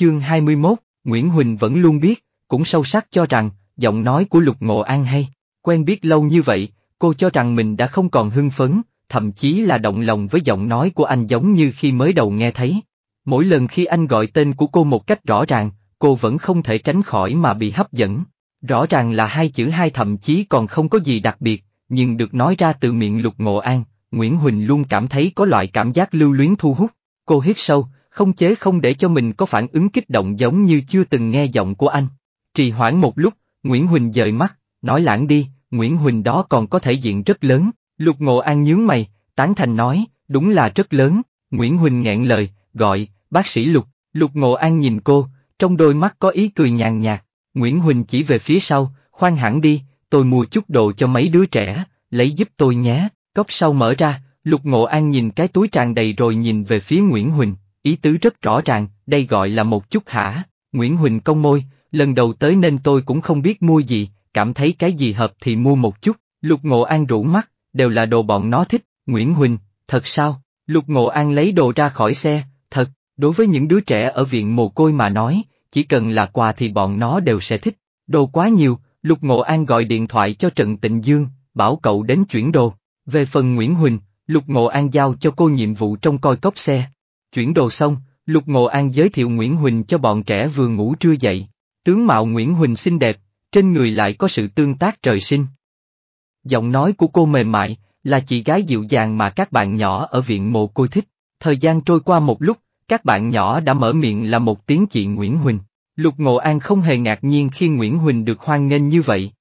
Chương 21, Nguyễn Huỳnh vẫn luôn biết, cũng sâu sắc cho rằng, giọng nói của Lục Ngộ An hay, quen biết lâu như vậy, cô cho rằng mình đã không còn hưng phấn, thậm chí là động lòng với giọng nói của anh giống như khi mới đầu nghe thấy. Mỗi lần khi anh gọi tên của cô một cách rõ ràng, cô vẫn không thể tránh khỏi mà bị hấp dẫn. Rõ ràng là hai chữ hai thậm chí còn không có gì đặc biệt, nhưng được nói ra từ miệng Lục Ngộ An, Nguyễn Huỳnh luôn cảm thấy có loại cảm giác lưu luyến thu hút. Cô hít sâu, không chế không để cho mình có phản ứng kích động giống như chưa từng nghe giọng của anh. Trì hoãn một lúc, Nguyễn Huỳnh dời mắt, nói lãng đi, Nguyễn Huỳnh đó còn có thể diện rất lớn, lục ngộ an nhướng mày, tán thành nói, đúng là rất lớn, Nguyễn Huỳnh ngẹn lời, gọi, bác sĩ lục, lục ngộ an nhìn cô, trong đôi mắt có ý cười nhàn nhạt, Nguyễn Huỳnh chỉ về phía sau, khoan hẳn đi, tôi mua chút đồ cho mấy đứa trẻ, lấy giúp tôi nhé, cốc sau mở ra, lục ngộ an nhìn cái túi tràn đầy rồi nhìn về phía Nguyễn Huỳnh. Ý tứ rất rõ ràng, đây gọi là một chút hả, Nguyễn Huỳnh công môi, lần đầu tới nên tôi cũng không biết mua gì, cảm thấy cái gì hợp thì mua một chút, lục ngộ an rủ mắt, đều là đồ bọn nó thích, Nguyễn Huỳnh, thật sao, lục ngộ an lấy đồ ra khỏi xe, thật, đối với những đứa trẻ ở viện mồ côi mà nói, chỉ cần là quà thì bọn nó đều sẽ thích, đồ quá nhiều, lục ngộ an gọi điện thoại cho Trận Tịnh Dương, bảo cậu đến chuyển đồ, về phần Nguyễn Huỳnh, lục ngộ an giao cho cô nhiệm vụ trong coi cốc xe, Chuyển đồ xong, Lục Ngộ An giới thiệu Nguyễn Huỳnh cho bọn trẻ vừa ngủ trưa dậy. Tướng mạo Nguyễn Huỳnh xinh đẹp, trên người lại có sự tương tác trời sinh. Giọng nói của cô mềm mại, là chị gái dịu dàng mà các bạn nhỏ ở viện mộ cô thích. Thời gian trôi qua một lúc, các bạn nhỏ đã mở miệng là một tiếng chị Nguyễn Huỳnh. Lục Ngộ An không hề ngạc nhiên khi Nguyễn Huỳnh được hoan nghênh như vậy.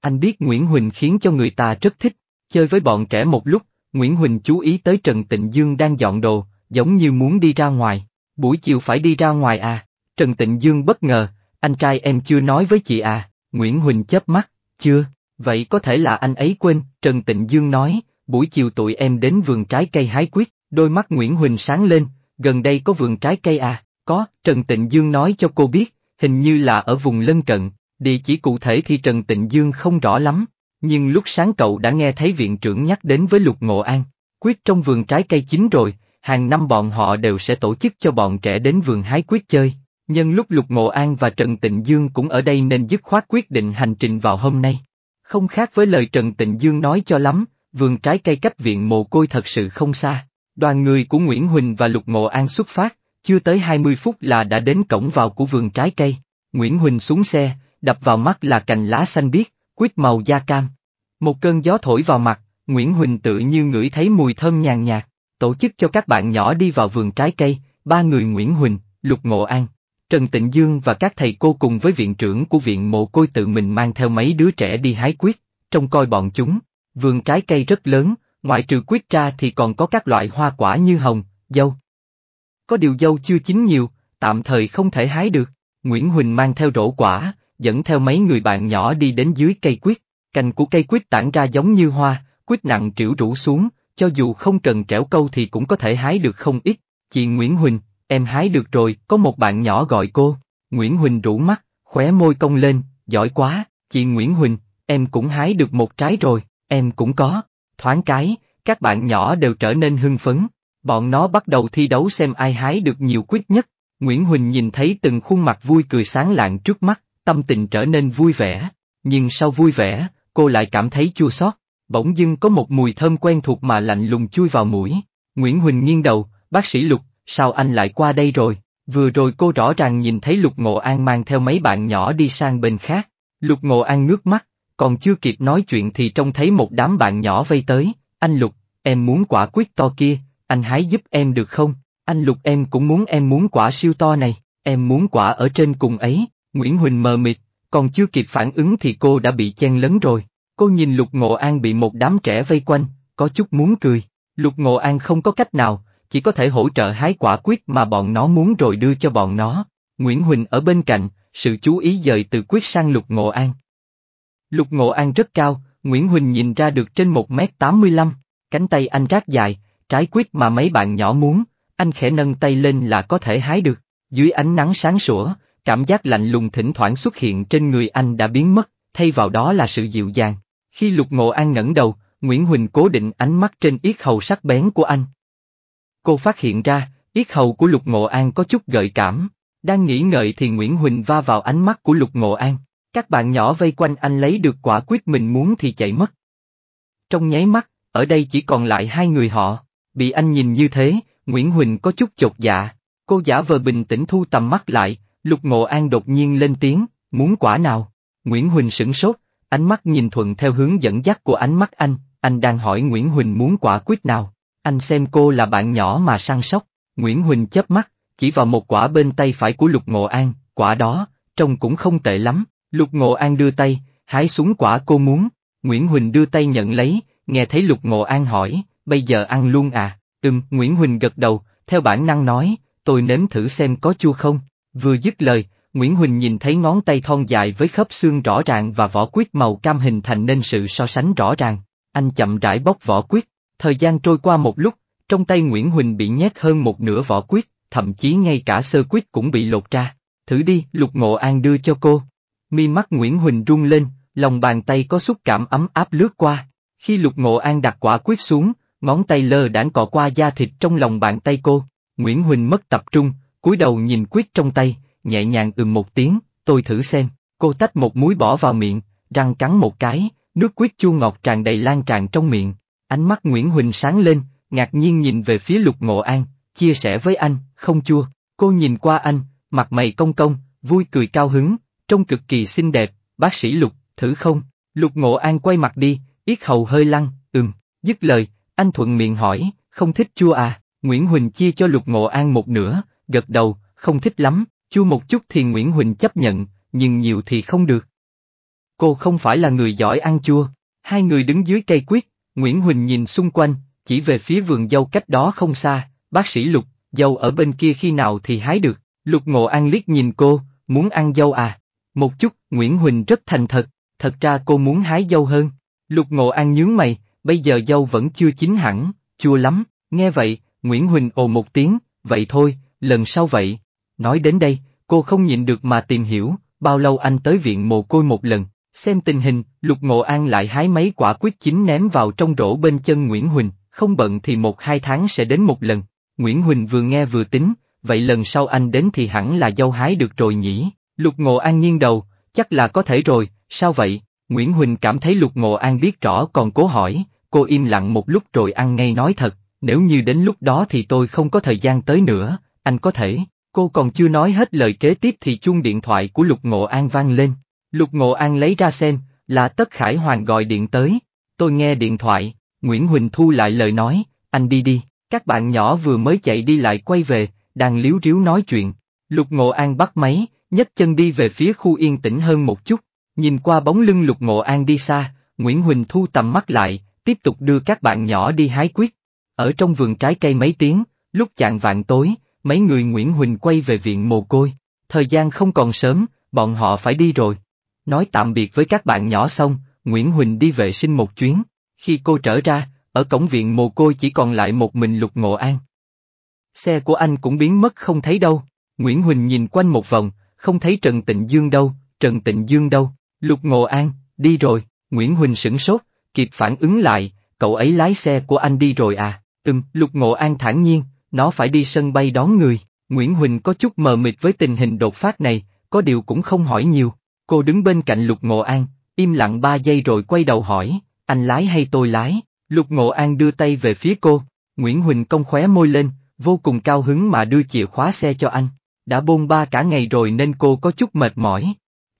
Anh biết Nguyễn Huỳnh khiến cho người ta rất thích, chơi với bọn trẻ một lúc, Nguyễn Huỳnh chú ý tới Trần Tịnh Dương đang dọn đồ, giống như muốn đi ra ngoài, buổi chiều phải đi ra ngoài à, Trần Tịnh Dương bất ngờ, anh trai em chưa nói với chị à, Nguyễn Huỳnh chớp mắt, chưa, vậy có thể là anh ấy quên, Trần Tịnh Dương nói, buổi chiều tụi em đến vườn trái cây hái quyết, đôi mắt Nguyễn Huỳnh sáng lên, gần đây có vườn trái cây à, có, Trần Tịnh Dương nói cho cô biết, hình như là ở vùng lân cận, địa chỉ cụ thể thì Trần Tịnh Dương không rõ lắm, nhưng lúc sáng cậu đã nghe thấy viện trưởng nhắc đến với Lục Ngộ An, quyết trong vườn trái cây chín rồi, hàng năm bọn họ đều sẽ tổ chức cho bọn trẻ đến vườn hái quyết chơi. Nhân lúc Lục Ngộ An và Trần Tịnh Dương cũng ở đây nên dứt khoát quyết định hành trình vào hôm nay. Không khác với lời Trần Tịnh Dương nói cho lắm, vườn trái cây cách viện mồ côi thật sự không xa. Đoàn người của Nguyễn Huỳnh và Lục Ngộ An xuất phát, chưa tới 20 phút là đã đến cổng vào của vườn trái cây. Nguyễn Huỳnh xuống xe, đập vào mắt là cành lá xanh biếc, quýt màu da cam. Một cơn gió thổi vào mặt, Nguyễn Huỳnh tự như ngửi thấy mùi thơm nhàn nhạt tổ chức cho các bạn nhỏ đi vào vườn trái cây, ba người Nguyễn Huỳnh, Lục Ngộ An, Trần Tịnh Dương và các thầy cô cùng với viện trưởng của viện mồ côi tự mình mang theo mấy đứa trẻ đi hái quyết, trông coi bọn chúng. Vườn trái cây rất lớn, ngoại trừ quyết ra thì còn có các loại hoa quả như hồng, dâu. Có điều dâu chưa chín nhiều, tạm thời không thể hái được. Nguyễn Huỳnh mang theo rổ quả, dẫn theo mấy người bạn nhỏ đi đến dưới cây quyết. Cành của cây quyết tản ra giống như hoa, quyết nặng trĩu rũ xuống, cho dù không cần trẻo câu thì cũng có thể hái được không ít. Chị Nguyễn Huỳnh, em hái được rồi, có một bạn nhỏ gọi cô. Nguyễn Huỳnh rủ mắt, khóe môi cong lên, giỏi quá, chị Nguyễn Huỳnh, em cũng hái được một trái rồi, em cũng có. Thoáng cái, các bạn nhỏ đều trở nên hưng phấn. Bọn nó bắt đầu thi đấu xem ai hái được nhiều quýt nhất. Nguyễn Huỳnh nhìn thấy từng khuôn mặt vui cười sáng lạng trước mắt, tâm tình trở nên vui vẻ. Nhưng sau vui vẻ, cô lại cảm thấy chua xót bỗng dưng có một mùi thơm quen thuộc mà lạnh lùng chui vào mũi. Nguyễn Huỳnh nghiêng đầu, bác sĩ Lục, sao anh lại qua đây rồi? Vừa rồi cô rõ ràng nhìn thấy Lục Ngộ An mang theo mấy bạn nhỏ đi sang bên khác. Lục Ngộ An ngước mắt, còn chưa kịp nói chuyện thì trông thấy một đám bạn nhỏ vây tới. Anh Lục, em muốn quả quyết to kia, anh hái giúp em được không? Anh Lục em cũng muốn em muốn quả siêu to này, em muốn quả ở trên cùng ấy. Nguyễn Huỳnh mờ mịt, còn chưa kịp phản ứng thì cô đã bị chen lấn rồi. Cô nhìn Lục Ngộ An bị một đám trẻ vây quanh, có chút muốn cười. Lục Ngộ An không có cách nào, chỉ có thể hỗ trợ hái quả quyết mà bọn nó muốn rồi đưa cho bọn nó. Nguyễn Huỳnh ở bên cạnh, sự chú ý dời từ quyết sang Lục Ngộ An. Lục Ngộ An rất cao, Nguyễn Huỳnh nhìn ra được trên 1 m lăm, cánh tay anh rác dài, trái quyết mà mấy bạn nhỏ muốn, anh khẽ nâng tay lên là có thể hái được. Dưới ánh nắng sáng sủa, cảm giác lạnh lùng thỉnh thoảng xuất hiện trên người anh đã biến mất, thay vào đó là sự dịu dàng. Khi Lục Ngộ An ngẩng đầu, Nguyễn Huỳnh cố định ánh mắt trên yết hầu sắc bén của anh. Cô phát hiện ra, yết hầu của Lục Ngộ An có chút gợi cảm. Đang nghĩ ngợi thì Nguyễn Huỳnh va vào ánh mắt của Lục Ngộ An. Các bạn nhỏ vây quanh anh lấy được quả quyết mình muốn thì chạy mất. Trong nháy mắt, ở đây chỉ còn lại hai người họ. Bị anh nhìn như thế, Nguyễn Huỳnh có chút chột dạ. Cô giả vờ bình tĩnh thu tầm mắt lại, Lục Ngộ An đột nhiên lên tiếng, muốn quả nào? Nguyễn Huỳnh sửng sốt, ánh mắt nhìn thuận theo hướng dẫn dắt của ánh mắt anh, anh đang hỏi Nguyễn Huỳnh muốn quả quyết nào, anh xem cô là bạn nhỏ mà săn sóc, Nguyễn Huỳnh chớp mắt, chỉ vào một quả bên tay phải của Lục Ngộ An, quả đó, trông cũng không tệ lắm, Lục Ngộ An đưa tay, hái xuống quả cô muốn, Nguyễn Huỳnh đưa tay nhận lấy, nghe thấy Lục Ngộ An hỏi, bây giờ ăn luôn à, ừm, Nguyễn Huỳnh gật đầu, theo bản năng nói, tôi nếm thử xem có chua không, vừa dứt lời, Nguyễn Huỳnh nhìn thấy ngón tay thon dài với khớp xương rõ ràng và vỏ quyết màu cam hình thành nên sự so sánh rõ ràng. Anh chậm rãi bóc vỏ quyết, thời gian trôi qua một lúc, trong tay Nguyễn Huỳnh bị nhét hơn một nửa vỏ quyết, thậm chí ngay cả sơ quyết cũng bị lột ra. Thử đi, Lục Ngộ An đưa cho cô. Mi mắt Nguyễn Huỳnh rung lên, lòng bàn tay có xúc cảm ấm áp lướt qua. Khi Lục Ngộ An đặt quả quyết xuống, ngón tay lơ đãng cọ qua da thịt trong lòng bàn tay cô. Nguyễn Huỳnh mất tập trung, cúi đầu nhìn quyết trong tay, nhẹ nhàng ừm một tiếng, tôi thử xem, cô tách một muối bỏ vào miệng, răng cắn một cái, nước quyết chua ngọt tràn đầy lan tràn trong miệng, ánh mắt Nguyễn Huỳnh sáng lên, ngạc nhiên nhìn về phía lục ngộ an, chia sẻ với anh, không chua, cô nhìn qua anh, mặt mày công công, vui cười cao hứng, trông cực kỳ xinh đẹp, bác sĩ lục, thử không, lục ngộ an quay mặt đi, yết hầu hơi lăn, ừm, dứt lời, anh thuận miệng hỏi, không thích chua à, Nguyễn Huỳnh chia cho lục ngộ an một nửa, gật đầu, không thích lắm, chua một chút thì Nguyễn Huỳnh chấp nhận, nhưng nhiều thì không được. Cô không phải là người giỏi ăn chua, hai người đứng dưới cây quyết, Nguyễn Huỳnh nhìn xung quanh, chỉ về phía vườn dâu cách đó không xa, bác sĩ Lục, dâu ở bên kia khi nào thì hái được, Lục Ngộ An liếc nhìn cô, muốn ăn dâu à? Một chút, Nguyễn Huỳnh rất thành thật, thật ra cô muốn hái dâu hơn. Lục Ngộ An nhướng mày, bây giờ dâu vẫn chưa chín hẳn, chua lắm, nghe vậy, Nguyễn Huỳnh ồ một tiếng, vậy thôi, lần sau vậy, Nói đến đây, cô không nhịn được mà tìm hiểu, bao lâu anh tới viện mồ côi một lần, xem tình hình, Lục Ngộ An lại hái mấy quả quyết chín ném vào trong rổ bên chân Nguyễn Huỳnh, không bận thì một hai tháng sẽ đến một lần. Nguyễn Huỳnh vừa nghe vừa tính, vậy lần sau anh đến thì hẳn là dâu hái được rồi nhỉ, Lục Ngộ An nghiêng đầu, chắc là có thể rồi, sao vậy? Nguyễn Huỳnh cảm thấy Lục Ngộ An biết rõ còn cố hỏi, cô im lặng một lúc rồi ăn ngay nói thật, nếu như đến lúc đó thì tôi không có thời gian tới nữa, anh có thể. Cô còn chưa nói hết lời kế tiếp thì chuông điện thoại của Lục Ngộ An vang lên. Lục Ngộ An lấy ra xem, là Tất Khải Hoàng gọi điện tới. Tôi nghe điện thoại, Nguyễn Huỳnh thu lại lời nói, anh đi đi, các bạn nhỏ vừa mới chạy đi lại quay về, đang liếu riếu nói chuyện. Lục Ngộ An bắt máy, nhấc chân đi về phía khu yên tĩnh hơn một chút, nhìn qua bóng lưng Lục Ngộ An đi xa, Nguyễn Huỳnh thu tầm mắt lại, tiếp tục đưa các bạn nhỏ đi hái quyết. Ở trong vườn trái cây mấy tiếng, lúc chạng vạn tối, mấy người Nguyễn Huỳnh quay về viện mồ côi, thời gian không còn sớm, bọn họ phải đi rồi. Nói tạm biệt với các bạn nhỏ xong, Nguyễn Huỳnh đi vệ sinh một chuyến, khi cô trở ra, ở cổng viện mồ côi chỉ còn lại một mình Lục Ngộ An. Xe của anh cũng biến mất không thấy đâu, Nguyễn Huỳnh nhìn quanh một vòng, không thấy Trần Tịnh Dương đâu, Trần Tịnh Dương đâu, Lục Ngộ An, đi rồi, Nguyễn Huỳnh sửng sốt, kịp phản ứng lại, cậu ấy lái xe của anh đi rồi à, ừm, Lục Ngộ An thản nhiên, nó phải đi sân bay đón người. Nguyễn Huỳnh có chút mờ mịt với tình hình đột phát này, có điều cũng không hỏi nhiều. Cô đứng bên cạnh Lục Ngộ An, im lặng ba giây rồi quay đầu hỏi, anh lái hay tôi lái? Lục Ngộ An đưa tay về phía cô, Nguyễn Huỳnh cong khóe môi lên, vô cùng cao hứng mà đưa chìa khóa xe cho anh. Đã bôn ba cả ngày rồi nên cô có chút mệt mỏi.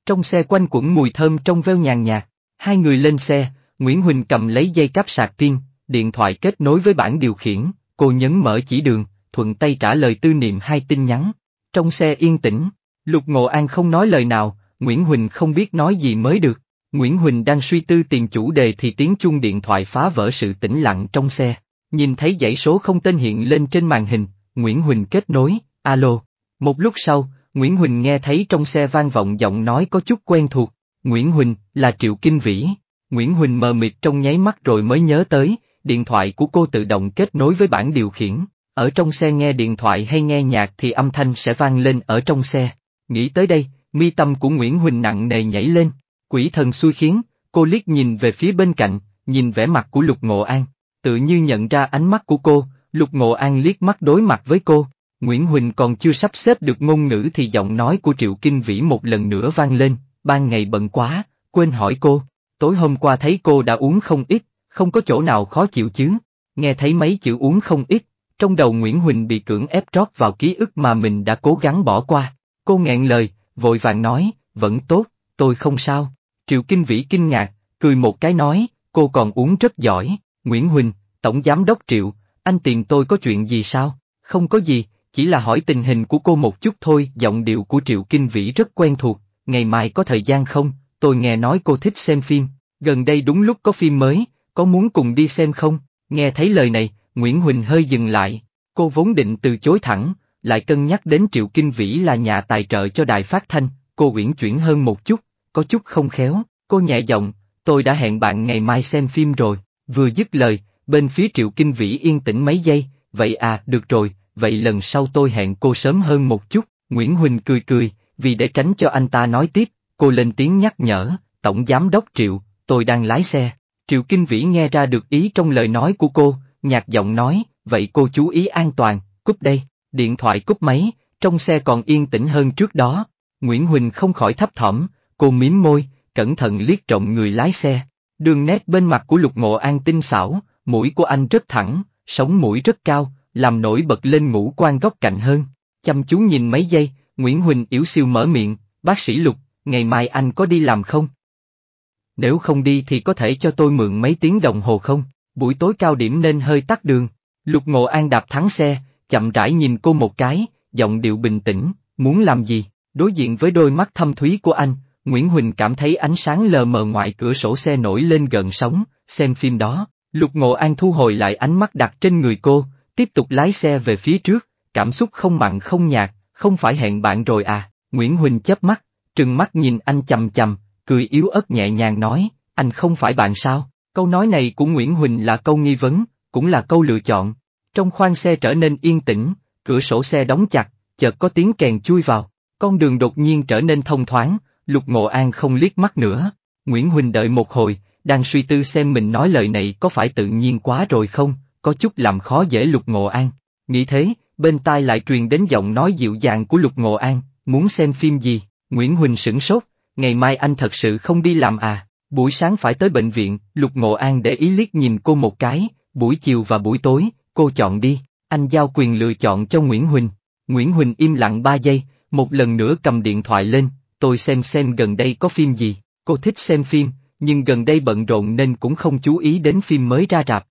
Trong xe quanh quẩn mùi thơm trong veo nhàn nhạt, hai người lên xe, Nguyễn Huỳnh cầm lấy dây cáp sạc pin, điện thoại kết nối với bảng điều khiển, Cô nhấn mở chỉ đường, thuận tay trả lời tư niệm hai tin nhắn. Trong xe yên tĩnh, Lục Ngộ An không nói lời nào, Nguyễn Huỳnh không biết nói gì mới được. Nguyễn Huỳnh đang suy tư tiền chủ đề thì tiếng chuông điện thoại phá vỡ sự tĩnh lặng trong xe. Nhìn thấy dãy số không tên hiện lên trên màn hình, Nguyễn Huỳnh kết nối, alo. Một lúc sau, Nguyễn Huỳnh nghe thấy trong xe vang vọng giọng nói có chút quen thuộc. Nguyễn Huỳnh, là Triệu Kinh Vĩ. Nguyễn Huỳnh mờ mịt trong nháy mắt rồi mới nhớ tới, điện thoại của cô tự động kết nối với bản điều khiển. Ở trong xe nghe điện thoại hay nghe nhạc thì âm thanh sẽ vang lên ở trong xe. Nghĩ tới đây, mi tâm của Nguyễn Huỳnh nặng nề nhảy lên. Quỷ thần xui khiến, cô liếc nhìn về phía bên cạnh, nhìn vẻ mặt của Lục Ngộ An. Tự như nhận ra ánh mắt của cô, Lục Ngộ An liếc mắt đối mặt với cô. Nguyễn Huỳnh còn chưa sắp xếp được ngôn ngữ thì giọng nói của Triệu Kinh Vĩ một lần nữa vang lên, ban ngày bận quá, quên hỏi cô. Tối hôm qua thấy cô đã uống không ít, không có chỗ nào khó chịu chứ, nghe thấy mấy chữ uống không ít, trong đầu Nguyễn Huỳnh bị cưỡng ép trót vào ký ức mà mình đã cố gắng bỏ qua, cô nghẹn lời, vội vàng nói, vẫn tốt, tôi không sao, Triệu Kinh Vĩ kinh ngạc, cười một cái nói, cô còn uống rất giỏi, Nguyễn Huỳnh, Tổng Giám Đốc Triệu, anh tìm tôi có chuyện gì sao, không có gì, chỉ là hỏi tình hình của cô một chút thôi, giọng điệu của Triệu Kinh Vĩ rất quen thuộc, ngày mai có thời gian không, tôi nghe nói cô thích xem phim, gần đây đúng lúc có phim mới, có muốn cùng đi xem không? Nghe thấy lời này, Nguyễn Huỳnh hơi dừng lại, cô vốn định từ chối thẳng, lại cân nhắc đến Triệu Kinh Vĩ là nhà tài trợ cho đài phát thanh, cô uyển chuyển hơn một chút, có chút không khéo, cô nhẹ giọng, tôi đã hẹn bạn ngày mai xem phim rồi, vừa dứt lời, bên phía Triệu Kinh Vĩ yên tĩnh mấy giây, vậy à, được rồi, vậy lần sau tôi hẹn cô sớm hơn một chút, Nguyễn Huỳnh cười cười, vì để tránh cho anh ta nói tiếp, cô lên tiếng nhắc nhở, Tổng Giám Đốc Triệu, tôi đang lái xe. Triệu Kinh Vĩ nghe ra được ý trong lời nói của cô, nhạt giọng nói, vậy cô chú ý an toàn, cúp đây, điện thoại cúp máy, trong xe còn yên tĩnh hơn trước đó. Nguyễn Huỳnh không khỏi thấp thỏm, cô mím môi, cẩn thận liếc trộm người lái xe. Đường nét bên mặt của lục ngộ an tinh xảo, mũi của anh rất thẳng, sống mũi rất cao, làm nổi bật lên ngũ quan góc cạnh hơn. Chăm chú nhìn mấy giây, Nguyễn Huỳnh yếu siêu mở miệng, bác sĩ lục, ngày mai anh có đi làm không? nếu không đi thì có thể cho tôi mượn mấy tiếng đồng hồ không? Buổi tối cao điểm nên hơi tắt đường. Lục Ngộ An đạp thắng xe, chậm rãi nhìn cô một cái, giọng điệu bình tĩnh, muốn làm gì? Đối diện với đôi mắt thâm thúy của anh, Nguyễn Huỳnh cảm thấy ánh sáng lờ mờ ngoài cửa sổ xe nổi lên gần sóng, xem phim đó. Lục Ngộ An thu hồi lại ánh mắt đặt trên người cô, tiếp tục lái xe về phía trước, cảm xúc không mặn không nhạt, không phải hẹn bạn rồi à, Nguyễn Huỳnh chớp mắt, trừng mắt nhìn anh chầm chầm, cười yếu ớt nhẹ nhàng nói, anh không phải bạn sao? Câu nói này của Nguyễn Huỳnh là câu nghi vấn, cũng là câu lựa chọn. Trong khoang xe trở nên yên tĩnh, cửa sổ xe đóng chặt, chợt có tiếng kèn chui vào, con đường đột nhiên trở nên thông thoáng, Lục Ngộ An không liếc mắt nữa. Nguyễn Huỳnh đợi một hồi, đang suy tư xem mình nói lời này có phải tự nhiên quá rồi không, có chút làm khó dễ Lục Ngộ An. Nghĩ thế, bên tai lại truyền đến giọng nói dịu dàng của Lục Ngộ An, muốn xem phim gì, Nguyễn Huỳnh sửng sốt, ngày mai anh thật sự không đi làm à, buổi sáng phải tới bệnh viện, Lục Ngộ An để ý liếc nhìn cô một cái, buổi chiều và buổi tối, cô chọn đi, anh giao quyền lựa chọn cho Nguyễn Huỳnh. Nguyễn Huỳnh im lặng 3 giây, một lần nữa cầm điện thoại lên, tôi xem xem gần đây có phim gì, cô thích xem phim, nhưng gần đây bận rộn nên cũng không chú ý đến phim mới ra rạp.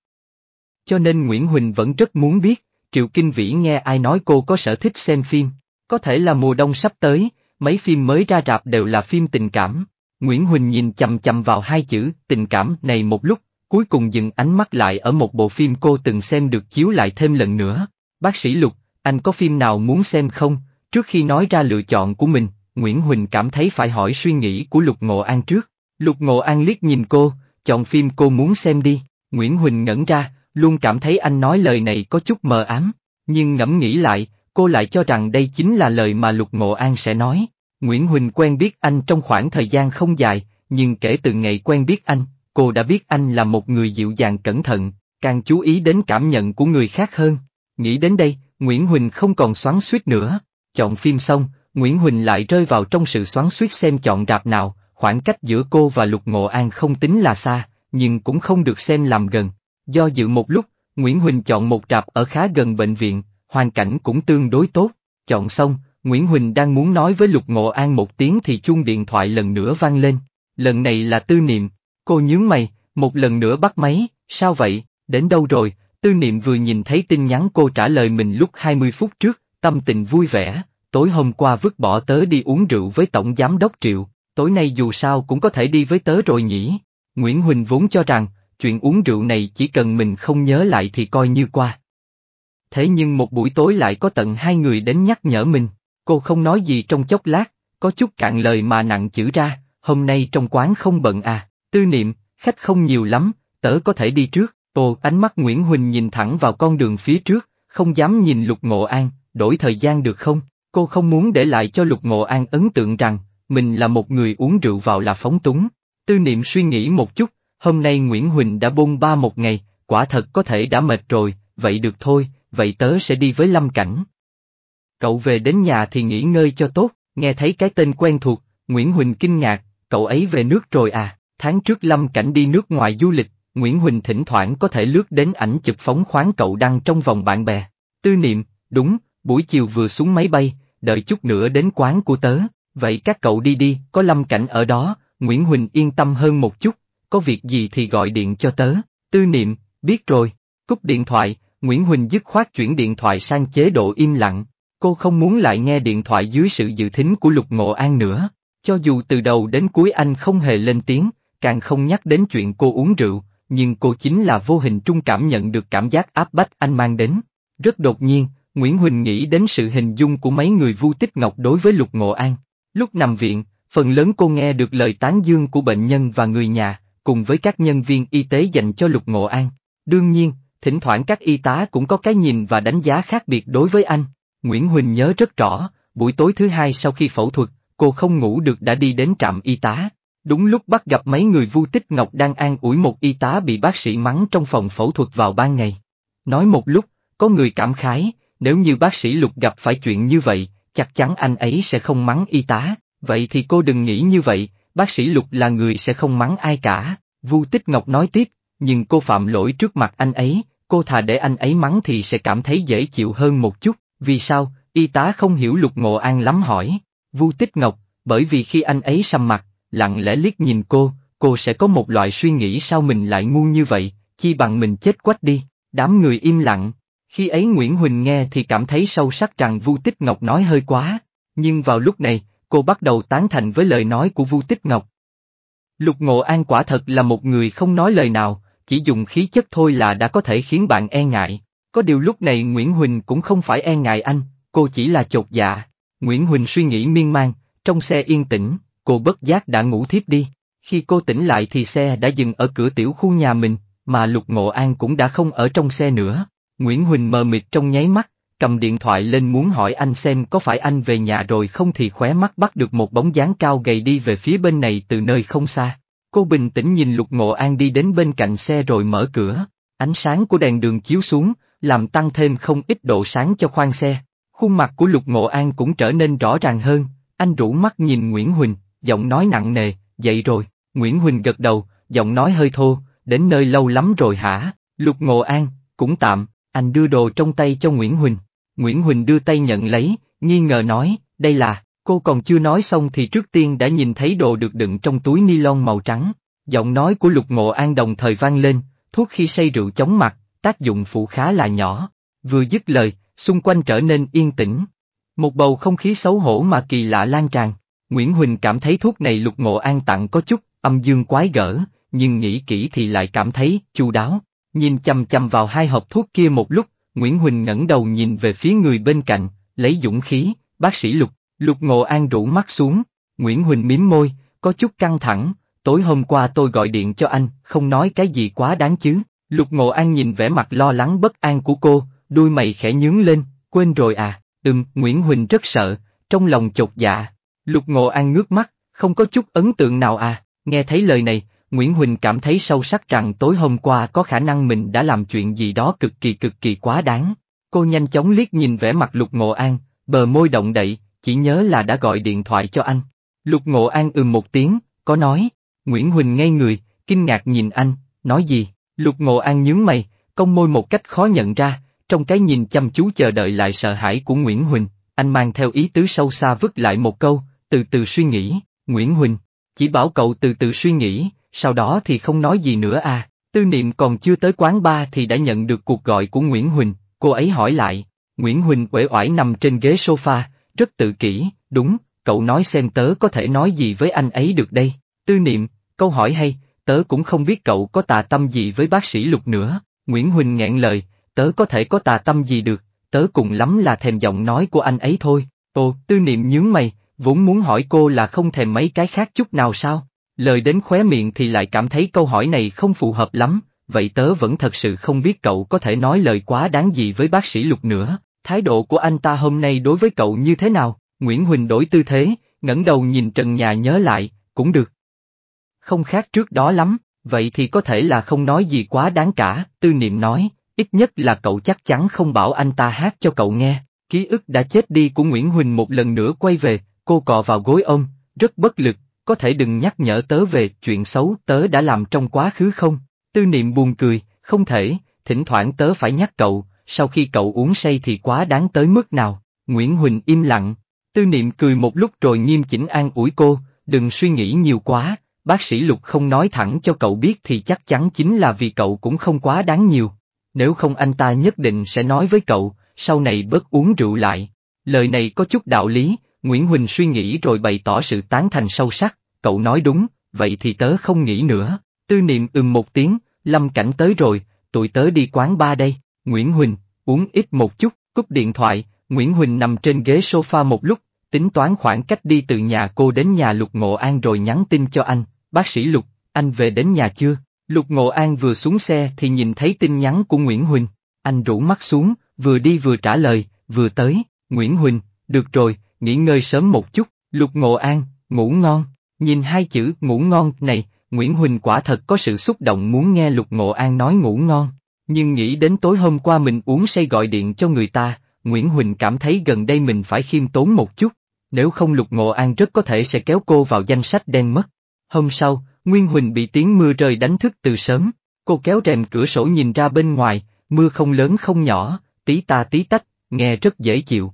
Cho nên Nguyễn Huỳnh vẫn rất muốn biết, Triệu Kinh Vĩ nghe ai nói cô có sở thích xem phim, có thể là mùa đông sắp tới, mấy phim mới ra rạp đều là phim tình cảm. Nguyễn Huỳnh nhìn chầm chầm vào hai chữ tình cảm này một lúc, cuối cùng dừng ánh mắt lại ở một bộ phim cô từng xem được chiếu lại thêm lần nữa. Bác sĩ Lục, anh có phim nào muốn xem không? Trước khi nói ra lựa chọn của mình, Nguyễn Huỳnh cảm thấy phải hỏi suy nghĩ của Lục Ngộ An trước. Lục Ngộ An liếc nhìn cô, chọn phim cô muốn xem đi. Nguyễn Huỳnh ngẩn ra, luôn cảm thấy anh nói lời này có chút mờ ám, nhưng ngẫm nghĩ lại, cô lại cho rằng đây chính là lời mà Lục Ngộ An sẽ nói. Nguyễn Huỳnh quen biết anh trong khoảng thời gian không dài, nhưng kể từ ngày quen biết anh, cô đã biết anh là một người dịu dàng cẩn thận, càng chú ý đến cảm nhận của người khác hơn. Nghĩ đến đây, Nguyễn Huỳnh không còn xoắn suýt nữa. Chọn phim xong, Nguyễn Huỳnh lại rơi vào trong sự xoắn suýt xem chọn rạp nào, khoảng cách giữa cô và Lục Ngộ An không tính là xa, nhưng cũng không được xem làm gần. Do dự một lúc, Nguyễn Huỳnh chọn một rạp ở khá gần bệnh viện, hoàn cảnh cũng tương đối tốt. Chọn xong, Nguyễn Huỳnh đang muốn nói với Lục Ngộ An một tiếng thì chuông điện thoại lần nữa vang lên. Lần này là tư niệm, cô nhướng mày, một lần nữa bắt máy, sao vậy, đến đâu rồi, tư niệm vừa nhìn thấy tin nhắn cô trả lời mình lúc 20 phút trước, tâm tình vui vẻ, tối hôm qua vứt bỏ tớ đi uống rượu với tổng giám đốc Triệu, tối nay dù sao cũng có thể đi với tớ rồi nhỉ. Nguyễn Huỳnh vốn cho rằng, chuyện uống rượu này chỉ cần mình không nhớ lại thì coi như qua thế nhưng một buổi tối lại có tận hai người đến nhắc nhở mình. Cô không nói gì trong chốc lát, có chút cạn lời mà nặng chữ ra, hôm nay trong quán không bận à, tư niệm, khách không nhiều lắm, tớ có thể đi trước. Ồ, ánh mắt Nguyễn Huỳnh nhìn thẳng vào con đường phía trước, không dám nhìn Lục Ngộ An, đổi thời gian được không? Cô không muốn để lại cho Lục Ngộ An ấn tượng rằng, mình là một người uống rượu vào là phóng túng. Tư niệm suy nghĩ một chút, hôm nay Nguyễn Huỳnh đã buông ba một ngày, quả thật có thể đã mệt rồi, vậy được thôi, vậy tớ sẽ đi với Lâm Cảnh. Cậu về đến nhà thì nghỉ ngơi cho tốt, nghe thấy cái tên quen thuộc, Nguyễn Huỳnh kinh ngạc, cậu ấy về nước rồi à, tháng trước Lâm Cảnh đi nước ngoài du lịch, Nguyễn Huỳnh thỉnh thoảng có thể lướt đến ảnh chụp phóng khoáng cậu đăng trong vòng bạn bè. Tư niệm, đúng, buổi chiều vừa xuống máy bay, đợi chút nữa đến quán của tớ, vậy các cậu đi đi, có Lâm Cảnh ở đó, Nguyễn Huỳnh yên tâm hơn một chút, có việc gì thì gọi điện cho tớ, tư niệm, biết rồi, cúp điện thoại, Nguyễn Huỳnh dứt khoát chuyển điện thoại sang chế độ im lặng, cô không muốn lại nghe điện thoại dưới sự dự thính của Lục Ngộ An nữa, cho dù từ đầu đến cuối anh không hề lên tiếng, càng không nhắc đến chuyện cô uống rượu, nhưng cô chính là vô hình trung cảm nhận được cảm giác áp bách anh mang đến. Rất đột nhiên, Nguyễn Huỳnh nghĩ đến sự hình dung của mấy người Vu Tích Ngọc đối với Lục Ngộ An. Lúc nằm viện, phần lớn cô nghe được lời tán dương của bệnh nhân và người nhà, cùng với các nhân viên y tế dành cho Lục Ngộ An. Đương nhiên, thỉnh thoảng các y tá cũng có cái nhìn và đánh giá khác biệt đối với anh. Nguyễn Huỳnh nhớ rất rõ, buổi tối thứ hai sau khi phẫu thuật, cô không ngủ được đã đi đến trạm y tá. Đúng lúc bắt gặp mấy người vu tích ngọc đang an ủi một y tá bị bác sĩ mắng trong phòng phẫu thuật vào ban ngày. Nói một lúc, có người cảm khái, nếu như bác sĩ lục gặp phải chuyện như vậy, chắc chắn anh ấy sẽ không mắng y tá, vậy thì cô đừng nghĩ như vậy, bác sĩ lục là người sẽ không mắng ai cả. Vu tích ngọc nói tiếp, nhưng cô phạm lỗi trước mặt anh ấy, cô thà để anh ấy mắng thì sẽ cảm thấy dễ chịu hơn một chút, vì sao, y tá không hiểu lục ngộ an lắm hỏi, Vu tích ngọc, bởi vì khi anh ấy sầm mặt, lặng lẽ liếc nhìn cô, cô sẽ có một loại suy nghĩ sao mình lại ngu như vậy, chi bằng mình chết quách đi, đám người im lặng. Khi ấy Nguyễn Huỳnh nghe thì cảm thấy sâu sắc rằng Vu Tích Ngọc nói hơi quá, nhưng vào lúc này, cô bắt đầu tán thành với lời nói của Vu Tích Ngọc. Lục Ngộ An quả thật là một người không nói lời nào, chỉ dùng khí chất thôi là đã có thể khiến bạn e ngại. Có điều lúc này Nguyễn Huỳnh cũng không phải e ngại anh, cô chỉ là chột dạ. Nguyễn Huỳnh suy nghĩ miên man, trong xe yên tĩnh, cô bất giác đã ngủ thiếp đi. Khi cô tỉnh lại thì xe đã dừng ở cửa tiểu khu nhà mình, mà Lục Ngộ An cũng đã không ở trong xe nữa. Nguyễn Huỳnh mờ mịt trong nháy mắt, cầm điện thoại lên muốn hỏi anh xem có phải anh về nhà rồi không thì khóe mắt bắt được một bóng dáng cao gầy đi về phía bên này từ nơi không xa. Cô bình tĩnh nhìn Lục Ngộ An đi đến bên cạnh xe rồi mở cửa, ánh sáng của đèn đường chiếu xuống, làm tăng thêm không ít độ sáng cho khoang xe. Khuôn mặt của Lục Ngộ An cũng trở nên rõ ràng hơn, anh rủ mắt nhìn Nguyễn Huỳnh, giọng nói nặng nề, dậy rồi, Nguyễn Huỳnh gật đầu, giọng nói hơi thô, đến nơi lâu lắm rồi hả, Lục Ngộ An, cũng tạm, anh đưa đồ trong tay cho Nguyễn Huỳnh. Nguyễn Huỳnh đưa tay nhận lấy, nghi ngờ nói, đây là, Cô còn chưa nói xong thì trước tiên đã nhìn thấy đồ được đựng trong túi ni lông màu trắng. Giọng nói của Lục Ngộ An đồng thời vang lên, thuốc khi say rượu chóng mặt, tác dụng phụ khá là nhỏ. Vừa dứt lời, xung quanh trở nên yên tĩnh. Một bầu không khí xấu hổ mà kỳ lạ lan tràn. Nguyễn Huỳnh cảm thấy thuốc này Lục Ngộ An tặng có chút âm dương quái gở, nhưng nghĩ kỹ thì lại cảm thấy chu đáo. Nhìn chầm chầm vào hai hộp thuốc kia một lúc, Nguyễn Huỳnh ngẩng đầu nhìn về phía người bên cạnh, lấy dũng khí, bác sĩ Lục. Lục Ngộ An rủ mắt xuống, Nguyễn Huỳnh mím môi, có chút căng thẳng, tối hôm qua tôi gọi điện cho anh, không nói cái gì quá đáng chứ. Lục Ngộ An nhìn vẻ mặt lo lắng bất an của cô, đuôi mày khẽ nhướng lên, quên rồi à, ừm, Nguyễn Huỳnh rất sợ, trong lòng chột dạ. Lục Ngộ An ngước mắt, không có chút ấn tượng nào à, nghe thấy lời này, Nguyễn Huỳnh cảm thấy sâu sắc rằng tối hôm qua có khả năng mình đã làm chuyện gì đó cực kỳ cực kỳ quá đáng. Cô nhanh chóng liếc nhìn vẻ mặt Lục Ngộ An, bờ môi động đậy, chỉ nhớ là đã gọi điện thoại cho anh. Lục Ngộ An ừm một tiếng, có nói, Nguyễn Huỳnh ngây người, kinh ngạc nhìn anh, nói gì, Lục Ngộ An nhướng mày, cong môi một cách khó nhận ra, trong cái nhìn chăm chú chờ đợi lại sợ hãi của Nguyễn Huỳnh, anh mang theo ý tứ sâu xa vứt lại một câu, từ từ suy nghĩ, Nguyễn Huỳnh, chỉ bảo cậu từ từ suy nghĩ, sau đó thì không nói gì nữa à, tư niệm còn chưa tới quán ba thì đã nhận được cuộc gọi của Nguyễn Huỳnh, cô ấy hỏi lại, Nguyễn Huỳnh uể oải nằm trên ghế sofa, rất tự kỷ, đúng, cậu nói xem tớ có thể nói gì với anh ấy được đây, tư niệm, câu hỏi hay, tớ cũng không biết cậu có tà tâm gì với bác sĩ Lục nữa, Nguyễn Huỳnh nghẹn lời, tớ có thể có tà tâm gì được, tớ cùng lắm là thèm giọng nói của anh ấy thôi, ồ, tư niệm nhướng mày, vốn muốn hỏi cô là không thèm mấy cái khác chút nào sao, lời đến khóe miệng thì lại cảm thấy câu hỏi này không phù hợp lắm, vậy tớ vẫn thật sự không biết cậu có thể nói lời quá đáng gì với bác sĩ Lục nữa, thái độ của anh ta hôm nay đối với cậu như thế nào? Nguyễn Huỳnh đổi tư thế, ngẩng đầu nhìn trần nhà nhớ lại, cũng được. Không khác trước đó lắm, vậy thì có thể là không nói gì quá đáng cả, tư niệm nói, ít nhất là cậu chắc chắn không bảo anh ta hát cho cậu nghe. Ký ức đã chết đi của Nguyễn Huỳnh một lần nữa quay về, cô cọ vào gối ông, rất bất lực, có thể đừng nhắc nhở tớ về chuyện xấu tớ đã làm trong quá khứ không? Tư niệm buồn cười, không thể, thỉnh thoảng tớ phải nhắc cậu, sau khi cậu uống say thì quá đáng tới mức nào, Nguyễn Huỳnh im lặng, tư niệm cười một lúc rồi nghiêm chỉnh an ủi cô, đừng suy nghĩ nhiều quá, bác sĩ Lục không nói thẳng cho cậu biết thì chắc chắn chính là vì cậu cũng không quá đáng nhiều, nếu không anh ta nhất định sẽ nói với cậu, sau này bớt uống rượu lại, lời này có chút đạo lý, Nguyễn Huỳnh suy nghĩ rồi bày tỏ sự tán thành sâu sắc, cậu nói đúng, vậy thì tớ không nghĩ nữa, tư niệm ừm một tiếng, lâm cảnh tới rồi, tụi tớ đi quán ba đây. Nguyễn Huỳnh, uống ít một chút, cúp điện thoại, Nguyễn Huỳnh nằm trên ghế sofa một lúc, tính toán khoảng cách đi từ nhà cô đến nhà Lục Ngộ An rồi nhắn tin cho anh, bác sĩ Lục, anh về đến nhà chưa? Lục Ngộ An vừa xuống xe thì nhìn thấy tin nhắn của Nguyễn Huỳnh, anh rủ mắt xuống, vừa đi vừa trả lời, vừa tới, Nguyễn Huỳnh, được rồi, nghỉ ngơi sớm một chút, Lục Ngộ An, ngủ ngon, nhìn hai chữ ngủ ngon này, Nguyễn Huỳnh quả thật có sự xúc động muốn nghe Lục Ngộ An nói ngủ ngon, nhưng nghĩ đến tối hôm qua mình uống say gọi điện cho người ta, Nguyễn Huỳnh cảm thấy gần đây mình phải khiêm tốn một chút, nếu không Lục Ngộ An rất có thể sẽ kéo cô vào danh sách đen mất. Hôm sau, Nguyên Huỳnh bị tiếng mưa rơi đánh thức từ sớm, cô kéo rèm cửa sổ nhìn ra bên ngoài, mưa không lớn không nhỏ, tí ta tí tách, nghe rất dễ chịu.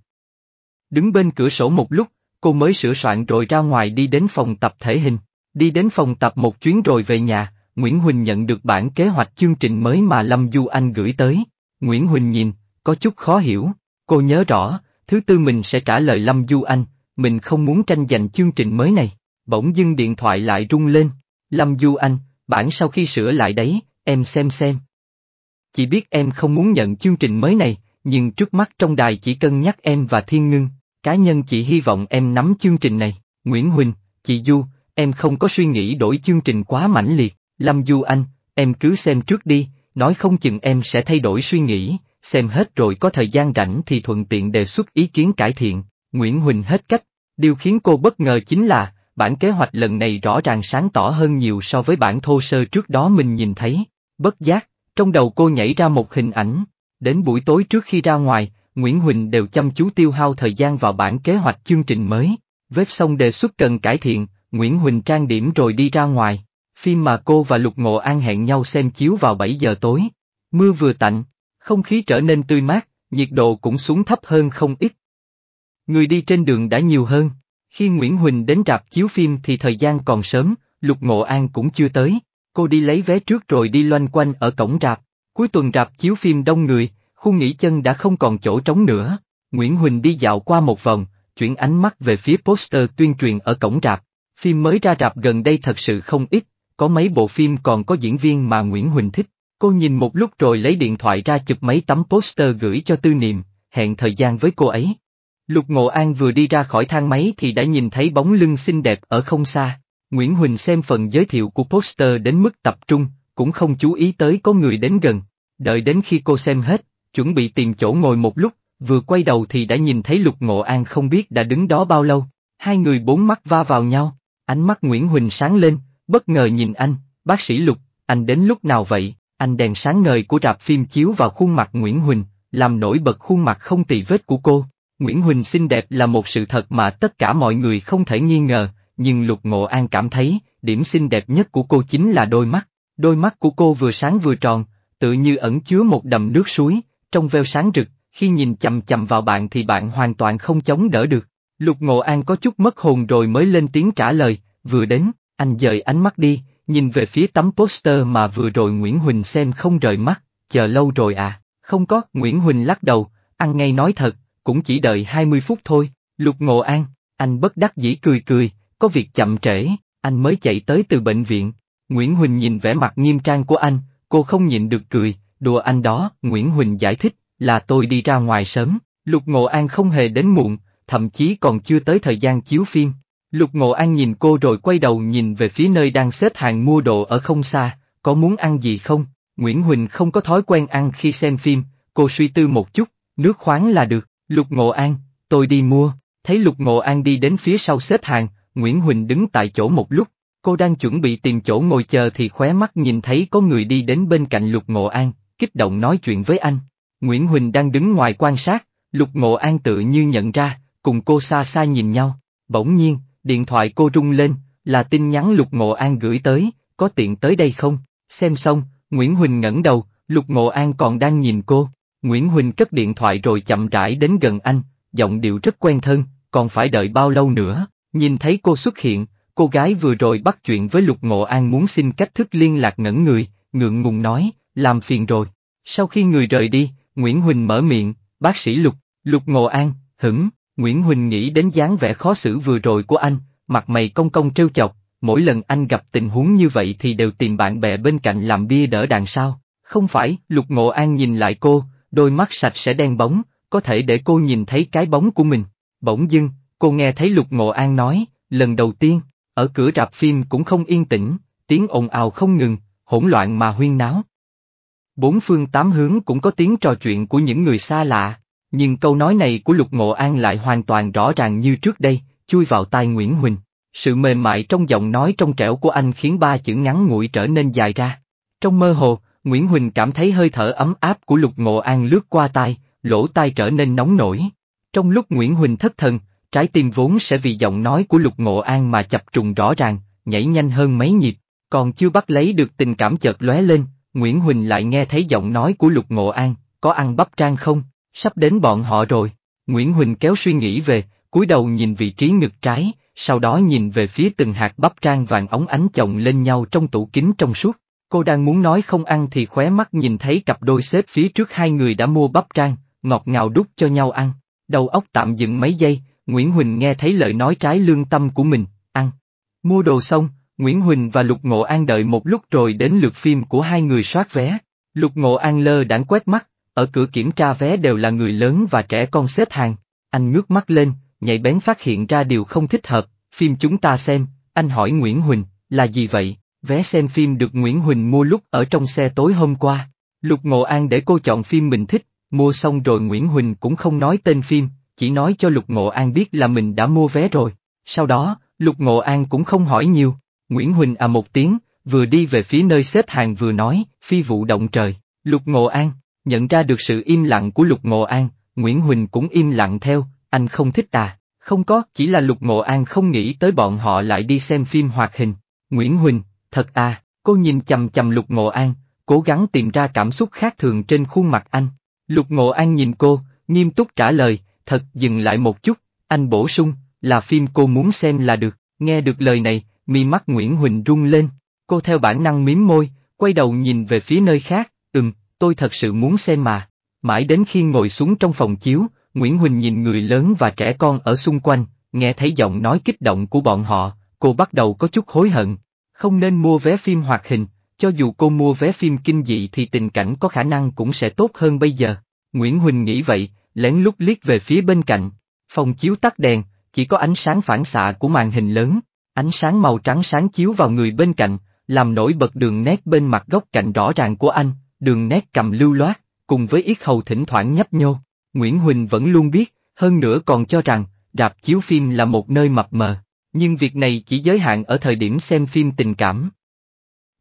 Đứng bên cửa sổ một lúc, cô mới sửa soạn rồi ra ngoài đi đến phòng tập thể hình, đi đến phòng tập một chuyến rồi về nhà, Nguyễn Huỳnh nhận được bản kế hoạch chương trình mới mà Lâm Du Anh gửi tới. Nguyễn Huỳnh nhìn, có chút khó hiểu, cô nhớ rõ, thứ tư mình sẽ trả lời Lâm Du Anh, mình không muốn tranh giành chương trình mới này. Bỗng dưng điện thoại lại rung lên, Lâm Du Anh, bản sau khi sửa lại đấy, em xem xem. Chỉ biết em không muốn nhận chương trình mới này, nhưng trước mắt trong đài chỉ cân nhắc em và Thiên Ngưng, cá nhân chị hy vọng em nắm chương trình này. Nguyễn Huỳnh, chị Du, em không có suy nghĩ đổi chương trình quá mãnh liệt, Lâm Du Anh, em cứ xem trước đi, nói không chừng em sẽ thay đổi suy nghĩ, xem hết rồi có thời gian rảnh thì thuận tiện đề xuất ý kiến cải thiện. Nguyễn Huỳnh hết cách, điều khiến cô bất ngờ chính là, bản kế hoạch lần này rõ ràng sáng tỏ hơn nhiều so với bản thô sơ trước đó mình nhìn thấy. Bất giác, trong đầu cô nhảy ra một hình ảnh. Đến buổi tối trước khi ra ngoài, Nguyễn Huỳnh đều chăm chú tiêu hao thời gian vào bản kế hoạch chương trình mới. Vết xong đề xuất cần cải thiện, Nguyễn Huỳnh trang điểm rồi đi ra ngoài. Phim mà cô và Lục Ngộ An hẹn nhau xem chiếu vào 7 giờ tối. Mưa vừa tạnh, không khí trở nên tươi mát, nhiệt độ cũng xuống thấp hơn không ít. Người đi trên đường đã nhiều hơn. Khi Nguyễn Huỳnh đến rạp chiếu phim thì thời gian còn sớm, Lục Ngộ An cũng chưa tới. Cô đi lấy vé trước rồi đi loanh quanh ở cổng rạp. Cuối tuần rạp chiếu phim đông người, khu nghỉ chân đã không còn chỗ trống nữa. Nguyễn Huỳnh đi dạo qua một vòng, chuyển ánh mắt về phía poster tuyên truyền ở cổng rạp. Phim mới ra rạp gần đây thật sự không ít, có mấy bộ phim còn có diễn viên mà Nguyễn Huỳnh thích. Cô nhìn một lúc rồi lấy điện thoại ra chụp mấy tấm poster gửi cho Tư Niệm, hẹn thời gian với cô ấy. Lục Ngộ An vừa đi ra khỏi thang máy thì đã nhìn thấy bóng lưng xinh đẹp ở không xa. Nguyễn Huỳnh xem phần giới thiệu của poster đến mức tập trung, cũng không chú ý tới có người đến gần. Đợi đến khi cô xem hết, chuẩn bị tìm chỗ ngồi một lúc, vừa quay đầu thì đã nhìn thấy Lục Ngộ An không biết đã đứng đó bao lâu. Hai người bốn mắt va vào nhau, ánh mắt Nguyễn Huỳnh sáng lên, bất ngờ nhìn anh, bác sĩ Lục, anh đến lúc nào vậy? Anh đèn sáng ngời của rạp phim chiếu vào khuôn mặt Nguyễn Huỳnh, làm nổi bật khuôn mặt không tì vết của cô. Nguyễn Huỳnh xinh đẹp là một sự thật mà tất cả mọi người không thể nghi ngờ, nhưng Lục Ngộ An cảm thấy, điểm xinh đẹp nhất của cô chính là đôi mắt. Đôi mắt của cô vừa sáng vừa tròn, tự như ẩn chứa một đầm nước suối, trong veo sáng rực, khi nhìn chầm chầm vào bạn thì bạn hoàn toàn không chống đỡ được. Lục Ngộ An có chút mất hồn rồi mới lên tiếng trả lời, vừa đến, anh dời ánh mắt đi, nhìn về phía tấm poster mà vừa rồi Nguyễn Huỳnh xem không rời mắt, chờ lâu rồi à, không có, Nguyễn Huỳnh lắc đầu, ăn ngay nói thật, cũng chỉ đợi 20 phút thôi, lục ngộ an, anh bất đắc dĩ cười cười, có việc chậm trễ, anh mới chạy tới từ bệnh viện. Nguyễn Huỳnh nhìn vẻ mặt nghiêm trang của anh, cô không nhịn được cười, đùa anh đó, Nguyễn Huỳnh giải thích, là tôi đi ra ngoài sớm, Lục Ngộ An không hề đến muộn, thậm chí còn chưa tới thời gian chiếu phim, Lục Ngộ An nhìn cô rồi quay đầu nhìn về phía nơi đang xếp hàng mua đồ ở không xa, có muốn ăn gì không? Nguyễn Huỳnh không có thói quen ăn khi xem phim, cô suy tư một chút, nước khoáng là được, Lục Ngộ An, tôi đi mua, thấy Lục Ngộ An đi đến phía sau xếp hàng, Nguyễn Huỳnh đứng tại chỗ một lúc, cô đang chuẩn bị tìm chỗ ngồi chờ thì khóe mắt nhìn thấy có người đi đến bên cạnh Lục Ngộ An, kích động nói chuyện với anh. Nguyễn Huỳnh đang đứng ngoài quan sát, Lục Ngộ An tự như nhận ra, cùng cô xa xa nhìn nhau, bỗng nhiên, Điện thoại cô rung lên, là tin nhắn Lục Ngộ An gửi tới, có tiện tới đây không? Xem xong, Nguyễn Huỳnh ngẩng đầu, Lục Ngộ An còn đang nhìn cô. Nguyễn Huỳnh cất điện thoại rồi chậm rãi đến gần anh, giọng điệu rất quen thân, còn phải đợi bao lâu nữa, nhìn thấy cô xuất hiện, cô gái vừa rồi bắt chuyện với Lục Ngộ An muốn xin cách thức liên lạc ngẩn người, ngượng ngùng nói, làm phiền rồi. Sau khi người rời đi, Nguyễn Huỳnh mở miệng, bác sĩ Lục, Lục Ngộ An, hửng, Nguyễn Huỳnh nghĩ đến dáng vẻ khó xử vừa rồi của anh, mặt mày công công trêu chọc, mỗi lần anh gặp tình huống như vậy thì đều tìm bạn bè bên cạnh làm bia đỡ đằng sao? Không phải, Lục Ngộ An nhìn lại cô, đôi mắt sạch sẽ đen bóng, có thể để cô nhìn thấy cái bóng của mình. Bỗng dưng, cô nghe thấy Lục Ngộ An nói, lần đầu tiên, ở cửa rạp phim cũng không yên tĩnh, tiếng ồn ào không ngừng, hỗn loạn mà huyên náo. Bốn phương tám hướng cũng có tiếng trò chuyện của những người xa lạ. Nhưng câu nói này của Lục Ngộ An lại hoàn toàn rõ ràng như trước đây, chui vào tai Nguyễn Huỳnh. Sự mềm mại trong giọng nói trong trẻo của anh khiến ba chữ ngắn nguội trở nên dài ra. Trong mơ hồ, Nguyễn Huỳnh cảm thấy hơi thở ấm áp của Lục Ngộ An lướt qua tai, lỗ tai trở nên nóng nổi. Trong lúc Nguyễn Huỳnh thất thần, trái tim vốn sẽ vì giọng nói của Lục Ngộ An mà chập trùng rõ ràng, nhảy nhanh hơn mấy nhịp, còn chưa bắt lấy được tình cảm chợt lóe lên, Nguyễn Huỳnh lại nghe thấy giọng nói của Lục Ngộ An, có ăn bắp trang không? sắp đến bọn họ rồi. Nguyễn Huỳnh kéo suy nghĩ về, cúi đầu nhìn vị trí ngực trái, sau đó nhìn về phía từng hạt bắp trang vàng ống ánh chồng lên nhau trong tủ kính trong suốt. Cô đang muốn nói không ăn thì khóe mắt nhìn thấy cặp đôi xếp phía trước hai người đã mua bắp trang, ngọt ngào đút cho nhau ăn. Đầu óc tạm dừng mấy giây, Nguyễn Huỳnh nghe thấy lời nói trái lương tâm của mình, ăn. Mua đồ xong, Nguyễn Huỳnh và Lục Ngộ An đợi một lúc rồi đến lượt phim của hai người soát vé. Lục Ngộ An lơ đãng quét mắt, ở cửa kiểm tra vé đều là người lớn và trẻ con xếp hàng, anh ngước mắt lên, nhạy bén phát hiện ra điều không thích hợp, phim chúng ta xem, anh hỏi Nguyễn Huỳnh, là gì vậy? Vé xem phim được Nguyễn Huỳnh mua lúc ở trong xe tối hôm qua. Lục Ngộ An để cô chọn phim mình thích, mua xong rồi Nguyễn Huỳnh cũng không nói tên phim, chỉ nói cho Lục Ngộ An biết là mình đã mua vé rồi. Sau đó, Lục Ngộ An cũng không hỏi nhiều, Nguyễn Huỳnh à một tiếng, vừa đi về phía nơi xếp hàng vừa nói, phi vụ động trời, Lục Ngộ An, Nhận ra được sự im lặng của Lục Ngộ An, Nguyễn Huỳnh cũng im lặng theo, anh không thích ta, không có, chỉ là Lục Ngộ An không nghĩ tới bọn họ lại đi xem phim hoạt hình. Nguyễn Huỳnh, thật à, cô nhìn chầm chầm Lục Ngộ An, cố gắng tìm ra cảm xúc khác thường trên khuôn mặt anh. Lục Ngộ An nhìn cô, nghiêm túc trả lời, thật dừng lại một chút, anh bổ sung, là phim cô muốn xem là được, nghe được lời này, mi mắt Nguyễn Huỳnh rung lên, cô theo bản năng miếm môi, quay đầu nhìn về phía nơi khác, ừm, tôi thật sự muốn xem mà. Mãi đến khi ngồi xuống trong phòng chiếu, Nguyễn Huỳnh nhìn người lớn và trẻ con ở xung quanh, nghe thấy giọng nói kích động của bọn họ, cô bắt đầu có chút hối hận. Không nên mua vé phim hoạt hình, cho dù cô mua vé phim kinh dị thì tình cảnh có khả năng cũng sẽ tốt hơn bây giờ. Nguyễn Huỳnh nghĩ vậy, lén lút liếc về phía bên cạnh. Phòng chiếu tắt đèn, chỉ có ánh sáng phản xạ của màn hình lớn, ánh sáng màu trắng sáng chiếu vào người bên cạnh, làm nổi bật đường nét bên mặt góc cạnh rõ ràng của anh, đường nét cầm lưu loát, cùng với ít hầu thỉnh thoảng nhấp nhô. Nguyễn Huỳnh vẫn luôn biết, hơn nữa còn cho rằng, rạp chiếu phim là một nơi mập mờ, nhưng việc này chỉ giới hạn ở thời điểm xem phim tình cảm.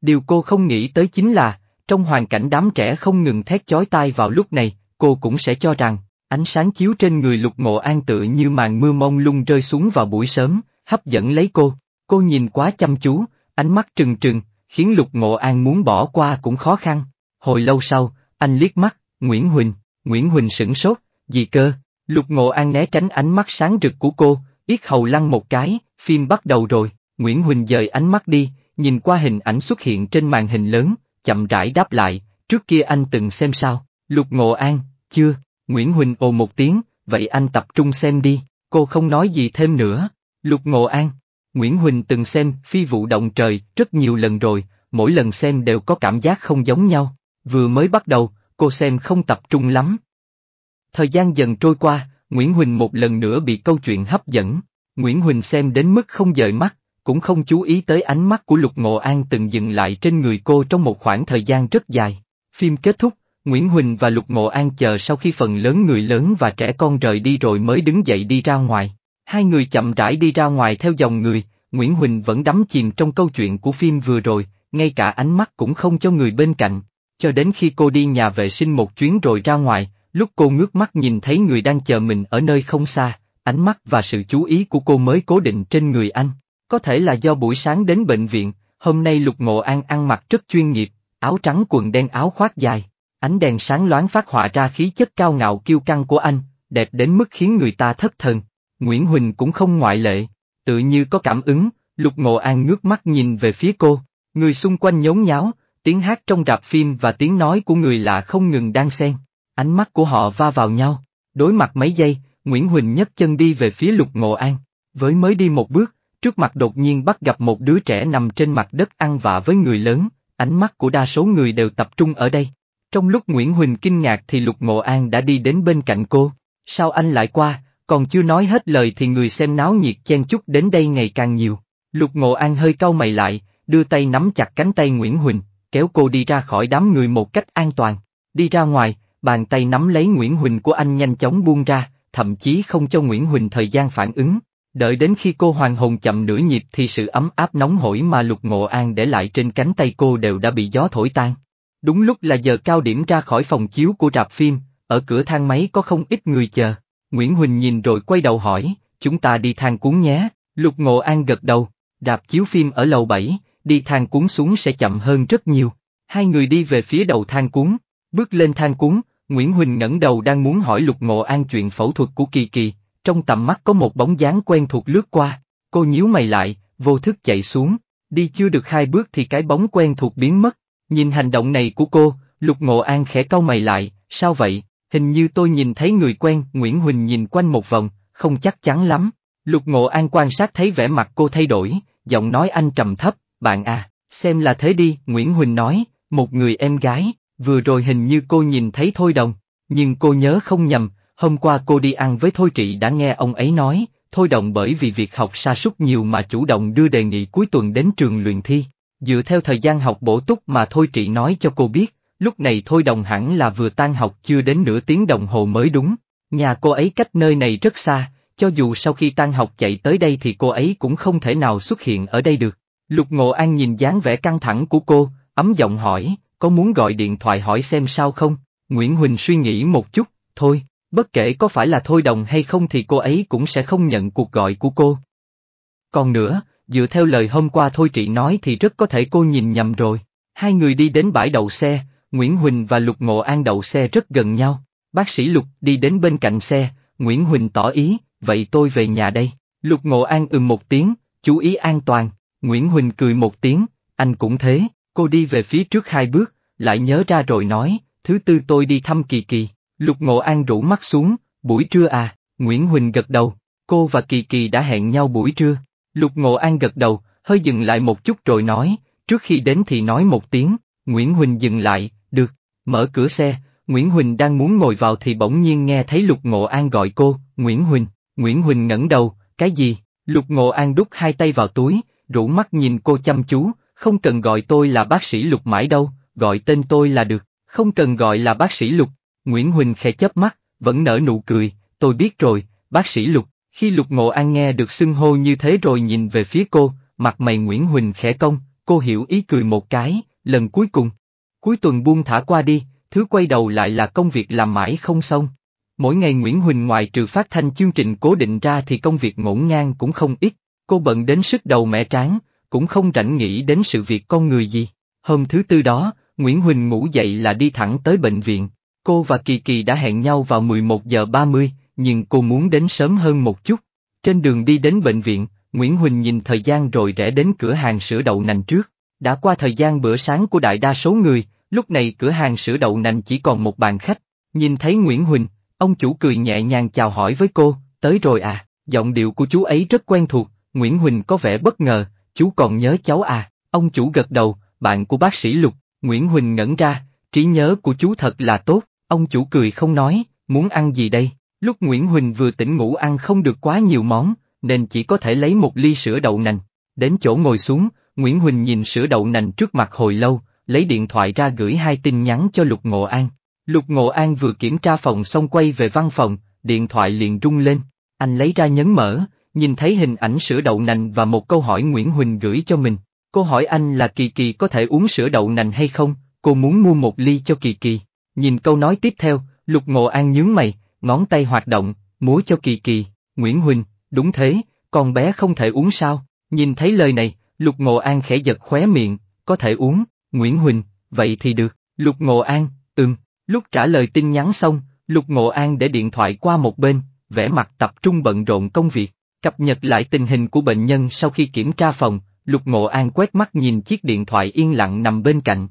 Điều cô không nghĩ tới chính là, trong hoàn cảnh đám trẻ không ngừng thét chói tai vào lúc này, cô cũng sẽ cho rằng, ánh sáng chiếu trên người lục ngộ an tựa như màn mưa mông lung rơi xuống vào buổi sớm, hấp dẫn lấy cô. Cô nhìn quá chăm chú, ánh mắt trừng trừng, khiến lục ngộ an muốn bỏ qua cũng khó khăn. Hồi lâu sau, anh liếc mắt, Nguyễn Huỳnh, Nguyễn Huỳnh sửng sốt, gì cơ, lục ngộ an né tránh ánh mắt sáng rực của cô, yết hầu lăn một cái, phim bắt đầu rồi, Nguyễn Huỳnh dời ánh mắt đi, nhìn qua hình ảnh xuất hiện trên màn hình lớn, chậm rãi đáp lại, trước kia anh từng xem sao, lục ngộ an, chưa, Nguyễn Huỳnh ồ một tiếng, vậy anh tập trung xem đi, cô không nói gì thêm nữa, lục ngộ an. Nguyễn Huỳnh từng xem Phi vụ động trời rất nhiều lần rồi, mỗi lần xem đều có cảm giác không giống nhau. Vừa mới bắt đầu, cô xem không tập trung lắm. Thời gian dần trôi qua, Nguyễn Huỳnh một lần nữa bị câu chuyện hấp dẫn. Nguyễn Huỳnh xem đến mức không dời mắt, cũng không chú ý tới ánh mắt của Lục Ngộ An từng dừng lại trên người cô trong một khoảng thời gian rất dài. Phim kết thúc, Nguyễn Huỳnh và Lục Ngộ An chờ sau khi phần lớn người lớn và trẻ con rời đi rồi mới đứng dậy đi ra ngoài. Hai người chậm rãi đi ra ngoài theo dòng người, Nguyễn Huỳnh vẫn đắm chìm trong câu chuyện của phim vừa rồi, ngay cả ánh mắt cũng không cho người bên cạnh cho đến khi cô đi nhà vệ sinh một chuyến rồi ra ngoài, lúc cô ngước mắt nhìn thấy người đang chờ mình ở nơi không xa, ánh mắt và sự chú ý của cô mới cố định trên người anh. Có thể là do buổi sáng đến bệnh viện, hôm nay Lục Ngộ An ăn mặc rất chuyên nghiệp, áo trắng quần đen áo khoác dài, ánh đèn sáng loáng phát họa ra khí chất cao ngạo kiêu căng của anh, đẹp đến mức khiến người ta thất thần. Nguyễn Huỳnh cũng không ngoại lệ, tự như có cảm ứng, Lục Ngộ An ngước mắt nhìn về phía cô, người xung quanh nhốn nháo, tiếng hát trong rạp phim và tiếng nói của người lạ không ngừng đang xen. Ánh mắt của họ va vào nhau. Đối mặt mấy giây, Nguyễn Huỳnh nhấc chân đi về phía Lục Ngộ An. Với mới đi một bước, trước mặt đột nhiên bắt gặp một đứa trẻ nằm trên mặt đất ăn vạ với người lớn, ánh mắt của đa số người đều tập trung ở đây. Trong lúc Nguyễn Huỳnh kinh ngạc thì Lục Ngộ An đã đi đến bên cạnh cô. Sao anh lại qua, còn chưa nói hết lời thì người xem náo nhiệt chen chúc đến đây ngày càng nhiều. Lục Ngộ An hơi cau mày lại, đưa tay nắm chặt cánh tay Nguyễn Huỳnh, kéo cô đi ra khỏi đám người một cách an toàn. Đi ra ngoài, bàn tay nắm lấy Nguyễn Huỳnh của anh nhanh chóng buông ra, thậm chí không cho Nguyễn Huỳnh thời gian phản ứng. Đợi đến khi cô hoàng hồn chậm nửa nhịp thì sự ấm áp nóng hổi mà Lục Ngộ An để lại trên cánh tay cô đều đã bị gió thổi tan. Đúng lúc là giờ cao điểm ra khỏi phòng chiếu của rạp phim, ở cửa thang máy có không ít người chờ. Nguyễn Huỳnh nhìn rồi quay đầu hỏi, chúng ta đi thang cuốn nhé, Lục Ngộ An gật đầu, rạp chiếu phim ở lầu 7, đi thang cuốn xuống sẽ chậm hơn rất nhiều. Hai người đi về phía đầu thang cuốn, bước lên thang cuốn, Nguyễn Huỳnh ngẩng đầu đang muốn hỏi Lục Ngộ An chuyện phẫu thuật của Kỳ Kỳ, trong tầm mắt có một bóng dáng quen thuộc lướt qua, cô nhíu mày lại, vô thức chạy xuống, đi chưa được hai bước thì cái bóng quen thuộc biến mất, nhìn hành động này của cô, Lục Ngộ An khẽ cau mày lại, sao vậy, hình như tôi nhìn thấy người quen, Nguyễn Huỳnh nhìn quanh một vòng, không chắc chắn lắm, Lục Ngộ An quan sát thấy vẻ mặt cô thay đổi, giọng nói anh trầm thấp, bạn à, xem là thế đi, Nguyễn Huỳnh nói, một người em gái, vừa rồi hình như cô nhìn thấy Thôi Đồng, nhưng cô nhớ không nhầm, hôm qua cô đi ăn với Thôi Trị đã nghe ông ấy nói, Thôi Đồng bởi vì việc học sa sút nhiều mà chủ động đưa đề nghị cuối tuần đến trường luyện thi, dựa theo thời gian học bổ túc mà Thôi Trị nói cho cô biết, lúc này Thôi Đồng hẳn là vừa tan học chưa đến nửa tiếng đồng hồ mới đúng, nhà cô ấy cách nơi này rất xa, cho dù sau khi tan học chạy tới đây thì cô ấy cũng không thể nào xuất hiện ở đây được. Lục Ngộ An nhìn dáng vẻ căng thẳng của cô, ấm giọng hỏi, có muốn gọi điện thoại hỏi xem sao không? Nguyễn Huỳnh suy nghĩ một chút, thôi, bất kể có phải là thôi đồng hay không thì cô ấy cũng sẽ không nhận cuộc gọi của cô. Còn nữa, dựa theo lời hôm qua Thôi Trị nói thì rất có thể cô nhìn nhầm rồi. Hai người đi đến bãi đậu xe, Nguyễn Huỳnh và Lục Ngộ An đậu xe rất gần nhau. Bác sĩ Lục đi đến bên cạnh xe, Nguyễn Huỳnh tỏ ý, vậy tôi về nhà đây. Lục Ngộ An ừm một tiếng, chú ý an toàn. Nguyễn Huỳnh cười một tiếng, anh cũng thế, cô đi về phía trước hai bước, lại nhớ ra rồi nói, thứ tư tôi đi thăm Kỳ Kỳ, Lục Ngộ An rủ mắt xuống, buổi trưa à, Nguyễn Huỳnh gật đầu, cô và Kỳ Kỳ đã hẹn nhau buổi trưa, Lục Ngộ An gật đầu, hơi dừng lại một chút rồi nói, trước khi đến thì nói một tiếng, Nguyễn Huỳnh dừng lại, được, mở cửa xe, Nguyễn Huỳnh đang muốn ngồi vào thì bỗng nhiên nghe thấy Lục Ngộ An gọi cô, Nguyễn Huỳnh, Nguyễn Huỳnh ngẩng đầu, cái gì, Lục Ngộ An đút hai tay vào túi, rủ mắt nhìn cô chăm chú, không cần gọi tôi là bác sĩ Lục mãi đâu, gọi tên tôi là được, không cần gọi là bác sĩ Lục. Nguyễn Huỳnh khẽ chớp mắt, vẫn nở nụ cười, tôi biết rồi, bác sĩ Lục. Khi Lục Ngộ An nghe được xưng hô như thế rồi nhìn về phía cô, mặt mày Nguyễn Huỳnh khẽ cong, cô hiểu ý cười một cái, lần cuối cùng. Cuối tuần buông thả qua đi, thứ quay đầu lại là công việc làm mãi không xong. Mỗi ngày Nguyễn Huỳnh ngoài trừ phát thanh chương trình cố định ra thì công việc ngổn ngang cũng không ít, Cô bận đến sức đầu mẹ tráng, cũng không rảnh nghĩ đến sự việc con người gì. Hôm thứ tư đó, Nguyễn Huỳnh ngủ dậy là đi thẳng tới bệnh viện. Cô và Kỳ Kỳ đã hẹn nhau vào 11 giờ 30, nhưng cô muốn đến sớm hơn một chút. Trên đường đi đến bệnh viện, Nguyễn Huỳnh nhìn thời gian rồi rẽ đến cửa hàng sữa đậu nành trước. Đã qua thời gian bữa sáng của đại đa số người, lúc này cửa hàng sữa đậu nành chỉ còn một bàn khách. Nhìn thấy Nguyễn Huỳnh, ông chủ cười nhẹ nhàng chào hỏi với cô, tới rồi à, giọng điệu của chú ấy rất quen thuộc, Nguyễn Huỳnh có vẻ bất ngờ, chú còn nhớ cháu à, ông chủ gật đầu, bạn của bác sĩ Lục, Nguyễn Huỳnh ngẩn ra, trí nhớ của chú thật là tốt, ông chủ cười không nói, muốn ăn gì đây, lúc Nguyễn Huỳnh vừa tỉnh ngủ ăn không được quá nhiều món, nên chỉ có thể lấy một ly sữa đậu nành, đến chỗ ngồi xuống, Nguyễn Huỳnh nhìn sữa đậu nành trước mặt hồi lâu, lấy điện thoại ra gửi hai tin nhắn cho Lục Ngộ An. Lục Ngộ An vừa kiểm tra phòng xong quay về văn phòng, điện thoại liền rung lên, anh lấy ra nhấn mở, Nhìn thấy hình ảnh sữa đậu nành và một câu hỏi Nguyễn Huỳnh gửi cho mình, cô hỏi anh là Kỳ Kỳ có thể uống sữa đậu nành hay không, cô muốn mua một ly cho Kỳ Kỳ. Nhìn câu nói tiếp theo, Lục Ngộ An nhướng mày, ngón tay hoạt động, múa cho Kỳ Kỳ, Nguyễn Huỳnh, đúng thế, con bé không thể uống sao, nhìn thấy lời này, Lục Ngộ An khẽ giật khóe miệng, có thể uống, Nguyễn Huỳnh, vậy thì được, Lục Ngộ An, ừm, lúc trả lời tin nhắn xong, Lục Ngộ An để điện thoại qua một bên, vẻ mặt tập trung bận rộn công việc. Cập nhật lại tình hình của bệnh nhân sau khi kiểm tra phòng, Lục Ngộ An quét mắt nhìn chiếc điện thoại yên lặng nằm bên cạnh.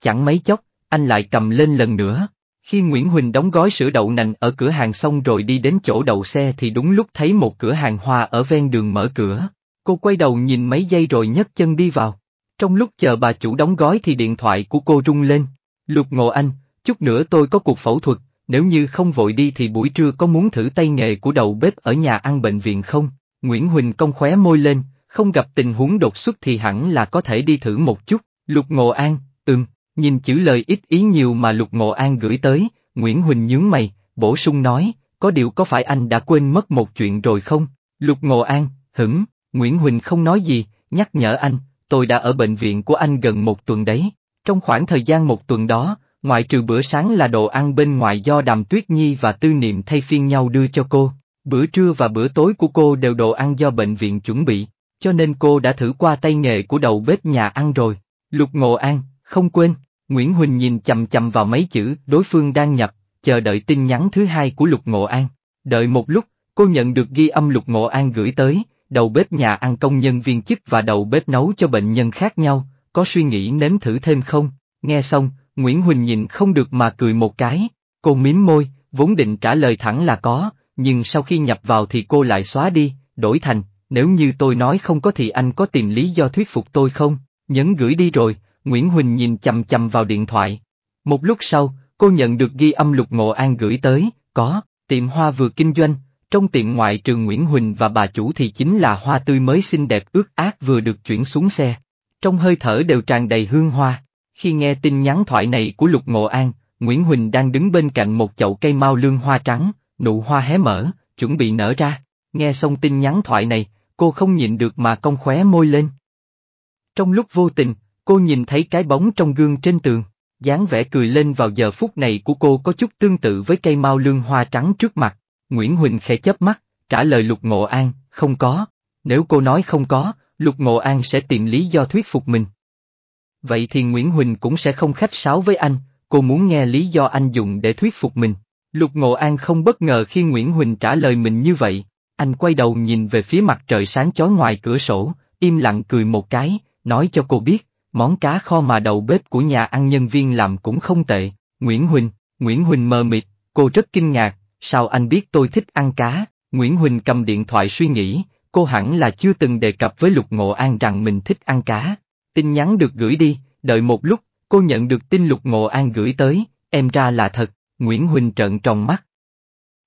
Chẳng mấy chốc, anh lại cầm lên lần nữa. Khi Nguyễn Huỳnh đóng gói sữa đậu nành ở cửa hàng xong rồi đi đến chỗ đậu xe thì đúng lúc thấy một cửa hàng hoa ở ven đường mở cửa. Cô quay đầu nhìn mấy giây rồi nhấc chân đi vào. Trong lúc chờ bà chủ đóng gói thì điện thoại của cô rung lên. Lục Ngộ an, chút nữa tôi có cuộc phẫu thuật, nếu như không vội đi thì buổi trưa có muốn thử tay nghề của đầu bếp ở nhà ăn bệnh viện không? Nguyễn Huỳnh Công khóe môi lên, không gặp tình huống đột xuất thì hẳn là có thể đi thử một chút. Lục Ngộ An, ừm, nhìn chữ lời ít ý nhiều mà Lục Ngộ An gửi tới, Nguyễn Huỳnh nhướng mày, bổ sung nói, có điều có phải anh đã quên mất một chuyện rồi không? Lục Ngộ An, hửng, Nguyễn Huỳnh không nói gì, nhắc nhở anh, tôi đã ở bệnh viện của anh gần một tuần đấy. Trong khoảng thời gian một tuần đó, ngoại trừ bữa sáng là đồ ăn bên ngoài do Đàm Tuyết Nhi và Tư Niệm thay phiên nhau đưa cho cô, bữa trưa và bữa tối của cô đều đồ ăn do bệnh viện chuẩn bị, cho nên cô đã thử qua tay nghề của đầu bếp nhà ăn rồi. Lục Ngộ An, không quên, Nguyễn Huỳnh nhìn chầm chầm vào mấy chữ đối phương đang nhập, chờ đợi tin nhắn thứ hai của Lục Ngộ An. Đợi một lúc, cô nhận được ghi âm Lục Ngộ An gửi tới, đầu bếp nhà ăn công nhân viên chức và đầu bếp nấu cho bệnh nhân khác nhau, có suy nghĩ nếm thử thêm không? Nghe xong, Nguyễn Huỳnh nhìn không được mà cười một cái, cô mím môi, vốn định trả lời thẳng là có, nhưng sau khi nhập vào thì cô lại xóa đi, đổi thành, nếu như tôi nói không có thì anh có tìm lý do thuyết phục tôi không, nhấn gửi đi rồi, Nguyễn Huỳnh nhìn chầm chầm vào điện thoại. Một lúc sau, cô nhận được ghi âm lục ngộ an gửi tới, có, tiệm hoa vừa kinh doanh, trong tiệm ngoại trường Nguyễn Huỳnh và bà chủ thì chính là hoa tươi mới xinh đẹp ướt át vừa được chuyển xuống xe. Trong hơi thở đều tràn đầy hương hoa. Khi nghe tin nhắn thoại này của Lục Ngộ An, Nguyễn Huỳnh đang đứng bên cạnh một chậu cây mau lương hoa trắng, nụ hoa hé mở, chuẩn bị nở ra. Nghe xong tin nhắn thoại này, cô không nhịn được mà cong khóe môi lên. Trong lúc vô tình, cô nhìn thấy cái bóng trong gương trên tường, dáng vẻ cười lên vào giờ phút này của cô có chút tương tự với cây mau lương hoa trắng trước mặt. Nguyễn Huỳnh khẽ chớp mắt, trả lời Lục Ngộ An, không có. Nếu cô nói không có, Lục Ngộ An sẽ tìm lý do thuyết phục mình. Vậy thì Nguyễn Huỳnh cũng sẽ không khách sáo với anh, cô muốn nghe lý do anh dùng để thuyết phục mình. Lục Ngộ An không bất ngờ khi Nguyễn Huỳnh trả lời mình như vậy. Anh quay đầu nhìn về phía mặt trời sáng chói ngoài cửa sổ, im lặng cười một cái, nói cho cô biết, món cá kho mà đầu bếp của nhà ăn nhân viên làm cũng không tệ. Nguyễn Huỳnh, Nguyễn Huỳnh mờ mịt, cô rất kinh ngạc, sao anh biết tôi thích ăn cá? Nguyễn Huỳnh cầm điện thoại suy nghĩ, cô hẳn là chưa từng đề cập với Lục Ngộ An rằng mình thích ăn cá tin nhắn được gửi đi, đợi một lúc, cô nhận được tin Lục Ngộ An gửi tới, em ra là thật, Nguyễn Huỳnh trợn tròng mắt.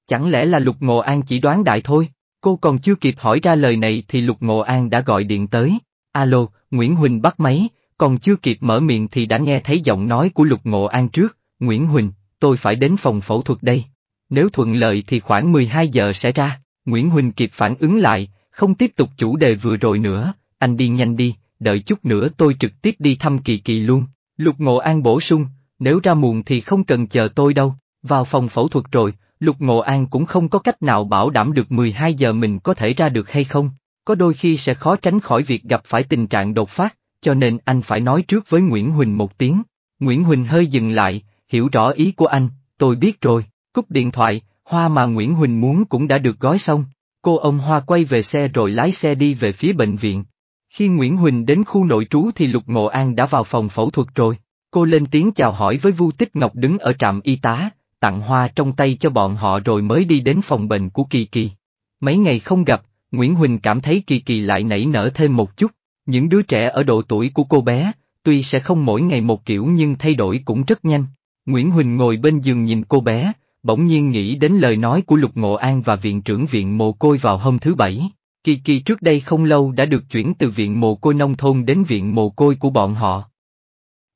Chẳng lẽ là Lục Ngộ An chỉ đoán đại thôi, cô còn chưa kịp hỏi ra lời này thì Lục Ngộ An đã gọi điện tới, alo, Nguyễn Huỳnh bắt máy, còn chưa kịp mở miệng thì đã nghe thấy giọng nói của Lục Ngộ An trước, Nguyễn Huỳnh, tôi phải đến phòng phẫu thuật đây. Nếu thuận lợi thì khoảng 12 giờ sẽ ra, Nguyễn Huỳnh kịp phản ứng lại, không tiếp tục chủ đề vừa rồi nữa, anh đi nhanh đi, đợi chút nữa tôi trực tiếp đi thăm kỳ kỳ luôn. Lục Ngộ An bổ sung, nếu ra muộn thì không cần chờ tôi đâu, vào phòng phẫu thuật rồi, Lục Ngộ An cũng không có cách nào bảo đảm được 12 giờ mình có thể ra được hay không, có đôi khi sẽ khó tránh khỏi việc gặp phải tình trạng đột phát, cho nên anh phải nói trước với Nguyễn Huỳnh một tiếng. Nguyễn Huỳnh hơi dừng lại, hiểu rõ ý của anh, tôi biết rồi, cúp điện thoại, hoa mà Nguyễn Huỳnh muốn cũng đã được gói xong. Cô ông Hoa quay về xe rồi lái xe đi về phía bệnh viện, khi Nguyễn Huỳnh đến khu nội trú thì Lục Ngộ An đã vào phòng phẫu thuật rồi. Cô lên tiếng chào hỏi với Vu Tích Ngọc đứng ở trạm y tá, tặng hoa trong tay cho bọn họ rồi mới đi đến phòng bệnh của Kỳ Kỳ. Mấy ngày không gặp, Nguyễn Huỳnh cảm thấy Kỳ Kỳ lại nảy nở thêm một chút. Những đứa trẻ ở độ tuổi của cô bé, tuy sẽ không mỗi ngày một kiểu nhưng thay đổi cũng rất nhanh. Nguyễn Huỳnh ngồi bên giường nhìn cô bé, bỗng nhiên nghĩ đến lời nói của Lục Ngộ An và viện trưởng viện mồ côi vào hôm thứ Bảy. Kiki trước đây không lâu đã được chuyển từ viện mồ côi nông thôn đến viện mồ côi của bọn họ.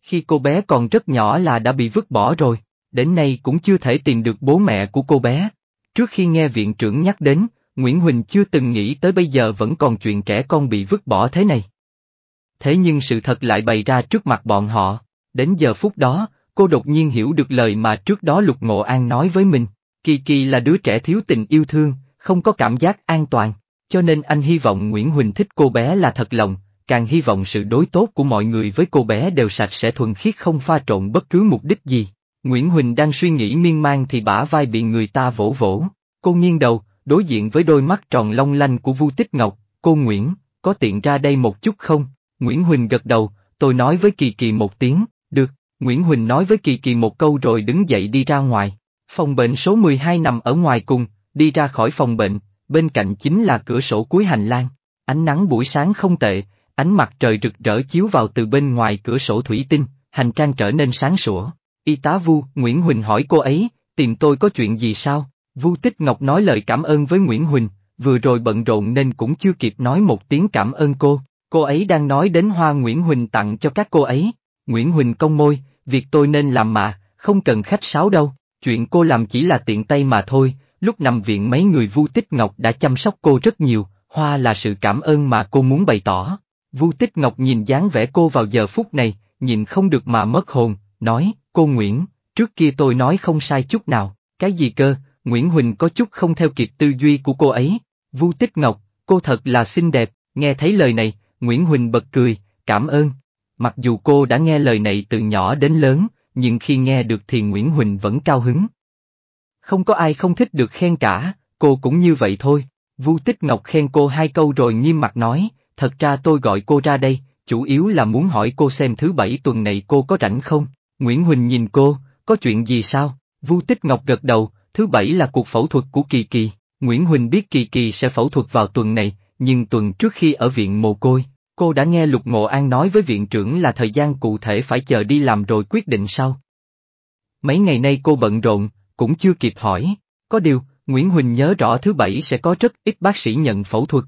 Khi cô bé còn rất nhỏ là đã bị vứt bỏ rồi, đến nay cũng chưa thể tìm được bố mẹ của cô bé. Trước khi nghe viện trưởng nhắc đến, Nguyễn Huỳnh chưa từng nghĩ tới bây giờ vẫn còn chuyện trẻ con bị vứt bỏ thế này. Thế nhưng sự thật lại bày ra trước mặt bọn họ, đến giờ phút đó, cô đột nhiên hiểu được lời mà trước đó Lục Ngộ An nói với mình, Kỳ Kỳ là đứa trẻ thiếu tình yêu thương, không có cảm giác an toàn. Cho nên anh hy vọng Nguyễn Huỳnh thích cô bé là thật lòng, càng hy vọng sự đối tốt của mọi người với cô bé đều sạch sẽ thuần khiết không pha trộn bất cứ mục đích gì. Nguyễn Huỳnh đang suy nghĩ miên man thì bả vai bị người ta vỗ vỗ, cô nghiêng đầu, đối diện với đôi mắt tròn long lanh của Vu Tích Ngọc, cô Nguyễn, có tiện ra đây một chút không? Nguyễn Huỳnh gật đầu, tôi nói với Kỳ Kỳ một tiếng, được, Nguyễn Huỳnh nói với Kỳ Kỳ một câu rồi đứng dậy đi ra ngoài. Phòng bệnh số 12 nằm ở ngoài cùng, đi ra khỏi phòng bệnh, bên cạnh chính là cửa sổ cuối hành lang. Ánh nắng buổi sáng không tệ, ánh mặt trời rực rỡ chiếu vào từ bên ngoài cửa sổ thủy tinh, hành trang trở nên sáng sủa. Y tá Vu, Nguyễn Huỳnh hỏi cô ấy, tìm tôi có chuyện gì sao? Vu Tích Ngọc nói lời cảm ơn với Nguyễn Huỳnh, vừa rồi bận rộn nên cũng chưa kịp nói một tiếng cảm ơn cô. Cô ấy đang nói đến hoa Nguyễn Huỳnh tặng cho các cô ấy. Nguyễn Huỳnh cong môi, việc tôi nên làm mà, không cần khách sáo đâu, chuyện cô làm chỉ là tiện tay mà thôi, Lúc nằm viện mấy người Vu Tích Ngọc đã chăm sóc cô rất nhiều, hoa là sự cảm ơn mà cô muốn bày tỏ. Vu Tích Ngọc nhìn dáng vẻ cô vào giờ phút này, nhìn không được mà mất hồn, nói, cô Nguyễn, trước kia tôi nói không sai chút nào, cái gì cơ, Nguyễn Huỳnh có chút không theo kịp tư duy của cô ấy. Vu Tích Ngọc, cô thật là xinh đẹp, nghe thấy lời này, Nguyễn Huỳnh bật cười, cảm ơn. Mặc dù cô đã nghe lời này từ nhỏ đến lớn, nhưng khi nghe được thì Nguyễn Huỳnh vẫn cao hứng, không có ai không thích được khen cả, cô cũng như vậy thôi. Vu Tích Ngọc khen cô hai câu rồi nghiêm mặt nói, thật ra tôi gọi cô ra đây, chủ yếu là muốn hỏi cô xem thứ bảy tuần này cô có rảnh không. Nguyễn Huỳnh nhìn cô, có chuyện gì sao? Vu Tích Ngọc gật đầu, thứ bảy là cuộc phẫu thuật của Kỳ Kỳ. Nguyễn Huỳnh biết Kỳ Kỳ sẽ phẫu thuật vào tuần này, nhưng tuần trước khi ở viện mồ côi, cô đã nghe Lục Ngộ An nói với viện trưởng là thời gian cụ thể phải chờ đi làm rồi quyết định sau. Mấy ngày nay cô bận rộn, cũng chưa kịp hỏi. Có điều, Nguyễn Huỳnh nhớ rõ thứ bảy sẽ có rất ít bác sĩ nhận phẫu thuật.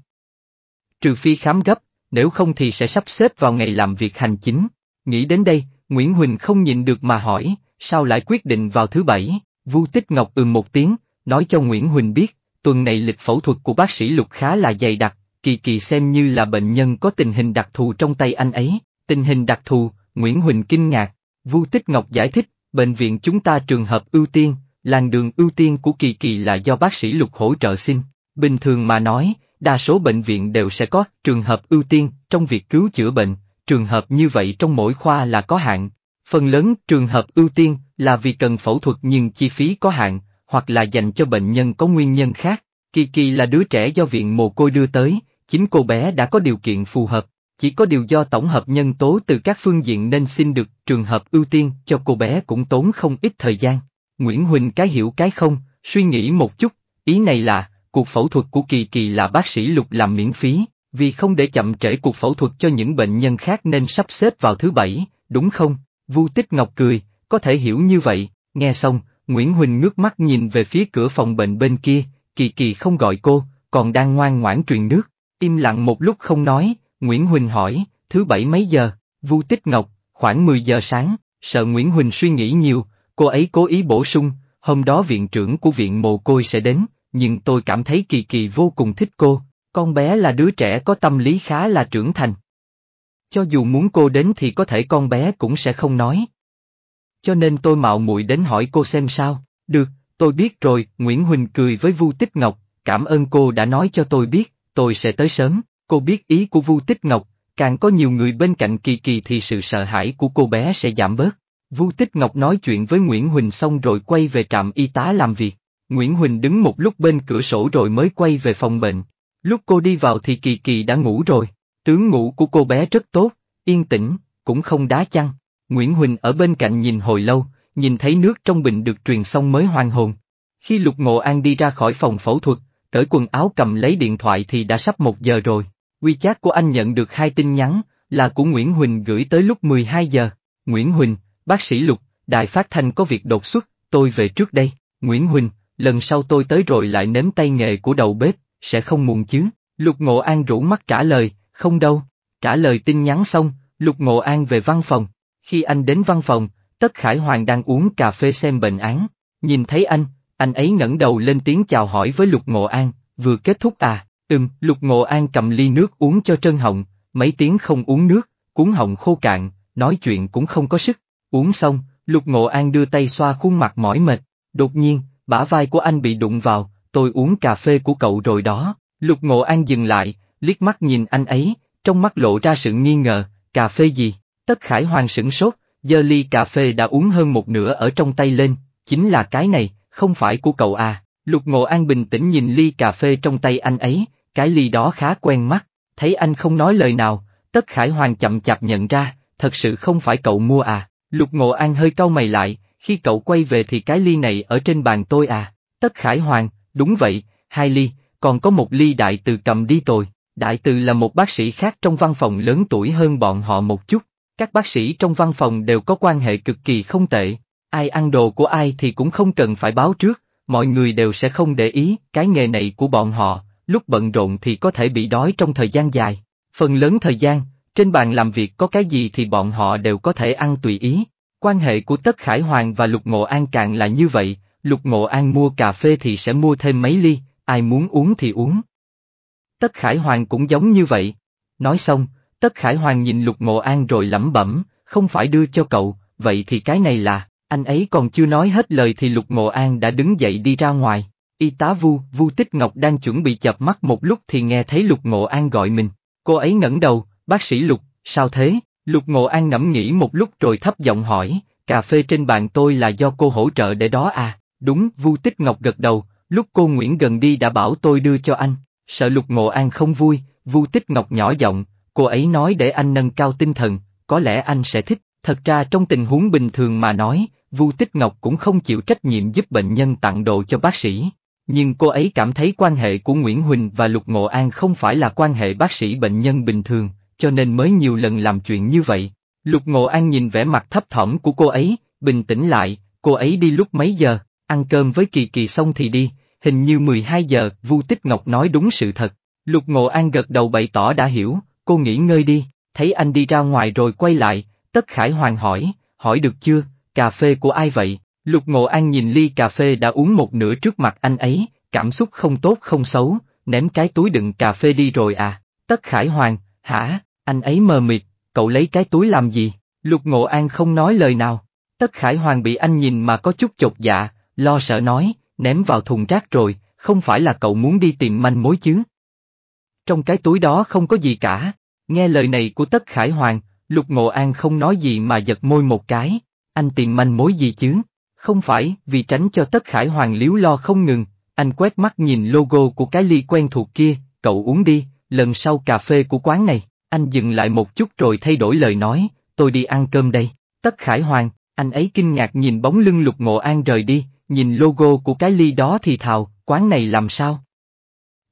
Trừ phi khám gấp, nếu không thì sẽ sắp xếp vào ngày làm việc hành chính. Nghĩ đến đây, Nguyễn Huỳnh không nhìn được mà hỏi, sao lại quyết định vào thứ bảy? Vu Tích Ngọc ừm một tiếng, nói cho Nguyễn Huỳnh biết, tuần này lịch phẫu thuật của bác sĩ Lục khá là dày đặc, kỳ kỳ xem như là bệnh nhân có tình hình đặc thù trong tay anh ấy. Tình hình đặc thù, Nguyễn Huỳnh kinh ngạc, Vu Tích Ngọc giải thích, bệnh viện chúng ta trường hợp ưu tiên, Làn đường ưu tiên của Kỳ Kỳ là do bác sĩ Lục hỗ trợ xin, bình thường mà nói, đa số bệnh viện đều sẽ có trường hợp ưu tiên trong việc cứu chữa bệnh, trường hợp như vậy trong mỗi khoa là có hạn. Phần lớn trường hợp ưu tiên là vì cần phẫu thuật nhưng chi phí có hạn, hoặc là dành cho bệnh nhân có nguyên nhân khác. Kỳ Kỳ là đứa trẻ do viện mồ côi đưa tới, chính cô bé đã có điều kiện phù hợp, chỉ có điều do tổng hợp nhân tố từ các phương diện nên xin được trường hợp ưu tiên cho cô bé cũng tốn không ít thời gian. Nguyễn Huỳnh cái hiểu cái không, suy nghĩ một chút, ý này là, cuộc phẫu thuật của Kỳ Kỳ là bác sĩ Lục làm miễn phí, vì không để chậm trễ cuộc phẫu thuật cho những bệnh nhân khác nên sắp xếp vào thứ bảy, đúng không? Vu Tích Ngọc cười, có thể hiểu như vậy, nghe xong, Nguyễn Huỳnh ngước mắt nhìn về phía cửa phòng bệnh bên kia, Kỳ Kỳ không gọi cô, còn đang ngoan ngoãn truyền nước, im lặng một lúc không nói, Nguyễn Huỳnh hỏi, thứ bảy mấy giờ, Vu Tích Ngọc, khoảng 10 giờ sáng, sợ Nguyễn Huỳnh suy nghĩ nhiều, Cô ấy cố ý bổ sung, hôm đó viện trưởng của viện mồ côi sẽ đến, nhưng tôi cảm thấy Kỳ Kỳ vô cùng thích cô, con bé là đứa trẻ có tâm lý khá là trưởng thành. Cho dù muốn cô đến thì có thể con bé cũng sẽ không nói. Cho nên tôi mạo muội đến hỏi cô xem sao, được, tôi biết rồi, Nguyễn Huỳnh cười với Vu Tích Ngọc, cảm ơn cô đã nói cho tôi biết, tôi sẽ tới sớm, cô biết ý của Vu Tích Ngọc, càng có nhiều người bên cạnh Kỳ Kỳ thì sự sợ hãi của cô bé sẽ giảm bớt. Vu Tích Ngọc nói chuyện với Nguyễn Huỳnh xong rồi quay về trạm y tá làm việc. Nguyễn Huỳnh đứng một lúc bên cửa sổ rồi mới quay về phòng bệnh. Lúc cô đi vào thì Kỳ Kỳ đã ngủ rồi. Tướng ngủ của cô bé rất tốt, yên tĩnh, cũng không đá chăng. Nguyễn Huỳnh ở bên cạnh nhìn hồi lâu, nhìn thấy nước trong bình được truyền xong mới hoang hồn. Khi Lục Ngộ An đi ra khỏi phòng phẫu thuật, cởi quần áo cầm lấy điện thoại thì đã sắp một giờ rồi. Quy WeChat của anh nhận được hai tin nhắn, là của Nguyễn Huỳnh gửi tới lúc 12 giờ. Nguyễn Huỳnh, bác sĩ Lục, Đài Phát Thanh có việc đột xuất, tôi về trước đây, Nguyễn Huỳnh, lần sau tôi tới rồi lại nếm tay nghề của đầu bếp, sẽ không muộn chứ, Lục Ngộ An rủ mắt trả lời, không đâu, trả lời tin nhắn xong, Lục Ngộ An về văn phòng, khi anh đến văn phòng, Tất Khải Hoàng đang uống cà phê xem bệnh án, nhìn thấy anh, anh ấy ngẩng đầu lên tiếng chào hỏi với Lục Ngộ An, vừa kết thúc à, ừm, Lục Ngộ An cầm ly nước uống cho trơn hồng, mấy tiếng không uống nước, cuốn họng khô cạn, nói chuyện cũng không có sức, Uống xong, Lục Ngộ An đưa tay xoa khuôn mặt mỏi mệt, đột nhiên, bả vai của anh bị đụng vào, tôi uống cà phê của cậu rồi đó, Lục Ngộ An dừng lại, liếc mắt nhìn anh ấy, trong mắt lộ ra sự nghi ngờ, cà phê gì, tất khải hoàng sửng sốt, giơ ly cà phê đã uống hơn một nửa ở trong tay lên, chính là cái này, không phải của cậu à, Lục Ngộ An bình tĩnh nhìn ly cà phê trong tay anh ấy, cái ly đó khá quen mắt, thấy anh không nói lời nào, tất khải hoàng chậm chạp nhận ra, thật sự không phải cậu mua à, Lục Ngộ An hơi cau mày lại, khi cậu quay về thì cái ly này ở trên bàn tôi à, tất khải hoàng, đúng vậy, hai ly, còn có một ly đại từ cầm đi tôi. Đại từ là một bác sĩ khác trong văn phòng lớn tuổi hơn bọn họ một chút, các bác sĩ trong văn phòng đều có quan hệ cực kỳ không tệ, ai ăn đồ của ai thì cũng không cần phải báo trước, mọi người đều sẽ không để ý cái nghề này của bọn họ, lúc bận rộn thì có thể bị đói trong thời gian dài. Phần lớn thời gian, trên bàn làm việc có cái gì thì bọn họ đều có thể ăn tùy ý. Quan hệ của Tất Khải Hoàng và Lục Ngộ An càng là như vậy, Lục Ngộ An mua cà phê thì sẽ mua thêm mấy ly, ai muốn uống thì uống. Tất Khải Hoàng cũng giống như vậy. Nói xong, Tất Khải Hoàng nhìn Lục Ngộ An rồi lẩm bẩm, không phải đưa cho cậu, vậy thì cái này là, anh ấy còn chưa nói hết lời thì Lục Ngộ An đã đứng dậy đi ra ngoài. Y tá Vu, Vu Tích Ngọc đang chuẩn bị chập mắt một lúc thì nghe thấy Lục Ngộ An gọi mình. Cô ấy ngẩng đầu, bác sĩ Lục, sao thế? Lục Ngộ An ngẫm nghĩ một lúc rồi thấp giọng hỏi, cà phê trên bàn tôi là do cô hỗ trợ để đó à? Đúng, Vu Tích Ngọc gật đầu, lúc cô Nguyễn gần đi đã bảo tôi đưa cho anh. Sợ Lục Ngộ An không vui, Vu Tích Ngọc nhỏ giọng, cô ấy nói để anh nâng cao tinh thần, có lẽ anh sẽ thích. Thật ra trong tình huống bình thường mà nói, Vu Tích Ngọc cũng không chịu trách nhiệm giúp bệnh nhân tặng đồ cho bác sĩ. Nhưng cô ấy cảm thấy quan hệ của Nguyễn Huỳnh và Lục Ngộ An không phải là quan hệ bác sĩ bệnh nhân bình thường, cho nên mới nhiều lần làm chuyện như vậy. Lục Ngộ An nhìn vẻ mặt thấp thỏm của cô ấy, bình tĩnh lại, cô ấy đi lúc mấy giờ, ăn cơm với Kỳ Kỳ xong thì đi, hình như 12 giờ, Vu Tích Ngọc nói đúng sự thật. Lục Ngộ An gật đầu bày tỏ đã hiểu, cô nghỉ ngơi đi, thấy anh đi ra ngoài rồi quay lại, Tất Khải Hoàng hỏi, hỏi được chưa, cà phê của ai vậy? Lục Ngộ An nhìn ly cà phê đã uống một nửa trước mặt anh ấy, cảm xúc không tốt không xấu, ném cái túi đựng cà phê đi rồi à? Tất Khải Hoàng, hả, anh ấy mờ mịt, cậu lấy cái túi làm gì? Lục Ngộ An không nói lời nào. Tất Khải Hoàng bị anh nhìn mà có chút chột dạ, lo sợ nói, ném vào thùng rác rồi, không phải là cậu muốn đi tìm manh mối chứ? Trong cái túi đó không có gì cả. Nghe lời này của Tất Khải Hoàng, Lục Ngộ An không nói gì mà giật môi một cái. Anh tìm manh mối gì chứ? Không phải, vì tránh cho Tất Khải Hoàng liếu lo không ngừng, anh quét mắt nhìn logo của cái ly quen thuộc kia, cậu uống đi, lần sau cà phê của quán này. Anh dừng lại một chút rồi thay đổi lời nói, tôi đi ăn cơm đây, tất khải hoàng, anh ấy kinh ngạc nhìn bóng lưng lục ngộ an rời đi, nhìn logo của cái ly đó thì thào, quán này làm sao?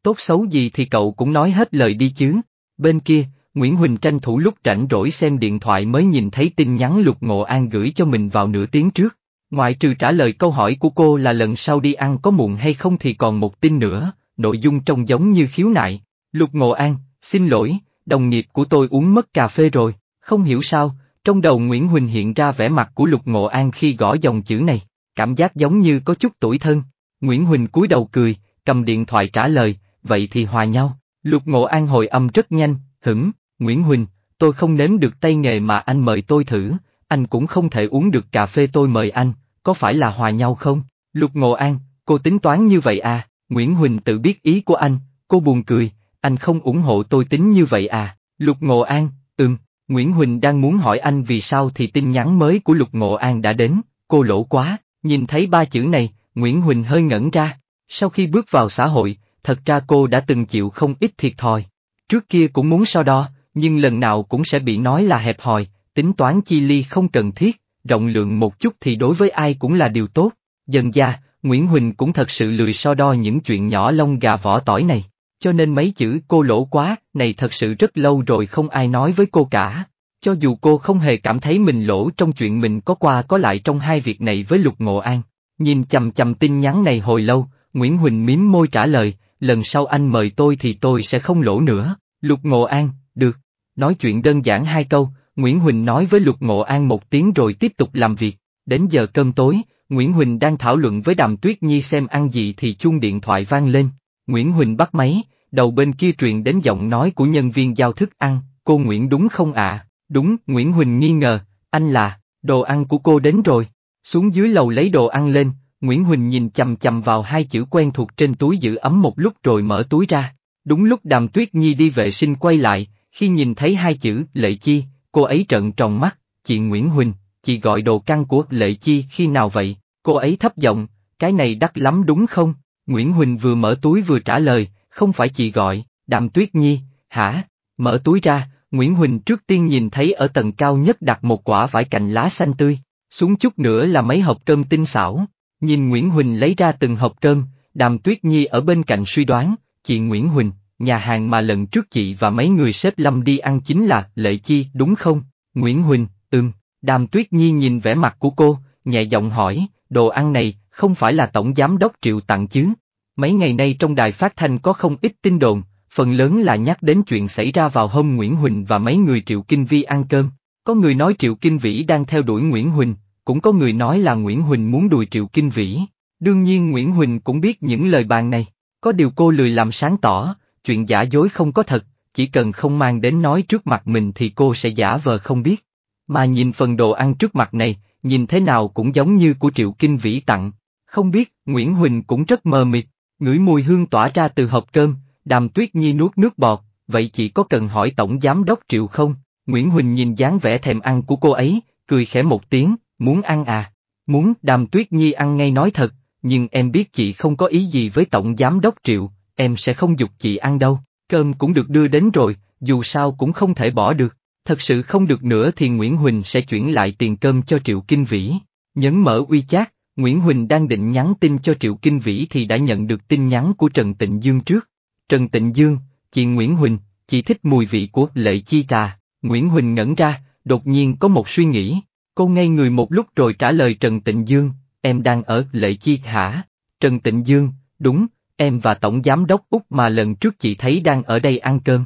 Tốt xấu gì thì cậu cũng nói hết lời đi chứ. Bên kia, Nguyễn Huỳnh tranh thủ lúc rảnh rỗi xem điện thoại mới nhìn thấy tin nhắn Lục Ngộ An gửi cho mình vào nửa tiếng trước. Ngoại trừ trả lời câu hỏi của cô là lần sau đi ăn có muộn hay không thì còn một tin nữa, nội dung trông giống như khiếu nại. Lục Ngộ An, xin lỗi, đồng nghiệp của tôi uống mất cà phê rồi, không hiểu sao, trong đầu Nguyễn Huỳnh hiện ra vẻ mặt của Lục Ngộ An khi gõ dòng chữ này, cảm giác giống như có chút tuổi thân. Nguyễn Huỳnh cúi đầu cười, cầm điện thoại trả lời, vậy thì hòa nhau. Lục Ngộ An hồi âm rất nhanh, hửm, Nguyễn Huỳnh, tôi không nếm được tay nghề mà anh mời tôi thử, anh cũng không thể uống được cà phê tôi mời anh, có phải là hòa nhau không? Lục Ngộ An, cô tính toán như vậy à? Nguyễn Huỳnh tự biết ý của anh, cô buồn cười, anh không ủng hộ tôi tính như vậy à, Lục Ngộ An, ừm, Nguyễn Huỳnh đang muốn hỏi anh vì sao thì tin nhắn mới của Lục Ngộ An đã đến, cô lỗ quá, nhìn thấy ba chữ này, Nguyễn Huỳnh hơi ngẩn ra, sau khi bước vào xã hội, thật ra cô đã từng chịu không ít thiệt thòi, trước kia cũng muốn so đo, nhưng lần nào cũng sẽ bị nói là hẹp hòi, tính toán chi ly không cần thiết, rộng lượng một chút thì đối với ai cũng là điều tốt, dần ra, Nguyễn Huỳnh cũng thật sự lười so đo những chuyện nhỏ lông gà vỏ tỏi này cho nên mấy chữ cô lỗ quá này thật sự rất lâu rồi không ai nói với cô cả. Cho dù cô không hề cảm thấy mình lỗ trong chuyện mình có qua có lại trong hai việc này với Lục Ngộ An, nhìn chầm chầm tin nhắn này hồi lâu, Nguyễn Huỳnh miếm môi trả lời, lần sau anh mời tôi thì tôi sẽ không lỗ nữa, Lục Ngộ An, được. Nói chuyện đơn giản hai câu, Nguyễn Huỳnh nói với Lục Ngộ An một tiếng rồi tiếp tục làm việc. Đến giờ cơm tối, Nguyễn Huỳnh đang thảo luận với Đàm Tuyết Nhi xem ăn gì thì chuông điện thoại vang lên. Nguyễn Huỳnh bắt máy, đầu bên kia truyền đến giọng nói của nhân viên giao thức ăn, cô Nguyễn đúng không ạ? Đúng, Nguyễn Huỳnh nghi ngờ, anh là, đồ ăn của cô đến rồi. Xuống dưới lầu lấy đồ ăn lên, Nguyễn Huỳnh nhìn chầm chầm vào hai chữ quen thuộc trên túi giữ ấm một lúc rồi mở túi ra. Đúng lúc Đàm Tuyết Nhi đi vệ sinh quay lại, khi nhìn thấy hai chữ Lệ Chi, cô ấy trợn tròn mắt, chị Nguyễn Huỳnh, chị gọi đồ căn của Lệ Chi khi nào vậy? Cô ấy thấp giọng, cái này đắt lắm đúng không? Nguyễn Huỳnh vừa mở túi vừa trả lời, không phải chị gọi, đàm tuyết nhi, hả? Mở túi ra, Nguyễn Huỳnh trước tiên nhìn thấy ở tầng cao nhất đặt một quả vải cành lá xanh tươi, xuống chút nữa là mấy hộp cơm tinh xảo. Nhìn Nguyễn Huỳnh lấy ra từng hộp cơm, đàm tuyết nhi ở bên cạnh suy đoán, chị Nguyễn Huỳnh, nhà hàng mà lần trước chị và mấy người sếp lâm đi ăn chính là Lệ Chi đúng không? Nguyễn Huỳnh, ừm, đàm tuyết nhi nhìn vẻ mặt của cô, nhẹ giọng hỏi, đồ ăn này không phải là tổng giám đốc triệu tặng chứ? Mấy ngày nay trong đài phát thanh có không ít tin đồn, phần lớn là nhắc đến chuyện xảy ra vào hôm Nguyễn Huỳnh và mấy người Triệu Kinh Vi ăn cơm. Có người nói Triệu Kinh Vĩ đang theo đuổi Nguyễn Huỳnh, cũng có người nói là Nguyễn Huỳnh muốn đùi Triệu Kinh Vĩ. Đương nhiên Nguyễn Huỳnh cũng biết những lời bàn này, có điều cô lười làm sáng tỏ, chuyện giả dối không có thật, chỉ cần không mang đến nói trước mặt mình thì cô sẽ giả vờ không biết. Mà nhìn phần đồ ăn trước mặt này, nhìn thế nào cũng giống như của Triệu Kinh Vĩ tặng. Không biết, Nguyễn Huỳnh cũng rất mờ mịt, ngửi mùi hương tỏa ra từ hộp cơm, đàm tuyết nhi nuốt nước bọt, vậy chỉ có cần hỏi tổng giám đốc triệu không? Nguyễn Huỳnh nhìn dáng vẻ thèm ăn của cô ấy, cười khẽ một tiếng, muốn ăn à? Muốn đàm tuyết nhi ăn ngay nói thật, nhưng em biết chị không có ý gì với tổng giám đốc triệu, em sẽ không dục chị ăn đâu, cơm cũng được đưa đến rồi, dù sao cũng không thể bỏ được. Thật sự không được nữa thì Nguyễn Huỳnh sẽ chuyển lại tiền cơm cho Triệu Kinh Vĩ. Nhấn mở uy chát, Nguyễn Huỳnh đang định nhắn tin cho Triệu Kinh Vĩ thì đã nhận được tin nhắn của Trần Tịnh Dương trước. Trần Tịnh Dương, chị Nguyễn Huỳnh, chị thích mùi vị của lệ chi trà. Nguyễn Huỳnh ngẩn ra, đột nhiên có một suy nghĩ. Cô ngây người một lúc rồi trả lời Trần Tịnh Dương, em đang ở lệ chi hả? Trần Tịnh Dương, đúng, em và Tổng Giám đốc Úc mà lần trước chị thấy đang ở đây ăn cơm.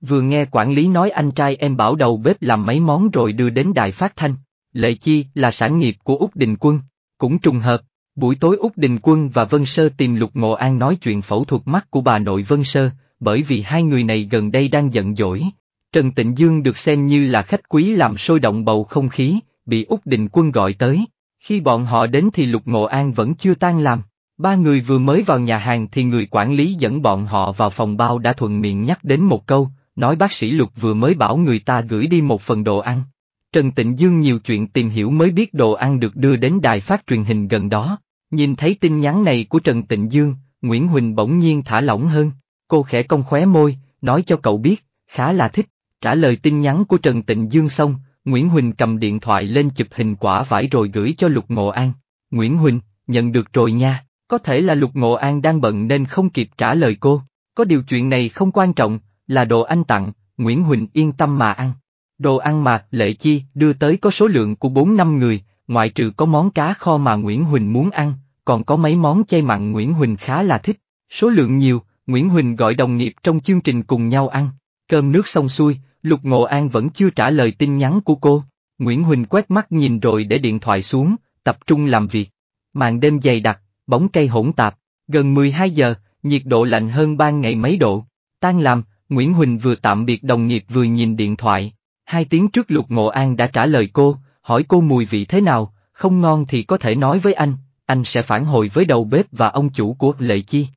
Vừa nghe quản lý nói anh trai em bảo đầu bếp làm mấy món rồi đưa đến đài phát thanh. Lệ chi là sản nghiệp của Úc Đình Quân. Cũng trùng hợp, buổi tối Úc Đình Quân và Vân Sơ tìm Lục Ngộ An nói chuyện phẫu thuật mắt của bà nội Vân Sơ, bởi vì hai người này gần đây đang giận dỗi. Trần Tịnh Dương được xem như là khách quý làm sôi động bầu không khí, bị Úc Đình Quân gọi tới. Khi bọn họ đến thì Lục Ngộ An vẫn chưa tan làm. Ba người vừa mới vào nhà hàng thì người quản lý dẫn bọn họ vào phòng bao đã thuận miệng nhắc đến một câu, nói bác sĩ Lục vừa mới bảo người ta gửi đi một phần đồ ăn, Trần Tịnh Dương nhiều chuyện tìm hiểu mới biết đồ ăn được đưa đến đài phát truyền hình gần đó. Nhìn thấy tin nhắn này của Trần Tịnh Dương, Nguyễn Huỳnh bỗng nhiên thả lỏng hơn. Cô khẽ cong khóe môi, nói cho cậu biết, khá là thích. Trả lời tin nhắn của Trần Tịnh Dương xong, Nguyễn Huỳnh cầm điện thoại lên chụp hình quả vải rồi gửi cho Lục Ngộ An. Nguyễn Huỳnh, nhận được rồi nha, có thể là Lục Ngộ An đang bận nên không kịp trả lời cô. Có điều chuyện này không quan trọng, là đồ anh tặng, Nguyễn Huỳnh yên tâm mà ăn. Đồ ăn mà Lệ Chi đưa tới có số lượng của bốn năm người, ngoại trừ có món cá kho mà Nguyễn Huỳnh muốn ăn, còn có mấy món chay mặn Nguyễn Huỳnh khá là thích. Số lượng nhiều, Nguyễn Huỳnh gọi đồng nghiệp trong chương trình cùng nhau ăn. Cơm nước xong xuôi, Lục Ngộ An vẫn chưa trả lời tin nhắn của cô. Nguyễn Huỳnh quét mắt nhìn rồi để điện thoại xuống, tập trung làm việc. Màn đêm dày đặc, bóng cây hỗn tạp, gần 12 giờ, nhiệt độ lạnh hơn ban ngày mấy độ. Tan làm, Nguyễn Huỳnh vừa tạm biệt đồng nghiệp vừa nhìn điện thoại. Hai tiếng trước Lục Ngộ An đã trả lời cô, hỏi cô mùi vị thế nào, không ngon thì có thể nói với anh, anh sẽ phản hồi với đầu bếp và ông chủ của Lệ Chi.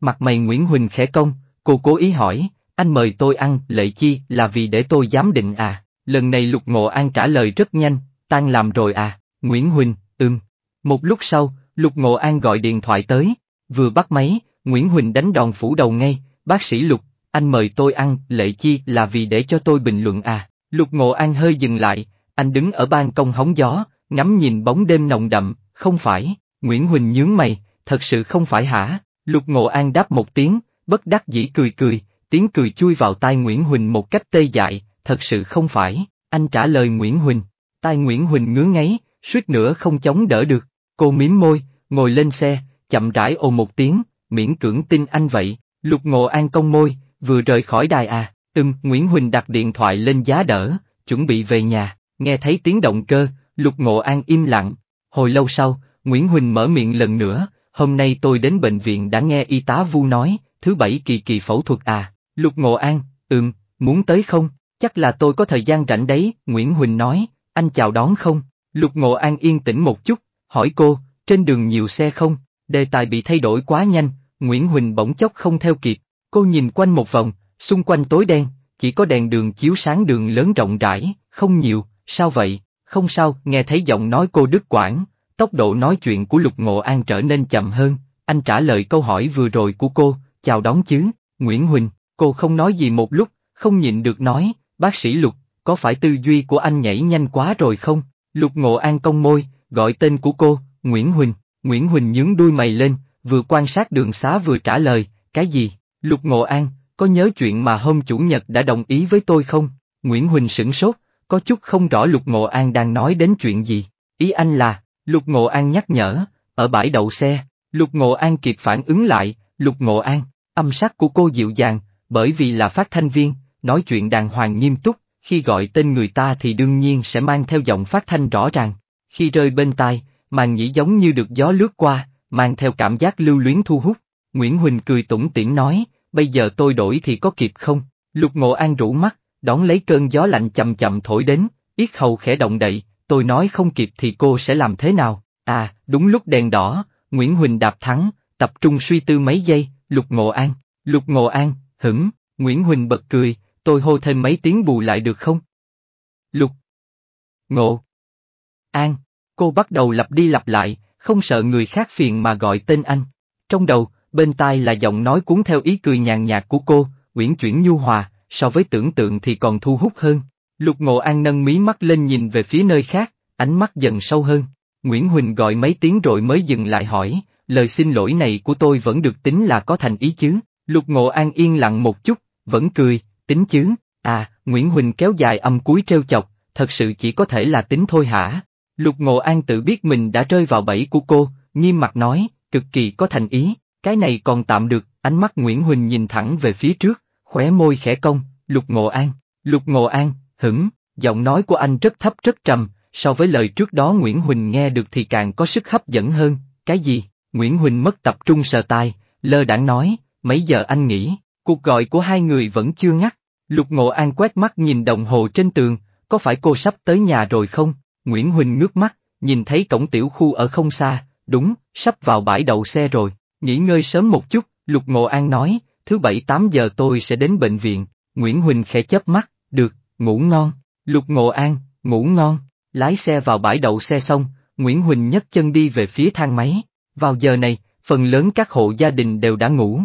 Mặt mày Nguyễn Huỳnh khẽ công, cô cố ý hỏi, anh mời tôi ăn Lệ Chi là vì để tôi giám định à, lần này Lục Ngộ An trả lời rất nhanh, tan làm rồi à, Nguyễn Huỳnh, ừm. Một lúc sau, Lục Ngộ An gọi điện thoại tới, vừa bắt máy, Nguyễn Huỳnh đánh đòn phủ đầu ngay, bác sĩ Lục, anh mời tôi ăn Lệ Chi là vì để cho tôi bình luận à, Lục Ngộ An hơi dừng lại, anh đứng ở ban công hóng gió, ngắm nhìn bóng đêm nồng đậm, không phải, Nguyễn Huỳnh nhướng mày, thật sự không phải hả? Lục Ngộ An đáp một tiếng, bất đắc dĩ cười cười, tiếng cười chui vào tai Nguyễn Huỳnh một cách tê dại, thật sự không phải, anh trả lời Nguyễn Huỳnh. Tai Nguyễn Huỳnh ngứa ngáy, suýt nữa không chống đỡ được, cô mím môi, ngồi lên xe, chậm rãi ồ một tiếng, miễn cưỡng tin anh vậy, Lục Ngộ An cong môi, vừa rời khỏi đài à, Ừm, Nguyễn Huỳnh đặt điện thoại lên giá đỡ, chuẩn bị về nhà, nghe thấy tiếng động cơ, Lục Ngộ An im lặng. Hồi lâu sau, Nguyễn Huỳnh mở miệng lần nữa, hôm nay tôi đến bệnh viện đã nghe y tá Vu nói, thứ bảy kỳ kỳ phẫu thuật à, Lục Ngộ An, ừm, muốn tới không, chắc là tôi có thời gian rảnh đấy, Nguyễn Huỳnh nói, anh chào đón không, Lục Ngộ An yên tĩnh một chút, hỏi cô, trên đường nhiều xe không, đề tài bị thay đổi quá nhanh, Nguyễn Huỳnh bỗng chốc không theo kịp, cô nhìn quanh một vòng, Xung quanh tối đen, chỉ có đèn đường chiếu sáng đường lớn rộng rãi, không nhiều, sao vậy, không sao, nghe thấy giọng nói cô Đức Quảng, tốc độ nói chuyện của Lục Ngộ An trở nên chậm hơn, anh trả lời câu hỏi vừa rồi của cô, chào đón chứ, Nguyễn Huỳnh, cô không nói gì một lúc, không nhịn được nói, bác sĩ Lục, có phải tư duy của anh nhảy nhanh quá rồi không, Lục Ngộ An cong môi, gọi tên của cô, Nguyễn Huỳnh, Nguyễn Huỳnh nhướng đuôi mày lên, vừa quan sát đường xá vừa trả lời, cái gì, Lục Ngộ An, có nhớ chuyện mà hôm Chủ nhật đã đồng ý với tôi không? Nguyễn Huỳnh sửng sốt, có chút không rõ Lục Ngộ An đang nói đến chuyện gì. Ý anh là, Lục Ngộ An nhắc nhở, ở bãi đậu xe, Lục Ngộ An kịp phản ứng lại, Lục Ngộ An, âm sắc của cô dịu dàng, bởi vì là phát thanh viên, nói chuyện đàng hoàng nghiêm túc, khi gọi tên người ta thì đương nhiên sẽ mang theo giọng phát thanh rõ ràng. Khi rơi bên tai, màn nhĩ giống như được gió lướt qua, mang theo cảm giác lưu luyến thu hút. Nguyễn Huỳnh cười tủm tỉm nói, bây giờ tôi đổi thì có kịp không? Lục ngộ an rũ mắt, đón lấy cơn gió lạnh chậm chậm thổi đến, yết hầu khẽ động đậy, tôi nói không kịp thì cô sẽ làm thế nào? À, đúng lúc đèn đỏ, Nguyễn Huỳnh đạp thắng, tập trung suy tư mấy giây, lục ngộ an, lục ngộ an, hửng, Nguyễn Huỳnh bật cười, tôi hô thêm mấy tiếng bù lại được không? Lục Ngộ An, cô bắt đầu lặp đi lặp lại, không sợ người khác phiền mà gọi tên anh. Trong đầu, bên tai là giọng nói cuốn theo ý cười nhàn nhạt của cô, uyển chuyển nhu hòa, so với tưởng tượng thì còn thu hút hơn. Lục Ngộ An nâng mí mắt lên nhìn về phía nơi khác, ánh mắt dần sâu hơn. Nguyễn Huỳnh gọi mấy tiếng rồi mới dừng lại hỏi, lời xin lỗi này của tôi vẫn được tính là có thành ý chứ. Lục Ngộ An yên lặng một chút, vẫn cười, tính chứ, à, Nguyễn Huỳnh kéo dài âm cuối treo chọc, thật sự chỉ có thể là tính thôi hả? Lục Ngộ An tự biết mình đã rơi vào bẫy của cô, nghiêm mặt nói, cực kỳ có thành ý, cái này còn tạm được, ánh mắt Nguyễn Huỳnh nhìn thẳng về phía trước, khóe môi khẽ cong, Lục Ngộ An, Lục Ngộ An, hửng, giọng nói của anh rất thấp rất trầm, so với lời trước đó Nguyễn Huỳnh nghe được thì càng có sức hấp dẫn hơn, cái gì, Nguyễn Huỳnh mất tập trung sờ tai, lơ đãng nói, mấy giờ anh nghỉ? cuộc gọi của hai người vẫn chưa ngắt, Lục Ngộ An quét mắt nhìn đồng hồ trên tường, có phải cô sắp tới nhà rồi không, Nguyễn Huỳnh ngước mắt, nhìn thấy cổng tiểu khu ở không xa, đúng, sắp vào bãi đậu xe rồi. Nghỉ ngơi sớm một chút, Lục Ngộ An nói, thứ bảy tám giờ tôi sẽ đến bệnh viện, Nguyễn Huỳnh khẽ chớp mắt, được, ngủ ngon, Lục Ngộ An, ngủ ngon, lái xe vào bãi đậu xe xong, Nguyễn Huỳnh nhấc chân đi về phía thang máy, vào giờ này, phần lớn các hộ gia đình đều đã ngủ.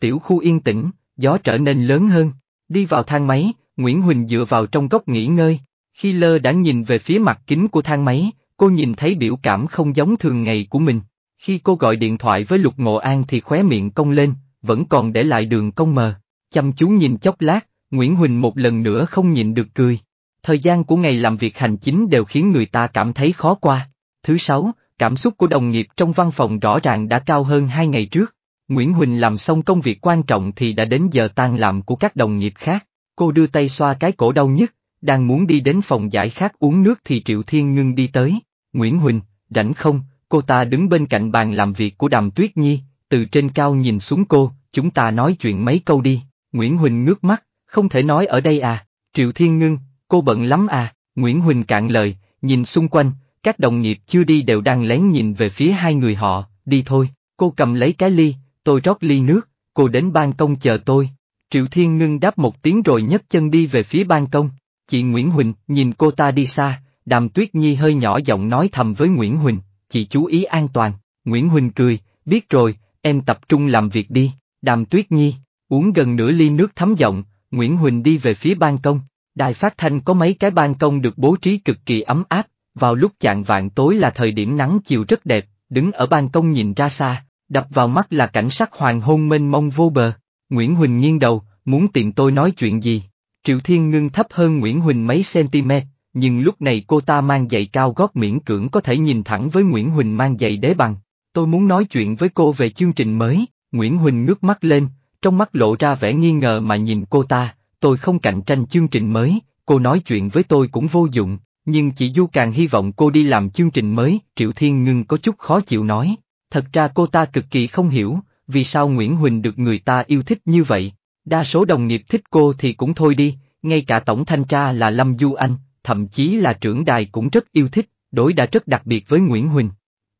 Tiểu khu yên tĩnh, gió trở nên lớn hơn, đi vào thang máy, Nguyễn Huỳnh dựa vào trong góc nghỉ ngơi, khi lơ đã nhìn về phía mặt kính của thang máy, cô nhìn thấy biểu cảm không giống thường ngày của mình. Khi cô gọi điện thoại với Lục Ngộ An thì khóe miệng cong lên, vẫn còn để lại đường cong mờ. Chăm chú nhìn chốc lát, Nguyễn Huỳnh một lần nữa không nhịn được cười. Thời gian của ngày làm việc hành chính đều khiến người ta cảm thấy khó qua. Thứ sáu, cảm xúc của đồng nghiệp trong văn phòng rõ ràng đã cao hơn hai ngày trước. Nguyễn Huỳnh làm xong công việc quan trọng thì đã đến giờ tan làm của các đồng nghiệp khác. Cô đưa tay xoa cái cổ đau nhất, đang muốn đi đến phòng giải khát uống nước thì Triệu Thiên Ngưng đi tới. Nguyễn Huỳnh, rảnh không, cô ta đứng bên cạnh bàn làm việc của Đàm Tuyết Nhi, từ trên cao nhìn xuống cô, chúng ta nói chuyện mấy câu đi, Nguyễn Huỳnh ngước mắt, không thể nói ở đây à, Triệu Thiên Ngưng, cô bận lắm à, Nguyễn Huỳnh cạn lời, nhìn xung quanh, các đồng nghiệp chưa đi đều đang lén nhìn về phía hai người họ, đi thôi, cô cầm lấy cái ly, tôi rót ly nước, cô đến ban công chờ tôi. Triệu Thiên Ngưng đáp một tiếng rồi nhấc chân đi về phía ban công, chị Nguyễn Huỳnh nhìn cô ta đi xa, đàm tuyết nhi hơi nhỏ giọng nói thầm với Nguyễn Huỳnh, chị chú ý an toàn. Nguyễn Huỳnh cười, biết rồi, em tập trung làm việc đi, đàm tuyết nhi, uống gần nửa ly nước thấm giọng, Nguyễn Huỳnh đi về phía ban công. Đài phát thanh có mấy cái ban công được bố trí cực kỳ ấm áp, vào lúc chạng vạn tối là thời điểm nắng chiều rất đẹp, đứng ở ban công nhìn ra xa, đập vào mắt là cảnh sắc hoàng hôn mênh mông vô bờ. Nguyễn Huỳnh nghiêng đầu, muốn tìm tôi nói chuyện gì. Triệu Thiên Ngưng thấp hơn Nguyễn Huỳnh mấy centimet nhưng lúc này cô ta mang giày cao gót miễn cưỡng có thể nhìn thẳng với Nguyễn Huỳnh mang giày đế bằng. Tôi muốn nói chuyện với cô về chương trình mới, Nguyễn Huỳnh ngước mắt lên, trong mắt lộ ra vẻ nghi ngờ mà nhìn cô ta, tôi không cạnh tranh chương trình mới, cô nói chuyện với tôi cũng vô dụng, nhưng chỉ Du càng hy vọng cô đi làm chương trình mới, Triệu Thiên Ngưng có chút khó chịu nói. Thật ra cô ta cực kỳ không hiểu, vì sao Nguyễn Huỳnh được người ta yêu thích như vậy. Đa số đồng nghiệp thích cô thì cũng thôi đi, ngay cả tổng thanh tra là Lâm Du Anh, thậm chí là trưởng đài cũng rất yêu thích, đối đã rất đặc biệt với Nguyễn Huỳnh.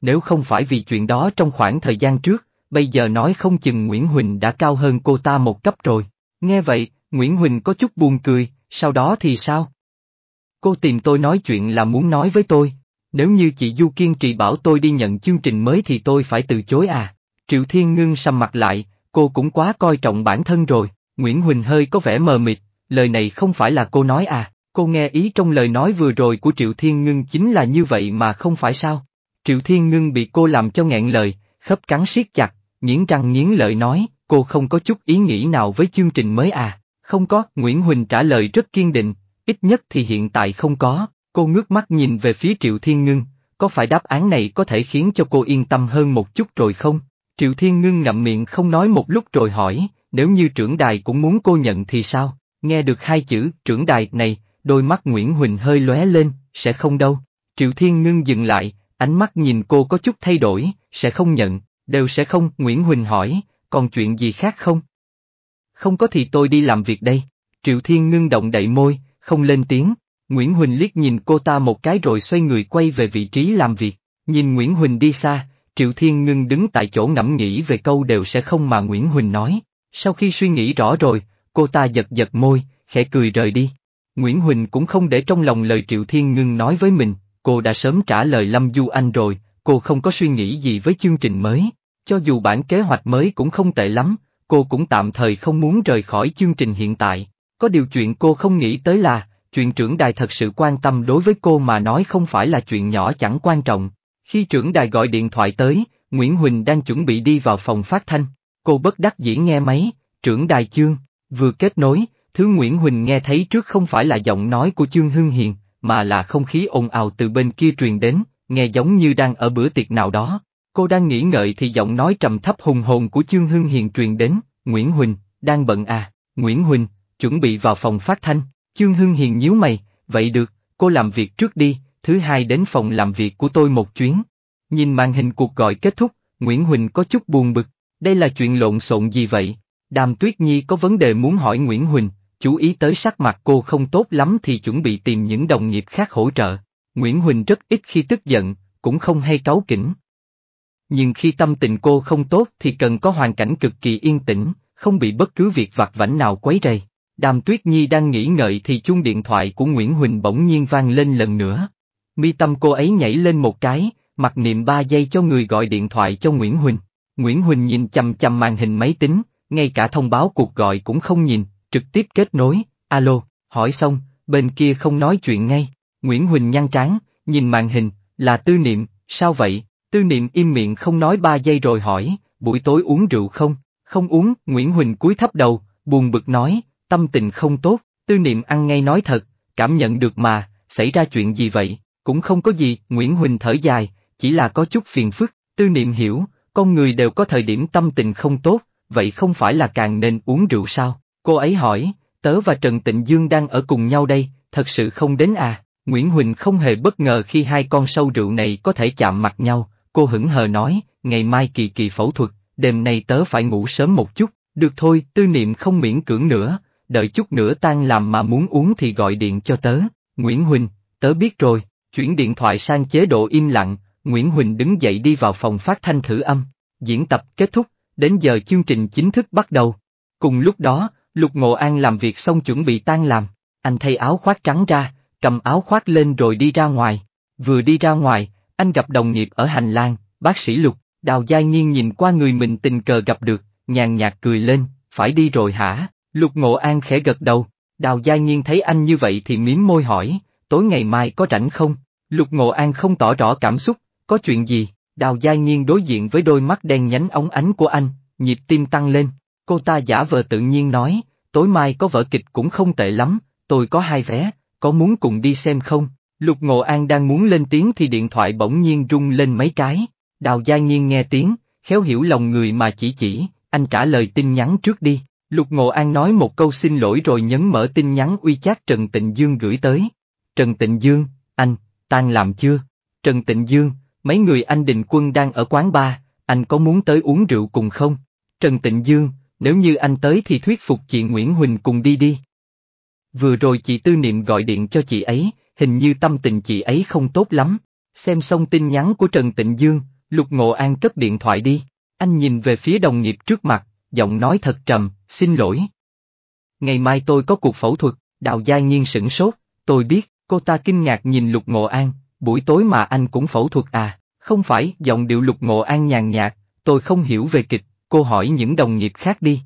Nếu không phải vì chuyện đó trong khoảng thời gian trước, bây giờ nói không chừng Nguyễn Huỳnh đã cao hơn cô ta một cấp rồi. Nghe vậy, Nguyễn Huỳnh có chút buồn cười, sau đó thì sao? Cô tìm tôi nói chuyện là muốn nói với tôi. Nếu như chị Du kiên trì bảo tôi đi nhận chương trình mới thì tôi phải từ chối à? Triệu Thiên Ngưng sầm mặt lại, cô cũng quá coi trọng bản thân rồi. Nguyễn Huỳnh hơi có vẻ mờ mịt, lời này không phải là cô nói à? Cô nghe ý trong lời nói vừa rồi của Triệu Thiên Ngưng chính là như vậy mà không phải sao? Triệu Thiên Ngưng bị cô làm cho nghẹn lời, khớp cắn siết chặt, nghiến răng nghiến lợi nói, cô không có chút ý nghĩ nào với chương trình mới à? Không có, Nguyễn Huỳnh trả lời rất kiên định, ít nhất thì hiện tại không có, cô ngước mắt nhìn về phía Triệu Thiên Ngưng, có phải đáp án này có thể khiến cho cô yên tâm hơn một chút rồi không? Triệu Thiên Ngưng ngậm miệng không nói một lúc rồi hỏi, nếu như trưởng đài cũng muốn cô nhận thì sao? Nghe được hai chữ trưởng đài này, Đôi mắt Nguyễn Huỳnh hơi lóe lên, sẽ không đâu. Triệu Thiên Ngưng dừng lại, ánh mắt nhìn cô có chút thay đổi, sẽ không nhận, đều sẽ không. Nguyễn Huỳnh hỏi, còn chuyện gì khác không? Không có thì tôi đi làm việc đây. Triệu Thiên Ngưng động đậy môi, không lên tiếng. Nguyễn Huỳnh liếc nhìn cô ta một cái rồi xoay người quay về vị trí làm việc. Nhìn Nguyễn Huỳnh đi xa, Triệu Thiên Ngưng đứng tại chỗ ngẫm nghĩ về câu đều sẽ không mà Nguyễn Huỳnh nói. Sau khi suy nghĩ rõ rồi, cô ta giật giật môi, khẽ cười rời đi. Nguyễn Huỳnh cũng không để trong lòng lời Triệu Thiên Ngưng nói với mình, cô đã sớm trả lời Lâm Du Anh rồi, cô không có suy nghĩ gì với chương trình mới. Cho dù bản kế hoạch mới cũng không tệ lắm, cô cũng tạm thời không muốn rời khỏi chương trình hiện tại. Có điều chuyện cô không nghĩ tới là, chuyện trưởng đài thật sự quan tâm đối với cô mà nói không phải là chuyện nhỏ chẳng quan trọng. Khi trưởng đài gọi điện thoại tới, Nguyễn Huỳnh đang chuẩn bị đi vào phòng phát thanh. Cô bất đắc dĩ nghe máy, trưởng đài chương, vừa kết nối, Thứ Nguyễn Huỳnh nghe thấy trước không phải là giọng nói của Chương Hưng Hiền, mà là không khí ồn ào từ bên kia truyền đến, nghe giống như đang ở bữa tiệc nào đó. Cô đang nghĩ ngợi thì giọng nói trầm thấp hùng hồn của Chương Hưng Hiền truyền đến, Nguyễn Huỳnh, đang bận à, Nguyễn Huỳnh, chuẩn bị vào phòng phát thanh, Chương Hưng Hiền nhíu mày, vậy được, cô làm việc trước đi, thứ hai đến phòng làm việc của tôi một chuyến. Nhìn màn hình cuộc gọi kết thúc, Nguyễn Huỳnh có chút buồn bực, đây là chuyện lộn xộn gì vậy? Đàm Tuyết Nhi có vấn đề muốn hỏi Nguyễn Huỳnh, chú ý tới sắc mặt cô không tốt lắm thì chuẩn bị tìm những đồng nghiệp khác hỗ trợ. Nguyễn Huỳnh rất ít khi tức giận, cũng không hay cáu kỉnh. Nhưng khi tâm tình cô không tốt thì cần có hoàn cảnh cực kỳ yên tĩnh, không bị bất cứ việc vặt vảnh nào quấy rầy. Đàm Tuyết Nhi đang nghĩ ngợi thì chuông điện thoại của Nguyễn Huỳnh bỗng nhiên vang lên lần nữa. Mi tâm cô ấy nhảy lên một cái, mặc niệm ba giây cho người gọi điện thoại cho Nguyễn Huỳnh. Nguyễn Huỳnh nhìn chằm chằm màn hình máy tính, ngay cả thông báo cuộc gọi cũng không nhìn, trực tiếp kết nối, alo, hỏi xong, bên kia không nói chuyện ngay. Nguyễn Huỳnh nhăn trán, nhìn màn hình, là tư niệm, sao vậy? Tư niệm im miệng không nói ba giây rồi hỏi, buổi tối uống rượu không? Không uống, Nguyễn Huỳnh cúi thấp đầu, buồn bực nói, tâm tình không tốt, tư niệm ăn ngay nói thật, cảm nhận được mà, xảy ra chuyện gì vậy? Cũng không có gì, Nguyễn Huỳnh thở dài, chỉ là có chút phiền phức, tư niệm hiểu, con người đều có thời điểm tâm tình không tốt, vậy không phải là càng nên uống rượu sao? Cô ấy hỏi, tớ và Trần Tịnh Dương đang ở cùng nhau đây, thật sự không đến à? Nguyễn Huỳnh không hề bất ngờ khi hai con sâu rượu này có thể chạm mặt nhau, cô hững hờ nói, ngày mai kỳ kỳ phẫu thuật, đêm nay tớ phải ngủ sớm một chút, được thôi, tư niệm không miễn cưỡng nữa, đợi chút nữa tan làm mà muốn uống thì gọi điện cho tớ, Nguyễn Huỳnh, tớ biết rồi, chuyển điện thoại sang chế độ im lặng, Nguyễn Huỳnh đứng dậy đi vào phòng phát thanh thử âm, diễn tập kết thúc, đến giờ chương trình chính thức bắt đầu. Cùng lúc đó, Lục Ngộ An làm việc xong chuẩn bị tan làm, anh thay áo khoác trắng ra, cầm áo khoác lên rồi đi ra ngoài. Vừa đi ra ngoài, anh gặp đồng nghiệp ở hành lang, bác sĩ Lục, Đào Giai Nhiên nhìn qua người mình tình cờ gặp được, nhàn nhạt cười lên, phải đi rồi hả? Lục Ngộ An khẽ gật đầu, Đào Giai Nhiên thấy anh như vậy thì miếm môi hỏi, tối ngày mai có rảnh không? Lục Ngộ An không tỏ rõ cảm xúc, có chuyện gì? Đào Giai Nhiên đối diện với đôi mắt đen nhánh ống ánh của anh, nhịp tim tăng lên, Cô ta giả vờ tự nhiên nói, tối mai có vở kịch cũng không tệ lắm, tôi có hai vé, có muốn cùng đi xem không? Lục Ngộ An đang muốn lên tiếng thì điện thoại bỗng nhiên rung lên mấy cái, Đào Gia Nhiên nghe tiếng, khéo hiểu lòng người mà chỉ chỉ, anh trả lời tin nhắn trước đi. Lục Ngộ An nói một câu xin lỗi rồi nhấn mở tin nhắn uy chát Trần Tịnh Dương gửi tới. Trần Tịnh Dương, anh, tan làm chưa? Trần Tịnh Dương, mấy người anh định Quân đang ở quán bar, anh có muốn tới uống rượu cùng không? Trần Tịnh Dương, nếu như anh tới thì thuyết phục chị Nguyễn Huỳnh cùng đi đi. Vừa rồi chị Tư Niệm gọi điện cho chị ấy, hình như tâm tình chị ấy không tốt lắm. Xem xong tin nhắn của Trần Tịnh Dương, Lục Ngộ An cất điện thoại đi. Anh nhìn về phía đồng nghiệp trước mặt, giọng nói thật trầm, xin lỗi. Ngày mai tôi có cuộc phẫu thuật, đào gia nghiên sửng sốt, tôi biết, cô ta kinh ngạc nhìn Lục Ngộ An, buổi tối mà anh cũng phẫu thuật à, không phải, giọng điệu Lục Ngộ An nhàn nhạt, tôi không hiểu về kịch, cô hỏi những đồng nghiệp khác đi.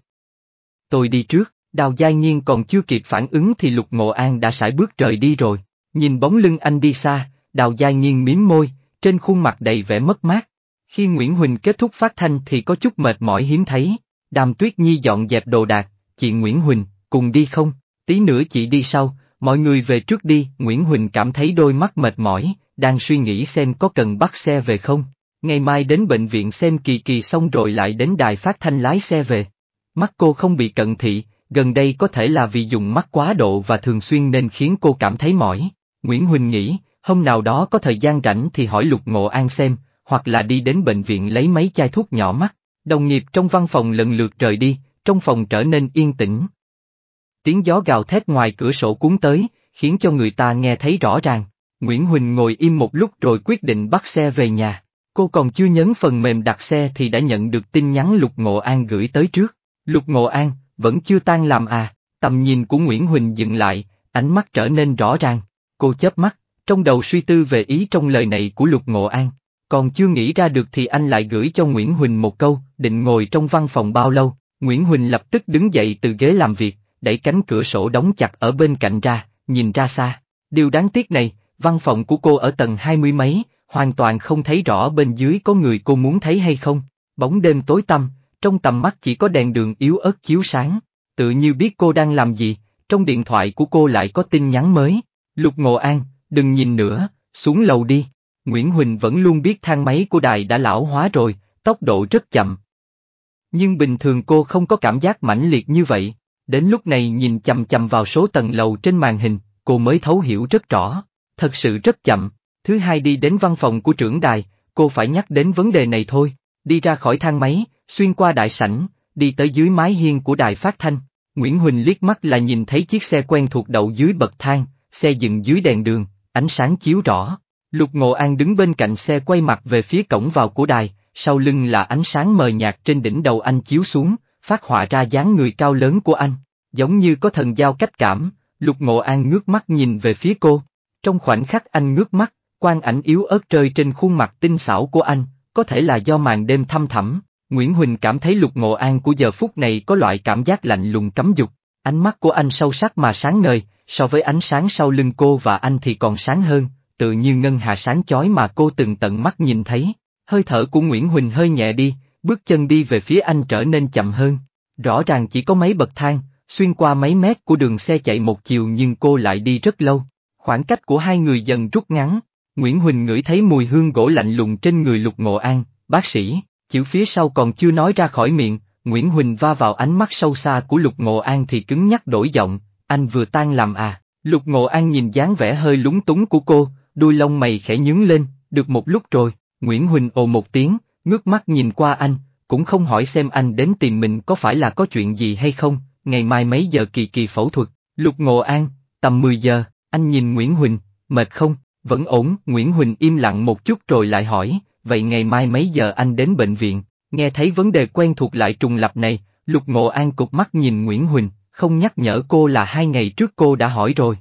Tôi đi trước, đào giai nhiên còn chưa kịp phản ứng thì lục ngộ an đã sải bước rời đi rồi, nhìn bóng lưng anh đi xa, đào giai nhiên mím môi, trên khuôn mặt đầy vẻ mất mát. Khi Nguyễn Huỳnh kết thúc phát thanh thì có chút mệt mỏi hiếm thấy, đàm tuyết nhi dọn dẹp đồ đạc, chị Nguyễn Huỳnh, cùng đi không, tí nữa chị đi sau, mọi người về trước đi, Nguyễn Huỳnh cảm thấy đôi mắt mệt mỏi, đang suy nghĩ xem có cần bắt xe về không. Ngày mai đến bệnh viện xem kỳ kỳ xong rồi lại đến đài phát thanh lái xe về. Mắt cô không bị cận thị, gần đây có thể là vì dùng mắt quá độ và thường xuyên nên khiến cô cảm thấy mỏi. Nguyễn Huỳnh nghĩ, hôm nào đó có thời gian rảnh thì hỏi Lục Ngộ An xem, hoặc là đi đến bệnh viện lấy mấy chai thuốc nhỏ mắt. Đồng nghiệp trong văn phòng lần lượt rời đi, trong phòng trở nên yên tĩnh. Tiếng gió gào thét ngoài cửa sổ cuốn tới, khiến cho người ta nghe thấy rõ ràng. Nguyễn Huỳnh ngồi im một lúc rồi quyết định bắt xe về nhà. Cô còn chưa nhấn phần mềm đặt xe thì đã nhận được tin nhắn Lục Ngộ An gửi tới trước. Lục Ngộ An, vẫn chưa tan làm à, tầm nhìn của Nguyễn Huỳnh dừng lại, ánh mắt trở nên rõ ràng. Cô chớp mắt, trong đầu suy tư về ý trong lời này của Lục Ngộ An. Còn chưa nghĩ ra được thì anh lại gửi cho Nguyễn Huỳnh một câu, định ngồi trong văn phòng bao lâu. Nguyễn Huỳnh lập tức đứng dậy từ ghế làm việc, đẩy cánh cửa sổ đóng chặt ở bên cạnh ra, nhìn ra xa. Điều đáng tiếc này, văn phòng của cô ở tầng hai mươi mấy, hoàn toàn không thấy rõ bên dưới có người cô muốn thấy hay không, bóng đêm tối tăm, trong tầm mắt chỉ có đèn đường yếu ớt chiếu sáng, tự như biết cô đang làm gì, trong điện thoại của cô lại có tin nhắn mới, Lục Ngộ An, đừng nhìn nữa, xuống lầu đi. Nguyễn Huỳnh vẫn luôn biết thang máy của đài đã lão hóa rồi, tốc độ rất chậm. Nhưng bình thường cô không có cảm giác mãnh liệt như vậy, đến lúc này nhìn chầm chầm vào số tầng lầu trên màn hình, cô mới thấu hiểu rất rõ, thật sự rất chậm. Thứ hai đi đến văn phòng của trưởng đài, cô phải nhắc đến vấn đề này thôi, đi ra khỏi thang máy, xuyên qua đại sảnh, đi tới dưới mái hiên của đài phát thanh. Nguyễn Huỳnh liếc mắt là nhìn thấy chiếc xe quen thuộc đậu dưới bậc thang, xe dừng dưới đèn đường, ánh sáng chiếu rõ. Lục Ngộ An đứng bên cạnh xe quay mặt về phía cổng vào của đài, sau lưng là ánh sáng mờ nhạt trên đỉnh đầu anh chiếu xuống, phát họa ra dáng người cao lớn của anh, giống như có thần giao cách cảm, Lục Ngộ An ngước mắt nhìn về phía cô. Trong khoảnh khắc anh ngước mắt, Quang ảnh yếu ớt rơi trên khuôn mặt tinh xảo của anh, có thể là do màn đêm thăm thẳm, Nguyễn Huỳnh cảm thấy lục ngộ an của giờ phút này có loại cảm giác lạnh lùng cấm dục, ánh mắt của anh sâu sắc mà sáng ngời, so với ánh sáng sau lưng cô và anh thì còn sáng hơn, tự như ngân hà sáng chói mà cô từng tận mắt nhìn thấy, hơi thở của Nguyễn Huỳnh hơi nhẹ đi, bước chân đi về phía anh trở nên chậm hơn, rõ ràng chỉ có mấy bậc thang, xuyên qua mấy mét của đường xe chạy một chiều nhưng cô lại đi rất lâu, khoảng cách của hai người dần rút ngắn, Nguyễn Huỳnh ngửi thấy mùi hương gỗ lạnh lùng trên người lục ngộ an, bác sĩ, chữ phía sau còn chưa nói ra khỏi miệng, Nguyễn Huỳnh va vào ánh mắt sâu xa của lục ngộ an thì cứng nhắc đổi giọng, anh vừa tan làm à, lục ngộ an nhìn dáng vẻ hơi lúng túng của cô, đuôi lông mày khẽ nhướng lên, được một lúc rồi, Nguyễn Huỳnh ồ một tiếng, ngước mắt nhìn qua anh, cũng không hỏi xem anh đến tìm mình có phải là có chuyện gì hay không, ngày mai mấy giờ kỳ kỳ phẫu thuật, lục ngộ an, tầm 10 giờ, anh nhìn Nguyễn Huỳnh, mệt không, vẫn ổn, Nguyễn Huỳnh im lặng một chút rồi lại hỏi, vậy ngày mai mấy giờ anh đến bệnh viện? Nghe thấy vấn đề quen thuộc lại trùng lập này, Lục Ngộ An cục mắt nhìn Nguyễn Huỳnh, không nhắc nhở cô là hai ngày trước cô đã hỏi rồi.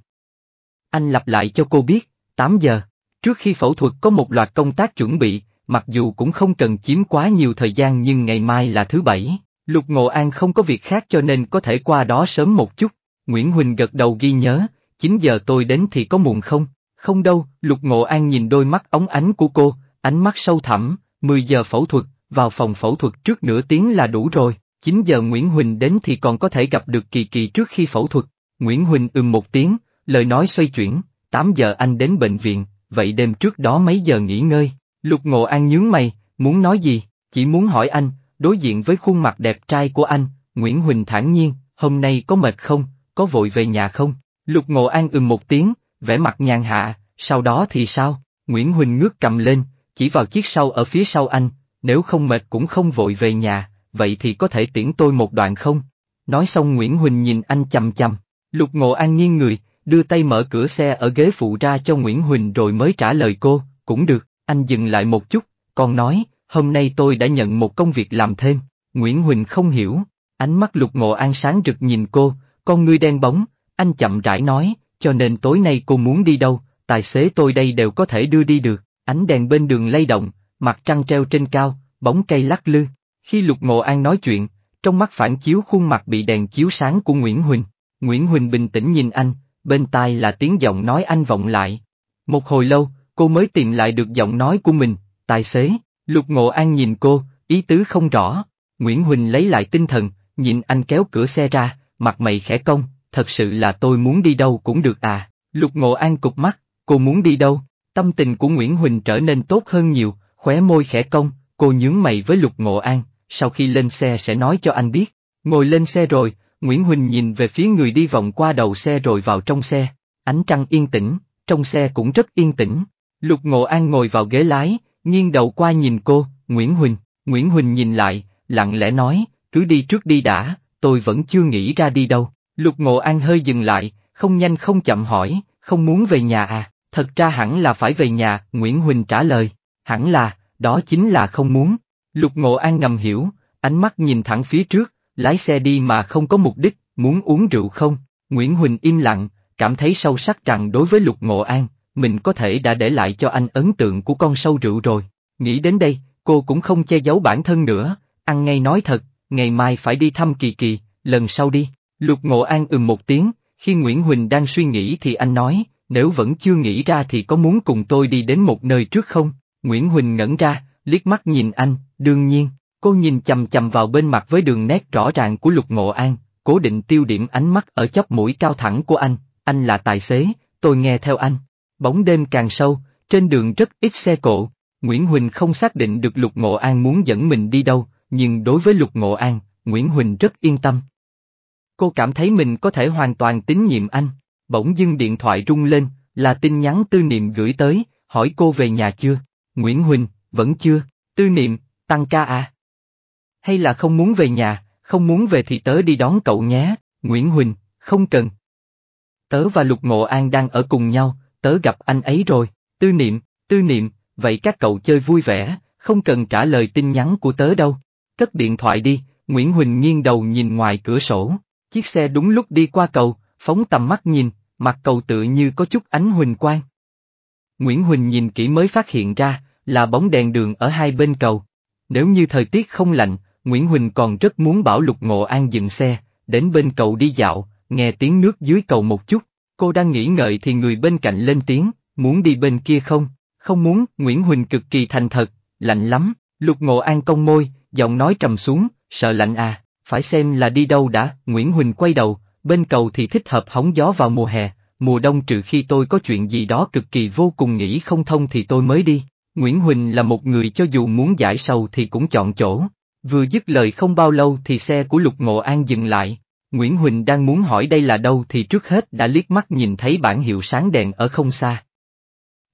Anh lặp lại cho cô biết, 8 giờ, trước khi phẫu thuật có một loạt công tác chuẩn bị, mặc dù cũng không cần chiếm quá nhiều thời gian nhưng ngày mai là thứ bảy, Lục Ngộ An không có việc khác cho nên có thể qua đó sớm một chút. Nguyễn Huỳnh gật đầu ghi nhớ, 9 giờ tôi đến thì có muộn không? Không đâu, Lục Ngộ An nhìn đôi mắt óng ánh của cô, ánh mắt sâu thẳm, 10 giờ phẫu thuật, vào phòng phẫu thuật trước nửa tiếng là đủ rồi, 9 giờ Nguyễn Huỳnh đến thì còn có thể gặp được Kỳ Kỳ trước khi phẫu thuật. Nguyễn Huỳnh ừm một tiếng, lời nói xoay chuyển, 8 giờ anh đến bệnh viện, vậy đêm trước đó mấy giờ nghỉ ngơi? Lục Ngộ An nhướng mày, muốn nói gì, chỉ muốn hỏi anh, đối diện với khuôn mặt đẹp trai của anh, Nguyễn Huỳnh thản nhiên, hôm nay có mệt không, có vội về nhà không? Lục Ngộ An ừm một tiếng, vẻ mặt nhàn hạ, sau đó thì sao? Nguyễn Huỳnh ngước cầm lên, chỉ vào chiếc sau ở phía sau anh, nếu không mệt cũng không vội về nhà, vậy thì có thể tiễn tôi một đoạn không? Nói xong Nguyễn Huỳnh nhìn anh chầm chầm, lục ngộ an nghiêng người, đưa tay mở cửa xe ở ghế phụ ra cho Nguyễn Huỳnh rồi mới trả lời cô, cũng được, anh dừng lại một chút, còn nói, hôm nay tôi đã nhận một công việc làm thêm, Nguyễn Huỳnh không hiểu, ánh mắt lục ngộ an sáng rực nhìn cô, con ngươi đen bóng, anh chậm rãi nói, cho nên tối nay cô muốn đi đâu, tài xế tôi đây đều có thể đưa đi được, ánh đèn bên đường lay động, mặt trăng treo trên cao, bóng cây lắc lư. Khi Lục Ngộ An nói chuyện, trong mắt phản chiếu khuôn mặt bị đèn chiếu sáng của Nguyễn Huỳnh. Nguyễn Huỳnh bình tĩnh nhìn anh, bên tai là tiếng giọng nói anh vọng lại. Một hồi lâu, cô mới tìm lại được giọng nói của mình, tài xế, Lục Ngộ An nhìn cô, ý tứ không rõ. Nguyễn Huỳnh lấy lại tinh thần, nhìn anh kéo cửa xe ra, mặt mày khẽ cong, thật sự là tôi muốn đi đâu cũng được à, lục ngộ an cục mắt, cô muốn đi đâu, tâm tình của Nguyễn Huỳnh trở nên tốt hơn nhiều, khóe môi khẽ cong, cô nhướng mày với lục ngộ an, sau khi lên xe sẽ nói cho anh biết, ngồi lên xe rồi, Nguyễn Huỳnh nhìn về phía người đi vòng qua đầu xe rồi vào trong xe, ánh trăng yên tĩnh, trong xe cũng rất yên tĩnh, lục ngộ an ngồi vào ghế lái, nghiêng đầu qua nhìn cô, Nguyễn Huỳnh, Nguyễn Huỳnh nhìn lại, lặng lẽ nói, cứ đi trước đi đã, tôi vẫn chưa nghĩ ra đi đâu. Lục Ngộ An hơi dừng lại, không nhanh không chậm hỏi, không muốn về nhà à, thật ra hẳn là phải về nhà, Nguyễn Huỳnh trả lời, hẳn là, đó chính là không muốn. Lục Ngộ An ngầm hiểu, ánh mắt nhìn thẳng phía trước, lái xe đi mà không có mục đích, muốn uống rượu không? Nguyễn Huỳnh im lặng, cảm thấy sâu sắc rằng đối với Lục Ngộ An, mình có thể đã để lại cho anh ấn tượng của con sâu rượu rồi. Nghĩ đến đây, cô cũng không che giấu bản thân nữa, ăn ngay nói thật, ngày mai phải đi thăm Kỳ Kỳ, lần sau đi. Lục Ngộ An ừm một tiếng, khi Nguyễn Huỳnh đang suy nghĩ thì anh nói, nếu vẫn chưa nghĩ ra thì có muốn cùng tôi đi đến một nơi trước không? Nguyễn Huỳnh ngẩn ra, liếc mắt nhìn anh, đương nhiên, cô nhìn chầm chầm vào bên mặt với đường nét rõ ràng của Lục Ngộ An, cố định tiêu điểm ánh mắt ở chóp mũi cao thẳng của anh, anh là tài xế, tôi nghe theo anh. Bóng đêm càng sâu, trên đường rất ít xe cộ, Nguyễn Huỳnh không xác định được Lục Ngộ An muốn dẫn mình đi đâu, nhưng đối với Lục Ngộ An, Nguyễn Huỳnh rất yên tâm. Cô cảm thấy mình có thể hoàn toàn tín nhiệm anh. Bỗng dưng điện thoại rung lên, là tin nhắn tư niệm gửi tới, hỏi cô về nhà chưa? Nguyễn Huỳnh, vẫn chưa, tư niệm, tăng ca à? Hay là không muốn về nhà, không muốn về thì tớ đi đón cậu nhé, Nguyễn Huỳnh, không cần. Tớ và Lục Ngộ An đang ở cùng nhau, tớ gặp anh ấy rồi, tư niệm, tư niệm, vậy các cậu chơi vui vẻ, không cần trả lời tin nhắn của tớ đâu. Cất điện thoại đi, Nguyễn Huỳnh nghiêng đầu nhìn ngoài cửa sổ. Chiếc xe đúng lúc đi qua cầu, phóng tầm mắt nhìn, mặt cầu tựa như có chút ánh huỳnh quang. Nguyễn Huỳnh nhìn kỹ mới phát hiện ra, là bóng đèn đường ở hai bên cầu. Nếu như thời tiết không lạnh, Nguyễn Huỳnh còn rất muốn bảo Lục Ngộ An dừng xe, đến bên cầu đi dạo, nghe tiếng nước dưới cầu một chút. Cô đang nghĩ ngợi thì người bên cạnh lên tiếng, muốn đi bên kia không? Không muốn, Nguyễn Huỳnh cực kỳ thành thật, lạnh lắm, Lục Ngộ An cong môi, giọng nói trầm xuống, sợ lạnh à phải xem là đi đâu đã, Nguyễn Huỳnh quay đầu, bên cầu thì thích hợp hóng gió vào mùa hè, mùa đông trừ khi tôi có chuyện gì đó cực kỳ vô cùng nghĩ không thông thì tôi mới đi. Nguyễn Huỳnh là một người cho dù muốn giải sầu thì cũng chọn chỗ. Vừa dứt lời không bao lâu thì xe của Lục Ngộ An dừng lại. Nguyễn Huỳnh đang muốn hỏi đây là đâu thì trước hết đã liếc mắt nhìn thấy bản hiệu sáng đèn ở không xa.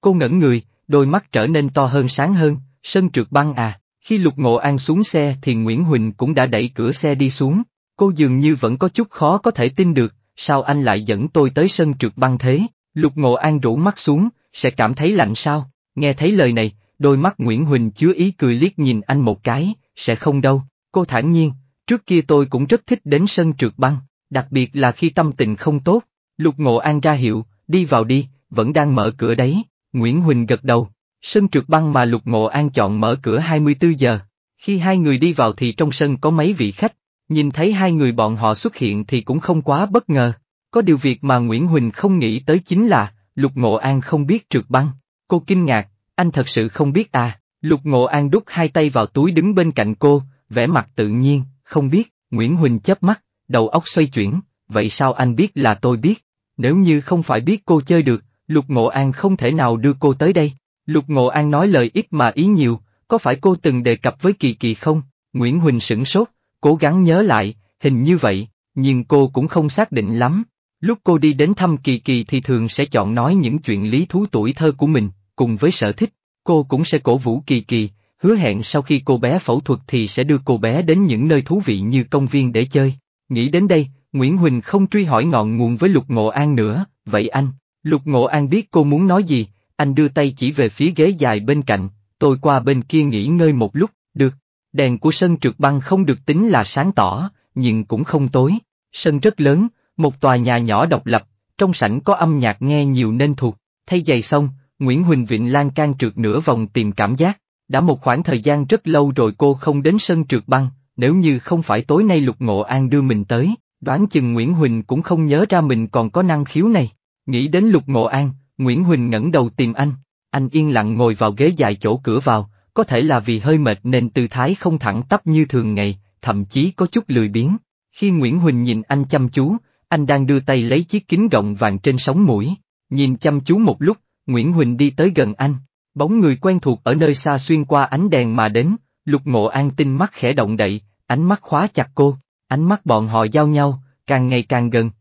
Cô ngẩn người, đôi mắt trở nên to hơn sáng hơn, sân trượt băng à. Khi Lục Ngộ An xuống xe thì Nguyễn Huỳnh cũng đã đẩy cửa xe đi xuống, cô dường như vẫn có chút khó có thể tin được, sao anh lại dẫn tôi tới sân trượt băng thế, Lục Ngộ An rủ mắt xuống, sẽ cảm thấy lạnh sao, nghe thấy lời này, đôi mắt Nguyễn Huỳnh chứa ý cười liếc nhìn anh một cái, sẽ không đâu, cô thản nhiên, trước kia tôi cũng rất thích đến sân trượt băng, đặc biệt là khi tâm tình không tốt, Lục Ngộ An ra hiệu, đi vào đi, vẫn đang mở cửa đấy, Nguyễn Huỳnh gật đầu, Sân trượt băng mà Lục Ngộ An chọn mở cửa 24 giờ. Khi hai người đi vào thì trong sân có mấy vị khách, nhìn thấy hai người bọn họ xuất hiện thì cũng không quá bất ngờ. Có điều việc mà Nguyễn Huỳnh không nghĩ tới chính là, Lục Ngộ An không biết trượt băng. Cô kinh ngạc, anh thật sự không biết à, Lục Ngộ An đút hai tay vào túi đứng bên cạnh cô, vẻ mặt tự nhiên, không biết, Nguyễn Huỳnh chớp mắt, đầu óc xoay chuyển, vậy sao anh biết là tôi biết, nếu như không phải biết cô chơi được, Lục Ngộ An không thể nào đưa cô tới đây. Lục Ngộ An nói lời ít mà ý nhiều, có phải cô từng đề cập với Kỳ Kỳ không? Nguyễn Huỳnh sửng sốt, cố gắng nhớ lại, hình như vậy, nhưng cô cũng không xác định lắm. Lúc cô đi đến thăm Kỳ Kỳ thì thường sẽ chọn nói những chuyện lý thú tuổi thơ của mình, cùng với sở thích, cô cũng sẽ cổ vũ Kỳ Kỳ, hứa hẹn sau khi cô bé phẫu thuật thì sẽ đưa cô bé đến những nơi thú vị như công viên để chơi. Nghĩ đến đây, Nguyễn Huỳnh không truy hỏi ngọn nguồn với Lục Ngộ An nữa, vậy anh, Lục Ngộ An biết cô muốn nói gì, anh đưa tay chỉ về phía ghế dài bên cạnh, tôi qua bên kia nghỉ ngơi một lúc, được. Đèn của sân trượt băng không được tính là sáng tỏ, nhưng cũng không tối. Sân rất lớn, một tòa nhà nhỏ độc lập, trong sảnh có âm nhạc nghe nhiều nên thuộc. Thay giày xong, Nguyễn Huỳnh Vịnh lan can trượt nửa vòng tìm cảm giác. Đã một khoảng thời gian rất lâu rồi cô không đến sân trượt băng, nếu như không phải tối nay Lục Ngộ An đưa mình tới, đoán chừng Nguyễn Huỳnh cũng không nhớ ra mình còn có năng khiếu này. Nghĩ đến Lục Ngộ An, Nguyễn Huỳnh ngẩng đầu tìm anh, anh yên lặng ngồi vào ghế dài chỗ cửa vào, có thể là vì hơi mệt nên tư thái không thẳng tắp như thường ngày, thậm chí có chút lười biếng. Khi Nguyễn Huỳnh nhìn anh chăm chú, anh đang đưa tay lấy chiếc kính gọng vàng trên sóng mũi, nhìn chăm chú một lúc, Nguyễn Huỳnh đi tới gần anh, bóng người quen thuộc ở nơi xa xuyên qua ánh đèn mà đến, lục ngộ an tinh mắt khẽ động đậy, ánh mắt khóa chặt cô, ánh mắt bọn họ giao nhau, càng ngày càng gần.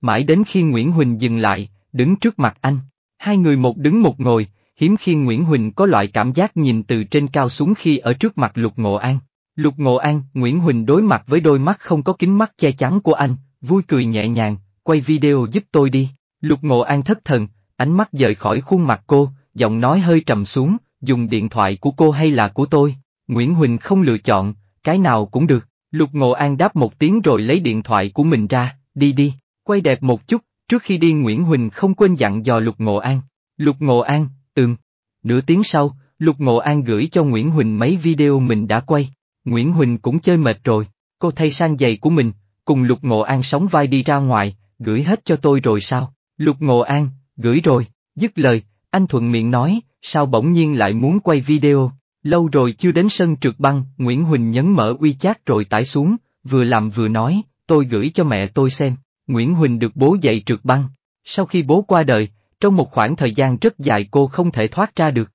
Mãi đến khi Nguyễn Huỳnh dừng lại, đứng trước mặt anh. Hai người một đứng một ngồi, hiếm khi Nguyễn Huỳnh có loại cảm giác nhìn từ trên cao xuống khi ở trước mặt Lục Ngộ An. Lục Ngộ An, Nguyễn Huỳnh đối mặt với đôi mắt không có kính mắt che chắn của anh, vui cười nhẹ nhàng, quay video giúp tôi đi. Lục Ngộ An thất thần, ánh mắt rời khỏi khuôn mặt cô, giọng nói hơi trầm xuống, dùng điện thoại của cô hay là của tôi. Nguyễn Huỳnh không lựa chọn, cái nào cũng được. Lục Ngộ An đáp một tiếng rồi lấy điện thoại của mình ra, đi đi, quay đẹp một chút, Trước khi đi Nguyễn Huỳnh không quên dặn dò Lục Ngộ An. Lục Ngộ An, ừm. Nửa tiếng sau, Lục Ngộ An gửi cho Nguyễn Huỳnh mấy video mình đã quay. Nguyễn Huỳnh cũng chơi mệt rồi, cô thay sang giày của mình, cùng Lục Ngộ An sóng vai đi ra ngoài, gửi hết cho tôi rồi sao? Lục Ngộ An, gửi rồi, dứt lời, anh thuận miệng nói, sao bỗng nhiên lại muốn quay video? Lâu rồi chưa đến sân trượt băng, Nguyễn Huỳnh nhấn mở WeChat rồi tải xuống, vừa làm vừa nói, tôi gửi cho mẹ tôi xem. Nguyễn Huỳnh được bố dạy trượt băng. Sau khi bố qua đời, trong một khoảng thời gian rất dài cô không thể thoát ra được.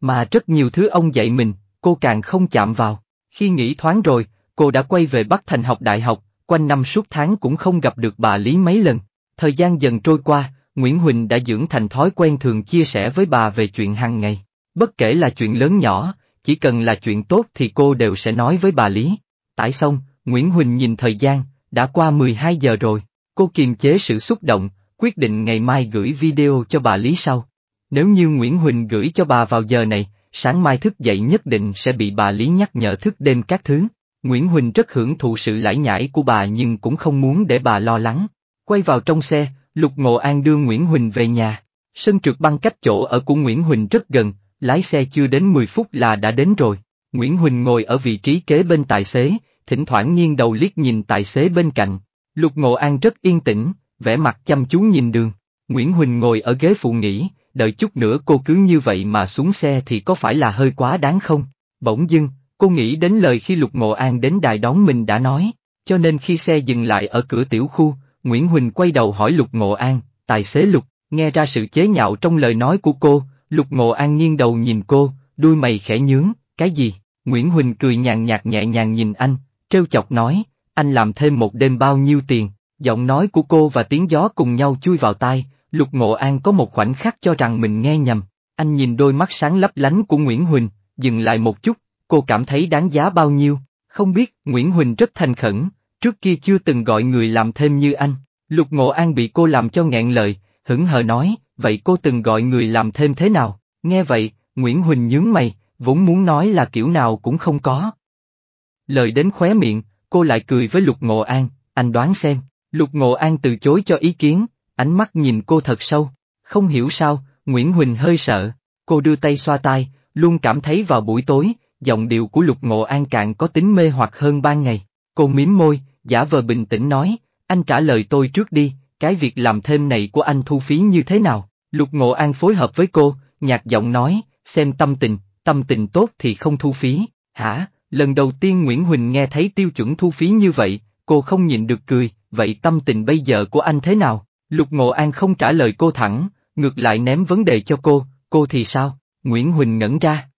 Mà rất nhiều thứ ông dạy mình, cô càng không chạm vào. Khi nghĩ thoáng rồi, cô đã quay về Bắc Thành học đại học, quanh năm suốt tháng cũng không gặp được bà Lý mấy lần. Thời gian dần trôi qua, Nguyễn Huỳnh đã dưỡng thành thói quen thường chia sẻ với bà về chuyện hàng ngày. Bất kể là chuyện lớn nhỏ, chỉ cần là chuyện tốt thì cô đều sẽ nói với bà Lý. Tải xong, Nguyễn Huỳnh nhìn thời gian, đã qua 12 giờ rồi, cô kiềm chế sự xúc động, quyết định ngày mai gửi video cho bà Lý sau. Nếu như Nguyễn Huỳnh gửi cho bà vào giờ này, sáng mai thức dậy nhất định sẽ bị bà Lý nhắc nhở thức đêm các thứ. Nguyễn Huỳnh rất hưởng thụ sự lải nhải của bà nhưng cũng không muốn để bà lo lắng. Quay vào trong xe, Lục Ngộ An đưa Nguyễn Huỳnh về nhà. Sân trượt băng cách chỗ ở của Nguyễn Huỳnh rất gần, lái xe chưa đến 10 phút là đã đến rồi. Nguyễn Huỳnh ngồi ở vị trí kế bên tài xế, thỉnh thoảng nghiêng đầu liếc nhìn tài xế bên cạnh. Lục Ngộ An rất yên tĩnh, vẻ mặt chăm chú nhìn đường. Nguyễn Huỳnh ngồi ở ghế phụ nghỉ, đợi chút nữa cô cứ như vậy mà xuống xe thì có phải là hơi quá đáng không? Bỗng dưng, cô nghĩ đến lời khi Lục Ngộ An đến đài đón mình đã nói, cho nên khi xe dừng lại ở cửa tiểu khu, Nguyễn Huỳnh quay đầu hỏi Lục Ngộ An, tài xế Lục, nghe ra sự chế nhạo trong lời nói của cô, Lục Ngộ An nghiêng đầu nhìn cô, đuôi mày khẽ nhướng, cái gì? Nguyễn Huỳnh cười nhàn nhạt nhẹ nhàng nhìn anh, trêu chọc nói, anh làm thêm một đêm bao nhiêu tiền, giọng nói của cô và tiếng gió cùng nhau chui vào tai, Lục Ngộ An có một khoảnh khắc cho rằng mình nghe nhầm, anh nhìn đôi mắt sáng lấp lánh của Nguyễn Huỳnh, dừng lại một chút, cô cảm thấy đáng giá bao nhiêu, không biết, Nguyễn Huỳnh rất thành khẩn, trước kia chưa từng gọi người làm thêm như anh, Lục Ngộ An bị cô làm cho nghẹn lời, hững hờ nói, vậy cô từng gọi người làm thêm thế nào, nghe vậy, Nguyễn Huỳnh nhướng mày, vốn muốn nói là kiểu nào cũng không có, Lời đến khóe miệng, cô lại cười với Lục Ngộ An, anh đoán xem, Lục Ngộ An từ chối cho ý kiến, ánh mắt nhìn cô thật sâu, không hiểu sao, Nguyễn Huỳnh hơi sợ, cô đưa tay xoa tay, luôn cảm thấy vào buổi tối, giọng điệu của Lục Ngộ An càng có tính mê hoặc hơn ban ngày, cô mím môi, giả vờ bình tĩnh nói, anh trả lời tôi trước đi, cái việc làm thêm này của anh thu phí như thế nào, Lục Ngộ An phối hợp với cô, nhạc giọng nói, xem tâm tình, tâm tình tốt thì không thu phí, hả, Lần đầu tiên Nguyễn Huỳnh nghe thấy tiêu chuẩn thu phí như vậy, cô không nhịn được cười, vậy tâm tình bây giờ của anh thế nào? Lục Ngộ An không trả lời cô thẳng, ngược lại ném vấn đề cho cô, cô thì sao? Nguyễn Huỳnh ngẩn ra.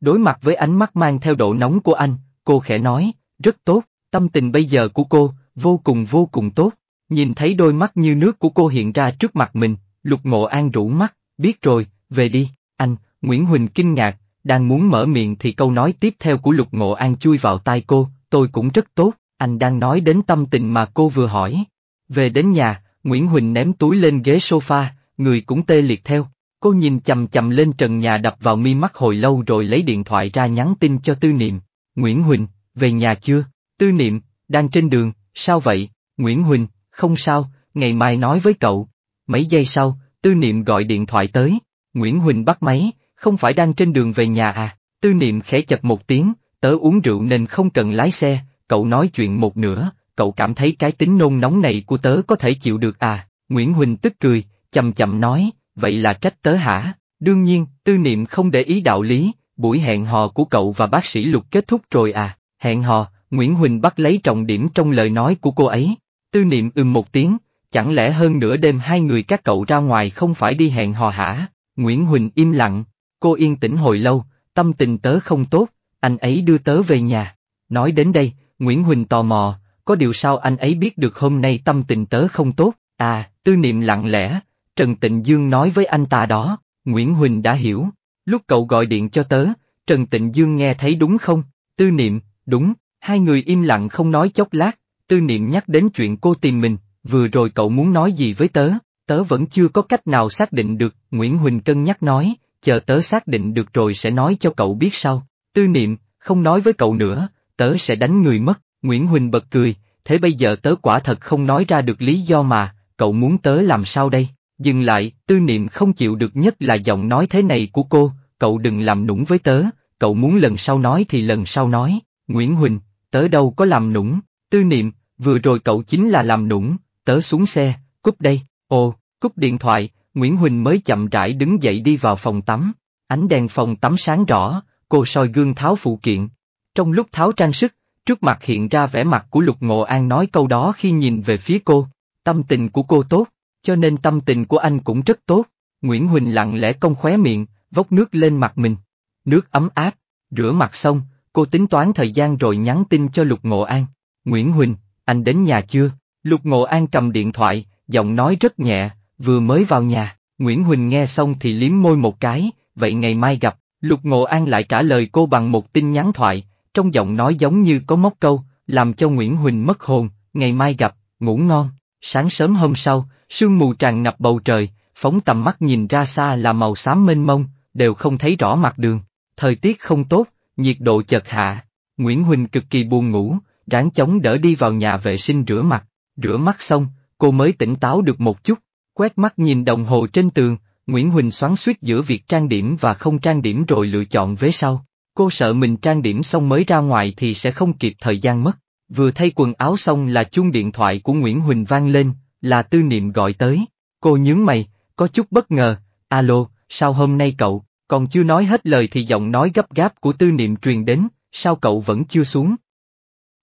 Đối mặt với ánh mắt mang theo độ nóng của anh, cô khẽ nói, rất tốt, tâm tình bây giờ của cô, vô cùng vô cùng tốt. Nhìn thấy đôi mắt như nước của cô hiện ra trước mặt mình, Lục Ngộ An rủ mắt, biết rồi, về đi, anh, Nguyễn Huỳnh kinh ngạc, đang muốn mở miệng thì câu nói tiếp theo của Lục Ngộ An chui vào tai cô, tôi cũng rất tốt, anh đang nói đến tâm tình mà cô vừa hỏi. Về đến nhà, Nguyễn Huỳnh ném túi lên ghế sofa, người cũng tê liệt theo. Cô nhìn chầm chầm lên trần nhà đập vào mi mắt hồi lâu rồi lấy điện thoại ra nhắn tin cho Tư Niệm. Nguyễn Huỳnh, về nhà chưa? Tư Niệm, đang trên đường, sao vậy? Nguyễn Huỳnh, không sao, ngày mai nói với cậu. Mấy giây sau, Tư Niệm gọi điện thoại tới. Nguyễn Huỳnh bắt máy, không phải đang trên đường về nhà à, tư niệm khẽ chập một tiếng, tớ uống rượu nên không cần lái xe, cậu nói chuyện một nửa, cậu cảm thấy cái tính nôn nóng này của tớ có thể chịu được à, Nguyễn Huỳnh tức cười, chậm chậm nói, vậy là trách tớ hả, đương nhiên, tư niệm không để ý đạo lý, buổi hẹn hò của cậu và bác sĩ Lục kết thúc rồi à, hẹn hò, Nguyễn Huỳnh bắt lấy trọng điểm trong lời nói của cô ấy, tư niệm ừm một tiếng, chẳng lẽ hơn nửa đêm hai người các cậu ra ngoài không phải đi hẹn hò hả, Nguyễn Huỳnh im lặng, Cô yên tĩnh hồi lâu, tâm tình tớ không tốt, anh ấy đưa tớ về nhà. Nói đến đây, Nguyễn Huỳnh tò mò, có điều sao anh ấy biết được hôm nay tâm tình tớ không tốt, à, tư niệm lặng lẽ, Trần Tịnh Dương nói với anh ta đó, Nguyễn Huỳnh đã hiểu, lúc cậu gọi điện cho tớ, Trần Tịnh Dương nghe thấy đúng không, tư niệm, đúng, hai người im lặng không nói chốc lát, tư niệm nhắc đến chuyện cô tìm mình, vừa rồi cậu muốn nói gì với tớ, tớ vẫn chưa có cách nào xác định được, Nguyễn Huỳnh cân nhắc nói, chờ tớ xác định được rồi sẽ nói cho cậu biết sau, tư niệm, không nói với cậu nữa, tớ sẽ đánh người mất, Nguyễn Huỳnh bật cười, thế bây giờ tớ quả thật không nói ra được lý do mà, cậu muốn tớ làm sao đây, dừng lại, tư niệm không chịu được nhất là giọng nói thế này của cô, cậu đừng làm nũng với tớ, cậu muốn lần sau nói thì lần sau nói, Nguyễn Huỳnh, tớ đâu có làm nũng, tư niệm, vừa rồi cậu chính là làm nũng, tớ xuống xe, cúp đây, ồ, cúp điện thoại, Nguyễn Huỳnh mới chậm rãi đứng dậy đi vào phòng tắm, ánh đèn phòng tắm sáng rõ, cô soi gương tháo phụ kiện. Trong lúc tháo trang sức, trước mặt hiện ra vẻ mặt của Lục Ngộ An nói câu đó khi nhìn về phía cô, tâm tình của cô tốt, cho nên tâm tình của anh cũng rất tốt. Nguyễn Huỳnh lặng lẽ cong khóe miệng, vốc nước lên mặt mình. Nước ấm áp, rửa mặt xong, cô tính toán thời gian rồi nhắn tin cho Lục Ngộ An. Nguyễn Huỳnh, anh đến nhà chưa? Lục Ngộ An cầm điện thoại, giọng nói rất nhẹ, vừa mới vào nhà, Nguyễn Huỳnh nghe xong thì liếm môi một cái, vậy ngày mai gặp, Lục Ngộ An lại trả lời cô bằng một tin nhắn thoại, trong giọng nói giống như có móc câu, làm cho Nguyễn Huỳnh mất hồn, ngày mai gặp, ngủ ngon. Sáng sớm hôm sau, sương mù tràn ngập bầu trời, phóng tầm mắt nhìn ra xa là màu xám mênh mông, đều không thấy rõ mặt đường. Thời tiết không tốt, nhiệt độ chợt hạ. Nguyễn Huỳnh cực kỳ buồn ngủ, ráng chống đỡ đi vào nhà vệ sinh rửa mặt. Rửa mắt xong, cô mới tỉnh táo được một chút, Quét mắt nhìn đồng hồ trên tường, Nguyễn Huỳnh xoắn suýt giữa việc trang điểm và không trang điểm rồi lựa chọn vế sau. Cô sợ mình trang điểm xong mới ra ngoài thì sẽ không kịp thời gian mất. Vừa thay quần áo xong là chuông điện thoại của Nguyễn Huỳnh vang lên, là tư niệm gọi tới. Cô nhướng mày, có chút bất ngờ, alo, sao hôm nay cậu, còn chưa nói hết lời thì giọng nói gấp gáp của tư niệm truyền đến, sao cậu vẫn chưa xuống?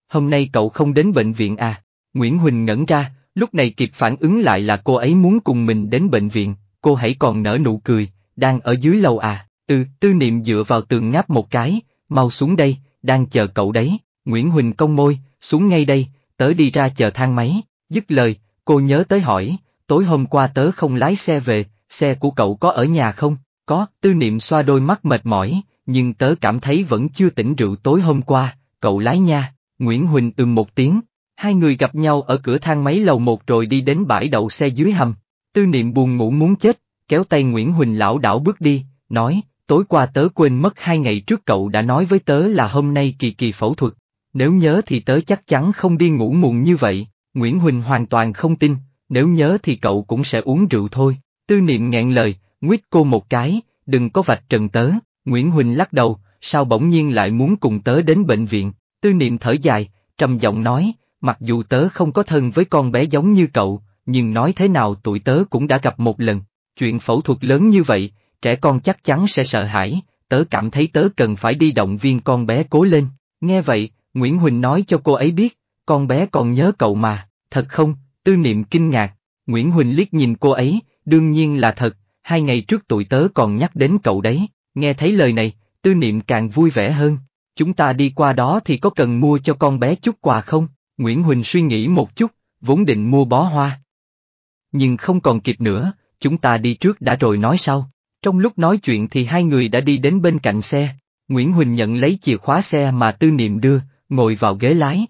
Hôm nay cậu không đến bệnh viện à? Nguyễn Huỳnh ngẩn ra, Lúc này kịp phản ứng lại là cô ấy muốn cùng mình đến bệnh viện, cô hãy còn nở nụ cười, đang ở dưới lầu à, ừ, tư niệm dựa vào tường ngáp một cái, mau xuống đây, đang chờ cậu đấy, Nguyễn Huỳnh cong môi, xuống ngay đây, tớ đi ra chờ thang máy, dứt lời, cô nhớ tới hỏi, tối hôm qua tớ không lái xe về, xe của cậu có ở nhà không, có, tư niệm xoa đôi mắt mệt mỏi, nhưng tớ cảm thấy vẫn chưa tỉnh rượu tối hôm qua, cậu lái nha, Nguyễn Huỳnh ưm một tiếng, Hai người gặp nhau ở cửa thang máy lầu một rồi đi đến bãi đậu xe dưới hầm. Tư niệm buồn ngủ muốn chết, kéo tay Nguyễn Huỳnh lão đảo bước đi, nói, tối qua tớ quên mất hai ngày trước cậu đã nói với tớ là hôm nay kỳ kỳ phẫu thuật. Nếu nhớ thì tớ chắc chắn không đi ngủ muộn như vậy, Nguyễn Huỳnh hoàn toàn không tin, nếu nhớ thì cậu cũng sẽ uống rượu thôi. Tư niệm nghẹn lời, nguyết cô một cái, đừng có vạch trần tớ, Nguyễn Huỳnh lắc đầu, sao bỗng nhiên lại muốn cùng tớ đến bệnh viện, tư niệm thở dài, trầm giọng nói, Mặc dù tớ không có thân với con bé giống như cậu, nhưng nói thế nào tụi tớ cũng đã gặp một lần. Chuyện phẫu thuật lớn như vậy, trẻ con chắc chắn sẽ sợ hãi, tớ cảm thấy tớ cần phải đi động viên con bé cố lên. Nghe vậy, Nguyễn Huỳnh nói cho cô ấy biết, con bé còn nhớ cậu mà, thật không, tư niệm kinh ngạc. Nguyễn Huỳnh liếc nhìn cô ấy, đương nhiên là thật, hai ngày trước tụi tớ còn nhắc đến cậu đấy, nghe thấy lời này, tư niệm càng vui vẻ hơn. Chúng ta đi qua đó thì có cần mua cho con bé chút quà không? Nguyễn Huỳnh suy nghĩ một chút, vốn định mua bó hoa. Nhưng không còn kịp nữa, chúng ta đi trước đã rồi nói sau. Trong lúc nói chuyện thì hai người đã đi đến bên cạnh xe, Nguyễn Huỳnh nhận lấy chìa khóa xe mà Tư Niệm đưa, ngồi vào ghế lái.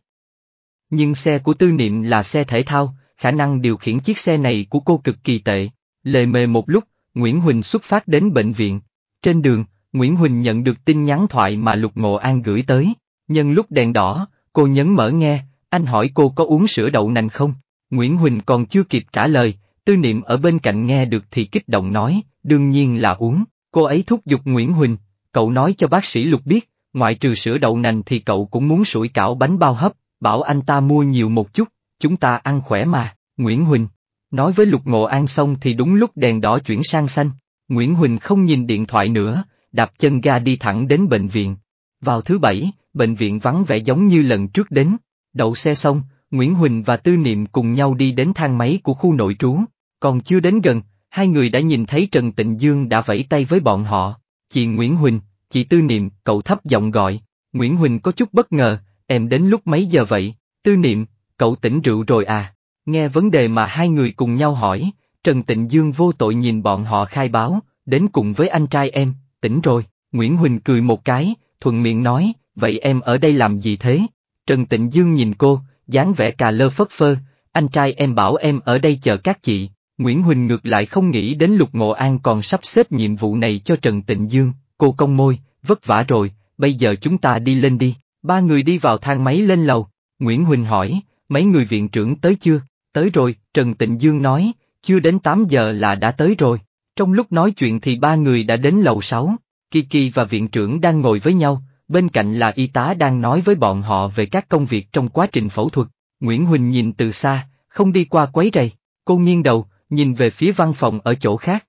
Nhưng xe của Tư Niệm là xe thể thao, khả năng điều khiển chiếc xe này của cô cực kỳ tệ. Lề mề một lúc, Nguyễn Huỳnh xuất phát đến bệnh viện. Trên đường, Nguyễn Huỳnh nhận được tin nhắn thoại mà Lục Ngộ An gửi tới. Nhân lúc đèn đỏ, cô nhấn mở nghe, anh hỏi cô có uống sữa đậu nành không? Nguyễn Huỳnh còn chưa kịp trả lời, tư niệm ở bên cạnh nghe được thì kích động nói, đương nhiên là uống. Cô ấy thúc giục Nguyễn Huỳnh, cậu nói cho bác sĩ Lục biết, ngoại trừ sữa đậu nành thì cậu cũng muốn sủi cảo bánh bao hấp, bảo anh ta mua nhiều một chút, chúng ta ăn khỏe mà, Nguyễn Huỳnh. Nói với Lục Ngộ An xong thì đúng lúc đèn đỏ chuyển sang xanh, Nguyễn Huỳnh không nhìn điện thoại nữa, đạp chân ga đi thẳng đến bệnh viện. Vào thứ bảy, bệnh viện vắng vẻ giống như lần trước đến, Đậu xe xong, Nguyễn Huỳnh và Tư Niệm cùng nhau đi đến thang máy của khu nội trú, còn chưa đến gần, hai người đã nhìn thấy Trần Tịnh Dương đã vẫy tay với bọn họ, chị Nguyễn Huỳnh, chị Tư Niệm, cậu thấp giọng gọi, Nguyễn Huỳnh có chút bất ngờ, em đến lúc mấy giờ vậy, Tư Niệm, cậu tỉnh rượu rồi à, nghe vấn đề mà hai người cùng nhau hỏi, Trần Tịnh Dương vô tội nhìn bọn họ khai báo, đến cùng với anh trai em, tỉnh rồi, Nguyễn Huỳnh cười một cái, thuận miệng nói, vậy em ở đây làm gì thế, Trần Tịnh Dương nhìn cô, dáng vẻ cà lơ phất phơ, anh trai em bảo em ở đây chờ các chị. Nguyễn Huỳnh ngược lại không nghĩ đến Lục Ngộ An còn sắp xếp nhiệm vụ này cho Trần Tịnh Dương, cô cong môi, vất vả rồi, bây giờ chúng ta đi lên đi. Ba người đi vào thang máy lên lầu, Nguyễn Huỳnh hỏi, mấy người viện trưởng tới chưa? Tới rồi, Trần Tịnh Dương nói, chưa đến 8 giờ là đã tới rồi. Trong lúc nói chuyện thì ba người đã đến lầu 6, Kiki và viện trưởng đang ngồi với nhau, bên cạnh là y tá đang nói với bọn họ về các công việc trong quá trình phẫu thuật. Nguyễn Huỳnh nhìn từ xa, không đi qua quấy rầy, cô nghiêng đầu, nhìn về phía văn phòng ở chỗ khác.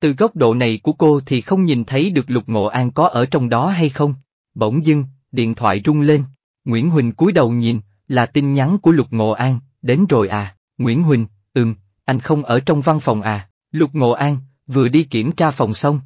Từ góc độ này của cô thì không nhìn thấy được Lục Ngộ An có ở trong đó hay không. Bỗng dưng, điện thoại rung lên, Nguyễn Huỳnh cúi đầu nhìn, là tin nhắn của Lục Ngộ An, đến rồi à, Nguyễn Huỳnh, ừm, anh không ở trong văn phòng à, Lục Ngộ An, vừa đi kiểm tra phòng xong.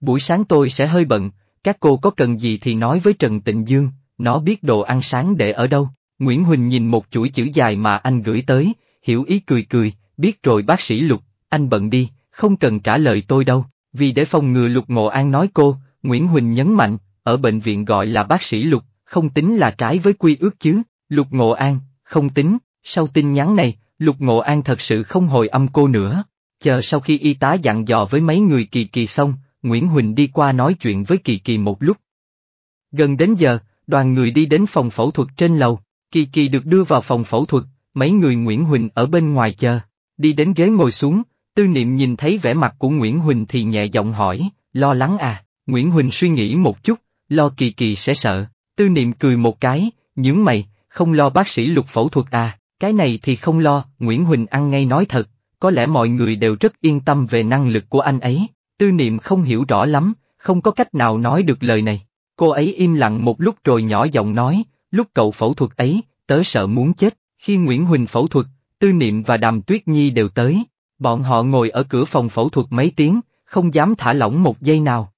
Buổi sáng tôi sẽ hơi bận, các cô có cần gì thì nói với Trần Tịnh Dương, nó biết đồ ăn sáng để ở đâu. Nguyễn Huỳnh nhìn một chuỗi chữ dài mà anh gửi tới, hiểu ý cười cười, biết rồi bác sĩ Lục, anh bận đi, không cần trả lời tôi đâu, vì để phòng ngừa Lục Ngộ An nói cô, Nguyễn Huỳnh nhấn mạnh, ở bệnh viện gọi là bác sĩ Lục, không tính là trái với quy ước chứ, Lục Ngộ An, không tính, sau tin nhắn này, Lục Ngộ An thật sự không hồi âm cô nữa. Chờ sau khi y tá dặn dò với mấy người kỳ kỳ xong, Nguyễn Huỳnh đi qua nói chuyện với Kỳ Kỳ một lúc. Gần đến giờ, đoàn người đi đến phòng phẫu thuật trên lầu, Kỳ Kỳ được đưa vào phòng phẫu thuật, mấy người Nguyễn Huỳnh ở bên ngoài chờ, đi đến ghế ngồi xuống, tư niệm nhìn thấy vẻ mặt của Nguyễn Huỳnh thì nhẹ giọng hỏi, lo lắng à, Nguyễn Huỳnh suy nghĩ một chút, lo Kỳ Kỳ sẽ sợ, tư niệm cười một cái, nhướng mày, không lo bác sĩ lục phẫu thuật à, cái này thì không lo, Nguyễn Huỳnh ăn ngay nói thật, có lẽ mọi người đều rất yên tâm về năng lực của anh ấy. Tư niệm không hiểu rõ lắm, không có cách nào nói được lời này. Cô ấy im lặng một lúc rồi nhỏ giọng nói, lúc cậu phẫu thuật ấy, tớ sợ muốn chết, khi Nguyễn Huỳnh phẫu thuật, Tư Niệm và Đàm Tuyết Nhi đều tới, bọn họ ngồi ở cửa phòng phẫu thuật mấy tiếng, không dám thả lỏng một giây nào.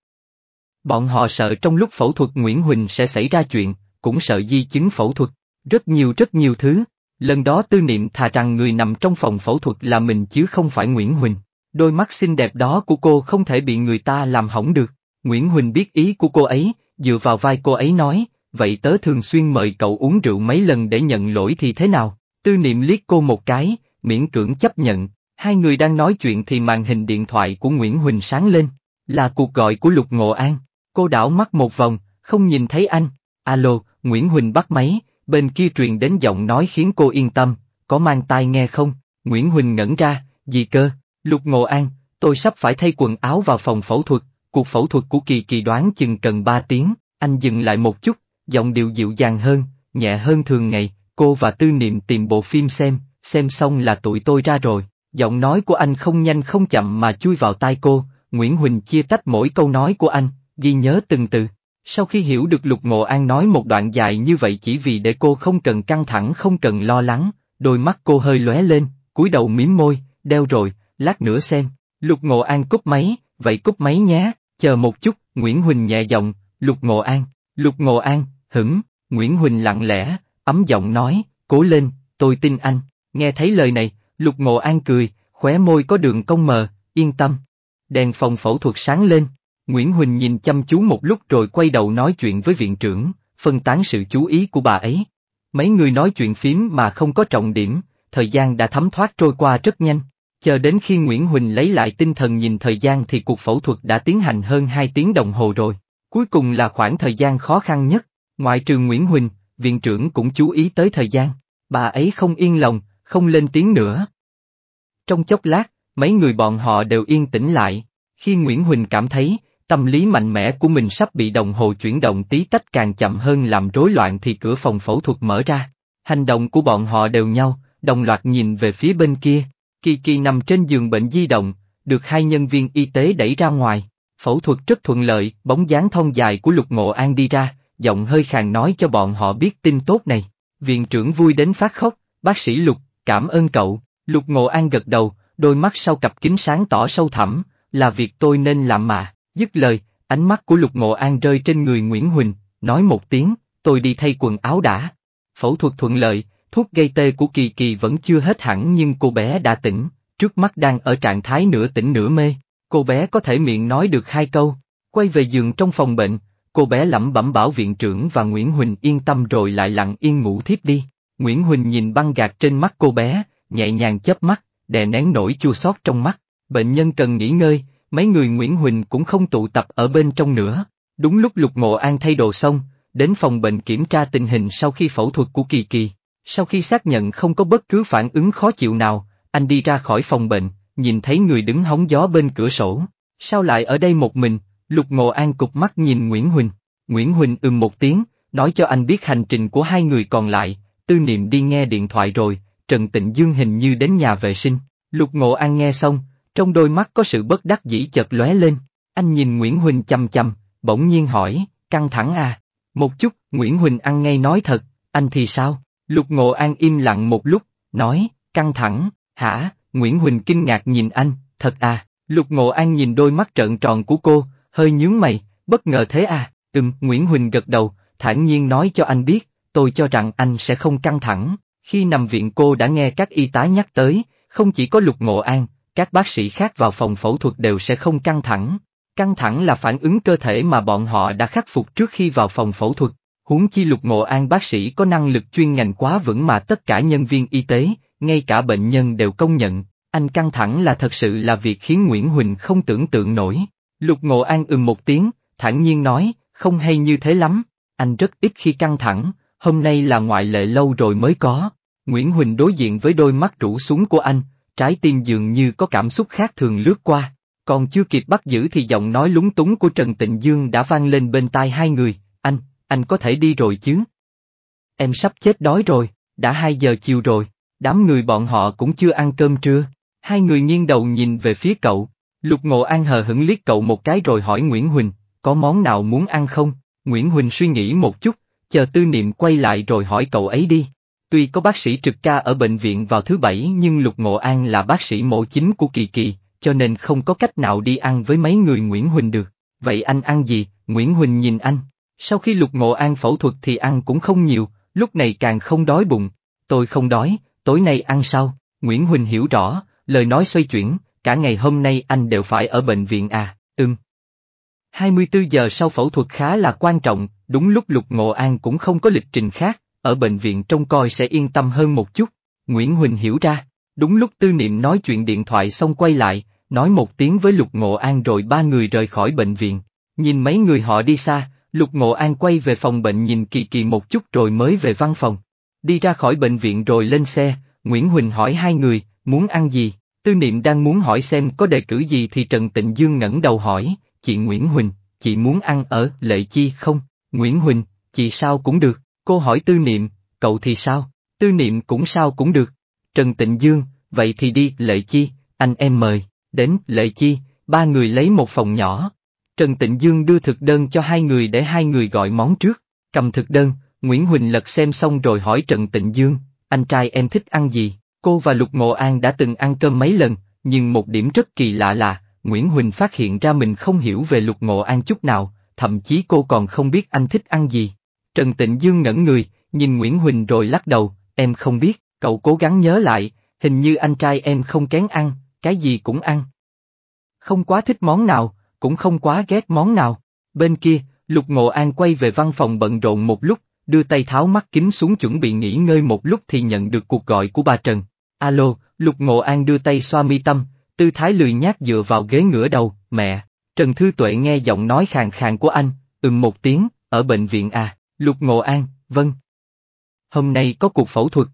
Bọn họ sợ trong lúc phẫu thuật Nguyễn Huỳnh sẽ xảy ra chuyện, cũng sợ di chứng phẫu thuật, rất nhiều rất nhiều thứ. Lần đó Tư Niệm thà rằng người nằm trong phòng phẫu thuật là mình chứ không phải Nguyễn Huỳnh. Đôi mắt xinh đẹp đó của cô không thể bị người ta làm hỏng được. Nguyễn Huỳnh biết ý của cô ấy, dựa vào vai cô ấy nói, vậy tớ thường xuyên mời cậu uống rượu mấy lần để nhận lỗi thì thế nào? Tư niệm liếc cô một cái, miễn cưỡng chấp nhận, hai người đang nói chuyện thì màn hình điện thoại của Nguyễn Huỳnh sáng lên, là cuộc gọi của Lục Ngộ An. Cô đảo mắt một vòng, không nhìn thấy anh. Alo, Nguyễn Huỳnh bắt máy, bên kia truyền đến giọng nói khiến cô yên tâm, có mang tai nghe không? Nguyễn Huỳnh ngẩn ra, gì cơ? Lục Ngộ An, tôi sắp phải thay quần áo vào phòng phẫu thuật, cuộc phẫu thuật của Kỳ Kỳ đoán chừng cần 3 tiếng, anh dừng lại một chút, giọng điệu dịu dàng hơn, nhẹ hơn thường ngày, cô và Tư Niệm tìm bộ phim xem, xem xong là tụi tôi ra rồi, giọng nói của anh không nhanh không chậm mà chui vào tai cô, Nguyễn Huỳnh chia tách mỗi câu nói của anh, ghi nhớ từng từ. Sau khi hiểu được Lục Ngộ An nói một đoạn dài như vậy chỉ vì để cô không cần căng thẳng không cần lo lắng, đôi mắt cô hơi lóe lên, cúi đầu mím môi, đeo rồi, lát nữa xem. Lục Ngộ An cúp máy, vậy cúp máy nhé, chờ một chút, Nguyễn Huỳnh nhẹ giọng, Lục Ngộ An, Lục Ngộ An, hửng, Nguyễn Huỳnh lặng lẽ, ấm giọng nói, cố lên, tôi tin anh, nghe thấy lời này, Lục Ngộ An cười, khóe môi có đường cong mờ, yên tâm. Đèn phòng phẫu thuật sáng lên, Nguyễn Huỳnh nhìn chăm chú một lúc rồi quay đầu nói chuyện với viện trưởng, phân tán sự chú ý của bà ấy. Mấy người nói chuyện phím mà không có trọng điểm, thời gian đã thấm thoát trôi qua rất nhanh chờ đến khi Nguyễn Huỳnh lấy lại tinh thần nhìn thời gian thì cuộc phẫu thuật đã tiến hành hơn 2 tiếng đồng hồ rồi. Cuối cùng là khoảng thời gian khó khăn nhất, ngoại trừ Nguyễn Huỳnh, viện trưởng cũng chú ý tới thời gian, bà ấy không yên lòng, không lên tiếng nữa. Trong chốc lát, mấy người bọn họ đều yên tĩnh lại, khi Nguyễn Huỳnh cảm thấy, tâm lý mạnh mẽ của mình sắp bị đồng hồ chuyển động tí tách càng chậm hơn làm rối loạn thì cửa phòng phẫu thuật mở ra. Hành động của bọn họ đều nhau, đồng loạt nhìn về phía bên kia, Kỳ kỳ nằm trên giường bệnh di động, được hai nhân viên y tế đẩy ra ngoài. Phẫu thuật rất thuận lợi, bóng dáng thon dài của Lục Ngộ An đi ra, giọng hơi khàn nói cho bọn họ biết tin tốt này. Viện trưởng vui đến phát khóc, bác sĩ Lục, cảm ơn cậu. Lục Ngộ An gật đầu, đôi mắt sau cặp kính sáng tỏ sâu thẳm, là việc tôi nên làm mà. Dứt lời, ánh mắt của Lục Ngộ An rơi trên người Nguyễn Huỳnh, nói một tiếng, tôi đi thay quần áo đã. Phẫu thuật thuận lợi, Thuốc gây tê của Kỳ Kỳ vẫn chưa hết hẳn nhưng cô bé đã tỉnh, trước mắt đang ở trạng thái nửa tỉnh nửa mê. Cô bé có thể miệng nói được hai câu, quay về giường trong phòng bệnh, cô bé lẩm bẩm bảo viện trưởng và Nguyễn Huỳnh yên tâm rồi lại lặng yên ngủ thiếp đi. Nguyễn Huỳnh nhìn băng gạt trên mắt cô bé, nhẹ nhàng chớp mắt, đè nén nỗi chua xót trong mắt. Bệnh nhân cần nghỉ ngơi, mấy người Nguyễn Huỳnh cũng không tụ tập ở bên trong nữa. Đúng lúc Lục Ngộ An thay đồ xong, đến phòng bệnh kiểm tra tình hình sau khi phẫu thuật của Kỳ Kỳ. Sau khi xác nhận không có bất cứ phản ứng khó chịu nào, anh đi ra khỏi phòng bệnh, nhìn thấy người đứng hóng gió bên cửa sổ. Sao lại ở đây một mình? Lục Ngộ An cục mắt nhìn Nguyễn Huỳnh. Nguyễn Huỳnh ừm một tiếng, nói cho anh biết hành trình của hai người còn lại, tư niệm đi nghe điện thoại rồi, Trần Tịnh Dương hình như đến nhà vệ sinh. Lục Ngộ An nghe xong, trong đôi mắt có sự bất đắc dĩ chợt lóe lên. Anh nhìn Nguyễn Huỳnh chăm chăm, bỗng nhiên hỏi, căng thẳng à? Một chút, Nguyễn Huỳnh ăn ngay nói thật, anh thì sao? Lục Ngộ An im lặng một lúc, nói, căng thẳng, hả, Nguyễn Huỳnh kinh ngạc nhìn anh, thật à, Lục Ngộ An nhìn đôi mắt trợn tròn của cô, hơi nhướng mày, bất ngờ thế à, ừm, Nguyễn Huỳnh gật đầu, thản nhiên nói cho anh biết, tôi cho rằng anh sẽ không căng thẳng, khi nằm viện cô đã nghe các y tá nhắc tới, không chỉ có Lục Ngộ An, các bác sĩ khác vào phòng phẫu thuật đều sẽ không căng thẳng. Căng thẳng là phản ứng cơ thể mà bọn họ đã khắc phục trước khi vào phòng phẫu thuật, Huống chi lục ngộ an bác sĩ có năng lực chuyên ngành quá vững mà tất cả nhân viên y tế, ngay cả bệnh nhân đều công nhận, anh căng thẳng là thật sự là việc khiến Nguyễn Huỳnh không tưởng tượng nổi. Lục ngộ an ừm một tiếng, thản nhiên nói, không hay như thế lắm, anh rất ít khi căng thẳng, hôm nay là ngoại lệ lâu rồi mới có. Nguyễn Huỳnh đối diện với đôi mắt rũ xuống của anh, trái tim dường như có cảm xúc khác thường lướt qua. Còn chưa kịp bắt giữ thì giọng nói lúng túng của Trần Tịnh Dương đã vang lên bên tai hai người, anh, anh có thể đi rồi chứ? Em sắp chết đói rồi, đã 2 giờ chiều rồi, đám người bọn họ cũng chưa ăn cơm trưa. Hai người nghiêng đầu nhìn về phía cậu, Lục Ngộ An hờ hững liếc cậu một cái rồi hỏi Nguyễn Huỳnh, có món nào muốn ăn không? Nguyễn Huỳnh suy nghĩ một chút, chờ tư niệm quay lại rồi hỏi cậu ấy đi. Tuy có bác sĩ trực ca ở bệnh viện vào thứ bảy nhưng Lục Ngộ An là bác sĩ mổ chính của Kỳ Kỳ, cho nên không có cách nào đi ăn với mấy người Nguyễn Huỳnh được. Vậy anh ăn gì? Nguyễn Huỳnh nhìn anh, sau khi lục ngộ an phẫu thuật thì ăn cũng không nhiều, lúc này càng không đói bụng, tôi không đói, tối nay ăn sao, Nguyễn Huỳnh hiểu rõ, lời nói xoay chuyển, cả ngày hôm nay anh đều phải ở bệnh viện à, ưm. Ừ. 24 giờ sau phẫu thuật khá là quan trọng, đúng lúc Lục Ngộ An cũng không có lịch trình khác, ở bệnh viện trông coi sẽ yên tâm hơn một chút. Nguyễn Huỳnh hiểu ra, đúng lúc Tư Niệm nói chuyện điện thoại xong quay lại, nói một tiếng với Lục Ngộ An rồi ba người rời khỏi bệnh viện. Nhìn mấy người họ đi xa, Lục Ngộ An quay về phòng bệnh nhìn Kỳ Kỳ một chút rồi mới về văn phòng. Đi ra khỏi bệnh viện rồi lên xe, Nguyễn Huỳnh hỏi hai người, muốn ăn gì? Tư niệm đang muốn hỏi xem có đề cử gì thì Trần Tịnh Dương ngẩng đầu hỏi, chị Nguyễn Huỳnh, chị muốn ăn ở Lệ Chi không? Nguyễn Huỳnh, chị sao cũng được, cô hỏi tư niệm, cậu thì sao? Tư niệm cũng sao cũng được. Trần Tịnh Dương, vậy thì đi Lệ Chi, anh em mời, đến Lệ Chi, ba người lấy một phòng nhỏ, Trần Tịnh Dương đưa thực đơn cho hai người để hai người gọi món trước. Cầm thực đơn, Nguyễn Huỳnh lật xem xong rồi hỏi Trần Tịnh Dương, anh trai em thích ăn gì? Cô và Lục Ngộ An đã từng ăn cơm mấy lần, nhưng một điểm rất kỳ lạ là, Nguyễn Huỳnh phát hiện ra mình không hiểu về Lục Ngộ An chút nào, thậm chí cô còn không biết anh thích ăn gì. Trần Tịnh Dương ngẩn người, nhìn Nguyễn Huỳnh rồi lắc đầu, em không biết, cậu cố gắng nhớ lại, hình như anh trai em không kén ăn, cái gì cũng ăn. Không quá thích món nào, cũng không quá ghét món nào. Bên kia, Lục Ngộ An quay về văn phòng bận rộn một lúc, đưa tay tháo mắt kính xuống chuẩn bị nghỉ ngơi một lúc thì nhận được cuộc gọi của bà Trần. Alo, Lục Ngộ An đưa tay xoa mi tâm, tư thái lười nhác dựa vào ghế ngửa đầu, mẹ. Trần Thư Tuệ nghe giọng nói khàn khàn của anh, ừm một tiếng, ở bệnh viện à, Lục Ngộ An, vâng. Hôm nay có cuộc phẫu thuật.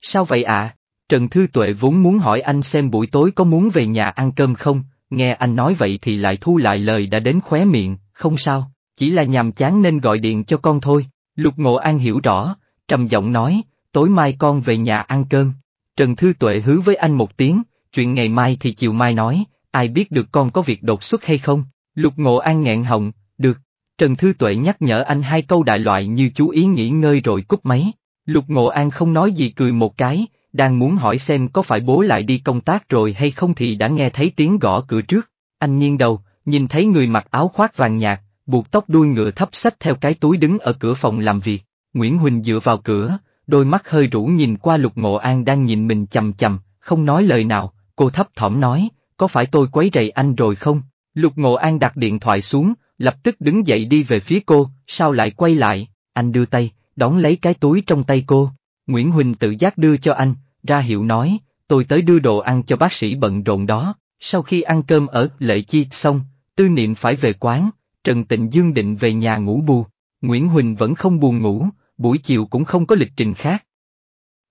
Sao vậy ạ? À? Trần Thư Tuệ vốn muốn hỏi anh xem buổi tối có muốn về nhà ăn cơm không, nghe anh nói vậy thì lại thu lại lời đã đến khóe miệng, không sao, chỉ là nhàm chán nên gọi điện cho con thôi, Lục Ngộ An hiểu rõ, trầm giọng nói, tối mai con về nhà ăn cơm, Trần Thư Tuệ hứa với anh một tiếng, chuyện ngày mai thì chiều mai nói, ai biết được con có việc đột xuất hay không, Lục Ngộ An nghẹn hồng, được, Trần Thư Tuệ nhắc nhở anh hai câu đại loại như chú ý nghỉ ngơi rồi cúp máy, Lục Ngộ An không nói gì cười một cái, đang muốn hỏi xem có phải bố lại đi công tác rồi hay không thì đã nghe thấy tiếng gõ cửa trước, anh nghiêng đầu, nhìn thấy người mặc áo khoác vàng nhạt, buộc tóc đuôi ngựa thấp sách theo cái túi đứng ở cửa phòng làm việc, Nguyễn Huỳnh dựa vào cửa, đôi mắt hơi rũ nhìn qua lục ngộ an đang nhìn mình chầm chầm, không nói lời nào, cô thấp thỏm nói, có phải tôi quấy rầy anh rồi không? Lục ngộ an đặt điện thoại xuống, lập tức đứng dậy đi về phía cô, sao lại quay lại, anh đưa tay, đón lấy cái túi trong tay cô, Nguyễn Huỳnh tự giác đưa cho anh, ra hiệu nói, tôi tới đưa đồ ăn cho bác sĩ bận rộn đó. Sau khi ăn cơm ở Lệ Chi xong, tư niệm phải về quán, Trần Tịnh Dương định về nhà ngủ bù. Nguyễn Huỳnh vẫn không buồn ngủ, buổi chiều cũng không có lịch trình khác.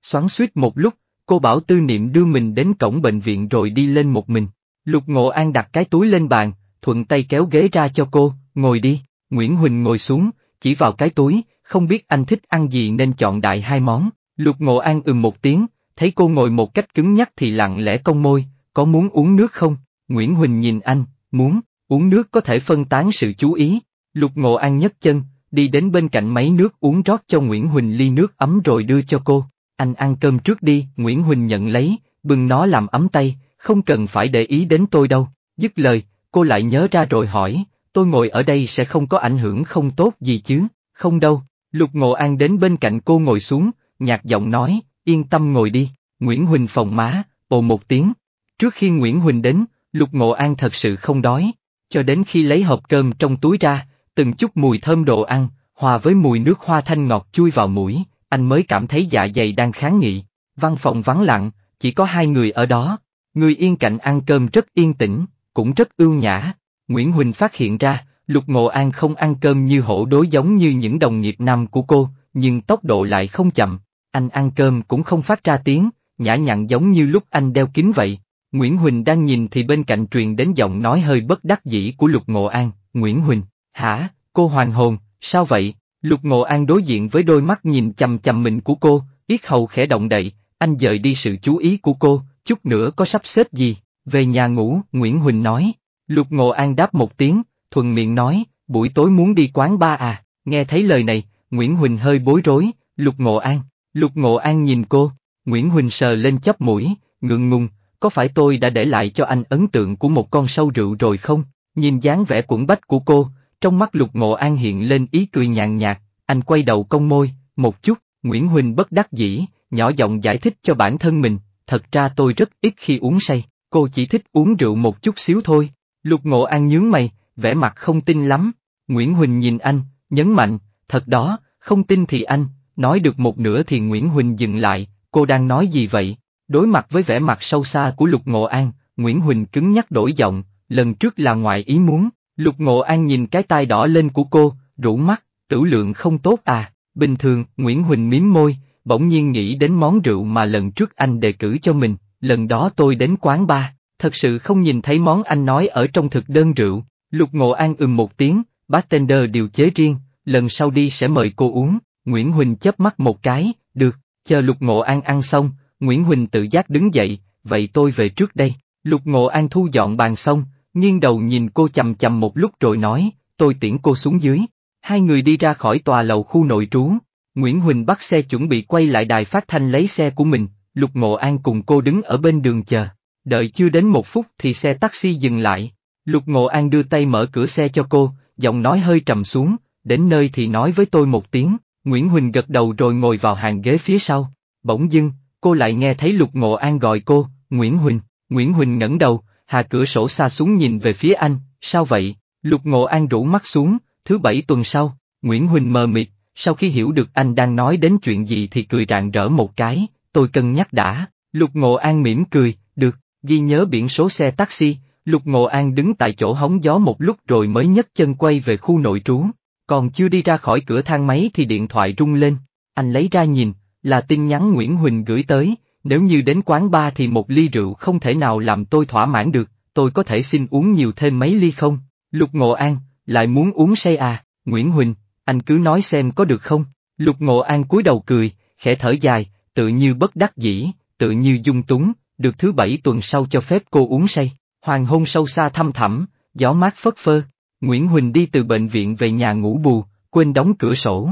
Xoắn suýt một lúc, cô bảo tư niệm đưa mình đến cổng bệnh viện rồi đi lên một mình. Lục Ngộ An đặt cái túi lên bàn, thuận tay kéo ghế ra cho cô, ngồi đi. Nguyễn Huỳnh ngồi xuống, chỉ vào cái túi, không biết anh thích ăn gì nên chọn đại hai món, Lục Ngộ An ừm một tiếng, thấy cô ngồi một cách cứng nhắc thì lặng lẽ cong môi, có muốn uống nước không? Nguyễn Huỳnh nhìn anh, muốn, uống nước có thể phân tán sự chú ý. Lục Ngộ An nhấc chân, đi đến bên cạnh máy nước uống rót cho Nguyễn Huỳnh ly nước ấm rồi đưa cho cô. Anh ăn cơm trước đi, Nguyễn Huỳnh nhận lấy, bưng nó làm ấm tay, không cần phải để ý đến tôi đâu. Dứt lời, cô lại nhớ ra rồi hỏi, tôi ngồi ở đây sẽ không có ảnh hưởng không tốt gì chứ, không đâu. Lục Ngộ An đến bên cạnh cô ngồi xuống, nhạt giọng nói, yên tâm ngồi đi, Nguyễn Huỳnh phòng má, ồ một tiếng. Trước khi Nguyễn Huỳnh đến, Lục Ngộ An thật sự không đói, cho đến khi lấy hộp cơm trong túi ra, từng chút mùi thơm đồ ăn, hòa với mùi nước hoa thanh ngọt chui vào mũi, anh mới cảm thấy dạ dày đang kháng nghị. Văn phòng vắng lặng, chỉ có hai người ở đó, người yên cạnh ăn cơm rất yên tĩnh, cũng rất ưu nhã. Nguyễn Huỳnh phát hiện ra, Lục Ngộ An không ăn cơm như hổ đối giống như những đồng nghiệp nam của cô, nhưng tốc độ lại không chậm, anh ăn cơm cũng không phát ra tiếng, nhã nhặn giống như lúc anh đeo kính vậy. Nguyễn Huỳnh đang nhìn thì bên cạnh truyền đến giọng nói hơi bất đắc dĩ của Lục Ngộ An, Nguyễn Huỳnh, hả, cô hoàng hồn, sao vậy? Lục Ngộ An đối diện với đôi mắt nhìn chầm chầm mình của cô, yết hầu khẽ động đậy, anh dời đi sự chú ý của cô, chút nữa có sắp xếp gì, về nhà ngủ, Nguyễn Huỳnh nói. Lục Ngộ An đáp một tiếng, thuần miệng nói, buổi tối muốn đi quán ba à, nghe thấy lời này, Nguyễn Huỳnh hơi bối rối, Lục Ngộ An, Lục Ngộ An nhìn cô, Nguyễn Huỳnh sờ lên chóp mũi, ngượng ngùng, có phải tôi đã để lại cho anh ấn tượng của một con sâu rượu rồi không? Nhìn dáng vẻ quẩn bách của cô, trong mắt Lục Ngộ An hiện lên ý cười nhàn nhạt, anh quay đầu cong môi, một chút, Nguyễn Huỳnh bất đắc dĩ, nhỏ giọng giải thích cho bản thân mình, thật ra tôi rất ít khi uống say, cô chỉ thích uống rượu một chút xíu thôi. Lục Ngộ An nhướng mày, vẻ mặt không tin lắm, Nguyễn Huỳnh nhìn anh, nhấn mạnh, thật đó, không tin thì anh, Nói được một nửa thì Nguyễn Huỳnh dừng lại, cô đang nói gì vậy? Đối mặt với vẻ mặt sâu xa của Lục Ngộ An, Nguyễn Huỳnh cứng nhắc đổi giọng, lần trước là ngoại ý muốn, Lục Ngộ An nhìn cái tai đỏ lên của cô, rủ mắt, tử lượng không tốt à, bình thường, Nguyễn Huỳnh miếm môi, bỗng nhiên nghĩ đến món rượu mà lần trước anh đề cử cho mình, lần đó tôi đến quán ba, thật sự không nhìn thấy món anh nói ở trong thực đơn rượu, Lục Ngộ An ừm một tiếng, bartender điều chế riêng, lần sau đi sẽ mời cô uống, Nguyễn Huỳnh chớp mắt một cái, được, chờ Lục Ngộ An ăn xong, Nguyễn Huỳnh tự giác đứng dậy, vậy tôi về trước đây. Lục Ngộ An thu dọn bàn xong, nghiêng đầu nhìn cô chầm chầm một lúc rồi nói, tôi tiễn cô xuống dưới. Hai người đi ra khỏi tòa lầu khu nội trú, Nguyễn Huỳnh bắt xe chuẩn bị quay lại đài phát thanh lấy xe của mình, Lục Ngộ An cùng cô đứng ở bên đường chờ. Đợi chưa đến một phút thì xe taxi dừng lại, Lục Ngộ An đưa tay mở cửa xe cho cô, giọng nói hơi trầm xuống, đến nơi thì nói với tôi một tiếng, Nguyễn Huỳnh gật đầu rồi ngồi vào hàng ghế phía sau. Bỗng dưng, cô lại nghe thấy Lục Ngộ An gọi cô, Nguyễn Huỳnh. Nguyễn Huỳnh ngẩng đầu, hạ cửa sổ xa xuống nhìn về phía anh, sao vậy? Lục Ngộ An rủ mắt xuống, thứ bảy tuần sau, Nguyễn Huỳnh mờ mịt, sau khi hiểu được anh đang nói đến chuyện gì thì cười rạng rỡ một cái, tôi cân nhắc đã. Lục Ngộ An mỉm cười, được, ghi nhớ biển số xe taxi, Lục Ngộ An đứng tại chỗ hóng gió một lúc rồi mới nhấc chân quay về khu nội trú, còn chưa đi ra khỏi cửa thang máy thì điện thoại rung lên, anh lấy ra nhìn, là tin nhắn Nguyễn Huỳnh gửi tới, nếu như đến quán bar thì một ly rượu không thể nào làm tôi thỏa mãn được, tôi có thể xin uống nhiều thêm mấy ly không? Lục Ngộ An, lại muốn uống say à, Nguyễn Huỳnh, anh cứ nói xem có được không? Lục Ngộ An cúi đầu cười, khẽ thở dài, tự như bất đắc dĩ, tự như dung túng, được thứ bảy tuần sau cho phép cô uống say. Hoàng hôn sâu xa thăm thẳm, gió mát phất phơ, Nguyễn Huỳnh đi từ bệnh viện về nhà ngủ bù, quên đóng cửa sổ.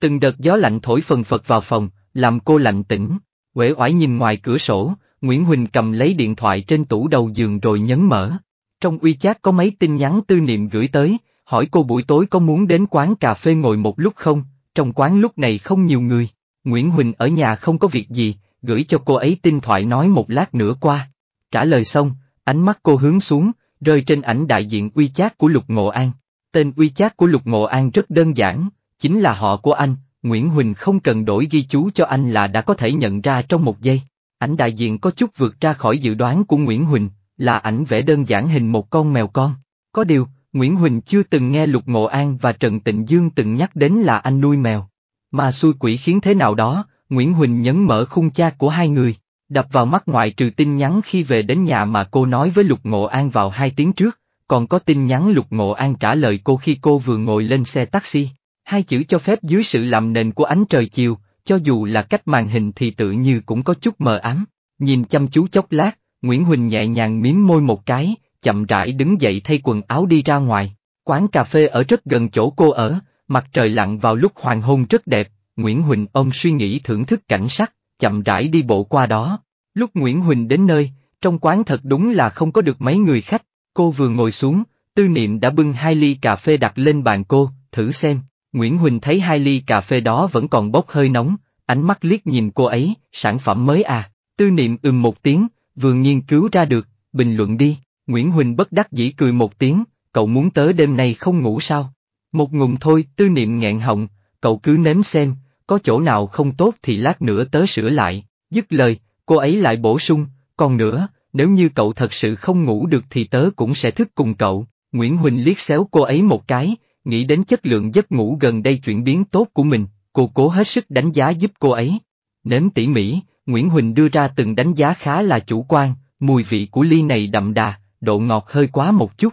Từng đợt gió lạnh thổi phần phật vào phòng, làm cô lạnh tỉnh, uể oải nhìn ngoài cửa sổ, Nguyễn Huỳnh cầm lấy điện thoại trên tủ đầu giường rồi nhấn mở. Trong uy chát có mấy tin nhắn tư niệm gửi tới, hỏi cô buổi tối có muốn đến quán cà phê ngồi một lúc không, trong quán lúc này không nhiều người. Nguyễn Huỳnh ở nhà không có việc gì, gửi cho cô ấy tin thoại nói một lát nữa qua. Trả lời xong, ánh mắt cô hướng xuống, rơi trên ảnh đại diện uy chát của Lục Ngộ An. Tên uy chát của Lục Ngộ An rất đơn giản, chính là họ của anh, Nguyễn Huỳnh không cần đổi ghi chú cho anh là đã có thể nhận ra trong một giây. Ảnh đại diện có chút vượt ra khỏi dự đoán của Nguyễn Huỳnh, là ảnh vẽ đơn giản hình một con mèo con. Có điều, Nguyễn Huỳnh chưa từng nghe Lục Ngộ An và Trần Tịnh Dương từng nhắc đến là anh nuôi mèo. Mà xui quỷ khiến thế nào đó, Nguyễn Huỳnh nhấn mở khung chat của hai người. Đập vào mắt ngoại trừ tin nhắn khi về đến nhà mà cô nói với Lục Ngộ An vào hai tiếng trước, còn có tin nhắn Lục Ngộ An trả lời cô khi cô vừa ngồi lên xe taxi. Hai chữ cho phép dưới sự làm nền của ánh trời chiều, cho dù là cách màn hình thì tự như cũng có chút mờ ám. Nhìn chăm chú chốc lát, Nguyễn Huỳnh nhẹ nhàng miếm môi một cái, chậm rãi đứng dậy thay quần áo đi ra ngoài. Quán cà phê ở rất gần chỗ cô ở, mặt trời lặn vào lúc hoàng hôn rất đẹp, Nguyễn Huỳnh ôm suy nghĩ thưởng thức cảnh sắc, chậm rãi đi bộ qua đó. Lúc Nguyễn Huỳnh đến nơi, trong quán thật đúng là không có được mấy người khách, cô vừa ngồi xuống, tư niệm đã bưng hai ly cà phê đặt lên bàn cô, thử xem. Nguyễn Huỳnh thấy hai ly cà phê đó vẫn còn bốc hơi nóng, ánh mắt liếc nhìn cô ấy, sản phẩm mới à, tư niệm ừm một tiếng, vừa nghiên cứu ra được, bình luận đi. Nguyễn Huỳnh bất đắc dĩ cười một tiếng, cậu muốn tới đêm nay không ngủ sao? Một ngụm thôi, tư niệm nghẹn họng, cậu cứ nếm xem, có chỗ nào không tốt thì lát nữa tớ sửa lại, dứt lời, cô ấy lại bổ sung, còn nữa, nếu như cậu thật sự không ngủ được thì tớ cũng sẽ thức cùng cậu, Nguyễn Huỳnh liếc xéo cô ấy một cái, nghĩ đến chất lượng giấc ngủ gần đây chuyển biến tốt của mình, cô cố hết sức đánh giá giúp cô ấy. Nếm tỉ mỉ, Nguyễn Huỳnh đưa ra từng đánh giá khá là chủ quan, mùi vị của ly này đậm đà, độ ngọt hơi quá một chút.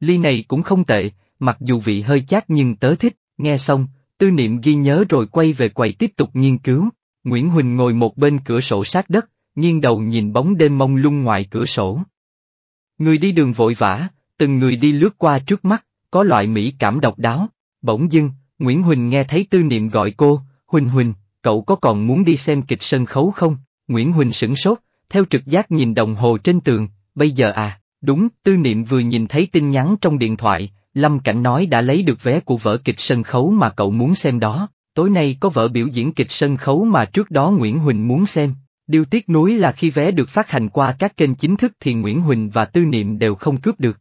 Ly này cũng không tệ, mặc dù vị hơi chát nhưng tớ thích, nghe xong, Tư niệm ghi nhớ rồi quay về quầy tiếp tục nghiên cứu, Nguyễn Huỳnh ngồi một bên cửa sổ sát đất, nghiêng đầu nhìn bóng đêm mông lung ngoài cửa sổ. Người đi đường vội vã, từng người đi lướt qua trước mắt, có loại mỹ cảm độc đáo. Bỗng dưng, Nguyễn Huỳnh nghe thấy tư niệm gọi cô, Huỳnh Huỳnh, cậu có còn muốn đi xem kịch sân khấu không? Nguyễn Huỳnh sửng sốt, theo trực giác nhìn đồng hồ trên tường, bây giờ à, đúng, tư niệm vừa nhìn thấy tin nhắn trong điện thoại, Lâm Cảnh nói đã lấy được vé của vở kịch sân khấu mà cậu muốn xem đó, tối nay có vở biểu diễn kịch sân khấu mà trước đó Nguyễn Huỳnh muốn xem. Điều tiếc nuối là khi vé được phát hành qua các kênh chính thức thì Nguyễn Huỳnh và Tư Niệm đều không cướp được.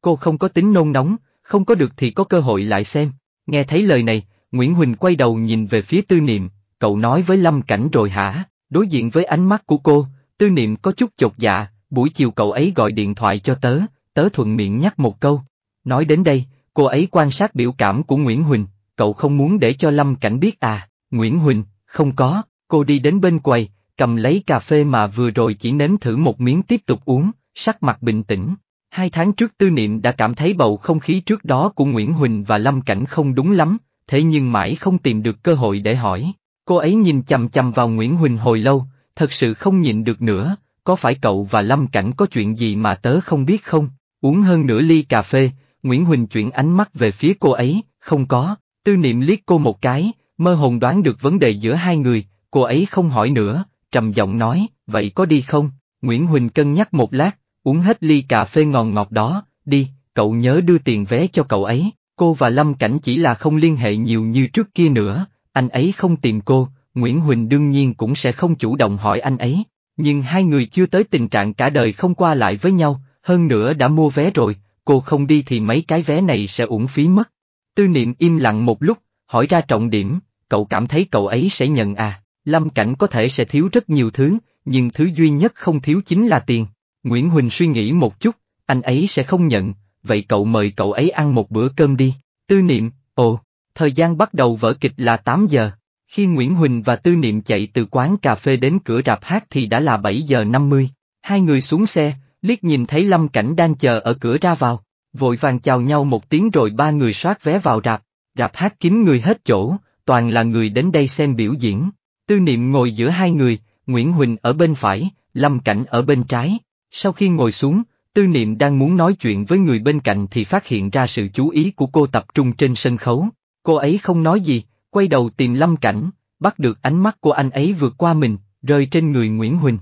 Cô không có tính nôn nóng, không có được thì có cơ hội lại xem. Nghe thấy lời này, Nguyễn Huỳnh quay đầu nhìn về phía Tư Niệm, cậu nói với Lâm Cảnh rồi hả? Đối diện với ánh mắt của cô, Tư Niệm có chút chột dạ, buổi chiều cậu ấy gọi điện thoại cho tớ, tớ thuận miệng nhắc một câu, Nói đến đây, cô ấy quan sát biểu cảm của Nguyễn Huỳnh, cậu không muốn để cho Lâm Cảnh biết à, Nguyễn Huỳnh, không có, cô đi đến bên quầy, cầm lấy cà phê mà vừa rồi chỉ nếm thử một miếng tiếp tục uống, sắc mặt bình tĩnh. Hai tháng trước tư niệm đã cảm thấy bầu không khí trước đó của Nguyễn Huỳnh và Lâm Cảnh không đúng lắm, thế nhưng mãi không tìm được cơ hội để hỏi. Cô ấy nhìn chầm chầm vào Nguyễn Huỳnh hồi lâu, thật sự không nhịn được nữa, có phải cậu và Lâm Cảnh có chuyện gì mà tớ không biết không? Uống hơn nửa ly cà phê, Nguyễn Huỳnh chuyển ánh mắt về phía cô ấy, không có, tư niệm liếc cô một cái, mơ hồn đoán được vấn đề giữa hai người, cô ấy không hỏi nữa, trầm giọng nói, vậy có đi không? Nguyễn Huỳnh cân nhắc một lát, uống hết ly cà phê ngòn ngọt đó, đi, cậu nhớ đưa tiền vé cho cậu ấy, cô và Lâm Cảnh chỉ là không liên hệ nhiều như trước kia nữa, anh ấy không tìm cô, Nguyễn Huỳnh đương nhiên cũng sẽ không chủ động hỏi anh ấy, nhưng hai người chưa tới tình trạng cả đời không qua lại với nhau, hơn nữa đã mua vé rồi, cô không đi thì mấy cái vé này sẽ uổng phí mất. Tư niệm im lặng một lúc, hỏi ra trọng điểm, cậu cảm thấy cậu ấy sẽ nhận à, Lâm Cảnh có thể sẽ thiếu rất nhiều thứ, nhưng thứ duy nhất không thiếu chính là tiền. Nguyễn Huỳnh suy nghĩ một chút, anh ấy sẽ không nhận, vậy cậu mời cậu ấy ăn một bữa cơm đi. Tư niệm, ồ, thời gian bắt đầu vở kịch là 8 giờ. Khi Nguyễn Huỳnh và Tư Niệm chạy từ quán cà phê đến cửa rạp hát thì đã là 7 giờ 50. Hai người xuống xe, liếc nhìn thấy Lâm Cảnh đang chờ ở cửa ra vào, vội vàng chào nhau một tiếng rồi ba người soát vé vào rạp, rạp hát kín người hết chỗ, toàn là người đến đây xem biểu diễn. Tư niệm ngồi giữa hai người, Nguyễn Huỳnh ở bên phải, Lâm Cảnh ở bên trái. Sau khi ngồi xuống, tư niệm đang muốn nói chuyện với người bên cạnh thì phát hiện ra sự chú ý của cô tập trung trên sân khấu. Cô ấy không nói gì, quay đầu tìm Lâm Cảnh, bắt được ánh mắt của anh ấy vượt qua mình, rơi trên người Nguyễn Huỳnh.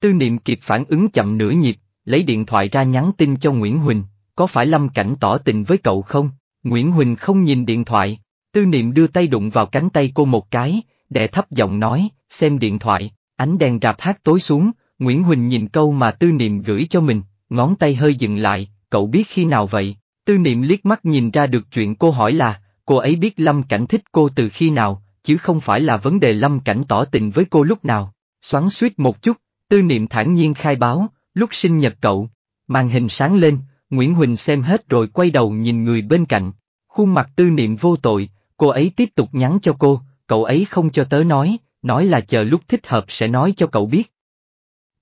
Tư niệm kịp phản ứng chậm nửa nhịp, lấy điện thoại ra nhắn tin cho Nguyễn Huỳnh, có phải Lâm Cảnh tỏ tình với cậu không? Nguyễn Huỳnh không nhìn điện thoại, tư niệm đưa tay đụng vào cánh tay cô một cái, để thấp giọng nói, xem điện thoại, ánh đèn rạp hát tối xuống, Nguyễn Huỳnh nhìn câu mà tư niệm gửi cho mình, ngón tay hơi dừng lại, cậu biết khi nào vậy? Tư niệm liếc mắt nhìn ra được chuyện cô hỏi là, cô ấy biết Lâm Cảnh thích cô từ khi nào, chứ không phải là vấn đề Lâm Cảnh tỏ tình với cô lúc nào. Xoắn suýt một chút, tư niệm thản nhiên khai báo, lúc sinh nhật cậu, màn hình sáng lên, Nguyễn Huỳnh xem hết rồi quay đầu nhìn người bên cạnh, khuôn mặt tư niệm vô tội, cô ấy tiếp tục nhắn cho cô, cậu ấy không cho tớ nói, nói là chờ lúc thích hợp sẽ nói cho cậu biết.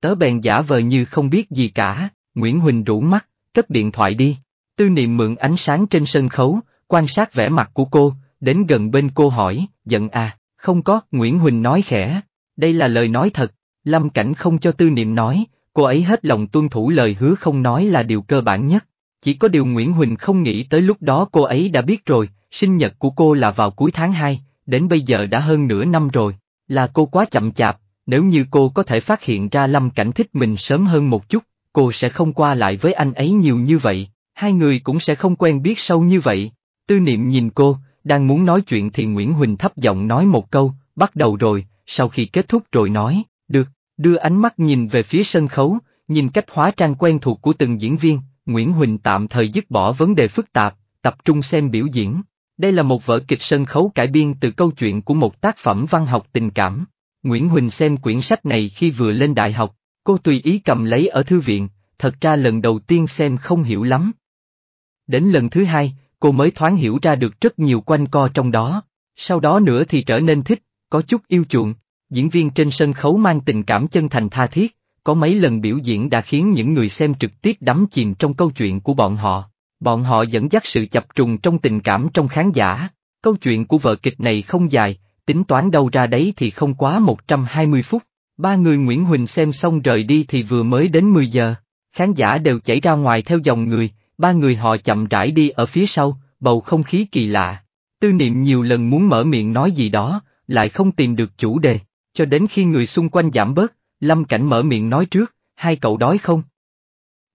Tớ bèn giả vờ như không biết gì cả, Nguyễn Huỳnh rủ mắt, cất điện thoại đi, tư niệm mượn ánh sáng trên sân khấu, quan sát vẻ mặt của cô, đến gần bên cô hỏi, giận à, không có, Nguyễn Huỳnh nói khẽ, đây là lời nói thật, Lâm Cảnh không cho tư niệm nói, cô ấy hết lòng tuân thủ lời hứa không nói là điều cơ bản nhất. Chỉ có điều Nguyễn Huỳnh không nghĩ tới lúc đó cô ấy đã biết rồi, sinh nhật của cô là vào cuối tháng 2, đến bây giờ đã hơn nửa năm rồi, là cô quá chậm chạp, nếu như cô có thể phát hiện ra Lâm Cảnh thích mình sớm hơn một chút, cô sẽ không qua lại với anh ấy nhiều như vậy, hai người cũng sẽ không quen biết sâu như vậy. Tư niệm nhìn cô, đang muốn nói chuyện thì Nguyễn Huỳnh thấp giọng nói một câu, bắt đầu rồi, sau khi kết thúc rồi nói, được, đưa ánh mắt nhìn về phía sân khấu, nhìn cách hóa trang quen thuộc của từng diễn viên, Nguyễn Huỳnh tạm thời dứt bỏ vấn đề phức tạp, tập trung xem biểu diễn. Đây là một vở kịch sân khấu cải biên từ câu chuyện của một tác phẩm văn học tình cảm. Nguyễn Huỳnh xem quyển sách này khi vừa lên đại học, cô tùy ý cầm lấy ở thư viện, thật ra lần đầu tiên xem không hiểu lắm. Đến lần thứ hai, cô mới thoáng hiểu ra được rất nhiều quanh co trong đó, sau đó nữa thì trở nên thích, có chút yêu chuộng. Diễn viên trên sân khấu mang tình cảm chân thành tha thiết, có mấy lần biểu diễn đã khiến những người xem trực tiếp đắm chìm trong câu chuyện của bọn họ. Bọn họ dẫn dắt sự chập trùng trong tình cảm trong khán giả. Câu chuyện của vợ kịch này không dài, tính toán đâu ra đấy thì không quá 120 phút. Ba người Nguyễn Huỳnh xem xong rời đi thì vừa mới đến 10 giờ. Khán giả đều chảy ra ngoài theo dòng người, ba người họ chậm rãi đi ở phía sau, bầu không khí kỳ lạ. Tư niệm nhiều lần muốn mở miệng nói gì đó, lại không tìm được chủ đề. Cho đến khi người xung quanh giảm bớt, Lâm Cảnh mở miệng nói trước, hai cậu đói không?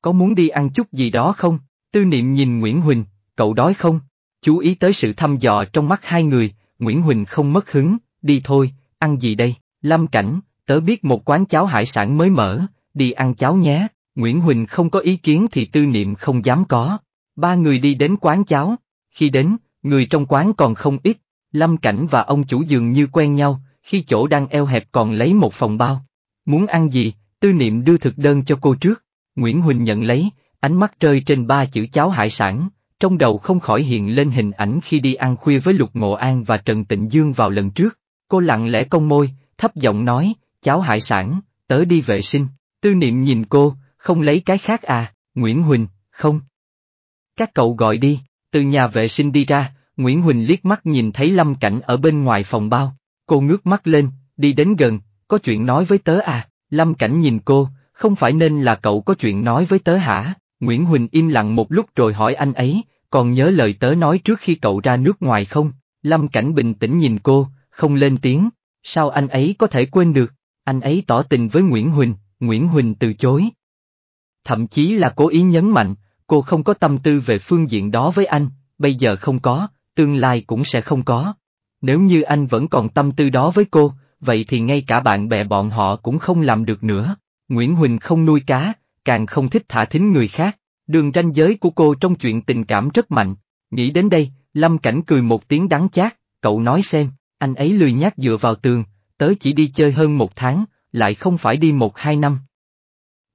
Có muốn đi ăn chút gì đó không? Tư niệm nhìn Nguyễn Huỳnh, cậu đói không? Chú ý tới sự thăm dò trong mắt hai người, Nguyễn Huỳnh không mất hứng, đi thôi, ăn gì đây? Lâm Cảnh, tớ biết một quán cháo hải sản mới mở, đi ăn cháo nhé. Nguyễn Huỳnh không có ý kiến thì tư niệm không dám có. Ba người đi đến quán cháo, khi đến, người trong quán còn không ít, Lâm Cảnh và ông chủ dường như quen nhau, khi chỗ đang eo hẹp còn lấy một phòng bao. Muốn ăn gì, tư niệm đưa thực đơn cho cô trước. Nguyễn Huỳnh nhận lấy, ánh mắt rơi trên ba chữ cháo hải sản, trong đầu không khỏi hiện lên hình ảnh khi đi ăn khuya với Lục Ngộ An và Trần Tịnh Dương vào lần trước. Cô lặng lẽ cong môi, thấp giọng nói, cháo hải sản, tớ đi vệ sinh. Tư niệm nhìn cô, không lấy cái khác à, Nguyễn Huỳnh, không. Các cậu gọi đi, từ nhà vệ sinh đi ra, Nguyễn Huỳnh liếc mắt nhìn thấy Lâm Cảnh ở bên ngoài phòng bao, Cô ngước mắt lên, đi đến gần, có chuyện nói với tớ à, Lâm Cảnh nhìn cô, không phải nên là cậu có chuyện nói với tớ hả? Nguyễn Huỳnh im lặng một lúc rồi hỏi anh ấy, còn nhớ lời tớ nói trước khi cậu ra nước ngoài không? Lâm Cảnh bình tĩnh nhìn cô, không lên tiếng, sao anh ấy có thể quên được? Anh ấy tỏ tình với Nguyễn Huỳnh, Nguyễn Huỳnh từ chối. Thậm chí là cố ý nhấn mạnh, cô không có tâm tư về phương diện đó với anh, bây giờ không có, tương lai cũng sẽ không có nếu như anh vẫn còn tâm tư đó với cô, vậy thì ngay cả bạn bè bọn họ cũng không làm được nữa. Nguyễn Huỳnh không nuôi cá, càng không thích thả thính người khác, đường ranh giới của cô trong chuyện tình cảm rất mạnh. Nghĩ đến đây, Lâm Cảnh cười một tiếng đắng chát, cậu nói xem, anh ấy lười nhác dựa vào tường, tớ chỉ đi chơi hơn một tháng, lại không phải đi một hai năm.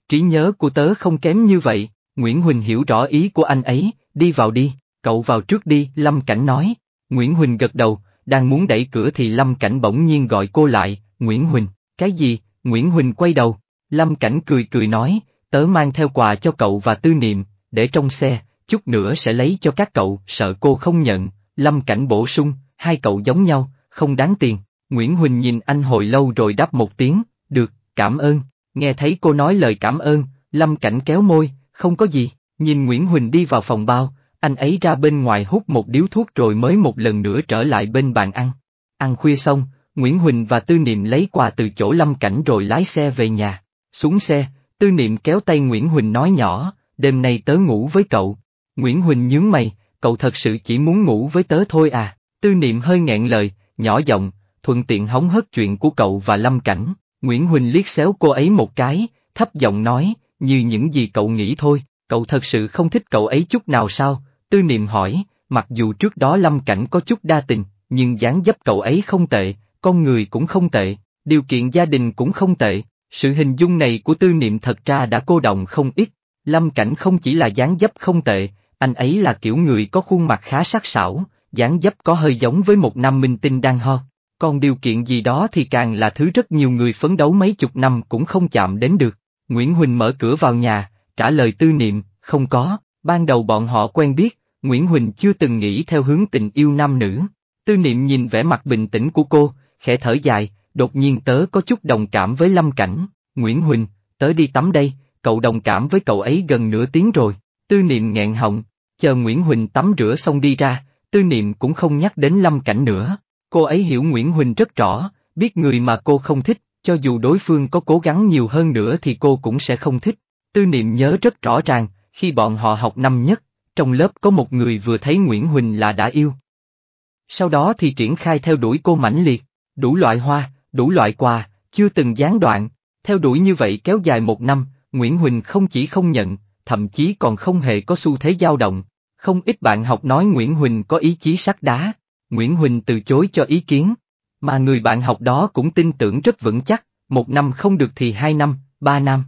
Trí nhớ của tớ không kém như vậy, Nguyễn Huỳnh hiểu rõ ý của anh ấy, đi vào đi, cậu vào trước đi, Lâm Cảnh nói. Nguyễn Huỳnh gật đầu, đang muốn đẩy cửa thì Lâm Cảnh bỗng nhiên gọi cô lại, Nguyễn Huỳnh, cái gì, Nguyễn Huỳnh quay đầu, Lâm Cảnh cười cười nói, tớ mang theo quà cho cậu và tư niệm, để trong xe, chút nữa sẽ lấy cho các cậu, sợ cô không nhận, Lâm Cảnh bổ sung, hai cậu giống nhau, không đáng tiền, Nguyễn Huỳnh nhìn anh hồi lâu rồi đáp một tiếng, được, cảm ơn, nghe thấy cô nói lời cảm ơn, Lâm Cảnh kéo môi, không có gì, nhìn Nguyễn Huỳnh đi vào phòng bao, anh ấy ra bên ngoài hút một điếu thuốc rồi mới một lần nữa trở lại bên bàn ăn. Ăn khuya xong, Nguyễn Huỳnh và Tư Niệm lấy quà từ chỗ lâm cảnh rồi lái xe về nhà. Xuống xe, Tư Niệm kéo tay Nguyễn Huỳnh nói nhỏ, đêm nay tớ ngủ với cậu. Nguyễn Huỳnh nhướng mày, cậu thật sự chỉ muốn ngủ với tớ thôi à. Tư Niệm hơi nghẹn lời, nhỏ giọng, thuận tiện hóng hớt chuyện của cậu và lâm cảnh. Nguyễn Huỳnh liếc xéo cô ấy một cái, thấp giọng nói, như những gì cậu nghĩ thôi, cậu thật sự không thích cậu ấy chút nào sao, Tư niệm hỏi, mặc dù trước đó lâm cảnh có chút đa tình, nhưng dáng dấp cậu ấy không tệ, con người cũng không tệ, điều kiện gia đình cũng không tệ, sự hình dung này của tư niệm thật ra đã cô động không ít. Lâm cảnh không chỉ là dáng dấp không tệ, anh ấy là kiểu người có khuôn mặt khá sắc sảo, dáng dấp có hơi giống với một nam minh tinh đang ho. Còn điều kiện gì đó thì càng là thứ rất nhiều người phấn đấu mấy chục năm cũng không chạm đến được. Nguyễn Huỳnh mở cửa vào nhà, trả lời tư niệm, không có. Ban đầu bọn họ quen biết, Nguyễn Huỳnh chưa từng nghĩ theo hướng tình yêu nam nữ. Tư niệm nhìn vẻ mặt bình tĩnh của cô, khẽ thở dài, đột nhiên tớ có chút đồng cảm với Lâm Cảnh. Nguyễn Huỳnh, tớ đi tắm đây, cậu đồng cảm với cậu ấy gần nửa tiếng rồi. Tư niệm nghẹn họng, chờ Nguyễn Huỳnh tắm rửa xong đi ra, tư niệm cũng không nhắc đến Lâm Cảnh nữa. Cô ấy hiểu Nguyễn Huỳnh rất rõ, biết người mà cô không thích, cho dù đối phương có cố gắng nhiều hơn nữa thì cô cũng sẽ không thích. Tư niệm nhớ rất rõ ràng, khi bọn họ học năm nhất, trong lớp có một người vừa thấy Nguyễn Huỳnh là đã yêu. Sau đó thì triển khai theo đuổi cô mãnh liệt, đủ loại hoa, đủ loại quà, chưa từng gián đoạn, theo đuổi như vậy kéo dài một năm, Nguyễn Huỳnh không chỉ không nhận, thậm chí còn không hề có xu thế dao động. Không ít bạn học nói Nguyễn Huỳnh có ý chí sắt đá, Nguyễn Huỳnh từ chối cho ý kiến, mà người bạn học đó cũng tin tưởng rất vững chắc, một năm không được thì hai năm, ba năm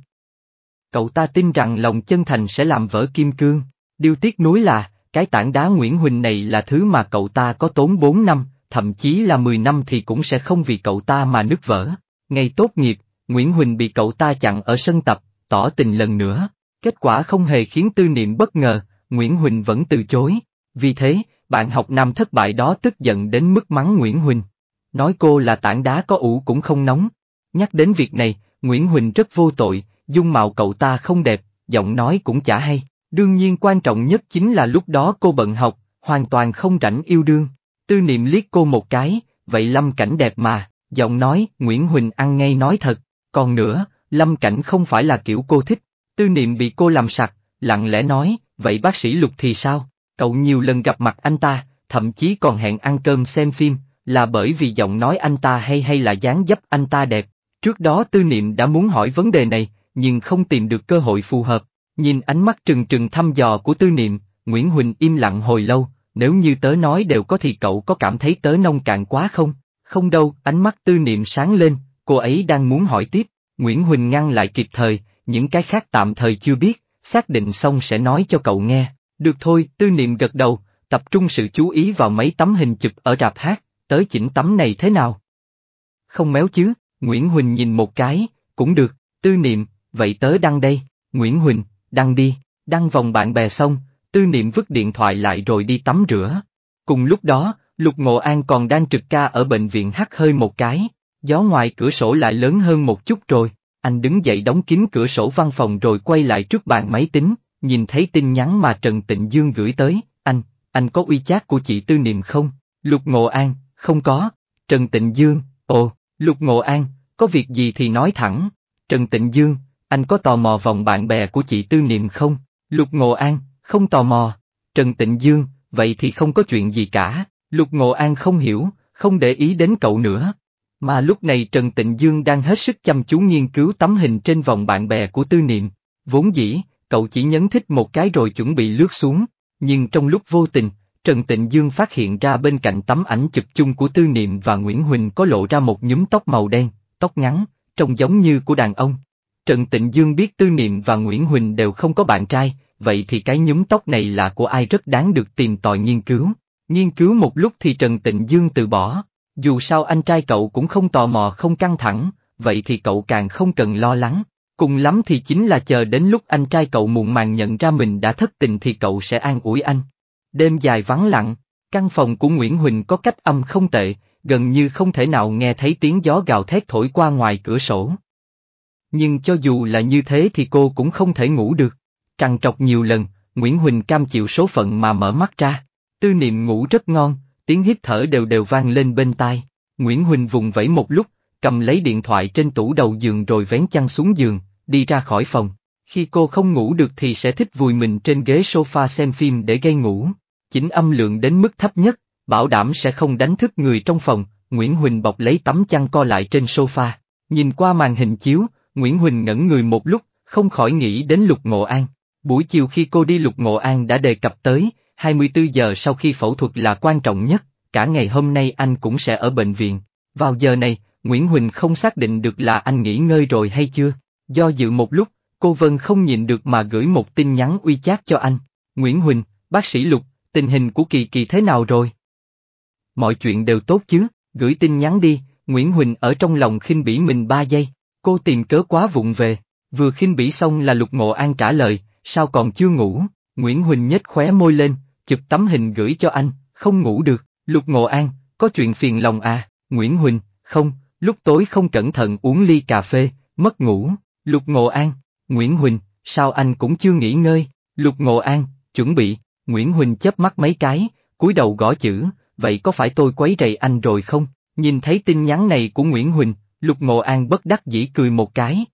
cậu ta tin rằng lòng chân thành sẽ làm vỡ kim cương. Điều tiếc nuối là, cái tảng đá Nguyễn Huỳnh này là thứ mà cậu ta có tốn 4 năm, thậm chí là 10 năm thì cũng sẽ không vì cậu ta mà nứt vỡ. Ngày tốt nghiệp, Nguyễn Huỳnh bị cậu ta chặn ở sân tập, tỏ tình lần nữa. Kết quả không hề khiến tư niệm bất ngờ, Nguyễn Huỳnh vẫn từ chối. Vì thế, bạn học nam thất bại đó tức giận đến mức mắng Nguyễn Huỳnh. Nói cô là tảng đá có ủ cũng không nóng. Nhắc đến việc này, Nguyễn Huỳnh rất vô tội, dung mạo cậu ta không đẹp, giọng nói cũng chả hay. Đương nhiên quan trọng nhất chính là lúc đó cô bận học, hoàn toàn không rảnh yêu đương. Tư niệm liếc cô một cái, vậy Lâm Cảnh đẹp mà, giọng nói, Nguyễn Huỳnh ăn ngay nói thật. Còn nữa, Lâm Cảnh không phải là kiểu cô thích. Tư niệm bị cô làm sặc, lặng lẽ nói, vậy bác sĩ Lục thì sao? Cậu nhiều lần gặp mặt anh ta, thậm chí còn hẹn ăn cơm xem phim, là bởi vì giọng nói anh ta hay hay là dáng dấp anh ta đẹp. Trước đó tư niệm đã muốn hỏi vấn đề này, nhưng không tìm được cơ hội phù hợp. Nhìn ánh mắt trừng trừng thăm dò của tư niệm, Nguyễn Huỳnh im lặng hồi lâu, nếu như tớ nói đều có thì cậu có cảm thấy tớ nông cạn quá không? Không đâu, ánh mắt tư niệm sáng lên, cô ấy đang muốn hỏi tiếp, Nguyễn Huỳnh ngăn lại kịp thời, những cái khác tạm thời chưa biết, xác định xong sẽ nói cho cậu nghe. Được thôi, tư niệm gật đầu, tập trung sự chú ý vào mấy tấm hình chụp ở rạp hát, tớ chỉnh tấm này thế nào? Không méo chứ, Nguyễn Huỳnh nhìn một cái, cũng được, tư niệm, vậy tớ đăng đây, Nguyễn Huỳnh, đăng đi, đăng vòng bạn bè xong, tư niệm vứt điện thoại lại rồi đi tắm rửa. Cùng lúc đó, Lục Ngộ An còn đang trực ca ở bệnh viện hắt hơi một cái, gió ngoài cửa sổ lại lớn hơn một chút rồi, anh đứng dậy đóng kín cửa sổ văn phòng rồi quay lại trước bàn máy tính, nhìn thấy tin nhắn mà Trần Tịnh Dương gửi tới, anh, anh có uy chát của chị Tư Niệm không? Lục Ngộ An, không có, Trần Tịnh Dương, ồ, Lục Ngộ An, có việc gì thì nói thẳng, Trần Tịnh Dương, anh có tò mò vòng bạn bè của chị Tư Niệm không? Lục Ngộ An, không tò mò. Trần Tịnh Dương, vậy thì không có chuyện gì cả. Lục Ngộ An không hiểu, không để ý đến cậu nữa. Mà lúc này Trần Tịnh Dương đang hết sức chăm chú nghiên cứu tấm hình trên vòng bạn bè của Tư Niệm. Vốn dĩ, cậu chỉ nhấn thích một cái rồi chuẩn bị lướt xuống, nhưng trong lúc vô tình, Trần Tịnh Dương phát hiện ra bên cạnh tấm ảnh chụp chung của Tư Niệm và Nguyễn Huỳnh có lộ ra một nhúm tóc màu đen, tóc ngắn, trông giống như của đàn ông. Trần Tịnh Dương biết Tư Niệm và Nguyễn Huỳnh đều không có bạn trai, vậy thì cái nhúm tóc này là của ai rất đáng được tìm tòi nghiên cứu. Nghiên cứu một lúc thì Trần Tịnh Dương từ bỏ, dù sao anh trai cậu cũng không tò mò không căng thẳng, vậy thì cậu càng không cần lo lắng. Cùng lắm thì chính là chờ đến lúc anh trai cậu muộn màng nhận ra mình đã thất tình thì cậu sẽ an ủi anh. Đêm dài vắng lặng, căn phòng của Nguyễn Huỳnh có cách âm không tệ, gần như không thể nào nghe thấy tiếng gió gào thét thổi qua ngoài cửa sổ nhưng cho dù là như thế thì cô cũng không thể ngủ được. Trằn trọc nhiều lần, Nguyễn Huỳnh cam chịu số phận mà mở mắt ra. Tư niệm ngủ rất ngon, tiếng hít thở đều đều vang lên bên tai. Nguyễn Huỳnh vùng vẫy một lúc, cầm lấy điện thoại trên tủ đầu giường rồi vén chăn xuống giường, đi ra khỏi phòng. Khi cô không ngủ được thì sẽ thích vùi mình trên ghế sofa xem phim để gây ngủ. Chỉnh âm lượng đến mức thấp nhất, bảo đảm sẽ không đánh thức người trong phòng, Nguyễn Huỳnh bọc lấy tấm chăn co lại trên sofa. Nhìn qua màn hình chiếu, Nguyễn Huỳnh ngẩn người một lúc, không khỏi nghĩ đến Lục Ngộ An. Buổi chiều khi cô đi Lục Ngộ An đã đề cập tới, 24 giờ sau khi phẫu thuật là quan trọng nhất, cả ngày hôm nay anh cũng sẽ ở bệnh viện. Vào giờ này, Nguyễn Huỳnh không xác định được là anh nghỉ ngơi rồi hay chưa. Do dự một lúc, cô Vân không nhìn được mà gửi một tin nhắn uy chát cho anh. Nguyễn Huỳnh, bác sĩ Lục, tình hình của Kỳ Kỳ thế nào rồi? Mọi chuyện đều tốt chứ, gửi tin nhắn đi, Nguyễn Huỳnh ở trong lòng khinh bỉ mình 3 giây. Cô tìm cớ quá vụng về, vừa khinh bỉ xong là lục ngộ an trả lời, sao còn chưa ngủ, Nguyễn Huỳnh nhếch khóe môi lên, chụp tấm hình gửi cho anh, không ngủ được, lục ngộ an, có chuyện phiền lòng à, Nguyễn Huỳnh, không, lúc tối không cẩn thận uống ly cà phê, mất ngủ, lục ngộ an, Nguyễn Huỳnh, sao anh cũng chưa nghỉ ngơi, lục ngộ an, chuẩn bị, Nguyễn Huỳnh chớp mắt mấy cái, cúi đầu gõ chữ, vậy có phải tôi quấy rầy anh rồi không? Nhìn thấy tin nhắn này của Nguyễn Huỳnh, Lục Ngộ An bất đắc dĩ cười một cái.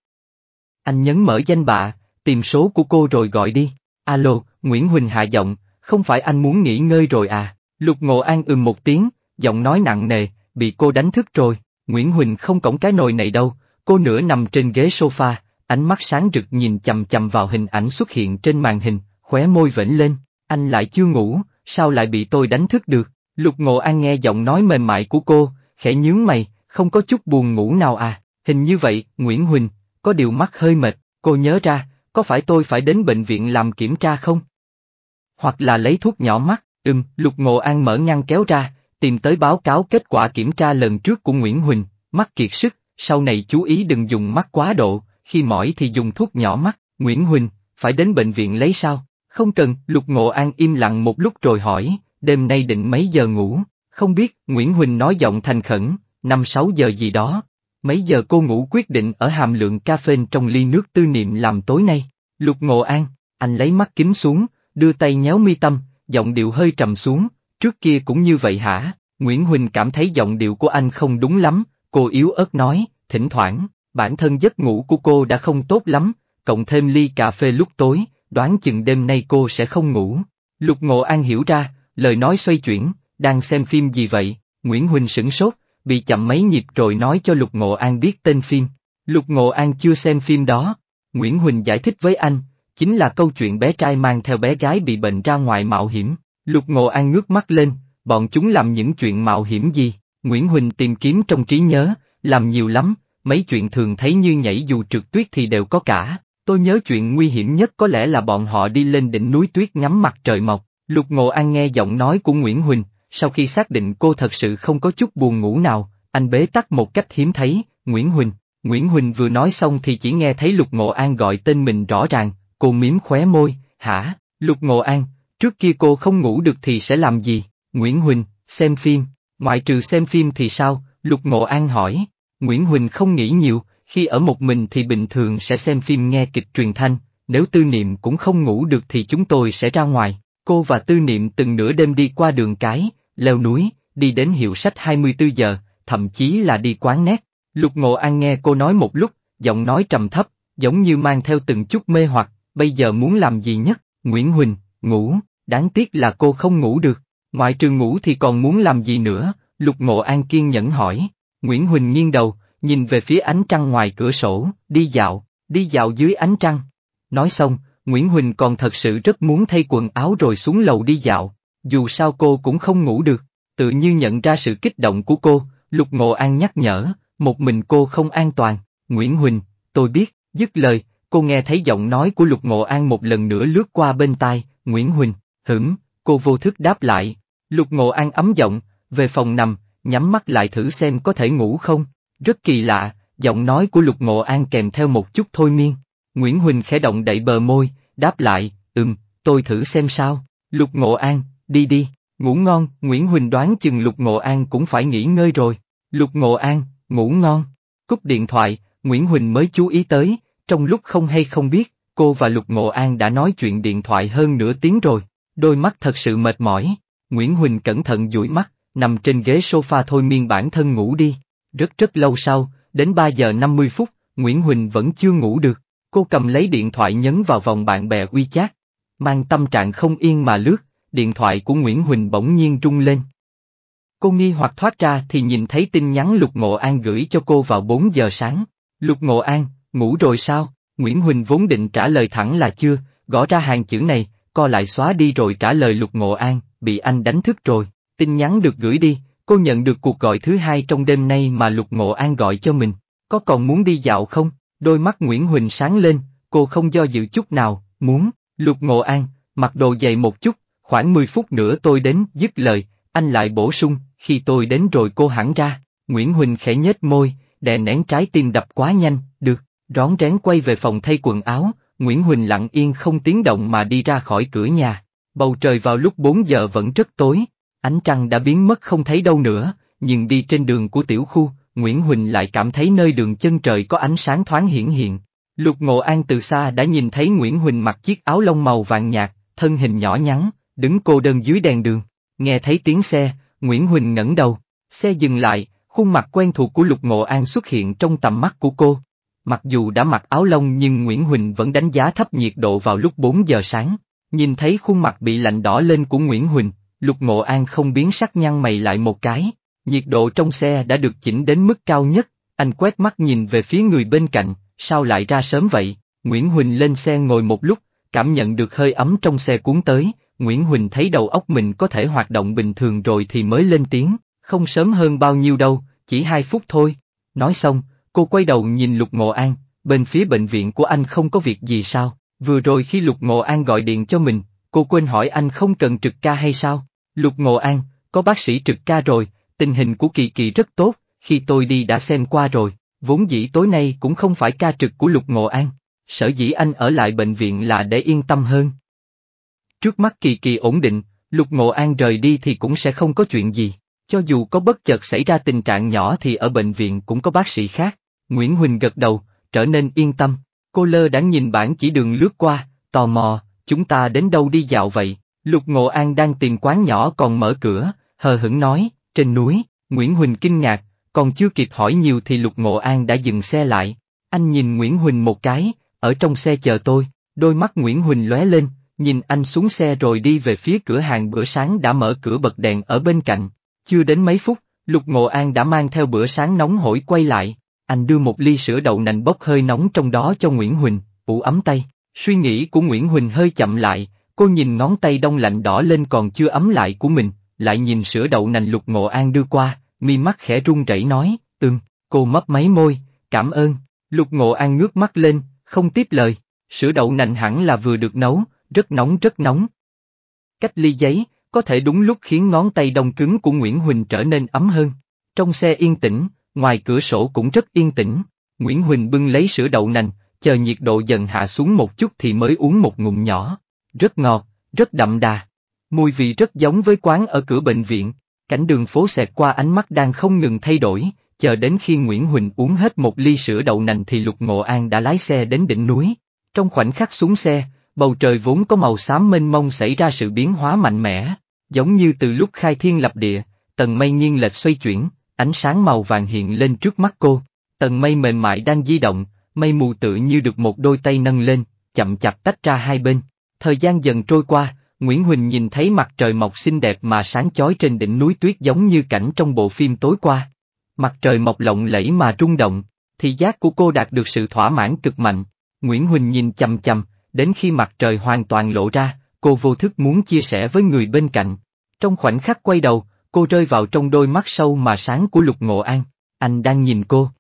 Anh nhấn mở danh bạ, tìm số của cô rồi gọi đi. Alo, Nguyễn Huỳnh hạ giọng, không phải anh muốn nghỉ ngơi rồi à? Lục Ngộ An ừm một tiếng, giọng nói nặng nề, bị cô đánh thức rồi. Nguyễn Huỳnh không cổng cái nồi này đâu, cô nửa nằm trên ghế sofa, ánh mắt sáng rực nhìn chầm chầm vào hình ảnh xuất hiện trên màn hình, khóe môi vẫn lên, anh lại chưa ngủ, sao lại bị tôi đánh thức được? Lục Ngộ An nghe giọng nói mềm mại của cô, khẽ nhướng mày, không có chút buồn ngủ nào à, hình như vậy, Nguyễn Huỳnh, có điều mắt hơi mệt, cô nhớ ra, có phải tôi phải đến bệnh viện làm kiểm tra không? Hoặc là lấy thuốc nhỏ mắt, ừm, Lục Ngộ An mở ngăn kéo ra, tìm tới báo cáo kết quả kiểm tra lần trước của Nguyễn Huỳnh, mắt kiệt sức, sau này chú ý đừng dùng mắt quá độ, khi mỏi thì dùng thuốc nhỏ mắt, Nguyễn Huỳnh, phải đến bệnh viện lấy sao? Không cần, Lục Ngộ An im lặng một lúc rồi hỏi, đêm nay định mấy giờ ngủ, không biết, Nguyễn Huỳnh nói giọng thành khẩn, năm sáu giờ gì đó. Mấy giờ cô ngủ quyết định ở hàm lượng cafe trong ly nước tư niệm làm tối nay. Lục Ngộ An, anh lấy mắt kính xuống, đưa tay nhéo mi tâm, giọng điệu hơi trầm xuống, trước kia cũng như vậy hả? Nguyễn Huỳnh cảm thấy giọng điệu của anh không đúng lắm, cô yếu ớt nói, thỉnh thoảng, bản thân giấc ngủ của cô đã không tốt lắm, cộng thêm ly cà phê lúc tối, đoán chừng đêm nay cô sẽ không ngủ. Lục Ngộ An hiểu ra, lời nói xoay chuyển, đang xem phim gì vậy, Nguyễn Huỳnh sửng sốt, bị chậm mấy nhịp rồi nói cho Lục Ngộ An biết tên phim. Lục Ngộ An chưa xem phim đó. Nguyễn Huỳnh giải thích với anh, chính là câu chuyện bé trai mang theo bé gái bị bệnh ra ngoài mạo hiểm. Lục Ngộ An ngước mắt lên, bọn chúng làm những chuyện mạo hiểm gì? Nguyễn Huỳnh tìm kiếm trong trí nhớ, làm nhiều lắm, mấy chuyện thường thấy như nhảy dù trượt tuyết thì đều có cả. Tôi nhớ chuyện nguy hiểm nhất có lẽ là bọn họ đi lên đỉnh núi tuyết ngắm mặt trời mọc. Lục Ngộ An nghe giọng nói của Nguyễn Huỳnh, sau khi xác định cô thật sự không có chút buồn ngủ nào, anh bế tắc một cách hiếm thấy, Nguyễn Huỳnh. Nguyễn Huỳnh vừa nói xong thì chỉ nghe thấy Lục Ngộ An gọi tên mình rõ ràng, cô miếm khóe môi, hả, Lục Ngộ An, trước kia cô không ngủ được thì sẽ làm gì, Nguyễn Huỳnh, xem phim, ngoại trừ xem phim thì sao, Lục Ngộ An hỏi, Nguyễn Huỳnh không nghĩ nhiều, khi ở một mình thì bình thường sẽ xem phim nghe kịch truyền thanh, nếu tư niệm cũng không ngủ được thì chúng tôi sẽ ra ngoài, cô và tư niệm từng nửa đêm đi qua đường cái, leo núi, đi đến hiệu sách 24 giờ, thậm chí là đi quán nét. Lục Ngộ An nghe cô nói một lúc, giọng nói trầm thấp, giống như mang theo từng chút mê hoặc, bây giờ muốn làm gì nhất, Nguyễn Huỳnh, ngủ, đáng tiếc là cô không ngủ được, ngoại trường ngủ thì còn muốn làm gì nữa, Lục Ngộ An kiên nhẫn hỏi, Nguyễn Huỳnh nghiêng đầu, nhìn về phía ánh trăng ngoài cửa sổ, đi dạo, đi dạo dưới ánh trăng. Nói xong, Nguyễn Huỳnh còn thật sự rất muốn thay quần áo rồi xuống lầu đi dạo, dù sao cô cũng không ngủ được, tự nhiên nhận ra sự kích động của cô, Lục Ngộ An nhắc nhở, một mình cô không an toàn, Nguyễn Huỳnh, tôi biết, dứt lời, cô nghe thấy giọng nói của Lục Ngộ An một lần nữa lướt qua bên tai, Nguyễn Huỳnh, hửm. cô vô thức đáp lại, Lục Ngộ An ấm giọng, về phòng nằm, nhắm mắt lại thử xem có thể ngủ không, rất kỳ lạ, giọng nói của Lục Ngộ An kèm theo một chút thôi miên, Nguyễn Huỳnh khẽ động đậy bờ môi, đáp lại, ừm, tôi thử xem sao, Lục Ngộ An, đi đi, ngủ ngon, Nguyễn Huỳnh đoán chừng Lục Ngộ An cũng phải nghỉ ngơi rồi. Lục Ngộ An, ngủ ngon. Cúp điện thoại, Nguyễn Huỳnh mới chú ý tới, trong lúc không hay không biết, cô và Lục Ngộ An đã nói chuyện điện thoại hơn nửa tiếng rồi. Đôi mắt thật sự mệt mỏi, Nguyễn Huỳnh cẩn thận dụi mắt, nằm trên ghế sofa thôi miên bản thân ngủ đi. Rất rất lâu sau, đến 3 giờ 50 phút, Nguyễn Huỳnh vẫn chưa ngủ được. Cô cầm lấy điện thoại nhấn vào vòng bạn bè WeChat, mang tâm trạng không yên mà lướt, điện thoại của Nguyễn Huỳnh bỗng nhiên rung lên. Cô nghi hoặc thoát ra thì nhìn thấy tin nhắn Lục Ngộ An gửi cho cô vào 4 giờ sáng. Lục Ngộ An, ngủ rồi sao? Nguyễn Huỳnh vốn định trả lời thẳng là chưa, gõ ra hàng chữ này, co lại xóa đi rồi trả lời Lục Ngộ An, bị anh đánh thức rồi. Tin nhắn được gửi đi, cô nhận được cuộc gọi thứ hai trong đêm nay mà Lục Ngộ An gọi cho mình. Có còn muốn đi dạo không? Đôi mắt Nguyễn Huỳnh sáng lên, cô không do dự chút nào, muốn. Lục Ngộ An, mặc đồ dày một chút, Khoảng 10 phút nữa tôi đến, dứt lời, anh lại bổ sung, khi tôi đến rồi cô hẳn ra, Nguyễn Huỳnh khẽ nhếch môi, đè nén trái tim đập quá nhanh, được, rón rén quay về phòng thay quần áo, Nguyễn Huỳnh lặng yên không tiếng động mà đi ra khỏi cửa nhà. Bầu trời vào lúc 4 giờ vẫn rất tối, ánh trăng đã biến mất không thấy đâu nữa, nhưng đi trên đường của tiểu khu, Nguyễn Huỳnh lại cảm thấy nơi đường chân trời có ánh sáng thoáng hiển hiện. Lục Ngộ An từ xa đã nhìn thấy Nguyễn Huỳnh mặc chiếc áo lông màu vàng nhạt, thân hình nhỏ nhắn, đứng cô đơn dưới đèn đường, nghe thấy tiếng xe, Nguyễn Huỳnh ngẩng đầu, xe dừng lại, khuôn mặt quen thuộc của Lục Ngộ An xuất hiện trong tầm mắt của cô. Mặc dù đã mặc áo lông nhưng Nguyễn Huỳnh vẫn đánh giá thấp nhiệt độ vào lúc 4 giờ sáng. Nhìn thấy khuôn mặt bị lạnh đỏ lên của Nguyễn Huỳnh, Lục Ngộ An không biến sắc nhăn mày lại một cái. Nhiệt độ trong xe đã được chỉnh đến mức cao nhất, anh quét mắt nhìn về phía người bên cạnh, sao lại ra sớm vậy? Nguyễn Huỳnh lên xe ngồi một lúc, cảm nhận được hơi ấm trong xe cuốn tới, Nguyễn Huỳnh thấy đầu óc mình có thể hoạt động bình thường rồi thì mới lên tiếng, không sớm hơn bao nhiêu đâu, chỉ hai phút thôi. Nói xong, cô quay đầu nhìn Lục Ngộ An, bên phía bệnh viện của anh không có việc gì sao, vừa rồi khi Lục Ngộ An gọi điện cho mình, cô quên hỏi anh không cần trực ca hay sao. Lục Ngộ An, có bác sĩ trực ca rồi, tình hình của Kỳ Kỳ rất tốt, khi tôi đi đã xem qua rồi, vốn dĩ tối nay cũng không phải ca trực của Lục Ngộ An, sở dĩ anh ở lại bệnh viện là để yên tâm hơn. Trước mắt kỳ kỳ ổn định, Lục Ngộ An rời đi thì cũng sẽ không có chuyện gì. Cho dù có bất chợt xảy ra tình trạng nhỏ thì ở bệnh viện cũng có bác sĩ khác. Nguyễn Huỳnh gật đầu, trở nên yên tâm. Cô lơ đã nhìn bản chỉ đường lướt qua, tò mò, chúng ta đến đâu đi dạo vậy? Lục Ngộ An đang tìm quán nhỏ còn mở cửa, hờ hững nói, trên núi, Nguyễn Huỳnh kinh ngạc, còn chưa kịp hỏi nhiều thì Lục Ngộ An đã dừng xe lại. Anh nhìn Nguyễn Huỳnh một cái, ở trong xe chờ tôi, đôi mắt Nguyễn Huỳnh lóe lên, nhìn anh xuống xe rồi đi về phía cửa hàng bữa sáng đã mở cửa bật đèn ở bên cạnh. Chưa đến mấy phút, Lục Ngộ An đã mang theo bữa sáng nóng hổi quay lại, anh đưa một ly sữa đậu nành bốc hơi nóng trong đó cho Nguyễn Huỳnh, ủ ấm tay. Suy nghĩ của Nguyễn Huỳnh hơi chậm lại, cô nhìn ngón tay đông lạnh đỏ lên còn chưa ấm lại của mình, lại nhìn sữa đậu nành Lục Ngộ An đưa qua, mi mắt khẽ run rẩy nói, ừm, cô mấp máy môi, cảm ơn, Lục Ngộ An ngước mắt lên, không tiếp lời, sữa đậu nành hẳn là vừa được nấu, rất nóng rất nóng. Cách ly giấy, có thể đúng lúc khiến ngón tay đông cứng của Nguyễn Huỳnh trở nên ấm hơn. Trong xe yên tĩnh, ngoài cửa sổ cũng rất yên tĩnh, Nguyễn Huỳnh bưng lấy sữa đậu nành, chờ nhiệt độ dần hạ xuống một chút thì mới uống một ngụm nhỏ. Rất ngọt, rất đậm đà. Mùi vị rất giống với quán ở cửa bệnh viện, cảnh đường phố xẹt qua ánh mắt đang không ngừng thay đổi, chờ đến khi Nguyễn Huỳnh uống hết một ly sữa đậu nành thì Lục Ngộ An đã lái xe đến đỉnh núi. Trong khoảnh khắc xuống xe, bầu trời vốn có màu xám mênh mông xảy ra sự biến hóa mạnh mẽ, giống như từ lúc khai thiên lập địa, tầng mây nghiêng lệch xoay chuyển, ánh sáng màu vàng hiện lên trước mắt cô, tầng mây mềm mại đang di động, mây mù tự như được một đôi tay nâng lên, chậm chạp tách ra hai bên. Thời gian dần trôi qua, Nguyễn Huỳnh nhìn thấy mặt trời mọc xinh đẹp mà sáng chói trên đỉnh núi tuyết giống như cảnh trong bộ phim tối qua. Mặt trời mọc lộng lẫy mà rung động, thì giác của cô đạt được sự thỏa mãn cực mạnh. Nguyễn Huỳnh nhìn chầm chầm, đến khi mặt trời hoàn toàn lộ ra, cô vô thức muốn chia sẻ với người bên cạnh. Trong khoảnh khắc quay đầu, cô rơi vào trong đôi mắt sâu mà sáng của Lục Ngộ An, anh đang nhìn cô.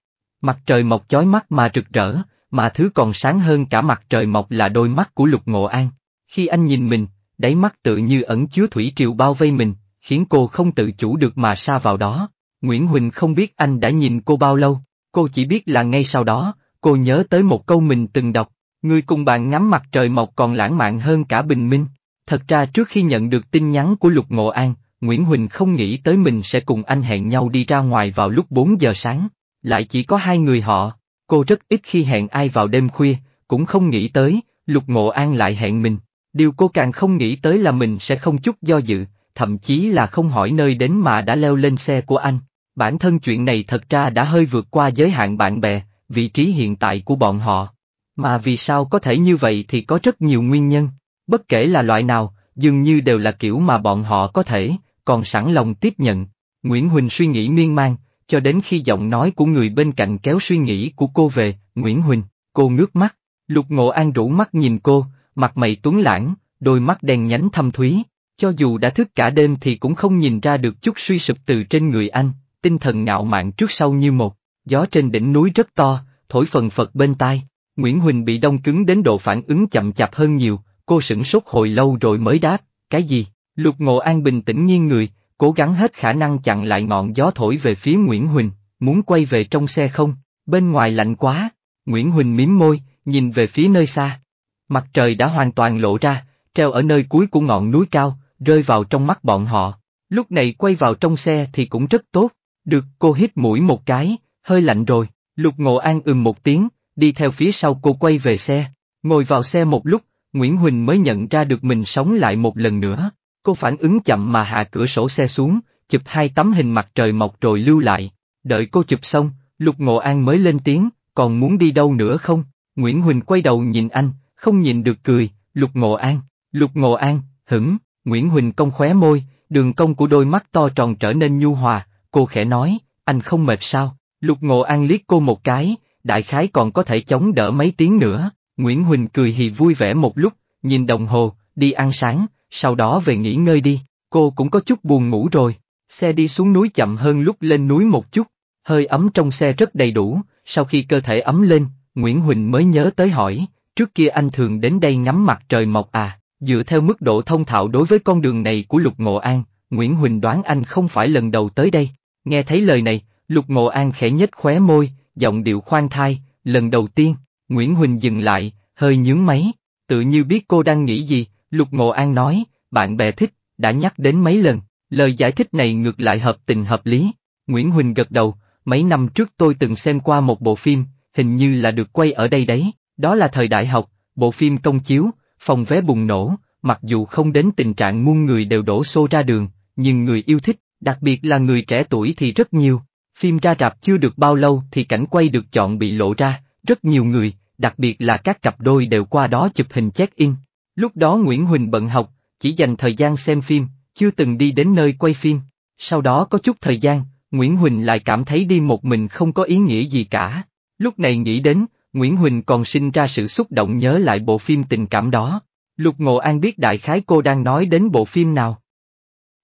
Mặt trời mọc chói mắt mà rực rỡ, mà thứ còn sáng hơn cả mặt trời mọc là đôi mắt của Lục Ngộ An. Khi anh nhìn mình, đáy mắt tự như ẩn chứa thủy triều bao vây mình, khiến cô không tự chủ được mà xa vào đó. Nguyễn Huỳnh không biết anh đã nhìn cô bao lâu, cô chỉ biết là ngay sau đó, cô nhớ tới một câu mình từng đọc, Ngươi cùng bạn ngắm mặt trời mọc còn lãng mạn hơn cả bình minh. Thật ra trước khi nhận được tin nhắn của Lục Ngộ An, Nguyễn Huỳnh không nghĩ tới mình sẽ cùng anh hẹn nhau đi ra ngoài vào lúc 4 giờ sáng. Lại chỉ có hai người họ, cô rất ít khi hẹn ai vào đêm khuya, cũng không nghĩ tới, Lục Ngộ An lại hẹn mình. Điều cô càng không nghĩ tới là mình sẽ không chút do dự, thậm chí là không hỏi nơi đến mà đã leo lên xe của anh. Bản thân chuyện này thật ra đã hơi vượt qua giới hạn bạn bè, vị trí hiện tại của bọn họ. Mà vì sao có thể như vậy thì có rất nhiều nguyên nhân, bất kể là loại nào, dường như đều là kiểu mà bọn họ có thể, còn sẵn lòng tiếp nhận. Nguyễn Huỳnh suy nghĩ miên man, cho đến khi giọng nói của người bên cạnh kéo suy nghĩ của cô về, Nguyễn Huỳnh, cô ngước mắt, lục ngộ an rủ mắt nhìn cô, mặt mày tuấn lãng, đôi mắt đen nhánh thâm thúy, cho dù đã thức cả đêm thì cũng không nhìn ra được chút suy sụp từ trên người anh, tinh thần ngạo mạn trước sau như một, gió trên đỉnh núi rất to, thổi phần phật bên tai. Nguyễn Huỳnh bị đông cứng đến độ phản ứng chậm chạp hơn nhiều, cô sửng sốt hồi lâu rồi mới đáp, cái gì? Lục Ngộ An bình tĩnh nghiêng người, cố gắng hết khả năng chặn lại ngọn gió thổi về phía Nguyễn Huỳnh, muốn quay về trong xe không? Bên ngoài lạnh quá, Nguyễn Huỳnh mím môi, nhìn về phía nơi xa. Mặt trời đã hoàn toàn lộ ra, treo ở nơi cuối của ngọn núi cao, rơi vào trong mắt bọn họ. Lúc này quay vào trong xe thì cũng rất tốt, được cô hít mũi một cái, hơi lạnh rồi, Lục Ngộ An ừm một tiếng, đi theo phía sau cô quay về xe. Ngồi vào xe một lúc, Nguyễn Huỳnh mới nhận ra được mình sống lại một lần nữa. Cô phản ứng chậm mà hạ cửa sổ xe xuống, chụp hai tấm hình mặt trời mọc rồi lưu lại. Đợi cô chụp xong, Lục Ngộ An mới lên tiếng, còn muốn đi đâu nữa không? Nguyễn Huỳnh quay đầu nhìn anh, không nhìn được cười, Lục Ngộ An, Lục Ngộ An, hửng, Nguyễn Huỳnh cong khóe môi, đường cong của đôi mắt to tròn trở nên nhu hòa, cô khẽ nói, anh không mệt sao? Lục Ngộ An liếc cô một cái, đại khái còn có thể chống đỡ mấy tiếng nữa, Nguyễn Huỳnh cười hì vui vẻ một lúc, nhìn đồng hồ, đi ăn sáng, sau đó về nghỉ ngơi đi, cô cũng có chút buồn ngủ rồi, xe đi xuống núi chậm hơn lúc lên núi một chút, hơi ấm trong xe rất đầy đủ, sau khi cơ thể ấm lên, Nguyễn Huỳnh mới nhớ tới hỏi, trước kia anh thường đến đây ngắm mặt trời mọc à, dựa theo mức độ thông thạo đối với con đường này của Lục Ngộ An, Nguyễn Huỳnh đoán anh không phải lần đầu tới đây, nghe thấy lời này, Lục Ngộ An khẽ nhếch khóe môi, giọng điệu khoan thai, lần đầu tiên, Nguyễn Huỳnh dừng lại, hơi nhướng máy, tự như biết cô đang nghĩ gì, Lục Ngộ An nói, bạn bè thích, đã nhắc đến mấy lần, lời giải thích này ngược lại hợp tình hợp lý. Nguyễn Huỳnh gật đầu, mấy năm trước tôi từng xem qua một bộ phim, hình như là được quay ở đây đấy, đó là thời đại học, bộ phim công chiếu, phòng vé bùng nổ, mặc dù không đến tình trạng muôn người đều đổ xô ra đường, nhưng người yêu thích, đặc biệt là người trẻ tuổi thì rất nhiều, Phim ra rạp chưa được bao lâu thì cảnh quay được chọn bị lộ ra, rất nhiều người, đặc biệt là các cặp đôi đều qua đó chụp hình check-in. Lúc đó Nguyễn Huỳnh bận học, chỉ dành thời gian xem phim, chưa từng đi đến nơi quay phim. Sau đó có chút thời gian, Nguyễn Huỳnh lại cảm thấy đi một mình không có ý nghĩa gì cả. Lúc này nghĩ đến, Nguyễn Huỳnh còn sinh ra sự xúc động nhớ lại bộ phim tình cảm đó. Lục Ngộ An biết đại khái cô đang nói đến bộ phim nào.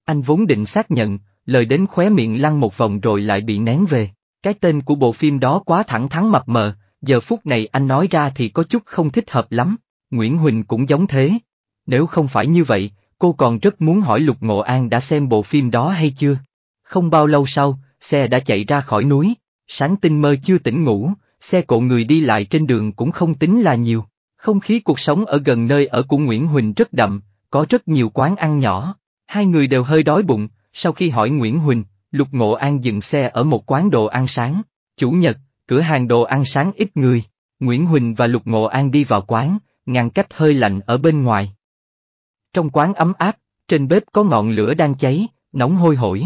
Anh vốn định xác nhận, lời đến khóe miệng lăn một vòng rồi lại bị nén về. Cái tên của bộ phim đó quá thẳng thắn mập mờ, giờ phút này anh nói ra thì có chút không thích hợp lắm, Nguyễn Huỳnh cũng giống thế. Nếu không phải như vậy, cô còn rất muốn hỏi Lục Ngộ An đã xem bộ phim đó hay chưa. Không bao lâu sau, xe đã chạy ra khỏi núi, sáng tinh mơ chưa tỉnh ngủ, xe cộ người đi lại trên đường cũng không tính là nhiều. Không khí cuộc sống ở gần nơi ở của Nguyễn Huỳnh rất đậm, có rất nhiều quán ăn nhỏ, hai người đều hơi đói bụng, sau khi hỏi Nguyễn Huỳnh, Lục Ngộ An dừng xe ở một quán đồ ăn sáng, chủ nhật, cửa hàng đồ ăn sáng ít người, Nguyễn Huỳnh và Lục Ngộ An đi vào quán, ngăn cách hơi lạnh ở bên ngoài. Trong quán ấm áp, trên bếp có ngọn lửa đang cháy, nóng hôi hổi.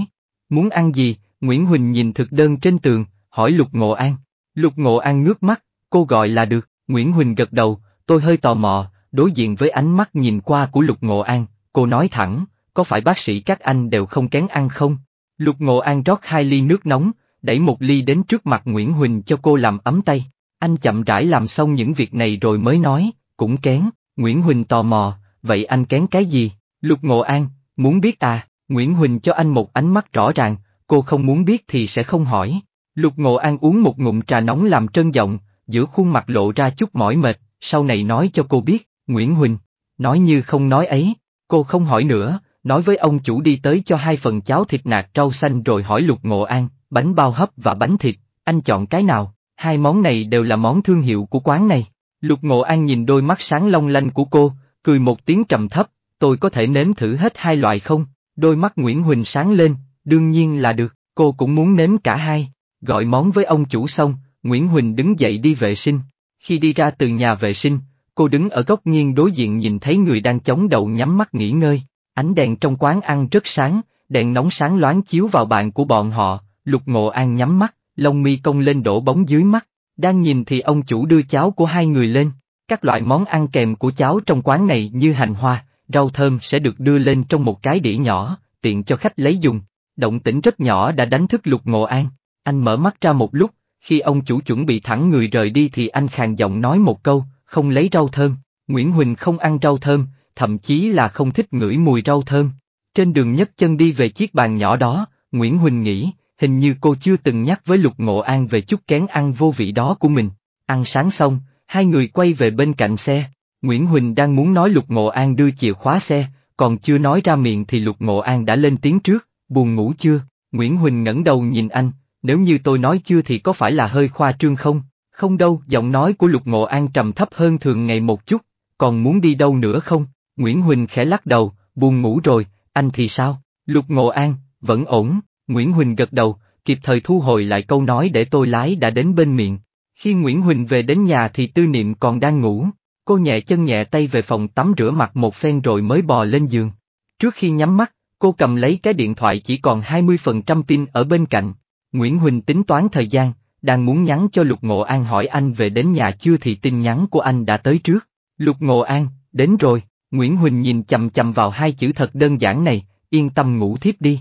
Muốn ăn gì, Nguyễn Huỳnh nhìn thực đơn trên tường, hỏi Lục Ngộ An. Lục Ngộ An ngước mắt, cô gọi là được, Nguyễn Huỳnh gật đầu, tôi hơi tò mò, đối diện với ánh mắt nhìn qua của Lục Ngộ An, cô nói thẳng, có phải bác sĩ các anh đều không kén ăn không? Lục Ngộ An rót hai ly nước nóng, đẩy một ly đến trước mặt Nguyễn Huỳnh cho cô làm ấm tay. Anh chậm rãi làm xong những việc này rồi mới nói, cũng kén, Nguyễn Huỳnh tò mò, vậy anh kén cái gì? Lục Ngộ An, muốn biết à, Nguyễn Huỳnh cho anh một ánh mắt rõ ràng, cô không muốn biết thì sẽ không hỏi. Lục Ngộ An uống một ngụm trà nóng làm trân giọng, giữa khuôn mặt lộ ra chút mỏi mệt, sau này nói cho cô biết, Nguyễn Huỳnh, nói như không nói ấy, cô không hỏi nữa, nói với ông chủ đi tới cho hai phần cháo thịt nạc rau xanh rồi hỏi Lục Ngộ An, bánh bao hấp và bánh thịt, anh chọn cái nào, hai món này đều là món thương hiệu của quán này. Lục Ngộ An nhìn đôi mắt sáng long lanh của cô, cười một tiếng trầm thấp, tôi có thể nếm thử hết hai loại không? Đôi mắt Nguyễn Huỳnh sáng lên, đương nhiên là được, cô cũng muốn nếm cả hai. Gọi món với ông chủ xong, Nguyễn Huỳnh đứng dậy đi vệ sinh. Khi đi ra từ nhà vệ sinh, cô đứng ở góc nghiêng đối diện nhìn thấy người đang chống đầu nhắm mắt nghỉ ngơi. Ánh đèn trong quán ăn rất sáng, đèn nóng sáng loáng chiếu vào bàn của bọn họ, lục ngộ an nhắm mắt, lông mi cong lên đổ bóng dưới mắt, đang nhìn thì ông chủ đưa cháo của hai người lên, các loại món ăn kèm của cháo trong quán này như hành hoa, rau thơm sẽ được đưa lên trong một cái đĩa nhỏ, tiện cho khách lấy dùng. Động tĩnh rất nhỏ đã đánh thức lục ngộ an, anh mở mắt ra một lúc, khi ông chủ chuẩn bị thẳng người rời đi thì anh khàn giọng nói một câu, không lấy rau thơm, Nguyễn Huỳnh không ăn rau thơm, thậm chí là không thích ngửi mùi rau thơm. Trên đường nhấc chân đi về chiếc bàn nhỏ đó, Nguyễn Huỳnh nghĩ, hình như cô chưa từng nhắc với Lục Ngộ An về chút kén ăn vô vị đó của mình. Ăn sáng xong, hai người quay về bên cạnh xe. Nguyễn Huỳnh đang muốn nói Lục Ngộ An đưa chìa khóa xe, còn chưa nói ra miệng thì Lục Ngộ An đã lên tiếng trước, buồn ngủ chưa? Nguyễn Huỳnh ngẩng đầu nhìn anh, nếu như tôi nói chưa thì có phải là hơi khoa trương không? Không đâu, giọng nói của Lục Ngộ An trầm thấp hơn thường ngày một chút, còn muốn đi đâu nữa không? Nguyễn Huỳnh khẽ lắc đầu, buồn ngủ rồi, anh thì sao? Lục Ngộ An, vẫn ổn, Nguyễn Huỳnh gật đầu, kịp thời thu hồi lại câu nói để tôi lái đã đến bên miệng. Khi Nguyễn Huỳnh về đến nhà thì tư niệm còn đang ngủ, cô nhẹ chân nhẹ tay về phòng tắm rửa mặt một phen rồi mới bò lên giường. Trước khi nhắm mắt, cô cầm lấy cái điện thoại chỉ còn 20% pin ở bên cạnh. Nguyễn Huỳnh tính toán thời gian, đang muốn nhắn cho Lục Ngộ An hỏi anh về đến nhà chưa thì tin nhắn của anh đã tới trước. Lục Ngộ An, đến rồi. Nguyễn Huỳnh nhìn chầm chầm vào hai chữ thật đơn giản này, yên tâm ngủ thiếp đi.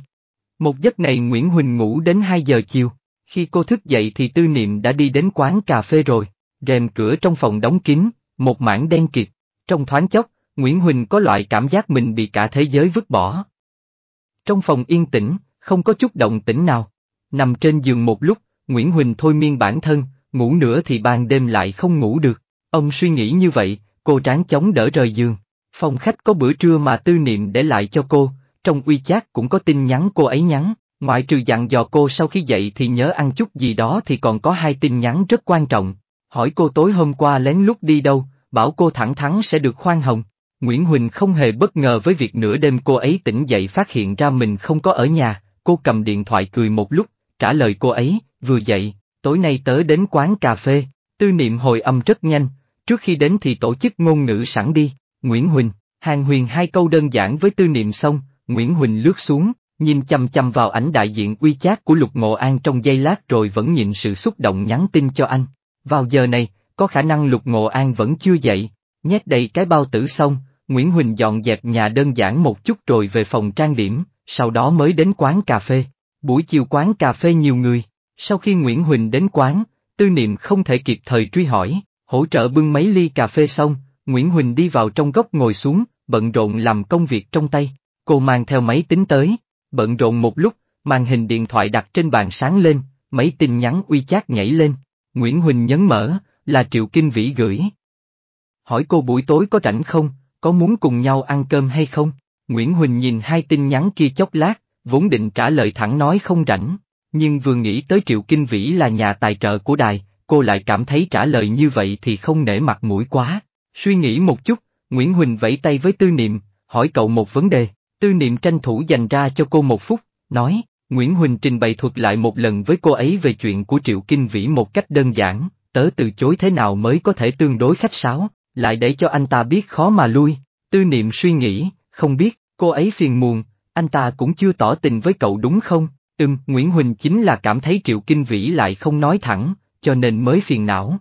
Một giấc này Nguyễn Huỳnh ngủ đến 2 giờ chiều, khi cô thức dậy thì tư niệm đã đi đến quán cà phê rồi, rèm cửa trong phòng đóng kín, một mảng đen kịt, trong thoáng chốc, Nguyễn Huỳnh có loại cảm giác mình bị cả thế giới vứt bỏ. Trong phòng yên tĩnh, không có chút động tĩnh nào, nằm trên giường một lúc, Nguyễn Huỳnh thôi miên bản thân, ngủ nữa thì ban đêm lại không ngủ được, ông suy nghĩ như vậy, cô ráng chống đỡ rời giường. Phòng khách có bữa trưa mà tư niệm để lại cho cô, trong uy chat cũng có tin nhắn cô ấy nhắn, ngoại trừ dặn dò cô sau khi dậy thì nhớ ăn chút gì đó thì còn có hai tin nhắn rất quan trọng, hỏi cô tối hôm qua lén lút đi đâu, bảo cô thẳng thắn sẽ được khoan hồng. Nguyễn Huỳnh không hề bất ngờ với việc nửa đêm cô ấy tỉnh dậy phát hiện ra mình không có ở nhà, cô cầm điện thoại cười một lúc, trả lời cô ấy, vừa dậy, tối nay tớ đến quán cà phê, tư niệm hồi âm rất nhanh, trước khi đến thì tổ chức ngôn ngữ sẵn đi, Nguyễn Huỳnh, Hàng Huyền hai câu đơn giản với tư niệm xong, Nguyễn Huỳnh lướt xuống, nhìn chăm chăm vào ảnh đại diện uy chát của Lục Ngộ An trong giây lát rồi vẫn nhịn sự xúc động nhắn tin cho anh. Vào giờ này, có khả năng Lục Ngộ An vẫn chưa dậy, nhét đầy cái bao tử xong, Nguyễn Huỳnh dọn dẹp nhà đơn giản một chút rồi về phòng trang điểm, sau đó mới đến quán cà phê. Buổi chiều quán cà phê nhiều người, sau khi Nguyễn Huỳnh đến quán, tư niệm không thể kịp thời truy hỏi, hỗ trợ bưng mấy ly cà phê xong, Nguyễn Huỳnh đi vào trong góc ngồi xuống, bận rộn làm công việc trong tay. Cô mang theo máy tính tới, bận rộn một lúc, màn hình điện thoại đặt trên bàn sáng lên, máy tin nhắn uy chát nhảy lên. Nguyễn Huỳnh nhấn mở, là Triệu Kinh Vĩ gửi. Hỏi cô buổi tối có rảnh không, có muốn cùng nhau ăn cơm hay không? Nguyễn Huỳnh nhìn hai tin nhắn kia chốc lát, vốn định trả lời thẳng nói không rảnh, nhưng vừa nghĩ tới Triệu Kinh Vĩ là nhà tài trợ của đài, cô lại cảm thấy trả lời như vậy thì không nể mặt mũi quá, Suy nghĩ một chút, Nguyễn Huỳnh vẫy tay với tư niệm, hỏi cậu một vấn đề, tư niệm tranh thủ dành ra cho cô một phút, nói, Nguyễn Huỳnh trình bày thuật lại một lần với cô ấy về chuyện của Triệu Kinh Vĩ một cách đơn giản, tớ từ chối thế nào mới có thể tương đối khách sáo, lại để cho anh ta biết khó mà lui, tư niệm suy nghĩ, không biết, cô ấy phiền muộn, anh ta cũng chưa tỏ tình với cậu đúng không? Ừm, Nguyễn Huỳnh chính là cảm thấy Triệu Kinh Vĩ lại không nói thẳng, cho nên mới phiền não.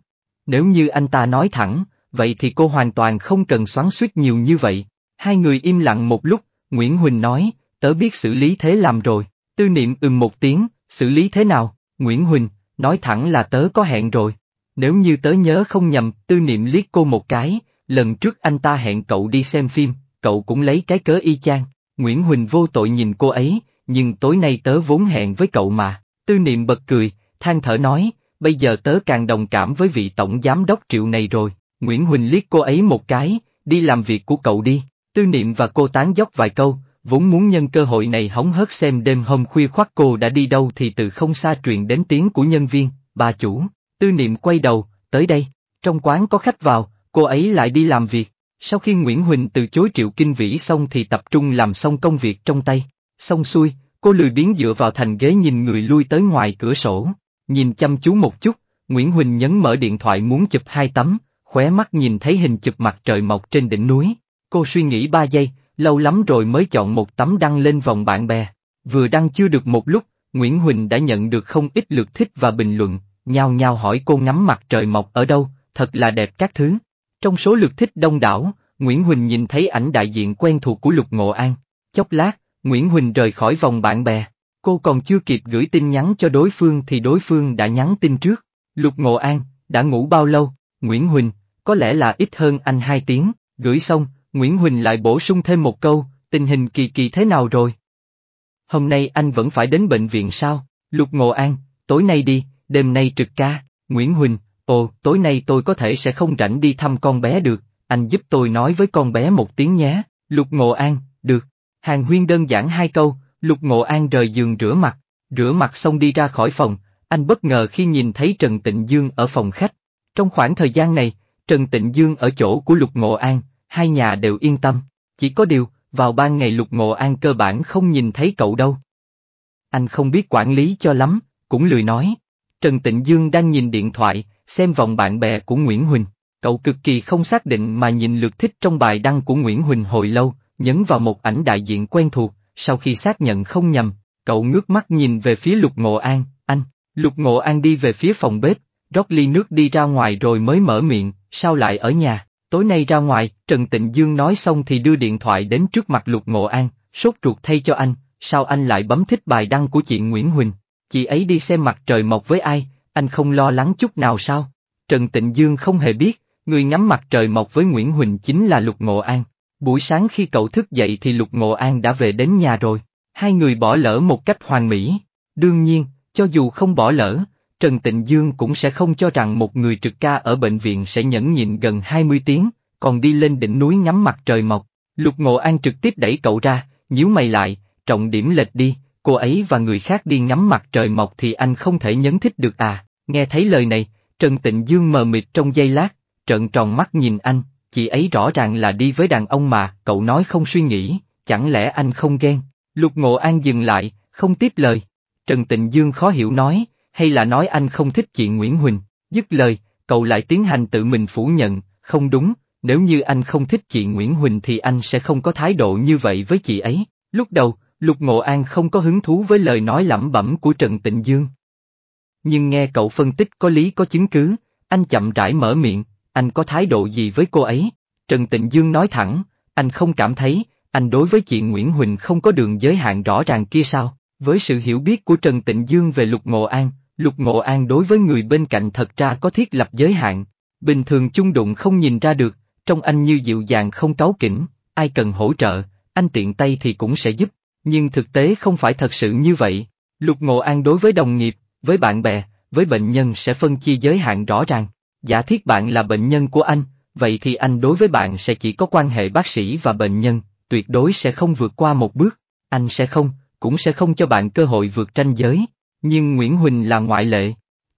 Nếu như anh ta nói thẳng, vậy thì cô hoàn toàn không cần xoắn suýt nhiều như vậy. Hai người im lặng một lúc, Nguyễn Huỳnh nói, tớ biết xử lý thế làm rồi, tư niệm ừm một tiếng, xử lý thế nào, Nguyễn Huỳnh, nói thẳng là tớ có hẹn rồi. Nếu như tớ nhớ không nhầm, tư niệm liếc cô một cái, lần trước anh ta hẹn cậu đi xem phim, cậu cũng lấy cái cớ y chang, Nguyễn Huỳnh vô tội nhìn cô ấy, nhưng tối nay tớ vốn hẹn với cậu mà, tư niệm bật cười, than thở nói, bây giờ tớ càng đồng cảm với vị tổng giám đốc triệu này rồi, Nguyễn Huỳnh liếc cô ấy một cái, đi làm việc của cậu đi, tư niệm và cô tán dốc vài câu, vốn muốn nhân cơ hội này hóng hớt xem đêm hôm khuya khoác cô đã đi đâu thì từ không xa truyền đến tiếng của nhân viên, bà chủ, tư niệm quay đầu, tới đây, trong quán có khách vào, cô ấy lại đi làm việc. Sau khi Nguyễn Huỳnh từ chối Triệu Kinh Vĩ xong thì tập trung làm xong công việc trong tay, xong xuôi, cô lười biến dựa vào thành ghế nhìn người lui tới ngoài cửa sổ, nhìn chăm chú một chút, Nguyễn Huỳnh nhấn mở điện thoại muốn chụp hai tấm, khóe mắt nhìn thấy hình chụp mặt trời mọc trên đỉnh núi. Cô suy nghĩ ba giây, lâu lắm rồi mới chọn một tấm đăng lên vòng bạn bè. Vừa đăng chưa được một lúc, Nguyễn Huỳnh đã nhận được không ít lượt thích và bình luận, nhao nhao hỏi cô ngắm mặt trời mọc ở đâu, thật là đẹp các thứ. Trong số lượt thích đông đảo, Nguyễn Huỳnh nhìn thấy ảnh đại diện quen thuộc của Lục Ngộ An. Chốc lát, Nguyễn Huỳnh rời khỏi vòng bạn bè. Cô còn chưa kịp gửi tin nhắn cho đối phương thì đối phương đã nhắn tin trước. Lục Ngộ An, đã ngủ bao lâu? Nguyễn Huỳnh, có lẽ là ít hơn anh hai tiếng, gửi xong, Nguyễn Huỳnh lại bổ sung thêm một câu, tình hình kỳ kỳ thế nào rồi? Hôm nay anh vẫn phải đến bệnh viện sao? Lục Ngộ An, tối nay đi, đêm nay trực ca, Nguyễn Huỳnh, ồ, tối nay tôi có thể sẽ không rảnh đi thăm con bé được, anh giúp tôi nói với con bé một tiếng nhé, Lục Ngộ An, được. Hàng huyên đơn giản hai câu, Lục Ngộ An rời giường rửa mặt, rửa mặt xong đi ra khỏi phòng, anh bất ngờ khi nhìn thấy Trần Tịnh Dương ở phòng khách. Trong khoảng thời gian này, Trần Tịnh Dương ở chỗ của Lục Ngộ An, hai nhà đều yên tâm. Chỉ có điều, vào ban ngày Lục Ngộ An cơ bản không nhìn thấy cậu đâu. Anh không biết quản lý cho lắm, cũng lười nói. Trần Tịnh Dương đang nhìn điện thoại, xem vòng bạn bè của Nguyễn Huỳnh. Cậu cực kỳ không xác định mà nhìn lượt thích trong bài đăng của Nguyễn Huỳnh hồi lâu, nhấn vào một ảnh đại diện quen thuộc, sau khi xác nhận không nhầm, cậu ngước mắt nhìn về phía Lục Ngộ An, anh, Lục Ngộ An đi về phía phòng bếp, rót ly nước đi ra ngoài rồi mới mở miệng, sao lại ở nhà, tối nay ra ngoài, Trần Tịnh Dương nói xong thì đưa điện thoại đến trước mặt Lục Ngộ An, sốt ruột thay cho anh, sao anh lại bấm thích bài đăng của chị Nguyễn Huỳnh, chị ấy đi xem mặt trời mọc với ai, anh không lo lắng chút nào sao? Trần Tịnh Dương không hề biết, người ngắm mặt trời mọc với Nguyễn Huỳnh chính là Lục Ngộ An. Buổi sáng khi cậu thức dậy thì Lục Ngộ An đã về đến nhà rồi, hai người bỏ lỡ một cách hoàn mỹ. Đương nhiên, cho dù không bỏ lỡ, Trần Tịnh Dương cũng sẽ không cho rằng một người trực ca ở bệnh viện sẽ nhẫn nhịn gần 20 tiếng, còn đi lên đỉnh núi ngắm mặt trời mọc. Lục Ngộ An trực tiếp đẩy cậu ra, nhíu mày lại, trọng điểm lệch đi, cô ấy và người khác đi ngắm mặt trời mọc thì anh không thể nhấn thích được à, nghe thấy lời này, Trần Tịnh Dương mờ mịt trong giây lát, trợn tròn mắt nhìn anh, chị ấy rõ ràng là đi với đàn ông mà, cậu nói không suy nghĩ, chẳng lẽ anh không ghen, Lục Ngộ An dừng lại, không tiếp lời, Trần Tịnh Dương khó hiểu nói, hay là nói anh không thích chị Nguyễn Huỳnh, dứt lời, cậu lại tiến hành tự mình phủ nhận, không đúng, nếu như anh không thích chị Nguyễn Huỳnh thì anh sẽ không có thái độ như vậy với chị ấy. Lúc đầu, Lục Ngộ An không có hứng thú với lời nói lẩm bẩm của Trần Tịnh Dương. Nhưng nghe cậu phân tích có lý có chứng cứ, anh chậm rãi mở miệng, anh có thái độ gì với cô ấy? Trần Tịnh Dương nói thẳng, anh không cảm thấy, anh đối với chị Nguyễn Huỳnh không có đường giới hạn rõ ràng kia sao? Với sự hiểu biết của Trần Tịnh Dương về Lục Ngộ An, Lục Ngộ An đối với người bên cạnh thật ra có thiết lập giới hạn, bình thường chung đụng không nhìn ra được, trong anh như dịu dàng không cáu kỉnh, ai cần hỗ trợ, anh tiện tay thì cũng sẽ giúp, nhưng thực tế không phải thật sự như vậy. Lục Ngộ An đối với đồng nghiệp, với bạn bè, với bệnh nhân sẽ phân chia giới hạn rõ ràng. Giả thiết bạn là bệnh nhân của anh, vậy thì anh đối với bạn sẽ chỉ có quan hệ bác sĩ và bệnh nhân, tuyệt đối sẽ không vượt qua một bước, anh sẽ không, cũng sẽ không cho bạn cơ hội vượt tranh giới. Nhưng Nguyễn Huỳnh là ngoại lệ.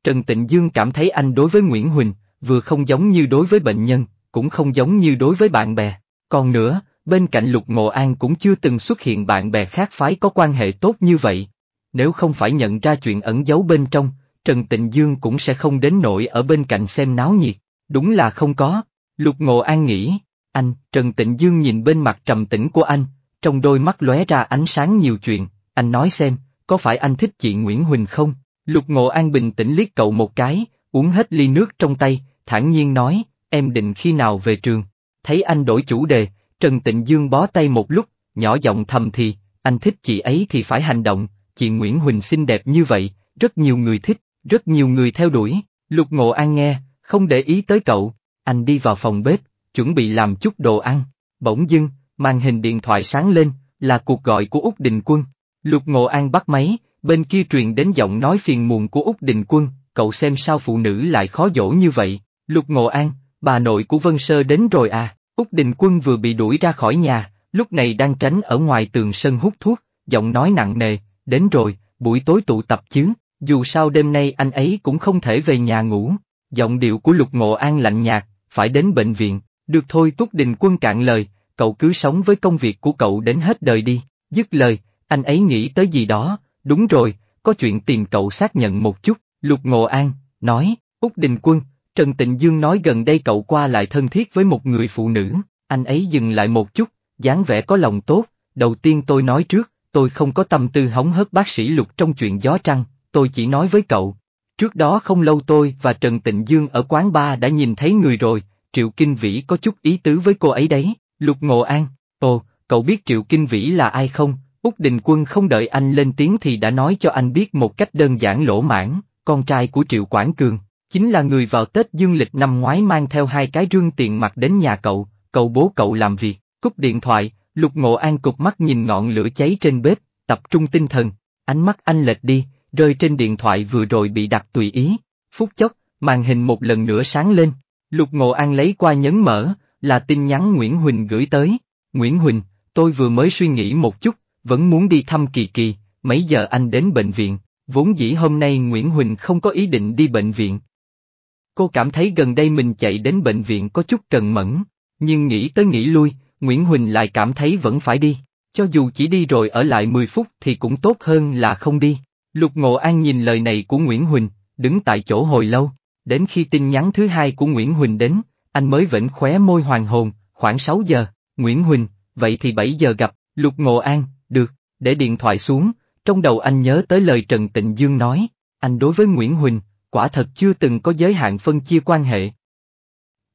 Trần Tịnh Dương cảm thấy anh đối với Nguyễn Huỳnh, vừa không giống như đối với bệnh nhân, cũng không giống như đối với bạn bè. Còn nữa, bên cạnh Lục Ngộ An cũng chưa từng xuất hiện bạn bè khác phái có quan hệ tốt như vậy. Nếu không phải nhận ra chuyện ẩn giấu bên trong, Trần Tịnh Dương cũng sẽ không đến nỗi ở bên cạnh xem náo nhiệt. Đúng là không có. Lục Ngộ An nghĩ, anh, Trần Tịnh Dương nhìn bên mặt trầm tĩnh của anh, trong đôi mắt lóe ra ánh sáng nhiều chuyện, anh nói xem, có phải anh thích chị Nguyễn Huỳnh không? Lục Ngộ An bình tĩnh liếc cậu một cái, uống hết ly nước trong tay, thản nhiên nói, em định khi nào về trường? Thấy anh đổi chủ đề, Trần Tịnh Dương bó tay một lúc, nhỏ giọng thầm thì, anh thích chị ấy thì phải hành động, chị Nguyễn Huỳnh xinh đẹp như vậy, rất nhiều người thích, rất nhiều người theo đuổi. Lục Ngộ An nghe, không để ý tới cậu, anh đi vào phòng bếp, chuẩn bị làm chút đồ ăn. Bỗng dưng, màn hình điện thoại sáng lên, là cuộc gọi của Úc Đình Quân. Lục Ngộ An bắt máy, bên kia truyền đến giọng nói phiền muộn của Úc Đình Quân, cậu xem sao phụ nữ lại khó dỗ như vậy, Lục Ngộ An, bà nội của Vân Sơ đến rồi à, Úc Đình Quân vừa bị đuổi ra khỏi nhà, lúc này đang tránh ở ngoài tường sân hút thuốc, giọng nói nặng nề, đến rồi, buổi tối tụ tập chứ, dù sao đêm nay anh ấy cũng không thể về nhà ngủ, giọng điệu của Lục Ngộ An lạnh nhạt, phải đến bệnh viện, được thôi Túc Đình Quân cạn lời, cậu cứ sống với công việc của cậu đến hết đời đi, dứt lời anh ấy nghĩ tới gì đó, đúng rồi, có chuyện tìm cậu xác nhận một chút, Lục Ngộ An, nói, Úc Đình Quân, Trần Tịnh Dương nói gần đây cậu qua lại thân thiết với một người phụ nữ, anh ấy dừng lại một chút, dáng vẻ có lòng tốt, đầu tiên tôi nói trước, tôi không có tâm tư hóng hớt bác sĩ Lục trong chuyện gió trăng, tôi chỉ nói với cậu. Trước đó không lâu tôi và Trần Tịnh Dương ở quán bar đã nhìn thấy người rồi, Triệu Kinh Vĩ có chút ý tứ với cô ấy đấy, Lục Ngộ An, ồ, cậu biết Triệu Kinh Vĩ là ai không, Úc Đình Quân không đợi anh lên tiếng thì đã nói cho anh biết một cách đơn giản lỗ mãn, con trai của Triệu Quảng Cường, chính là người vào Tết dương lịch năm ngoái mang theo hai cái rương tiền mặt đến nhà cậu, cậu bố cậu làm việc, cúp điện thoại, Lục Ngộ An cục mắt nhìn ngọn lửa cháy trên bếp, tập trung tinh thần, ánh mắt anh lệch đi, rơi trên điện thoại vừa rồi bị đặt tùy ý, phút chốc, màn hình một lần nữa sáng lên, Lục Ngộ An lấy qua nhấn mở, là tin nhắn Nguyễn Huỳnh gửi tới, Nguyễn Huỳnh, tôi vừa mới suy nghĩ một chút, vẫn muốn đi thăm Kỳ Kỳ, mấy giờ anh đến bệnh viện, vốn dĩ hôm nay Nguyễn Huỳnh không có ý định đi bệnh viện. Cô cảm thấy gần đây mình chạy đến bệnh viện có chút cần mẫn, nhưng nghĩ tới nghĩ lui, Nguyễn Huỳnh lại cảm thấy vẫn phải đi, cho dù chỉ đi rồi ở lại 10 phút thì cũng tốt hơn là không đi. Lục Ngộ An nhìn lời này của Nguyễn Huỳnh, đứng tại chỗ hồi lâu, đến khi tin nhắn thứ hai của Nguyễn Huỳnh đến, anh mới vẫn khóe môi hoàng hồn, khoảng 6 giờ, Nguyễn Huỳnh, vậy thì 7 giờ gặp, Lục Ngộ An, để điện thoại xuống, trong đầu anh nhớ tới lời Trần Tịnh Dương nói, anh đối với Nguyễn Huỳnh, quả thật chưa từng có giới hạn phân chia quan hệ.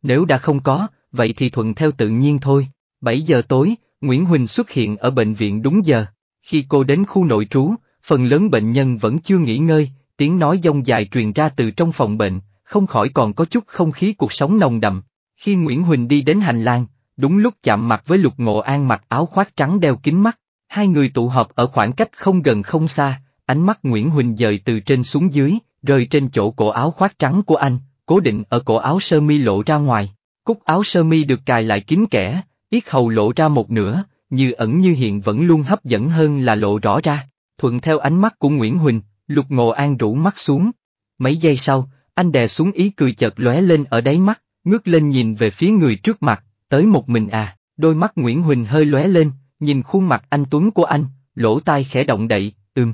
Nếu đã không có, vậy thì thuận theo tự nhiên thôi. 7 giờ tối, Nguyễn Huỳnh xuất hiện ở bệnh viện đúng giờ. Khi cô đến khu nội trú, phần lớn bệnh nhân vẫn chưa nghỉ ngơi, tiếng nói dông dài truyền ra từ trong phòng bệnh, không khỏi còn có chút không khí cuộc sống nồng đậm. Khi Nguyễn Huỳnh đi đến hành lang, đúng lúc chạm mặt với Lục Ngộ An mặc áo khoác trắng đeo kính mắt, Hai người tụ họp ở khoảng cách không gần không xa, ánh mắt Nguyễn Huỳnh dời từ trên xuống dưới, rơi trên chỗ cổ áo khoác trắng của anh, cố định ở cổ áo sơ mi lộ ra ngoài. Cúc áo sơ mi được cài lại kín kẽ, ít hầu lộ ra một nửa, như ẩn như hiện vẫn luôn hấp dẫn hơn là lộ rõ ra. Thuận theo ánh mắt của Nguyễn Huỳnh, Lục Ngộ An rủ mắt xuống. Mấy giây sau, anh đè xuống ý cười chợt lóe lên ở đáy mắt, ngước lên nhìn về phía người trước mặt, tới một mình à. Đôi mắt Nguyễn Huỳnh hơi lóe lên, Nhìn khuôn mặt anh Tuấn của anh, lỗ tai khẽ động đậy, ừm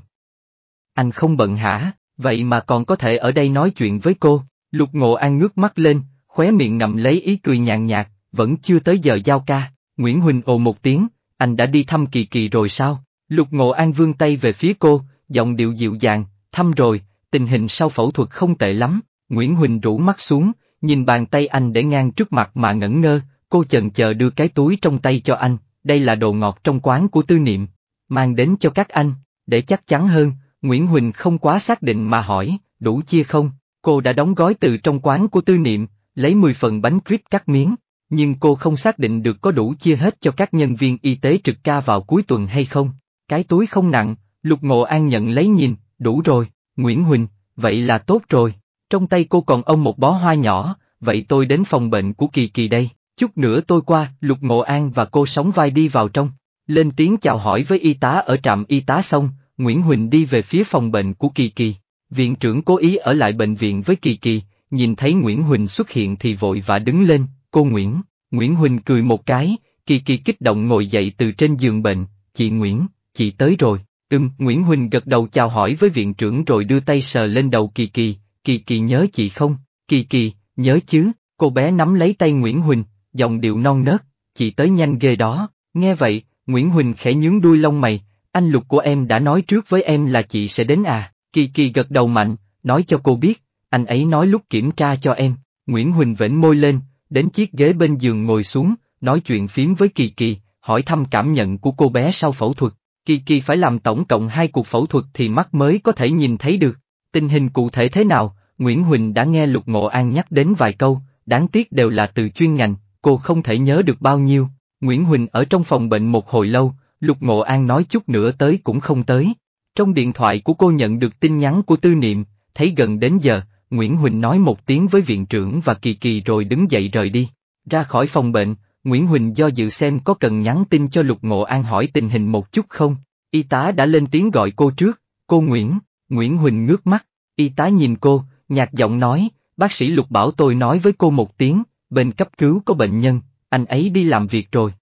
Anh không bận hả, vậy mà còn có thể ở đây nói chuyện với cô, lục ngộ an ngước mắt lên, khóe miệng nằm lấy ý cười nhàn nhạt, vẫn chưa tới giờ giao ca, Nguyễn Huỳnh ồ một tiếng, anh đã đi thăm kỳ kỳ rồi sao, lục ngộ an vươn tay về phía cô, giọng điệu dịu dàng, thăm rồi, tình hình sau phẫu thuật không tệ lắm, Nguyễn Huỳnh rủ mắt xuống, nhìn bàn tay anh để ngang trước mặt mà ngẩn ngơ, cô chần chờ đưa cái túi trong tay cho anh, đây là đồ ngọt trong quán của tư niệm, mang đến cho các anh, để chắc chắn hơn, Nguyễn Huỳnh không quá xác định mà hỏi, đủ chia không, cô đã đóng gói từ trong quán của tư niệm, lấy mười phần bánh crip cắt miếng, nhưng cô không xác định được có đủ chia hết cho các nhân viên y tế trực ca vào cuối tuần hay không, cái túi không nặng, Lục Ngộ An nhận lấy nhìn, đủ rồi, Nguyễn Huỳnh, vậy là tốt rồi, trong tay cô còn ông một bó hoa nhỏ, vậy tôi đến phòng bệnh của Kỳ Kỳ đây, Chút nữa tôi qua, Lục Ngộ An và cô sóng vai đi vào trong, lên tiếng chào hỏi với y tá ở trạm y tá xong, Nguyễn Huỳnh đi về phía phòng bệnh của Kỳ Kỳ. Viện trưởng cố ý ở lại bệnh viện với Kỳ Kỳ, nhìn thấy Nguyễn Huỳnh xuất hiện thì vội và đứng lên, cô Nguyễn. Nguyễn Huỳnh cười một cái, Kỳ Kỳ kích động ngồi dậy từ trên giường bệnh, chị Nguyễn, chị tới rồi. Ừm, Nguyễn Huỳnh gật đầu chào hỏi với viện trưởng rồi đưa tay sờ lên đầu Kỳ Kỳ, Kỳ Kỳ nhớ chị không? Kỳ Kỳ, nhớ chứ, cô bé nắm lấy tay Nguyễn Huỳnh, giọng điệu non nớt, chị tới nhanh ghê đó, nghe vậy, Nguyễn Huỳnh khẽ nhướng đuôi lông mày, anh lục của em đã nói trước với em là chị sẽ đến à, kỳ kỳ gật đầu mạnh, nói cho cô biết, anh ấy nói lúc kiểm tra cho em, Nguyễn Huỳnh vẫn môi lên, đến chiếc ghế bên giường ngồi xuống, nói chuyện phím với kỳ kỳ, hỏi thăm cảm nhận của cô bé sau phẫu thuật, kỳ kỳ phải làm tổng cộng hai cuộc phẫu thuật thì mắt mới có thể nhìn thấy được, tình hình cụ thể thế nào, Nguyễn Huỳnh đã nghe Lục Ngộ An nhắc đến vài câu, đáng tiếc đều là từ chuyên ngành, cô không thể nhớ được bao nhiêu, Nguyễn Huỳnh ở trong phòng bệnh một hồi lâu, Lục Ngộ An nói chút nữa tới cũng không tới. Trong điện thoại của cô nhận được tin nhắn của Tư Niệm, thấy gần đến giờ, Nguyễn Huỳnh nói một tiếng với viện trưởng và Kỳ Kỳ rồi đứng dậy rời đi. Ra khỏi phòng bệnh, Nguyễn Huỳnh do dự xem có cần nhắn tin cho Lục Ngộ An hỏi tình hình một chút không. Y tá đã lên tiếng gọi cô trước, cô Nguyễn, Nguyễn Huỳnh ngước mắt, y tá nhìn cô, nhạt giọng nói, bác sĩ Lục bảo tôi nói với cô một tiếng, bên cấp cứu có bệnh nhân, anh ấy đi làm việc rồi.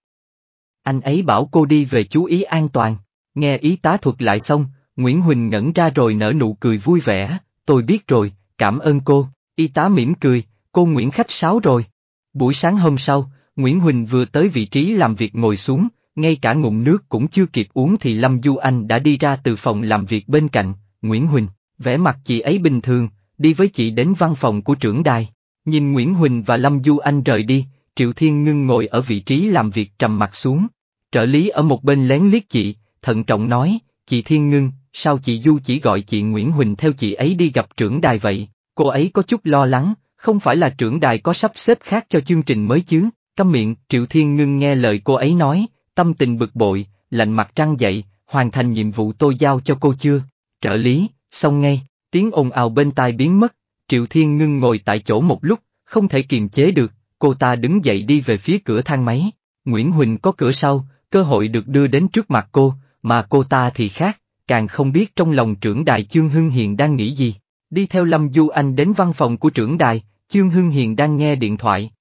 Anh ấy bảo cô đi về chú ý an toàn, nghe ý tá thuật lại xong, Nguyễn Huỳnh ngẩn ra rồi nở nụ cười vui vẻ, tôi biết rồi, cảm ơn cô, y tá mỉm cười, cô Nguyễn khách sáo rồi. Buổi sáng hôm sau, Nguyễn Huỳnh vừa tới vị trí làm việc ngồi xuống, ngay cả ngụm nước cũng chưa kịp uống thì Lâm Du Anh đã đi ra từ phòng làm việc bên cạnh, Nguyễn Huỳnh, vẻ mặt chị ấy bình thường, đi với chị đến văn phòng của trưởng đài. Nhìn Nguyễn Huỳnh và Lâm Du Anh rời đi, Triệu Thiên Ngưng ngồi ở vị trí làm việc trầm mặt xuống. Trợ lý ở một bên lén liếc chị, thận trọng nói, chị Thiên Ngưng, sao chị Du chỉ gọi chị Nguyễn Huỳnh theo chị ấy đi gặp trưởng đài vậy? Cô ấy có chút lo lắng, không phải là trưởng đài có sắp xếp khác cho chương trình mới chứ? Câm miệng, Triệu Thiên Ngưng nghe lời cô ấy nói, tâm tình bực bội, lạnh mặt trăng dậy, hoàn thành nhiệm vụ tôi giao cho cô chưa? Trợ lý, xong ngay, tiếng ồn ào bên tai biến mất, Triệu Thiên Ngưng ngồi tại chỗ một lúc, không thể kiềm chế được, cô ta đứng dậy đi về phía cửa thang máy. Nguyễn Huỳnh có cửa sau, cơ hội được đưa đến trước mặt cô, mà cô ta thì khác, càng không biết trong lòng trưởng đại Chương Hưng Hiền đang nghĩ gì. Đi theo Lâm Du Anh đến văn phòng của trưởng đài, Chương Hưng Hiền đang nghe điện thoại.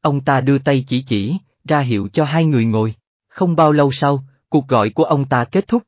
Ông ta đưa tay chỉ chỉ, ra hiệu cho hai người ngồi. Không bao lâu sau, cuộc gọi của ông ta kết thúc.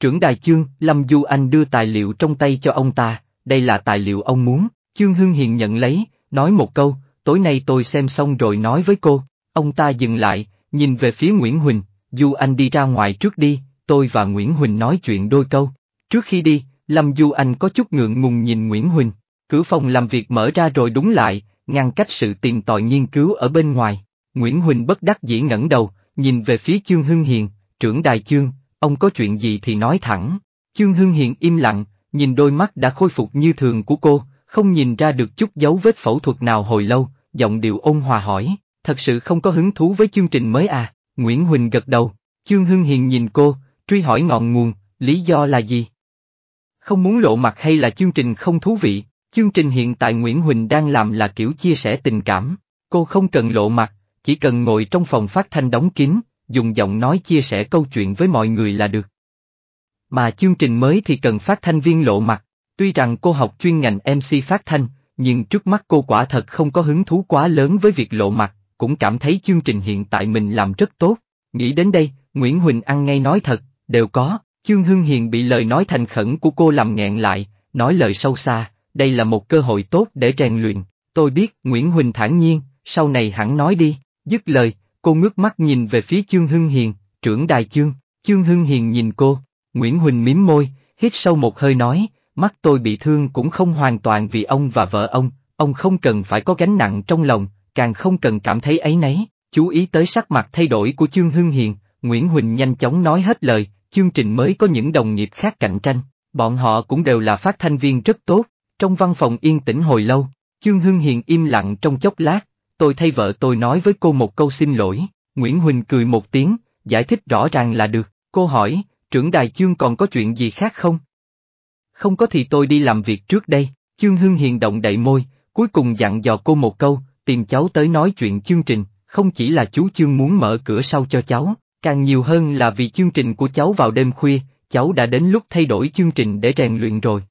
Trưởng đài chương, Lâm Du Anh đưa tài liệu trong tay cho ông ta, đây là tài liệu ông muốn, Chương Hưng Hiền nhận lấy, nói một câu, tối nay tôi xem xong rồi nói với cô, ông ta dừng lại, nhìn về phía Nguyễn Huỳnh, Du Anh đi ra ngoài trước đi, tôi và Nguyễn Huỳnh nói chuyện đôi câu, trước khi đi, Lâm Du Anh có chút ngượng ngùng nhìn Nguyễn Huỳnh, cửa phòng làm việc mở ra rồi đúng lại, ngăn cách sự tìm tòi nghiên cứu ở bên ngoài, Nguyễn Huỳnh bất đắc dĩ ngẩng đầu, nhìn về phía Chương Hưng Hiền, trưởng đài chương, ông có chuyện gì thì nói thẳng, Chương Hưng Hiền im lặng, nhìn đôi mắt đã khôi phục như thường của cô, không nhìn ra được chút dấu vết phẫu thuật nào hồi lâu, giọng điệu ôn hòa hỏi, thật sự không có hứng thú với chương trình mới à, Nguyễn Huỳnh gật đầu, Chương Hưng Hiền nhìn cô, truy hỏi ngọn nguồn, lý do là gì? Không muốn lộ mặt hay là chương trình không thú vị, chương trình hiện tại Nguyễn Huỳnh đang làm là kiểu chia sẻ tình cảm, cô không cần lộ mặt, chỉ cần ngồi trong phòng phát thanh đóng kín, dùng giọng nói chia sẻ câu chuyện với mọi người là được. Mà chương trình mới thì cần phát thanh viên lộ mặt, tuy rằng cô học chuyên ngành MC phát thanh, nhưng trước mắt cô quả thật không có hứng thú quá lớn với việc lộ mặt, cũng cảm thấy chương trình hiện tại mình làm rất tốt. Nghĩ đến đây, Nguyễn Huỳnh ăn ngay nói thật, đều có, Chương Hưng Hiền bị lời nói thành khẩn của cô làm nghẹn lại, nói lời sâu xa, đây là một cơ hội tốt để rèn luyện, tôi biết Nguyễn Huỳnh thản nhiên, sau này hẳn nói đi, dứt lời, cô ngước mắt nhìn về phía Chương Hưng Hiền, trưởng đài Chương, Chương Hưng Hiền nhìn cô, Nguyễn Huỳnh mím môi, hít sâu một hơi nói, mắt tôi bị thương cũng không hoàn toàn vì ông và vợ ông, ông không cần phải có gánh nặng trong lòng, càng không cần cảm thấy ấy nấy. Chú ý tới sắc mặt thay đổi của Chương Hưng Hiền, Nguyễn Huỳnh nhanh chóng nói hết lời, chương trình mới có những đồng nghiệp khác cạnh tranh, bọn họ cũng đều là phát thanh viên rất tốt, trong văn phòng yên tĩnh hồi lâu, Chương Hưng Hiền im lặng trong chốc lát, tôi thay vợ tôi nói với cô một câu xin lỗi, Nguyễn Huỳnh cười một tiếng, giải thích rõ ràng là được, cô hỏi, trưởng đài chương còn có chuyện gì khác không? Không có thì tôi đi làm việc trước đây, chương hưng hiền động đậy môi, cuối cùng dặn dò cô một câu, tìm cháu tới nói chuyện chương trình, không chỉ là chú chương muốn mở cửa sau cho cháu, càng nhiều hơn là vì chương trình của cháu vào đêm khuya, cháu đã đến lúc thay đổi chương trình để rèn luyện rồi.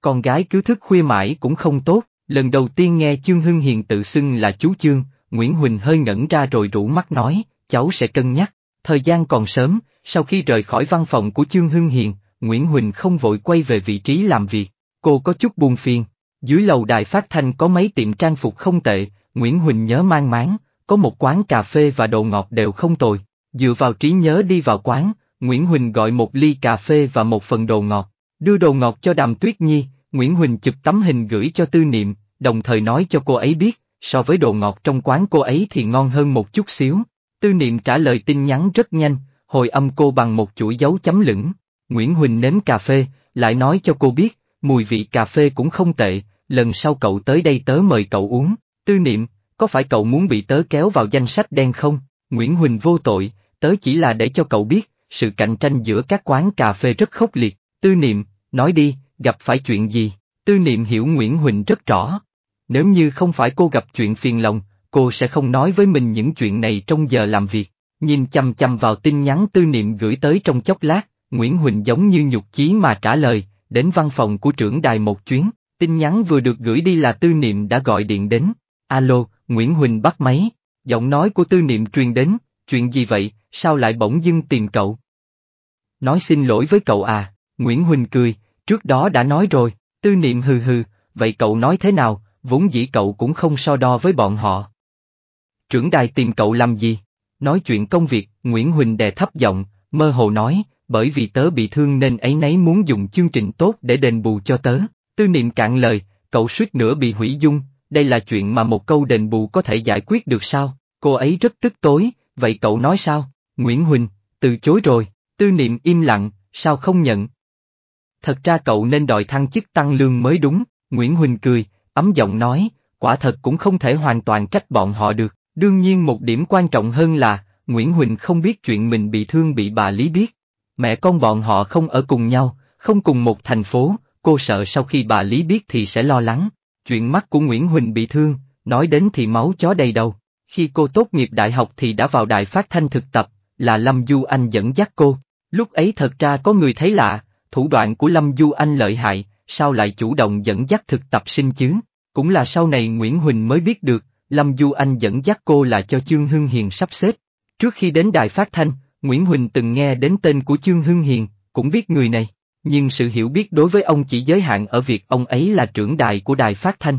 Con gái cứ thức khuya mãi cũng không tốt, lần đầu tiên nghe chương hưng hiền tự xưng là chú chương, Nguyễn Huỳnh hơi ngẩn ra rồi rủ mắt nói, cháu sẽ cân nhắc, thời gian còn sớm, sau khi rời khỏi văn phòng của trương Hưng Hiền, Nguyễn Huỳnh không vội quay về vị trí làm việc, cô có chút buồn phiền. Dưới lầu đài phát thanh có mấy tiệm trang phục không tệ, Nguyễn Huỳnh nhớ mang máng, có một quán cà phê và đồ ngọt đều không tồi. Dựa vào trí nhớ đi vào quán, Nguyễn Huỳnh gọi một ly cà phê và một phần đồ ngọt, đưa đồ ngọt cho Đàm Tuyết Nhi, Nguyễn Huỳnh chụp tấm hình gửi cho Tư Niệm, đồng thời nói cho cô ấy biết, so với đồ ngọt trong quán cô ấy thì ngon hơn một chút xíu. Tư Niệm trả lời tin nhắn rất nhanh, hồi âm cô bằng một chuỗi dấu chấm lửng. Nguyễn Huỳnh nếm cà phê, lại nói cho cô biết, mùi vị cà phê cũng không tệ, lần sau cậu tới đây tớ mời cậu uống, tư niệm, có phải cậu muốn bị tớ kéo vào danh sách đen không? Nguyễn Huỳnh vô tội, tớ chỉ là để cho cậu biết, sự cạnh tranh giữa các quán cà phê rất khốc liệt, tư niệm, nói đi, gặp phải chuyện gì? Tư niệm hiểu Nguyễn Huỳnh rất rõ. Nếu như không phải cô gặp chuyện phiền lòng, cô sẽ không nói với mình những chuyện này trong giờ làm việc. Nhìn chầm chầm vào tin nhắn tư niệm gửi tới trong chốc lát, Nguyễn Huỳnh giống như nhục chí mà trả lời, đến văn phòng của trưởng đài một chuyến, tin nhắn vừa được gửi đi là tư niệm đã gọi điện đến. Alo, Nguyễn Huỳnh bắt máy, giọng nói của tư niệm truyền đến, chuyện gì vậy, sao lại bỗng dưng tìm cậu? Nói xin lỗi với cậu à, Nguyễn Huỳnh cười, trước đó đã nói rồi, tư niệm hừ hừ, vậy cậu nói thế nào, vốn dĩ cậu cũng không so đo với bọn họ. Trưởng đài tìm cậu làm gì? nói chuyện công việc, Nguyễn Huỳnh đè thấp giọng, mơ hồ nói, bởi vì tớ bị thương nên ấy nấy muốn dùng chương trình tốt để đền bù cho tớ. Tư niệm cạn lời, cậu suýt nữa bị hủy dung, đây là chuyện mà một câu đền bù có thể giải quyết được sao? Cô ấy rất tức tối, vậy cậu nói sao? Nguyễn Huỳnh, từ chối rồi, tư niệm im lặng, sao không nhận? Thật ra cậu nên đòi thăng chức tăng lương mới đúng, Nguyễn Huỳnh cười, ấm giọng nói, quả thật cũng không thể hoàn toàn trách bọn họ được, Đương nhiên một điểm quan trọng hơn là, Nguyễn Huỳnh không biết chuyện mình bị thương bị bà Lý biết. Mẹ con bọn họ không ở cùng nhau, không cùng một thành phố, cô sợ sau khi bà Lý biết thì sẽ lo lắng. Chuyện mắt của Nguyễn Huỳnh bị thương, nói đến thì máu chó đầy đầu. Khi cô tốt nghiệp đại học thì đã vào đài phát thanh thực tập, là Lâm Du Anh dẫn dắt cô. Lúc ấy thật ra có người thấy lạ, thủ đoạn của Lâm Du Anh lợi hại, sao lại chủ động dẫn dắt thực tập sinh chứ? Cũng là sau này Nguyễn Huỳnh mới biết được, Lâm Du Anh dẫn dắt cô là cho Chương Hưng Hiền sắp xếp. Trước khi đến đài phát thanh, Nguyễn Huỳnh từng nghe đến tên của Chương Hưng Hiền, cũng biết người này, nhưng sự hiểu biết đối với ông chỉ giới hạn ở việc ông ấy là trưởng đài của đài phát thanh.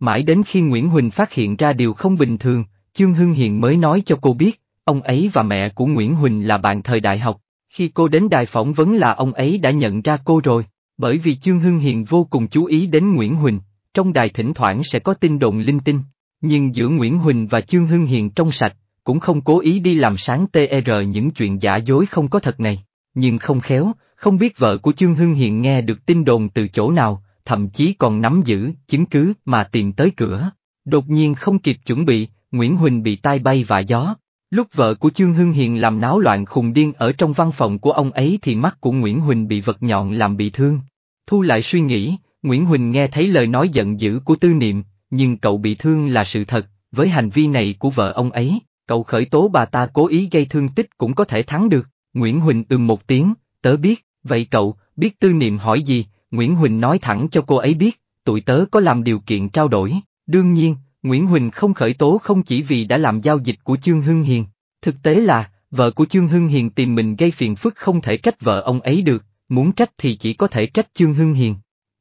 Mãi đến khi Nguyễn Huỳnh phát hiện ra điều không bình thường, Chương Hưng Hiền mới nói cho cô biết, ông ấy và mẹ của Nguyễn Huỳnh là bạn thời đại học. Khi cô đến đài phỏng vấn là ông ấy đã nhận ra cô rồi, bởi vì Chương Hưng Hiền vô cùng chú ý đến Nguyễn Huỳnh, trong đài thỉnh thoảng sẽ có tin đồn linh tinh, nhưng giữa Nguyễn Huỳnh và Chương Hưng Hiền trong sạch, cũng không cố ý đi làm sáng TR e những chuyện giả dối không có thật này. Nhưng không khéo, không biết vợ của Chương Hưng Hiền nghe được tin đồn từ chỗ nào, thậm chí còn nắm giữ chứng cứ mà tìm tới cửa. Đột nhiên không kịp chuẩn bị, Nguyễn Huỳnh bị tai bay và gió. Lúc vợ của Chương Hưng Hiền làm náo loạn khùng điên ở trong văn phòng của ông ấy thì mắt của Nguyễn Huỳnh bị vật nhọn làm bị thương. Thu lại suy nghĩ, Nguyễn Huỳnh nghe thấy lời nói giận dữ của tư niệm, nhưng cậu bị thương là sự thật, với hành vi này của vợ ông ấy, cậu khởi tố bà ta cố ý gây thương tích cũng có thể thắng được. Nguyễn Huỳnh ừm một tiếng, tớ biết, vậy cậu, biết tư niệm hỏi gì, Nguyễn Huỳnh nói thẳng cho cô ấy biết, tụi tớ có làm điều kiện trao đổi, đương nhiên, Nguyễn Huỳnh không khởi tố không chỉ vì đã làm giao dịch của Trương Hưng Hiền, thực tế là, vợ của Trương Hưng Hiền tìm mình gây phiền phức không thể trách vợ ông ấy được, muốn trách thì chỉ có thể trách Trương Hưng Hiền.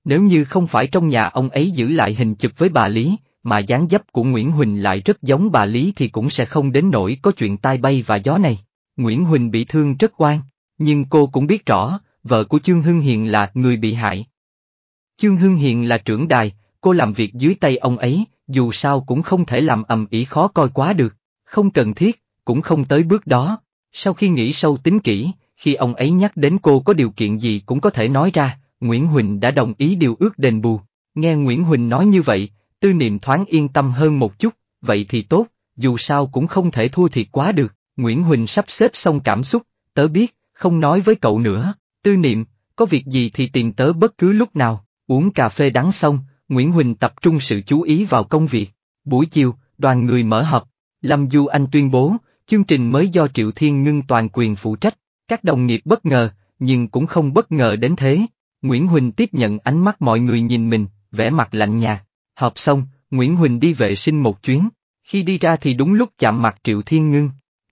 Nếu như không phải trong nhà ông ấy giữ lại hình chụp với bà Lý, mà dáng dấp của Nguyễn Huỳnh lại rất giống bà Lý thì cũng sẽ không đến nỗi có chuyện tai bay và gió này. Nguyễn Huỳnh bị thương rất quan, nhưng cô cũng biết rõ, vợ của Trương Hưng Hiền là người bị hại. Trương Hưng Hiền là trưởng đài, cô làm việc dưới tay ông ấy, dù sao cũng không thể làm ầm ĩ khó coi quá được, không cần thiết, cũng không tới bước đó. Sau khi nghĩ sâu tính kỹ, khi ông ấy nhắc đến cô có điều kiện gì cũng có thể nói ra, Nguyễn Huỳnh đã đồng ý điều ước đền bù. Nghe Nguyễn Huỳnh nói như vậy, tư niệm thoáng yên tâm hơn một chút, vậy thì tốt, dù sao cũng không thể thua thiệt quá được. Nguyễn Huỳnh sắp xếp xong cảm xúc, tớ biết, không nói với cậu nữa, tư niệm, có việc gì thì tìm tớ bất cứ lúc nào, uống cà phê đắng xong, Nguyễn Huỳnh tập trung sự chú ý vào công việc. Buổi chiều, đoàn người mở họp, Lâm Du Anh tuyên bố, chương trình mới do Triệu Thiên Ngưng toàn quyền phụ trách, các đồng nghiệp bất ngờ, nhưng cũng không bất ngờ đến thế. Nguyễn Huỳnh tiếp nhận ánh mắt mọi người nhìn mình, vẻ mặt lạnh nhạt. Hợp xong, Nguyễn Huỳnh đi vệ sinh một chuyến, khi đi ra thì đúng lúc chạm mặt Triệu Thiên Ngưng.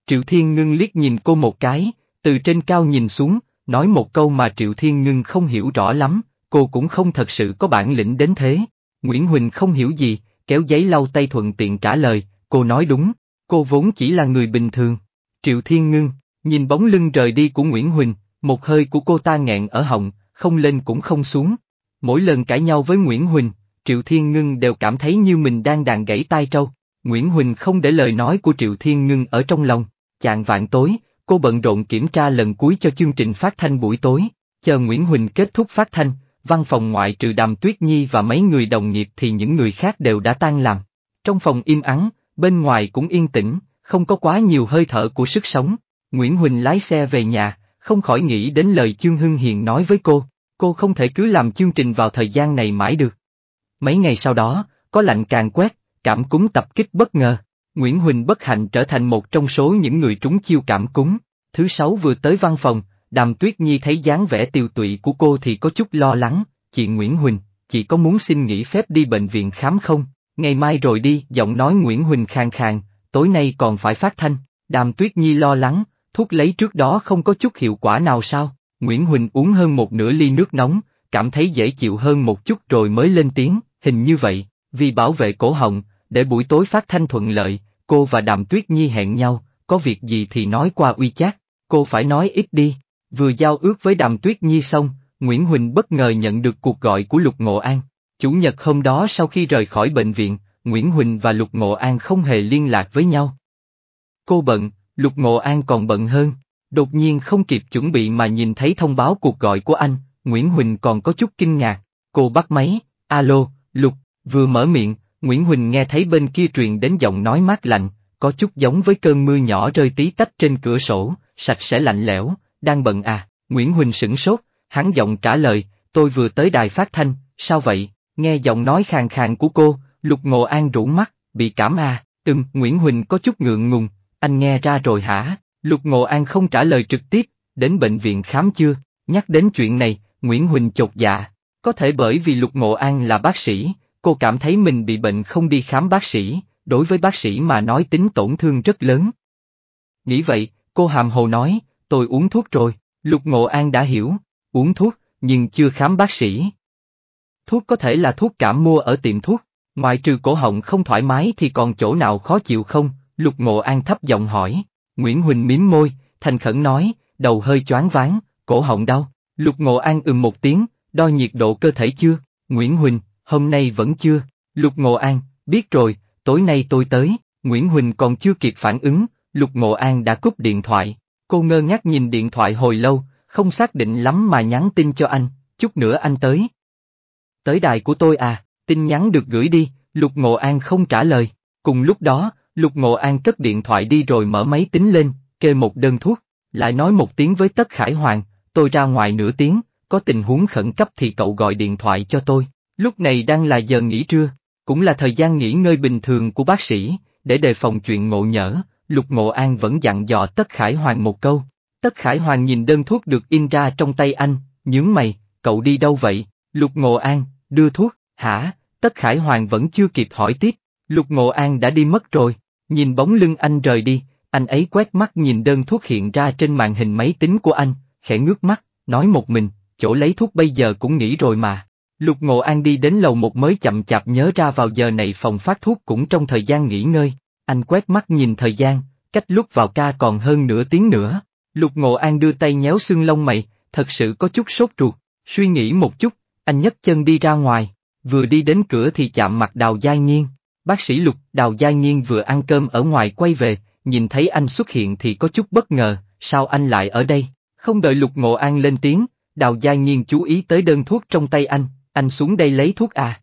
Triệu Thiên Ngưng liếc nhìn cô một cái, từ trên cao nhìn xuống, nói một câu mà Triệu Thiên Ngưng không hiểu rõ lắm, cô cũng không thật sự có bản lĩnh đến thế. Nguyễn Huỳnh không hiểu gì, kéo giấy lau tay thuận tiện trả lời, cô nói đúng, cô vốn chỉ là người bình thường. Triệu Thiên Ngưng, nhìn bóng lưng rời đi của Nguyễn Huỳnh, một hơi của cô ta nghẹn ở họng, không lên cũng không xuống. Mỗi lần cãi nhau với Nguyễn Huỳnh, Triệu Thiên Ngưng đều cảm thấy như mình đang đàn gãy tai trâu. Nguyễn Huỳnh không để lời nói của Triệu Thiên Ngưng ở trong lòng. Chạng vạn tối, cô bận rộn kiểm tra lần cuối cho chương trình phát thanh buổi tối. Chờ Nguyễn Huỳnh kết thúc phát thanh, văn phòng ngoại trừ Đàm Tuyết Nhi và mấy người đồng nghiệp thì những người khác đều đã tan làm. Trong phòng im ắng, bên ngoài cũng yên tĩnh, không có quá nhiều hơi thở của sức sống. Nguyễn Huỳnh lái xe về nhà, không khỏi nghĩ đến lời Chương Hưng Hiền nói với cô, cô không thể cứ làm chương trình vào thời gian này mãi được. Mấy ngày sau đó, có lạnh càng quét, cảm cúm tập kích bất ngờ, Nguyễn Huỳnh bất hạnh trở thành một trong số những người trúng chiêu cảm cúm. Thứ sáu vừa tới văn phòng, Đàm Tuyết Nhi thấy dáng vẻ tiêu tụy của cô thì có chút lo lắng, chị Nguyễn Huỳnh, chị có muốn xin nghỉ phép đi bệnh viện khám không? Ngày mai rồi đi, giọng nói Nguyễn Huỳnh khang khang, tối nay còn phải phát thanh. Đàm Tuyết Nhi lo lắng, thuốc lấy trước đó không có chút hiệu quả nào sao? Nguyễn Huỳnh uống hơn một nửa ly nước nóng, cảm thấy dễ chịu hơn một chút rồi mới lên tiếng, hình như vậy, vì bảo vệ cổ họng, để buổi tối phát thanh thuận lợi, cô và Đàm Tuyết Nhi hẹn nhau, có việc gì thì nói qua uy chát, cô phải nói ít đi. Vừa giao ước với Đàm Tuyết Nhi xong, Nguyễn Huỳnh bất ngờ nhận được cuộc gọi của Lục Ngộ An. Chủ nhật hôm đó sau khi rời khỏi bệnh viện, Nguyễn Huỳnh và Lục Ngộ An không hề liên lạc với nhau. Cô bận, Lục Ngộ An còn bận hơn, đột nhiên không kịp chuẩn bị mà nhìn thấy thông báo cuộc gọi của anh, Nguyễn Huỳnh còn có chút kinh ngạc, cô bắt máy, alo, Lục, vừa mở miệng, Nguyễn Huỳnh nghe thấy bên kia truyền đến giọng nói mát lạnh, có chút giống với cơn mưa nhỏ rơi tí tách trên cửa sổ, sạch sẽ lạnh lẽo, đang bận à, Nguyễn Huỳnh sửng sốt, hắn giọng trả lời, tôi vừa tới đài phát thanh, sao vậy, nghe giọng nói khàn khàn của cô, Lục Ngộ An rủ mắt, bị cảm à, Từng. Nguyễn Huỳnh có chút ngượng ngùng, anh nghe ra rồi hả? Lục Ngộ An không trả lời trực tiếp, đến bệnh viện khám chưa? Nhắc đến chuyện này, Nguyễn Huỳnh chột dạ. Có thể bởi vì Lục Ngộ An là bác sĩ, cô cảm thấy mình bị bệnh không đi khám bác sĩ, đối với bác sĩ mà nói tính tổn thương rất lớn. Nghĩ vậy, cô hàm hồ nói, tôi uống thuốc rồi, Lục Ngộ An đã hiểu, uống thuốc, nhưng chưa khám bác sĩ. Thuốc có thể là thuốc cảm mua ở tiệm thuốc, Ngoài trừ cổ họng không thoải mái thì còn chỗ nào khó chịu không, Lục Ngộ An thấp giọng hỏi, Nguyễn Huỳnh miếm môi, thành khẩn nói, đầu hơi choáng váng, cổ họng đau, Lục Ngộ An ừm một tiếng, đo nhiệt độ cơ thể chưa, Nguyễn Huỳnh, hôm nay vẫn chưa, Lục Ngộ An, biết rồi, tối nay tôi tới, Nguyễn Huỳnh còn chưa kịp phản ứng, Lục Ngộ An đã cúp điện thoại, cô ngơ ngác nhìn điện thoại hồi lâu, không xác định lắm mà nhắn tin cho anh, chút nữa anh tới. Tới đài của tôi à, tin nhắn được gửi đi, Lục Ngộ An không trả lời, cùng lúc đó, Lục Ngộ An cất điện thoại đi rồi mở máy tính lên, kê một đơn thuốc, lại nói một tiếng với Tất Khải Hoàng, tôi ra ngoài nửa tiếng, có tình huống khẩn cấp thì cậu gọi điện thoại cho tôi. Lúc này đang là giờ nghỉ trưa, cũng là thời gian nghỉ ngơi bình thường của bác sĩ, để đề phòng chuyện ngộ nhỡ, Lục Ngộ An vẫn dặn dò Tất Khải Hoàng một câu. Tất Khải Hoàng nhìn đơn thuốc được in ra trong tay anh, nhướng mày, cậu đi đâu vậy? Lục Ngộ An, đưa thuốc, hả? Tất Khải Hoàng vẫn chưa kịp hỏi tiếp, Lục Ngộ An đã đi mất rồi. Nhìn bóng lưng anh rời đi, anh ấy quét mắt nhìn đơn thuốc hiện ra trên màn hình máy tính của anh, khẽ ngước mắt, nói một mình, chỗ lấy thuốc bây giờ cũng nghỉ rồi mà. Lục Ngộ An đi đến lầu một mới chậm chạp nhớ ra vào giờ này phòng phát thuốc cũng trong thời gian nghỉ ngơi, anh quét mắt nhìn thời gian, cách lúc vào ca còn hơn nửa tiếng nữa. Lục Ngộ An đưa tay nhéo xương lông mày, thật sự có chút sốt ruột, suy nghĩ một chút, anh nhấc chân đi ra ngoài, vừa đi đến cửa thì chạm mặt đào giai nghiên. Bác sĩ Lục, Đào Gia Nhiên vừa ăn cơm ở ngoài quay về, nhìn thấy anh xuất hiện thì có chút bất ngờ, sao anh lại ở đây? Không đợi Lục Ngộ An lên tiếng, Đào Gia Nhiên chú ý tới đơn thuốc trong tay anh, anh xuống đây lấy thuốc à?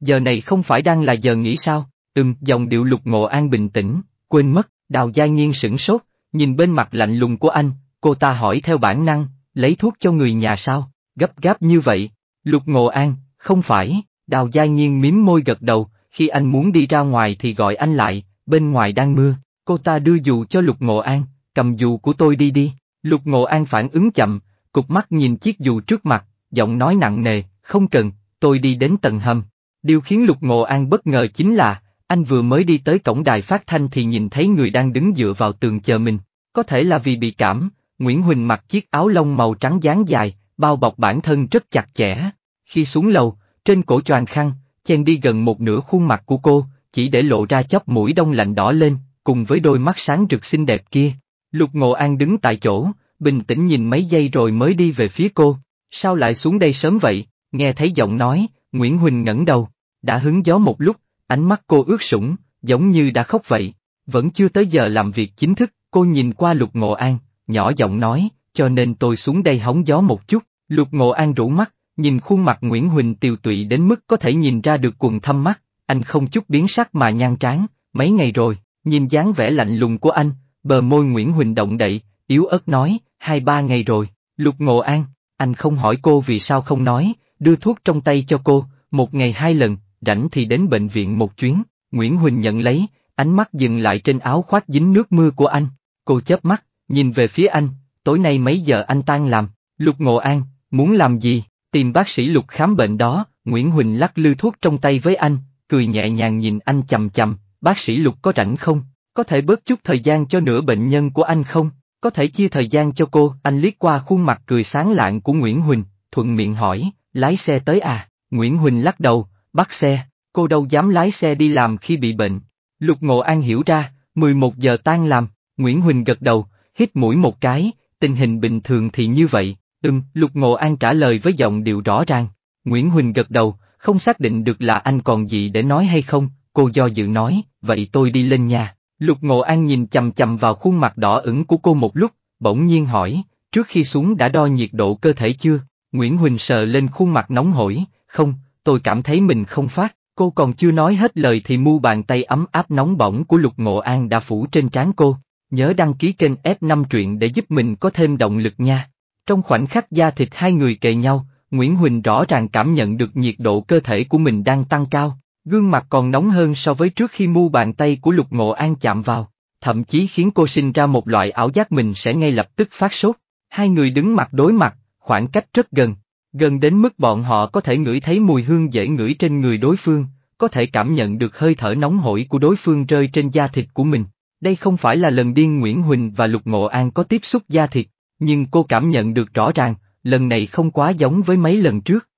Giờ này không phải đang là giờ nghỉ sao? Ừm, dòng điệu Lục Ngộ An bình tĩnh, quên mất, Đào Gia Nhiên sửng sốt, nhìn bên mặt lạnh lùng của anh, cô ta hỏi theo bản năng, lấy thuốc cho người nhà sao, gấp gáp như vậy. Lục Ngộ An, không phải, Đào Gia Nhiên mím môi gật đầu, khi anh muốn đi ra ngoài thì gọi anh lại, bên ngoài đang mưa, cô ta đưa dù cho Lục Ngộ An, cầm dù của tôi đi đi, Lục Ngộ An phản ứng chậm, cục mắt nhìn chiếc dù trước mặt, giọng nói nặng nề, không cần, tôi đi đến tầng hầm. Điều khiến Lục Ngộ An bất ngờ chính là, anh vừa mới đi tới cổng đài phát thanh thì nhìn thấy người đang đứng dựa vào tường chờ mình, có thể là vì bị cảm, Nguyễn Huỳnh mặc chiếc áo lông màu trắng dáng dài, bao bọc bản thân rất chặt chẽ. Khi xuống lầu, trên cổ choàng khăn, chen đi gần một nửa khuôn mặt của cô, chỉ để lộ ra chóp mũi đông lạnh đỏ lên, cùng với đôi mắt sáng rực xinh đẹp kia. Lục Ngộ An đứng tại chỗ, bình tĩnh nhìn mấy giây rồi mới đi về phía cô. Sao lại xuống đây sớm vậy? Nghe thấy giọng nói, Nguyễn Huỳnh ngẩng đầu, đã hứng gió một lúc, ánh mắt cô ướt sũng, giống như đã khóc vậy. Vẫn chưa tới giờ làm việc chính thức, cô nhìn qua Lục Ngộ An, nhỏ giọng nói, cho nên tôi xuống đây hóng gió một chút. Lục Ngộ An rũ mắt, nhìn khuôn mặt Nguyễn Huỳnh tiều tụy đến mức có thể nhìn ra được cuồng thâm mắt, anh không chút biến sắc mà nhan tráng. mấy ngày rồi, nhìn dáng vẻ lạnh lùng của anh, bờ môi Nguyễn Huỳnh động đậy, yếu ớt nói, hai ba ngày rồi, lục ngộ an, anh không hỏi cô vì sao không nói, đưa thuốc trong tay cho cô, một ngày hai lần, rảnh thì đến bệnh viện một chuyến, Nguyễn Huỳnh nhận lấy, ánh mắt dừng lại trên áo khoác dính nước mưa của anh, cô chớp mắt, nhìn về phía anh, tối nay mấy giờ anh tan làm, lục ngộ an, muốn làm gì? Tìm bác sĩ lục khám bệnh đó, Nguyễn Huỳnh lắc lư thuốc trong tay với anh, cười nhẹ nhàng nhìn anh chầm chầm, bác sĩ lục có rảnh không? Có thể bớt chút thời gian cho nửa bệnh nhân của anh không? Có thể chia thời gian cho cô, anh liếc qua khuôn mặt cười sáng lạng của Nguyễn Huỳnh, thuận miệng hỏi, lái xe tới à? Nguyễn Huỳnh lắc đầu, bắt xe, cô đâu dám lái xe đi làm khi bị bệnh. Lục Ngộ An hiểu ra, mười một giờ tan làm, Nguyễn Huỳnh gật đầu, hít mũi một cái, tình hình bình thường thì như vậy, Ừm, Lục Ngộ An trả lời với giọng điệu rõ ràng. Nguyễn Huỳnh gật đầu, không xác định được là anh còn gì để nói hay không, cô do dự nói, vậy tôi đi lên nhà. Lục Ngộ An nhìn chầm chầm vào khuôn mặt đỏ ửng của cô một lúc, bỗng nhiên hỏi, trước khi xuống đã đo nhiệt độ cơ thể chưa? Nguyễn Huỳnh sờ lên khuôn mặt nóng hổi, không, tôi cảm thấy mình không phát, cô còn chưa nói hết lời thì mu bàn tay ấm áp nóng bỏng của Lục Ngộ An đã phủ trên trán cô. Nhớ đăng ký kênh F5 truyện để giúp mình có thêm động lực nha. Trong khoảnh khắc da thịt hai người kề nhau, Nguyễn Huỳnh rõ ràng cảm nhận được nhiệt độ cơ thể của mình đang tăng cao, gương mặt còn nóng hơn so với trước khi mu bàn tay của Lục Ngộ An chạm vào, thậm chí khiến cô sinh ra một loại ảo giác mình sẽ ngay lập tức phát sốt. Hai người đứng mặt đối mặt, khoảng cách rất gần, gần đến mức bọn họ có thể ngửi thấy mùi hương dễ ngửi trên người đối phương, có thể cảm nhận được hơi thở nóng hổi của đối phương rơi trên da thịt của mình. Đây không phải là lần điên Nguyễn Huỳnh và Lục Ngộ An có tiếp xúc da thịt, nhưng cô cảm nhận được rõ ràng, lần này không quá giống với mấy lần trước.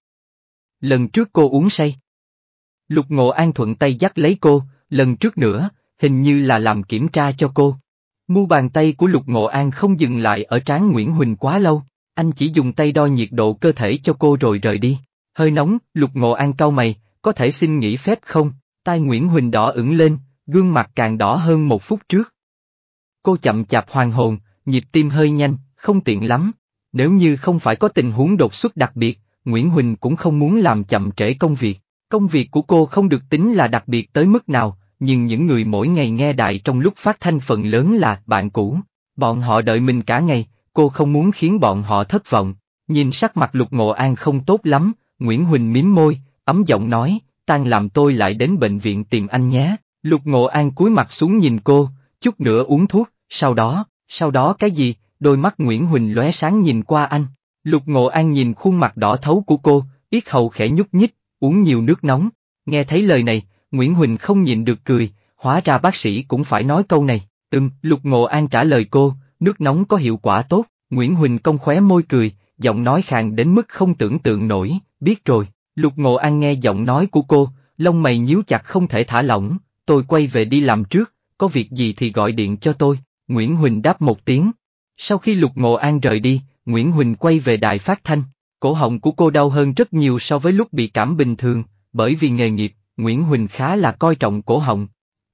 Lần trước cô uống say. Lục Ngộ An thuận tay dắt lấy cô, lần trước nữa, hình như là làm kiểm tra cho cô. Mu bàn tay của Lục Ngộ An không dừng lại ở trán Nguyễn Huỳnh quá lâu, anh chỉ dùng tay đo nhiệt độ cơ thể cho cô rồi rời đi. Hơi nóng, Lục Ngộ An cau mày, có thể xin nghỉ phép không? Tai Nguyễn Huỳnh đỏ ửng lên, gương mặt càng đỏ hơn một phút trước. Cô chậm chạp hoàng hồn, nhịp tim hơi nhanh, không tiện lắm. Nếu như không phải có tình huống đột xuất đặc biệt, Nguyễn Huỳnh cũng không muốn làm chậm trễ công việc. Công việc của cô không được tính là đặc biệt tới mức nào, nhưng những người mỗi ngày nghe đại trong lúc phát thanh phần lớn là bạn cũ. Bọn họ đợi mình cả ngày, cô không muốn khiến bọn họ thất vọng. Nhìn sắc mặt Lục Ngộ An không tốt lắm, Nguyễn Huỳnh mím môi, ấm giọng nói, tan làm tôi lại đến bệnh viện tìm anh nhé. Lục Ngộ An cúi mặt xuống nhìn cô, chút nữa uống thuốc, sau đó, sau đó cái gì, đôi mắt Nguyễn Huỳnh lóe sáng nhìn qua anh. Lục Ngộ An nhìn khuôn mặt đỏ thấu của cô, yết hầu khẽ nhúc nhích, uống nhiều nước nóng. Nghe thấy lời này, Nguyễn Huỳnh không nhịn được cười, hóa ra bác sĩ cũng phải nói câu này. Ừm, Lục Ngộ An trả lời cô, nước nóng có hiệu quả tốt, Nguyễn Huỳnh công khóe môi cười, giọng nói khàn đến mức không tưởng tượng nổi, biết rồi. Lục Ngộ An nghe giọng nói của cô, lông mày nhíu chặt không thể thả lỏng, tôi quay về đi làm trước, có việc gì thì gọi điện cho tôi. Nguyễn Huỳnh đáp một tiếng, sau khi Lục Ngộ An rời đi, Nguyễn Huỳnh quay về đài phát thanh, cổ họng của cô đau hơn rất nhiều so với lúc bị cảm bình thường, bởi vì nghề nghiệp, Nguyễn Huỳnh khá là coi trọng cổ họng.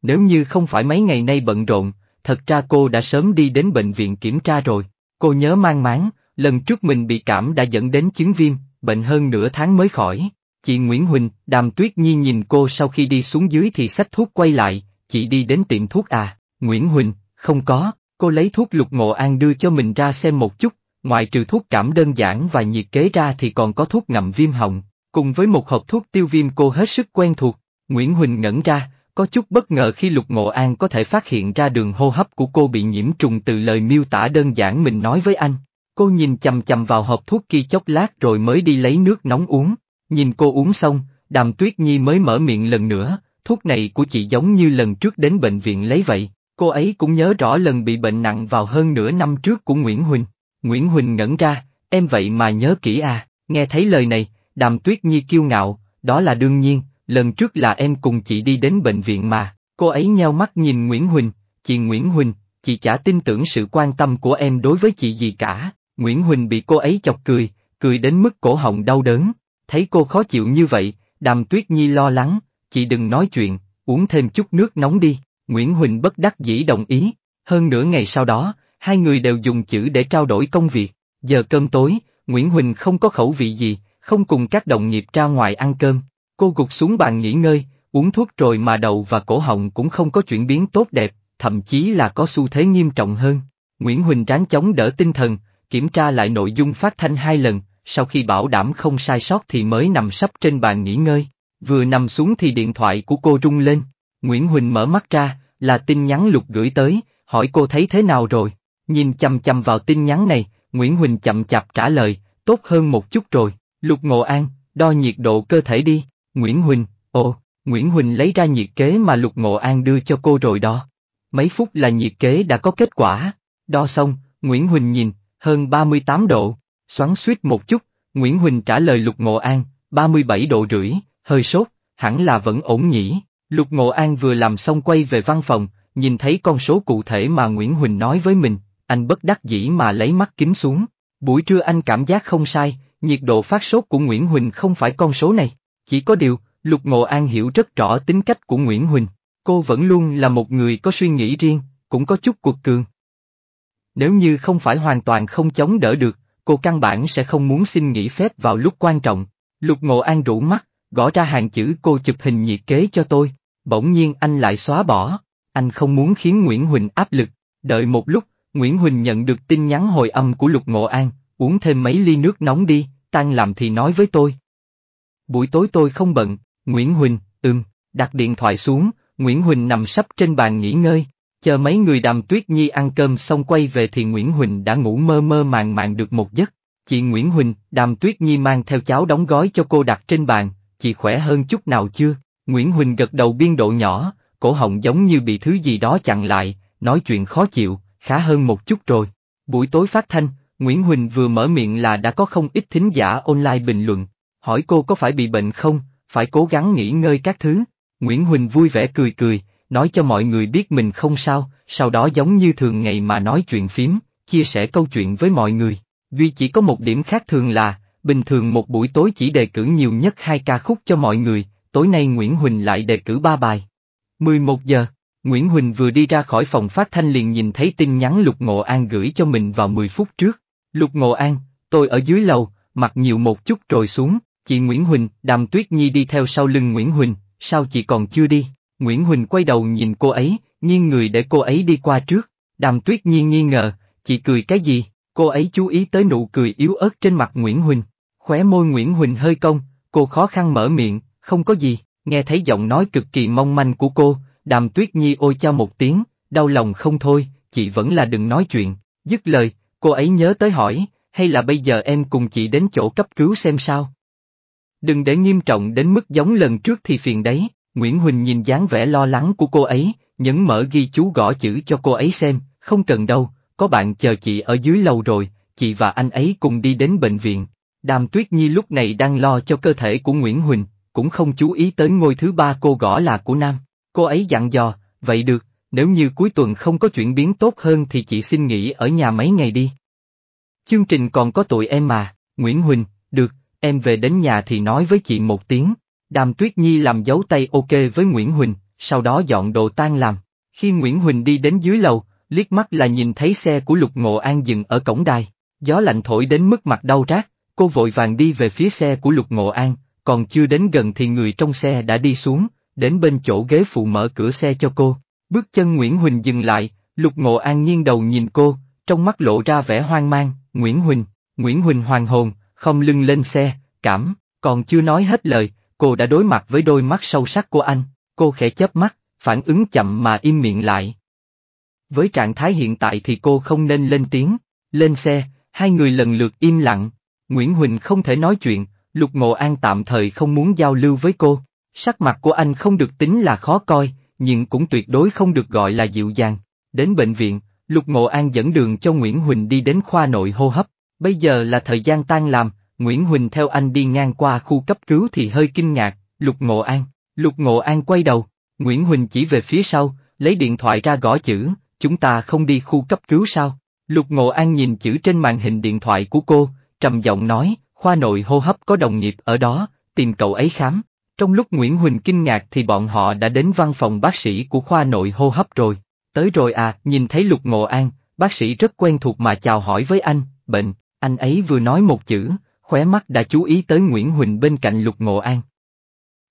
Nếu như không phải mấy ngày nay bận rộn, thật ra cô đã sớm đi đến bệnh viện kiểm tra rồi. Cô nhớ mang máng, lần trước mình bị cảm đã dẫn đến chứng viêm, bệnh hơn nửa tháng mới khỏi. Chị Nguyễn Huỳnh, Đàm Tuyết Nhi nhìn cô sau khi đi xuống dưới thì xách thuốc quay lại, chị đi đến tiệm thuốc à, Nguyễn Huỳnh, không có, cô lấy thuốc lục ngộ an đưa cho mình ra xem một chút, ngoài trừ thuốc cảm đơn giản và nhiệt kế ra thì còn có thuốc ngậm viêm họng, cùng với một hộp thuốc tiêu viêm cô hết sức quen thuộc. Nguyễn Huỳnh ngẩn ra, có chút bất ngờ khi Lục Ngộ An có thể phát hiện ra đường hô hấp của cô bị nhiễm trùng từ lời miêu tả đơn giản mình nói với anh. Cô nhìn chầm chầm vào hộp thuốc kia chốc lát rồi mới đi lấy nước nóng uống. Nhìn cô uống xong, đàm tuyết nhi mới mở miệng lần nữa, thuốc này của chị giống như lần trước đến bệnh viện lấy vậy. Cô ấy cũng nhớ rõ lần bị bệnh nặng vào hơn nửa năm trước của Nguyễn Huỳnh. Nguyễn Huỳnh ngẩn ra, em vậy mà nhớ kỹ à, nghe thấy lời này, đàm tuyết nhi kiêu ngạo, đó là đương nhiên, lần trước là em cùng chị đi đến bệnh viện mà, cô ấy nheo mắt nhìn Nguyễn Huỳnh, chị Nguyễn Huỳnh, chị chả tin tưởng sự quan tâm của em đối với chị gì cả, Nguyễn Huỳnh bị cô ấy chọc cười, cười đến mức cổ họng đau đớn, thấy cô khó chịu như vậy, đàm tuyết nhi lo lắng, chị đừng nói chuyện, uống thêm chút nước nóng đi, Nguyễn Huỳnh bất đắc dĩ đồng ý, hơn nửa ngày sau đó, hai người đều dùng chữ để trao đổi công việc. Giờ cơm tối, Nguyễn Huỳnh không có khẩu vị gì, không cùng các đồng nghiệp ra ngoài ăn cơm. Cô gục xuống bàn nghỉ ngơi, uống thuốc rồi mà đầu và cổ họng cũng không có chuyển biến tốt đẹp, thậm chí là có xu thế nghiêm trọng hơn. Nguyễn Huỳnh ráng chống đỡ tinh thần, kiểm tra lại nội dung phát thanh hai lần, sau khi bảo đảm không sai sót thì mới nằm sấp trên bàn nghỉ ngơi. Vừa nằm xuống thì điện thoại của cô rung lên, Nguyễn Huỳnh mở mắt ra, là tin nhắn Lục gửi tới, hỏi cô thấy thế nào rồi. Nhìn chầm chầm vào tin nhắn này, Nguyễn Huỳnh chậm chạp trả lời, tốt hơn một chút rồi. Lục Ngộ An, đo nhiệt độ cơ thể đi. Nguyễn Huỳnh, ồ, Nguyễn Huỳnh lấy ra nhiệt kế mà Lục Ngộ An đưa cho cô rồi đó. Mấy phút là nhiệt kế đã có kết quả. Đo xong, Nguyễn Huỳnh nhìn, hơn 38 độ. Xoắn suýt một chút, Nguyễn Huỳnh trả lời Lục Ngộ An, 37 độ rưỡi, hơi sốt, hẳn là vẫn ổn nhỉ. Lục Ngộ An vừa làm xong quay về văn phòng, nhìn thấy con số cụ thể mà Nguyễn Huỳnh nói với mình, anh bất đắc dĩ mà lấy mắt kính xuống. Buổi trưa anh cảm giác không sai, nhiệt độ phát sốt của Nguyễn Huỳnh không phải con số này. Chỉ có điều, Lục Ngộ An hiểu rất rõ tính cách của Nguyễn Huỳnh. Cô vẫn luôn là một người có suy nghĩ riêng, cũng có chút cuộc cường. Nếu như không phải hoàn toàn không chống đỡ được, cô căn bản sẽ không muốn xin nghỉ phép vào lúc quan trọng. Lục Ngộ An rủ mắt, gõ ra hàng chữ cô chụp hình nhiệt kế cho tôi, Bỗng nhiên anh lại xóa bỏ, anh không muốn khiến Nguyễn Huỳnh áp lực, đợi một lúc, Nguyễn Huỳnh nhận được tin nhắn hồi âm của Lục Ngộ An, uống thêm mấy ly nước nóng đi, tan làm thì nói với tôi. Buổi tối tôi không bận, Nguyễn Huỳnh, ừm, đặt điện thoại xuống, Nguyễn Huỳnh nằm sắp trên bàn nghỉ ngơi, chờ mấy người đàm tuyết nhi ăn cơm xong quay về thì Nguyễn Huỳnh đã ngủ mơ mơ màng màng được một giấc. Chị Nguyễn Huỳnh, đàm tuyết nhi mang theo cháo đóng gói cho cô đặt trên bàn, chị khỏe hơn chút nào chưa? Nguyễn Huỳnh gật đầu biên độ nhỏ, cổ họng giống như bị thứ gì đó chặn lại, nói chuyện khó chịu, khá hơn một chút rồi. Buổi tối phát thanh, Nguyễn Huỳnh vừa mở miệng là đã có không ít thính giả online bình luận, hỏi cô có phải bị bệnh không, phải cố gắng nghỉ ngơi các thứ. Nguyễn Huỳnh vui vẻ cười cười, nói cho mọi người biết mình không sao, sau đó giống như thường ngày mà nói chuyện phím, chia sẻ câu chuyện với mọi người. Duy chỉ có một điểm khác thường là, bình thường một buổi tối chỉ đề cử nhiều nhất hai ca khúc cho mọi người, tối nay Nguyễn Huỳnh lại đề cử ba bài. 11 giờ, Nguyễn Huỳnh vừa đi ra khỏi phòng phát thanh liền nhìn thấy tin nhắn Lục Ngộ An gửi cho mình vào 10 phút trước. Lục Ngộ An, tôi ở dưới lầu, mặc nhiều một chút rồi xuống, chị Nguyễn Huỳnh, đàm tuyết nhi đi theo sau lưng Nguyễn Huỳnh, sao chị còn chưa đi? Nguyễn Huỳnh quay đầu nhìn cô ấy, nghiêng người để cô ấy đi qua trước. Đàm tuyết nhi nghi ngờ, chị cười cái gì? Cô ấy chú ý tới nụ cười yếu ớt trên mặt Nguyễn Huỳnh. Khóe môi Nguyễn Huỳnh hơi cong, cô khó khăn mở miệng, không có gì, nghe thấy giọng nói cực kỳ mong manh của cô, đàm tuyết nhi ôi cho một tiếng, đau lòng không thôi, chị vẫn là đừng nói chuyện, dứt lời, cô ấy nhớ tới hỏi, hay là bây giờ em cùng chị đến chỗ cấp cứu xem sao? Đừng để nghiêm trọng đến mức giống lần trước thì phiền đấy, Nguyễn Huỳnh nhìn dáng vẻ lo lắng của cô ấy, nhấn mở ghi chú gõ chữ cho cô ấy xem, không cần đâu, có bạn chờ chị ở dưới lầu rồi, chị và anh ấy cùng đi đến bệnh viện. Đàm Tuyết Nhi lúc này đang lo cho cơ thể của Nguyễn Huỳnh, cũng không chú ý tới ngôi thứ ba cô gõ là của nam. Cô ấy dặn dò, vậy được, nếu như cuối tuần không có chuyển biến tốt hơn thì chị xin nghỉ ở nhà mấy ngày đi. Chương trình còn có tụi em mà, Nguyễn Huỳnh, được, em về đến nhà thì nói với chị một tiếng. Đàm Tuyết Nhi làm dấu tay ok với Nguyễn Huỳnh, sau đó dọn đồ tan làm. Khi Nguyễn Huỳnh đi đến dưới lầu, liếc mắt là nhìn thấy xe của Lục Ngộ An dừng ở cổng đài. Gió lạnh thổi đến mức mặt đau rát, cô vội vàng đi về phía xe của Lục Ngộ An, còn chưa đến gần thì người trong xe đã đi xuống, đến bên chỗ ghế phụ mở cửa xe cho cô. Bước chân Nguyễn Huỳnh dừng lại, Lục Ngộ An nghiêng đầu nhìn cô, trong mắt lộ ra vẻ hoang mang, Nguyễn Huỳnh, Nguyễn Huỳnh hoàng hồn, không lưng lên xe, cảm, còn chưa nói hết lời, cô đã đối mặt với đôi mắt sâu sắc của anh, cô khẽ chớp mắt, phản ứng chậm mà im miệng lại. Với trạng thái hiện tại thì cô không nên lên tiếng, lên xe, hai người lần lượt im lặng, Nguyễn Huỳnh không thể nói chuyện, Lục Ngộ An tạm thời không muốn giao lưu với cô, sắc mặt của anh không được tính là khó coi, nhưng cũng tuyệt đối không được gọi là dịu dàng. Đến bệnh viện, Lục Ngộ An dẫn đường cho Nguyễn Huỳnh đi đến khoa nội hô hấp, bây giờ là thời gian tan làm, Nguyễn Huỳnh theo anh đi ngang qua khu cấp cứu thì hơi kinh ngạc, Lục Ngộ An, Lục Ngộ An quay đầu, Nguyễn Huỳnh chỉ về phía sau, lấy điện thoại ra gõ chữ, chúng ta không đi khu cấp cứu sao? Lục Ngộ An nhìn chữ trên màn hình điện thoại của cô, trầm giọng nói, khoa nội hô hấp có đồng nghiệp ở đó, tìm cậu ấy khám. Trong lúc Nguyễn Huỳnh kinh ngạc thì bọn họ đã đến văn phòng bác sĩ của khoa nội hô hấp rồi. Tới rồi à, nhìn thấy Lục Ngộ An, bác sĩ rất quen thuộc mà chào hỏi với anh, bệnh, anh ấy vừa nói một chữ, khóe mắt đã chú ý tới Nguyễn Huỳnh bên cạnh Lục Ngộ An.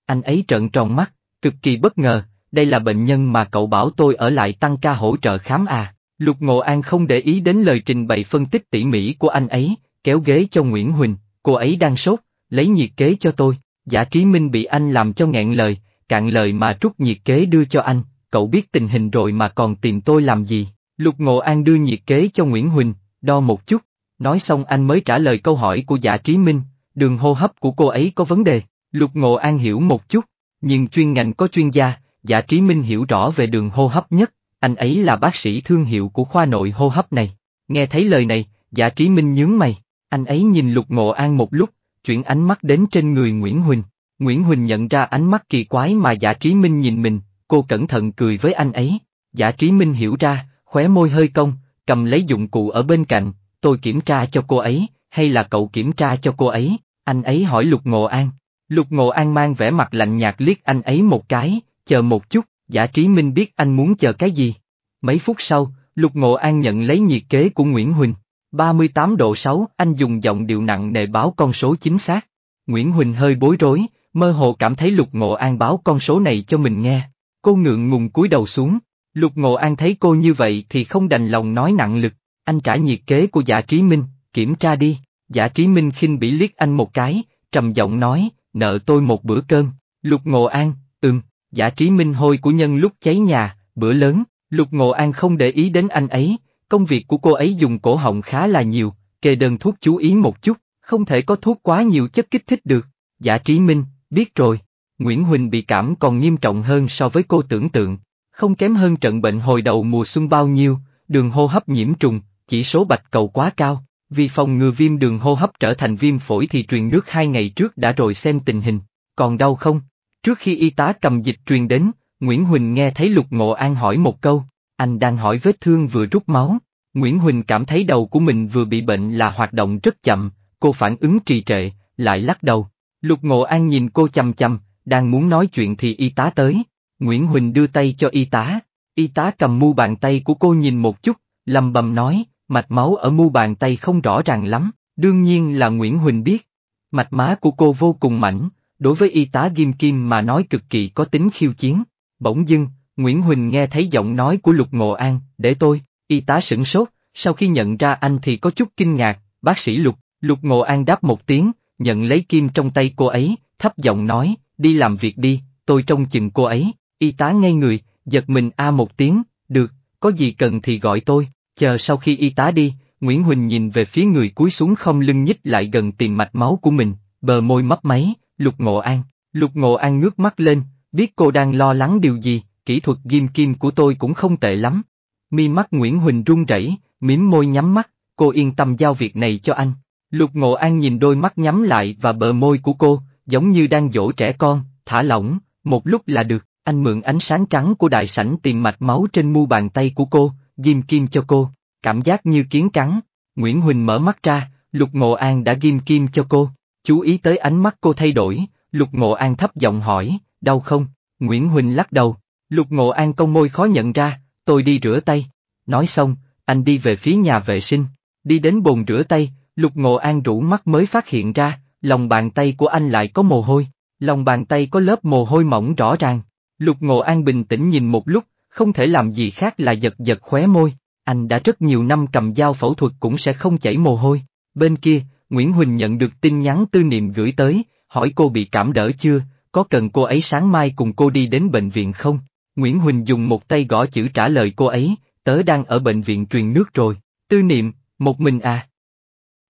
Anh ấy trợn tròn mắt, cực kỳ bất ngờ, đây là bệnh nhân mà cậu bảo tôi ở lại tăng ca hỗ trợ khám à. Lục Ngộ An không để ý đến lời trình bày phân tích tỉ mỉ của anh ấy, kéo ghế cho Nguyễn Huỳnh, cô ấy đang sốt, lấy nhiệt kế cho tôi, giả trí minh bị anh làm cho nghẹn lời, cạn lời mà trút nhiệt kế đưa cho anh, cậu biết tình hình rồi mà còn tìm tôi làm gì, lục ngộ an đưa nhiệt kế cho Nguyễn Huỳnh, đo một chút, nói xong anh mới trả lời câu hỏi của giả trí minh, đường hô hấp của cô ấy có vấn đề, lục ngộ an hiểu một chút, nhưng chuyên ngành có chuyên gia, giả trí minh hiểu rõ về đường hô hấp nhất, anh ấy là bác sĩ thương hiệu của khoa nội hô hấp này, nghe thấy lời này, giả trí minh nhướng mày, anh ấy nhìn Lục Ngộ An một lúc, chuyển ánh mắt đến trên người Nguyễn Huỳnh. Nguyễn Huỳnh nhận ra ánh mắt kỳ quái mà Giả Trí Minh nhìn mình, cô cẩn thận cười với anh ấy. Giả Trí Minh hiểu ra, khóe môi hơi cong, cầm lấy dụng cụ ở bên cạnh, tôi kiểm tra cho cô ấy, hay là cậu kiểm tra cho cô ấy, anh ấy hỏi Lục Ngộ An. Lục Ngộ An mang vẻ mặt lạnh nhạt liếc anh ấy một cái, chờ một chút, Giả Trí Minh biết anh muốn chờ cái gì. Mấy phút sau, Lục Ngộ An nhận lấy nhiệt kế của Nguyễn Huỳnh. 38 độ 6, anh dùng giọng điệu nặng nề báo con số chính xác. Nguyễn Huỳnh hơi bối rối, mơ hồ cảm thấy Lục Ngộ An báo con số này cho mình nghe. Cô ngượng ngùng cúi đầu xuống, Lục Ngộ An thấy cô như vậy thì không đành lòng nói nặng lực, anh trả nhiệt kế của Giả Trí Minh, kiểm tra đi. Giả Trí Minh khinh bỉ liếc anh một cái, trầm giọng nói, nợ tôi một bữa cơm. Lục Ngộ An, ừm, Giả Trí Minh hôi của nhân lúc cháy nhà, bữa lớn, Lục Ngộ An không để ý đến anh ấy, Công việc của cô ấy dùng cổ họng khá là nhiều, kê đơn thuốc chú ý một chút, không thể có thuốc quá nhiều chất kích thích được. Giả trí minh, biết rồi. Nguyễn Huỳnh bị cảm còn nghiêm trọng hơn so với cô tưởng tượng, không kém hơn trận bệnh hồi đầu mùa xuân bao nhiêu, đường hô hấp nhiễm trùng, chỉ số bạch cầu quá cao, vì phòng ngừa viêm đường hô hấp trở thành viêm phổi thì truyền nước hai ngày trước đã rồi xem tình hình, còn đau không? Trước khi y tá cầm dịch truyền đến, Nguyễn Huỳnh nghe thấy Lục Ngộ An hỏi một câu, anh đang hỏi vết thương vừa rút máu. Nguyễn Huỳnh cảm thấy đầu của mình vừa bị bệnh là hoạt động rất chậm, cô phản ứng trì trệ, lại lắc đầu. Lục Ngộ An nhìn cô chằm chằm, đang muốn nói chuyện thì y tá tới. Nguyễn Huỳnh đưa tay cho y tá. Y tá cầm mu bàn tay của cô nhìn một chút, lầm bầm nói, mạch máu ở mu bàn tay không rõ ràng lắm, đương nhiên là Nguyễn Huỳnh biết. Mạch má của cô vô cùng mảnh, đối với y tá Kim Kim mà nói cực kỳ có tính khiêu chiến. Bỗng dưng, Nguyễn Huỳnh nghe thấy giọng nói của Lục Ngộ An, để tôi, y tá sửng sốt, sau khi nhận ra anh thì có chút kinh ngạc, bác sĩ Lục, Lục Ngộ An đáp một tiếng, nhận lấy kim trong tay cô ấy, thấp giọng nói, đi làm việc đi, tôi trông chừng cô ấy, y tá ngay người, giật mình a một tiếng, được, có gì cần thì gọi tôi, chờ sau khi y tá đi, Nguyễn Huỳnh nhìn về phía người cúi xuống không lưng nhích lại gần tìm mạch máu của mình, bờ môi mấp máy, Lục Ngộ An, Lục Ngộ An ngước mắt lên, biết cô đang lo lắng điều gì, kỹ thuật ghim kim của tôi cũng không tệ lắm. Mi mắt Nguyễn Huỳnh run rẩy, mím môi nhắm mắt, cô yên tâm giao việc này cho anh. Lục Ngộ An nhìn đôi mắt nhắm lại và bờ môi của cô, giống như đang dỗ trẻ con, thả lỏng, một lúc là được, anh mượn ánh sáng trắng của đại sảnh tìm mạch máu trên mu bàn tay của cô, ghim kim cho cô, cảm giác như kiến cắn. Nguyễn Huỳnh mở mắt ra, Lục Ngộ An đã ghim kim cho cô, chú ý tới ánh mắt cô thay đổi, Lục Ngộ An thấp giọng hỏi, đau không? Nguyễn Huỳnh lắc đầu, Lục Ngộ An công môi khó nhận ra, tôi đi rửa tay. Nói xong, anh đi về phía nhà vệ sinh, đi đến bồn rửa tay, Lục Ngộ An rủ mắt mới phát hiện ra, lòng bàn tay của anh lại có mồ hôi, lòng bàn tay có lớp mồ hôi mỏng rõ ràng. Lục Ngộ An bình tĩnh nhìn một lúc, không thể làm gì khác là giật giật khóe môi, anh đã rất nhiều năm cầm dao phẫu thuật cũng sẽ không chảy mồ hôi. Bên kia, Nguyễn Huỳnh nhận được tin nhắn tư niệm gửi tới, hỏi cô bị cảm đỡ chưa, có cần cô ấy sáng mai cùng cô đi đến bệnh viện không? Nguyễn Huỳnh dùng một tay gõ chữ trả lời cô ấy, tớ đang ở bệnh viện truyền nước rồi, tư niệm, một mình à.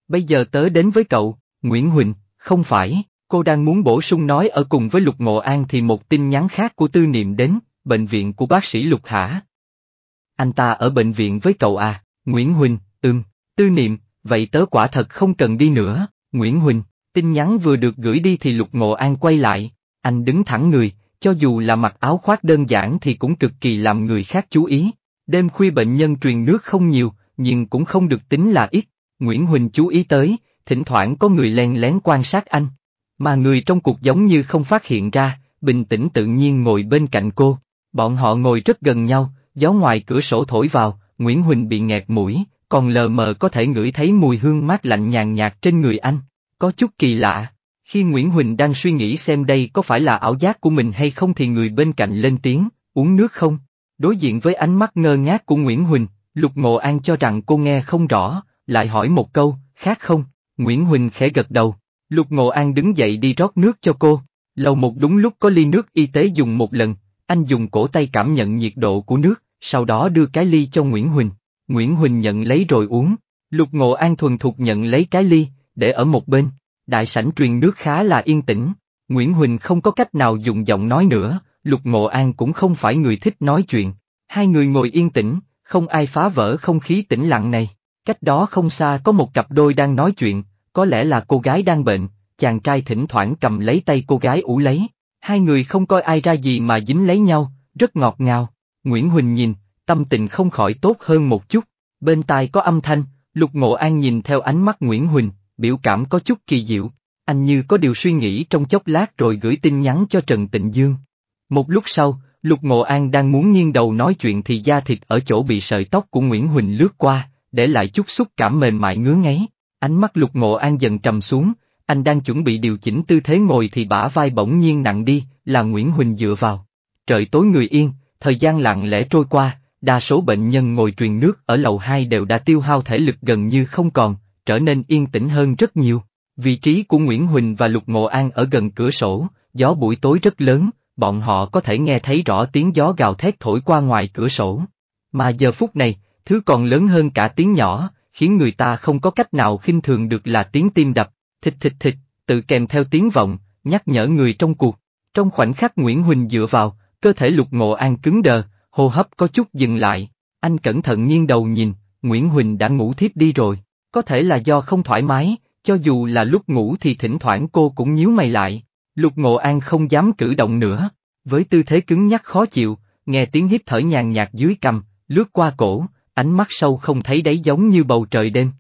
Bây giờ tớ đến với cậu, Nguyễn Huỳnh, không phải, cô đang muốn bổ sung nói ở cùng với Lục Ngộ An thì một tin nhắn khác của tư niệm đến, bệnh viện của bác sĩ Lục hả? Anh ta ở bệnh viện với cậu à, Nguyễn Huỳnh, ừm, tư niệm, vậy tớ quả thật không cần đi nữa, Nguyễn Huỳnh, tin nhắn vừa được gửi đi thì Lục Ngộ An quay lại, anh đứng thẳng người, cho dù là mặc áo khoác đơn giản thì cũng cực kỳ làm người khác chú ý. Đêm khuya bệnh nhân truyền nước không nhiều, nhưng cũng không được tính là ít. Nguyễn Huỳnh chú ý tới, thỉnh thoảng có người len lén quan sát anh. Mà người trong cuộc giống như không phát hiện ra, bình tĩnh tự nhiên ngồi bên cạnh cô. Bọn họ ngồi rất gần nhau, gió ngoài cửa sổ thổi vào, Nguyễn Huỳnh bị nghẹt mũi, còn lờ mờ có thể ngửi thấy mùi hương mát lạnh nhàn nhạt trên người anh. Có chút kỳ lạ, khi Nguyễn Huỳnh đang suy nghĩ xem đây có phải là ảo giác của mình hay không thì người bên cạnh lên tiếng, uống nước không? Đối diện với ánh mắt ngơ ngác của Nguyễn Huỳnh, Lục Ngộ An cho rằng cô nghe không rõ, lại hỏi một câu, khác không? Nguyễn Huỳnh khẽ gật đầu. Lục Ngộ An đứng dậy đi rót nước cho cô. Lầu một đúng lúc có ly nước y tế dùng một lần, anh dùng cổ tay cảm nhận nhiệt độ của nước, sau đó đưa cái ly cho Nguyễn Huỳnh. Nguyễn Huỳnh nhận lấy rồi uống. Lục Ngộ An thuần thục nhận lấy cái ly, để ở một bên. Đại sảnh truyền nước khá là yên tĩnh, Nguyễn Huỳnh không có cách nào dùng giọng nói nữa, Lục Ngộ An cũng không phải người thích nói chuyện. Hai người ngồi yên tĩnh, không ai phá vỡ không khí tĩnh lặng này. Cách đó không xa có một cặp đôi đang nói chuyện, có lẽ là cô gái đang bệnh, chàng trai thỉnh thoảng cầm lấy tay cô gái ủ lấy. Hai người không coi ai ra gì mà dính lấy nhau, rất ngọt ngào. Nguyễn Huỳnh nhìn, tâm tình không khỏi tốt hơn một chút. Bên tai có âm thanh, Lục Ngộ An nhìn theo ánh mắt Nguyễn Huỳnh, biểu cảm có chút kỳ diệu, anh như có điều suy nghĩ trong chốc lát rồi gửi tin nhắn cho Trần Tịnh Dương. Một lúc sau, Lục Ngộ An đang muốn nghiêng đầu nói chuyện thì da thịt ở chỗ bị sợi tóc của Nguyễn Huỳnh lướt qua, để lại chút xúc cảm mềm mại ngứa ngáy. Ánh mắt Lục Ngộ An dần trầm xuống, anh đang chuẩn bị điều chỉnh tư thế ngồi thì bả vai bỗng nhiên nặng đi, là Nguyễn Huỳnh dựa vào. Trời tối người yên, thời gian lặng lẽ trôi qua, đa số bệnh nhân ngồi truyền nước ở lầu 2 đều đã tiêu hao thể lực gần như không còn, trở nên yên tĩnh hơn rất nhiều. Vị trí của Nguyễn Huỳnh và Lục Ngộ An ở gần cửa sổ, gió buổi tối rất lớn, bọn họ có thể nghe thấy rõ tiếng gió gào thét thổi qua ngoài cửa sổ. Mà giờ phút này, thứ còn lớn hơn cả tiếng nhỏ, khiến người ta không có cách nào khinh thường được là tiếng tim đập, thịt thịt thịt, tự kèm theo tiếng vọng, nhắc nhở người trong cuộc. Trong khoảnh khắc Nguyễn Huỳnh dựa vào, cơ thể lục ngộ an cứng đờ, hô hấp có chút dừng lại, anh cẩn thận nghiêng đầu nhìn, Nguyễn Huỳnh đã ngủ thiếp đi rồi. Có thể là do không thoải mái, cho dù là lúc ngủ thì thỉnh thoảng cô cũng nhíu mày lại. Lục Ngộ An không dám cử động nữa, với tư thế cứng nhắc khó chịu, nghe tiếng hít thở nhàn nhạt dưới cằm, lướt qua cổ, ánh mắt sâu không thấy đáy giống như bầu trời đêm.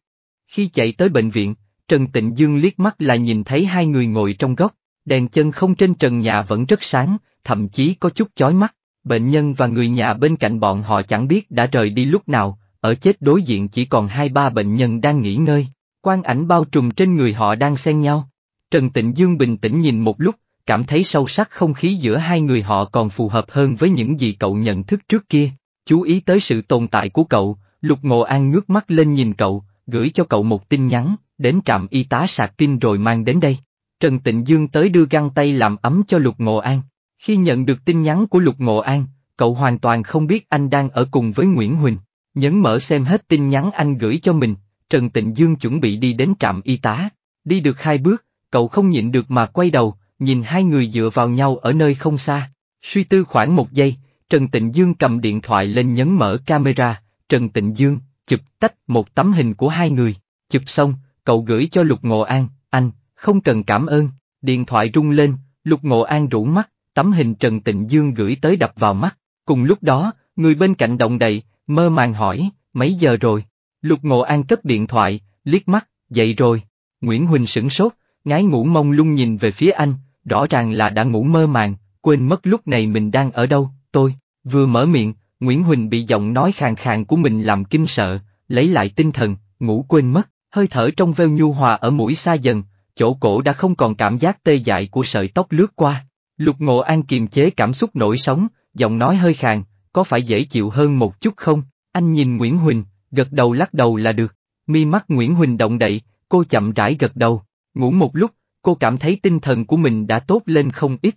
Khi chạy tới bệnh viện, Trần Tịnh Dương liếc mắt là nhìn thấy hai người ngồi trong góc, đèn chân không trên trần nhà vẫn rất sáng, thậm chí có chút chói mắt. Bệnh nhân và người nhà bên cạnh bọn họ chẳng biết đã rời đi lúc nào, ở chết đối diện chỉ còn hai ba bệnh nhân đang nghỉ ngơi, quan ảnh bao trùm trên người họ đang xen nhau. Trần Tịnh Dương bình tĩnh nhìn một lúc, cảm thấy sâu sắc không khí giữa hai người họ còn phù hợp hơn với những gì cậu nhận thức trước kia. Chú ý tới sự tồn tại của cậu, Lục Ngộ An ngước mắt lên nhìn cậu, gửi cho cậu một tin nhắn, đến trạm y tá sạc pin rồi mang đến đây. Trần Tịnh Dương tới đưa găng tay làm ấm cho Lục Ngộ An. Khi nhận được tin nhắn của Lục Ngộ An, cậu hoàn toàn không biết anh đang ở cùng với Nguyễn Huỳnh. Nhấn mở xem hết tin nhắn anh gửi cho mình, Trần Tịnh Dương chuẩn bị đi đến trạm y tá. Đi được hai bước, cậu không nhịn được mà quay đầu, nhìn hai người dựa vào nhau ở nơi không xa. Suy tư khoảng một giây, Trần Tịnh Dương cầm điện thoại lên nhấn mở camera, Trần Tịnh Dương, chụp tách một tấm hình của hai người, chụp xong, cậu gửi cho Lục Ngộ An, anh, không cần cảm ơn, điện thoại rung lên, Lục Ngộ An rủ mắt, tấm hình Trần Tịnh Dương gửi tới đập vào mắt, cùng lúc đó, người bên cạnh động đậy, mơ màng hỏi, mấy giờ rồi? Lục Ngộ An cất điện thoại, liếc mắt, dậy rồi. Nguyễn Huỳnh sửng sốt, ngái ngủ mông lung nhìn về phía anh, rõ ràng là đã ngủ mơ màng, quên mất lúc này mình đang ở đâu, tôi, vừa mở miệng, Nguyễn Huỳnh bị giọng nói khàn khàn của mình làm kinh sợ, lấy lại tinh thần, ngủ quên mất, hơi thở trong veo nhu hòa ở mũi xa dần, chỗ cổ đã không còn cảm giác tê dại của sợi tóc lướt qua. Lục Ngộ An kiềm chế cảm xúc nổi sóng, giọng nói hơi khàn, có phải dễ chịu hơn một chút không? Anh nhìn Nguyễn Huỳnh, gật đầu lắc đầu là được. Mi mắt Nguyễn Huỳnh động đậy, cô chậm rãi gật đầu. Ngủ một lúc, cô cảm thấy tinh thần của mình đã tốt lên không ít.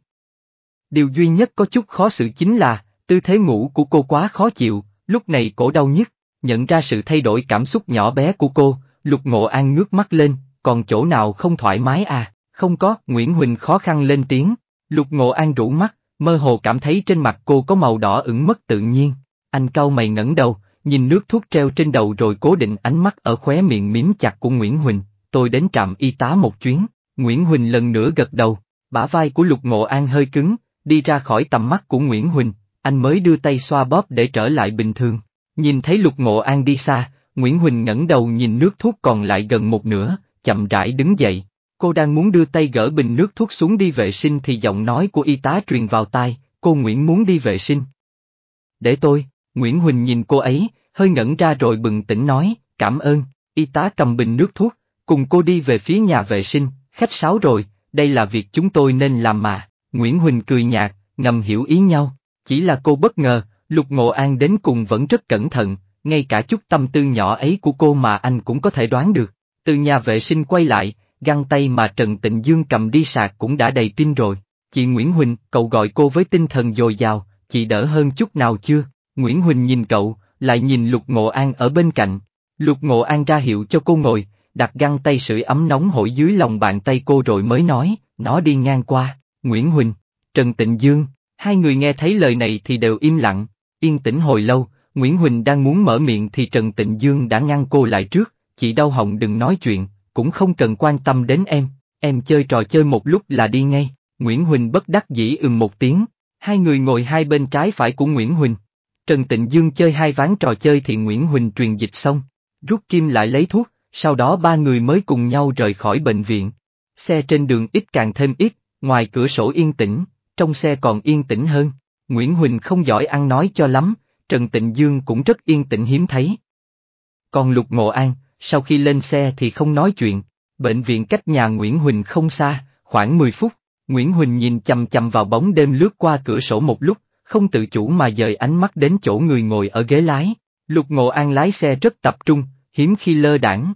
Điều duy nhất có chút khó xử chính là, tư thế ngủ của cô quá khó chịu, lúc này cổ đau nhất. Nhận ra sự thay đổi cảm xúc nhỏ bé của cô, Lục Ngộ An ngước mắt lên, còn chỗ nào không thoải mái à? Không có, Nguyễn Huỳnh khó khăn lên tiếng. Lục Ngộ An rủ mắt, mơ hồ cảm thấy trên mặt cô có màu đỏ ửng mất tự nhiên. Anh cau mày ngẩng đầu, nhìn nước thuốc treo trên đầu rồi cố định ánh mắt ở khóe miệng mím chặt của Nguyễn Huỳnh, tôi đến trạm y tá một chuyến. Nguyễn Huỳnh lần nữa gật đầu, bả vai của Lục Ngộ An hơi cứng, đi ra khỏi tầm mắt của Nguyễn Huỳnh, anh mới đưa tay xoa bóp để trở lại bình thường. Nhìn thấy Lục Ngộ An đi xa, Nguyễn Huỳnh ngẩng đầu nhìn nước thuốc còn lại gần một nửa, chậm rãi đứng dậy. Cô đang muốn đưa tay gỡ bình nước thuốc xuống đi vệ sinh thì giọng nói của y tá truyền vào tai, cô Nguyễn muốn đi vệ sinh. Để tôi, Nguyễn Huỳnh nhìn cô ấy, hơi ngẩn ra rồi bừng tỉnh nói, cảm ơn, y tá cầm bình nước thuốc, cùng cô đi về phía nhà vệ sinh, khách sáo rồi, đây là việc chúng tôi nên làm mà, Nguyễn Huỳnh cười nhạt, ngầm hiểu ý nhau, chỉ là cô bất ngờ, Lục Ngộ An đến cùng vẫn rất cẩn thận, ngay cả chút tâm tư nhỏ ấy của cô mà anh cũng có thể đoán được, từ nhà vệ sinh quay lại, găng tay mà Trần Tịnh Dương cầm đi sạc cũng đã đầy pin rồi. Chị Nguyễn Huỳnh, cậu gọi cô với tinh thần dồi dào, chị đỡ hơn chút nào chưa? Nguyễn Huỳnh nhìn cậu, lại nhìn Lục Ngộ An ở bên cạnh. Lục Ngộ An ra hiệu cho cô ngồi, đặt găng tay sưởi ấm nóng hổi dưới lòng bàn tay cô rồi mới nói, nó đi ngang qua, Nguyễn Huỳnh, Trần Tịnh Dương, hai người nghe thấy lời này thì đều im lặng, yên tĩnh hồi lâu, Nguyễn Huỳnh đang muốn mở miệng thì Trần Tịnh Dương đã ngăn cô lại trước, chị đau hồng đừng nói chuyện, cũng không cần quan tâm đến em, em chơi trò chơi một lúc là đi ngay, Nguyễn Huỳnh bất đắc dĩ ừm một tiếng, hai người ngồi hai bên trái phải của Nguyễn Huỳnh. Trần Tịnh Dương chơi hai ván trò chơi thì Nguyễn Huỳnh truyền dịch xong, rút kim lại lấy thuốc, sau đó ba người mới cùng nhau rời khỏi bệnh viện. Xe trên đường ít càng thêm ít, ngoài cửa sổ yên tĩnh, trong xe còn yên tĩnh hơn. Nguyễn Huỳnh không giỏi ăn nói cho lắm, Trần Tịnh Dương cũng rất yên tĩnh hiếm thấy. Còn Lục Ngộ An, sau khi lên xe thì không nói chuyện. Bệnh viện cách nhà Nguyễn Huỳnh không xa, khoảng 10 phút, Nguyễn Huỳnh nhìn chầm chầm vào bóng đêm lướt qua cửa sổ một lúc, không tự chủ mà dời ánh mắt đến chỗ người ngồi ở ghế lái. Lục Ngộ An lái xe rất tập trung, hiếm khi lơ đảng.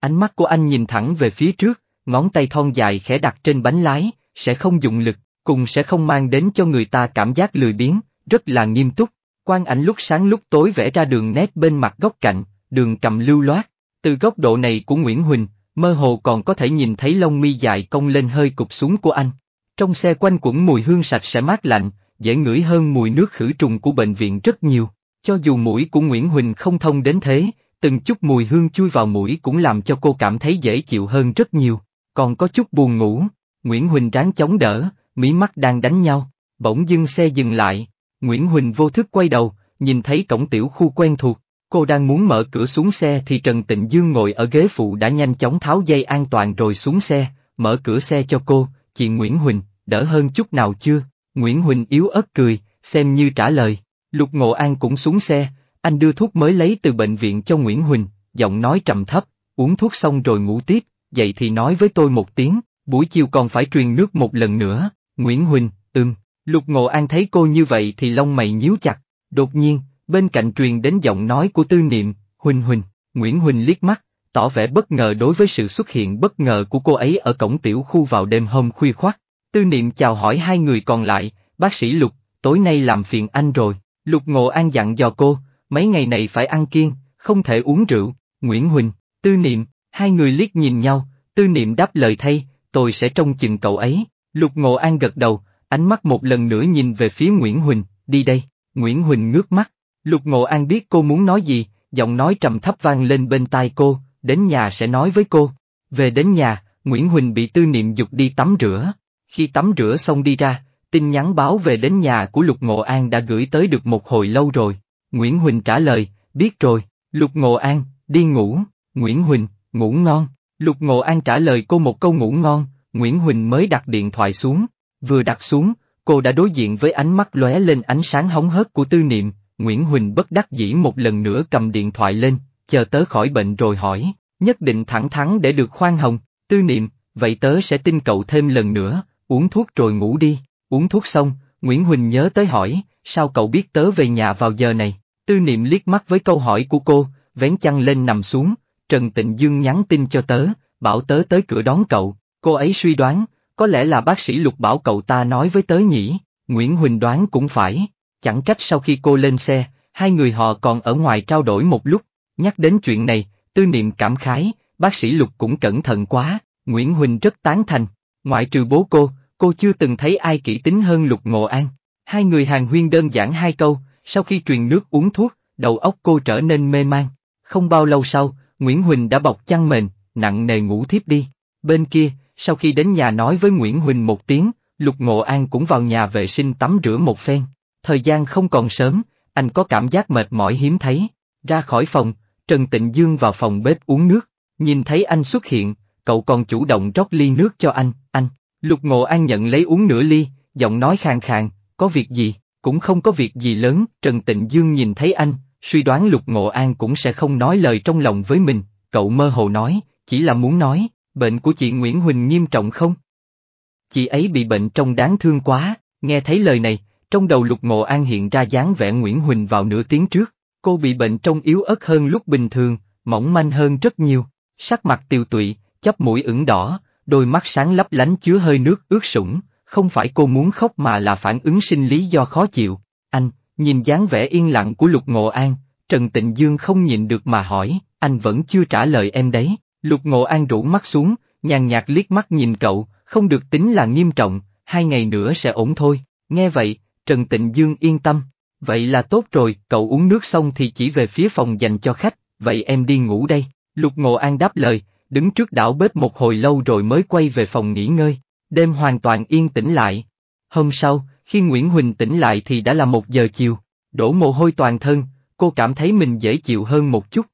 Ánh mắt của anh nhìn thẳng về phía trước, ngón tay thon dài khẽ đặt trên bánh lái, sẽ không dùng lực, cùng sẽ không mang đến cho người ta cảm giác lười biếng, rất là nghiêm túc. Quang ảnh lúc sáng lúc tối vẽ ra đường nét bên mặt góc cạnh, đường cầm lưu loát, từ góc độ này của Nguyễn Huỳnh, mơ hồ còn có thể nhìn thấy lông mi dài cong lên hơi cục xuống của anh. Trong xe quanh quẩn mùi hương sạch sẽ mát lạnh, dễ ngửi hơn mùi nước khử trùng của bệnh viện rất nhiều. Cho dù mũi của Nguyễn Huỳnh không thông đến thế, từng chút mùi hương chui vào mũi cũng làm cho cô cảm thấy dễ chịu hơn rất nhiều. Còn có chút buồn ngủ, Nguyễn Huỳnh ráng chống đỡ, mí mắt đang đánh nhau, bỗng dưng xe dừng lại. Nguyễn Huỳnh vô thức quay đầu, nhìn thấy cổng tiểu khu quen thuộc. Cô đang muốn mở cửa xuống xe thì Trần Tịnh Dương ngồi ở ghế phụ đã nhanh chóng tháo dây an toàn rồi xuống xe, mở cửa xe cho cô, chị Nguyễn Huỳnh, đỡ hơn chút nào chưa? Nguyễn Huỳnh yếu ớt cười, xem như trả lời. Lục Ngộ An cũng xuống xe, anh đưa thuốc mới lấy từ bệnh viện cho Nguyễn Huỳnh, giọng nói trầm thấp, uống thuốc xong rồi ngủ tiếp, vậy thì nói với tôi một tiếng, buổi chiều còn phải truyền nước một lần nữa, Nguyễn Huỳnh, ừm, Lục Ngộ An thấy cô như vậy thì lông mày nhíu chặt, đột nhiên, bên cạnh truyền đến giọng nói của tư niệm, Huỳnh Huỳnh, Nguyễn Huỳnh liếc mắt, tỏ vẻ bất ngờ đối với sự xuất hiện bất ngờ của cô ấy ở cổng tiểu khu vào đêm hôm khuya khoắt. Tư niệm chào hỏi hai người còn lại, bác sĩ Lục, tối nay làm phiền anh rồi, Lục Ngộ An dặn dò cô, mấy ngày này phải ăn kiêng, không thể uống rượu, Nguyễn Huỳnh, tư niệm, hai người liếc nhìn nhau, tư niệm đáp lời thay, tôi sẽ trông chừng cậu ấy, Lục Ngộ An gật đầu, ánh mắt một lần nữa nhìn về phía Nguyễn Huỳnh, đi đây, Nguyễn Huỳnh ngước mắt, Lục Ngộ An biết cô muốn nói gì, giọng nói trầm thấp vang lên bên tai cô, đến nhà sẽ nói với cô. Về đến nhà, Nguyễn Huỳnh bị tư niệm dục đi tắm rửa. Khi tắm rửa xong đi ra, tin nhắn báo về đến nhà của Lục Ngộ An đã gửi tới được một hồi lâu rồi. Nguyễn Huỳnh trả lời, biết rồi, Lục Ngộ An, đi ngủ, Nguyễn Huỳnh, ngủ ngon. Lục Ngộ An trả lời cô một câu ngủ ngon, Nguyễn Huỳnh mới đặt điện thoại xuống. Vừa đặt xuống, cô đã đối diện với ánh mắt lóe lên ánh sáng hóng hớt của tư niệm, Nguyễn Huỳnh bất đắc dĩ một lần nữa cầm điện thoại lên, chờ tớ khỏi bệnh rồi hỏi, nhất định thẳng thắn để được khoan hồng, tư niệm, vậy tớ sẽ tin cậu thêm lần nữa, uống thuốc rồi ngủ đi, uống thuốc xong, Nguyễn Huỳnh nhớ tới hỏi, sao cậu biết tớ về nhà vào giờ này, tư niệm liếc mắt với câu hỏi của cô, vén chăn lên nằm xuống, Trần Tịnh Dương nhắn tin cho tớ, bảo tớ tới cửa đón cậu, cô ấy suy đoán, có lẽ là bác sĩ Lục bảo cậu ta nói với tớ nhỉ, Nguyễn Huỳnh đoán cũng phải, Chẳng trách sau khi cô lên xe, hai người họ còn ở ngoài trao đổi một lúc, nhắc đến chuyện này, tư niệm cảm khái, bác sĩ Lục cũng cẩn thận quá, Nguyễn Huỳnh rất tán thành, ngoại trừ bố cô, cô chưa từng thấy ai kỹ tính hơn Lục Ngộ An. Hai người hàng huyên đơn giản hai câu, sau khi truyền nước uống thuốc, đầu óc cô trở nên mê man. Không bao lâu sau, Nguyễn Huỳnh đã bọc chăn mền, nặng nề ngủ thiếp đi. Bên kia, sau khi đến nhà nói với Nguyễn Huỳnh một tiếng, Lục Ngộ An cũng vào nhà vệ sinh tắm rửa một phen. Thời gian không còn sớm, anh có cảm giác mệt mỏi hiếm thấy. Ra khỏi phòng, Trần Tịnh Dương vào phòng bếp uống nước, nhìn thấy anh xuất hiện, cậu còn chủ động rót ly nước cho anh, anh. Lục Ngộ An nhận lấy uống nửa ly, giọng nói khàn khàn, có việc gì, cũng không có việc gì lớn, Trần Tịnh Dương nhìn thấy anh, suy đoán Lục Ngộ An cũng sẽ không nói lời trong lòng với mình, cậu mơ hồ nói, chỉ là muốn nói, bệnh của chị Nguyễn Huỳnh nghiêm trọng không? Chị ấy bị bệnh trông đáng thương quá, nghe thấy lời này, trong đầu Lục Ngộ An hiện ra dáng vẻ Nguyễn Huỳnh vào nửa tiếng trước, cô bị bệnh trông yếu ớt hơn lúc bình thường, mỏng manh hơn rất nhiều, sắc mặt tiêu tụy, chắp mũi ửng đỏ, đôi mắt sáng lấp lánh chứa hơi nước ướt sũng, không phải cô muốn khóc mà là phản ứng sinh lý do khó chịu. Anh, nhìn dáng vẻ yên lặng của Lục Ngộ An, Trần Tịnh Dương không nhìn được mà hỏi, anh vẫn chưa trả lời em đấy. Lục Ngộ An rủ mắt xuống, nhàn nhạt liếc mắt nhìn cậu, không được tính là nghiêm trọng, hai ngày nữa sẽ ổn thôi. Nghe vậy, Trần Tịnh Dương yên tâm, vậy là tốt rồi, cậu uống nước xong thì chỉ về phía phòng dành cho khách, vậy em đi ngủ đây, Lục Ngộ An đáp lời, đứng trước đảo bếp một hồi lâu rồi mới quay về phòng nghỉ ngơi, đêm hoàn toàn yên tĩnh lại. Hôm sau, khi Nguyễn Huỳnh tỉnh lại thì đã là một giờ chiều, đổ mồ hôi toàn thân, cô cảm thấy mình dễ chịu hơn một chút.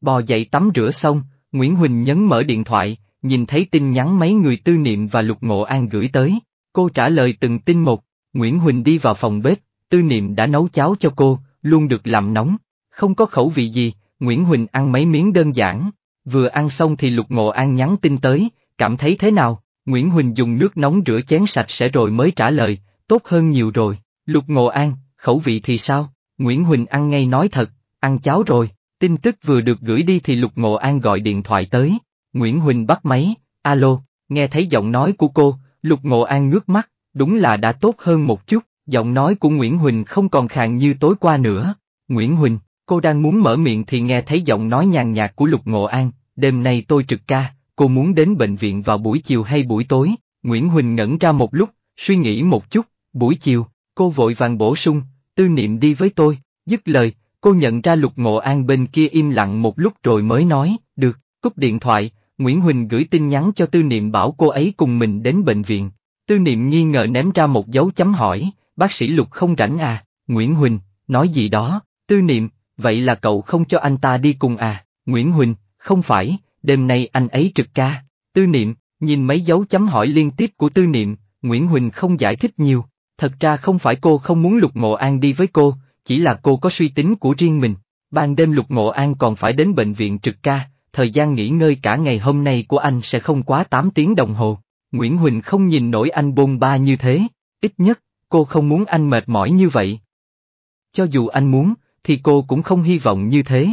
Bò dậy tắm rửa xong, Nguyễn Huỳnh nhấn mở điện thoại, nhìn thấy tin nhắn mấy người tư niệm và lục ngộ an gửi tới, cô trả lời từng tin một. Nguyễn Huỳnh đi vào phòng bếp, tư niệm đã nấu cháo cho cô, luôn được làm nóng, không có khẩu vị gì, Nguyễn Huỳnh ăn mấy miếng đơn giản. Vừa ăn xong thì Lục Ngộ An nhắn tin tới, cảm thấy thế nào, Nguyễn Huỳnh dùng nước nóng rửa chén sạch sẽ rồi mới trả lời, tốt hơn nhiều rồi, Lục Ngộ An, khẩu vị thì sao, Nguyễn Huỳnh ăn ngay nói thật, ăn cháo rồi, tin tức vừa được gửi đi thì Lục Ngộ An gọi điện thoại tới, Nguyễn Huỳnh bắt máy, alo, nghe thấy giọng nói của cô, Lục Ngộ An ngước mắt, Đúng là đã tốt hơn một chút, giọng nói của Nguyễn Huỳnh không còn khàn như tối qua nữa. Nguyễn Huỳnh, cô đang muốn mở miệng thì nghe thấy giọng nói nhàn nhạt của Lục Ngộ An, đêm nay tôi trực ca, cô muốn đến bệnh viện vào buổi chiều hay buổi tối? Nguyễn Huỳnh ngẩn ra một lúc, suy nghĩ một chút, buổi chiều, cô vội vàng bổ sung, tư niệm đi với tôi, dứt lời, cô nhận ra Lục Ngộ An bên kia im lặng một lúc rồi mới nói, được, cúp điện thoại, Nguyễn Huỳnh gửi tin nhắn cho tư niệm bảo cô ấy cùng mình đến bệnh viện, Tư niệm nghi ngờ ném ra một dấu chấm hỏi, bác sĩ Lục không rảnh à, Nguyễn Huỳnh, nói gì đó, tư niệm, vậy là cậu không cho anh ta đi cùng à, Nguyễn Huỳnh, không phải, đêm nay anh ấy trực ca, tư niệm, nhìn mấy dấu chấm hỏi liên tiếp của tư niệm, Nguyễn Huỳnh không giải thích nhiều, thật ra không phải cô không muốn Lục Ngộ An đi với cô, chỉ là cô có suy tính của riêng mình, ban đêm Lục Ngộ An còn phải đến bệnh viện trực ca, thời gian nghỉ ngơi cả ngày hôm nay của anh sẽ không quá 8 tiếng đồng hồ. Nguyễn Huỳnh không nhìn nổi anh bôn ba như thế, ít nhất, cô không muốn anh mệt mỏi như vậy. Cho dù anh muốn, thì cô cũng không hy vọng như thế.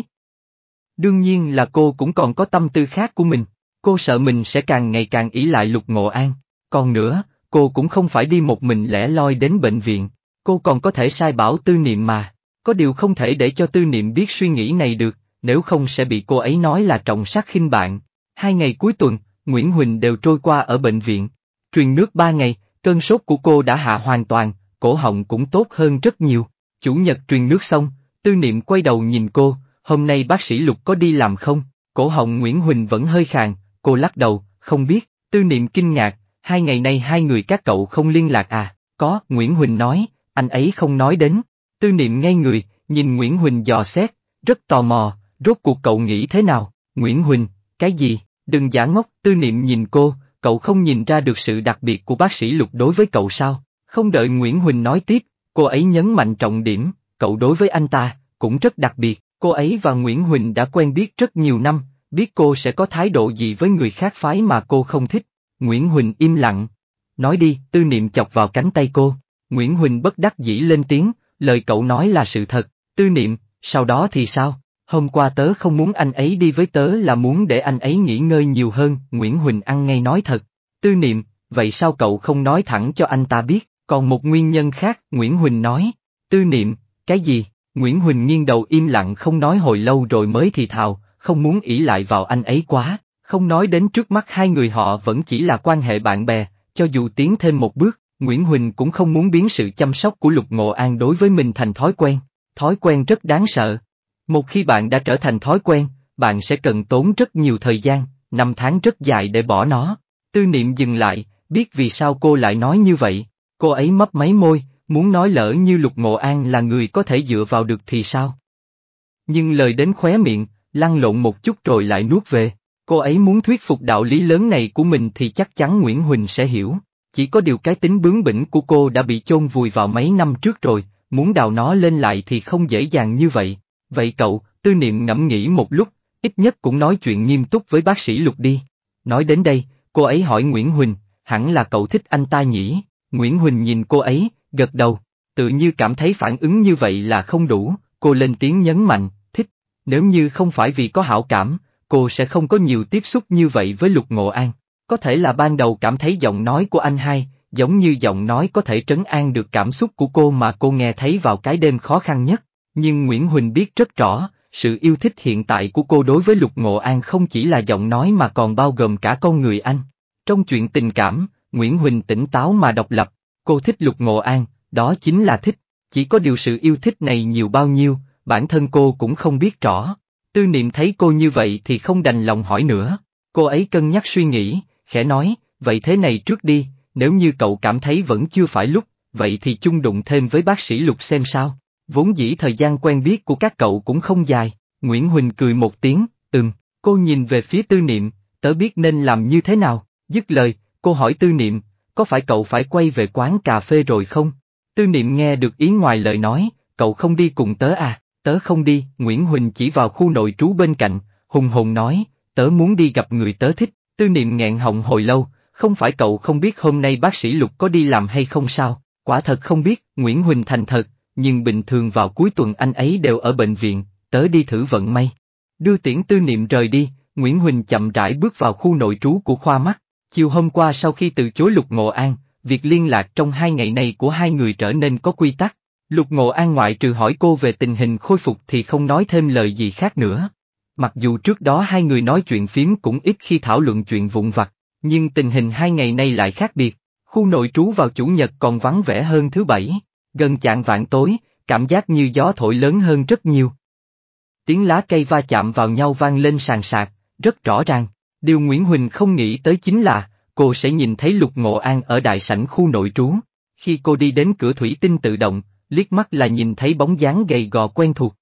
Đương nhiên là cô cũng còn có tâm tư khác của mình, cô sợ mình sẽ càng ngày càng ý lại lục ngộ an. Còn nữa, cô cũng không phải đi một mình lẻ loi đến bệnh viện, cô còn có thể sai bảo tư niệm mà, có điều không thể để cho tư niệm biết suy nghĩ này được, nếu không sẽ bị cô ấy nói là trọng sát khinh bạn. Hai ngày cuối tuần, Nguyễn Huỳnh đều trôi qua ở bệnh viện. Truyền nước ba ngày, cơn sốt của cô đã hạ hoàn toàn, cổ họng cũng tốt hơn rất nhiều. Chủ nhật truyền nước xong, tư niệm quay đầu nhìn cô, hôm nay bác sĩ Lục có đi làm không? Cổ họng Nguyễn Huỳnh vẫn hơi khàn, cô lắc đầu, không biết, tư niệm kinh ngạc, hai ngày nay hai người các cậu không liên lạc à? Có, Nguyễn Huỳnh nói, anh ấy không nói đến. Tư niệm ngay người, nhìn Nguyễn Huỳnh dò xét, rất tò mò, rốt cuộc cậu nghĩ thế nào? Nguyễn Huỳnh, cái gì? Đừng giả ngốc, tư niệm nhìn cô, cậu không nhìn ra được sự đặc biệt của bác sĩ lục đối với cậu sao? Không đợi Nguyễn Huỳnh nói tiếp, cô ấy nhấn mạnh trọng điểm, cậu đối với anh ta, cũng rất đặc biệt, cô ấy và Nguyễn Huỳnh đã quen biết rất nhiều năm, biết cô sẽ có thái độ gì với người khác phái mà cô không thích. Nguyễn Huỳnh im lặng. Nói đi, tư niệm chọc vào cánh tay cô. Nguyễn Huỳnh bất đắc dĩ lên tiếng, lời cậu nói là sự thật, tư niệm, sau đó thì sao? Hôm qua tớ không muốn anh ấy đi với tớ là muốn để anh ấy nghỉ ngơi nhiều hơn, Nguyễn Huỳnh ăn ngay nói thật. Tư niệm, vậy sao cậu không nói thẳng cho anh ta biết, còn một nguyên nhân khác, Nguyễn Huỳnh nói. Tư niệm, cái gì? Nguyễn Huỳnh nghiêng đầu im lặng không nói hồi lâu rồi mới thì thào, không muốn ỷ lại vào anh ấy quá, không nói đến trước mắt hai người họ vẫn chỉ là quan hệ bạn bè, cho dù tiến thêm một bước, Nguyễn Huỳnh cũng không muốn biến sự chăm sóc của Lục Ngộ An đối với mình thành thói quen, thói quen rất đáng sợ. Một khi bạn đã trở thành thói quen, bạn sẽ cần tốn rất nhiều thời gian, năm tháng rất dài để bỏ nó. Tư niệm dừng lại, biết vì sao cô lại nói như vậy. Cô ấy mấp máy môi, muốn nói lỡ như Lục Ngộ An là người có thể dựa vào được thì sao? Nhưng lời đến khóe miệng, lăn lộn một chút rồi lại nuốt về. Cô ấy muốn thuyết phục đạo lý lớn này của mình thì chắc chắn Nguyễn Huỳnh sẽ hiểu. Chỉ có điều cái tính bướng bỉnh của cô đã bị chôn vùi vào mấy năm trước rồi, muốn đào nó lên lại thì không dễ dàng như vậy. Vậy cậu, tư niệm ngẫm nghĩ một lúc, ít nhất cũng nói chuyện nghiêm túc với bác sĩ Lục đi. Nói đến đây, cô ấy hỏi Nguyễn Huỳnh, hẳn là cậu thích anh ta nhỉ? Nguyễn Huỳnh nhìn cô ấy, gật đầu, tự như cảm thấy phản ứng như vậy là không đủ, cô lên tiếng nhấn mạnh, thích. Nếu như không phải vì có hảo cảm, cô sẽ không có nhiều tiếp xúc như vậy với Lục Ngộ An. Có thể là ban đầu cảm thấy giọng nói của anh hai, giống như giọng nói có thể trấn an được cảm xúc của cô mà cô nghe thấy vào cái đêm khó khăn nhất. Nhưng Nguyễn Huỳnh biết rất rõ, sự yêu thích hiện tại của cô đối với Lục Ngộ An không chỉ là giọng nói mà còn bao gồm cả con người anh. Trong chuyện tình cảm, Nguyễn Huỳnh tỉnh táo mà độc lập, cô thích Lục Ngộ An, đó chính là thích, chỉ có điều sự yêu thích này nhiều bao nhiêu, bản thân cô cũng không biết rõ. Tư niệm thấy cô như vậy thì không đành lòng hỏi nữa, cô ấy cân nhắc suy nghĩ, khẽ nói, vậy thế này trước đi, nếu như cậu cảm thấy vẫn chưa phải lúc, vậy thì chung đụng thêm với bác sĩ Lục xem sao. Vốn dĩ thời gian quen biết của các cậu cũng không dài, Nguyễn Huỳnh cười một tiếng, ừm, cô nhìn về phía tư niệm, tớ biết nên làm như thế nào, dứt lời, cô hỏi tư niệm, có phải cậu phải quay về quán cà phê rồi không? Tư niệm nghe được ý ngoài lời nói, cậu không đi cùng tớ à, tớ không đi, Nguyễn Huỳnh chỉ vào khu nội trú bên cạnh, hùng hồn nói, tớ muốn đi gặp người tớ thích, tư niệm nghẹn họng hồi lâu, không phải cậu không biết hôm nay bác sĩ Lục có đi làm hay không sao, quả thật không biết, Nguyễn Huỳnh thành thật, nhưng bình thường vào cuối tuần anh ấy đều ở bệnh viện, tớ đi thử vận may. Đưa tiễn tư niệm rời đi, Nguyễn Huỳnh chậm rãi bước vào khu nội trú của khoa mắt. Chiều hôm qua sau khi từ chối Lục Ngộ An, việc liên lạc trong hai ngày này của hai người trở nên có quy tắc. Lục Ngộ An ngoại trừ hỏi cô về tình hình khôi phục thì không nói thêm lời gì khác nữa. Mặc dù trước đó hai người nói chuyện phím cũng ít khi thảo luận chuyện vụn vặt, nhưng tình hình hai ngày nay lại khác biệt. Khu nội trú vào chủ nhật còn vắng vẻ hơn thứ bảy. Gần chạng vạn tối, cảm giác như gió thổi lớn hơn rất nhiều. Tiếng lá cây va chạm vào nhau vang lên sàn sạc, rất rõ ràng. Điều Nguyễn Huỳnh không nghĩ tới chính là, cô sẽ nhìn thấy Lục Ngộ An ở đại sảnh khu nội trú. Khi cô đi đến cửa thủy tinh tự động, liếc mắt là nhìn thấy bóng dáng gầy gò quen thuộc.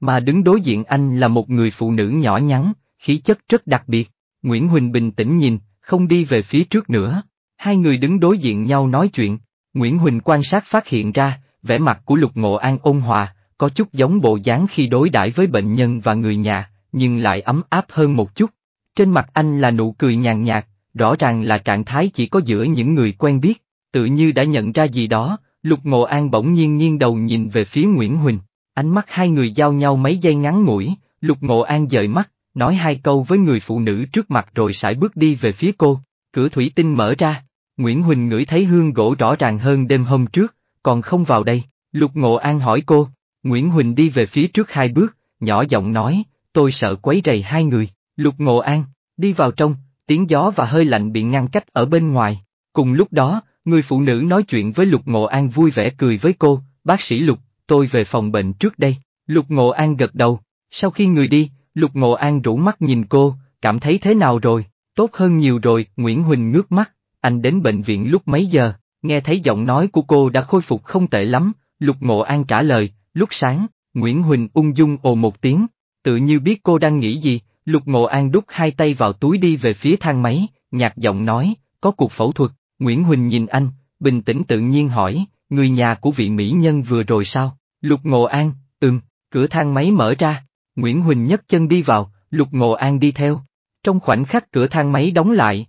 Mà đứng đối diện anh là một người phụ nữ nhỏ nhắn, khí chất rất đặc biệt. Nguyễn Huỳnh bình tĩnh nhìn, không đi về phía trước nữa. Hai người đứng đối diện nhau nói chuyện. Nguyễn Huỳnh quan sát phát hiện ra, vẻ mặt của Lục Ngộ An ôn hòa, có chút giống bộ dáng khi đối đãi với bệnh nhân và người nhà, nhưng lại ấm áp hơn một chút. Trên mặt anh là nụ cười nhàn nhạt, rõ ràng là trạng thái chỉ có giữa những người quen biết, tự như đã nhận ra gì đó, Lục Ngộ An bỗng nhiên nghiêng đầu nhìn về phía Nguyễn Huỳnh, ánh mắt hai người giao nhau mấy giây ngắn ngủi, Lục Ngộ An dời mắt, nói hai câu với người phụ nữ trước mặt rồi sải bước đi về phía cô, cửa thủy tinh mở ra, Nguyễn Huỳnh ngửi thấy hương gỗ rõ ràng hơn đêm hôm trước, còn không vào đây, Lục Ngộ An hỏi cô, Nguyễn Huỳnh đi về phía trước hai bước, nhỏ giọng nói, tôi sợ quấy rầy hai người, Lục Ngộ An, đi vào trong, tiếng gió và hơi lạnh bị ngăn cách ở bên ngoài, cùng lúc đó, người phụ nữ nói chuyện với Lục Ngộ An vui vẻ cười với cô, bác sĩ Lục, tôi về phòng bệnh trước đây, Lục Ngộ An gật đầu, sau khi người đi, Lục Ngộ An rủ mắt nhìn cô, cảm thấy thế nào rồi, tốt hơn nhiều rồi, Nguyễn Huỳnh ngước mắt, anh đến bệnh viện lúc mấy giờ, nghe thấy giọng nói của cô đã khôi phục không tệ lắm, Lục Ngộ An trả lời, lúc sáng, Nguyễn Huỳnh ung dung ồ một tiếng, tự như biết cô đang nghĩ gì, Lục Ngộ An đút hai tay vào túi đi về phía thang máy, nhạc giọng nói, có cuộc phẫu thuật, Nguyễn Huỳnh nhìn anh, bình tĩnh tự nhiên hỏi, người nhà của vị mỹ nhân vừa rồi sao? Lục Ngộ An, ừm, cửa thang máy mở ra, Nguyễn Huỳnh nhấc chân đi vào, Lục Ngộ An đi theo. Trong khoảnh khắc cửa thang máy đóng lại,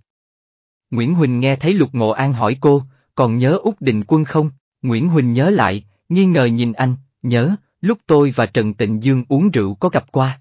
Nguyễn Huỳnh nghe thấy Lục Ngộ An hỏi cô, còn nhớ Úc Định Quân không? Nguyễn Huỳnh nhớ lại, nghi ngờ nhìn anh, nhớ, lúc tôi và Trần Tịnh Dương uống rượu có gặp qua.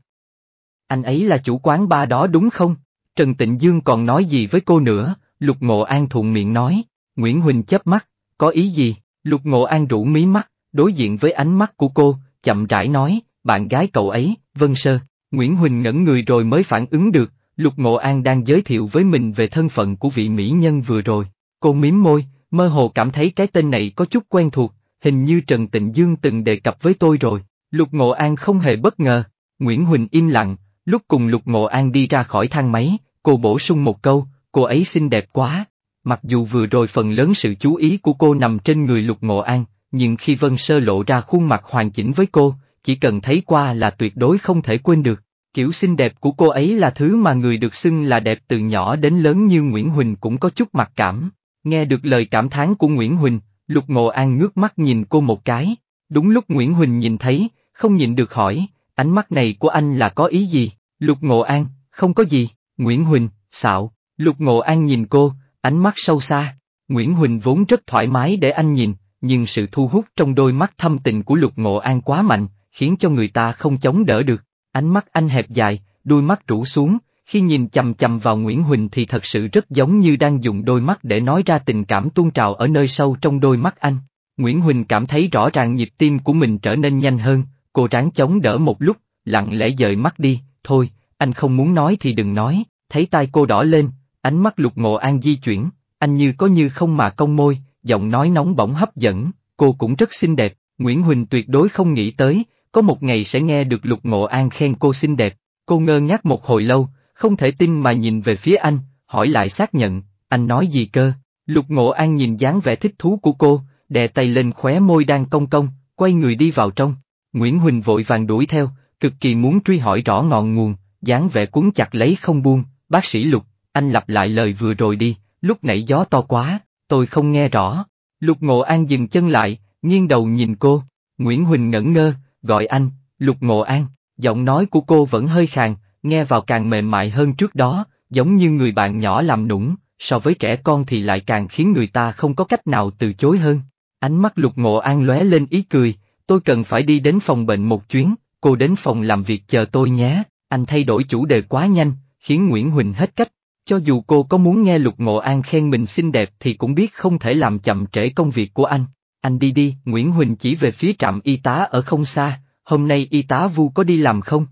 Anh ấy là chủ quán ba đó đúng không? Trần Tịnh Dương còn nói gì với cô nữa, Lục Ngộ An thuận miệng nói, Nguyễn Huỳnh chớp mắt, có ý gì? Lục Ngộ An rủ mí mắt, đối diện với ánh mắt của cô, chậm rãi nói, bạn gái cậu ấy, Vân Sơ. Nguyễn Huỳnh ngẩn người rồi mới phản ứng được, Lục Ngộ An đang giới thiệu với mình về thân phận của vị mỹ nhân vừa rồi. Cô miếm môi, mơ hồ cảm thấy cái tên này có chút quen thuộc, hình như Trần Tịnh Dương từng đề cập với tôi rồi. Lục Ngộ An không hề bất ngờ. Nguyễn Huỳnh im lặng, lúc cùng Lục Ngộ An đi ra khỏi thang máy, cô bổ sung một câu, cô ấy xinh đẹp quá. Mặc dù vừa rồi phần lớn sự chú ý của cô nằm trên người Lục Ngộ An, nhưng khi Vân Sơ lộ ra khuôn mặt hoàn chỉnh với cô, chỉ cần thấy qua là tuyệt đối không thể quên được. Kiểu xinh đẹp của cô ấy là thứ mà người được xưng là đẹp từ nhỏ đến lớn như Nguyễn Huỳnh cũng có chút mặc cảm. Nghe được lời cảm thán của Nguyễn Huỳnh, Lục Ngộ An ngước mắt nhìn cô một cái. Đúng lúc Nguyễn Huỳnh nhìn thấy, không nhìn được hỏi, ánh mắt này của anh là có ý gì? Lục Ngộ An, không có gì, Nguyễn Huỳnh, xạo. Lục Ngộ An nhìn cô, ánh mắt sâu xa. Nguyễn Huỳnh vốn rất thoải mái để anh nhìn, nhưng sự thu hút trong đôi mắt thâm tình của Lục Ngộ An quá mạnh, khiến cho người ta không chống đỡ được. Ánh mắt anh hẹp dài, đôi mắt rũ xuống, khi nhìn chầm chầm vào Nguyễn Huỳnh thì thật sự rất giống như đang dùng đôi mắt để nói ra tình cảm tuôn trào ở nơi sâu trong đôi mắt anh. Nguyễn Huỳnh cảm thấy rõ ràng nhịp tim của mình trở nên nhanh hơn, cô ráng chống đỡ một lúc, lặng lẽ dời mắt đi, thôi, anh không muốn nói thì đừng nói, thấy tai cô đỏ lên, ánh mắt lục ngộ an di chuyển, anh như có như không mà cong môi, giọng nói nóng bỏng hấp dẫn, cô cũng rất xinh đẹp, Nguyễn Huỳnh tuyệt đối không nghĩ tới, có một ngày sẽ nghe được Lục Ngộ An khen cô xinh đẹp, cô ngơ ngác một hồi lâu, không thể tin mà nhìn về phía anh, hỏi lại xác nhận, anh nói gì cơ, Lục Ngộ An nhìn dáng vẻ thích thú của cô, đè tay lên khóe môi đang cong cong, quay người đi vào trong, Nguyễn Huỳnh vội vàng đuổi theo, cực kỳ muốn truy hỏi rõ ngọn nguồn, dáng vẻ cuốn chặt lấy không buông, bác sĩ Lục, anh lặp lại lời vừa rồi đi, lúc nãy gió to quá, tôi không nghe rõ. Lục Ngộ An dừng chân lại, nghiêng đầu nhìn cô, Nguyễn Huỳnh ngẩn ngơ, gọi anh, Lục Ngộ An, giọng nói của cô vẫn hơi khàn, nghe vào càng mềm mại hơn trước đó, giống như người bạn nhỏ làm nũng, so với trẻ con thì lại càng khiến người ta không có cách nào từ chối hơn. Ánh mắt Lục Ngộ An lóe lên ý cười, tôi cần phải đi đến phòng bệnh một chuyến, cô đến phòng làm việc chờ tôi nhé, anh thay đổi chủ đề quá nhanh, khiến Nguyễn Huỳnh hết cách. Cho dù cô có muốn nghe Lục Ngộ An khen mình xinh đẹp thì cũng biết không thể làm chậm trễ công việc của anh. Anh đi đi, Nguyễn Huỳnh chỉ về phía trạm y tá ở không xa, hôm nay y tá Vu có đi làm không?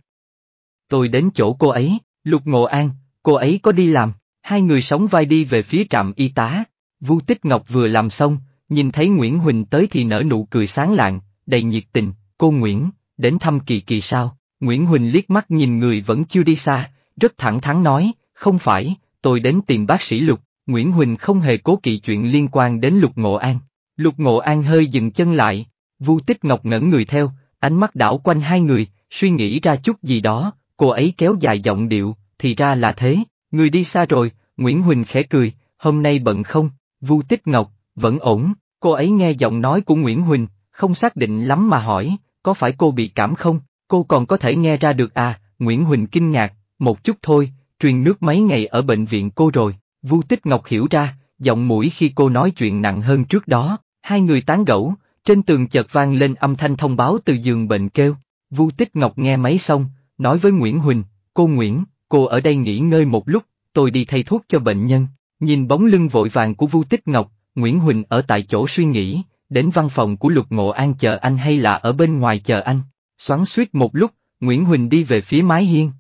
Tôi đến chỗ cô ấy, Lục Ngộ An, cô ấy có đi làm, hai người sóng vai đi về phía trạm y tá. Vu Tích Ngọc vừa làm xong, nhìn thấy Nguyễn Huỳnh tới thì nở nụ cười sáng lạng, đầy nhiệt tình, cô Nguyễn, đến thăm kỳ kỳ sao? Nguyễn Huỳnh liếc mắt nhìn người vẫn chưa đi xa, rất thẳng thắn nói, không phải, tôi đến tìm bác sĩ Lục, Nguyễn Huỳnh không hề cố kỵ chuyện liên quan đến Lục Ngộ An, Lục Ngộ An hơi dừng chân lại, Vu Tích Ngọc ngẩn người theo, ánh mắt đảo quanh hai người, suy nghĩ ra chút gì đó, cô ấy kéo dài giọng điệu, thì ra là thế, người đi xa rồi, Nguyễn Huỳnh khẽ cười, hôm nay bận không, Vu Tích Ngọc, vẫn ổn, cô ấy nghe giọng nói của Nguyễn Huỳnh, không xác định lắm mà hỏi, có phải cô bị cảm không, cô còn có thể nghe ra được à, Nguyễn Huỳnh kinh ngạc, một chút thôi, truyền nước mấy ngày ở bệnh viện cô rồi, Vu Tích Ngọc hiểu ra, giọng mũi khi cô nói chuyện nặng hơn trước đó, Hai người tán gẫu, trên tường chợt vang lên âm thanh thông báo từ giường bệnh kêu. Vu Tích Ngọc nghe máy xong, nói với Nguyễn Huỳnh, cô Nguyễn, cô ở đây nghỉ ngơi một lúc, tôi đi thay thuốc cho bệnh nhân. Nhìn bóng lưng vội vàng của Vu Tích Ngọc, Nguyễn Huỳnh ở tại chỗ suy nghĩ, đến văn phòng của Lục Ngộ An chờ anh hay là ở bên ngoài chờ anh. Xoắn suýt một lúc, Nguyễn Huỳnh đi về phía mái hiên.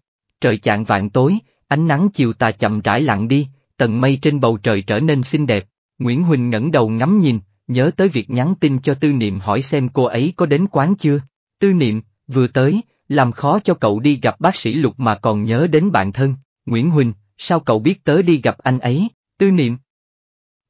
Trời chạng vạn tối, ánh nắng chiều tà chậm rãi lặng đi, tầng mây trên bầu trời trở nên xinh đẹp. Nguyễn Huỳnh ngẩng đầu ngắm nhìn, nhớ tới việc nhắn tin cho tư niệm hỏi xem cô ấy có đến quán chưa. Tư niệm, vừa tới, làm khó cho cậu đi gặp bác sĩ Lục mà còn nhớ đến bạn thân, Nguyễn Huỳnh, sao cậu biết tớ đi gặp anh ấy, tư niệm.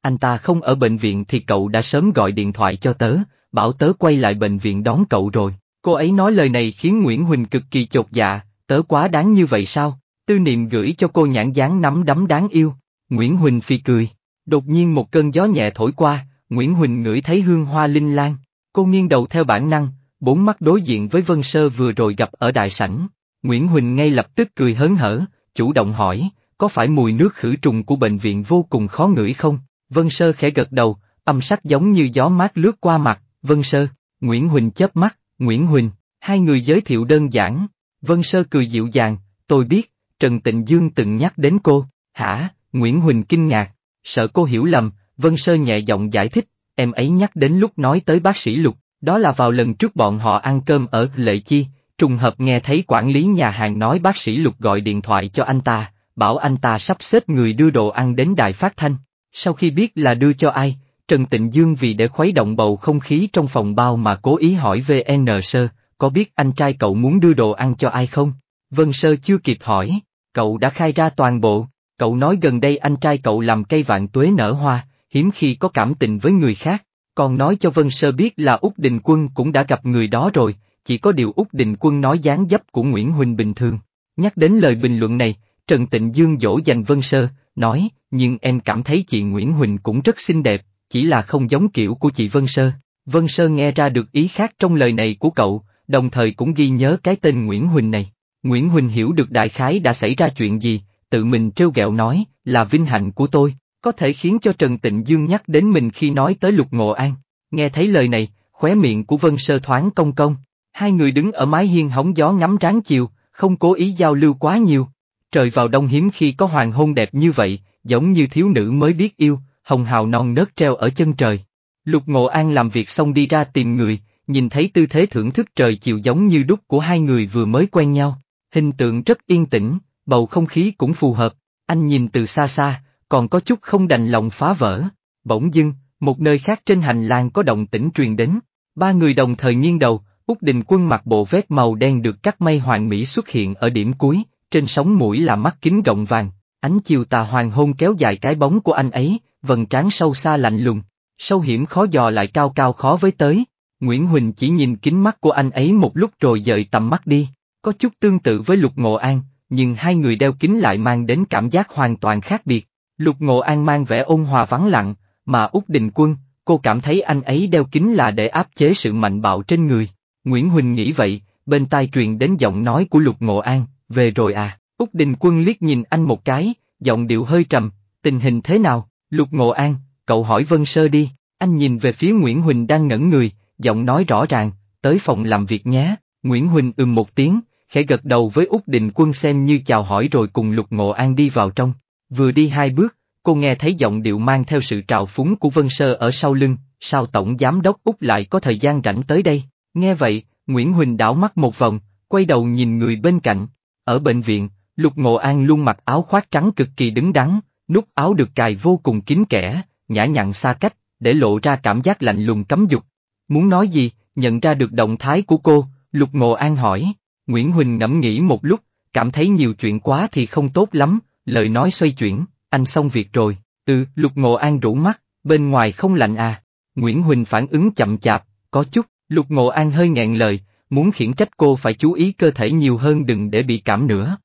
Anh ta không ở bệnh viện thì cậu đã sớm gọi điện thoại cho tớ, bảo tớ quay lại bệnh viện đón cậu rồi. Cô ấy nói lời này khiến Nguyễn Huỳnh cực kỳ chột dạ, tớ quá đáng như vậy sao, tư niệm gửi cho cô nhãn dáng nắm đấm đáng yêu. Nguyễn Huỳnh phi cười, đột nhiên một cơn gió nhẹ thổi qua, Nguyễn Huỳnh ngửi thấy hương hoa linh lan, cô nghiêng đầu theo bản năng, bốn mắt đối diện với Vân Sơ vừa rồi gặp ở đại sảnh. Nguyễn Huỳnh ngay lập tức cười hớn hở, chủ động hỏi, có phải mùi nước khử trùng của bệnh viện vô cùng khó ngửi không? Vân Sơ khẽ gật đầu, âm sắc giống như gió mát lướt qua mặt, Vân Sơ, Nguyễn Huỳnh chớp mắt, Nguyễn Huỳnh, hai người giới thiệu đơn giản. Vân Sơ cười dịu dàng, tôi biết, Trần Tịnh Dương từng nhắc đến cô, hả, Nguyễn Huỳnh kinh ngạc, sợ cô hiểu lầm, Vân Sơ nhẹ giọng giải thích, em ấy nhắc đến lúc nói tới bác sĩ Lục, đó là vào lần trước bọn họ ăn cơm ở Lệ Chi, trùng hợp nghe thấy quản lý nhà hàng nói bác sĩ Lục gọi điện thoại cho anh ta, bảo anh ta sắp xếp người đưa đồ ăn đến đài phát thanh. Sau khi biết là đưa cho ai, Trần Tịnh Dương vì để khuấy động bầu không khí trong phòng bao mà cố ý hỏi VN Sơ, có biết anh trai cậu muốn đưa đồ ăn cho ai không? Vân Sơ chưa kịp hỏi, cậu đã khai ra toàn bộ, cậu nói gần đây anh trai cậu làm cây vạn tuế nở hoa, hiếm khi có cảm tình với người khác, còn nói cho Vân Sơ biết là Úc Đình Quân cũng đã gặp người đó rồi, chỉ có điều Úc Đình Quân nói dáng dấp của Nguyễn Huỳnh bình thường. Nhắc đến lời bình luận này, Trần Tịnh Dương dỗ dành Vân Sơ, nói, nhưng em cảm thấy chị Nguyễn Huỳnh cũng rất xinh đẹp, chỉ là không giống kiểu của chị Vân Sơ. Vân Sơ nghe ra được ý khác trong lời này của cậu, đồng thời cũng ghi nhớ cái tên Nguyễn Huỳnh này. Nguyễn Huỳnh hiểu được đại khái đã xảy ra chuyện gì, tự mình trêu ghẹo nói, là vinh hạnh của tôi, có thể khiến cho Trần Tịnh Dương nhắc đến mình khi nói tới Lục Ngộ An. Nghe thấy lời này, khóe miệng của Vân Sơ thoáng công công. Hai người đứng ở mái hiên hóng gió ngắm ráng chiều, không cố ý giao lưu quá nhiều. Trời vào đông hiếm khi có hoàng hôn đẹp như vậy, giống như thiếu nữ mới biết yêu, hồng hào non nớt treo ở chân trời. Lục Ngộ An làm việc xong đi ra tìm người, nhìn thấy tư thế thưởng thức trời chiều giống như đúc của hai người vừa mới quen nhau. Hình tượng rất yên tĩnh, bầu không khí cũng phù hợp, anh nhìn từ xa xa, còn có chút không đành lòng phá vỡ. Bỗng dưng, một nơi khác trên hành lang có động tĩnh truyền đến, ba người đồng thời nghiêng đầu, Úc Đình Quân mặc bộ vest màu đen được cắt may hoàng mỹ xuất hiện ở điểm cuối, trên sóng mũi là mắt kính gọng vàng, ánh chiều tà hoàng hôn kéo dài cái bóng của anh ấy, vầng trán sâu xa lạnh lùng, sâu hiểm khó dò lại cao cao khó với tới. Nguyễn Huỳnh chỉ nhìn kính mắt của anh ấy một lúc rồi dời tầm mắt đi, có chút tương tự với Lục Ngộ An, nhưng hai người đeo kính lại mang đến cảm giác hoàn toàn khác biệt, Lục Ngộ An mang vẻ ôn hòa vắng lặng, mà Úc Đình Quân, cô cảm thấy anh ấy đeo kính là để áp chế sự mạnh bạo trên người. Nguyễn Huỳnh nghĩ vậy, bên tai truyền đến giọng nói của Lục Ngộ An, về rồi à, Úc Đình Quân liếc nhìn anh một cái, giọng điệu hơi trầm, tình hình thế nào, Lục Ngộ An, cậu hỏi Vân Sơ đi, anh nhìn về phía Nguyễn Huỳnh đang ngẩn người, giọng nói rõ ràng, tới phòng làm việc nhé, Nguyễn Huỳnh ừm một tiếng, khẽ gật đầu với Úc Đình Quân xem như chào hỏi rồi cùng Lục Ngộ An đi vào trong, Vừa đi hai bước, cô nghe thấy giọng điệu mang theo sự trào phúng của Vân Sơ ở sau lưng, sao Tổng Giám đốc Úc lại có thời gian rảnh tới đây? Nghe vậy, Nguyễn Huỳnh đảo mắt một vòng, quay đầu nhìn người bên cạnh. Ở bệnh viện, Lục Ngộ An luôn mặc áo khoác trắng cực kỳ đứng đắn, nút áo được cài vô cùng kín kẽ, nhã nhặn xa cách, để lộ ra cảm giác lạnh lùng cấm dục. Muốn nói gì, nhận ra được động thái của cô, Lục Ngộ An hỏi. Nguyễn Huỳnh ngẫm nghĩ một lúc, cảm thấy nhiều chuyện quá thì không tốt lắm, lời nói xoay chuyển, anh xong việc rồi, từ lục ngộ an rủ mắt, bên ngoài không lạnh à. Nguyễn Huỳnh phản ứng chậm chạp, có chút, lục ngộ an hơi nghẹn lời, muốn khiển trách cô phải chú ý cơ thể nhiều hơn đừng để bị cảm nữa.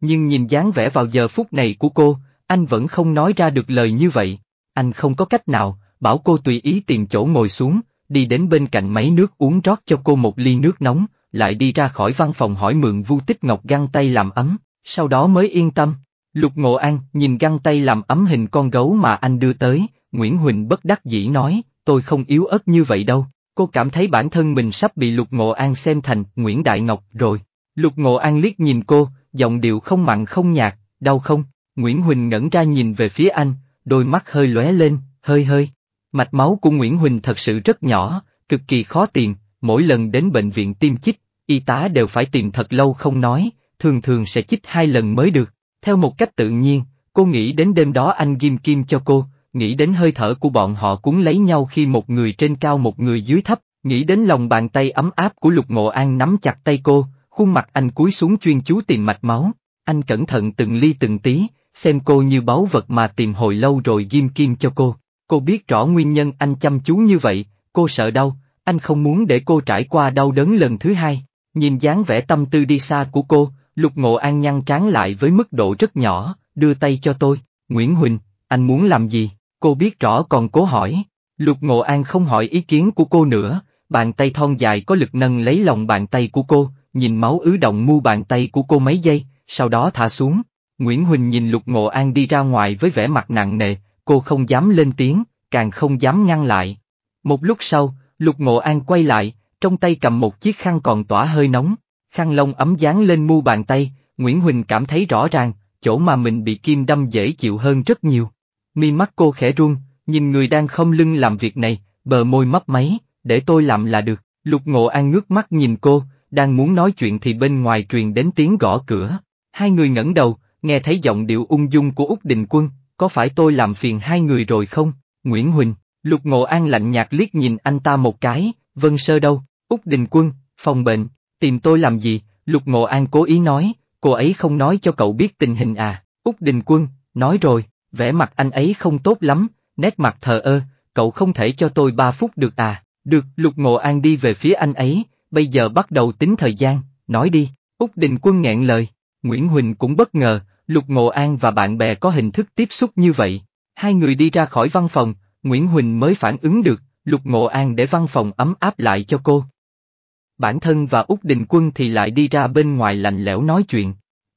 Nhưng nhìn dáng vẻ vào giờ phút này của cô, anh vẫn không nói ra được lời như vậy, anh không có cách nào, bảo cô tùy ý tìm chỗ ngồi xuống, đi đến bên cạnh máy nước uống rót cho cô một ly nước nóng, lại đi ra khỏi văn phòng hỏi mượn Vu Tích Ngọc găng tay làm ấm, sau đó mới yên tâm. Lục Ngộ An nhìn găng tay làm ấm hình con gấu mà anh đưa tới, Nguyễn Huỳnh bất đắc dĩ nói, tôi không yếu ớt như vậy đâu, cô cảm thấy bản thân mình sắp bị Lục Ngộ An xem thành Nguyễn Đại Ngọc rồi. Lục Ngộ An liếc nhìn cô, giọng điệu không mặn không nhạt, đau không, Nguyễn Huỳnh ngẩn ra nhìn về phía anh, đôi mắt hơi lóe lên, hơi hơi. Mạch máu của Nguyễn Huỳnh thật sự rất nhỏ, cực kỳ khó tìm, mỗi lần đến bệnh viện tiêm chích, y tá đều phải tìm thật lâu không nói, thường thường sẽ chích hai lần mới được. Theo một cách tự nhiên, cô nghĩ đến đêm đó anh ghim kim cho cô, nghĩ đến hơi thở của bọn họ cuốn lấy nhau khi một người trên cao một người dưới thấp, nghĩ đến lòng bàn tay ấm áp của Lục Ngộ An nắm chặt tay cô, khuôn mặt anh cúi xuống chuyên chú tìm mạch máu, anh cẩn thận từng ly từng tí, xem cô như báu vật mà tìm hồi lâu rồi ghim kim cho cô. Cô biết rõ nguyên nhân anh chăm chú như vậy, cô sợ đau, anh không muốn để cô trải qua đau đớn lần thứ hai. Nhìn dáng vẻ tâm tư đi xa của cô, Lục Ngộ An nhăn trán lại với mức độ rất nhỏ, đưa tay cho tôi, Nguyễn Huỳnh, anh muốn làm gì, cô biết rõ còn cố hỏi. Lục Ngộ An không hỏi ý kiến của cô nữa, bàn tay thon dài có lực nâng lấy lòng bàn tay của cô, nhìn máu ứ động mu bàn tay của cô mấy giây, sau đó thả xuống. Nguyễn Huỳnh nhìn Lục Ngộ An đi ra ngoài với vẻ mặt nặng nề, cô không dám lên tiếng, càng không dám ngăn lại. Một lúc sau, Lục Ngộ An quay lại, trong tay cầm một chiếc khăn còn tỏa hơi nóng, Khăn lông ấm dán lên mu bàn tay, Nguyễn Huỳnh cảm thấy rõ ràng, chỗ mà mình bị kim đâm dễ chịu hơn rất nhiều. Mi mắt cô khẽ run, nhìn người đang không lưng làm việc này, bờ môi mấp máy, để tôi làm là được. Lục ngộ an ngước mắt nhìn cô, đang muốn nói chuyện thì bên ngoài truyền đến tiếng gõ cửa. Hai người ngẩng đầu, nghe thấy giọng điệu ung dung của Úc Đình Quân, có phải tôi làm phiền hai người rồi không? Nguyễn Huỳnh, Lục Ngộ An lạnh nhạt liếc nhìn anh ta một cái, Vân Sơ đâu? Úc Đình Quân, phòng bệnh, Tìm tôi làm gì? Lục Ngộ An cố ý nói, cô ấy không nói cho cậu biết tình hình à. Úc Đình Quân, nói rồi, vẻ mặt anh ấy không tốt lắm, nét mặt thờ ơ, cậu không thể cho tôi ba phút được à. Được, Lục Ngộ An đi về phía anh ấy, bây giờ bắt đầu tính thời gian, nói đi. Úc Đình Quân nghẹn lời, Nguyễn Huỳnh cũng bất ngờ, Lục Ngộ An và bạn bè có hình thức tiếp xúc như vậy. Hai người đi ra khỏi văn phòng, Nguyễn Huỳnh mới phản ứng được, Lục Ngộ An để văn phòng ấm áp lại cho cô bản thân và Úc Đình Quân thì lại đi ra bên ngoài lạnh lẽo nói chuyện.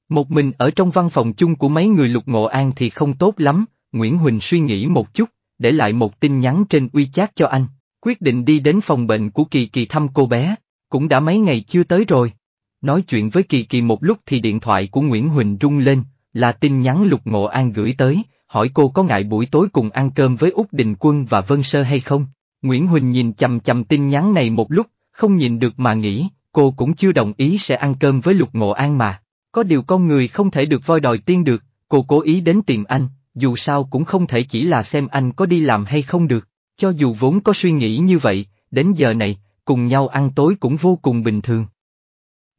Một mình ở trong văn phòng chung của mấy người lục ngộ an thì không tốt lắm, Nguyễn Huỳnh suy nghĩ một chút, để lại một tin nhắn trên uy chát cho anh, quyết định đi đến phòng bệnh của Kỳ Kỳ thăm cô bé, cũng đã mấy ngày chưa tới rồi. Nói chuyện với Kỳ Kỳ một lúc thì điện thoại của Nguyễn Huỳnh rung lên, là tin nhắn lục ngộ an gửi tới, hỏi cô có ngại buổi tối cùng ăn cơm với Úc Đình Quân và Vân Sơ hay không. Nguyễn Huỳnh nhìn chầm chầm tin nhắn này một lúc, không nhìn được mà nghĩ, cô cũng chưa đồng ý sẽ ăn cơm với Lục Ngộ An mà. Có điều con người không thể được voi đòi tiên được, cô cố ý đến tìm anh, dù sao cũng không thể chỉ là xem anh có đi làm hay không được, cho dù vốn có suy nghĩ như vậy, đến giờ này, cùng nhau ăn tối cũng vô cùng bình thường.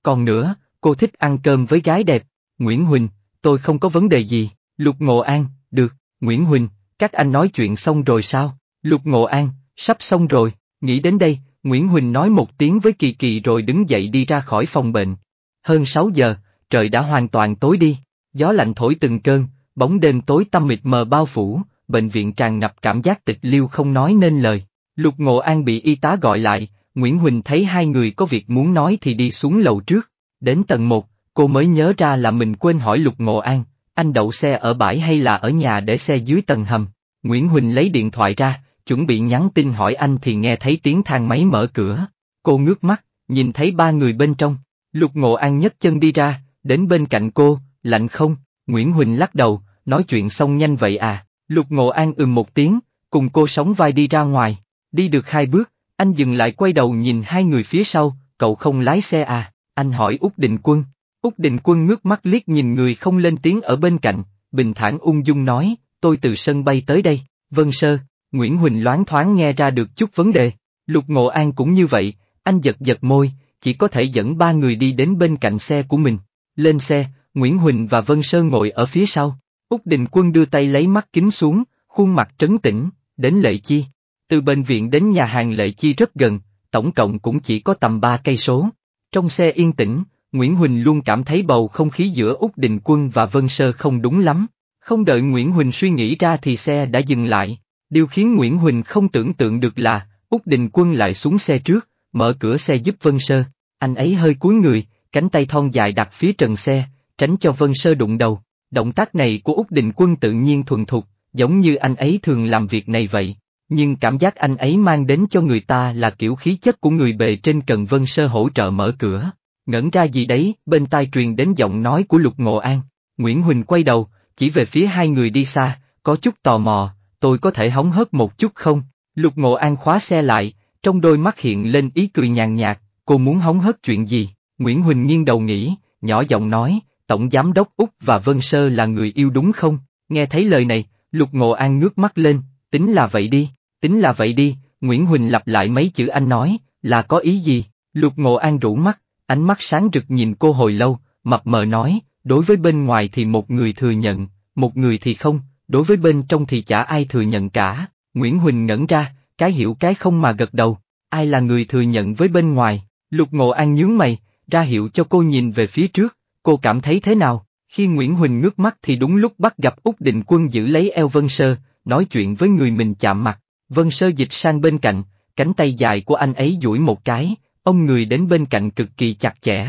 Còn nữa, cô thích ăn cơm với gái đẹp, Nguyễn Huỳnh, tôi không có vấn đề gì, Lục Ngộ An, được, Nguyễn Huỳnh, các anh nói chuyện xong rồi sao, Lục Ngộ An, sắp xong rồi, nghĩ đến đây, Nguyễn Huỳnh nói một tiếng với Kỳ Kỳ rồi đứng dậy đi ra khỏi phòng bệnh. Hơn 6 giờ, trời đã hoàn toàn tối đi, gió lạnh thổi từng cơn, bóng đêm tối tăm mịt mờ bao phủ, bệnh viện tràn ngập cảm giác tịch liêu không nói nên lời. Lục Ngộ An bị y tá gọi lại, Nguyễn Huỳnh thấy hai người có việc muốn nói thì đi xuống lầu trước. Đến tầng 1, cô mới nhớ ra là mình quên hỏi Lục Ngộ An, anh đậu xe ở bãi hay là ở nhà để xe dưới tầng hầm. Nguyễn Huỳnh lấy điện thoại ra, chuẩn bị nhắn tin hỏi anh thì nghe thấy tiếng thang máy mở cửa. Cô ngước mắt, nhìn thấy ba người bên trong, lục ngộ an nhấc chân đi ra, đến bên cạnh cô, lạnh không, Nguyễn Huỳnh lắc đầu, nói chuyện xong nhanh vậy à, lục ngộ an ừm một tiếng, cùng cô sóng vai đi ra ngoài, đi được hai bước, anh dừng lại quay đầu nhìn hai người phía sau, cậu không lái xe à, anh hỏi Úc Định Quân. Úc Định Quân ngước mắt liếc nhìn người không lên tiếng ở bên cạnh, bình thản ung dung nói, tôi từ sân bay tới đây, vân sơ, Nguyễn Huỳnh loáng thoáng nghe ra được chút vấn đề, Lục Ngộ An cũng như vậy, anh giật giật môi, chỉ có thể dẫn ba người đi đến bên cạnh xe của mình. Lên xe, Nguyễn Huỳnh và Vân Sơn ngồi ở phía sau, Úc Đình Quân đưa tay lấy mắt kính xuống, khuôn mặt trấn tĩnh, đến Lệ Chi. Từ bệnh viện đến nhà hàng Lệ Chi rất gần, tổng cộng cũng chỉ có tầm 3 cây số. Trong xe yên tĩnh, Nguyễn Huỳnh luôn cảm thấy bầu không khí giữa Úc Đình Quân và Vân Sơ không đúng lắm. Không đợi Nguyễn Huỳnh suy nghĩ ra thì xe đã dừng lại, Điều khiến Nguyễn Huỳnh không tưởng tượng được là, Úc Đình Quân lại xuống xe trước, mở cửa xe giúp Vân Sơ, anh ấy hơi cúi người, cánh tay thon dài đặt phía trần xe, tránh cho Vân Sơ đụng đầu. Động tác này của Úc Đình Quân tự nhiên thuần thục, giống như anh ấy thường làm việc này vậy. Nhưng cảm giác anh ấy mang đến cho người ta là kiểu khí chất của người bề trên cần Vân Sơ hỗ trợ mở cửa. Ngẩn ra gì đấy, bên tai truyền đến giọng nói của Lục Ngộ An. Nguyễn Huỳnh quay đầu, chỉ về phía hai người đi xa, có chút tò mò, tôi có thể hóng hớt một chút không? Lục Ngộ An khóa xe lại, trong đôi mắt hiện lên ý cười nhàn nhạt, cô muốn hóng hớt chuyện gì? Nguyễn Huỳnh nghiêng đầu nghĩ, nhỏ giọng nói, Tổng Giám đốc Úc và Vân Sơ là người yêu đúng không? Nghe thấy lời này, Lục Ngộ An ngước mắt lên, tính là vậy đi, tính là vậy đi, Nguyễn Huỳnh lặp lại mấy chữ anh nói, là có ý gì? Lục Ngộ An rủ mắt, ánh mắt sáng rực nhìn cô hồi lâu, mập mờ nói, đối với bên ngoài thì một người thừa nhận, một người thì không, đối với bên trong thì chả ai thừa nhận cả, Nguyễn Huỳnh ngẩn ra, cái hiểu cái không mà gật đầu, ai là người thừa nhận với bên ngoài, lục ngộ an nhướng mày, ra hiệu cho cô nhìn về phía trước, cô cảm thấy thế nào, khi Nguyễn Huỳnh ngước mắt thì đúng lúc bắt gặp Úc Định Quân giữ lấy eo Vân Sơ, nói chuyện với người mình chạm mặt, Vân Sơ dịch sang bên cạnh, cánh tay dài của anh ấy duỗi một cái, ông người đến bên cạnh cực kỳ chặt chẽ.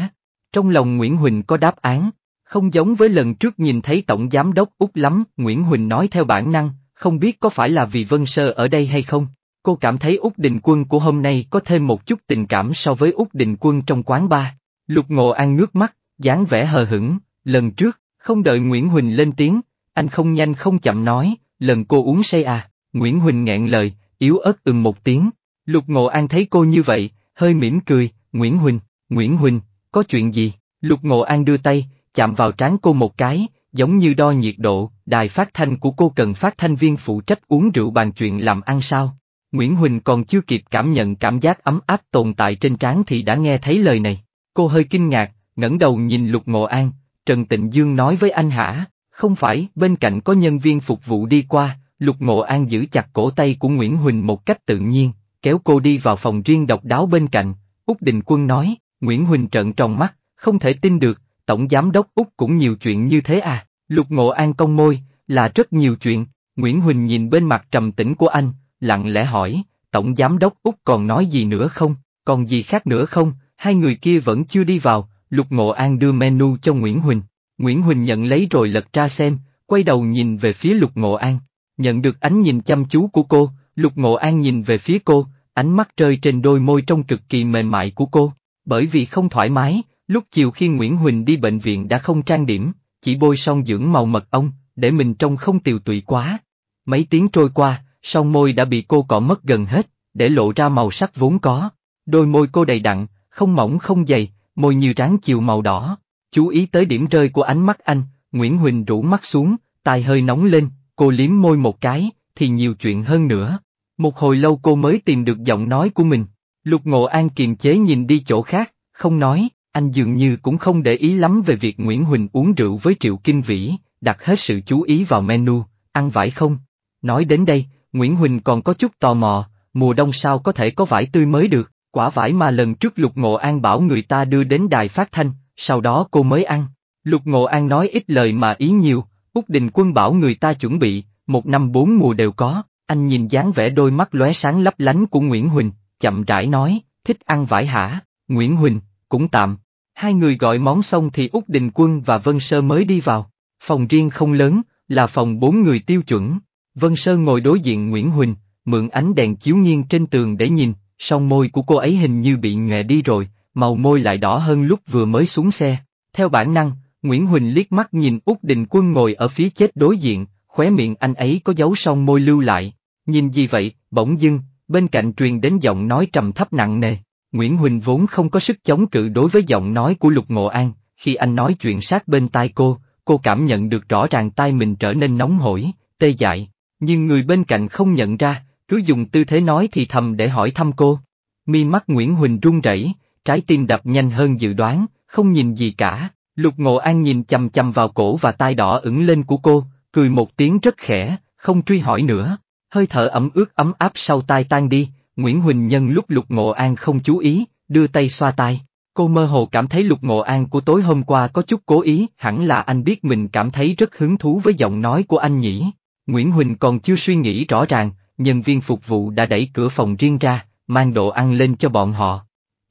Trong lòng Nguyễn Huỳnh có đáp án, không giống với lần trước nhìn thấy Tổng Giám đốc út lắm, Nguyễn Huỳnh nói theo bản năng, không biết có phải là vì Vân Sơ ở đây hay không. Cô cảm thấy út Đình Quân của hôm nay có thêm một chút tình cảm so với út Đình Quân trong quán bar. Lục Ngộ An ngước mắt, dáng vẻ hờ hững, lần trước, không đợi Nguyễn Huỳnh lên tiếng, anh không nhanh không chậm nói, lần cô uống say à, Nguyễn Huỳnh nghẹn lời, yếu ớt ừm một tiếng. Lục Ngộ An thấy cô như vậy, hơi mỉm cười, Nguyễn Huỳnh, Nguyễn Huỳnh, có chuyện gì? Lục Ngộ An đưa tay, chạm vào trán cô một cái, giống như đo nhiệt độ, đài phát thanh của cô cần phát thanh viên phụ trách uống rượu bàn chuyện làm ăn sao. Nguyễn Huỳnh còn chưa kịp cảm nhận cảm giác ấm áp tồn tại trên trán thì đã nghe thấy lời này. Cô hơi kinh ngạc, ngẩng đầu nhìn Lục Ngộ An, Trần Tịnh Dương nói với anh hả, không phải, bên cạnh có nhân viên phục vụ đi qua, Lục Ngộ An giữ chặt cổ tay của Nguyễn Huỳnh một cách tự nhiên, kéo cô đi vào phòng riêng độc đáo bên cạnh, Úc Đình Quân nói, Nguyễn Huỳnh trợn tròn mắt, không thể tin được, Tổng Giám đốc Úc cũng nhiều chuyện như thế à, lục ngộ an công môi, là rất nhiều chuyện, Nguyễn Huỳnh nhìn bên mặt trầm tĩnh của anh, lặng lẽ hỏi, Tổng Giám đốc Úc còn nói gì nữa không, còn gì khác nữa không, hai người kia vẫn chưa đi vào, lục ngộ an đưa menu cho Nguyễn Huỳnh, Nguyễn Huỳnh nhận lấy rồi lật ra xem, quay đầu nhìn về phía lục ngộ an, nhận được ánh nhìn chăm chú của cô, lục ngộ an nhìn về phía cô, ánh mắt rơi trên đôi môi trong cực kỳ mềm mại của cô, bởi vì không thoải mái, Lúc chiều khi Nguyễn Huỳnh đi bệnh viện đã không trang điểm, chỉ bôi son dưỡng màu mật ong, để mình trông không tiều tụy quá. Mấy tiếng trôi qua, son môi đã bị cô cọ mất gần hết, để lộ ra màu sắc vốn có. Đôi môi cô đầy đặn, không mỏng không dày, môi như ráng chiều màu đỏ. Chú ý tới điểm rơi của ánh mắt anh, Nguyễn Huỳnh rủ mắt xuống, tai hơi nóng lên, cô liếm môi một cái, thì nhiều chuyện hơn nữa. Một hồi lâu cô mới tìm được giọng nói của mình. Lục Ngộ An kiềm chế nhìn đi chỗ khác, không nói, anh dường như cũng không để ý lắm về việc Nguyễn Huỳnh uống rượu với Triệu Kinh Vĩ, đặt hết sự chú ý vào menu, ăn vải không? Nói đến đây, Nguyễn Huỳnh còn có chút tò mò, mùa đông sao có thể có vải tươi mới được, quả vải mà lần trước Lục Ngộ An bảo người ta đưa đến đài phát thanh, sau đó cô mới ăn. Lục Ngộ An nói ít lời mà ý nhiều, Úc Đình Quân bảo người ta chuẩn bị, một năm bốn mùa đều có, anh nhìn dáng vẻ đôi mắt lóe sáng lấp lánh của Nguyễn Huỳnh, chậm rãi nói, thích ăn vải hả, Nguyễn Huỳnh, cũng tạm, Hai người gọi món xong thì Úc Đình Quân và Vân Sơ mới đi vào. Phòng riêng không lớn, là phòng bốn người tiêu chuẩn. Vân Sơ ngồi đối diện Nguyễn Huỳnh, mượn ánh đèn chiếu nghiêng trên tường để nhìn, song môi của cô ấy hình như bị nghẹ đi rồi, màu môi lại đỏ hơn lúc vừa mới xuống xe. Theo bản năng, Nguyễn Huỳnh liếc mắt nhìn Úc Đình Quân ngồi ở phía chết đối diện, khóe miệng anh ấy có dấu song môi lưu lại. Nhìn gì vậy, bỗng dưng, bên cạnh truyền đến giọng nói trầm thấp nặng nề, Nguyễn Huỳnh vốn không có sức chống cự đối với giọng nói của Lục Ngộ An, khi anh nói chuyện sát bên tai cô, cô cảm nhận được rõ ràng tai mình trở nên nóng hổi, tê dại, nhưng người bên cạnh không nhận ra, cứ dùng tư thế nói thì thầm để hỏi thăm cô. Mi mắt Nguyễn Huỳnh run rẩy, trái tim đập nhanh hơn dự đoán, không nhìn gì cả, Lục Ngộ An nhìn chầm chầm vào cổ và tai đỏ ửng lên của cô, cười một tiếng rất khẽ, không truy hỏi nữa, hơi thở ẩm ướt ấm áp sau tai tan đi, Nguyễn Huỳnh Nhân lúc Lục Ngộ An không chú ý, đưa tay xoa tai. Cô mơ hồ cảm thấy Lục Ngộ An của tối hôm qua có chút cố ý, hẳn là anh biết mình cảm thấy rất hứng thú với giọng nói của anh nhỉ. Nguyễn Huỳnh còn chưa suy nghĩ rõ ràng, nhân viên phục vụ đã đẩy cửa phòng riêng ra, mang đồ ăn lên cho bọn họ.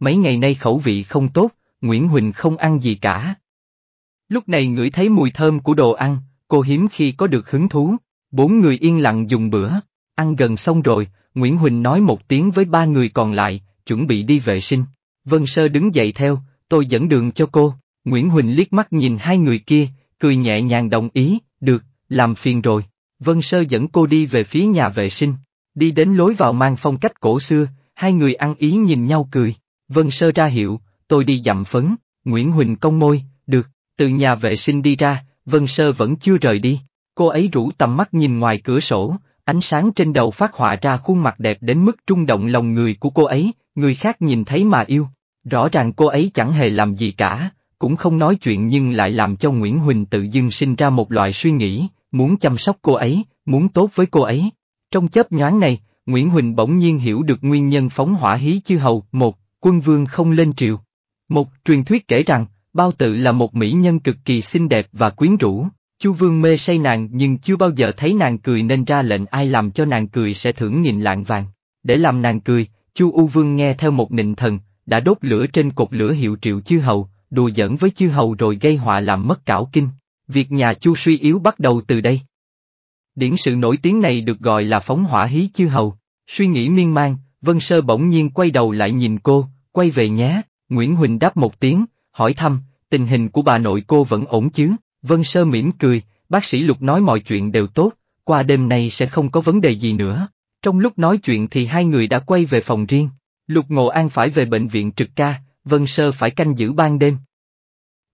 Mấy ngày nay khẩu vị không tốt, Nguyễn Huỳnh không ăn gì cả. Lúc này ngửi thấy mùi thơm của đồ ăn, cô hiếm khi có được hứng thú. Bốn người yên lặng dùng bữa, ăn gần xong rồi, Nguyễn Huỳnh nói một tiếng với ba người còn lại, chuẩn bị đi vệ sinh. Vân Sơ đứng dậy theo, tôi dẫn đường cho cô. Nguyễn Huỳnh liếc mắt nhìn hai người kia, cười nhẹ nhàng đồng ý, được, làm phiền rồi. Vân Sơ dẫn cô đi về phía nhà vệ sinh, đi đến lối vào mang phong cách cổ xưa, hai người ăn ý nhìn nhau cười. Vân Sơ ra hiệu, tôi đi dặm phấn, Nguyễn Huỳnh cong môi, được, từ nhà vệ sinh đi ra, Vân Sơ vẫn chưa rời đi. Cô ấy rủ tầm mắt nhìn ngoài cửa sổ, Ánh sáng trên đầu phát họa ra khuôn mặt đẹp đến mức trung động lòng người của cô ấy, người khác nhìn thấy mà yêu. Rõ ràng cô ấy chẳng hề làm gì cả, cũng không nói chuyện nhưng lại làm cho Nguyễn Huỳnh tự dưng sinh ra một loại suy nghĩ, muốn chăm sóc cô ấy, muốn tốt với cô ấy. Trong chớp nhoáng này, Nguyễn Huỳnh bỗng nhiên hiểu được nguyên nhân phóng hỏa hí chư hầu, một, quân vương không lên triều. Một, truyền thuyết kể rằng, bao tự là một mỹ nhân cực kỳ xinh đẹp và quyến rũ, Chu Vương mê say nàng nhưng chưa bao giờ thấy nàng cười nên ra lệnh ai làm cho nàng cười sẽ thưởng nghìn lạng vàng. Để làm nàng cười, Chu U Vương nghe theo một nịnh thần, đã đốt lửa trên cột lửa hiệu triệu chư hầu, đùa giỡn với chư hầu rồi gây họa làm mất cảo kinh. Việc nhà Chu suy yếu bắt đầu từ đây. Điển sự nổi tiếng này được gọi là phóng hỏa hí chư hầu. Suy nghĩ miên man, Vân Sơ bỗng nhiên quay đầu lại nhìn cô, quay về nhé, Nguyễn Huỳnh đáp một tiếng, hỏi thăm, tình hình của bà nội cô vẫn ổn chứ? Vân Sơ mỉm cười, bác sĩ Lục nói mọi chuyện đều tốt, qua đêm nay sẽ không có vấn đề gì nữa. Trong lúc nói chuyện thì hai người đã quay về phòng riêng. Lục Ngộ An phải về bệnh viện trực ca, Vân Sơ phải canh giữ ban đêm.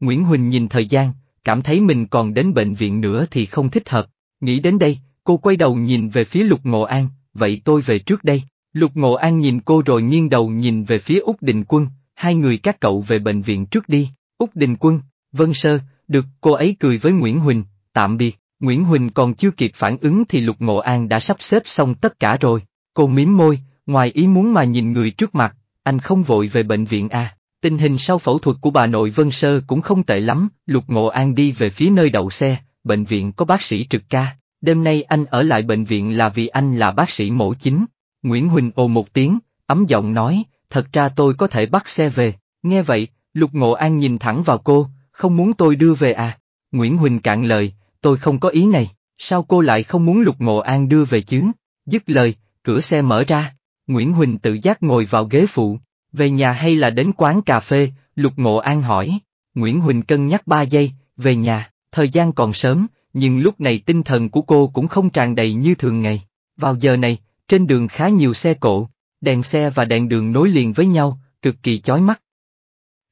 Nguyễn Huỳnh nhìn thời gian, cảm thấy mình còn đến bệnh viện nữa thì không thích hợp. Nghĩ đến đây, cô quay đầu nhìn về phía Lục Ngộ An, vậy tôi về trước đây. Lục Ngộ An nhìn cô rồi nghiêng đầu nhìn về phía Úc Đình Quân, hai người các cậu về bệnh viện trước đi. Úc Đình Quân, Vân Sơ, được, cô ấy cười với Nguyễn Huỳnh, tạm biệt, Nguyễn Huỳnh còn chưa kịp phản ứng thì Lục Ngộ An đã sắp xếp xong tất cả rồi, cô mím môi, ngoài ý muốn mà nhìn người trước mặt, anh không vội về bệnh viện à, tình hình sau phẫu thuật của bà nội Vân Sơ cũng không tệ lắm, Lục Ngộ An đi về phía nơi đậu xe, bệnh viện có bác sĩ trực ca, đêm nay anh ở lại bệnh viện là vì anh là bác sĩ mổ chính, Nguyễn Huỳnh ồ một tiếng, ấm giọng nói, thật ra tôi có thể bắt xe về, nghe vậy, Lục Ngộ An nhìn thẳng vào cô, không muốn tôi đưa về à? Nguyễn Huỳnh cạn lời, tôi không có ý này, sao cô lại không muốn Lục Ngộ An đưa về chứ? Dứt lời, cửa xe mở ra, Nguyễn Huỳnh tự giác ngồi vào ghế phụ, về nhà hay là đến quán cà phê, Lục Ngộ An hỏi. Nguyễn Huỳnh cân nhắc 3 giây, về nhà, thời gian còn sớm, nhưng lúc này tinh thần của cô cũng không tràn đầy như thường ngày. Vào giờ này, trên đường khá nhiều xe cộ, đèn xe và đèn đường nối liền với nhau, cực kỳ chói mắt.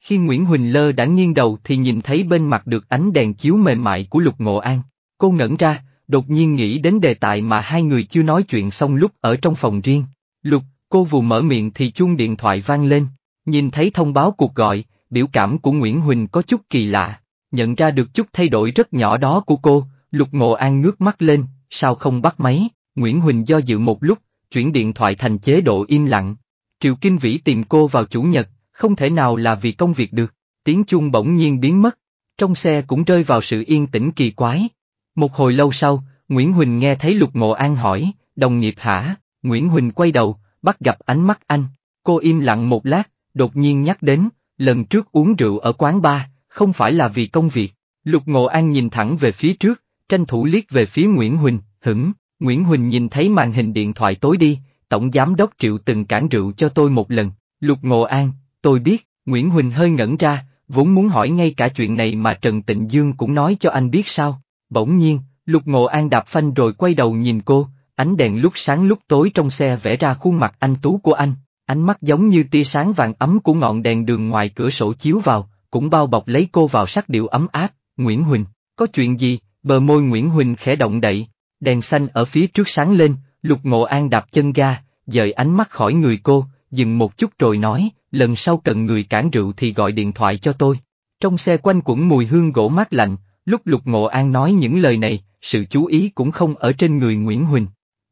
Khi Nguyễn Huỳnh Lơ đã nghiêng đầu thì nhìn thấy bên mặt được ánh đèn chiếu mềm mại của Lục Ngộ An. Cô ngẩn ra, đột nhiên nghĩ đến đề tài mà hai người chưa nói chuyện xong lúc ở trong phòng riêng. Lục, cô vừa mở miệng thì chuông điện thoại vang lên. Nhìn thấy thông báo cuộc gọi, biểu cảm của Nguyễn Huỳnh có chút kỳ lạ. Nhận ra được chút thay đổi rất nhỏ đó của cô, Lục Ngộ An ngước mắt lên, sao không bắt máy, Nguyễn Huỳnh do dự một lúc, chuyển điện thoại thành chế độ im lặng. Triệu Kinh Vĩ tìm cô vào chủ nhật, không thể nào là vì công việc được. Tiếng chuông bỗng nhiên biến mất, trong xe cũng rơi vào sự yên tĩnh kỳ quái. Một hồi lâu sau, Nguyễn Huỳnh nghe thấy Lục Ngộ An hỏi, đồng nghiệp hả? Nguyễn Huỳnh quay đầu, bắt gặp ánh mắt anh. Cô im lặng một lát, đột nhiên nhắc đến, lần trước uống rượu ở quán bar, không phải là vì công việc. Lục Ngộ An nhìn thẳng về phía trước, tranh thủ liếc về phía Nguyễn Huỳnh, hửng, Nguyễn Huỳnh nhìn thấy màn hình điện thoại tối đi, tổng giám đốc Triệu từng cản rượu cho tôi một lần. Lục Ngộ An, tôi biết, Nguyễn Huỳnh hơi ngẩn ra, vốn muốn hỏi ngay cả chuyện này mà Trần Tịnh Dương cũng nói cho anh biết sao. Bỗng nhiên, Lục Ngộ An đạp phanh rồi quay đầu nhìn cô, ánh đèn lúc sáng lúc tối trong xe vẽ ra khuôn mặt anh tú của anh, ánh mắt giống như tia sáng vàng ấm của ngọn đèn đường ngoài cửa sổ chiếu vào, cũng bao bọc lấy cô vào sắc điệu ấm áp, Nguyễn Huỳnh, có chuyện gì, bờ môi Nguyễn Huỳnh khẽ động đậy, đèn xanh ở phía trước sáng lên, Lục Ngộ An đạp chân ga, dời ánh mắt khỏi người cô, dừng một chút rồi nói, lần sau cần người cản rượu thì gọi điện thoại cho tôi. Trong xe quanh quẩn mùi hương gỗ mát lạnh, lúc Lục Ngộ An nói những lời này, sự chú ý cũng không ở trên người Nguyễn Huỳnh.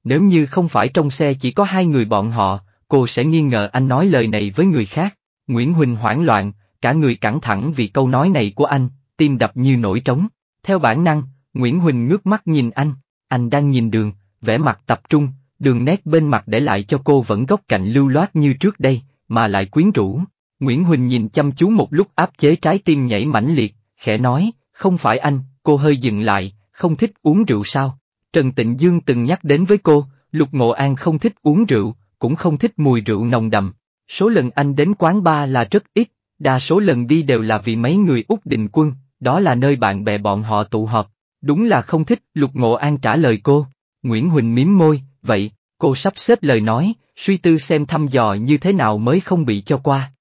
Nếu như không phải trong xe chỉ có hai người bọn họ, cô sẽ nghi ngờ anh nói lời này với người khác. Nguyễn Huỳnh hoảng loạn, cả người cẳng thẳng vì câu nói này của anh, tim đập như nổi trống. Theo bản năng, Nguyễn Huỳnh ngước mắt nhìn anh, anh đang nhìn đường, vẻ mặt tập trung, đường nét bên mặt để lại cho cô vẫn góc cạnh lưu loát như trước đây, mà lại quyến rũ. Nguyễn Huỳnh nhìn chăm chú một lúc áp chế trái tim nhảy mãnh liệt, khẽ nói, không phải anh, cô hơi dừng lại, không thích uống rượu sao? Trần Tịnh Dương từng nhắc đến với cô, Lục Ngộ An không thích uống rượu, cũng không thích mùi rượu nồng đậm. Số lần anh đến quán bar là rất ít, đa số lần đi đều là vì mấy người Úc Đình Quân, đó là nơi bạn bè bọn họ tụ họp. Đúng là không thích, Lục Ngộ An trả lời cô. Nguyễn Huỳnh miếm môi, vậy, cô sắp xếp lời nói, suy tư xem thăm dò như thế nào mới không bị cho qua.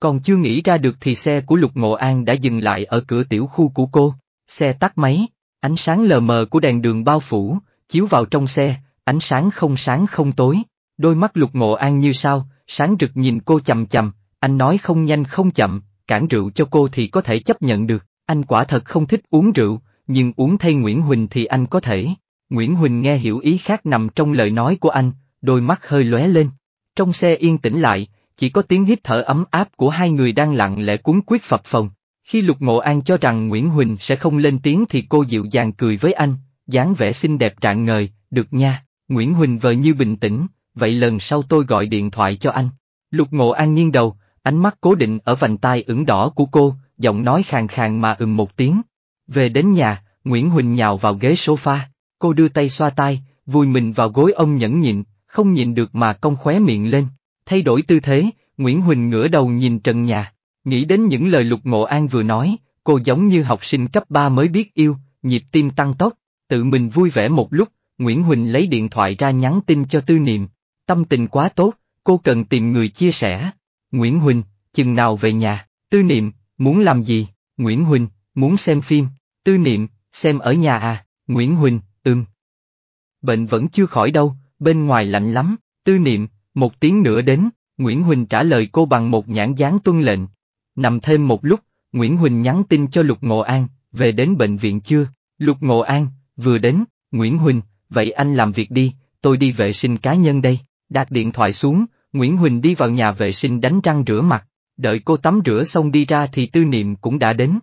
Còn chưa nghĩ ra được thì xe của Lục Ngộ An đã dừng lại ở cửa tiểu khu của cô, xe tắt máy, ánh sáng lờ mờ của đèn đường bao phủ, chiếu vào trong xe, ánh sáng không sáng không tối, đôi mắt Lục Ngộ An như sao, sáng rực nhìn cô chầm chầm, anh nói không nhanh không chậm, cản rượu cho cô thì có thể chấp nhận được, anh quả thật không thích uống rượu, nhưng uống thay Nguyễn Huỳnh thì anh có thể. Nguyễn Huỳnh nghe hiểu ý khác nằm trong lời nói của anh, đôi mắt hơi lóe lên. Trong xe yên tĩnh lại, chỉ có tiếng hít thở ấm áp của hai người đang lặng lẽ cuốn quyết phập phồng. Khi Lục Ngộ An cho rằng Nguyễn Huỳnh sẽ không lên tiếng thì cô dịu dàng cười với anh, dáng vẻ xinh đẹp rạng ngời, được nha, Nguyễn Huỳnh vờ như bình tĩnh, vậy lần sau tôi gọi điện thoại cho anh. Lục Ngộ An nghiêng đầu, ánh mắt cố định ở vành tai ửng đỏ của cô, giọng nói khàn khàn mà ừm một tiếng. Về đến nhà, Nguyễn Huỳnh nhào vào ghế sofa cô đưa tay xoa tai, vùi mình vào gối ông nhẫn nhịn, không nhìn được mà cong khóe miệng lên. Thay đổi tư thế, Nguyễn Huỳnh ngửa đầu nhìn trần nhà, nghĩ đến những lời Lục Ngộ An vừa nói, cô giống như học sinh cấp 3 mới biết yêu, nhịp tim tăng tốc, tự mình vui vẻ một lúc, Nguyễn Huỳnh lấy điện thoại ra nhắn tin cho Tư Niệm. Tâm tình quá tốt, cô cần tìm người chia sẻ. Nguyễn Huỳnh, chừng nào về nhà, Tư Niệm, muốn làm gì? Nguyễn Huỳnh, muốn xem phim, Tư Niệm, xem ở nhà à? Nguyễn Huỳnh, ừm. Bệnh vẫn chưa khỏi đâu, bên ngoài lạnh lắm, tư niệm, một tiếng nữa đến, Nguyễn Huỳnh trả lời cô bằng một nhãn dáng tuân lệnh. Nằm thêm một lúc, Nguyễn Huỳnh nhắn tin cho Lục Ngộ An, về đến bệnh viện chưa, Lục Ngộ An, vừa đến, Nguyễn Huỳnh, vậy anh làm việc đi, tôi đi vệ sinh cá nhân đây, đặt điện thoại xuống, Nguyễn Huỳnh đi vào nhà vệ sinh đánh răng rửa mặt, đợi cô tắm rửa xong đi ra thì tư niệm cũng đã đến.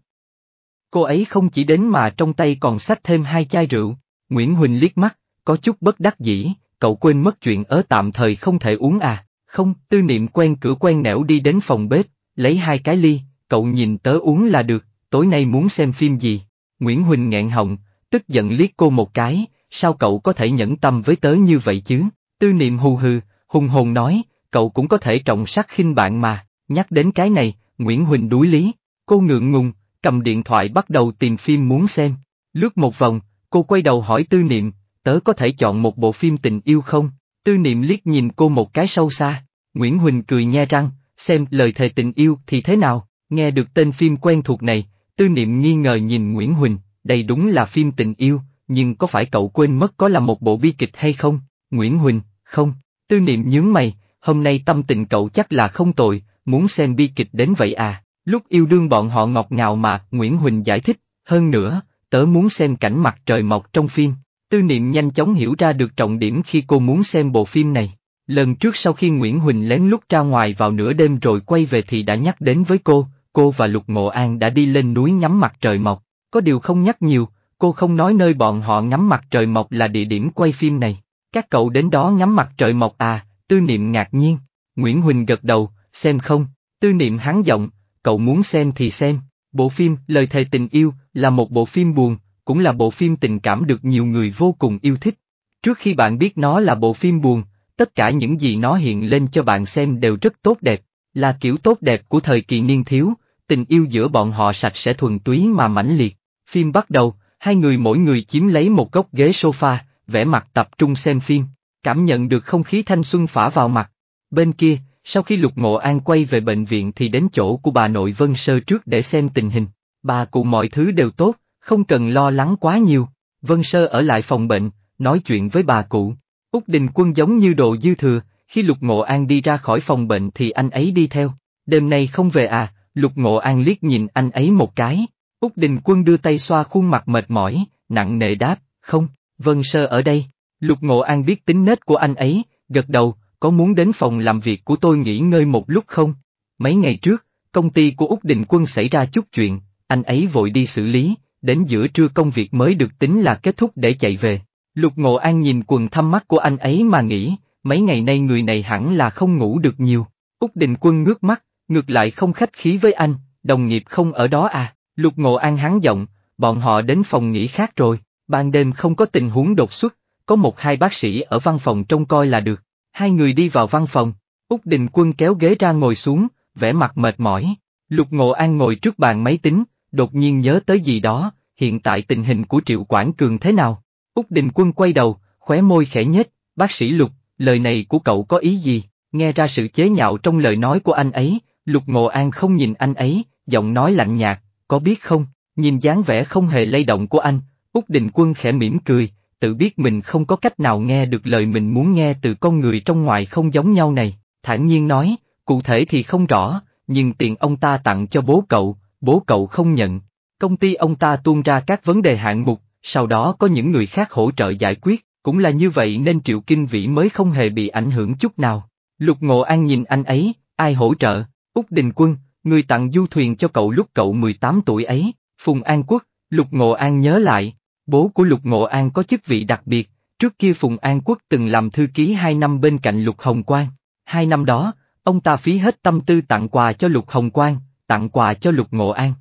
Cô ấy không chỉ đến mà trong tay còn xách thêm hai chai rượu. Nguyễn Huỳnh liếc mắt, có chút bất đắc dĩ, cậu quên mất chuyện ở tạm thời không thể uống à, không, tư niệm quen cửa quen nẻo đi đến phòng bếp, lấy hai cái ly, cậu nhìn tớ uống là được, tối nay muốn xem phim gì. Nguyễn Huỳnh nghẹn họng, tức giận liếc cô một cái, sao cậu có thể nhẫn tâm với tớ như vậy chứ, tư niệm hù hừ, hùng hồn nói, cậu cũng có thể trọng sắc khinh bạn mà, nhắc đến cái này, Nguyễn Huỳnh đuối lý, cô ngượng ngùng, cầm điện thoại bắt đầu tìm phim muốn xem, lướt một vòng, Cô quay đầu hỏi tư niệm, tớ có thể chọn một bộ phim tình yêu không? Tư niệm liếc nhìn cô một cái sâu xa, Nguyễn Huỳnh cười nhe răng, xem lời thề tình yêu thì thế nào, nghe được tên phim quen thuộc này, tư niệm nghi ngờ nhìn Nguyễn Huỳnh, đây đúng là phim tình yêu, nhưng có phải cậu quên mất có là một bộ bi kịch hay không? Nguyễn Huỳnh, không, tư niệm nhướng mày, hôm nay tâm tình cậu chắc là không tồi, muốn xem bi kịch đến vậy à, lúc yêu đương bọn họ ngọt ngào mà, Nguyễn Huỳnh giải thích, hơn nữa, tớ muốn xem cảnh mặt trời mọc trong phim. Tư niệm nhanh chóng hiểu ra được trọng điểm khi cô muốn xem bộ phim này. Lần trước sau khi Nguyễn Huỳnh lén lút ra ngoài vào nửa đêm rồi quay về thì đã nhắc đến với cô, cô và Lục Ngộ An đã đi lên núi ngắm mặt trời mọc. Có điều không nhắc nhiều, cô không nói nơi bọn họ ngắm mặt trời mọc là địa điểm quay phim này. Các cậu đến đó ngắm mặt trời mọc à, tư niệm ngạc nhiên. Nguyễn Huỳnh gật đầu, xem không, tư niệm hắn giọng, cậu muốn xem thì xem, Bộ phim Lời thề tình yêu là một bộ phim buồn, cũng là bộ phim tình cảm được nhiều người vô cùng yêu thích. Trước khi bạn biết nó là bộ phim buồn, tất cả những gì nó hiện lên cho bạn xem đều rất tốt đẹp, là kiểu tốt đẹp của thời kỳ niên thiếu, tình yêu giữa bọn họ sạch sẽ thuần túy mà mãnh liệt. Phim bắt đầu, hai người mỗi người chiếm lấy một góc ghế sofa, vẻ mặt tập trung xem phim, cảm nhận được không khí thanh xuân phả vào mặt. Bên kia, sau khi Lục Ngộ An quay về bệnh viện thì đến chỗ của bà nội Vân Sơ trước để xem tình hình. Bà cụ mọi thứ đều tốt, không cần lo lắng quá nhiều. Vân Sơ ở lại phòng bệnh, nói chuyện với bà cụ. Úc Đình Quân giống như đồ dư thừa, khi Lục Ngộ An đi ra khỏi phòng bệnh thì anh ấy đi theo. Đêm nay không về à, Lục Ngộ An liếc nhìn anh ấy một cái. Úc Đình Quân đưa tay xoa khuôn mặt mệt mỏi, nặng nề đáp, không, Vân Sơ ở đây. Lục Ngộ An biết tính nết của anh ấy, gật đầu, có muốn đến phòng làm việc của tôi nghỉ ngơi một lúc không? Mấy ngày trước, công ty của Úc Đình Quân xảy ra chút chuyện, anh ấy vội đi xử lý, đến giữa trưa công việc mới được tính là kết thúc để chạy về. Lục Ngộ An nhìn quần thăm mắt của anh ấy mà nghĩ, mấy ngày nay người này hẳn là không ngủ được nhiều. Úc Đình Quân ngước mắt, ngược lại không khách khí với anh, đồng nghiệp không ở đó à, Lục Ngộ An hắn giọng, bọn họ đến phòng nghỉ khác rồi, ban đêm không có tình huống đột xuất, có một hai bác sĩ ở văn phòng trông coi là được. Hai người đi vào văn phòng, Úc Đình Quân kéo ghế ra ngồi xuống, vẻ mặt mệt mỏi. Lục Ngộ An ngồi trước bàn máy tính, đột nhiên nhớ tới gì đó, hiện tại tình hình của Triệu Quảng Cường thế nào? Úc Đình Quân quay đầu, khóe môi khẽ nhếch, bác sĩ Lục, lời này của cậu có ý gì? Nghe ra sự chế nhạo trong lời nói của anh ấy, Lục Ngộ An không nhìn anh ấy, giọng nói lạnh nhạt, có biết không? Nhìn dáng vẻ không hề lay động của anh, Úc Đình Quân khẽ mỉm cười, tự biết mình không có cách nào nghe được lời mình muốn nghe từ con người trong ngoài không giống nhau này, thản nhiên nói, cụ thể thì không rõ, nhưng tiền ông ta tặng cho bố cậu, bố cậu không nhận. Công ty ông ta tuôn ra các vấn đề hạng mục, sau đó có những người khác hỗ trợ giải quyết, cũng là như vậy nên Triệu Kinh Vĩ mới không hề bị ảnh hưởng chút nào. Lục Ngộ An nhìn anh ấy, ai hỗ trợ, Úc Đình Quân, người tặng du thuyền cho cậu lúc cậu 18 tuổi ấy, Phùng An Quốc, Lục Ngộ An nhớ lại, Bố của Lục Ngộ An có chức vị đặc biệt, trước kia Phùng An Quốc từng làm thư ký hai năm bên cạnh Lục Hồng Quang. Hai năm đó, ông ta phí hết tâm tư tặng quà cho Lục Hồng Quang, tặng quà cho Lục Ngộ An.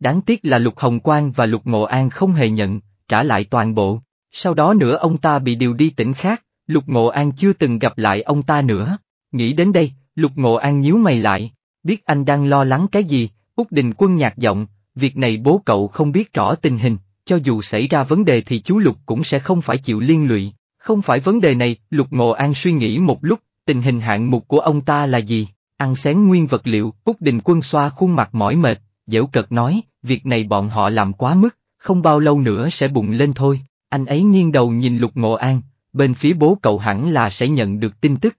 Đáng tiếc là Lục Hồng Quang và Lục Ngộ An không hề nhận, trả lại toàn bộ. Sau đó nữa ông ta bị điều đi tỉnh khác, Lục Ngộ An chưa từng gặp lại ông ta nữa. Nghĩ đến đây, Lục Ngộ An nhíu mày lại, biết anh đang lo lắng cái gì, Úc Đình Quân nhạc giọng, việc này bố cậu không biết rõ tình hình, cho dù xảy ra vấn đề thì chú Lục cũng sẽ không phải chịu liên lụy. Không phải vấn đề này, Lục Ngộ An suy nghĩ một lúc, tình hình hạng mục của ông ta là gì? Ăn sáng nguyên vật liệu, Úc Đình Quân xoa khuôn mặt mỏi mệt, dễu cợt nói, việc này bọn họ làm quá mức, không bao lâu nữa sẽ bùng lên thôi. Anh ấy nghiêng đầu nhìn Lục Ngộ An, bên phía bố cậu hẳn là sẽ nhận được tin tức.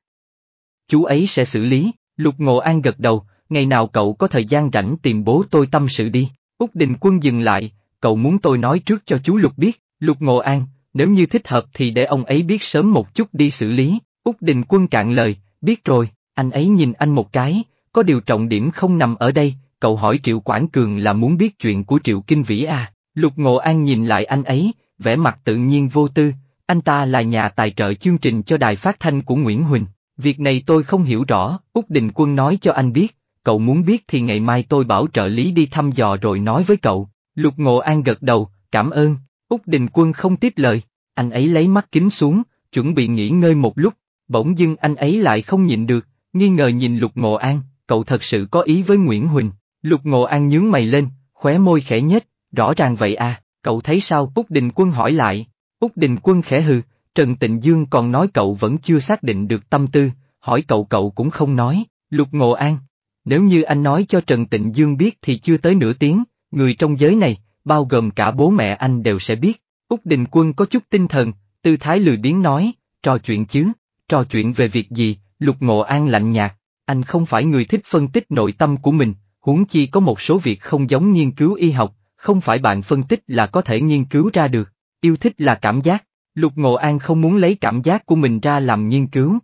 Chú ấy sẽ xử lý, Lục Ngộ An gật đầu, ngày nào cậu có thời gian rảnh tìm bố tôi tâm sự đi. Úc Đình Quân dừng lại, cậu muốn tôi nói trước cho chú Lục biết, Lục Ngộ An, nếu như thích hợp thì để ông ấy biết sớm một chút đi xử lý, Úc Đình Quân cạn lời, biết rồi, anh ấy nhìn anh một cái, có điều trọng điểm không nằm ở đây, cậu hỏi Triệu Quảng Cường là muốn biết chuyện của Triệu Kinh Vĩ à, Lục Ngộ An nhìn lại anh ấy, vẻ mặt tự nhiên vô tư, anh ta là nhà tài trợ chương trình cho đài phát thanh của Nguyễn Huỳnh, việc này tôi không hiểu rõ, Úc Đình Quân nói cho anh biết, cậu muốn biết thì ngày mai tôi bảo trợ lý đi thăm dò rồi nói với cậu, Lục Ngộ An gật đầu, cảm ơn, Úc Đình Quân không tiếp lời, anh ấy lấy mắt kính xuống, chuẩn bị nghỉ ngơi một lúc, bỗng dưng anh ấy lại không nhịn được, nghi ngờ nhìn Lục Ngộ An, cậu thật sự có ý với Nguyễn Huỳnh, Lục Ngộ An nhướng mày lên, khóe môi khẽ nhếch, rõ ràng vậy à, cậu thấy sao Úc Đình Quân hỏi lại, Úc Đình Quân khẽ hừ, Trần Tịnh Dương còn nói cậu vẫn chưa xác định được tâm tư, hỏi cậu cậu cũng không nói, Lục Ngộ An, nếu như anh nói cho Trần Tịnh Dương biết thì chưa tới nửa tiếng, người trong giới này, bao gồm cả bố mẹ anh đều sẽ biết. Úc Đình Quân có chút tinh thần, tư thái lười biếng nói, trò chuyện chứ, trò chuyện về việc gì, lục ngộ an lạnh nhạt, anh không phải người thích phân tích nội tâm của mình, huống chi có một số việc không giống nghiên cứu y học, không phải bạn phân tích là có thể nghiên cứu ra được, yêu thích là cảm giác, lục ngộ an không muốn lấy cảm giác của mình ra làm nghiên cứu.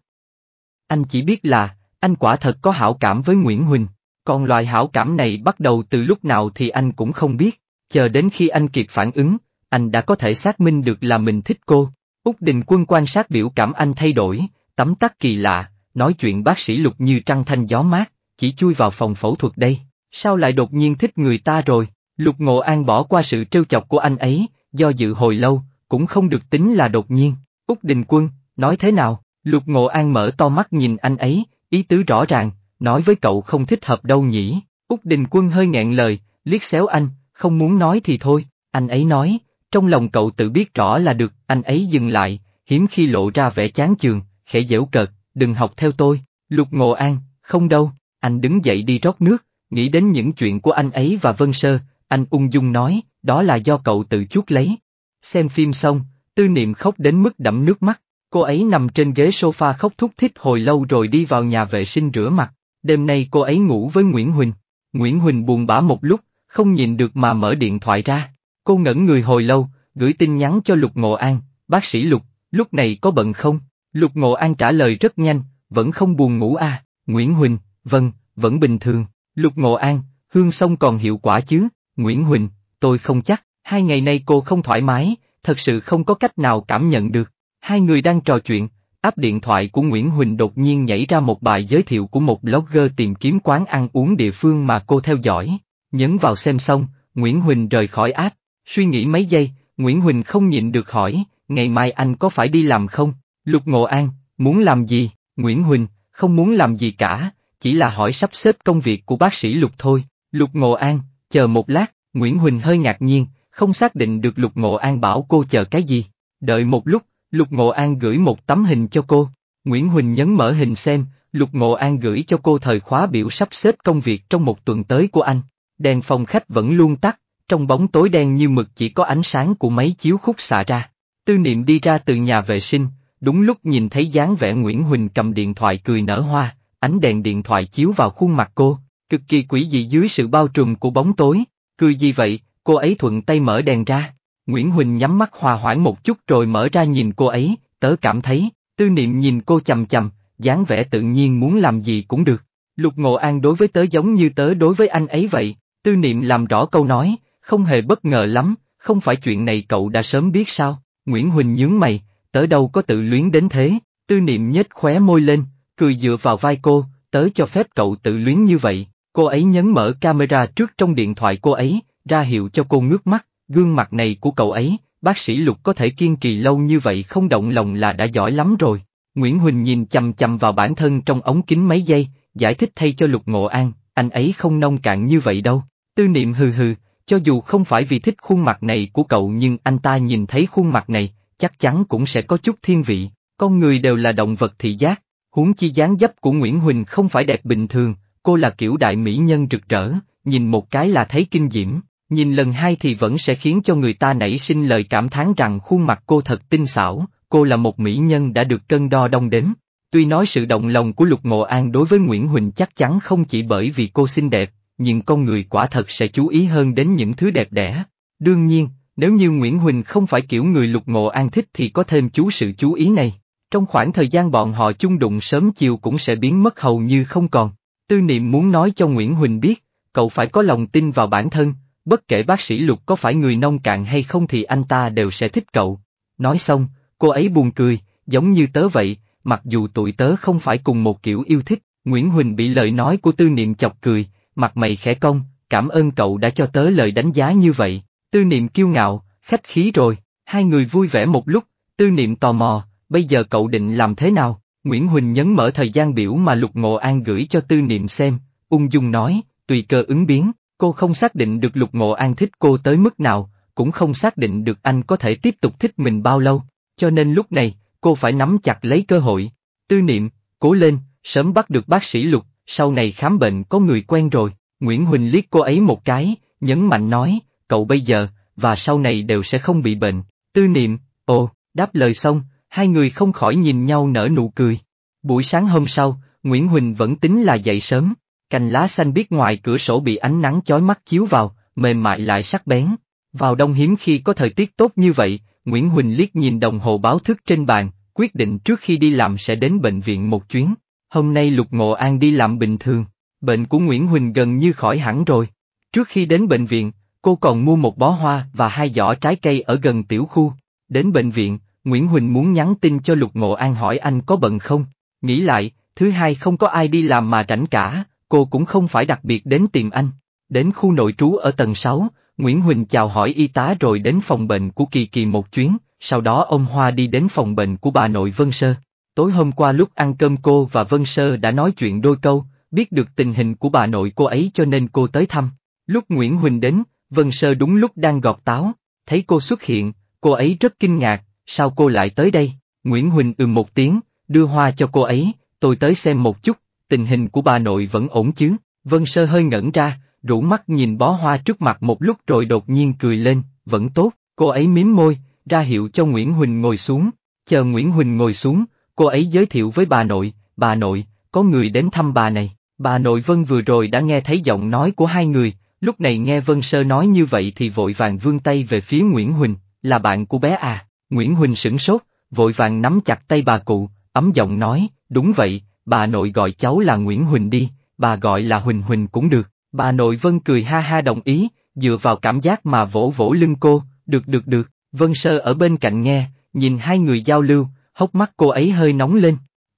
Anh chỉ biết là, anh quả thật có hảo cảm với Nguyễn Huỳnh. Còn loài hảo cảm này bắt đầu từ lúc nào thì anh cũng không biết, chờ đến khi anh kịp phản ứng, anh đã có thể xác minh được là mình thích cô. Úc Đình Quân quan sát biểu cảm anh thay đổi, tấm tắt kỳ lạ, nói chuyện bác sĩ Lục như trăng thanh gió mát, chỉ chui vào phòng phẫu thuật đây, sao lại đột nhiên thích người ta rồi, Lục Ngộ An bỏ qua sự trêu chọc của anh ấy, do dự hồi lâu, cũng không được tính là đột nhiên, Úc Đình Quân, nói thế nào, Lục Ngộ An mở to mắt nhìn anh ấy, ý tứ rõ ràng, nói với cậu không thích hợp đâu nhỉ, Úc Đình Quân hơi nghẹn lời, liếc xéo anh, không muốn nói thì thôi, anh ấy nói, trong lòng cậu tự biết rõ là được, anh ấy dừng lại, hiếm khi lộ ra vẻ chán chường, khẽ dễu cợt, đừng học theo tôi, Lục Ngộ An, không đâu, anh đứng dậy đi rót nước, nghĩ đến những chuyện của anh ấy và Vân Sơ, anh ung dung nói, đó là do cậu tự chút lấy. Xem phim xong, tư niệm khóc đến mức đẫm nước mắt, cô ấy nằm trên ghế sofa khóc thúc thích hồi lâu rồi đi vào nhà vệ sinh rửa mặt, đêm nay cô ấy ngủ với Nguyễn Huỳnh. Nguyễn Huỳnh buồn bã một lúc, không nhìn được mà mở điện thoại ra. Cô ngẩn người hồi lâu, gửi tin nhắn cho Lục Ngộ An, bác sĩ Lục, lúc này có bận không? Lục Ngộ An trả lời rất nhanh, vẫn không buồn ngủ à, Nguyễn Huỳnh, vâng, vẫn bình thường. Lục Ngộ An, hương sông còn hiệu quả chứ, Nguyễn Huỳnh, tôi không chắc, hai ngày nay cô không thoải mái, thật sự không có cách nào cảm nhận được. Hai người đang trò chuyện, Áp điện thoại của Nguyễn Huỳnh đột nhiên nhảy ra một bài giới thiệu của một blogger tìm kiếm quán ăn uống địa phương mà cô theo dõi. Nhấn vào xem xong, Nguyễn Huỳnh rời khỏi app. Suy nghĩ mấy giây, Nguyễn Huỳnh không nhịn được hỏi, ngày mai anh có phải đi làm không? Lục Ngộ An, muốn làm gì? Nguyễn Huỳnh, không muốn làm gì cả, chỉ là hỏi sắp xếp công việc của bác sĩ Lục thôi. Lục Ngộ An, chờ một lát, Nguyễn Huỳnh hơi ngạc nhiên, không xác định được Lục Ngộ An bảo cô chờ cái gì. Đợi một lúc, Lục Ngộ An gửi một tấm hình cho cô. Nguyễn Huỳnh nhấn mở hình xem, Lục Ngộ An gửi cho cô thời khóa biểu sắp xếp công việc trong một tuần tới của anh. Đèn phòng khách vẫn luôn tắt, trong bóng tối đen như mực chỉ có ánh sáng của máy chiếu khúc xạ ra. Tư niệm đi ra từ nhà vệ sinh, đúng lúc nhìn thấy dáng vẻ Nguyễn Huỳnh cầm điện thoại cười nở hoa, ánh đèn điện thoại chiếu vào khuôn mặt cô, cực kỳ quỷ dị dưới sự bao trùm của bóng tối. Cười gì vậy, cô ấy thuận tay mở đèn ra. Nguyễn Huỳnh nhắm mắt hòa hoãn một chút rồi mở ra nhìn cô ấy, tớ cảm thấy, tư niệm nhìn cô chầm chầm, dáng vẻ tự nhiên muốn làm gì cũng được. Lục Ngộ An đối với tớ giống như tớ đối với anh ấy vậy, tư niệm làm rõ câu nói, không hề bất ngờ lắm, không phải chuyện này cậu đã sớm biết sao, Nguyễn Huỳnh nhướng mày, tớ đâu có tự luyến đến thế, tư niệm nhếch khóe môi lên, cười dựa vào vai cô, tớ cho phép cậu tự luyến như vậy, cô ấy nhấn mở camera trước trong điện thoại cô ấy, ra hiệu cho cô ngước mắt, Gương mặt này của cậu ấy, bác sĩ Lục có thể kiên trì lâu như vậy không động lòng là đã giỏi lắm rồi. Nguyễn Huỳnh nhìn chầm chầm vào bản thân trong ống kính mấy giây, giải thích thay cho Lục Ngộ An, anh ấy không nông cạn như vậy đâu. Tư niệm hừ hừ, cho dù không phải vì thích khuôn mặt này của cậu nhưng anh ta nhìn thấy khuôn mặt này, chắc chắn cũng sẽ có chút thiên vị, con người đều là động vật thị giác, huống chi dáng dấp của Nguyễn Huỳnh không phải đẹp bình thường, cô là kiểu đại mỹ nhân rực rỡ, nhìn một cái là thấy kinh diễm, Nhìn lần hai thì vẫn sẽ khiến cho người ta nảy sinh lời cảm thán rằng khuôn mặt cô thật tinh xảo, cô là một mỹ nhân đã được cân đo đong đếm. Tuy nói sự động lòng của Lục Ngộ An đối với Nguyễn Huỳnh chắc chắn không chỉ bởi vì cô xinh đẹp, nhưng con người quả thật sẽ chú ý hơn đến những thứ đẹp đẽ. Đương nhiên, nếu như Nguyễn Huỳnh không phải kiểu người Lục Ngộ An thích thì có thêm chú sự chú ý này. Trong khoảng thời gian bọn họ chung đụng sớm chiều cũng sẽ biến mất hầu như không còn. Tư niệm muốn nói cho Nguyễn Huỳnh biết, cậu phải có lòng tin vào bản thân, bất kể bác sĩ Lục có phải người nông cạn hay không thì anh ta đều sẽ thích cậu. Nói xong, cô ấy buồn cười, giống như tớ vậy, mặc dù tụi tớ không phải cùng một kiểu yêu thích, Nguyễn Huỳnh bị lời nói của tư niệm chọc cười, mặt mày khẽ cong, cảm ơn cậu đã cho tớ lời đánh giá như vậy, tư niệm kiêu ngạo, khách khí rồi, hai người vui vẻ một lúc, tư niệm tò mò, bây giờ cậu định làm thế nào? Nguyễn Huỳnh nhấn mở thời gian biểu mà Lục Ngộ An gửi cho tư niệm xem, ung dung nói, tùy cơ ứng biến, cô không xác định được lục ngộ an thích cô tới mức nào, cũng không xác định được anh có thể tiếp tục thích mình bao lâu, cho nên lúc này, cô phải nắm chặt lấy cơ hội. Tư niệm, cố lên, sớm bắt được bác sĩ lục, sau này khám bệnh có người quen rồi, Nguyễn Huỳnh liếc cô ấy một cái, nhấn mạnh nói, cậu bây giờ, và sau này đều sẽ không bị bệnh. Tư niệm, ồ, đáp lời xong, hai người không khỏi nhìn nhau nở nụ cười. Buổi sáng hôm sau, Nguyễn Huỳnh vẫn tính là dậy sớm, Cành lá xanh biếc ngoài cửa sổ bị ánh nắng chói mắt chiếu vào, mềm mại lại sắc bén. Vào đông hiếm khi có thời tiết tốt như vậy, Nguyễn Huỳnh liếc nhìn đồng hồ báo thức trên bàn, quyết định trước khi đi làm sẽ đến bệnh viện một chuyến. Hôm nay Lục Ngộ An đi làm bình thường, bệnh của Nguyễn Huỳnh gần như khỏi hẳn rồi. Trước khi đến bệnh viện, cô còn mua một bó hoa và hai giỏ trái cây ở gần tiểu khu. Đến bệnh viện, Nguyễn Huỳnh muốn nhắn tin cho Lục Ngộ An hỏi anh có bận không. Nghĩ lại, thứ hai không có ai đi làm mà rảnh cả, Cô cũng không phải đặc biệt đến tìm anh. Đến khu nội trú ở tầng 6, Nguyễn Huỳnh chào hỏi y tá rồi đến phòng bệnh của Kỳ Kỳ một chuyến, sau đó ông Hoa đi đến phòng bệnh của bà nội Vân Sơ. Tối hôm qua lúc ăn cơm cô và Vân Sơ đã nói chuyện đôi câu, biết được tình hình của bà nội cô ấy cho nên cô tới thăm. Lúc Nguyễn Huỳnh đến, Vân Sơ đúng lúc đang gọt táo, thấy cô xuất hiện, cô ấy rất kinh ngạc, sao cô lại tới đây? Nguyễn Huỳnh ừm một tiếng, đưa hoa cho cô ấy, tôi tới xem một chút, tình hình của bà nội vẫn ổn chứ, Vân Sơ hơi ngẩn ra, rủ mắt nhìn bó hoa trước mặt một lúc rồi đột nhiên cười lên, vẫn tốt, cô ấy miếm môi, ra hiệu cho Nguyễn Huỳnh ngồi xuống, chờ Nguyễn Huỳnh ngồi xuống, cô ấy giới thiệu với bà nội, bà nội, có người đến thăm bà này, bà nội Vân vừa rồi đã nghe thấy giọng nói của hai người, lúc này nghe Vân Sơ nói như vậy thì vội vàng vương tay về phía Nguyễn Huỳnh, là bạn của bé à, Nguyễn Huỳnh sửng sốt, vội vàng nắm chặt tay bà cụ, ấm giọng nói, đúng vậy, bà nội gọi cháu là Nguyễn Huỳnh đi, bà gọi là Huỳnh Huỳnh cũng được. Bà nội Vân cười ha ha đồng ý, dựa vào cảm giác mà vỗ vỗ lưng cô, được được được, Vân Sơ ở bên cạnh nghe, nhìn hai người giao lưu, hốc mắt cô ấy hơi nóng lên.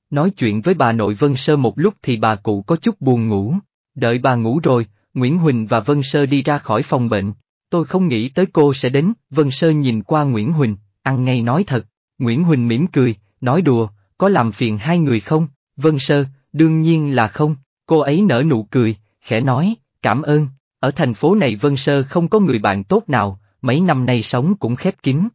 Nói chuyện với bà nội Vân Sơ một lúc thì bà cụ có chút buồn ngủ. Đợi bà ngủ rồi, Nguyễn Huỳnh và Vân Sơ đi ra khỏi phòng bệnh. Tôi không nghĩ tới cô sẽ đến, Vân Sơ nhìn qua Nguyễn Huỳnh, ăn ngay nói thật. Nguyễn Huỳnh mỉm cười, nói đùa, có làm phiền hai người không? Vân Sơ, đương nhiên là không, cô ấy nở nụ cười, khẽ nói, cảm ơn, ở thành phố này Vân Sơ không có người bạn tốt nào, mấy năm nay sống cũng khép kín.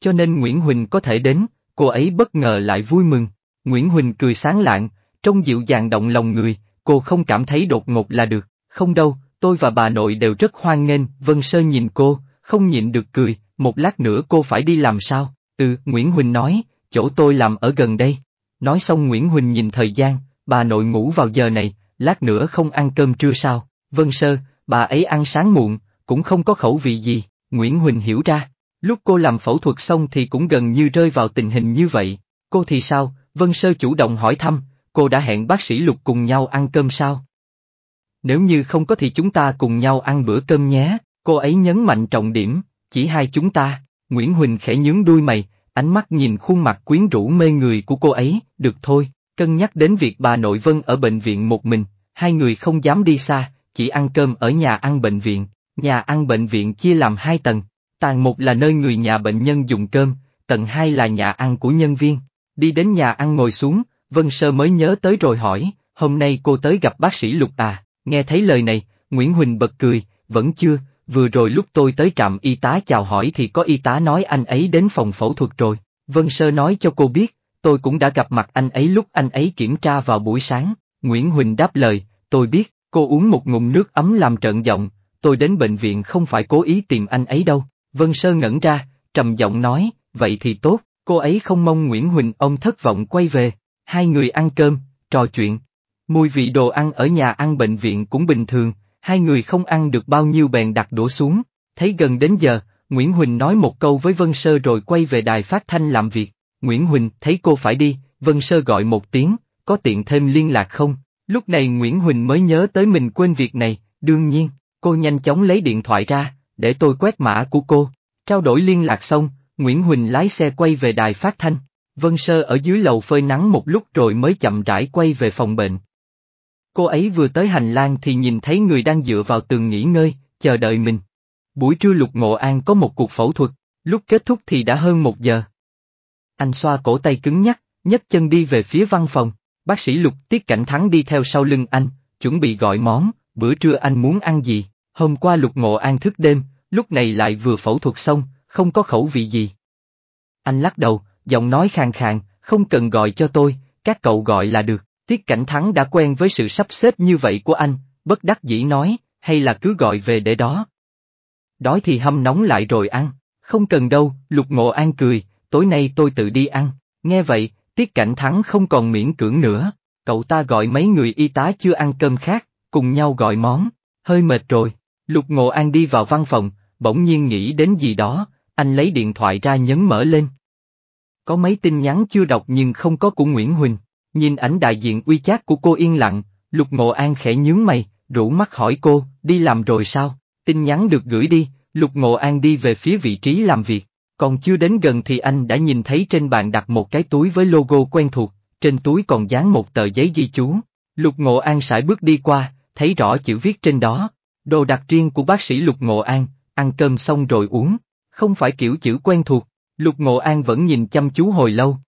Cho nên Nguyễn Huỳnh có thể đến, cô ấy bất ngờ lại vui mừng, Nguyễn Huỳnh cười sáng lạng, trông dịu dàng động lòng người, cô không cảm thấy đột ngột là được, không đâu, tôi và bà nội đều rất hoan nghênh, Vân Sơ nhìn cô, không nhịn được cười, một lát nữa cô phải đi làm sao, Từ Nguyễn Huỳnh nói, chỗ tôi làm ở gần đây, Nói xong Nguyễn Huỳnh nhìn thời gian, bà nội ngủ vào giờ này, lát nữa không ăn cơm trưa sao, vâng sơ, bà ấy ăn sáng muộn, cũng không có khẩu vị gì, Nguyễn Huỳnh hiểu ra. Lúc cô làm phẫu thuật xong thì cũng gần như rơi vào tình hình như vậy, cô thì sao, Vân Sơ chủ động hỏi thăm, cô đã hẹn bác sĩ Lục cùng nhau ăn cơm sao? Nếu như không có thì chúng ta cùng nhau ăn bữa cơm nhé, cô ấy nhấn mạnh trọng điểm, chỉ hai chúng ta, Nguyễn Huỳnh khẽ nhướng đuôi mày, ánh mắt nhìn khuôn mặt quyến rũ mê người của cô ấy, được thôi, cân nhắc đến việc bà nội Vân ở bệnh viện một mình, hai người không dám đi xa, chỉ ăn cơm ở nhà ăn bệnh viện, nhà ăn bệnh viện chia làm hai tầng, tầng một là nơi người nhà bệnh nhân dùng cơm, tầng hai là nhà ăn của nhân viên. Đi đến nhà ăn ngồi xuống, Vân Sơ mới nhớ tới rồi hỏi, hôm nay cô tới gặp bác sĩ Lục à, nghe thấy lời này, Nguyễn Huỳnh bật cười, vẫn chưa, Vừa rồi lúc tôi tới trạm y tá chào hỏi thì có y tá nói anh ấy đến phòng phẫu thuật rồi. Vân Sơ nói cho cô biết, tôi cũng đã gặp mặt anh ấy lúc anh ấy kiểm tra vào buổi sáng. Nguyễn Huỳnh đáp lời, tôi biết, cô uống một ngụm nước ấm làm trợn giọng, tôi đến bệnh viện không phải cố ý tìm anh ấy đâu. Vân Sơ ngẩn ra, trầm giọng nói, vậy thì tốt, cô ấy không mong Nguyễn Huỳnh ông thất vọng quay về. Hai người ăn cơm, trò chuyện. Mùi vị đồ ăn ở nhà ăn bệnh viện cũng bình thường, hai người không ăn được bao nhiêu bèn đặt đổ xuống, thấy gần đến giờ, Nguyễn Huỳnh nói một câu với Vân Sơ rồi quay về đài phát thanh làm việc. Nguyễn Huỳnh thấy cô phải đi, Vân Sơ gọi một tiếng, có tiện thêm liên lạc không? Lúc này Nguyễn Huỳnh mới nhớ tới mình quên việc này, đương nhiên, cô nhanh chóng lấy điện thoại ra, để tôi quét mã của cô. Trao đổi liên lạc xong, Nguyễn Huỳnh lái xe quay về đài phát thanh. Vân Sơ ở dưới lầu phơi nắng một lúc rồi mới chậm rãi quay về phòng bệnh. Cô ấy vừa tới hành lang thì nhìn thấy người đang dựa vào tường nghỉ ngơi, chờ đợi mình. Buổi trưa Lục Ngộ An có một cuộc phẫu thuật, lúc kết thúc thì đã hơn một giờ. Anh xoa cổ tay cứng nhắc, nhấc chân đi về phía văn phòng, bác sĩ Lục Tiết Cảnh Thắng đi theo sau lưng anh, chuẩn bị gọi món, bữa trưa anh muốn ăn gì, hôm qua Lục Ngộ An thức đêm, lúc này lại vừa phẫu thuật xong, không có khẩu vị gì. Anh lắc đầu, giọng nói khàn khàn, không cần gọi cho tôi, các cậu gọi là được. Tiết Cảnh Thắng đã quen với sự sắp xếp như vậy của anh, bất đắc dĩ nói, hay là cứ gọi về để đó. Đói thì hâm nóng lại rồi ăn, không cần đâu, Lục Ngộ An cười, tối nay tôi tự đi ăn, nghe vậy, Tiết Cảnh Thắng không còn miễn cưỡng nữa, cậu ta gọi mấy người y tá chưa ăn cơm khác, cùng nhau gọi món, hơi mệt rồi, Lục Ngộ An đi vào văn phòng, bỗng nhiên nghĩ đến gì đó, anh lấy điện thoại ra nhấn mở lên. Có mấy tin nhắn chưa đọc nhưng không có của Nguyễn Huỳnh, Nhìn ảnh đại diện uy chát của cô yên lặng, Lục Ngộ An khẽ nhướng mày, rủ mắt hỏi cô, đi làm rồi sao? Tin nhắn được gửi đi, Lục Ngộ An đi về phía vị trí làm việc, còn chưa đến gần thì anh đã nhìn thấy trên bàn đặt một cái túi với logo quen thuộc, trên túi còn dán một tờ giấy ghi chú. Lục Ngộ An sải bước đi qua, thấy rõ chữ viết trên đó, đồ đặc riêng của bác sĩ Lục Ngộ An, ăn cơm xong rồi uống, không phải kiểu chữ quen thuộc, Lục Ngộ An vẫn nhìn chăm chú hồi lâu.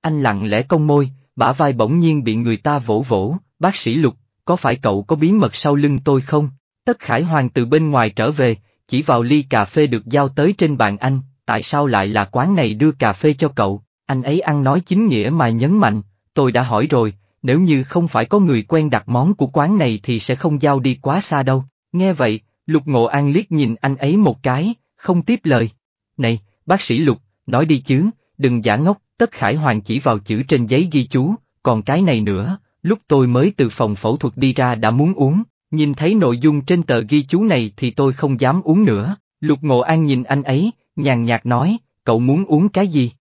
Anh lặng lẽ cong môi, bả vai bỗng nhiên bị người ta vỗ vỗ, bác sĩ Lục, có phải cậu có bí mật sau lưng tôi không? Tất Khải Hoàng từ bên ngoài trở về, chỉ vào ly cà phê được giao tới trên bàn anh, tại sao lại là quán này đưa cà phê cho cậu? Anh ấy ăn nói chính nghĩa mà nhấn mạnh, tôi đã hỏi rồi, nếu như không phải có người quen đặt món của quán này thì sẽ không giao đi quá xa đâu. Nghe vậy, Lục Ngộ An liếc nhìn anh ấy một cái, không tiếp lời. Này, bác sĩ Lục, nói đi chứ, đừng giả ngốc, Tất Khải Hoàng chỉ vào chữ trên giấy ghi chú, còn cái này nữa, lúc tôi mới từ phòng phẫu thuật đi ra đã muốn uống, nhìn thấy nội dung trên tờ ghi chú này thì tôi không dám uống nữa, Lục Ngộ An nhìn anh ấy, nhàn nhạt nói, cậu muốn uống cái gì?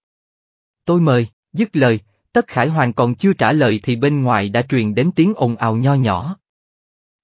Tôi mời, dứt lời, Tất Khải Hoàng còn chưa trả lời thì bên ngoài đã truyền đến tiếng ồn ào nho nhỏ.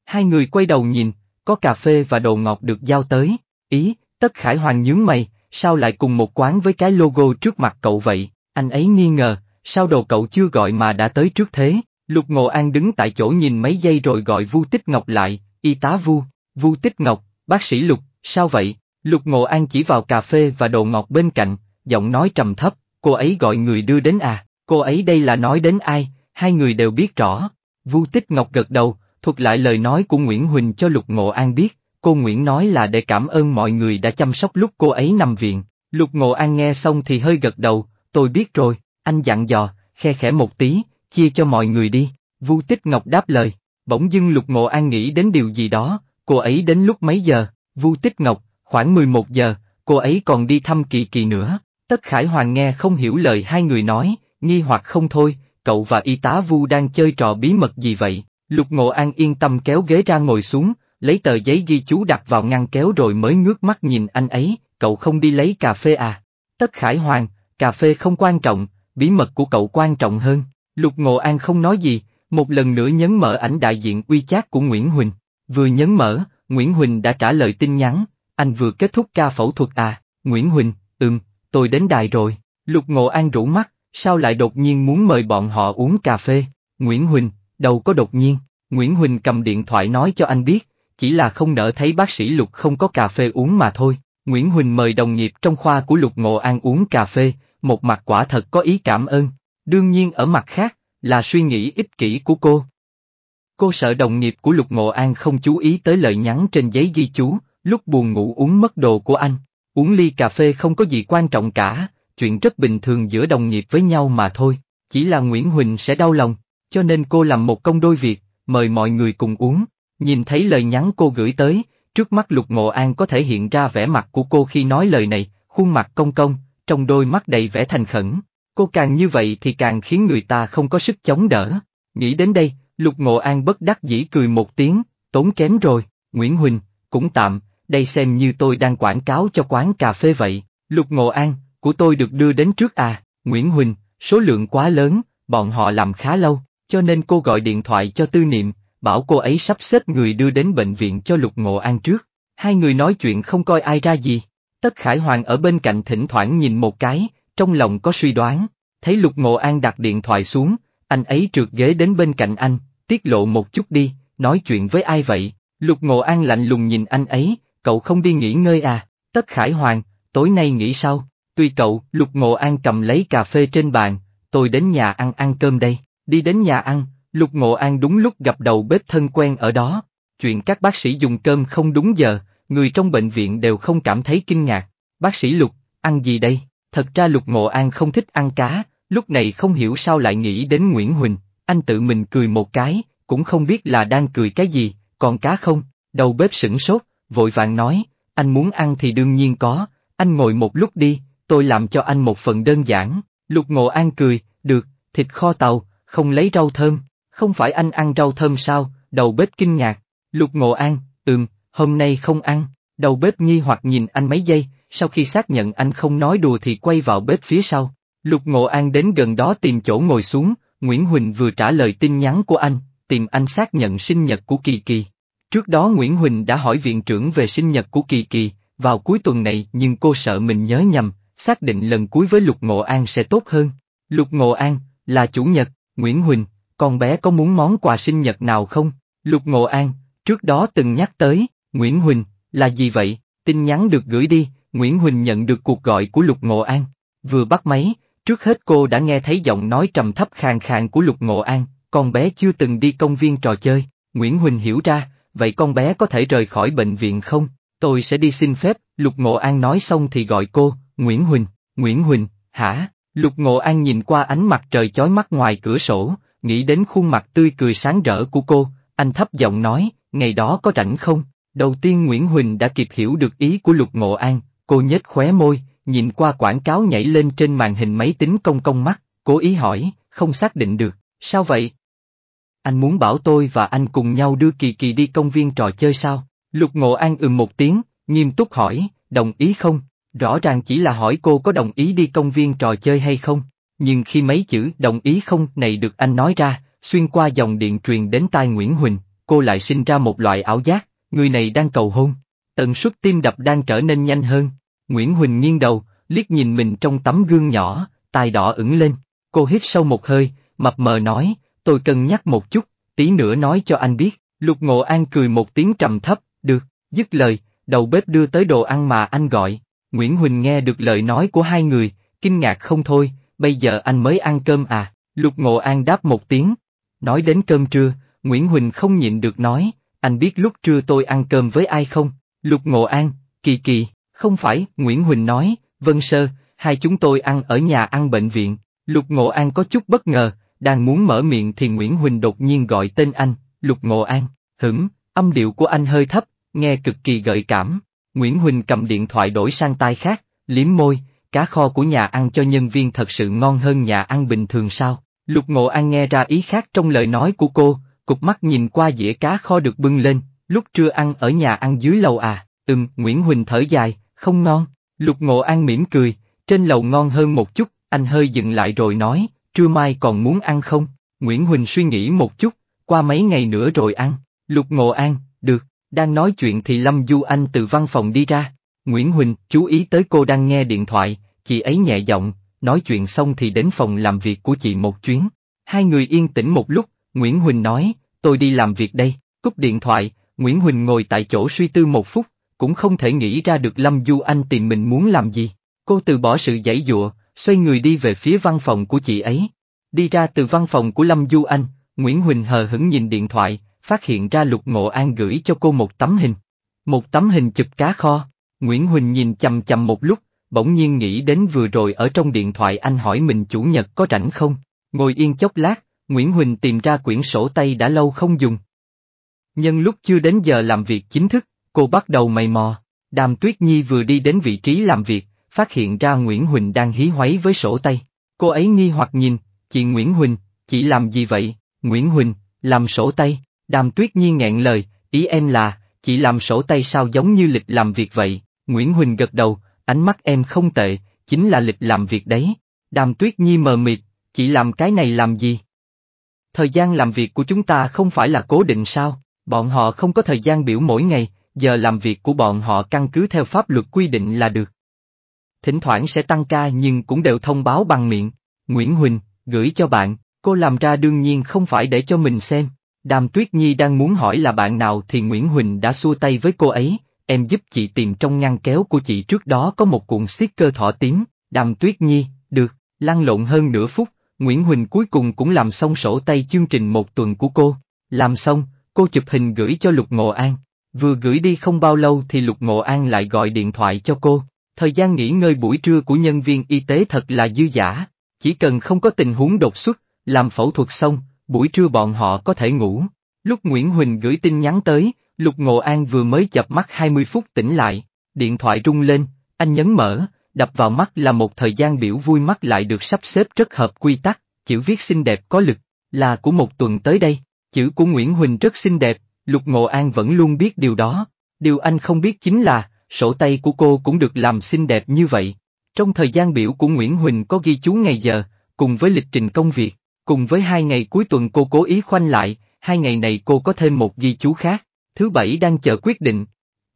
Hai người quay đầu nhìn, có cà phê và đồ ngọt được giao tới, ý, Tất Khải Hoàng nhướng mày, sao lại cùng một quán với cái logo trước mặt cậu vậy? Anh ấy nghi ngờ, sao đồ cậu chưa gọi mà đã tới trước thế, Lục Ngộ An đứng tại chỗ nhìn mấy giây rồi gọi Vu Tích Ngọc lại, y tá Vu, Vu Tích Ngọc, bác sĩ Lục, sao vậy? Lục Ngộ An chỉ vào cà phê và đồ ngọt bên cạnh, giọng nói trầm thấp, cô ấy gọi người đưa đến à, cô ấy đây là nói đến ai, hai người đều biết rõ. Vu Tích Ngọc gật đầu, thuật lại lời nói của Nguyễn Huỳnh cho Lục Ngộ An biết, cô Nguyễn nói là để cảm ơn mọi người đã chăm sóc lúc cô ấy nằm viện. Lục Ngộ An nghe xong thì hơi gật đầu, tôi biết rồi, anh dặn dò, khe khẽ một tí, chia cho mọi người đi, Vu Tích Ngọc đáp lời, bỗng dưng Lục Ngộ An nghĩ đến điều gì đó, cô ấy đến lúc mấy giờ, Vu Tích Ngọc, khoảng 11 giờ, cô ấy còn đi thăm kỳ kỳ nữa, Tất Khải Hoàng nghe không hiểu lời hai người nói, nghi hoặc không thôi, cậu và y tá Vu đang chơi trò bí mật gì vậy, Lục Ngộ An yên tâm kéo ghế ra ngồi xuống, lấy tờ giấy ghi chú đặt vào ngăn kéo rồi mới ngước mắt nhìn anh ấy, cậu không đi lấy cà phê à? Tất Khải Hoàng, cà phê không quan trọng, bí mật của cậu quan trọng hơn. Lục Ngộ An không nói gì, một lần nữa nhấn mở ảnh đại diện uy chát của Nguyễn Huỳnh. Vừa nhấn mở, Nguyễn Huỳnh đã trả lời tin nhắn, anh vừa kết thúc ca phẫu thuật à, Nguyễn Huỳnh, ừm, tôi đến đài rồi. Lục Ngộ An rủ mắt, sao lại đột nhiên muốn mời bọn họ uống cà phê? Nguyễn Huỳnh, đâu có đột nhiên, Nguyễn Huỳnh cầm điện thoại nói cho anh biết, chỉ là không nỡ thấy bác sĩ Lục không có cà phê uống mà thôi. Nguyễn Huỳnh mời đồng nghiệp trong khoa của Lục Ngộ An uống cà phê, một mặt quả thật có ý cảm ơn, đương nhiên ở mặt khác, là suy nghĩ ích kỷ của cô. Cô sợ đồng nghiệp của Lục Ngộ An không chú ý tới lời nhắn trên giấy ghi chú, lúc buồn ngủ uống mất đồ của anh, uống ly cà phê không có gì quan trọng cả, chuyện rất bình thường giữa đồng nghiệp với nhau mà thôi, chỉ là Nguyễn Huỳnh sẽ đau lòng, cho nên cô làm một công đôi việc, mời mọi người cùng uống, nhìn thấy lời nhắn cô gửi tới, trước mắt Lục Ngộ An có thể hiện ra vẻ mặt của cô khi nói lời này, khuôn mặt công công, trong đôi mắt đầy vẻ thành khẩn. Cô càng như vậy thì càng khiến người ta không có sức chống đỡ. Nghĩ đến đây, Lục Ngộ An bất đắc dĩ cười một tiếng, tốn kém rồi, Nguyễn Huỳnh, cũng tạm, đây xem như tôi đang quảng cáo cho quán cà phê vậy, Lục Ngộ An, của tôi được đưa đến trước à, Nguyễn Huỳnh, số lượng quá lớn, bọn họ làm khá lâu, cho nên cô gọi điện thoại cho Tư Niệm, bảo cô ấy sắp xếp người đưa đến bệnh viện cho Lục Ngộ An trước. Hai người nói chuyện không coi ai ra gì, Tất Khải Hoàng ở bên cạnh thỉnh thoảng nhìn một cái, trong lòng có suy đoán, thấy Lục Ngộ An đặt điện thoại xuống, anh ấy trượt ghế đến bên cạnh anh, tiết lộ một chút đi, nói chuyện với ai vậy, Lục Ngộ An lạnh lùng nhìn anh ấy, cậu không đi nghỉ ngơi à, Tất Khải Hoàng, tối nay nghỉ sau, tuy cậu, Lục Ngộ An cầm lấy cà phê trên bàn, tôi đến nhà ăn ăn cơm đây, đi đến nhà ăn, Lục Ngộ An đúng lúc gặp đầu bếp thân quen ở đó, chuyện các bác sĩ dùng cơm không đúng giờ, người trong bệnh viện đều không cảm thấy kinh ngạc. Bác sĩ Lục, ăn gì đây? Thật ra Lục Ngộ An không thích ăn cá, lúc này không hiểu sao lại nghĩ đến Nguyễn Huỳnh, anh tự mình cười một cái, cũng không biết là đang cười cái gì, còn cá không? Đầu bếp sửng sốt, vội vàng nói, anh muốn ăn thì đương nhiên có, anh ngồi một lúc đi, tôi làm cho anh một phần đơn giản. Lục Ngộ An cười, được, thịt kho tàu, không lấy rau thơm, không phải anh ăn rau thơm sao, đầu bếp kinh ngạc. Lục Ngộ An, ừm, hôm nay không ăn, đầu bếp nghi hoặc nhìn anh mấy giây, sau khi xác nhận anh không nói đùa thì quay vào bếp phía sau. Lục Ngộ An đến gần đó tìm chỗ ngồi xuống, Nguyễn Huỳnh vừa trả lời tin nhắn của anh, tìm anh xác nhận sinh nhật của Kỳ Kỳ. Trước đó Nguyễn Huỳnh đã hỏi viện trưởng về sinh nhật của Kỳ Kỳ, vào cuối tuần này nhưng cô sợ mình nhớ nhầm, xác định lần cuối với Lục Ngộ An sẽ tốt hơn. Lục Ngộ An, là chủ nhật, Nguyễn Huỳnh, con bé có muốn món quà sinh nhật nào không? Lục Ngộ An, trước đó từng nhắc tới. Nguyễn Huỳnh, là gì vậy? Tin nhắn được gửi đi, Nguyễn Huỳnh nhận được cuộc gọi của Lục Ngộ An. Vừa bắt máy, trước hết cô đã nghe thấy giọng nói trầm thấp khàn khàn của Lục Ngộ An, con bé chưa từng đi công viên trò chơi. Nguyễn Huỳnh hiểu ra, vậy con bé có thể rời khỏi bệnh viện không? Tôi sẽ đi xin phép, Lục Ngộ An nói xong thì gọi cô, Nguyễn Huỳnh, Nguyễn Huỳnh, hả? Lục Ngộ An nhìn qua ánh mặt trời chói mắt ngoài cửa sổ, nghĩ đến khuôn mặt tươi cười sáng rỡ của cô, anh thấp giọng nói, ngày đó có rảnh không? Đầu tiên Nguyễn Huỳnh đã kịp hiểu được ý của Lục Ngộ An, cô nhếch khóe môi, nhìn qua quảng cáo nhảy lên trên màn hình máy tính công công mắt, cố ý hỏi, không xác định được, sao vậy? Anh muốn bảo tôi và anh cùng nhau đưa Kỳ Kỳ đi công viên trò chơi sao? Lục Ngộ An ừm một tiếng, nghiêm túc hỏi, đồng ý không? Rõ ràng chỉ là hỏi cô có đồng ý đi công viên trò chơi hay không, nhưng khi mấy chữ đồng ý không này được anh nói ra, xuyên qua dòng điện truyền đến tai Nguyễn Huỳnh, cô lại sinh ra một loại ảo giác, người này đang cầu hôn. Tần suất tim đập đang trở nên nhanh hơn. Nguyễn Huỳnh nghiêng đầu, liếc nhìn mình trong tấm gương nhỏ, tai đỏ ửng lên. Cô hít sâu một hơi, mập mờ nói, tôi cần nhắc một chút, tí nữa nói cho anh biết. Lục Ngộ An cười một tiếng trầm thấp, được, dứt lời, đầu bếp đưa tới đồ ăn mà anh gọi. Nguyễn Huỳnh nghe được lời nói của hai người, kinh ngạc không thôi, bây giờ anh mới ăn cơm à, Lục Ngộ An đáp một tiếng. Nói đến cơm trưa, Nguyễn Huỳnh không nhịn được nói, anh biết lúc trưa tôi ăn cơm với ai không? Lục Ngộ An, Kỳ Kỳ, không phải, Nguyễn Huỳnh nói, Vân Sơ, hai chúng tôi ăn ở nhà ăn bệnh viện. Lục Ngộ An có chút bất ngờ, đang muốn mở miệng thì Nguyễn Huỳnh đột nhiên gọi tên anh, Lục Ngộ An, hửm, âm điệu của anh hơi thấp, nghe cực kỳ gợi cảm. Nguyễn Huỳnh cầm điện thoại đổi sang tai khác, liếm môi, cá kho của nhà ăn cho nhân viên thật sự ngon hơn nhà ăn bình thường sao? Lục Ngộ An nghe ra ý khác trong lời nói của cô, cục mắt nhìn qua dĩa cá kho được bưng lên, lúc trưa ăn ở nhà ăn dưới lầu à, ừm, Nguyễn Huỳnh thở dài, không ngon, lục ngộ ăn mỉm cười, trên lầu ngon hơn một chút, anh hơi dừng lại rồi nói, trưa mai còn muốn ăn không? Nguyễn Huỳnh suy nghĩ một chút, qua mấy ngày nữa rồi ăn, lục ngộ ăn, được, đang nói chuyện thì Lâm Du Anh từ văn phòng đi ra, Nguyễn Huỳnh chú ý tới cô đang nghe điện thoại, chị ấy nhẹ giọng, nói chuyện xong thì đến phòng làm việc của chị một chuyến. Hai người yên tĩnh một lúc, Nguyễn Huỳnh nói, tôi đi làm việc đây, cúp điện thoại, Nguyễn Huỳnh ngồi tại chỗ suy tư một phút, cũng không thể nghĩ ra được Lâm Du Anh tìm mình muốn làm gì. Cô từ bỏ sự giải dụa, xoay người đi về phía văn phòng của chị ấy. Đi ra từ văn phòng của Lâm Du Anh, Nguyễn Huỳnh hờ hững nhìn điện thoại, phát hiện ra Lục Ngộ An gửi cho cô một tấm hình. Một tấm hình chụp cá kho, Nguyễn Huỳnh nhìn chầm chầm một lúc, bỗng nhiên nghĩ đến vừa rồi ở trong điện thoại anh hỏi mình chủ nhật có rảnh không, ngồi yên chốc lát, Nguyễn Huỳnh tìm ra quyển sổ tay đã lâu không dùng. Nhân lúc chưa đến giờ làm việc chính thức, cô bắt đầu mày mò. Đàm Tuyết Nhi vừa đi đến vị trí làm việc, phát hiện ra Nguyễn Huỳnh đang hí hoáy với sổ tay. Cô ấy nghi hoặc nhìn, chị Nguyễn Huỳnh, chị làm gì vậy, Nguyễn Huỳnh, làm sổ tay, đàm tuyết Nhi nghẹn lời, ý em là, chị làm sổ tay sao giống như lịch làm việc vậy, Nguyễn Huỳnh gật đầu, ánh mắt em không tệ, chính là lịch làm việc đấy. Đàm tuyết nhi mờ mịt, chị làm cái này làm gì? thời gian làm việc của chúng ta không phải là cố định sao, bọn họ không có thời gian biểu mỗi ngày, giờ làm việc của bọn họ căn cứ theo pháp luật quy định là được. Thỉnh thoảng sẽ tăng ca nhưng cũng đều thông báo bằng miệng, Nguyễn Huỳnh, gửi cho bạn, cô làm ra đương nhiên không phải để cho mình xem. Đàm Tuyết Nhi đang muốn hỏi là bạn nào thì Nguyễn Huỳnh đã xua tay với cô ấy, em giúp chị tìm trong ngăn kéo của chị trước đó có một cuộn cơ thỏ tím, Đàm Tuyết Nhi, được, lăn lộn hơn nửa phút, Nguyễn Huỳnh cuối cùng cũng làm xong sổ tay chương trình một tuần của cô. Làm xong, cô chụp hình gửi cho Lục Ngộ An. Vừa gửi đi không bao lâu thì Lục Ngộ An lại gọi điện thoại cho cô. Thời gian nghỉ ngơi buổi trưa của nhân viên y tế thật là dư giả. Chỉ cần không có tình huống đột xuất, làm phẫu thuật xong, buổi trưa bọn họ có thể ngủ. Lúc Nguyễn Huỳnh gửi tin nhắn tới, Lục Ngộ An vừa mới chập mắt 20 phút tỉnh lại, điện thoại rung lên, anh nhấn mở, đập vào mắt là một thời gian biểu vui mắt lại được sắp xếp rất hợp quy tắc, chữ viết xinh đẹp có lực, là của một tuần tới đây, chữ của Nguyễn Huỳnh rất xinh đẹp, Lục Ngộ An vẫn luôn biết điều đó, điều anh không biết chính là, sổ tay của cô cũng được làm xinh đẹp như vậy. Trong thời gian biểu của Nguyễn Huỳnh có ghi chú ngày giờ, cùng với lịch trình công việc, cùng với hai ngày cuối tuần cô cố ý khoanh lại, hai ngày này cô có thêm một ghi chú khác, thứ bảy đang chờ quyết định.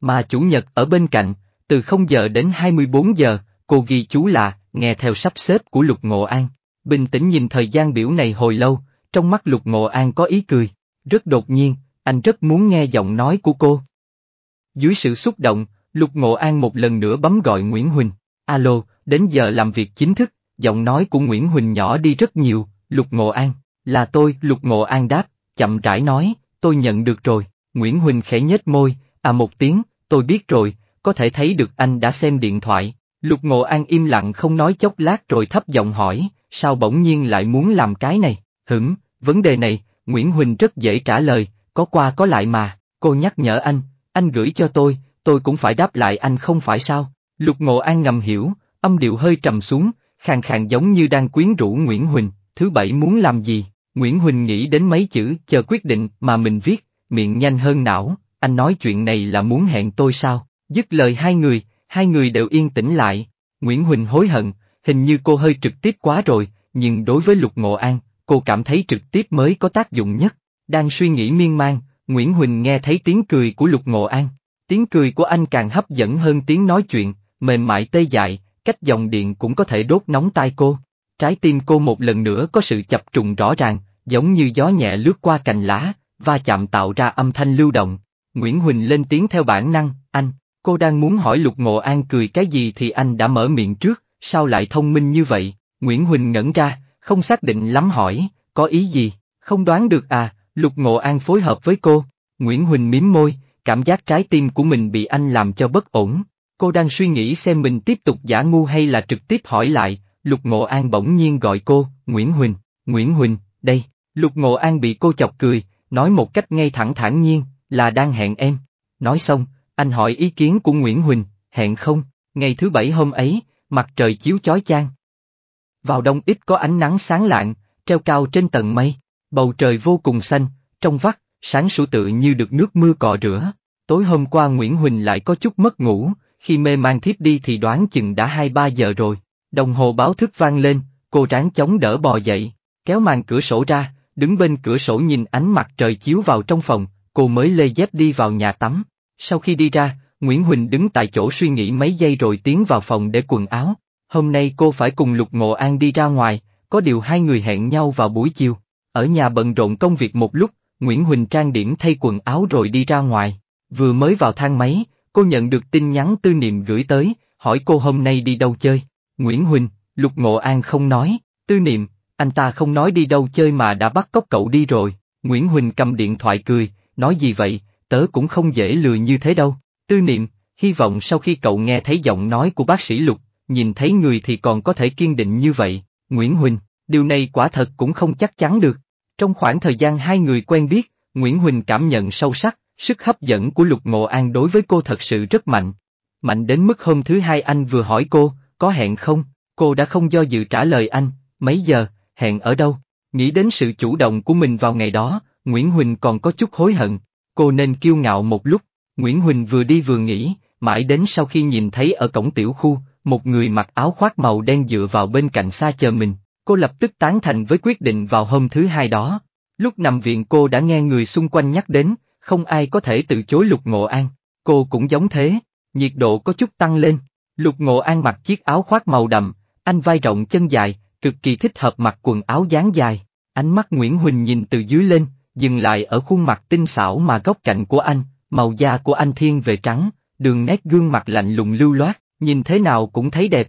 Mà chủ nhật ở bên cạnh, từ 0 giờ đến 24 giờ, cô ghi chú là, nghe theo sắp xếp của Lục Ngộ An. Bình tĩnh nhìn thời gian biểu này hồi lâu, trong mắt Lục Ngộ An có ý cười. Rất đột nhiên, anh rất muốn nghe giọng nói của cô. Dưới sự xúc động, Lục Ngộ An một lần nữa bấm gọi Nguyễn Huỳnh. Alo, đến giờ làm việc chính thức, giọng nói của Nguyễn Huỳnh nhỏ đi rất nhiều, Lục Ngộ An. Là tôi, Lục Ngộ An đáp, chậm rãi nói, tôi nhận được rồi. Nguyễn Huỳnh khẽ nhếch môi, à một tiếng, tôi biết rồi, có thể thấy được anh đã xem điện thoại. Lục Ngộ An im lặng không nói chốc lát rồi thấp giọng hỏi, sao bỗng nhiên lại muốn làm cái này? Hửm, vấn đề này, Nguyễn Huỳnh rất dễ trả lời, có qua có lại mà, cô nhắc nhở anh, anh gửi cho tôi, tôi cũng phải đáp lại anh không phải sao? Lục Ngộ An ngầm hiểu, âm điệu hơi trầm xuống, khàn khàn giống như đang quyến rũ Nguyễn Huỳnh, thứ bảy muốn làm gì? Nguyễn Huỳnh nghĩ đến mấy chữ chờ quyết định mà mình viết, miệng nhanh hơn não, anh nói chuyện này là muốn hẹn tôi sao? Dứt lời hai người, hai người đều yên tĩnh lại, Nguyễn Huỳnh hối hận, hình như cô hơi trực tiếp quá rồi, nhưng đối với Lục Ngộ An, cô cảm thấy trực tiếp mới có tác dụng nhất. Đang suy nghĩ miên man, Nguyễn Huỳnh nghe thấy tiếng cười của Lục Ngộ An. Tiếng cười của anh càng hấp dẫn hơn tiếng nói chuyện, mềm mại tê dại, cách dòng điện cũng có thể đốt nóng tai cô. Trái tim cô một lần nữa có sự chập trùng rõ ràng, giống như gió nhẹ lướt qua cành lá, và chạm tạo ra âm thanh lưu động. Nguyễn Huỳnh lên tiếng theo bản năng, anh. Cô đang muốn hỏi Lục Ngộ An cười cái gì thì anh đã mở miệng trước, sao lại thông minh như vậy? Nguyễn Huỳnh ngẩn ra, không xác định lắm hỏi, có ý gì, không đoán được à, Lục Ngộ An phối hợp với cô. Nguyễn Huỳnh miếm môi, cảm giác trái tim của mình bị anh làm cho bất ổn. Cô đang suy nghĩ xem mình tiếp tục giả ngu hay là trực tiếp hỏi lại, Lục Ngộ An bỗng nhiên gọi cô, Nguyễn Huỳnh, Nguyễn Huỳnh, đây. Lục Ngộ An bị cô chọc cười, nói một cách ngay thẳng thản nhiên, là đang hẹn em. Nói xong, anh hỏi ý kiến của Nguyễn Huỳnh, hẹn không, ngày thứ bảy hôm ấy, mặt trời chiếu chói chang. Vào đông ít có ánh nắng sáng lạng, treo cao trên tầng mây, bầu trời vô cùng xanh, trong vắt, sáng sủa tự như được nước mưa cọ rửa. Tối hôm qua Nguyễn Huỳnh lại có chút mất ngủ, khi mê mang thiếp đi thì đoán chừng đã 2-3 giờ rồi. Đồng hồ báo thức vang lên, cô ráng chống đỡ bò dậy, kéo màn cửa sổ ra, đứng bên cửa sổ nhìn ánh mặt trời chiếu vào trong phòng, cô mới lê dép đi vào nhà tắm. Sau khi đi ra, Nguyễn Huỳnh đứng tại chỗ suy nghĩ mấy giây rồi tiến vào phòng để quần áo. Hôm nay cô phải cùng Lục Ngộ An đi ra ngoài, có điều hai người hẹn nhau vào buổi chiều. Ở nhà bận rộn công việc một lúc, Nguyễn Huỳnh trang điểm thay quần áo rồi đi ra ngoài. Vừa mới vào thang máy, cô nhận được tin nhắn tư niệm gửi tới, hỏi cô hôm nay đi đâu chơi. Nguyễn Huỳnh, Lục Ngộ An không nói, tư niệm, anh ta không nói đi đâu chơi mà đã bắt cóc cậu đi rồi. Nguyễn Huỳnh cầm điện thoại cười, nói gì vậy, tớ cũng không dễ lừa như thế đâu. Tư niệm, hy vọng sau khi cậu nghe thấy giọng nói của bác sĩ Lục, nhìn thấy người thì còn có thể kiên định như vậy. Nguyễn Huỳnh, điều này quả thật cũng không chắc chắn được. Trong khoảng thời gian hai người quen biết, Nguyễn Huỳnh cảm nhận sâu sắc, sức hấp dẫn của Lục Ngộ An đối với cô thật sự rất mạnh. Mạnh đến mức hôm thứ hai anh vừa hỏi cô, có hẹn không, cô đã không do dự trả lời anh, mấy giờ, hẹn ở đâu. Nghĩ đến sự chủ động của mình vào ngày đó, Nguyễn Huỳnh còn có chút hối hận, Cô nên kiêu ngạo một lúc, Nguyễn Huỳnh vừa đi vừa nghĩ, mãi đến sau khi nhìn thấy ở cổng tiểu khu, một người mặc áo khoác màu đen dựa vào bên cạnh xa chờ mình, cô lập tức tán thành với quyết định vào hôm thứ hai đó. Lúc nằm viện cô đã nghe người xung quanh nhắc đến, không ai có thể từ chối Lục Ngộ An, cô cũng giống thế, nhiệt độ có chút tăng lên. Lục Ngộ An mặc chiếc áo khoác màu đậm, anh vai rộng chân dài, cực kỳ thích hợp mặc quần áo dáng dài. Ánh mắt Nguyễn Huỳnh nhìn từ dưới lên, dừng lại ở khuôn mặt tinh xảo mà góc cạnh của anh, màu da của anh thiên về trắng, đường nét gương mặt lạnh lùng lưu loát, nhìn thế nào cũng thấy đẹp.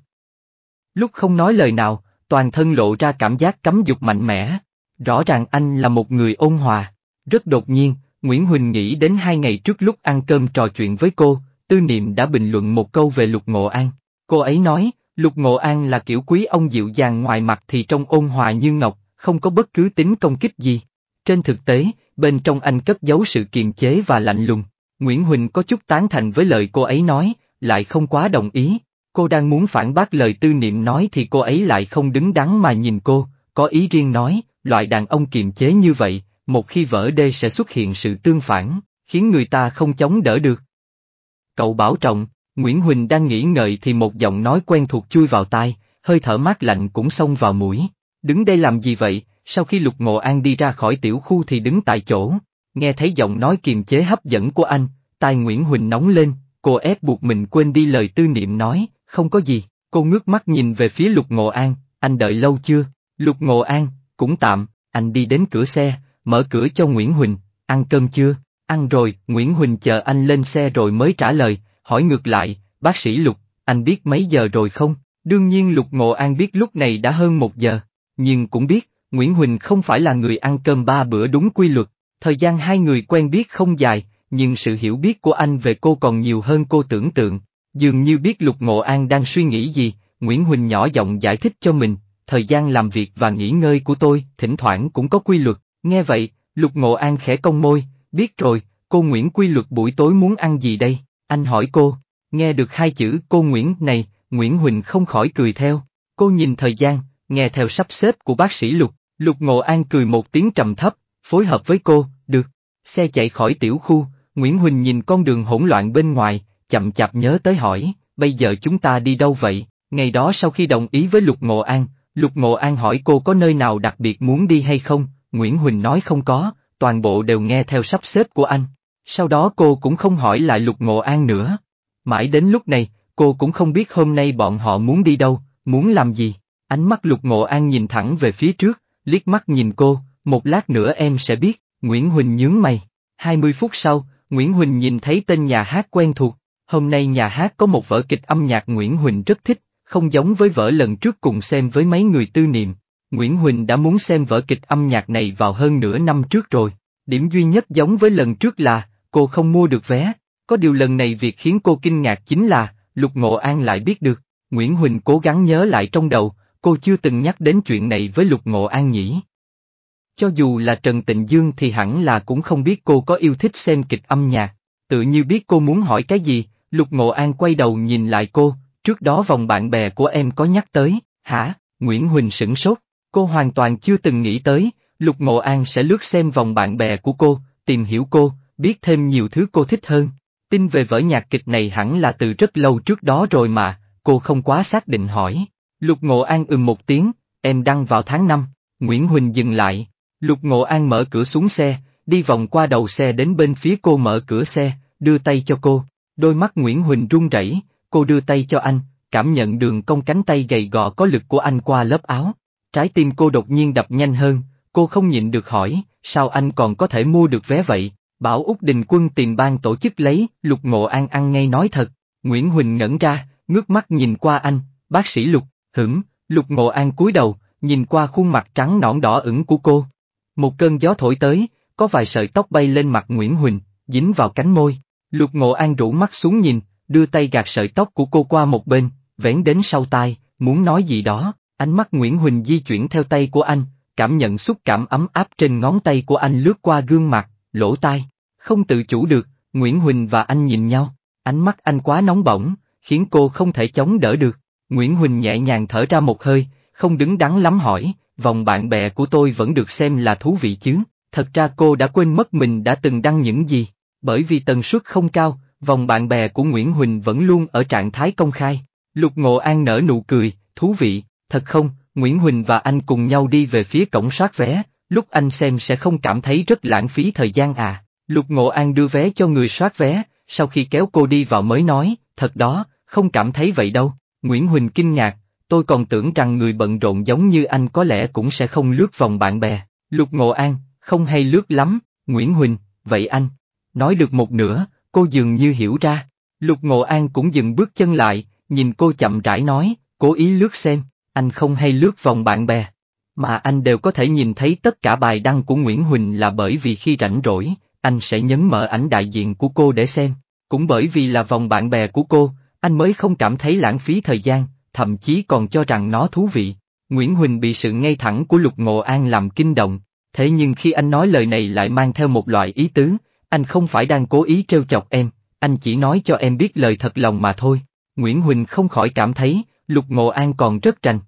Lúc không nói lời nào, toàn thân lộ ra cảm giác cấm dục mạnh mẽ. Rõ ràng anh là một người ôn hòa. Rất đột nhiên, Nguyễn Huỳnh nghĩ đến hai ngày trước lúc ăn cơm trò chuyện với cô, Tư Niệm đã bình luận một câu về Lục Ngộ An. Cô ấy nói, Lục Ngộ An là kiểu quý ông dịu dàng ngoài mặt thì trong ôn hòa như ngọc, không có bất cứ tính công kích gì. Trên thực tế, bên trong anh cất giấu sự kiềm chế và lạnh lùng. Nguyễn Huỳnh có chút tán thành với lời cô ấy nói, lại không quá đồng ý. Cô đang muốn phản bác lời tư niệm nói thì cô ấy lại không đứng đắn mà nhìn cô, có ý riêng nói, loại đàn ông kiềm chế như vậy, một khi vỡ đê sẽ xuất hiện sự tương phản, khiến người ta không chống đỡ được. Cậu bảo trọng, Nguyễn Huỳnh đang nghĩ ngợi thì một giọng nói quen thuộc chui vào tai, hơi thở mát lạnh cũng xông vào mũi. Đứng đây làm gì vậy, sau khi Lục Ngộ An đi ra khỏi tiểu khu thì đứng tại chỗ, nghe thấy giọng nói kiềm chế hấp dẫn của anh, tai Nguyễn Huỳnh nóng lên, cô ép buộc mình quên đi lời tư niệm nói, không có gì, cô ngước mắt nhìn về phía Lục Ngộ An, anh đợi lâu chưa, Lục Ngộ An, cũng tạm, anh đi đến cửa xe, mở cửa cho Nguyễn Huỳnh, ăn cơm chưa, ăn rồi, Nguyễn Huỳnh chờ anh lên xe rồi mới trả lời, hỏi ngược lại, bác sĩ Lục, anh biết mấy giờ rồi không, đương nhiên Lục Ngộ An biết lúc này đã hơn một giờ, nhưng cũng biết, Nguyễn Huỳnh không phải là người ăn cơm ba bữa đúng quy luật, thời gian hai người quen biết không dài, nhưng sự hiểu biết của anh về cô còn nhiều hơn cô tưởng tượng. Dường như biết Lục Ngộ An đang suy nghĩ gì, Nguyễn Huỳnh nhỏ giọng giải thích cho mình, thời gian làm việc và nghỉ ngơi của tôi thỉnh thoảng cũng có quy luật, nghe vậy, Lục Ngộ An khẽ cong môi, biết rồi, cô Nguyễn quy luật buổi tối muốn ăn gì đây, anh hỏi cô, nghe được hai chữ cô Nguyễn này, Nguyễn Huỳnh không khỏi cười theo, cô nhìn thời gian, nghe theo sắp xếp của bác sĩ Lục, Lục Ngộ An cười một tiếng trầm thấp, phối hợp với cô, được. Xe chạy khỏi tiểu khu, Nguyễn Huỳnh nhìn con đường hỗn loạn bên ngoài, chậm chạp nhớ tới hỏi, bây giờ chúng ta đi đâu vậy? Ngày đó sau khi đồng ý với Lục Ngộ An, Lục Ngộ An hỏi cô có nơi nào đặc biệt muốn đi hay không, Nguyễn Huỳnh nói không có, toàn bộ đều nghe theo sắp xếp của anh. Sau đó cô cũng không hỏi lại Lục Ngộ An nữa. Mãi đến lúc này, cô cũng không biết hôm nay bọn họ muốn đi đâu, muốn làm gì. Ánh mắt Lục Ngộ An nhìn thẳng về phía trước, liếc mắt nhìn cô, một lát nữa em sẽ biết, Nguyễn Huỳnh nhướng mày. 20 phút sau, Nguyễn Huỳnh nhìn thấy tên nhà hát quen thuộc, hôm nay nhà hát có một vở kịch âm nhạc Nguyễn Huỳnh rất thích, không giống với vở lần trước cùng xem với mấy người tư niệm. Nguyễn Huỳnh đã muốn xem vở kịch âm nhạc này vào hơn nửa năm trước rồi, điểm duy nhất giống với lần trước là, cô không mua được vé, có điều lần này việc khiến cô kinh ngạc chính là, Lục Ngộ An lại biết được, Nguyễn Huỳnh cố gắng nhớ lại trong đầu, cô chưa từng nhắc đến chuyện này với Lục Ngộ An nhỉ. Cho dù là Trần Tịnh Dương thì hẳn là cũng không biết cô có yêu thích xem kịch âm nhạc, tự như biết cô muốn hỏi cái gì, Lục Ngộ An quay đầu nhìn lại cô, trước đó vòng bạn bè của em có nhắc tới, hả, Nguyễn Huỳnh sửng sốt, cô hoàn toàn chưa từng nghĩ tới, Lục Ngộ An sẽ lướt xem vòng bạn bè của cô, tìm hiểu cô, biết thêm nhiều thứ cô thích hơn. Tin về vở nhạc kịch này hẳn là từ rất lâu trước đó rồi mà, cô không quá xác định hỏi. Lục Ngộ An ừm một tiếng, em đăng vào tháng 5, Nguyễn Huỳnh dừng lại. Lục Ngộ An mở cửa xuống xe, đi vòng qua đầu xe đến bên phía cô mở cửa xe, đưa tay cho cô. Đôi mắt Nguyễn Huỳnh run rẩy, cô đưa tay cho anh, cảm nhận đường cong cánh tay gầy gò có lực của anh qua lớp áo. Trái tim cô đột nhiên đập nhanh hơn, cô không nhịn được hỏi, sao anh còn có thể mua được vé vậy? Bảo Úc Đình Quân tìm ban tổ chức lấy, Lục Ngộ An ăn ngay nói thật. Nguyễn Huỳnh ngẩn ra, ngước mắt nhìn qua anh, bác sĩ Lục, Hửm, lục ngộ an cúi đầu, nhìn qua khuôn mặt trắng nõn đỏ ửng của cô. Một cơn gió thổi tới, có vài sợi tóc bay lên mặt Nguyễn Huỳnh, dính vào cánh môi. Lục ngộ an rủ mắt xuống nhìn, đưa tay gạt sợi tóc của cô qua một bên, vén đến sau tai, muốn nói gì đó. Ánh mắt Nguyễn Huỳnh di chuyển theo tay của anh, cảm nhận xúc cảm ấm áp trên ngón tay của anh lướt qua gương mặt, lỗ tai. Không tự chủ được, Nguyễn Huỳnh và anh nhìn nhau, ánh mắt anh quá nóng bỏng, khiến cô không thể chống đỡ được. Nguyễn Huỳnh nhẹ nhàng thở ra một hơi, không đứng đắn lắm hỏi, vòng bạn bè của tôi vẫn được xem là thú vị chứ, thật ra cô đã quên mất mình đã từng đăng những gì, bởi vì tần suất không cao, vòng bạn bè của Nguyễn Huỳnh vẫn luôn ở trạng thái công khai. Lục Ngộ An nở nụ cười, thú vị, thật không, Nguyễn Huỳnh và anh cùng nhau đi về phía cổng soát vé, lúc anh xem sẽ không cảm thấy rất lãng phí thời gian à. Lục Ngộ An đưa vé cho người soát vé, sau khi kéo cô đi vào mới nói, thật đó, không cảm thấy vậy đâu. Nguyễn Huỳnh kinh ngạc, tôi còn tưởng rằng người bận rộn giống như anh có lẽ cũng sẽ không lướt vòng bạn bè. Lục Ngộ An, không hay lướt lắm, Nguyễn Huỳnh, vậy anh. Nói được một nửa, cô dường như hiểu ra. Lục Ngộ An cũng dừng bước chân lại, nhìn cô chậm rãi nói, cố ý lướt xem, anh không hay lướt vòng bạn bè. Mà anh đều có thể nhìn thấy tất cả bài đăng của Nguyễn Huỳnh là bởi vì khi rảnh rỗi, anh sẽ nhấn mở ảnh đại diện của cô để xem. Cũng bởi vì là vòng bạn bè của cô, anh mới không cảm thấy lãng phí thời gian, thậm chí còn cho rằng nó thú vị. Nguyễn Huỳnh bị sự ngay thẳng của Lục Ngộ An làm kinh động, thế nhưng khi anh nói lời này lại mang theo một loại ý tứ, anh không phải đang cố ý trêu chọc em, anh chỉ nói cho em biết lời thật lòng mà thôi. Nguyễn Huỳnh không khỏi cảm thấy, Lục Ngộ An còn rất tranh.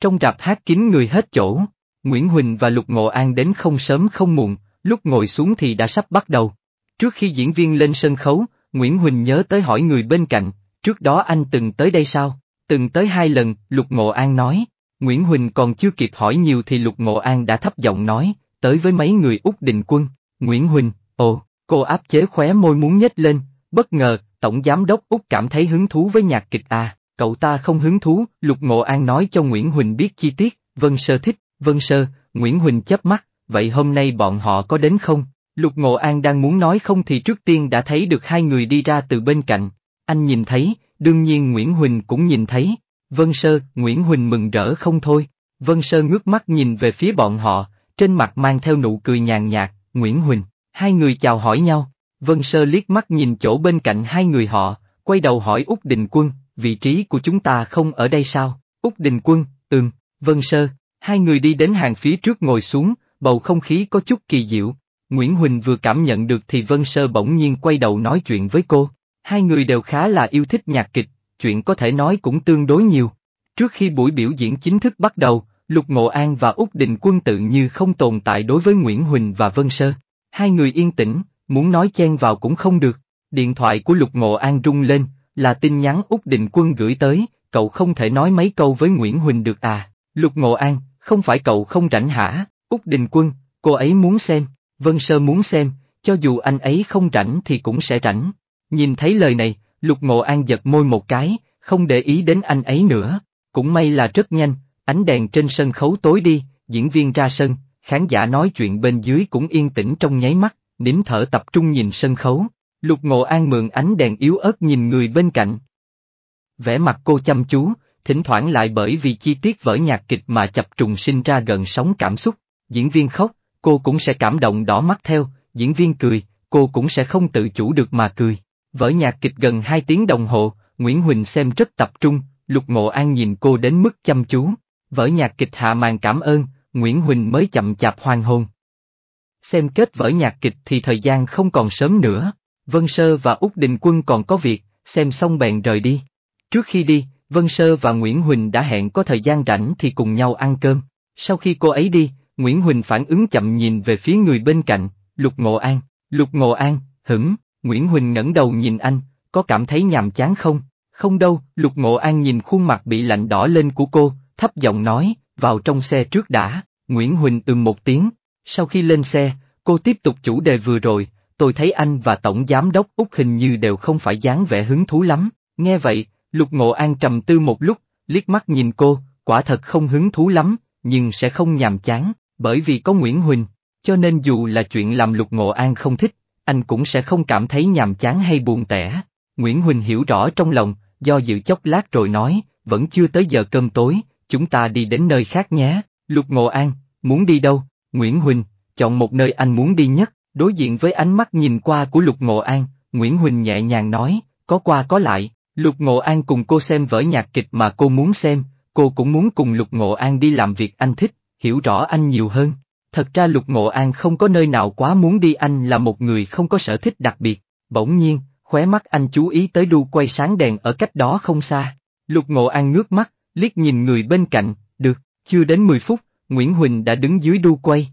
Trong rạp hát kín người hết chỗ, Nguyễn Huỳnh và Lục Ngộ An đến không sớm không muộn, lúc ngồi xuống thì đã sắp bắt đầu. Trước khi diễn viên lên sân khấu, Nguyễn Huỳnh nhớ tới hỏi người bên cạnh, Trước đó anh từng tới đây sao? Từng tới hai lần, Lục Ngộ An nói. Nguyễn Huỳnh còn chưa kịp hỏi nhiều thì Lục Ngộ An đã thấp giọng nói, tới với mấy người Úc Đình Quân. Nguyễn Huỳnh, ồ, cô áp chế khóe môi muốn nhếch lên, bất ngờ, Tổng Giám đốc Úc cảm thấy hứng thú với nhạc kịch à, cậu ta không hứng thú, Lục Ngộ An nói cho Nguyễn Huỳnh biết chi tiết, Vân Sơ thích, Vân Sơ, Nguyễn Huỳnh chớp mắt, vậy hôm nay bọn họ có đến không? Lục Ngộ An đang muốn nói không thì trước tiên đã thấy được hai người đi ra từ bên cạnh, anh nhìn thấy, đương nhiên Nguyễn Huỳnh cũng nhìn thấy. Vân Sơ, Nguyễn Huỳnh mừng rỡ không thôi. Vân Sơ ngước mắt nhìn về phía bọn họ, trên mặt mang theo nụ cười nhàn nhạt, Nguyễn Huỳnh. Hai người chào hỏi nhau. Vân Sơ liếc mắt nhìn chỗ bên cạnh hai người họ, quay đầu hỏi Úc Đình Quân, vị trí của chúng ta không ở đây sao? Úc Đình Quân, ừm, Vân Sơ, hai người đi đến hàng phía trước ngồi xuống, bầu không khí có chút kỳ diệu. Nguyễn Huỳnh vừa cảm nhận được thì Vân Sơ bỗng nhiên quay đầu nói chuyện với cô. Hai người đều khá là yêu thích nhạc kịch, chuyện có thể nói cũng tương đối nhiều. Trước khi buổi biểu diễn chính thức bắt đầu, Lục Ngộ An và Úc Đình Quân tự như không tồn tại đối với Nguyễn Huỳnh và Vân Sơ. Hai người yên tĩnh, muốn nói chen vào cũng không được. Điện thoại của Lục Ngộ An rung lên, là tin nhắn Úc Đình Quân gửi tới, cậu không thể nói mấy câu với Nguyễn Huỳnh được à. Lục Ngộ An, không phải cậu không rảnh hả, Úc Đình Quân, cô ấy muốn xem, Vân Sơ muốn xem, cho dù anh ấy không rảnh thì cũng sẽ rảnh. Nhìn thấy lời này, lục ngộ an giật môi một cái, không để ý đến anh ấy nữa. Cũng may là rất nhanh, ánh đèn trên sân khấu tối đi, diễn viên ra sân, khán giả nói chuyện bên dưới cũng yên tĩnh trong nháy mắt, nín thở tập trung nhìn sân khấu. Lục ngộ an mượn ánh đèn yếu ớt nhìn người bên cạnh. Vẻ mặt cô chăm chú, thỉnh thoảng lại bởi vì chi tiết vở nhạc kịch mà chập trùng sinh ra gần sóng cảm xúc, diễn viên khóc, cô cũng sẽ cảm động đỏ mắt theo, diễn viên cười, cô cũng sẽ không tự chủ được mà cười. Vở nhạc kịch gần 2 tiếng đồng hồ, Nguyễn Huỳnh xem rất tập trung, Lục Ngộ An nhìn cô đến mức chăm chú. Vở nhạc kịch hạ màn cảm ơn, Nguyễn Huỳnh mới chậm chạp hoàng hồn. Xem kết vở nhạc kịch thì thời gian không còn sớm nữa, Vân Sơ và Úc Đình Quân còn có việc, xem xong bèn rời đi. Trước khi đi, Vân Sơ và Nguyễn Huỳnh đã hẹn có thời gian rảnh thì cùng nhau ăn cơm. Sau khi cô ấy đi, Nguyễn Huỳnh phản ứng chậm nhìn về phía người bên cạnh, Lục Ngộ An, Lục Ngộ An, hửng, Nguyễn Huỳnh ngẩng đầu nhìn anh, có cảm thấy nhàm chán không? Không đâu, Lục Ngộ An nhìn khuôn mặt bị lạnh đỏ lên của cô, thấp giọng nói, vào trong xe trước đã, Nguyễn Huỳnh ừm một tiếng. Sau khi lên xe, cô tiếp tục chủ đề vừa rồi, tôi thấy anh và Tổng Giám đốc Úc hình như đều không phải dáng vẻ hứng thú lắm. Nghe vậy, Lục Ngộ An trầm tư một lúc, liếc mắt nhìn cô, quả thật không hứng thú lắm, nhưng sẽ không nhàm chán, bởi vì có Nguyễn Huỳnh, cho nên dù là chuyện làm Lục Ngộ An không thích, anh cũng sẽ không cảm thấy nhàm chán hay buồn tẻ. Nguyễn Huỳnh hiểu rõ trong lòng, do dự chốc lát rồi nói, vẫn chưa tới giờ cơm tối, chúng ta đi đến nơi khác nhé. Lục Ngộ An, muốn đi đâu? Nguyễn Huỳnh, chọn một nơi anh muốn đi nhất, đối diện với ánh mắt nhìn qua của Lục Ngộ An, Nguyễn Huỳnh nhẹ nhàng nói, có qua có lại, Lục Ngộ An cùng cô xem vở nhạc kịch mà cô muốn xem, cô cũng muốn cùng Lục Ngộ An đi làm việc anh thích, hiểu rõ anh nhiều hơn, Thật ra Lục Ngộ An không có nơi nào quá muốn đi anh là một người không có sở thích đặc biệt, bỗng nhiên, khóe mắt anh chú ý tới đu quay sáng đèn ở cách đó không xa. Lục Ngộ An ngước mắt, liếc nhìn người bên cạnh, được, chưa đến 10 phút, Nguyễn Huỳnh đã đứng dưới đu quay.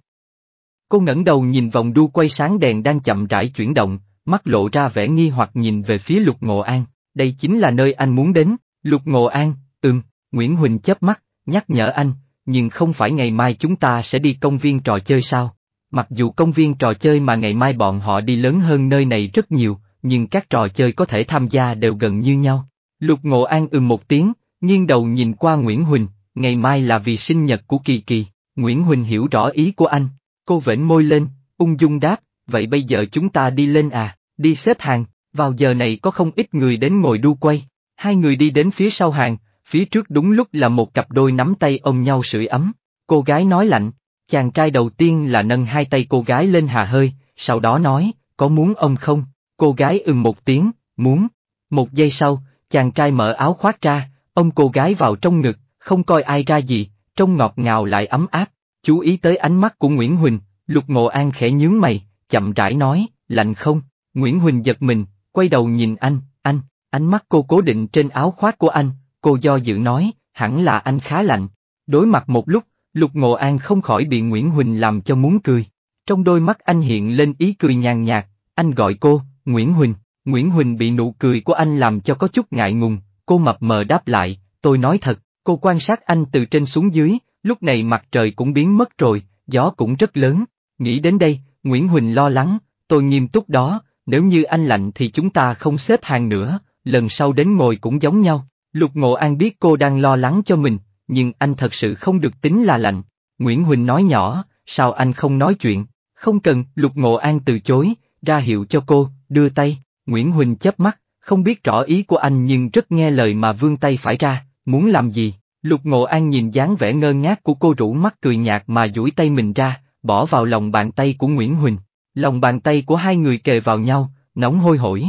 Cô ngẩng đầu nhìn vòng đu quay sáng đèn đang chậm rãi chuyển động, mắt lộ ra vẻ nghi hoặc nhìn về phía Lục Ngộ An, đây chính là nơi anh muốn đến, Lục Ngộ An, ừm, Nguyễn Huỳnh chớp mắt, nhắc nhở anh, nhưng không phải ngày mai chúng ta sẽ đi công viên trò chơi sao? Mặc dù công viên trò chơi mà ngày mai bọn họ đi lớn hơn nơi này rất nhiều, nhưng các trò chơi có thể tham gia đều gần như nhau. Lục Ngộ An ừm một tiếng, nghiêng đầu nhìn qua Nguyễn Huỳnh, ngày mai là vì sinh nhật của Kỳ Kỳ, Nguyễn Huỳnh hiểu rõ ý của anh, cô vểnh môi lên, ung dung đáp, vậy bây giờ chúng ta đi lên à, đi xếp hàng, vào giờ này có không ít người đến ngồi đu quay, hai người đi đến phía sau hàng, Phía trước đúng lúc là một cặp đôi nắm tay ôm nhau sưởi ấm, cô gái nói lạnh, chàng trai đầu tiên là nâng hai tay cô gái lên hà hơi, sau đó nói, có muốn ông không? Cô gái ừm một tiếng, muốn. Một giây sau, chàng trai mở áo khoác ra, ông cô gái vào trong ngực, không coi ai ra gì, trông ngọt ngào lại ấm áp, chú ý tới ánh mắt của Nguyễn Huỳnh, Lục Ngộ An khẽ nhướng mày, chậm rãi nói, lạnh không? Nguyễn Huỳnh giật mình, quay đầu nhìn anh, anh, ánh mắt cô cố định trên áo khoác của anh, cô do dự nói, hẳn là anh khá lạnh. Đối mặt một lúc, Lục Ngộ An không khỏi bị Nguyễn Huỳnh làm cho muốn cười. Trong đôi mắt anh hiện lên ý cười nhàn nhạt, anh gọi cô, Nguyễn Huỳnh. Nguyễn Huỳnh bị nụ cười của anh làm cho có chút ngại ngùng, cô mập mờ đáp lại, tôi nói thật, cô quan sát anh từ trên xuống dưới, lúc này mặt trời cũng biến mất rồi, gió cũng rất lớn. Nghĩ đến đây, Nguyễn Huỳnh lo lắng, tôi nghiêm túc đó, nếu như anh lạnh thì chúng ta không xếp hàng nữa, lần sau đến ngồi cũng giống nhau. Lục Ngộ An biết cô đang lo lắng cho mình, nhưng anh thật sự không được tính là lạnh. Nguyễn Huỳnh nói nhỏ, sao anh không nói chuyện, không cần, Lục Ngộ An từ chối, ra hiệu cho cô, đưa tay, Nguyễn Huỳnh chớp mắt, không biết rõ ý của anh nhưng rất nghe lời mà vươn tay phải ra, muốn làm gì, Lục Ngộ An nhìn dáng vẻ ngơ ngác của cô rủ mắt cười nhạt mà duỗi tay mình ra, bỏ vào lòng bàn tay của Nguyễn Huỳnh, lòng bàn tay của hai người kề vào nhau, nóng hôi hổi,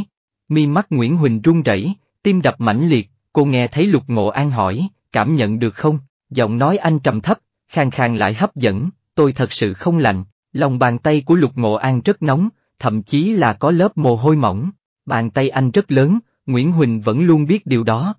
mi mắt Nguyễn Huỳnh run rẩy, tim đập mãnh liệt, Cô nghe thấy lục ngộ an hỏi, cảm nhận được không? Giọng nói anh trầm thấp, khang khang lại hấp dẫn, tôi thật sự không lạnh, lòng bàn tay của lục ngộ an rất nóng, thậm chí là có lớp mồ hôi mỏng, bàn tay anh rất lớn, Nguyễn Huỳnh vẫn luôn biết điều đó.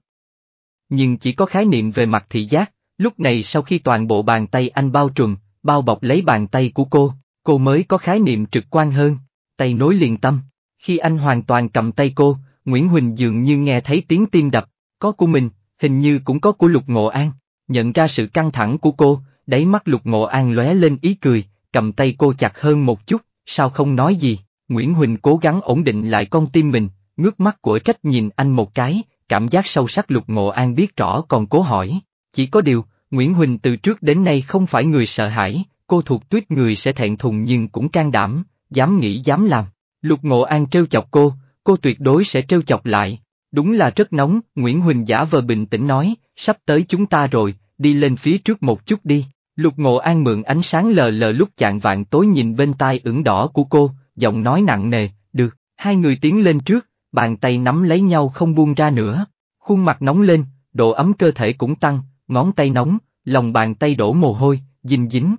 Nhưng chỉ có khái niệm về mặt thị giác, lúc này sau khi toàn bộ bàn tay anh bao trùm, bao bọc lấy bàn tay của cô, cô mới có khái niệm trực quan hơn, tay nối liền tâm. Khi anh hoàn toàn cầm tay cô, Nguyễn Huỳnh dường như nghe thấy tiếng tim đập, có của mình, hình như cũng có của Lục Ngộ An. Nhận ra sự căng thẳng của cô, đáy mắt Lục Ngộ An lóe lên ý cười, cầm tay cô chặt hơn một chút, sao không nói gì. Nguyễn Huỳnh cố gắng ổn định lại con tim mình, ngước mắt của trách nhìn anh một cái, cảm giác sâu sắc Lục Ngộ An biết rõ còn cố hỏi. Chỉ có điều, Nguyễn Huỳnh từ trước đến nay không phải người sợ hãi, cô thuộc tuyết người sẽ thẹn thùng nhưng cũng can đảm, dám nghĩ dám làm. Lục Ngộ An trêu chọc cô, cô tuyệt đối sẽ trêu chọc lại, Đúng là rất nóng, Nguyễn Huỳnh giả vờ bình tĩnh nói, sắp tới chúng ta rồi, đi lên phía trước một chút đi. Lục ngộ an mượn ánh sáng lờ lờ lúc chạng vạn tối nhìn bên tai ửng đỏ của cô, giọng nói nặng nề, được, hai người tiến lên trước, bàn tay nắm lấy nhau không buông ra nữa. Khuôn mặt nóng lên, độ ấm cơ thể cũng tăng, ngón tay nóng, lòng bàn tay đổ mồ hôi, dính dính.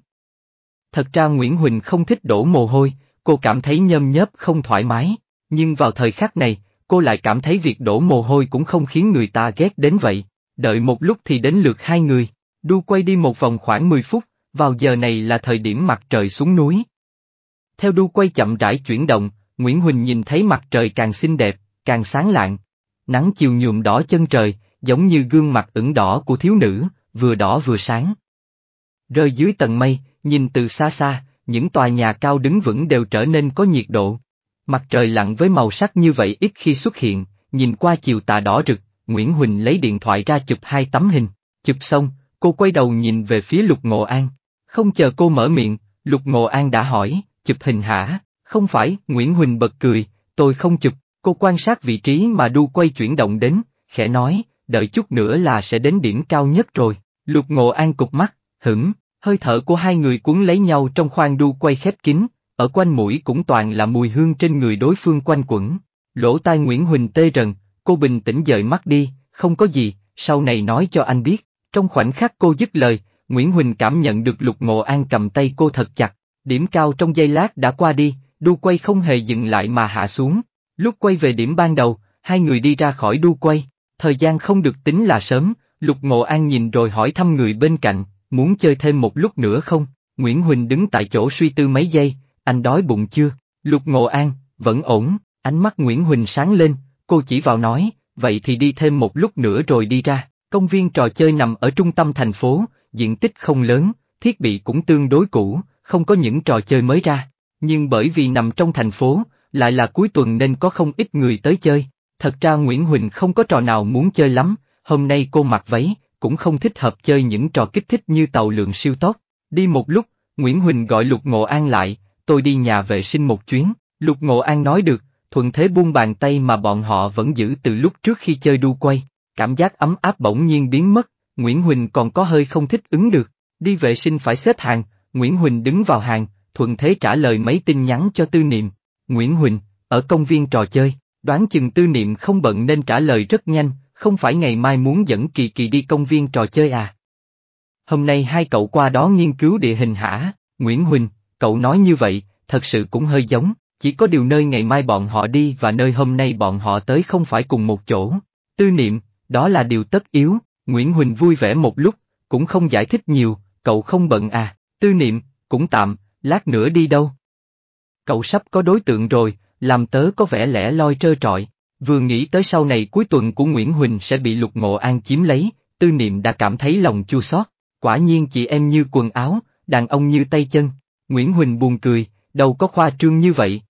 Thật ra Nguyễn Huỳnh không thích đổ mồ hôi, cô cảm thấy nhơm nhớp không thoải mái, nhưng vào thời khắc này, cô lại cảm thấy việc đổ mồ hôi cũng không khiến người ta ghét đến vậy. Đợi một lúc thì đến lượt hai người, đu quay đi một vòng khoảng 10 phút, vào giờ này là thời điểm mặt trời xuống núi. Theo đu quay chậm rãi chuyển động, Nguyễn Huỳnh nhìn thấy mặt trời càng xinh đẹp, càng sáng lạng. Nắng chiều nhuộm đỏ chân trời, giống như gương mặt ửng đỏ của thiếu nữ, vừa đỏ vừa sáng. Rơi dưới tầng mây, nhìn từ xa xa, những tòa nhà cao đứng vững đều trở nên có nhiệt độ. Mặt trời lặn với màu sắc như vậy ít khi xuất hiện, nhìn qua chiều tà đỏ rực, Nguyễn Huỳnh lấy điện thoại ra chụp hai tấm hình, chụp xong, cô quay đầu nhìn về phía Lục Ngộ An. Không chờ cô mở miệng, Lục Ngộ An đã hỏi, chụp hình hả? Không phải, Nguyễn Huỳnh bật cười, tôi không chụp, cô quan sát vị trí mà đu quay chuyển động đến, khẽ nói, đợi chút nữa là sẽ đến điểm cao nhất rồi. Lục Ngộ An cục mắt, hửng, hơi thở của hai người cuốn lấy nhau trong khoang đu quay khép kín, ở quanh mũi cũng toàn là mùi hương trên người đối phương quanh quẩn. Lỗ tai Nguyễn Huỳnh tê rần, cô bình tĩnh dời mắt đi, không có gì, sau này nói cho anh biết. Trong khoảnh khắc cô dứt lời, Nguyễn Huỳnh cảm nhận được lục ngộ an cầm tay cô thật chặt, điểm cao trong giây lát đã qua đi, đu quay không hề dừng lại mà hạ xuống. Lúc quay về điểm ban đầu, hai người đi ra khỏi đu quay, thời gian không được tính là sớm, lục ngộ an nhìn rồi hỏi thăm người bên cạnh, muốn chơi thêm một lúc nữa không? Nguyễn Huỳnh đứng tại chỗ suy tư mấy giây, anh đói bụng chưa? Lục Ngộ An, vẫn ổn, ánh mắt Nguyễn Huỳnh sáng lên, cô chỉ vào nói, vậy thì đi thêm một lúc nữa rồi đi ra. Công viên trò chơi nằm ở trung tâm thành phố, diện tích không lớn, thiết bị cũng tương đối cũ, không có những trò chơi mới ra. Nhưng bởi vì nằm trong thành phố, lại là cuối tuần nên có không ít người tới chơi. Thật ra Nguyễn Huỳnh không có trò nào muốn chơi lắm, hôm nay cô mặc váy, cũng không thích hợp chơi những trò kích thích như tàu lượng siêu tốc. Đi một lúc, Nguyễn Huỳnh gọi Lục Ngộ An lại, tôi đi nhà vệ sinh một chuyến, Lục Ngộ An nói được, thuận thế buông bàn tay mà bọn họ vẫn giữ từ lúc trước khi chơi đu quay, cảm giác ấm áp bỗng nhiên biến mất, Nguyễn Huỳnh còn có hơi không thích ứng được, đi vệ sinh phải xếp hàng, Nguyễn Huỳnh đứng vào hàng, thuận thế trả lời mấy tin nhắn cho tư niệm, Nguyễn Huỳnh, ở công viên trò chơi, đoán chừng tư niệm không bận nên trả lời rất nhanh, không phải ngày mai muốn dẫn Kỳ Kỳ đi công viên trò chơi à. Hôm nay hai cậu qua đó nghiên cứu địa hình hả, Nguyễn Huỳnh, Cậu nói như vậy, thật sự cũng hơi giống, chỉ có điều nơi ngày mai bọn họ đi và nơi hôm nay bọn họ tới không phải cùng một chỗ. Tư niệm, đó là điều tất yếu, Nguyễn Huỳnh vui vẻ một lúc, cũng không giải thích nhiều, cậu không bận à, tư niệm, cũng tạm, lát nữa đi đâu. Cậu sắp có đối tượng rồi, làm tớ có vẻ lẻ loi trơ trọi, vừa nghĩ tới sau này cuối tuần của Nguyễn Huỳnh sẽ bị lục ngộ an chiếm lấy, tư niệm đã cảm thấy lòng chua xót quả nhiên chị em như quần áo, đàn ông như tay chân, Nguyễn Huỳnh buồn cười, đâu có khoa trương như vậy.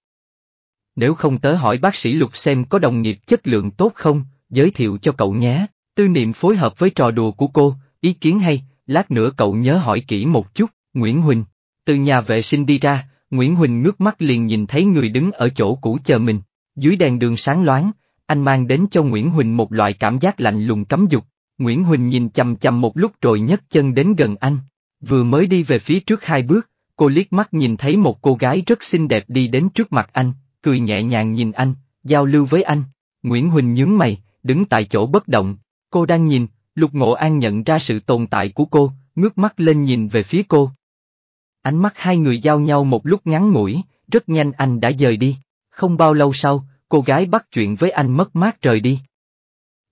Nếu không tớ hỏi bác sĩ Lục xem có đồng nghiệp chất lượng tốt không, giới thiệu cho cậu nhé, tư niệm phối hợp với trò đùa của cô, ý kiến hay, lát nữa cậu nhớ hỏi kỹ một chút, Nguyễn Huỳnh. Từ nhà vệ sinh đi ra, Nguyễn Huỳnh ngước mắt liền nhìn thấy người đứng ở chỗ cũ chờ mình, dưới đèn đường sáng loáng, anh mang đến cho Nguyễn Huỳnh một loại cảm giác lạnh lùng cấm dục. Nguyễn Huỳnh nhìn chầm chầm một lúc rồi nhấc chân đến gần anh, vừa mới đi về phía trước hai bước, cô liếc mắt nhìn thấy một cô gái rất xinh đẹp đi đến trước mặt anh, cười nhẹ nhàng nhìn anh, giao lưu với anh. Nguyễn Huỳnh nhướng mày, đứng tại chỗ bất động, cô đang nhìn, Lục Ngộ An nhận ra sự tồn tại của cô, ngước mắt lên nhìn về phía cô. Ánh mắt hai người giao nhau một lúc ngắn ngủi, rất nhanh anh đã rời đi. Không bao lâu sau, cô gái bắt chuyện với anh mất mát rời đi.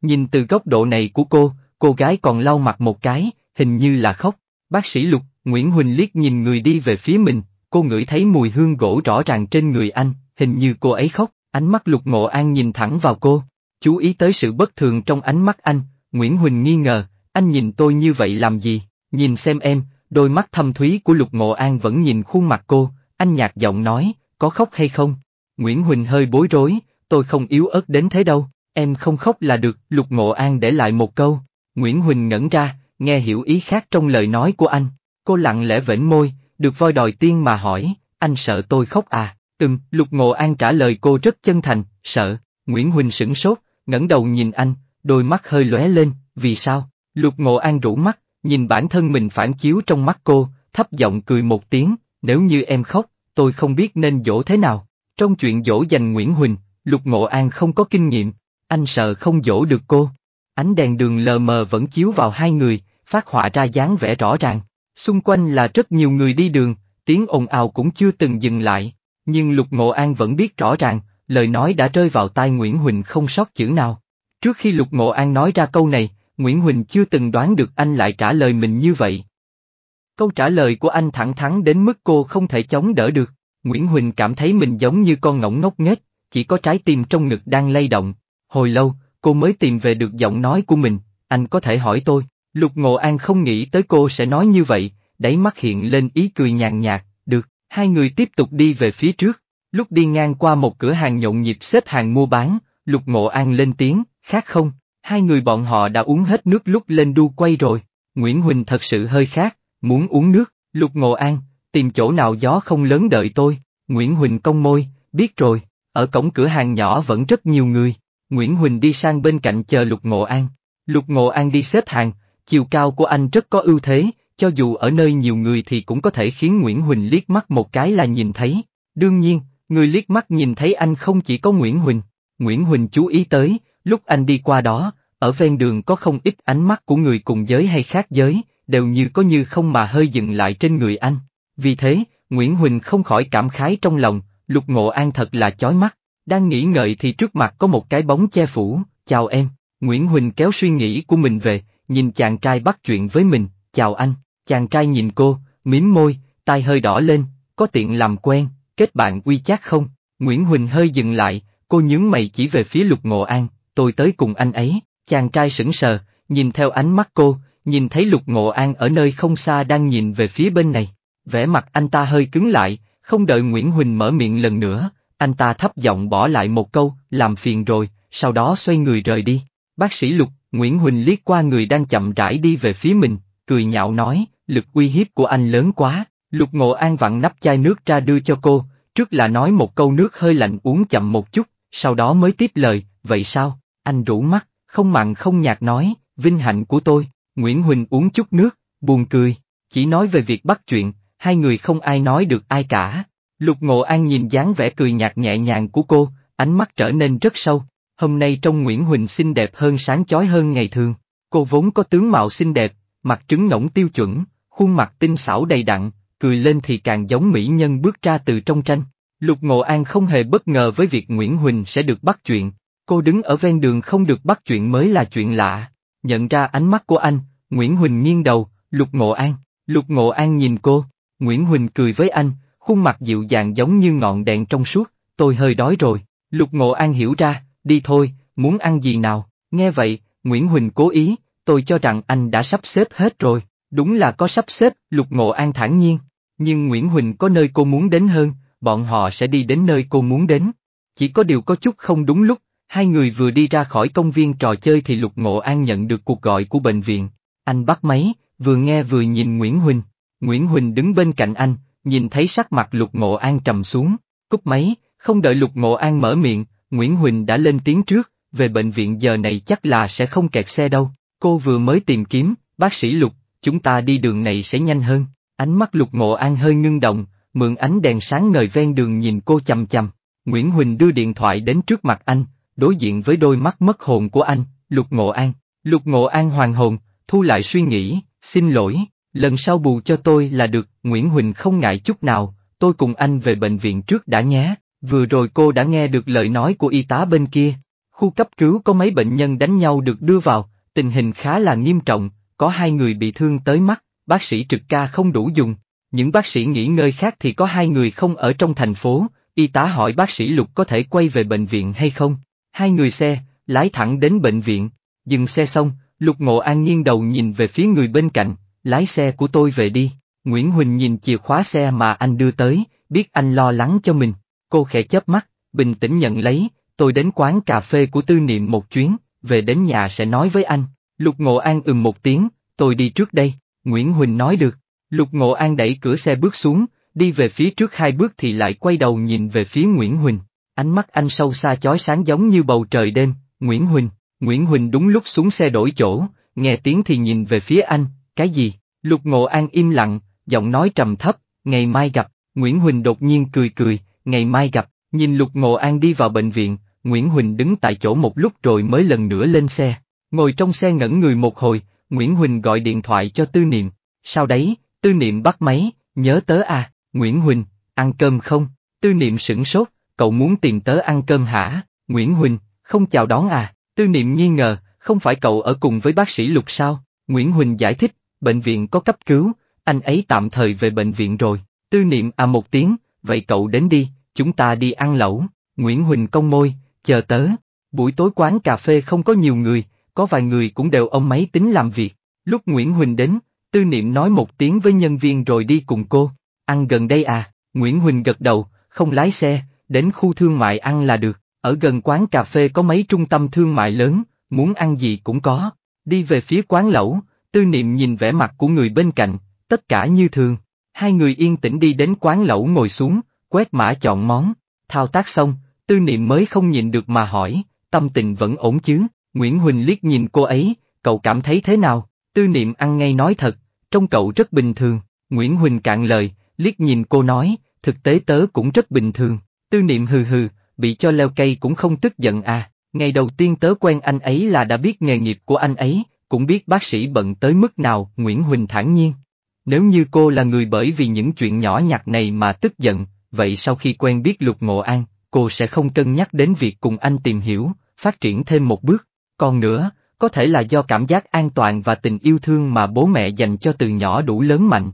Nhìn từ góc độ này của cô, cô gái còn lau mặt một cái, hình như là khóc. Bác sĩ Lục, Nguyễn Huỳnh liếc nhìn người đi về phía mình, cô ngửi thấy mùi hương gỗ rõ ràng trên người anh, hình như cô ấy khóc, ánh mắt lục ngộ an nhìn thẳng vào cô. Chú ý tới sự bất thường trong ánh mắt anh, Nguyễn Huỳnh nghi ngờ, anh nhìn tôi như vậy làm gì, nhìn xem em, đôi mắt thâm thúy của lục ngộ an vẫn nhìn khuôn mặt cô, anh nhạt giọng nói, có khóc hay không? Nguyễn Huỳnh hơi bối rối, tôi không yếu ớt đến thế đâu, em không khóc là được, lục ngộ an để lại một câu. Nguyễn Huỳnh ngẩn ra, nghe hiểu ý khác trong lời nói của anh, Cô lặng lẽ vểnh môi, được voi đòi tiên mà hỏi, anh sợ tôi khóc à? Từng, Lục Ngộ An trả lời cô rất chân thành, sợ. Nguyễn Huỳnh sửng sốt, ngẩng đầu nhìn anh, đôi mắt hơi lóe lên, vì sao? Lục Ngộ An rủ mắt, nhìn bản thân mình phản chiếu trong mắt cô, thấp giọng cười một tiếng, nếu như em khóc, tôi không biết nên dỗ thế nào. Trong chuyện dỗ dành Nguyễn Huỳnh, Lục Ngộ An không có kinh nghiệm, anh sợ không dỗ được cô. Ánh đèn đường lờ mờ vẫn chiếu vào hai người, phát họa ra dáng vẻ rõ ràng xung quanh là rất nhiều người đi đường, tiếng ồn ào cũng chưa từng dừng lại, nhưng Lục Ngộ An vẫn biết rõ ràng, lời nói đã rơi vào tai Nguyễn Huỳnh không sót chữ nào. Trước khi Lục Ngộ An nói ra câu này, Nguyễn Huỳnh chưa từng đoán được anh lại trả lời mình như vậy. Câu trả lời của anh thẳng thắn đến mức cô không thể chống đỡ được, Nguyễn Huỳnh cảm thấy mình giống như con ngỗng ngốc nghếch, chỉ có trái tim trong ngực đang lay động. Hồi lâu, cô mới tìm về được giọng nói của mình, anh có thể hỏi tôi, Lục Ngộ An không nghĩ tới cô sẽ nói như vậy, đáy mắt hiện lên ý cười nhàn nhạt, được, hai người tiếp tục đi về phía trước. Lúc đi ngang qua một cửa hàng nhộn nhịp xếp hàng mua bán, Lục Ngộ An lên tiếng, khác không, hai người bọn họ đã uống hết nước lúc lên đu quay rồi. Nguyễn Huỳnh thật sự hơi khác, muốn uống nước, Lục Ngộ An, tìm chỗ nào gió không lớn đợi tôi, Nguyễn Huỳnh cong môi, biết rồi, ở cổng cửa hàng nhỏ vẫn rất nhiều người, Nguyễn Huỳnh đi sang bên cạnh chờ Lục Ngộ An. Lục Ngộ An đi xếp hàng, Chiều cao của anh rất có ưu thế, cho dù ở nơi nhiều người thì cũng có thể khiến Nguyễn Huỳnh liếc mắt một cái là nhìn thấy. Đương nhiên, người liếc mắt nhìn thấy anh không chỉ có Nguyễn Huỳnh. Nguyễn Huỳnh chú ý tới, lúc anh đi qua đó, ở ven đường có không ít ánh mắt của người cùng giới hay khác giới, đều như có như không mà hơi dừng lại trên người anh. Vì thế, Nguyễn Huỳnh không khỏi cảm khái trong lòng, lục ngộ an thật là chói mắt, đang nghĩ ngợi thì trước mặt có một cái bóng che phủ, chào em. Nguyễn Huỳnh kéo suy nghĩ của mình về, nhìn chàng trai bắt chuyện với mình, chào anh, chàng trai nhìn cô, mím môi, tai hơi đỏ lên, có tiện làm quen, kết bạn uy chát không? Nguyễn Huỳnh hơi dừng lại, cô nhướng mày chỉ về phía Lục Ngộ An, tôi tới cùng anh ấy, chàng trai sững sờ, nhìn theo ánh mắt cô, nhìn thấy Lục Ngộ An ở nơi không xa đang nhìn về phía bên này, vẻ mặt anh ta hơi cứng lại, không đợi Nguyễn Huỳnh mở miệng lần nữa, anh ta thấp giọng bỏ lại một câu, làm phiền rồi, sau đó xoay người rời đi. Bác sĩ Lục, Nguyễn Huỳnh liếc qua người đang chậm rãi đi về phía mình, cười nhạo nói, lực uy hiếp của anh lớn quá, lục ngộ an vặn nắp chai nước ra đưa cho cô, trước là nói một câu nước hơi lạnh uống chậm một chút, sau đó mới tiếp lời, vậy sao, anh rủ mắt, không mặn không nhạt nói, vinh hạnh của tôi, Nguyễn Huỳnh uống chút nước, buồn cười, chỉ nói về việc bắt chuyện, hai người không ai nói được ai cả. Lục Ngộ An nhìn dáng vẻ cười nhạt nhẹ nhàng của cô, ánh mắt trở nên rất sâu, Hôm nay trông Nguyễn Huỳnh xinh đẹp hơn sáng chói hơn ngày thường. Cô vốn có tướng mạo xinh đẹp, mặt trứng ngỗng tiêu chuẩn, khuôn mặt tinh xảo đầy đặn, cười lên thì càng giống mỹ nhân bước ra từ trong tranh. Lục Ngộ An không hề bất ngờ với việc Nguyễn Huỳnh sẽ được bắt chuyện. Cô đứng ở ven đường không được bắt chuyện mới là chuyện lạ. Nhận ra ánh mắt của anh, Nguyễn Huỳnh nghiêng đầu, Lục Ngộ An. Lục Ngộ An nhìn cô, Nguyễn Huỳnh cười với anh, khuôn mặt dịu dàng giống như ngọn đèn trong suốt, tôi hơi đói rồi. Lục Ngộ An hiểu ra, đi thôi, muốn ăn gì nào, nghe vậy, Nguyễn Huỳnh cố ý, tôi cho rằng anh đã sắp xếp hết rồi, đúng là có sắp xếp, lục ngộ an thản nhiên, nhưng Nguyễn Huỳnh có nơi cô muốn đến hơn, bọn họ sẽ đi đến nơi cô muốn đến. Chỉ có điều có chút không đúng lúc, hai người vừa đi ra khỏi công viên trò chơi thì lục ngộ an nhận được cuộc gọi của bệnh viện, anh bắt máy, vừa nghe vừa nhìn Nguyễn Huỳnh, Nguyễn Huỳnh đứng bên cạnh anh, nhìn thấy sắc mặt lục ngộ an trầm xuống, cúp máy, không đợi lục ngộ an mở miệng, Nguyễn Huỳnh đã lên tiếng trước, về bệnh viện giờ này chắc là sẽ không kẹt xe đâu, cô vừa mới tìm kiếm, bác sĩ Lục, chúng ta đi đường này sẽ nhanh hơn. Ánh mắt Lục Ngộ An hơi ngưng động, mượn ánh đèn sáng ngời ven đường nhìn cô chằm chằm. Nguyễn Huỳnh đưa điện thoại đến trước mặt anh, đối diện với đôi mắt mất hồn của anh, Lục Ngộ An. Lục Ngộ An hoàng hồn, thu lại suy nghĩ, xin lỗi, lần sau bù cho tôi là được, Nguyễn Huỳnh không ngại chút nào, tôi cùng anh về bệnh viện trước đã nhé. Vừa rồi cô đã nghe được lời nói của y tá bên kia, khu cấp cứu có mấy bệnh nhân đánh nhau được đưa vào, tình hình khá là nghiêm trọng, có hai người bị thương tới mắt, bác sĩ trực ca không đủ dùng, những bác sĩ nghỉ ngơi khác thì có hai người không ở trong thành phố, y tá hỏi bác sĩ Lục có thể quay về bệnh viện hay không, hai người xe, lái thẳng đến bệnh viện, dừng xe xong, Lục Ngộ An nghiêng đầu nhìn về phía người bên cạnh, lái xe của tôi về đi, Nguyễn Huỳnh nhìn chìa khóa xe mà anh đưa tới, biết anh lo lắng cho mình, Cô khẽ chớp mắt, bình tĩnh nhận lấy, tôi đến quán cà phê của tư niệm một chuyến, về đến nhà sẽ nói với anh. Lục Ngộ An ừm một tiếng, tôi đi trước đây, Nguyễn Huỳnh nói được. Lục Ngộ An đẩy cửa xe bước xuống, đi về phía trước hai bước thì lại quay đầu nhìn về phía Nguyễn Huỳnh. Ánh mắt anh sâu xa chói sáng giống như bầu trời đêm, Nguyễn Huỳnh, Nguyễn Huỳnh đúng lúc xuống xe đổi chỗ, nghe tiếng thì nhìn về phía anh, cái gì? Lục Ngộ An im lặng, giọng nói trầm thấp, ngày mai gặp, Nguyễn Huỳnh đột nhiên cười cười, ngày mai gặp, nhìn Lục Ngộ An đi vào bệnh viện, Nguyễn Huỳnh đứng tại chỗ một lúc rồi mới lần nữa lên xe. Ngồi trong xe ngẩn người một hồi, Nguyễn Huỳnh gọi điện thoại cho Tư Niệm. Sau đấy, Tư Niệm bắt máy, nhớ tớ à, Nguyễn Huỳnh, ăn cơm không? Tư Niệm sửng sốt, cậu muốn tìm tớ ăn cơm hả? Nguyễn Huỳnh, không chào đón à? Tư Niệm nghi ngờ, không phải cậu ở cùng với bác sĩ Lục sao? Nguyễn Huỳnh giải thích, bệnh viện có cấp cứu, anh ấy tạm thời về bệnh viện rồi. Tư Niệm à một tiếng, vậy cậu đến đi, chúng ta đi ăn lẩu, Nguyễn Huỳnh cong môi, chờ tớ. Buổi tối quán cà phê không có nhiều người, có vài người cũng đều ông máy tính làm việc. Lúc Nguyễn Huỳnh đến, Tư Niệm nói một tiếng với nhân viên rồi đi cùng cô. Ăn gần đây à, Nguyễn Huỳnh gật đầu, không lái xe, đến khu thương mại ăn là được. Ở gần quán cà phê có mấy trung tâm thương mại lớn, muốn ăn gì cũng có. Đi về phía quán lẩu, Tư Niệm nhìn vẻ mặt của người bên cạnh, tất cả như thường. Hai người yên tĩnh đi đến quán lẩu ngồi xuống, quét mã chọn món, thao tác xong, tư niệm mới không nhìn được mà hỏi, tâm tình vẫn ổn chứ, Nguyễn Huỳnh liếc nhìn cô ấy, cậu cảm thấy thế nào, tư niệm ăn ngay nói thật, trong cậu rất bình thường, Nguyễn Huỳnh cạn lời, liếc nhìn cô nói, thực tế tớ cũng rất bình thường, tư niệm hừ hừ, bị cho leo cây cũng không tức giận à, ngày đầu tiên tớ quen anh ấy là đã biết nghề nghiệp của anh ấy, cũng biết bác sĩ bận tới mức nào, Nguyễn Huỳnh thản nhiên, nếu như cô là người bởi vì những chuyện nhỏ nhặt này mà tức giận, vậy sau khi quen biết Lục Ngộ An, cô sẽ không cân nhắc đến việc cùng anh tìm hiểu, phát triển thêm một bước. Còn nữa, có thể là do cảm giác an toàn và tình yêu thương mà bố mẹ dành cho từ nhỏ đủ lớn mạnh.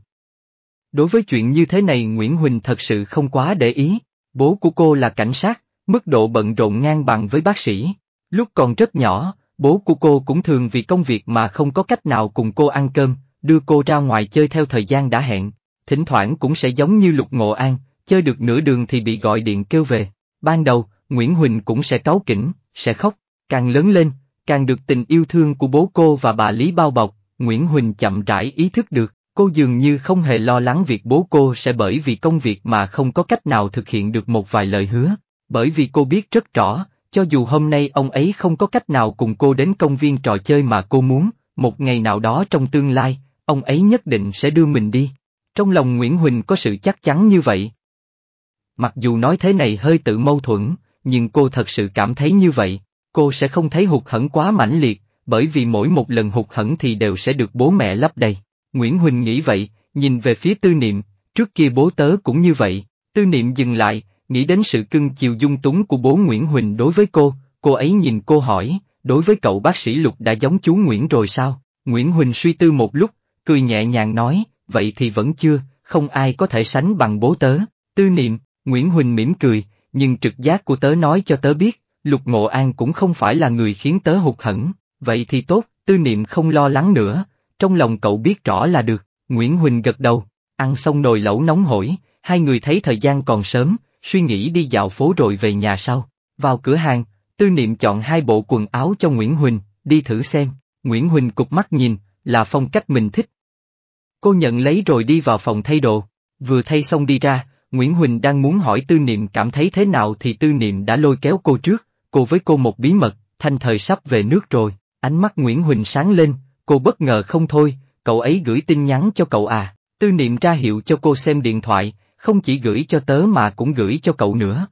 Đối với chuyện như thế này Nguyễn Huỳnh thật sự không quá để ý, bố của cô là cảnh sát, mức độ bận rộn ngang bằng với bác sĩ. Lúc còn rất nhỏ, bố của cô cũng thường vì công việc mà không có cách nào cùng cô ăn cơm, đưa cô ra ngoài chơi theo thời gian đã hẹn, thỉnh thoảng cũng sẽ giống như Lục Ngộ An, chơi được nửa đường thì bị gọi điện kêu về. Ban đầu, Nguyễn Huỳnh cũng sẽ cáu kỉnh, sẽ khóc, càng lớn lên, càng được tình yêu thương của bố cô và bà Lý bao bọc, Nguyễn Huỳnh chậm rãi ý thức được, cô dường như không hề lo lắng việc bố cô sẽ bởi vì công việc mà không có cách nào thực hiện được một vài lời hứa, bởi vì cô biết rất rõ, cho dù hôm nay ông ấy không có cách nào cùng cô đến công viên trò chơi mà cô muốn, một ngày nào đó trong tương lai, ông ấy nhất định sẽ đưa mình đi. Trong lòng Nguyễn Huỳnh có sự chắc chắn như vậy. Mặc dù nói thế này hơi tự mâu thuẫn, nhưng cô thật sự cảm thấy như vậy, cô sẽ không thấy hụt hẫng quá mãnh liệt, bởi vì mỗi một lần hụt hẫng thì đều sẽ được bố mẹ lấp đầy. Nguyễn Huỳnh nghĩ vậy, nhìn về phía tư niệm, trước kia bố tớ cũng như vậy, tư niệm dừng lại, nghĩ đến sự cưng chiều dung túng của bố Nguyễn Huỳnh đối với cô, cô ấy nhìn cô hỏi, đối với cậu bác sĩ Lục đã giống chú Nguyễn rồi sao? Nguyễn Huỳnh suy tư một lúc, cười nhẹ nhàng nói, vậy thì vẫn chưa, không ai có thể sánh bằng bố tớ. Tư niệm, Nguyễn Huỳnh mỉm cười, nhưng trực giác của tớ nói cho tớ biết, Lục Ngộ An cũng không phải là người khiến tớ hụt hẫng, vậy thì tốt, tư niệm không lo lắng nữa, trong lòng cậu biết rõ là được, Nguyễn Huỳnh gật đầu, ăn xong nồi lẩu nóng hổi, hai người thấy thời gian còn sớm, suy nghĩ đi dạo phố rồi về nhà sau, vào cửa hàng, tư niệm chọn hai bộ quần áo cho Nguyễn Huỳnh, đi thử xem, Nguyễn Huỳnh cục mắt nhìn, là phong cách mình thích, Cô nhận lấy rồi đi vào phòng thay đồ, vừa thay xong đi ra, Nguyễn Huỳnh đang muốn hỏi tư niệm cảm thấy thế nào thì tư niệm đã lôi kéo cô trước, cô với cô một bí mật, thanh thời sắp về nước rồi, ánh mắt Nguyễn Huỳnh sáng lên, cô bất ngờ không thôi, cậu ấy gửi tin nhắn cho cậu à, tư niệm ra hiệu cho cô xem điện thoại, không chỉ gửi cho tớ mà cũng gửi cho cậu nữa.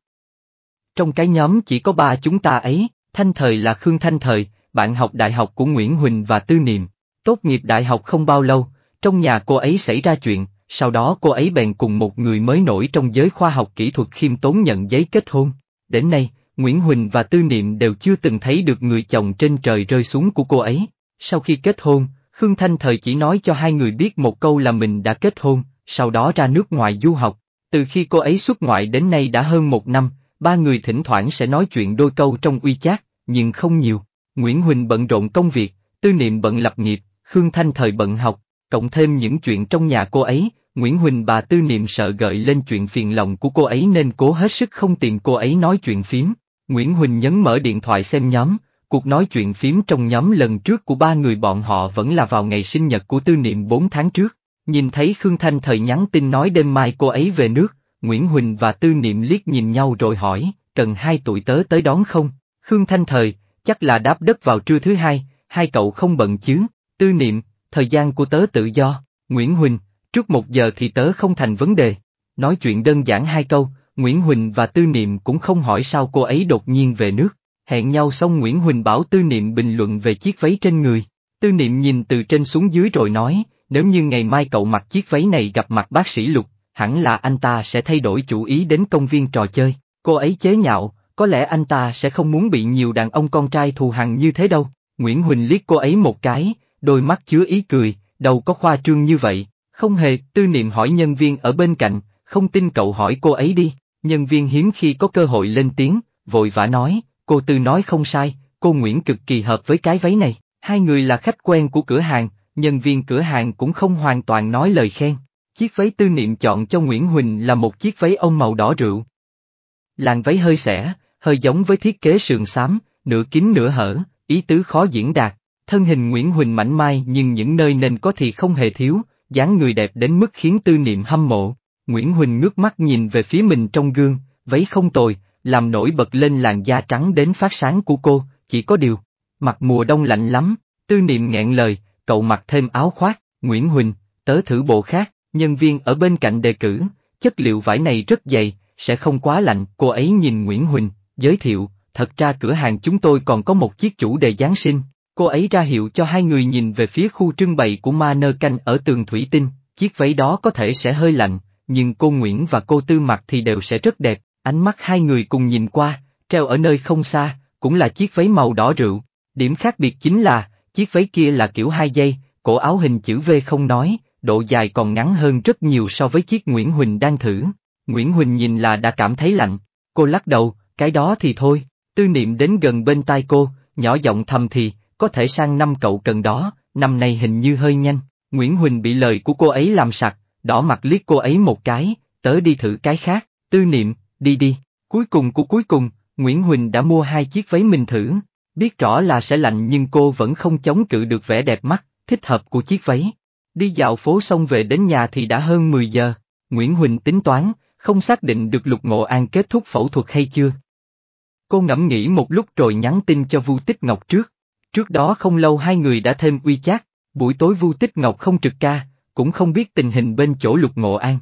Trong cái nhóm chỉ có ba chúng ta ấy, Thanh Thời là Khương Thanh Thời, bạn học đại học của Nguyễn Huỳnh và Tư Niệm. Tốt nghiệp đại học không bao lâu, trong nhà cô ấy xảy ra chuyện, sau đó cô ấy bèn cùng một người mới nổi trong giới khoa học kỹ thuật khiêm tốn nhận giấy kết hôn. Đến nay, Nguyễn Huỳnh và Tư Niệm đều chưa từng thấy được người chồng trên trời rơi xuống của cô ấy. Sau khi kết hôn, Khương Thanh Thời chỉ nói cho hai người biết một câu là mình đã kết hôn, sau đó ra nước ngoài du học. Từ khi cô ấy xuất ngoại đến nay đã hơn một năm, ba người thỉnh thoảng sẽ nói chuyện đôi câu trong uy chát, nhưng không nhiều. Nguyễn Huỳnh bận rộn công việc, Tư Niệm bận lập nghiệp, Khương Thanh Thời bận học, cộng thêm những chuyện trong nhà cô ấy, Nguyễn Huỳnh bà tư niệm sợ gợi lên chuyện phiền lòng của cô ấy nên cố hết sức không tìm cô ấy nói chuyện phím. Nguyễn Huỳnh nhấn mở điện thoại xem nhóm, cuộc nói chuyện phím trong nhóm lần trước của ba người bọn họ vẫn là vào ngày sinh nhật của tư niệm 4 tháng trước. Nhìn thấy Khương Thanh thời nhắn tin nói đêm mai cô ấy về nước, Nguyễn Huỳnh và tư niệm liếc nhìn nhau rồi hỏi, cần hai tuổi tớ tới đón không? Khương Thanh thời, chắc là đáp đất vào trưa thứ hai, hai cậu không bận chứ, tư niệm, thời gian của tớ tự do, Nguyễn Huỳnh, trước một giờ thì tớ không thành vấn đề. Nói chuyện đơn giản hai câu, Nguyễn Huỳnh và Tư Niệm cũng không hỏi sao cô ấy đột nhiên về nước. Hẹn nhau xong Nguyễn Huỳnh bảo Tư Niệm bình luận về chiếc váy trên người. Tư Niệm nhìn từ trên xuống dưới rồi nói, nếu như ngày mai cậu mặc chiếc váy này gặp mặt bác sĩ Lục, hẳn là anh ta sẽ thay đổi chủ ý đến công viên trò chơi. Cô ấy chế nhạo, có lẽ anh ta sẽ không muốn bị nhiều đàn ông con trai thù hằn như thế đâu. Nguyễn Huỳnh liếc cô ấy một cái, đôi mắt chứa ý cười, đầu có khoa trương như vậy, không hề, tư niệm hỏi nhân viên ở bên cạnh, không tin cậu hỏi cô ấy đi, nhân viên hiếm khi có cơ hội lên tiếng, vội vã nói, cô tư nói không sai, cô Nguyễn cực kỳ hợp với cái váy này, hai người là khách quen của cửa hàng, nhân viên cửa hàng cũng không hoàn toàn nói lời khen. Chiếc váy tư niệm chọn cho Nguyễn Huỳnh là một chiếc váy ông màu đỏ rượu. Làn váy hơi xẻ, hơi giống với thiết kế sườn xám, nửa kín nửa hở, ý tứ khó diễn đạt, thân hình Nguyễn Huỳnh mảnh mai nhưng những nơi nên có thì không hề thiếu, dáng người đẹp đến mức khiến tư niệm hâm mộ. Nguyễn Huỳnh ngước mắt nhìn về phía mình trong gương, váy không tồi, làm nổi bật lên làn da trắng đến phát sáng của cô, chỉ có điều, mặt mùa đông lạnh lắm, tư niệm nghẹn lời, cậu mặc thêm áo khoác, Nguyễn Huỳnh, tớ thử bộ khác, nhân viên ở bên cạnh đề cử, chất liệu vải này rất dày, sẽ không quá lạnh, cô ấy nhìn Nguyễn Huỳnh, giới thiệu, thật ra cửa hàng chúng tôi còn có một chiếc chủ đề Giáng sinh, Cô ấy ra hiệu cho hai người nhìn về phía khu trưng bày của ma nơ canh ở tường thủy tinh, chiếc váy đó có thể sẽ hơi lạnh, nhưng cô Nguyễn và cô Tư mặc thì đều sẽ rất đẹp, ánh mắt hai người cùng nhìn qua, treo ở nơi không xa, cũng là chiếc váy màu đỏ rượu. Điểm khác biệt chính là, chiếc váy kia là kiểu hai dây, cổ áo hình chữ V không nói, độ dài còn ngắn hơn rất nhiều so với chiếc Nguyễn Huỳnh đang thử. Nguyễn Huỳnh nhìn là đã cảm thấy lạnh, cô lắc đầu, cái đó thì thôi, tư niệm đến gần bên tai cô, nhỏ giọng thầm thì, có thể sang năm cậu cần đó, năm nay hình như hơi nhanh. Nguyễn Huỳnh bị lời của cô ấy làm sặc, đỏ mặt liếc cô ấy một cái, tớ đi thử cái khác, tư niệm, đi đi. Cuối cùng của cuối cùng, Nguyễn Huỳnh đã mua hai chiếc váy mình thử, biết rõ là sẽ lạnh nhưng cô vẫn không chống cự được vẻ đẹp mắt, thích hợp của chiếc váy. Đi dạo phố xong về đến nhà thì đã hơn 10 giờ, Nguyễn Huỳnh tính toán, không xác định được Lục Ngộ An kết thúc phẫu thuật hay chưa. Cô ngẫm nghĩ một lúc rồi nhắn tin cho Vu Tích Ngọc trước. Trước đó không lâu hai người đã thêm uy chát, buổi tối Vu Tích Ngọc không trực ca, cũng không biết tình hình bên chỗ Lục Ngộ An.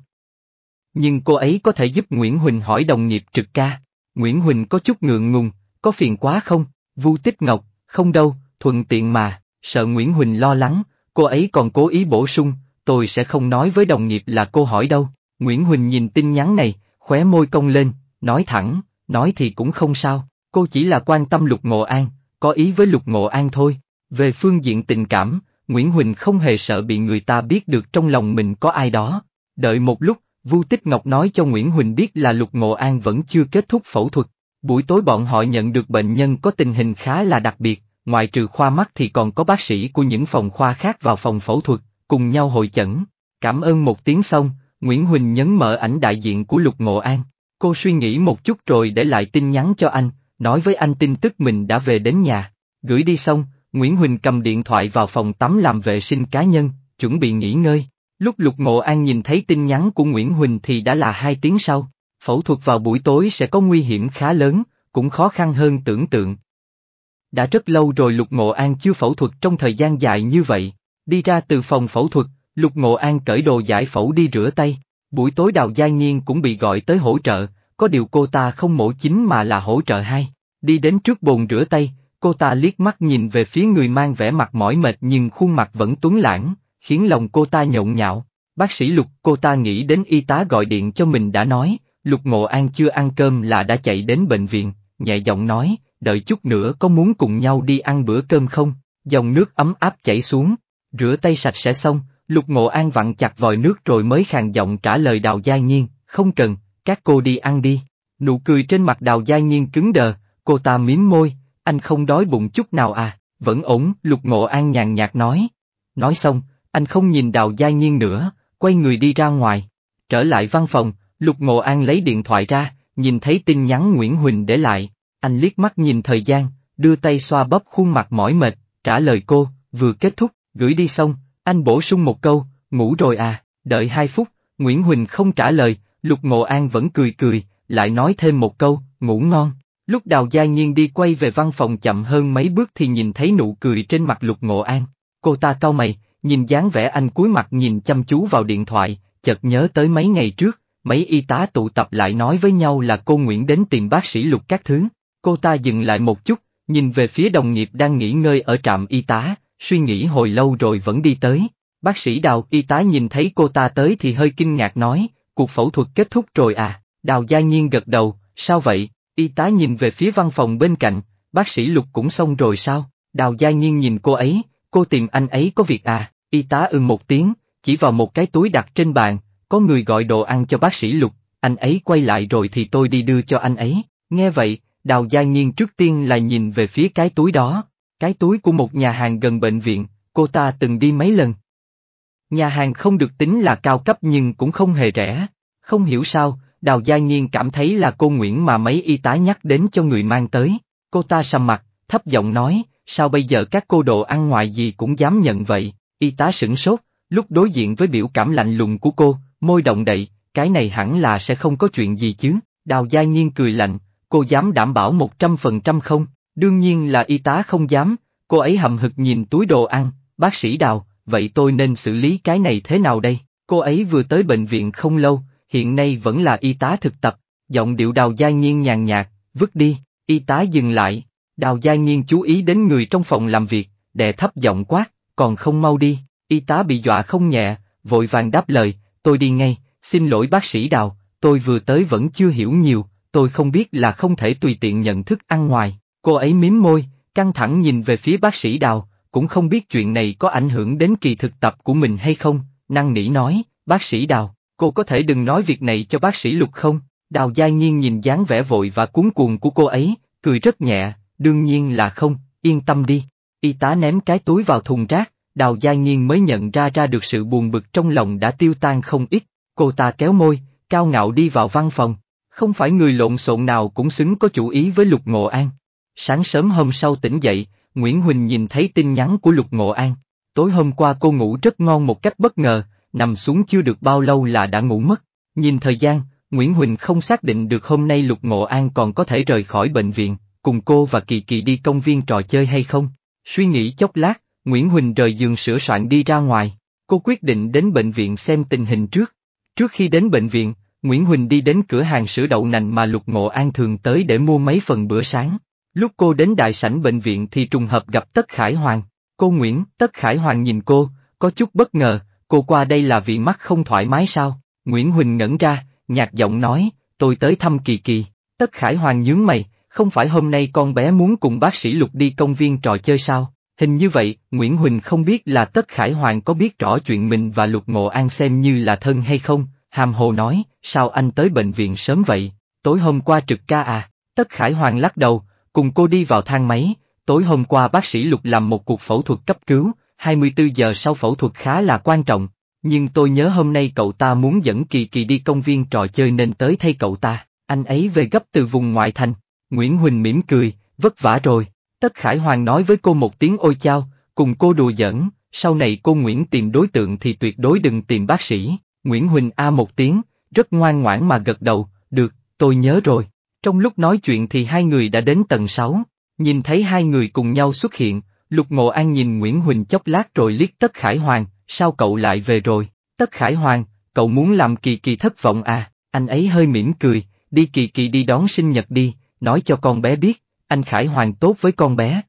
Nhưng cô ấy có thể giúp Nguyễn Huỳnh hỏi đồng nghiệp trực ca. Nguyễn Huỳnh có chút ngượng ngùng, có phiền quá không? Vu Tích Ngọc, không đâu, thuận tiện mà, sợ Nguyễn Huỳnh lo lắng, cô ấy còn cố ý bổ sung, tôi sẽ không nói với đồng nghiệp là cô hỏi đâu. Nguyễn Huỳnh nhìn tin nhắn này, khóe môi cong lên, nói thẳng, nói thì cũng không sao, cô chỉ là quan tâm Lục Ngộ An, có ý với Lục Ngộ An thôi. Về phương diện tình cảm, Nguyễn Huỳnh không hề sợ bị người ta biết được trong lòng mình có ai đó. Đợi một lúc, Vu Tích Ngọc nói cho Nguyễn Huỳnh biết là Lục Ngộ An vẫn chưa kết thúc phẫu thuật. Buổi tối bọn họ nhận được bệnh nhân có tình hình khá là đặc biệt, ngoài trừ khoa mắt thì còn có bác sĩ của những phòng khoa khác vào phòng phẫu thuật, cùng nhau hội chẩn. Cảm ơn một tiếng xong, Nguyễn Huỳnh nhấn mở ảnh đại diện của Lục Ngộ An. Cô suy nghĩ một chút rồi để lại tin nhắn cho anh, nói với anh tin tức mình đã về đến nhà. Gửi đi xong, Nguyễn Huỳnh cầm điện thoại vào phòng tắm làm vệ sinh cá nhân, chuẩn bị nghỉ ngơi. Lúc Lục Ngộ An nhìn thấy tin nhắn của Nguyễn Huỳnh thì đã là hai tiếng sau. Phẫu thuật vào buổi tối sẽ có nguy hiểm khá lớn, cũng khó khăn hơn tưởng tượng. Đã rất lâu rồi Lục Ngộ An chưa phẫu thuật trong thời gian dài như vậy. Đi ra từ phòng phẫu thuật, Lục Ngộ An cởi đồ giải phẫu đi rửa tay. Buổi tối Đào Giai Nhiên cũng bị gọi tới hỗ trợ, có điều cô ta không mổ chính mà là hỗ trợ hai. Đi đến trước bồn rửa tay, cô ta liếc mắt nhìn về phía người mang vẻ mặt mỏi mệt nhưng khuôn mặt vẫn tuấn lãng, khiến lòng cô ta nhộn nhạo. Bác sĩ Lục, cô ta nghĩ đến y tá gọi điện cho mình đã nói, Lục Ngộ An chưa ăn cơm là đã chạy đến bệnh viện, nhẹ giọng nói, đợi chút nữa có muốn cùng nhau đi ăn bữa cơm không? Dòng nước ấm áp chảy xuống, rửa tay sạch sẽ xong, Lục Ngộ An vặn chặt vòi nước rồi mới khàn giọng trả lời Đào Gia Nhiên, không cần, các cô đi ăn đi. Nụ cười trên mặt đào giai nhiên cứng đờ, cô ta miếm môi, anh không đói bụng chút nào à, vẫn ổn, lục ngộ an nhàn nhạt nói. Nói xong, anh không nhìn đào giai nhiên nữa, quay người đi ra ngoài. Trở lại văn phòng, lục ngộ an lấy điện thoại ra, nhìn thấy tin nhắn Nguyễn Huỳnh để lại, anh liếc mắt nhìn thời gian, đưa tay xoa bóp khuôn mặt mỏi mệt, trả lời cô, vừa kết thúc, gửi đi xong, anh bổ sung một câu, ngủ rồi à, đợi hai phút, Nguyễn Huỳnh không trả lời, Lục Ngộ An vẫn cười cười, lại nói thêm một câu, ngủ ngon. Lúc Đào Gia Nhiên đi quay về văn phòng chậm hơn mấy bước thì nhìn thấy nụ cười trên mặt Lục Ngộ An. Cô ta cau mày, nhìn dáng vẻ anh cúi mặt nhìn chăm chú vào điện thoại, chợt nhớ tới mấy ngày trước, mấy y tá tụ tập lại nói với nhau là cô Nguyễn đến tìm bác sĩ Lục các thứ. Cô ta dừng lại một chút, nhìn về phía đồng nghiệp đang nghỉ ngơi ở trạm y tá, suy nghĩ hồi lâu rồi vẫn đi tới. Bác sĩ Đào y tá nhìn thấy cô ta tới thì hơi kinh ngạc nói, cuộc phẫu thuật kết thúc rồi à, đào gia nhiên gật đầu, sao vậy, y tá nhìn về phía văn phòng bên cạnh, bác sĩ Lục cũng xong rồi sao, đào gia nhiên nhìn cô ấy, cô tìm anh ấy có việc à, y tá ưng ừ một tiếng, chỉ vào một cái túi đặt trên bàn, có người gọi đồ ăn cho bác sĩ Lục, anh ấy quay lại rồi thì tôi đi đưa cho anh ấy, nghe vậy, đào gia nhiên trước tiên là nhìn về phía cái túi đó, cái túi của một nhà hàng gần bệnh viện, cô ta từng đi mấy lần, Nhà hàng không được tính là cao cấp nhưng cũng không hề rẻ. Không hiểu sao, Đào Gia Nhiên cảm thấy là cô Nguyễn mà mấy y tá nhắc đến cho người mang tới. Cô ta sầm mặt, thấp giọng nói, sao bây giờ các cô đồ ăn ngoài gì cũng dám nhận vậy, y tá sửng sốt, lúc đối diện với biểu cảm lạnh lùng của cô, môi động đậy, cái này hẳn là sẽ không có chuyện gì chứ, Đào Gia Nhiên cười lạnh, cô dám đảm bảo 100% không, đương nhiên là y tá không dám, cô ấy hầm hực nhìn túi đồ ăn, bác sĩ Đào, vậy tôi nên xử lý cái này thế nào đây? Cô ấy vừa tới bệnh viện không lâu, hiện nay vẫn là y tá thực tập, giọng điệu đào gia nhiên nhàn nhạt, vứt đi, y tá dừng lại, đào gia nhiên chú ý đến người trong phòng làm việc, đè thấp giọng quát, còn không mau đi, y tá bị dọa không nhẹ, vội vàng đáp lời, tôi đi ngay, xin lỗi bác sĩ đào, tôi vừa tới vẫn chưa hiểu nhiều, tôi không biết là không thể tùy tiện nhận thức ăn ngoài, cô ấy miếm môi, căng thẳng nhìn về phía bác sĩ đào, cũng không biết chuyện này có ảnh hưởng đến kỳ thực tập của mình hay không, năng nỉ nói, bác sĩ Đào, cô có thể đừng nói việc này cho bác sĩ Lục không? Đào Giai Nhiên nhìn dáng vẻ vội và cuốn cuồng của cô ấy, cười rất nhẹ, đương nhiên là không, yên tâm đi. Y tá ném cái túi vào thùng rác, Đào Giai Nhiên mới nhận ra ra được sự buồn bực trong lòng đã tiêu tan không ít, cô ta kéo môi, cao ngạo đi vào văn phòng. Không phải người lộn xộn nào cũng xứng có chủ ý với Lục Ngộ An. Sáng sớm hôm sau tỉnh dậy, Nguyễn Huỳnh nhìn thấy tin nhắn của Lục Ngộ An. Tối hôm qua cô ngủ rất ngon một cách bất ngờ, nằm xuống chưa được bao lâu là đã ngủ mất. Nhìn thời gian, Nguyễn Huỳnh không xác định được hôm nay Lục Ngộ An còn có thể rời khỏi bệnh viện, cùng cô và Kỳ Kỳ đi công viên trò chơi hay không. Suy nghĩ chốc lát, Nguyễn Huỳnh rời giường sửa soạn đi ra ngoài. Cô quyết định đến bệnh viện xem tình hình trước. Trước khi đến bệnh viện, Nguyễn Huỳnh đi đến cửa hàng sữa đậu nành mà Lục Ngộ An thường tới để mua mấy phần bữa sáng. Lúc cô đến đại sảnh bệnh viện thì trùng hợp gặp Tất Khải Hoàng. Cô Nguyễn, Tất Khải Hoàng nhìn cô, có chút bất ngờ, cô qua đây là vì mắt không thoải mái sao? Nguyễn Huỳnh ngẩn ra, nhạt giọng nói, tôi tới thăm Kỳ Kỳ. Tất Khải Hoàng nhướng mày, không phải hôm nay con bé muốn cùng bác sĩ Lục đi công viên trò chơi sao? Hình như vậy, Nguyễn Huỳnh không biết là Tất Khải Hoàng có biết rõ chuyện mình và Lục Ngộ An xem như là thân hay không, hàm hồ nói, sao anh tới bệnh viện sớm vậy, tối hôm qua trực ca à, Tất Khải Hoàng lắc đầu, Cùng cô đi vào thang máy, tối hôm qua bác sĩ Lục làm một cuộc phẫu thuật cấp cứu, 24 giờ sau phẫu thuật khá là quan trọng, nhưng tôi nhớ hôm nay cậu ta muốn dẫn Kỳ Kỳ đi công viên trò chơi nên tới thay cậu ta, anh ấy về gấp từ vùng ngoại thành. Nguyễn Huỳnh mỉm cười, vất vả rồi, Tất Khải Hoàng nói với cô một tiếng ôi chao, cùng cô đùa giỡn, sau này cô Nguyễn tìm đối tượng thì tuyệt đối đừng tìm bác sĩ, Nguyễn Huỳnh A một tiếng, rất ngoan ngoãn mà gật đầu, được, tôi nhớ rồi. Trong lúc nói chuyện thì hai người đã đến tầng 6, nhìn thấy hai người cùng nhau xuất hiện, Lục Ngộ An nhìn Nguyễn Huỳnh chốc lát rồi liếc Tất Khải Hoàng, sao cậu lại về rồi, Tất Khải Hoàng, cậu muốn làm kỳ kỳ thất vọng à, anh ấy hơi mỉm cười, đi kỳ kỳ đi đón sinh nhật đi, nói cho con bé biết, anh Khải Hoàng tốt với con bé.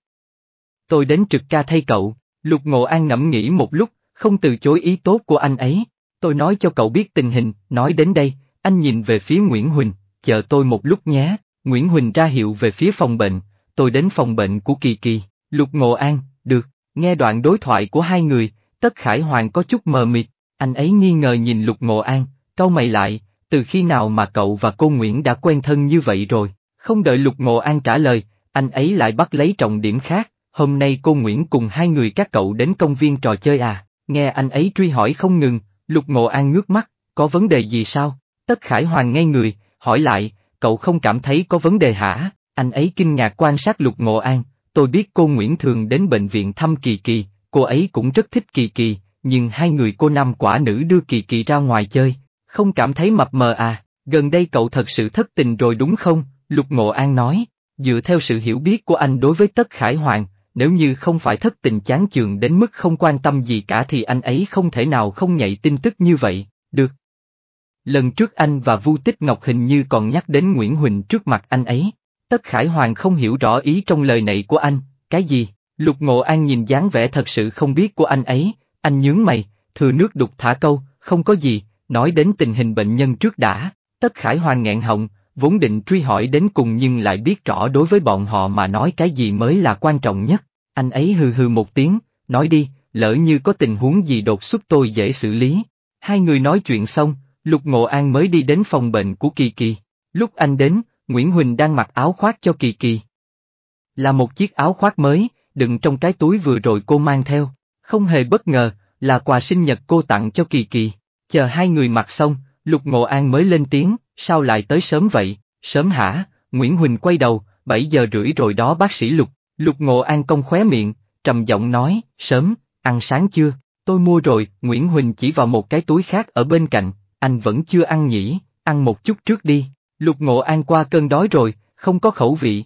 Tôi đến trực ca thay cậu, Lục Ngộ An ngẫm nghĩ một lúc, không từ chối ý tốt của anh ấy, tôi nói cho cậu biết tình hình, nói đến đây, anh nhìn về phía Nguyễn Huỳnh, chờ tôi một lúc nhé, Nguyễn Huỳnh ra hiệu về phía phòng bệnh, tôi đến phòng bệnh của Kỳ Kỳ, Lục Ngộ An, được, nghe đoạn đối thoại của hai người, Tất Khải Hoàng có chút mờ mịt, anh ấy nghi ngờ nhìn Lục Ngộ An, Câu mày lại, từ khi nào mà cậu và cô Nguyễn đã quen thân như vậy rồi, không đợi Lục Ngộ An trả lời, anh ấy lại bắt lấy trọng điểm khác, hôm nay cô Nguyễn cùng hai người các cậu đến công viên trò chơi à, nghe anh ấy truy hỏi không ngừng, Lục Ngộ An ngước mắt, có vấn đề gì sao? Tất Khải Hoàng ngay người, hỏi lại, cậu không cảm thấy có vấn đề hả? Anh ấy kinh ngạc quan sát Lục Ngộ An, tôi biết cô Nguyễn thường đến bệnh viện thăm Kỳ Kỳ, cô ấy cũng rất thích Kỳ Kỳ, nhưng hai người cô nam quả nữ đưa Kỳ Kỳ ra ngoài chơi, không cảm thấy mập mờ à, gần đây cậu thật sự thất tình rồi đúng không? Lục Ngộ An nói, dựa theo sự hiểu biết của anh đối với Tất Khải Hoàng, nếu như không phải thất tình chán chường đến mức không quan tâm gì cả thì anh ấy không thể nào không nhạy tin tức như vậy, được, Lần trước anh và Vu Tích Ngọc hình như còn nhắc đến Nguyễn Huỳnh trước mặt anh ấy. Tất Khải Hoàng không hiểu rõ ý trong lời này của anh, cái gì? Lục Ngộ An nhìn dáng vẻ thật sự không biết của anh ấy, anh nhướng mày, thừa nước đục thả câu, không có gì, nói đến tình hình bệnh nhân trước đã. Tất Khải Hoàng nghẹn họng, vốn định truy hỏi đến cùng nhưng lại biết rõ đối với bọn họ mà nói cái gì mới là quan trọng nhất. Anh ấy hừ hừ một tiếng, nói đi, lỡ như có tình huống gì đột xuất tôi dễ xử lý. Hai người nói chuyện xong, Lục Ngộ An mới đi đến phòng bệnh của Kỳ Kỳ. Lúc anh đến, Nguyễn Huỳnh đang mặc áo khoác cho Kỳ Kỳ. Là một chiếc áo khoác mới, đựng trong cái túi vừa rồi cô mang theo. Không hề bất ngờ, là quà sinh nhật cô tặng cho Kỳ Kỳ. Chờ hai người mặc xong, Lục Ngộ An mới lên tiếng, sao lại tới sớm vậy, sớm hả, Nguyễn Huỳnh quay đầu, 7 giờ rưỡi rồi đó bác sĩ Lục. Lục Ngộ An cong khóe miệng, trầm giọng nói, sớm, ăn sáng chưa, tôi mua rồi, Nguyễn Huỳnh chỉ vào một cái túi khác ở bên cạnh, anh vẫn chưa ăn nhỉ, ăn một chút trước đi, lục ngộ an qua cơn đói rồi, không có khẩu vị.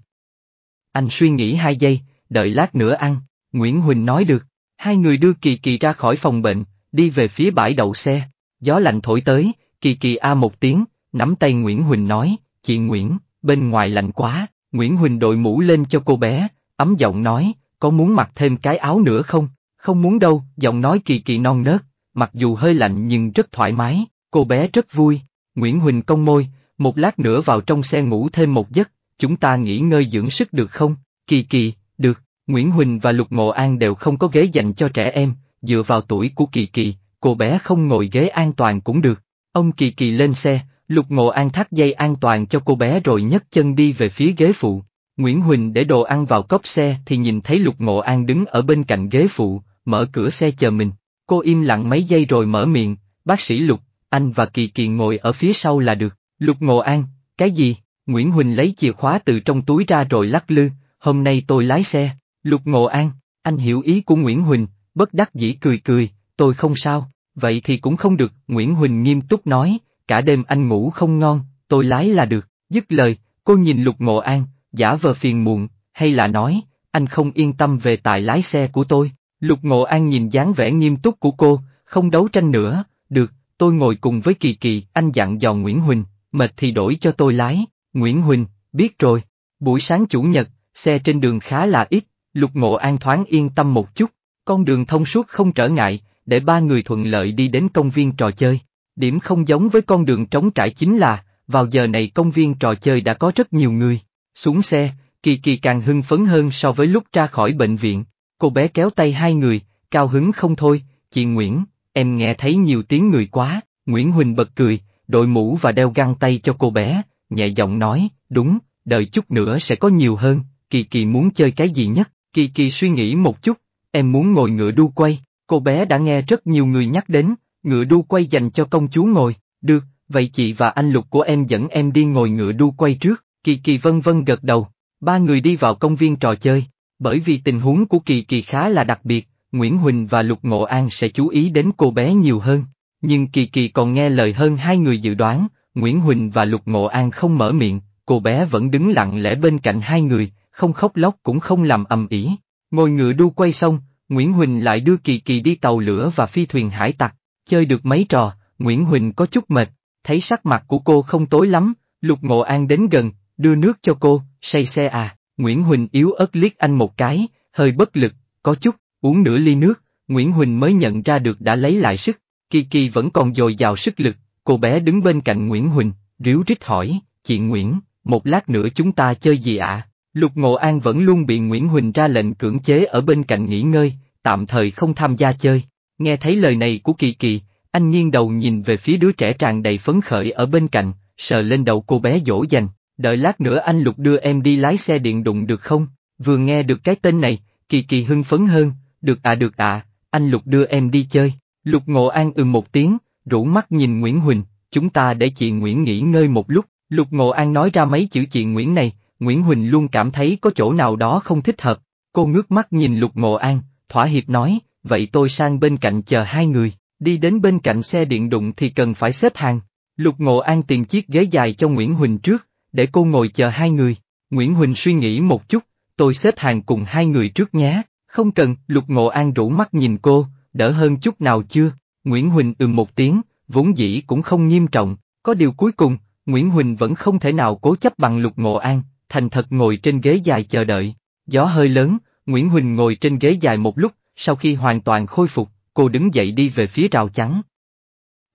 Anh suy nghĩ hai giây, đợi lát nữa ăn, Nguyễn Huỳnh nói được, hai người đưa Kỳ Kỳ ra khỏi phòng bệnh, đi về phía bãi đậu xe, gió lạnh thổi tới, Kỳ Kỳ a một tiếng, nắm tay Nguyễn Huỳnh nói, chị Nguyễn, bên ngoài lạnh quá, Nguyễn Huỳnh đội mũ lên cho cô bé, ấm giọng nói, có muốn mặc thêm cái áo nữa không? Không muốn đâu, giọng nói Kỳ Kỳ non nớt, mặc dù hơi lạnh nhưng rất thoải mái, Cô bé rất vui, Nguyễn Huỳnh cong môi, một lát nữa vào trong xe ngủ thêm một giấc, chúng ta nghỉ ngơi dưỡng sức được không? Kỳ kỳ, được, Nguyễn Huỳnh và Lục Ngộ An đều không có ghế dành cho trẻ em, dựa vào tuổi của kỳ kỳ, cô bé không ngồi ghế an toàn cũng được. Ông kỳ kỳ lên xe, Lục Ngộ An thắt dây an toàn cho cô bé rồi nhấc chân đi về phía ghế phụ. Nguyễn Huỳnh để đồ ăn vào cốc xe thì nhìn thấy Lục Ngộ An đứng ở bên cạnh ghế phụ, mở cửa xe chờ mình. Cô im lặng mấy giây rồi mở miệng, bác sĩ Lục, anh và Kỳ Kỳ ngồi ở phía sau là được. Lục Ngộ An, cái gì? Nguyễn Huỳnh lấy chìa khóa từ trong túi ra rồi lắc lư, hôm nay tôi lái xe. Lục Ngộ An, anh hiểu ý của Nguyễn Huỳnh, bất đắc dĩ cười cười, tôi không sao, vậy thì cũng không được, Nguyễn Huỳnh nghiêm túc nói, cả đêm anh ngủ không ngon, tôi lái là được, dứt lời, cô nhìn Lục Ngộ An, giả vờ phiền muộn, hay là nói, anh không yên tâm về tài lái xe của tôi, Lục Ngộ An nhìn dáng vẻ nghiêm túc của cô, không đấu tranh nữa, được, tôi ngồi cùng với Kỳ Kỳ, anh dặn dò Nguyễn Huỳnh, mệt thì đổi cho tôi lái, Nguyễn Huỳnh, biết rồi, buổi sáng chủ nhật, xe trên đường khá là ít, Lục Ngộ An thoáng yên tâm một chút, con đường thông suốt không trở ngại, để ba người thuận lợi đi đến công viên trò chơi. Điểm không giống với con đường trống trải chính là, vào giờ này công viên trò chơi đã có rất nhiều người. Xuống xe, Kỳ Kỳ càng hưng phấn hơn so với lúc ra khỏi bệnh viện. Cô bé kéo tay hai người, cao hứng không thôi, chị Nguyễn, Em nghe thấy nhiều tiếng người quá, Nguyễn Huỳnh bật cười, đội mũ và đeo găng tay cho cô bé, nhẹ giọng nói, đúng, đợi chút nữa sẽ có nhiều hơn, Kỳ Kỳ muốn chơi cái gì nhất, Kỳ Kỳ suy nghĩ một chút, em muốn ngồi ngựa đu quay, cô bé đã nghe rất nhiều người nhắc đến, ngựa đu quay dành cho công chúa ngồi, được, vậy chị và anh Lục của em dẫn em đi ngồi ngựa đu quay trước, Kỳ Kỳ vân vân gật đầu, ba người đi vào công viên trò chơi, bởi vì tình huống của Kỳ Kỳ khá là đặc biệt, Nguyễn Huỳnh và Lục Ngộ An sẽ chú ý đến cô bé nhiều hơn. Nhưng Kỳ Kỳ còn nghe lời hơn hai người dự đoán, Nguyễn Huỳnh và Lục Ngộ An không mở miệng, cô bé vẫn đứng lặng lẽ bên cạnh hai người, không khóc lóc cũng không làm ầm ĩ. Ngồi ngựa đu quay xong, Nguyễn Huỳnh lại đưa Kỳ Kỳ đi tàu lửa và phi thuyền hải tặc, chơi được mấy trò, Nguyễn Huỳnh có chút mệt, thấy sắc mặt của cô không tối lắm, Lục Ngộ An đến gần, đưa nước cho cô, say xe à, Nguyễn Huỳnh yếu ớt liếc anh một cái, hơi bất lực, có chút. Uống nửa ly nước, Nguyễn Huỳnh mới nhận ra được đã lấy lại sức, Kỳ Kỳ vẫn còn dồi dào sức lực, cô bé đứng bên cạnh Nguyễn Huỳnh, ríu rít hỏi, chị Nguyễn, một lát nữa chúng ta chơi gì ạ? Lục Ngộ An vẫn luôn bị Nguyễn Huỳnh ra lệnh cưỡng chế ở bên cạnh nghỉ ngơi, tạm thời không tham gia chơi. Nghe thấy lời này của Kỳ Kỳ, anh nghiêng đầu nhìn về phía đứa trẻ tràn đầy phấn khởi ở bên cạnh, sờ lên đầu cô bé dỗ dành, đợi lát nữa anh Lục đưa em đi lái xe điện đụng được không? Vừa nghe được cái tên này, Kỳ Kỳ hưng phấn hơn, được à được à, anh Lục đưa em đi chơi. Lục Ngộ An ừ một tiếng, rủ mắt nhìn Nguyễn Huỳnh, chúng ta để chị Nguyễn nghỉ ngơi một lúc. Lục Ngộ An nói ra mấy chữ chị Nguyễn này, Nguyễn Huỳnh luôn cảm thấy có chỗ nào đó không thích hợp. Cô ngước mắt nhìn Lục Ngộ An, thỏa hiệp nói, vậy tôi sang bên cạnh chờ hai người, đi đến bên cạnh xe điện đụng thì cần phải xếp hàng. Lục Ngộ An tìm chiếc ghế dài cho Nguyễn Huỳnh trước, để cô ngồi chờ hai người. Nguyễn Huỳnh suy nghĩ một chút, tôi xếp hàng cùng hai người trước nhé. Không cần, Lục Ngộ An rủ mắt nhìn cô, đỡ hơn chút nào chưa? Nguyễn Huỳnh ừm một tiếng, vốn dĩ cũng không nghiêm trọng, có điều cuối cùng, Nguyễn Huỳnh vẫn không thể nào cố chấp bằng Lục Ngộ An, thành thật ngồi trên ghế dài chờ đợi. Gió hơi lớn, Nguyễn Huỳnh ngồi trên ghế dài một lúc, sau khi hoàn toàn khôi phục, cô đứng dậy đi về phía rào chắn.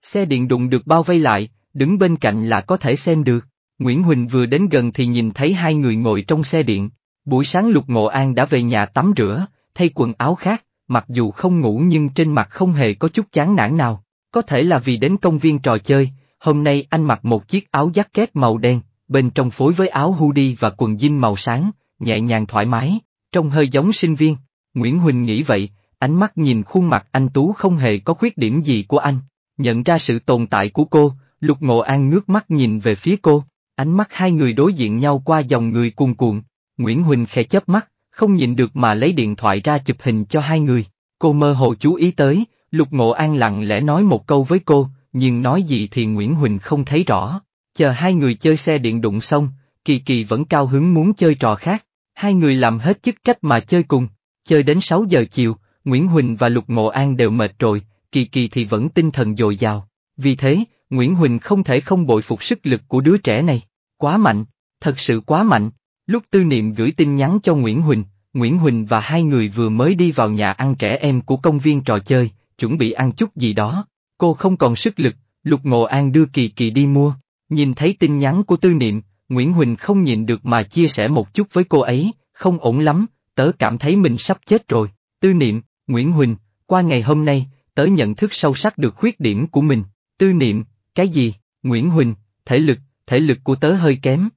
Xe điện đụng được bao vây lại, đứng bên cạnh là có thể xem được. Nguyễn Huỳnh vừa đến gần thì nhìn thấy hai người ngồi trong xe điện. Buổi sáng Lục Ngộ An đã về nhà tắm rửa, thay quần áo khác, mặc dù không ngủ nhưng trên mặt không hề có chút chán nản nào. Có thể là vì đến công viên trò chơi, hôm nay anh mặc một chiếc áo jacket màu đen, bên trong phối với áo hoodie và quần jean màu sáng, nhẹ nhàng thoải mái, trông hơi giống sinh viên. Nguyễn Huỳnh nghĩ vậy, ánh mắt nhìn khuôn mặt anh Tú không hề có khuyết điểm gì của anh. Nhận ra sự tồn tại của cô, Lục Ngộ An ngước mắt nhìn về phía cô, ánh mắt hai người đối diện nhau qua dòng người cuồn cuộn. Nguyễn Huỳnh khẽ chớp mắt, không nhịn được mà lấy điện thoại ra chụp hình cho hai người. Cô mơ hồ chú ý tới, Lục Ngộ An lặng lẽ nói một câu với cô, nhưng nói gì thì Nguyễn Huỳnh không thấy rõ. Chờ hai người chơi xe điện đụng xong, Kỳ Kỳ vẫn cao hứng muốn chơi trò khác, hai người làm hết chức trách mà chơi cùng. Chơi đến 6 giờ chiều, Nguyễn Huỳnh và Lục Ngộ An đều mệt rồi, Kỳ Kỳ thì vẫn tinh thần dồi dào. Vì thế, Nguyễn Huỳnh không thể không bội phục sức lực của đứa trẻ này. Quá mạnh, thật sự quá mạnh. Lúc tư niệm gửi tin nhắn cho Nguyễn Huỳnh, Nguyễn Huỳnh và hai người vừa mới đi vào nhà ăn trẻ em của công viên trò chơi, chuẩn bị ăn chút gì đó. Cô không còn sức lực, Lục Ngộ An đưa Kỳ Kỳ đi mua. Nhìn thấy tin nhắn của tư niệm, Nguyễn Huỳnh không nhịn được mà chia sẻ một chút với cô ấy, không ổn lắm, tớ cảm thấy mình sắp chết rồi. Tư niệm, Nguyễn Huỳnh, qua ngày hôm nay, tớ nhận thức sâu sắc được khuyết điểm của mình. Tư niệm, cái gì? Nguyễn Huỳnh, thể lực, thể lực của tớ hơi kém,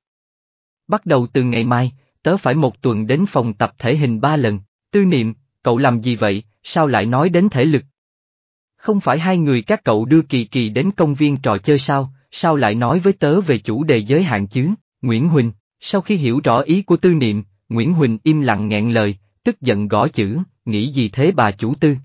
Bắt đầu từ ngày mai, tớ phải một tuần đến phòng tập thể hình ba lần. Tư niệm, cậu làm gì vậy, sao lại nói đến thể lực? Không phải hai người các cậu đưa Kỳ Kỳ đến công viên trò chơi sao, sao lại nói với tớ về chủ đề giới hạn chứ? Nguyễn Huỳnh, sau khi hiểu rõ ý của tư niệm, Nguyễn Huỳnh im lặng nghẹn lời, tức giận gõ chữ, nghĩ gì thế bà chủ tư?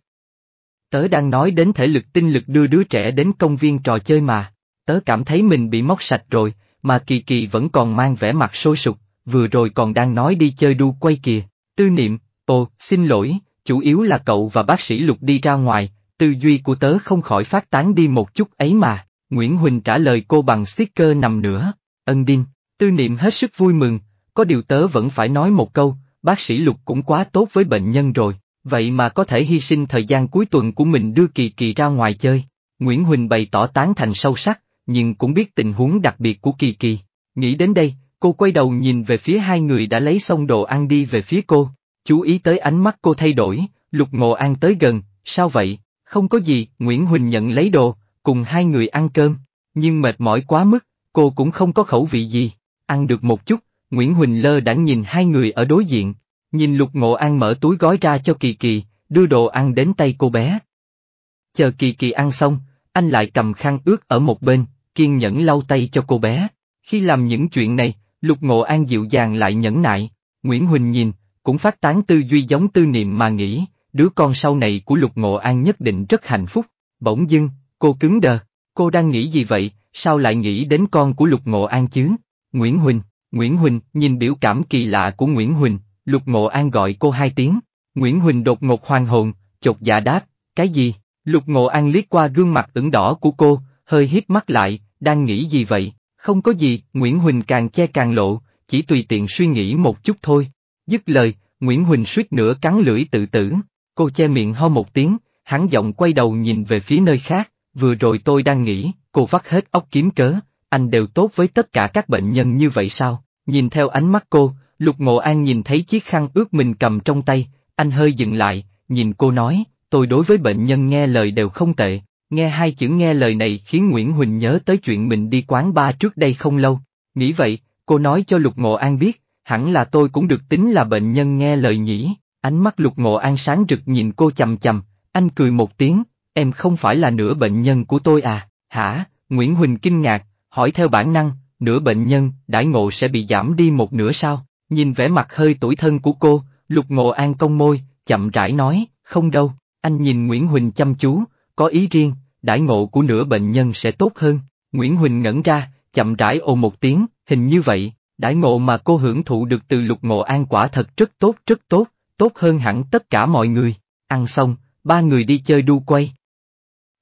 Tớ đang nói đến thể lực tinh lực đưa đứa trẻ đến công viên trò chơi mà, tớ cảm thấy mình bị móc sạch rồi, mà Kỳ Kỳ vẫn còn mang vẻ mặt sôi sục, vừa rồi còn đang nói đi chơi đu quay kìa. Tư niệm, ồ, xin lỗi, chủ yếu là cậu và bác sĩ Lục đi ra ngoài, tư duy của tớ không khỏi phát tán đi một chút ấy mà. Nguyễn Huỳnh trả lời cô bằng sticker nằm nữa. Ân Đinh, tư niệm hết sức vui mừng, có điều tớ vẫn phải nói một câu, bác sĩ Lục cũng quá tốt với bệnh nhân rồi, vậy mà có thể hy sinh thời gian cuối tuần của mình đưa Kỳ Kỳ ra ngoài chơi. Nguyễn Huỳnh bày tỏ tán thành sâu sắc, nhưng cũng biết tình huống đặc biệt của Kỳ Kỳ. Nghĩ đến đây, cô quay đầu nhìn về phía hai người đã lấy xong đồ ăn đi về phía cô, chú ý tới ánh mắt cô thay đổi, Lục Ngộ An tới gần, sao vậy, không có gì, Nguyễn Huỳnh nhận lấy đồ, cùng hai người ăn cơm, nhưng mệt mỏi quá mức, cô cũng không có khẩu vị gì, ăn được một chút, Nguyễn Huỳnh lơ đã nhìn hai người ở đối diện, nhìn Lục Ngộ An mở túi gói ra cho Kỳ Kỳ, đưa đồ ăn đến tay cô bé. Chờ Kỳ Kỳ ăn xong, anh lại cầm khăn ướt ở một bên, kiên nhẫn lau tay cho cô bé. Khi làm những chuyện này, Lục Ngộ An dịu dàng lại nhẫn nại, Nguyễn Huỳnh nhìn, cũng phát tán tư duy giống tư niệm mà nghĩ, đứa con sau này của Lục Ngộ An nhất định rất hạnh phúc. Bỗng dưng, cô cứng đờ, cô đang nghĩ gì vậy, sao lại nghĩ đến con của Lục Ngộ An chứ? Nguyễn Huỳnh, Nguyễn Huỳnh, nhìn biểu cảm kỳ lạ của Nguyễn Huỳnh, Lục Ngộ An gọi cô hai tiếng. Nguyễn Huỳnh đột ngột hoàng hồn, chột dạ đáp, cái gì? Lục Ngộ An liếc qua gương mặt ửng đỏ của cô, hơi hiếp mắt lại, đang nghĩ gì vậy, không có gì, Nguyễn Huỳnh càng che càng lộ, chỉ tùy tiện suy nghĩ một chút thôi. Dứt lời, Nguyễn Huỳnh suýt nữa cắn lưỡi tự tử, cô che miệng ho một tiếng, hắn giọng quay đầu nhìn về phía nơi khác, vừa rồi tôi đang nghĩ, cô vắt hết óc kiếm cớ, anh đều tốt với tất cả các bệnh nhân như vậy sao, nhìn theo ánh mắt cô, Lục Ngộ An nhìn thấy chiếc khăn ướt mình cầm trong tay, anh hơi dừng lại, nhìn cô nói, tôi đối với bệnh nhân nghe lời đều không tệ, Nghe hai chữ nghe lời này khiến Nguyễn Huỳnh nhớ tới chuyện mình đi quán ba trước đây không lâu. Nghĩ vậy, cô nói cho Lục Ngộ An biết, hẳn là tôi cũng được tính là bệnh nhân nghe lời nhỉ. Ánh mắt Lục Ngộ An sáng rực nhìn cô chầm chầm, anh cười một tiếng, em không phải là nửa bệnh nhân của tôi à, hả? Nguyễn Huỳnh kinh ngạc, hỏi theo bản năng, nửa bệnh nhân, đãi ngộ sẽ bị giảm đi một nửa sao? Nhìn vẻ mặt hơi tuổi thân của cô, Lục Ngộ An cong môi, chậm rãi nói, không đâu, anh nhìn Nguyễn Huỳnh chăm chú, có ý riêng, đãi ngộ của nửa bệnh nhân sẽ tốt hơn. Nguyễn Huỳnh ngẩn ra, chậm rãi ồ một tiếng, hình như vậy, đãi ngộ mà cô hưởng thụ được từ lục ngộ an quả thật rất tốt rất tốt, tốt hơn hẳn tất cả mọi người. Ăn xong, ba người đi chơi đu quay.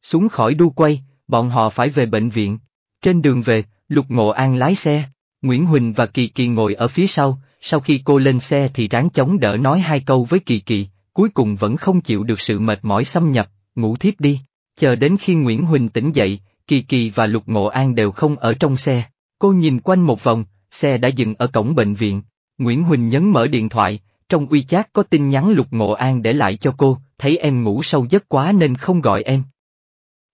Xuống khỏi đu quay, bọn họ phải về bệnh viện. Trên đường về, lục ngộ an lái xe, Nguyễn Huỳnh và Kỳ Kỳ ngồi ở phía sau, sau khi cô lên xe thì ráng chống đỡ nói hai câu với Kỳ Kỳ, cuối cùng vẫn không chịu được sự mệt mỏi xâm nhập, ngủ thiếp đi. Chờ đến khi Nguyễn Huỳnh tỉnh dậy, Kỳ Kỳ và Lục Ngộ An đều không ở trong xe. Cô nhìn quanh một vòng, xe đã dừng ở cổng bệnh viện. Nguyễn Huỳnh nhấn mở điện thoại, trong uy chát có tin nhắn Lục Ngộ An để lại cho cô, thấy em ngủ sâu giấc quá nên không gọi em.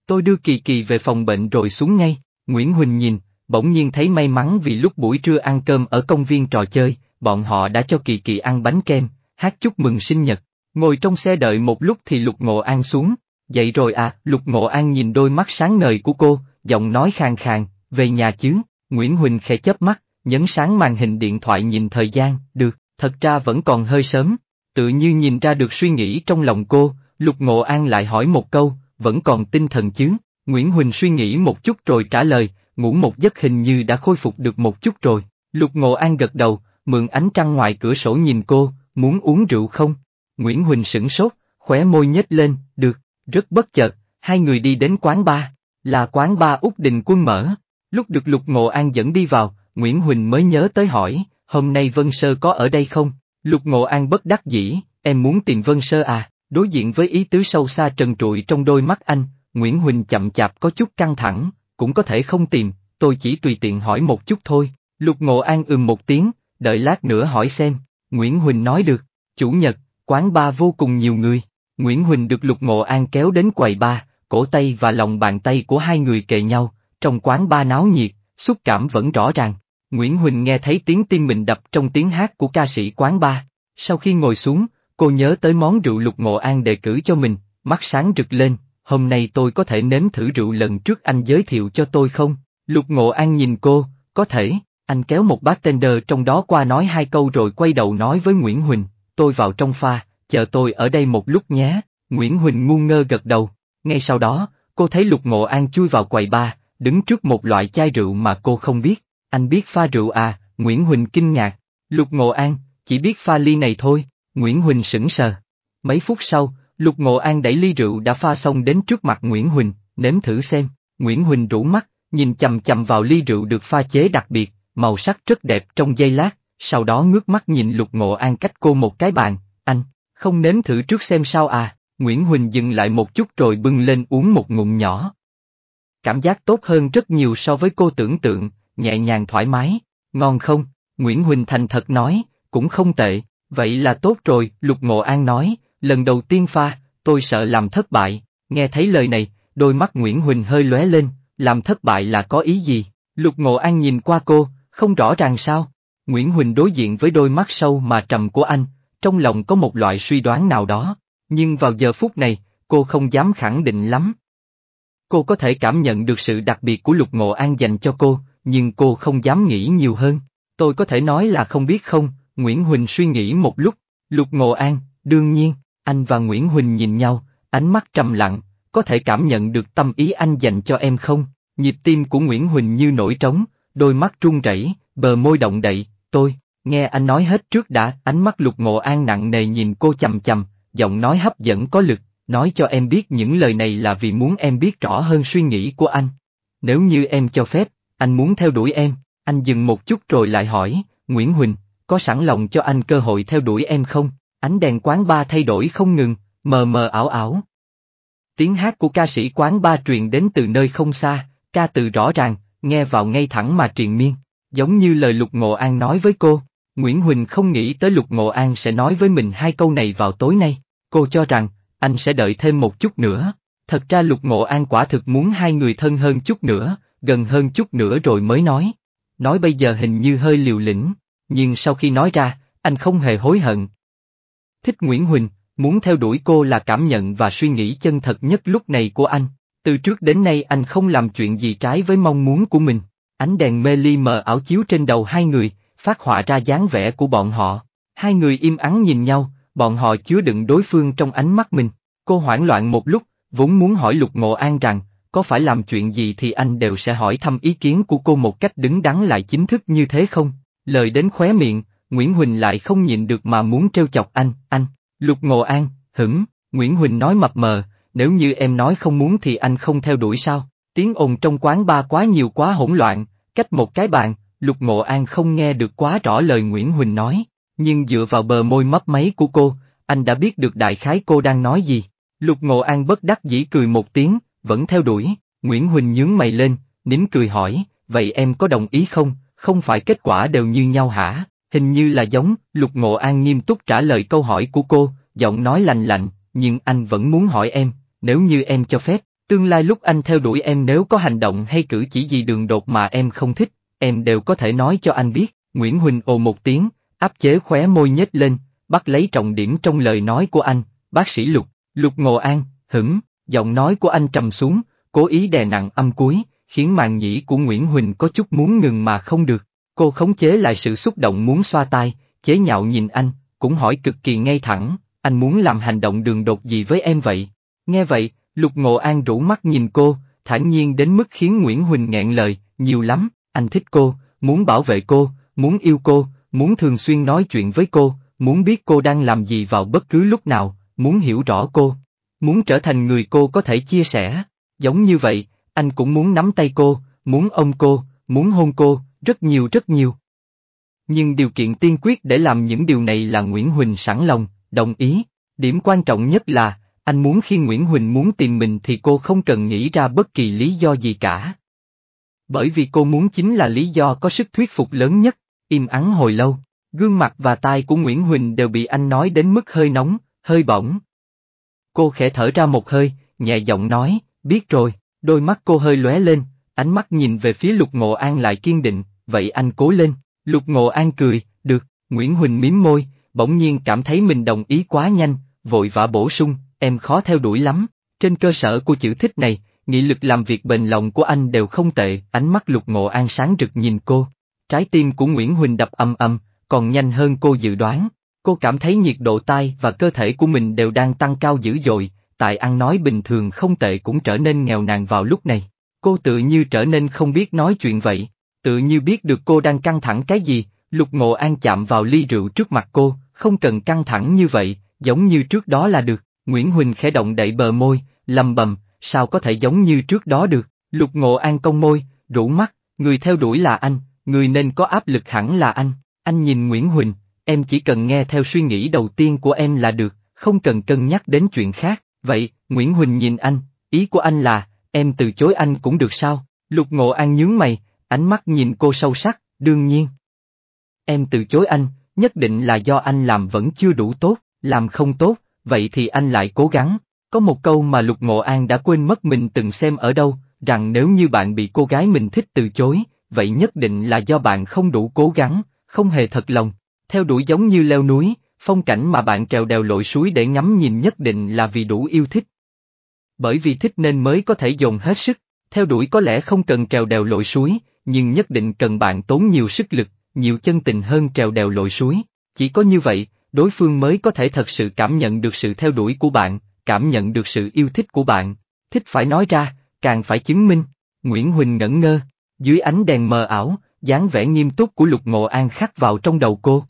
Tôi đưa Kỳ Kỳ về phòng bệnh rồi xuống ngay, Nguyễn Huỳnh nhìn, bỗng nhiên thấy may mắn vì lúc buổi trưa ăn cơm ở công viên trò chơi, bọn họ đã cho Kỳ Kỳ ăn bánh kem, hát chúc mừng sinh nhật. Ngồi trong xe đợi một lúc thì Lục Ngộ An xuống, Dậy rồi à, Lục Ngộ An nhìn đôi mắt sáng ngời của cô, giọng nói khàn khàn, về nhà chứ, Nguyễn Huỳnh khẽ chớp mắt, nhấn sáng màn hình điện thoại nhìn thời gian, được, thật ra vẫn còn hơi sớm, tự như nhìn ra được suy nghĩ trong lòng cô, Lục Ngộ An lại hỏi một câu, vẫn còn tinh thần chứ, Nguyễn Huỳnh suy nghĩ một chút rồi trả lời, ngủ một giấc hình như đã khôi phục được một chút rồi, Lục Ngộ An gật đầu, mượn ánh trăng ngoài cửa sổ nhìn cô, muốn uống rượu không? Nguyễn Huỳnh sửng sốt, khóe môi nhếch lên, được, rất bất chợt, hai người đi đến quán ba, là quán ba Úc Đình Quân mở. Lúc được Lục Ngộ An dẫn đi vào, Nguyễn Huỳnh mới nhớ tới hỏi, hôm nay Vân Sơ có ở đây không? Lục Ngộ An bất đắc dĩ, em muốn tìm Vân Sơ à? Đối diện với ý tứ sâu xa trần trụi trong đôi mắt anh, Nguyễn Huỳnh chậm chạp có chút căng thẳng, cũng có thể không tìm, tôi chỉ tùy tiện hỏi một chút thôi. Lục Ngộ An ừm một tiếng, đợi lát nữa hỏi xem. Nguyễn Huỳnh nói được, chủ nhật, quán ba vô cùng nhiều người, Nguyễn Huỳnh được Lục Ngộ An kéo đến quầy ba, cổ tay và lòng bàn tay của hai người kề nhau, trong quán ba náo nhiệt, xúc cảm vẫn rõ ràng. Nguyễn Huỳnh nghe thấy tiếng tim mình đập trong tiếng hát của ca sĩ quán ba. Sau khi ngồi xuống, cô nhớ tới món rượu Lục Ngộ An đề cử cho mình, mắt sáng rực lên, hôm nay tôi có thể nếm thử rượu lần trước anh giới thiệu cho tôi không? Lục Ngộ An nhìn cô, có thể, anh kéo một bartender trong đó qua nói hai câu rồi quay đầu nói với Nguyễn Huỳnh, tôi vào trong pha, chờ tôi ở đây một lúc nhé, Nguyễn Huỳnh ngu ngơ gật đầu. Ngay sau đó, cô thấy Lục Ngộ An chui vào quầy bar, đứng trước một loại chai rượu mà cô không biết. Anh biết pha rượu à, Nguyễn Huỳnh kinh ngạc. Lục Ngộ An, chỉ biết pha ly này thôi, Nguyễn Huỳnh sững sờ. Mấy phút sau, Lục Ngộ An đẩy ly rượu đã pha xong đến trước mặt Nguyễn Huỳnh, nếm thử xem. Nguyễn Huỳnh rủ mắt, nhìn chầm chầm vào ly rượu được pha chế đặc biệt, màu sắc rất đẹp trong giây lát, sau đó ngước mắt nhìn Lục Ngộ An cách cô một cái bàn, anh, không nếm thử trước xem sao à, Nguyễn Huỳnh dừng lại một chút rồi bưng lên uống một ngụm nhỏ. Cảm giác tốt hơn rất nhiều so với cô tưởng tượng, nhẹ nhàng thoải mái, ngon không? Nguyễn Huỳnh thành thật nói, cũng không tệ, vậy là tốt rồi, Lục Ngộ An nói, lần đầu tiên pha, tôi sợ làm thất bại, nghe thấy lời này, đôi mắt Nguyễn Huỳnh hơi lóe lên, làm thất bại là có ý gì? Lục Ngộ An nhìn qua cô, không rõ ràng sao? Nguyễn Huỳnh đối diện với đôi mắt sâu mà trầm của anh, trong lòng có một loại suy đoán nào đó, nhưng vào giờ phút này, cô không dám khẳng định lắm. Cô có thể cảm nhận được sự đặc biệt của Lục Ngộ An dành cho cô, nhưng cô không dám nghĩ nhiều hơn. Tôi có thể nói là không biết không, Nguyễn Huỳnh suy nghĩ một lúc, Lục Ngộ An, đương nhiên, anh và Nguyễn Huỳnh nhìn nhau, ánh mắt trầm lặng, có thể cảm nhận được tâm ý anh dành cho em không? Nhịp tim của Nguyễn Huỳnh như nổi trống, đôi mắt trung rẩy, bờ môi động đậy, tôi. Nghe anh nói hết trước đã, ánh mắt lục ngộ an nặng nề nhìn cô chầm chầm, giọng nói hấp dẫn có lực, nói cho em biết những lời này là vì muốn em biết rõ hơn suy nghĩ của anh. Nếu như em cho phép, anh muốn theo đuổi em, anh dừng một chút rồi lại hỏi, Nguyễn Huỳnh, có sẵn lòng cho anh cơ hội theo đuổi em không? Ánh đèn quán ba thay đổi không ngừng, mờ mờ ảo ảo. Tiếng hát của ca sĩ quán ba truyền đến từ nơi không xa, ca từ rõ ràng, nghe vào ngay thẳng mà truyền miên, giống như lời Lục Ngộ An nói với cô. Nguyễn Huỳnh không nghĩ tới Lục Ngộ An sẽ nói với mình hai câu này vào tối nay, cô cho rằng, anh sẽ đợi thêm một chút nữa. Thật ra Lục Ngộ An quả thực muốn hai người thân hơn chút nữa, gần hơn chút nữa rồi mới nói. Nói bây giờ hình như hơi liều lĩnh, nhưng sau khi nói ra, anh không hề hối hận. Thích Nguyễn Huỳnh, muốn theo đuổi cô là cảm nhận và suy nghĩ chân thật nhất lúc này của anh. Từ trước đến nay anh không làm chuyện gì trái với mong muốn của mình. Ánh đèn mê ly mờ ảo chiếu trên đầu hai người, phát họa ra dáng vẻ của bọn họ. Hai người im ắng nhìn nhau, bọn họ chứa đựng đối phương trong ánh mắt mình. Cô hoảng loạn một lúc, vốn muốn hỏi Lục Ngộ An rằng, có phải làm chuyện gì thì anh đều sẽ hỏi thăm ý kiến của cô một cách đứng đắn lại chính thức như thế không? Lời đến khóe miệng, Nguyễn Huỳnh lại không nhịn được mà muốn trêu chọc anh, anh, Lục Ngộ An, hửng, Nguyễn Huỳnh nói mập mờ, nếu như em nói không muốn thì anh không theo đuổi sao? Tiếng ồn trong quán ba quá nhiều quá hỗn loạn, cách một cái bàn, Lục Ngộ An không nghe được quá rõ lời Nguyễn Huỳnh nói, nhưng dựa vào bờ môi mấp máy của cô, anh đã biết được đại khái cô đang nói gì. Lục Ngộ An bất đắc dĩ cười một tiếng, vẫn theo đuổi, Nguyễn Huỳnh nhướng mày lên, nín cười hỏi, vậy em có đồng ý không, không phải kết quả đều như nhau hả? Hình như là giống, Lục Ngộ An nghiêm túc trả lời câu hỏi của cô, giọng nói lành lạnh, nhưng anh vẫn muốn hỏi em, nếu như em cho phép, tương lai lúc anh theo đuổi em nếu có hành động hay cử chỉ gì đường đột mà em không thích, em đều có thể nói cho anh biết, Nguyễn Huỳnh ồ một tiếng, áp chế khóe môi nhếch lên, bắt lấy trọng điểm trong lời nói của anh, bác sĩ Lục, Lục Ngộ An, hửng, giọng nói của anh trầm xuống, cố ý đè nặng âm cuối, khiến màn nhĩ của Nguyễn Huỳnh có chút muốn ngừng mà không được, cô khống chế lại sự xúc động muốn xoa tay, chế nhạo nhìn anh, cũng hỏi cực kỳ ngay thẳng, anh muốn làm hành động đường đột gì với em vậy? Nghe vậy, Lục Ngộ An rủ mắt nhìn cô, thản nhiên đến mức khiến Nguyễn Huỳnh nghẹn lời, nhiều lắm, anh thích cô, muốn bảo vệ cô, muốn yêu cô, muốn thường xuyên nói chuyện với cô, muốn biết cô đang làm gì vào bất cứ lúc nào, muốn hiểu rõ cô, muốn trở thành người cô có thể chia sẻ. Giống như vậy, anh cũng muốn nắm tay cô, muốn ôm cô, muốn hôn cô, rất nhiều rất nhiều. Nhưng điều kiện tiên quyết để làm những điều này là Nguyễn Huỳnh sẵn lòng, đồng ý. Điểm quan trọng nhất là, anh muốn khi Nguyễn Huỳnh muốn tìm mình thì cô không cần nghĩ ra bất kỳ lý do gì cả. Bởi vì cô muốn chính là lý do có sức thuyết phục lớn nhất, im ắng hồi lâu, gương mặt và tai của Nguyễn Huỳnh đều bị anh nói đến mức hơi nóng, hơi bỏng. Cô khẽ thở ra một hơi, nhẹ giọng nói, biết rồi, đôi mắt cô hơi lóe lên, ánh mắt nhìn về phía Lục Ngộ An lại kiên định, vậy anh cố lên, Lục Ngộ An cười, được, Nguyễn Huỳnh miếm môi, bỗng nhiên cảm thấy mình đồng ý quá nhanh, vội vã bổ sung, em khó theo đuổi lắm, trên cơ sở của chữ thích này, nghị lực làm việc bền lòng của anh đều không tệ, ánh mắt lục ngộ an sáng rực nhìn cô. Trái tim của Nguyễn Huỳnh đập âm âm, còn nhanh hơn cô dự đoán. Cô cảm thấy nhiệt độ tai và cơ thể của mình đều đang tăng cao dữ dội, tại ăn nói bình thường không tệ cũng trở nên nghèo nàn vào lúc này. Cô tự như trở nên không biết nói chuyện vậy, tự như biết được cô đang căng thẳng cái gì, lục ngộ an chạm vào ly rượu trước mặt cô, không cần căng thẳng như vậy, giống như trước đó là được. Nguyễn Huỳnh khẽ động đậy bờ môi, lầm bầm, sao có thể giống như trước đó được, lục ngộ an cong môi, rủ mắt, người theo đuổi là anh, người nên có áp lực hẳn là anh, anh nhìn Nguyễn Huỳnh, em chỉ cần nghe theo suy nghĩ đầu tiên của em là được, không cần cân nhắc đến chuyện khác, vậy, Nguyễn Huỳnh nhìn anh, ý của anh là, em từ chối anh cũng được sao, lục ngộ an nhướng mày, ánh mắt nhìn cô sâu sắc, đương nhiên. Em từ chối anh, nhất định là do anh làm vẫn chưa đủ tốt, làm không tốt, vậy thì anh lại cố gắng, có một câu mà Lục Ngộ An đã quên mất mình từng xem ở đâu, rằng nếu như bạn bị cô gái mình thích từ chối, vậy nhất định là do bạn không đủ cố gắng, không hề thật lòng. Theo đuổi giống như leo núi, phong cảnh mà bạn trèo đèo lội suối để ngắm nhìn nhất định là vì đủ yêu thích. Bởi vì thích nên mới có thể dồn hết sức, theo đuổi có lẽ không cần trèo đèo lội suối, nhưng nhất định cần bạn tốn nhiều sức lực, nhiều chân tình hơn trèo đèo lội suối. Chỉ có như vậy, đối phương mới có thể thật sự cảm nhận được sự theo đuổi của bạn, cảm nhận được sự yêu thích của bạn, thích phải nói ra, càng phải chứng minh. Nguyễn Huỳnh ngẩn ngơ, dưới ánh đèn mờ ảo, dáng vẻ nghiêm túc của Lục Ngộ An khắc vào trong đầu cô.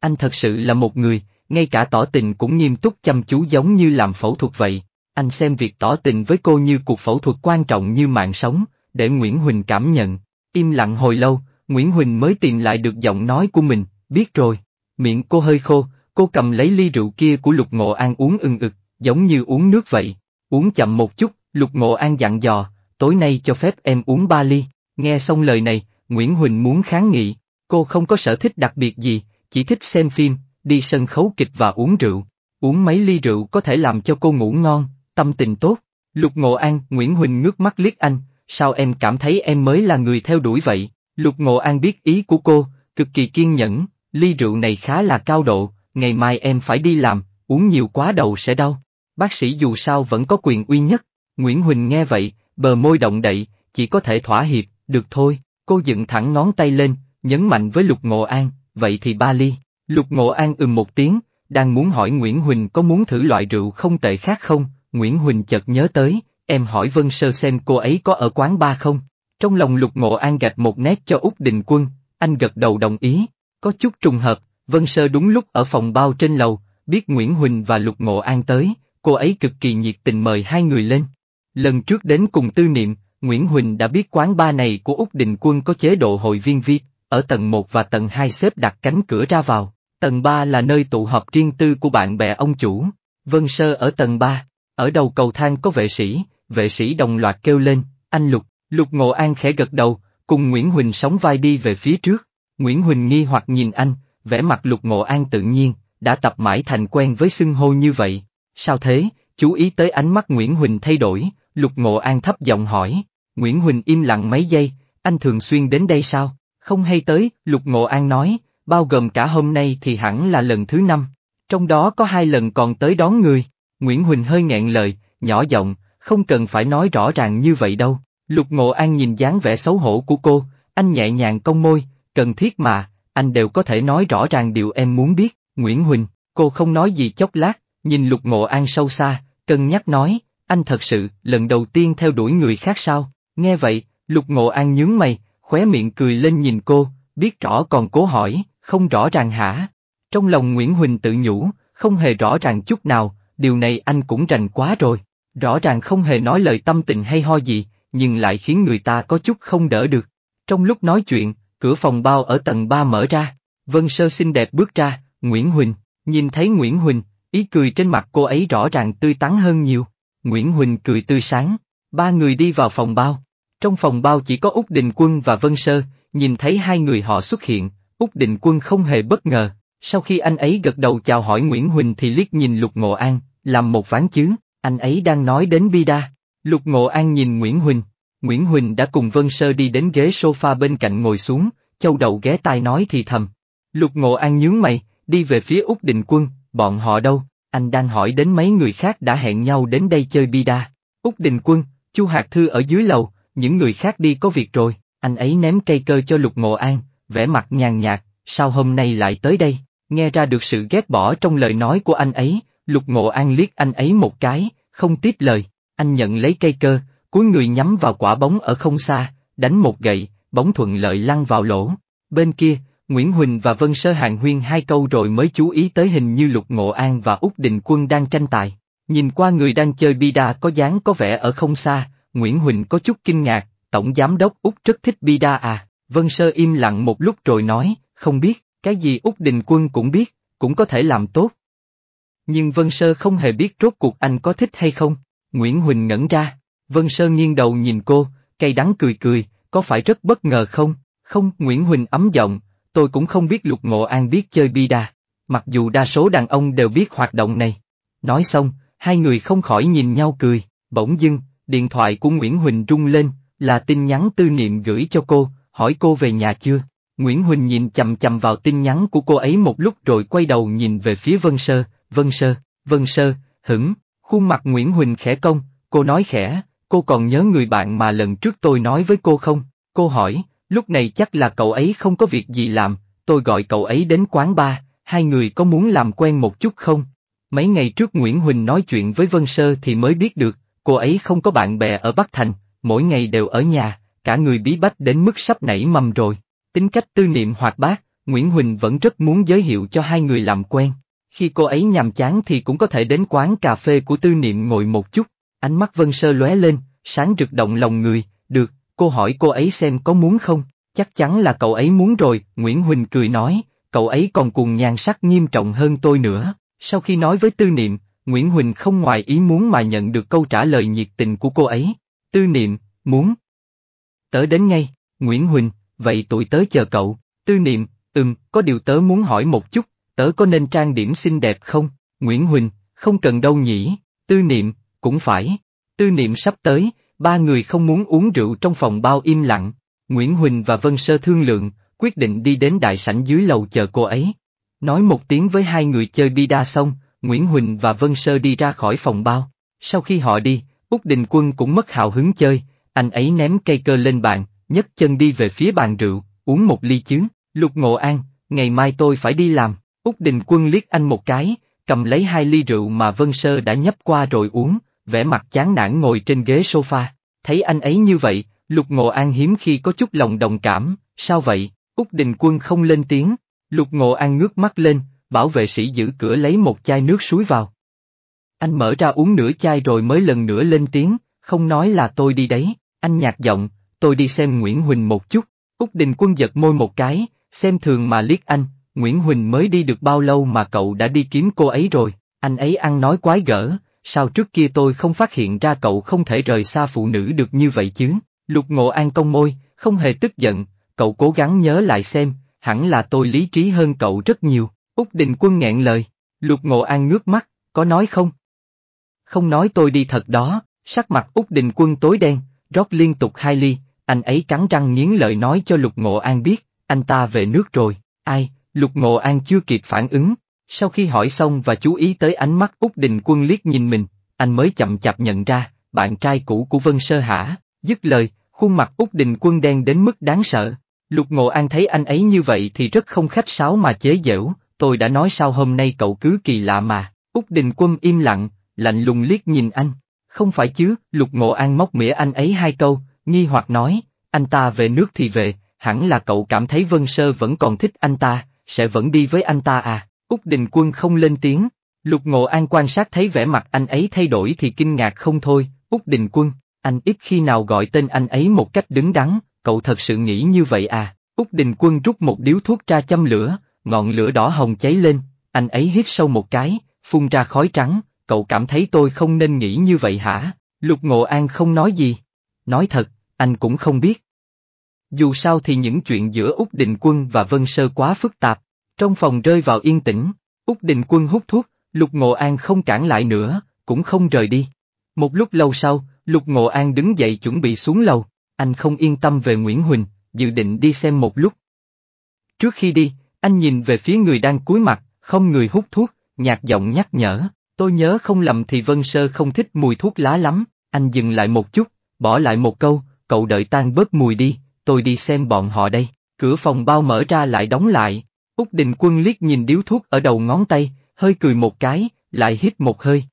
Anh thật sự là một người, ngay cả tỏ tình cũng nghiêm túc chăm chú giống như làm phẫu thuật vậy. Anh xem việc tỏ tình với cô như cuộc phẫu thuật quan trọng như mạng sống, để Nguyễn Huỳnh cảm nhận. Im lặng hồi lâu, Nguyễn Huỳnh mới tìm lại được giọng nói của mình, biết rồi. Miệng cô hơi khô, cô cầm lấy ly rượu kia của Lục Ngộ An uống ưng ực, giống như uống nước vậy. Uống chậm một chút, Lục Ngộ An dặn dò, tối nay cho phép em uống ba ly. Nghe xong lời này, Nguyễn Huỳnh muốn kháng nghị, cô không có sở thích đặc biệt gì, chỉ thích xem phim, đi sân khấu kịch và uống rượu. Uống mấy ly rượu có thể làm cho cô ngủ ngon, tâm tình tốt. Lục Ngộ An, Nguyễn Huỳnh ngước mắt liếc anh, sao em cảm thấy em mới là người theo đuổi vậy? Lục Ngộ An biết ý của cô, cực kỳ kiên nhẫn, ly rượu này khá là cao độ, ngày mai em phải đi làm, uống nhiều quá đầu sẽ đau bác sĩ dù sao vẫn có quyền uy nhất. Nguyễn Huỳnh nghe vậy, bờ môi động đậy, chỉ có thể thỏa hiệp, được thôi, cô dựng thẳng ngón tay lên, nhấn mạnh với Lục Ngộ An, vậy thì ba ly. Lục Ngộ An ừm một tiếng, đang muốn hỏi Nguyễn Huỳnh có muốn thử loại rượu không tệ khác không, Nguyễn Huỳnh chợt nhớ tới, em hỏi Vân Sơ xem cô ấy có ở quán ba không. Trong lòng Lục Ngộ An gạch một nét cho Úc Đình Quân, anh gật đầu đồng ý, có chút trùng hợp, Vân Sơ đúng lúc ở phòng bao trên lầu, biết Nguyễn Huỳnh và Lục Ngộ An tới, cô ấy cực kỳ nhiệt tình mời hai người lên. Lần trước đến cùng tư niệm, Nguyễn Huỳnh đã biết quán ba này của Úc Đình Quân có chế độ hội viên VIP, ở tầng 1 và tầng 2 xếp đặt cánh cửa ra vào, tầng 3 là nơi tụ họp riêng tư của bạn bè ông chủ. Vân Sơ ở tầng 3, ở đầu cầu thang có vệ sĩ, vệ sĩ đồng loạt kêu lên, anh Lục, Lục Ngộ An khẽ gật đầu, cùng Nguyễn Huỳnh sóng vai đi về phía trước. Nguyễn Huỳnh nghi hoặc nhìn anh, vẻ mặt Lục Ngộ An tự nhiên, đã tập mãi thành quen với xưng hô như vậy. Sao thế, chú ý tới ánh mắt Nguyễn Huỳnh thay đổi, Lục Ngộ An thấp giọng hỏi. Nguyễn Huỳnh im lặng mấy giây, anh thường xuyên đến đây sao? Không hay tới, Lục Ngộ An nói, bao gồm cả hôm nay thì hẳn là lần thứ năm. Trong đó có hai lần còn tới đón người. Nguyễn Huỳnh hơi nghẹn lời, nhỏ giọng, không cần phải nói rõ ràng như vậy đâu. Lục Ngộ An nhìn dáng vẻ xấu hổ của cô, anh nhẹ nhàng cong môi, cần thiết mà, anh đều có thể nói rõ ràng điều em muốn biết. Nguyễn Huỳnh, cô không nói gì chốc lát, Nhìn lục ngộ an sâu xa, cân nhắc nói, anh thật sự, lần đầu tiên theo đuổi người khác sao, nghe vậy, lục ngộ an nhướng mày, khóe miệng cười lên nhìn cô, biết rõ còn cố hỏi, không rõ ràng hả. Trong lòng Nguyễn Huỳnh tự nhủ, không hề rõ ràng chút nào, điều này anh cũng rành quá rồi, rõ ràng không hề nói lời tâm tình hay ho gì, nhưng lại khiến người ta có chút không đỡ được. Trong lúc nói chuyện, cửa phòng bao ở tầng ba mở ra, Vân Sơ xinh đẹp bước ra, Nguyễn Huỳnh, nhìn thấy Nguyễn Huỳnh, Ý cười trên mặt cô ấy rõ ràng tươi tắn hơn nhiều. Nguyễn Huỳnh cười tươi sáng. Ba người đi vào phòng bao. Trong phòng bao chỉ có Úc Đình Quân và Vân Sơ, nhìn thấy hai người họ xuất hiện, Úc Đình Quân không hề bất ngờ. Sau khi anh ấy gật đầu chào hỏi Nguyễn Huỳnh thì liếc nhìn Lục Ngộ An, làm một ván chứ, anh ấy đang nói đến Bida. Lục Ngộ An nhìn Nguyễn Huỳnh, Nguyễn Huỳnh đã cùng Vân Sơ đi đến ghế sofa bên cạnh ngồi xuống, châu đầu ghé tai nói thì thầm. Lục Ngộ An nhướng mày, đi về phía Úc Đình Quân, bọn họ đâu, anh đang hỏi đến mấy người khác đã hẹn nhau đến đây chơi bida. Úc Đình Quân, Chu Hạc Thư ở dưới lầu, những người khác đi có việc rồi, anh ấy ném cây cơ cho Lục Ngộ An, vẻ mặt nhàn nhạt, sao hôm nay lại tới đây, nghe ra được sự ghét bỏ trong lời nói của anh ấy, Lục Ngộ An liếc anh ấy một cái, không tiếp lời, anh nhận lấy cây cơ, cuối người nhắm vào quả bóng ở không xa, đánh một gậy, bóng thuận lợi lăn vào lỗ. Bên kia, Nguyễn Huỳnh và Vân Sơ Hạng Huyên hai câu rồi mới chú ý tới hình như Lục Ngộ An và Úc Đình Quân đang tranh tài. Nhìn qua người đang chơi bida có dáng có vẻ ở không xa, Nguyễn Huỳnh có chút kinh ngạc, Tổng Giám đốc Úc rất thích bida à, Vân Sơ im lặng một lúc rồi nói, không biết, cái gì Úc Đình Quân cũng biết, cũng có thể làm tốt. Nhưng Vân Sơ không hề biết rốt cuộc anh có thích hay không, Nguyễn Huỳnh ngẩn ra, Vân Sơ nghiêng đầu nhìn cô, cay đắng cười cười, có phải rất bất ngờ không, không, Nguyễn Huỳnh ấm giọng, tôi cũng không biết Lục Ngộ An biết chơi bi bida, mặc dù đa số đàn ông đều biết hoạt động này. Nói xong, hai người không khỏi nhìn nhau cười, bỗng dưng, điện thoại của Nguyễn Huỳnh rung lên, là tin nhắn tư niệm gửi cho cô, hỏi cô về nhà chưa. Nguyễn Huỳnh nhìn chầm chầm vào tin nhắn của cô ấy một lúc rồi quay đầu nhìn về phía Vân Sơ, Vân Sơ, Vân Sơ, hửng, khuôn mặt Nguyễn Huỳnh khẽ cong, cô nói khẽ, cô còn nhớ người bạn mà lần trước tôi nói với cô không? Cô hỏi, Lúc này chắc là cậu ấy không có việc gì làm, tôi gọi cậu ấy đến quán bar, hai người có muốn làm quen một chút không? Mấy ngày trước Nguyễn Huỳnh nói chuyện với Vân Sơ thì mới biết được, cô ấy không có bạn bè ở Bắc Thành, mỗi ngày đều ở nhà, cả người bí bách đến mức sắp nảy mầm rồi. Tính cách tư niệm hoạt bát, Nguyễn Huỳnh vẫn rất muốn giới thiệu cho hai người làm quen. Khi cô ấy nhàm chán thì cũng có thể đến quán cà phê của tư niệm ngồi một chút, ánh mắt Vân Sơ lóe lên, sáng rực động lòng người, được, cô hỏi cô ấy xem có muốn không, chắc chắn là cậu ấy muốn rồi, Nguyễn Huỳnh cười nói, cậu ấy còn cuồng nhan sắc nghiêm trọng hơn tôi nữa. Sau khi nói với Tư Niệm, Nguyễn Huỳnh không ngoài ý muốn mà nhận được câu trả lời nhiệt tình của cô ấy. Tư Niệm, muốn. Tớ đến ngay, Nguyễn Huỳnh, vậy tụi tớ chờ cậu. Tư Niệm, ừm, có điều tớ muốn hỏi một chút, tớ có nên trang điểm xinh đẹp không? Nguyễn Huỳnh, không cần đâu nhỉ, Tư Niệm, cũng phải. Tư Niệm sắp tới, Ba người không muốn uống rượu trong phòng bao im lặng, Nguyễn Huỳnh và Vân Sơ thương lượng, quyết định đi đến đại sảnh dưới lầu chờ cô ấy. Nói một tiếng với hai người chơi bi bida xong, Nguyễn Huỳnh và Vân Sơ đi ra khỏi phòng bao. Sau khi họ đi, Úc Đình Quân cũng mất hào hứng chơi, anh ấy ném cây cơ lên bàn, nhấc chân đi về phía bàn rượu, uống một ly chứ, lục ngộ an, ngày mai tôi phải đi làm, Úc Đình Quân liếc anh một cái, cầm lấy hai ly rượu mà Vân Sơ đã nhấp qua rồi uống, vẻ mặt chán nản ngồi trên ghế sofa. Thấy anh ấy như vậy, Lục Ngộ An hiếm khi có chút lòng đồng cảm, sao vậy? Úc Đình Quân không lên tiếng, Lục Ngộ An ngước mắt lên, bảo vệ sĩ giữ cửa lấy một chai nước suối vào. Anh mở ra uống nửa chai rồi mới lần nữa lên tiếng, không nói là tôi đi đấy, anh nhạt giọng, tôi đi xem Nguyễn Huỳnh một chút. Úc Đình Quân giật môi một cái, xem thường mà liếc anh, Nguyễn Huỳnh mới đi được bao lâu mà cậu đã đi kiếm cô ấy rồi, anh ấy ăn nói quái gở, sao trước kia tôi không phát hiện ra cậu không thể rời xa phụ nữ được như vậy chứ? Lục Ngộ An cong môi, không hề tức giận, cậu cố gắng nhớ lại xem, hẳn là tôi lý trí hơn cậu rất nhiều, Úc Đình Quân nghẹn lời, Lục Ngộ An ngước mắt, có nói không? Không nói tôi đi thật đó, sắc mặt Úc Đình Quân tối đen, rót liên tục hai ly, anh ấy cắn răng nghiến lợi nói cho Lục Ngộ An biết, anh ta về nước rồi, ai, Lục Ngộ An chưa kịp phản ứng, sau khi hỏi xong và chú ý tới ánh mắt Úc Đình Quân liếc nhìn mình, anh mới chậm chạp nhận ra, bạn trai cũ của Vân Sơ Hả, dứt lời, khuôn mặt Úc Đình Quân đen đến mức đáng sợ. Lục Ngộ An thấy anh ấy như vậy thì rất không khách sáo mà chế giễu, tôi đã nói sao hôm nay cậu cứ kỳ lạ mà, Úc Đình Quân im lặng, lạnh lùng liếc nhìn anh, không phải chứ, Lục Ngộ An móc mỉa anh ấy hai câu, nghi hoặc nói, anh ta về nước thì về, hẳn là cậu cảm thấy Vân Sơ vẫn còn thích anh ta, sẽ vẫn đi với anh ta à, Úc Đình Quân không lên tiếng, Lục Ngộ An quan sát thấy vẻ mặt anh ấy thay đổi thì kinh ngạc không thôi, Úc Đình Quân, anh ít khi nào gọi tên anh ấy một cách đứng đắn, cậu thật sự nghĩ như vậy à? Úc Đình Quân rút một điếu thuốc ra châm lửa, ngọn lửa đỏ hồng cháy lên, anh ấy hít sâu một cái, phun ra khói trắng, cậu cảm thấy tôi không nên nghĩ như vậy hả? Lục Ngộ An không nói gì. Nói thật, anh cũng không biết. Dù sao thì những chuyện giữa Úc Đình Quân và Vân Sơ quá phức tạp, trong phòng rơi vào yên tĩnh, Úc Đình Quân hút thuốc, Lục Ngộ An không cản lại nữa, cũng không rời đi. Một lúc lâu sau, Lục Ngộ An đứng dậy chuẩn bị xuống lầu, anh không yên tâm về Nguyễn Huỳnh, dự định đi xem một lúc. Trước khi đi, anh nhìn về phía người đang cúi mặt, không người hút thuốc, nhạt giọng nhắc nhở, tôi nhớ không lầm thì Vân Sơ không thích mùi thuốc lá lắm, anh dừng lại một chút, bỏ lại một câu, cậu đợi tan bớt mùi đi, tôi đi xem bọn họ đây, cửa phòng bao mở ra lại đóng lại, Úc Đình Quân liếc nhìn điếu thuốc ở đầu ngón tay, hơi cười một cái, lại hít một hơi.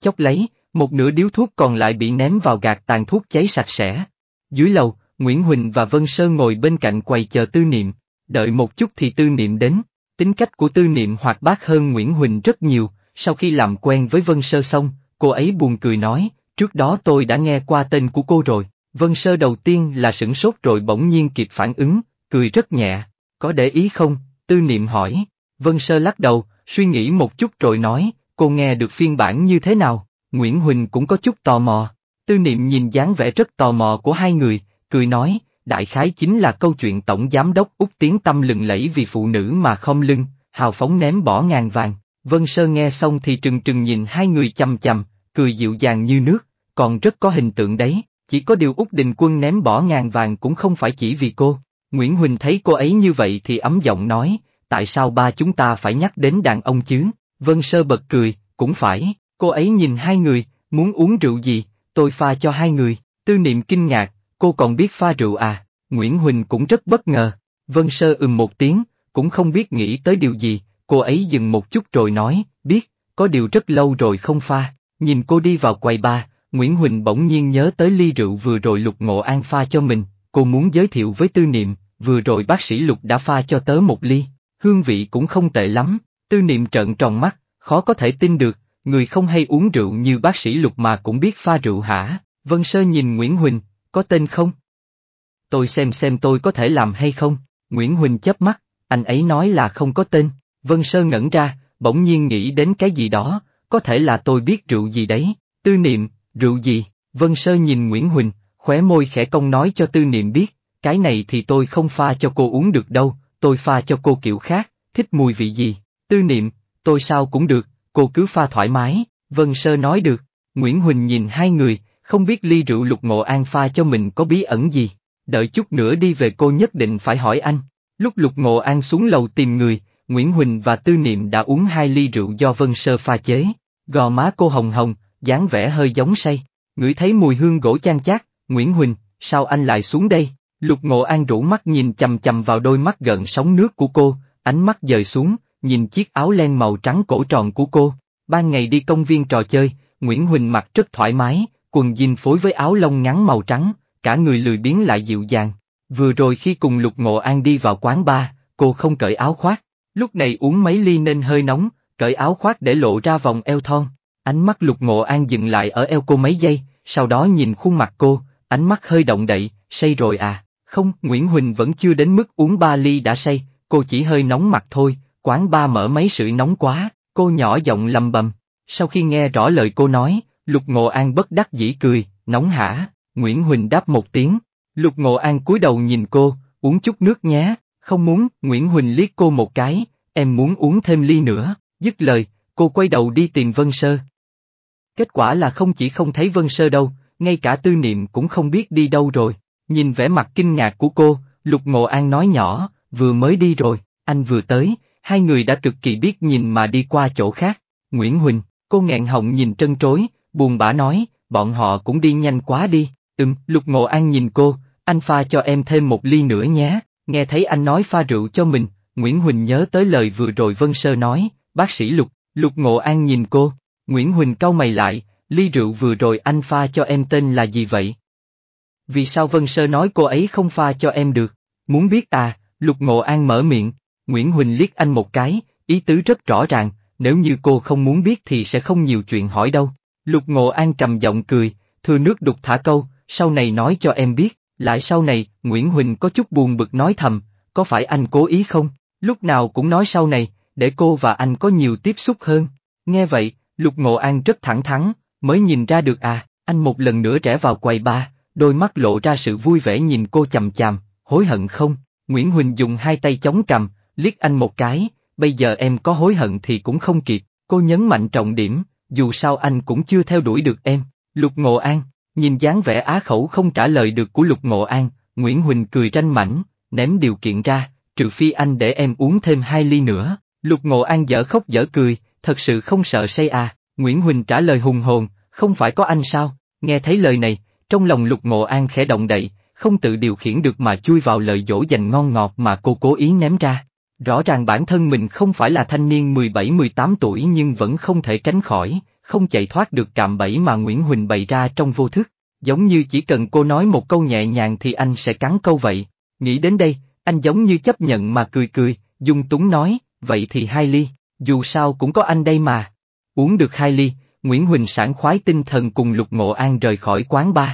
Chốc lấy, một nửa điếu thuốc còn lại bị ném vào gạt tàn thuốc cháy sạch sẽ. Dưới lầu, Nguyễn Huỳnh và Vân Sơn ngồi bên cạnh quầy chờ tư niệm, đợi một chút thì tư niệm đến. Tính cách của tư niệm hoạt bát hơn Nguyễn Huỳnh rất nhiều, sau khi làm quen với Vân Sơ xong, cô ấy buồn cười nói, trước đó tôi đã nghe qua tên của cô rồi. Vân Sơ đầu tiên là sửng sốt rồi bỗng nhiên kịp phản ứng, cười rất nhẹ, có để ý không, Tư niệm hỏi, Vân Sơ lắc đầu, suy nghĩ một chút rồi nói, cô nghe được phiên bản như thế nào, Nguyễn Huỳnh cũng có chút tò mò. Tư niệm nhìn dáng vẻ rất tò mò của hai người, cười nói, đại khái chính là câu chuyện tổng giám đốc út tiếng tâm lừng lẫy vì phụ nữ mà không lưng, hào phóng ném bỏ ngàn vàng. Vân Sơ nghe xong thì trừng trừng nhìn hai người chầm chầm, cười dịu dàng như nước, còn rất có hình tượng đấy, chỉ có điều út đình quân ném bỏ ngàn vàng cũng không phải chỉ vì cô, Nguyễn Huỳnh thấy cô ấy như vậy thì ấm giọng nói, tại sao ba chúng ta phải nhắc đến đàn ông chứ? Vân Sơ bật cười, cũng phải, cô ấy nhìn hai người, muốn uống rượu gì, tôi pha cho hai người, tư niệm kinh ngạc, cô còn biết pha rượu à, Nguyễn Huỳnh cũng rất bất ngờ, Vân Sơ ừm một tiếng, cũng không biết nghĩ tới điều gì, cô ấy dừng một chút rồi nói, biết, có điều rất lâu rồi không pha, nhìn cô đi vào quầy ba, Nguyễn Huỳnh bỗng nhiên nhớ tới ly rượu vừa rồi lục ngộ an pha cho mình, cô muốn giới thiệu với tư niệm, vừa rồi bác sĩ Lục đã pha cho tớ một ly, hương vị cũng không tệ lắm, tư niệm trợn tròn mắt, khó có thể tin được, người không hay uống rượu như bác sĩ Lục mà cũng biết pha rượu hả, Vân Sơ nhìn Nguyễn Huỳnh, có tên không? Tôi xem xem tôi có thể làm hay không, Nguyễn Huỳnh chớp mắt, anh ấy nói là không có tên, Vân Sơ ngẩn ra, bỗng nhiên nghĩ đến cái gì đó, có thể là tôi biết rượu gì đấy, tư niệm, rượu gì, Vân Sơ nhìn Nguyễn Huỳnh, khóe môi khẽ công nói cho tư niệm biết, cái này thì tôi không pha cho cô uống được đâu, tôi pha cho cô kiểu khác, thích mùi vị gì, tư niệm, tôi sao cũng được, cô cứ pha thoải mái, Vân Sơ nói được. Nguyễn Huỳnh nhìn hai người, không biết ly rượu lục ngộ an pha cho mình có bí ẩn gì, đợi chút nữa đi về cô nhất định phải hỏi anh. Lúc lục ngộ an xuống lầu tìm người, Nguyễn Huỳnh và Tư Niệm đã uống hai ly rượu do Vân Sơ pha chế, gò má cô hồng hồng, dáng vẻ hơi giống say, ngửi thấy mùi hương gỗ chan chát, Nguyễn Huỳnh, sao anh lại xuống đây? Lục Ngộ An rủ mắt nhìn chầm chầm vào đôi mắt gần sóng nước của cô, ánh mắt dời xuống, nhìn chiếc áo len màu trắng cổ tròn của cô. Ban ngày đi công viên trò chơi, Nguyễn Huỳnh mặc rất thoải mái, quần jean phối với áo lông ngắn màu trắng, cả người lười biến lại dịu dàng. Vừa rồi khi cùng Lục Ngộ An đi vào quán bar, cô không cởi áo khoác, lúc này uống mấy ly nên hơi nóng, cởi áo khoác để lộ ra vòng eo thon. Ánh mắt Lục Ngộ An dừng lại ở eo cô mấy giây, sau đó nhìn khuôn mặt cô, ánh mắt hơi động đậy, say rồi à. Không, Nguyễn Huỳnh vẫn chưa đến mức uống ba ly đã say, cô chỉ hơi nóng mặt thôi, quán ba mở máy sưởi nóng quá, cô nhỏ giọng lầm bầm. Sau khi nghe rõ lời cô nói, Lục Ngộ An bất đắc dĩ cười, nóng hả, Nguyễn Huỳnh đáp một tiếng. Lục Ngộ An cúi đầu nhìn cô, uống chút nước nhé, không muốn, Nguyễn Huỳnh liếc cô một cái, em muốn uống thêm ly nữa, dứt lời, cô quay đầu đi tìm Vân Sơ. Kết quả là không chỉ không thấy Vân Sơ đâu, ngay cả tư niệm cũng không biết đi đâu rồi. Nhìn vẻ mặt kinh ngạc của cô, Lục Ngộ An nói nhỏ, vừa mới đi rồi, anh vừa tới, hai người đã cực kỳ biết nhìn mà đi qua chỗ khác. Nguyễn Huỳnh, cô nghẹn họng nhìn trân trối, buồn bã nói, bọn họ cũng đi nhanh quá đi. Ừm, Lục Ngộ An nhìn cô, anh pha cho em thêm một ly nữa nhé, nghe thấy anh nói pha rượu cho mình, Nguyễn Huỳnh nhớ tới lời vừa rồi Vân Sơ nói, bác sĩ Lục, Lục Ngộ An nhìn cô, Nguyễn Huỳnh cau mày lại, ly rượu vừa rồi anh pha cho em tên là gì vậy? vì sao Vân Sơ nói cô ấy không pha cho em được, muốn biết à, Lục Ngộ An mở miệng, Nguyễn Huỳnh liếc anh một cái, ý tứ rất rõ ràng, nếu như cô không muốn biết thì sẽ không nhiều chuyện hỏi đâu. Lục Ngộ An trầm giọng cười, thừa nước đục thả câu, sau này nói cho em biết, lại sau này, Nguyễn Huỳnh có chút buồn bực nói thầm, có phải anh cố ý không, lúc nào cũng nói sau này, để cô và anh có nhiều tiếp xúc hơn. Nghe vậy, Lục Ngộ An rất thẳng thắn, mới nhìn ra được à, anh một lần nữa trẻ vào quầy ba, đôi mắt lộ ra sự vui vẻ nhìn cô chằm chằm, hối hận không? Nguyễn Huỳnh dùng hai tay chống cầm, liếc anh một cái, bây giờ em có hối hận thì cũng không kịp, cô nhấn mạnh trọng điểm, dù sao anh cũng chưa theo đuổi được em. Lục Ngộ An, nhìn dáng vẻ á khẩu không trả lời được của Lục Ngộ An, Nguyễn Huỳnh cười tranh mảnh, ném điều kiện ra, trừ phi anh để em uống thêm hai ly nữa. Lục Ngộ An dở khóc dở cười, thật sự không sợ say à, Nguyễn Huỳnh trả lời hùng hồn, không phải có anh sao, nghe thấy lời này, trong lòng lục ngộ an khẽ động đậy, không tự điều khiển được mà chui vào lời dỗ dành ngon ngọt mà cô cố ý ném ra. Rõ ràng bản thân mình không phải là thanh niên mười bảy mười tám tuổi nhưng vẫn không thể tránh khỏi, không chạy thoát được cạm bẫy mà Nguyễn Huỳnh bày ra trong vô thức, giống như chỉ cần cô nói một câu nhẹ nhàng thì anh sẽ cắn câu vậy. Nghĩ đến đây, anh giống như chấp nhận mà cười cười, dung túng nói, vậy thì hai ly, dù sao cũng có anh đây mà. Uống được hai ly, Nguyễn Huỳnh sảng khoái tinh thần cùng Lục Ngộ An rời khỏi quán bar.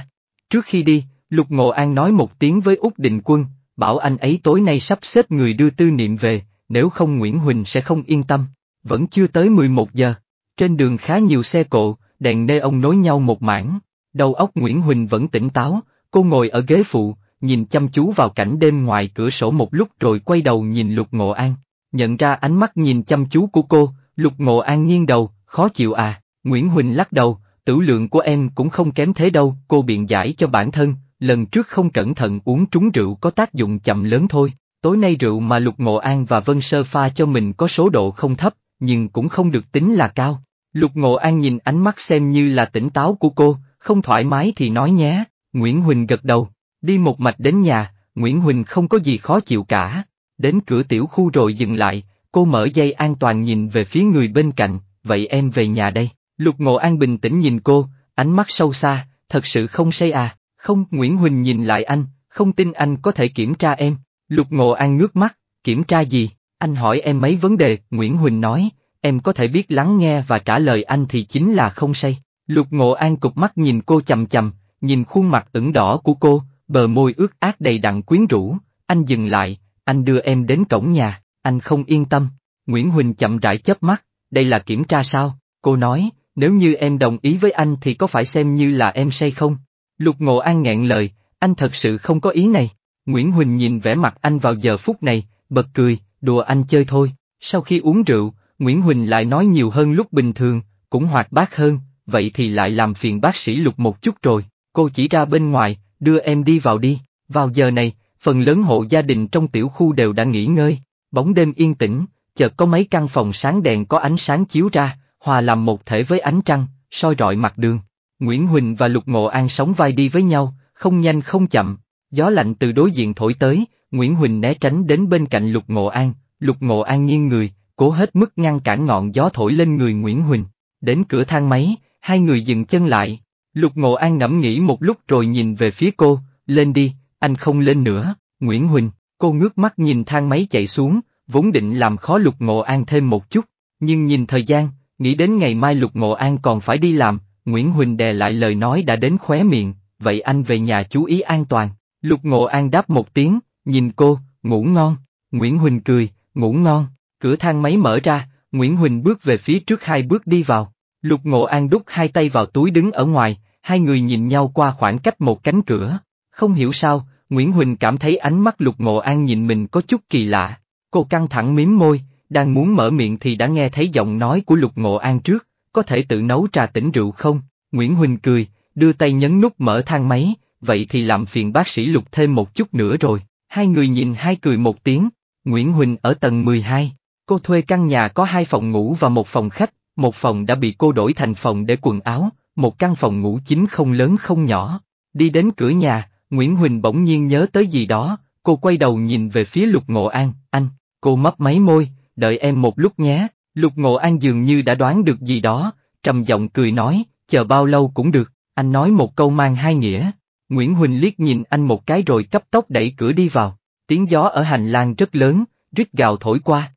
Trước khi đi, Lục Ngộ An nói một tiếng với Úc Định Quân, bảo anh ấy tối nay sắp xếp người đưa tư niệm về, nếu không Nguyễn Huỳnh sẽ không yên tâm. Vẫn chưa tới 11 giờ, trên đường khá nhiều xe cộ, đèn nê ông nối nhau một mảng. Đầu óc Nguyễn Huỳnh vẫn tỉnh táo, cô ngồi ở ghế phụ, nhìn chăm chú vào cảnh đêm ngoài cửa sổ một lúc rồi quay đầu nhìn Lục Ngộ An. Nhận ra ánh mắt nhìn chăm chú của cô, Lục Ngộ An nghiêng đầu, khó chịu à, Nguyễn Huỳnh lắc đầu, tử lượng của em cũng không kém thế đâu, cô biện giải cho bản thân, lần trước không cẩn thận uống trúng rượu có tác dụng chậm lớn thôi, tối nay rượu mà Lục Ngộ An và Vân Sơ pha cho mình có số độ không thấp, nhưng cũng không được tính là cao. Lục Ngộ An nhìn ánh mắt xem như là tỉnh táo của cô, không thoải mái thì nói nhé, Nguyễn Huỳnh gật đầu, đi một mạch đến nhà, Nguyễn Huỳnh không có gì khó chịu cả. Đến cửa tiểu khu rồi dừng lại, cô mở dây an toàn nhìn về phía người bên cạnh, vậy em về nhà đây. Lục Ngộ An bình tĩnh nhìn cô, ánh mắt sâu xa, thật sự không say à, không, Nguyễn Huỳnh nhìn lại anh, không tin anh có thể kiểm tra em, Lục Ngộ An ngước mắt, kiểm tra gì, anh hỏi em mấy vấn đề, Nguyễn Huỳnh nói, em có thể biết lắng nghe và trả lời anh thì chính là không say, Lục Ngộ An cục mắt nhìn cô chầm chầm, nhìn khuôn mặt ửng đỏ của cô, bờ môi ướt át đầy đặn quyến rũ, anh dừng lại, anh đưa em đến cổng nhà, anh không yên tâm, Nguyễn Huỳnh chậm rãi chớp mắt, đây là kiểm tra sao, cô nói nếu như em đồng ý với anh thì có phải xem như là em say không? Lục Ngộ An ngẹn lời, anh thật sự không có ý này. Nguyễn Huỳnh nhìn vẻ mặt anh vào giờ phút này, bật cười, đùa anh chơi thôi. Sau khi uống rượu, Nguyễn Huỳnh lại nói nhiều hơn lúc bình thường, cũng hoạt bát hơn, vậy thì lại làm phiền bác sĩ Lục một chút rồi. Cô chỉ ra bên ngoài, đưa em đi vào đi. Vào giờ này, phần lớn hộ gia đình trong tiểu khu đều đã nghỉ ngơi. Bóng đêm yên tĩnh, chợt có mấy căn phòng sáng đèn có ánh sáng chiếu ra, hòa làm một thể với ánh trăng, soi rọi mặt đường. Nguyễn Huỳnh và Lục Ngộ An sóng vai đi với nhau, không nhanh không chậm, gió lạnh từ đối diện thổi tới, Nguyễn Huỳnh né tránh đến bên cạnh Lục Ngộ An, Lục Ngộ An nghiêng người, cố hết mức ngăn cản ngọn gió thổi lên người Nguyễn Huỳnh. Đến cửa thang máy, hai người dừng chân lại, Lục Ngộ An ngẫm nghĩ một lúc rồi nhìn về phía cô, lên đi, anh không lên nữa, Nguyễn Huỳnh, cô ngước mắt nhìn thang máy chạy xuống, vốn định làm khó Lục Ngộ An thêm một chút, nhưng nhìn thời gian, Nghĩ đến ngày mai Lục Ngộ An còn phải đi làm, Nguyễn Huỳnh đè lại lời nói đã đến khóe miệng, vậy anh về nhà chú ý an toàn. Lục Ngộ An đáp một tiếng, nhìn cô, ngủ ngon. Nguyễn Huỳnh cười, ngủ ngon. Cửa thang máy mở ra, Nguyễn Huỳnh bước về phía trước hai bước đi vào. Lục Ngộ An đút hai tay vào túi đứng ở ngoài, hai người nhìn nhau qua khoảng cách một cánh cửa. Không hiểu sao, Nguyễn Huỳnh cảm thấy ánh mắt Lục Ngộ An nhìn mình có chút kỳ lạ. Cô căng thẳng mím môi, đang muốn mở miệng thì đã nghe thấy giọng nói của Lục Ngộ An trước, có thể tự nấu trà tỉnh rượu không? Nguyễn Huỳnh cười, đưa tay nhấn nút mở thang máy, vậy thì làm phiền bác sĩ Lục thêm một chút nữa rồi. Hai người nhìn hai cười một tiếng, Nguyễn Huỳnh ở tầng 12, cô thuê căn nhà có hai phòng ngủ và một phòng khách, một phòng đã bị cô đổi thành phòng để quần áo, một căn phòng ngủ chính không lớn không nhỏ. Đi đến cửa nhà, Nguyễn Huỳnh bỗng nhiên nhớ tới gì đó, cô quay đầu nhìn về phía Lục Ngộ An, anh, cô mấp máy môi, đợi em một lúc nhé, Lục Ngộ An dường như đã đoán được gì đó, trầm giọng cười nói, chờ bao lâu cũng được, anh nói một câu mang hai nghĩa. Nguyễn Huỳnh liếc nhìn anh một cái rồi cấp tốc đẩy cửa đi vào, tiếng gió ở hành lang rất lớn, rít gào thổi qua.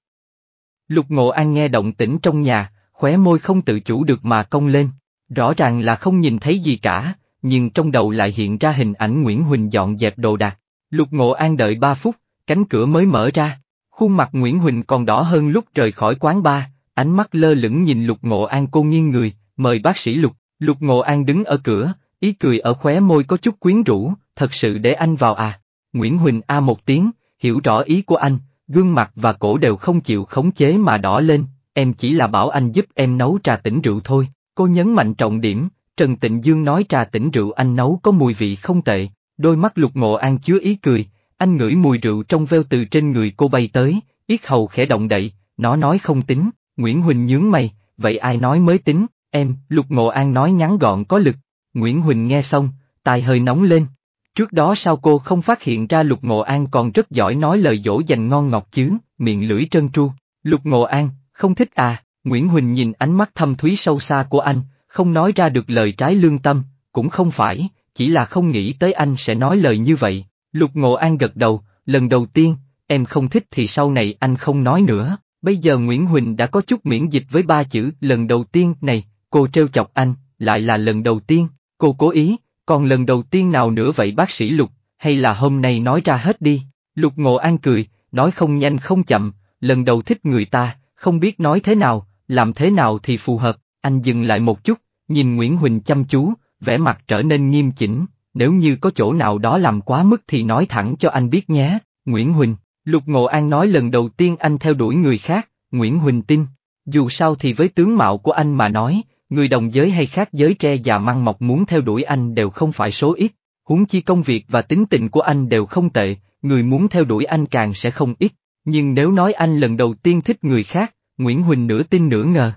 Lục Ngộ An nghe động tĩnh trong nhà, khóe môi không tự chủ được mà cong lên, rõ ràng là không nhìn thấy gì cả, nhưng trong đầu lại hiện ra hình ảnh Nguyễn Huỳnh dọn dẹp đồ đạc. Lục Ngộ An đợi ba phút, cánh cửa mới mở ra, Khuôn mặt Nguyễn Huỳnh còn đỏ hơn lúc rời khỏi quán ba, ánh mắt lơ lửng nhìn Lục Ngộ An cô nghiêng người, mời bác sĩ Lục. Lục Ngộ An đứng ở cửa, ý cười ở khóe môi có chút quyến rũ, thật sự để anh vào à. Nguyễn Huỳnh A một tiếng, hiểu rõ ý của anh, gương mặt và cổ đều không chịu khống chế mà đỏ lên, em chỉ là bảo anh giúp em nấu trà tỉnh rượu thôi. Cô nhấn mạnh trọng điểm, Trần Tịnh Dương nói trà tỉnh rượu anh nấu có mùi vị không tệ, đôi mắt Lục Ngộ An chứa ý cười, anh ngửi mùi rượu trong veo từ trên người cô bay tới, yết hầu khẽ động đậy, nó nói không tính, Nguyễn Huỳnh nhướng mày, vậy ai nói mới tính, em, Lục Ngộ An nói ngắn gọn có lực. Nguyễn Huỳnh nghe xong, tai hơi nóng lên. Trước đó sao cô không phát hiện ra Lục Ngộ An còn rất giỏi nói lời dỗ dành ngon ngọt chứ, miệng lưỡi trơn tru. Lục Ngộ An, không thích à, Nguyễn Huỳnh nhìn ánh mắt thâm thúy sâu xa của anh, không nói ra được lời trái lương tâm, cũng không phải, chỉ là không nghĩ tới anh sẽ nói lời như vậy. Lục Ngộ An gật đầu, lần đầu tiên, em không thích thì sau này anh không nói nữa, bây giờ Nguyễn Huỳnh đã có chút miễn dịch với ba chữ lần đầu tiên này, cô trêu chọc anh, lại là lần đầu tiên, cô cố ý, còn lần đầu tiên nào nữa vậy bác sĩ Lục, hay là hôm nay nói ra hết đi, Lục Ngộ An cười, nói không nhanh không chậm, lần đầu thích người ta, không biết nói thế nào, làm thế nào thì phù hợp, anh dừng lại một chút, nhìn Nguyễn Huỳnh chăm chú, vẻ mặt trở nên nghiêm chỉnh, nếu như có chỗ nào đó làm quá mức thì nói thẳng cho anh biết nhé, Nguyễn Huỳnh, Lục Ngộ An nói lần đầu tiên anh theo đuổi người khác, Nguyễn Huỳnh tin, dù sao thì với tướng mạo của anh mà nói, người đồng giới hay khác giới tre già măng mọc muốn theo đuổi anh đều không phải số ít, huống chi công việc và tính tình của anh đều không tệ, người muốn theo đuổi anh càng sẽ không ít, nhưng nếu nói anh lần đầu tiên thích người khác, Nguyễn Huỳnh nửa tin nửa ngờ.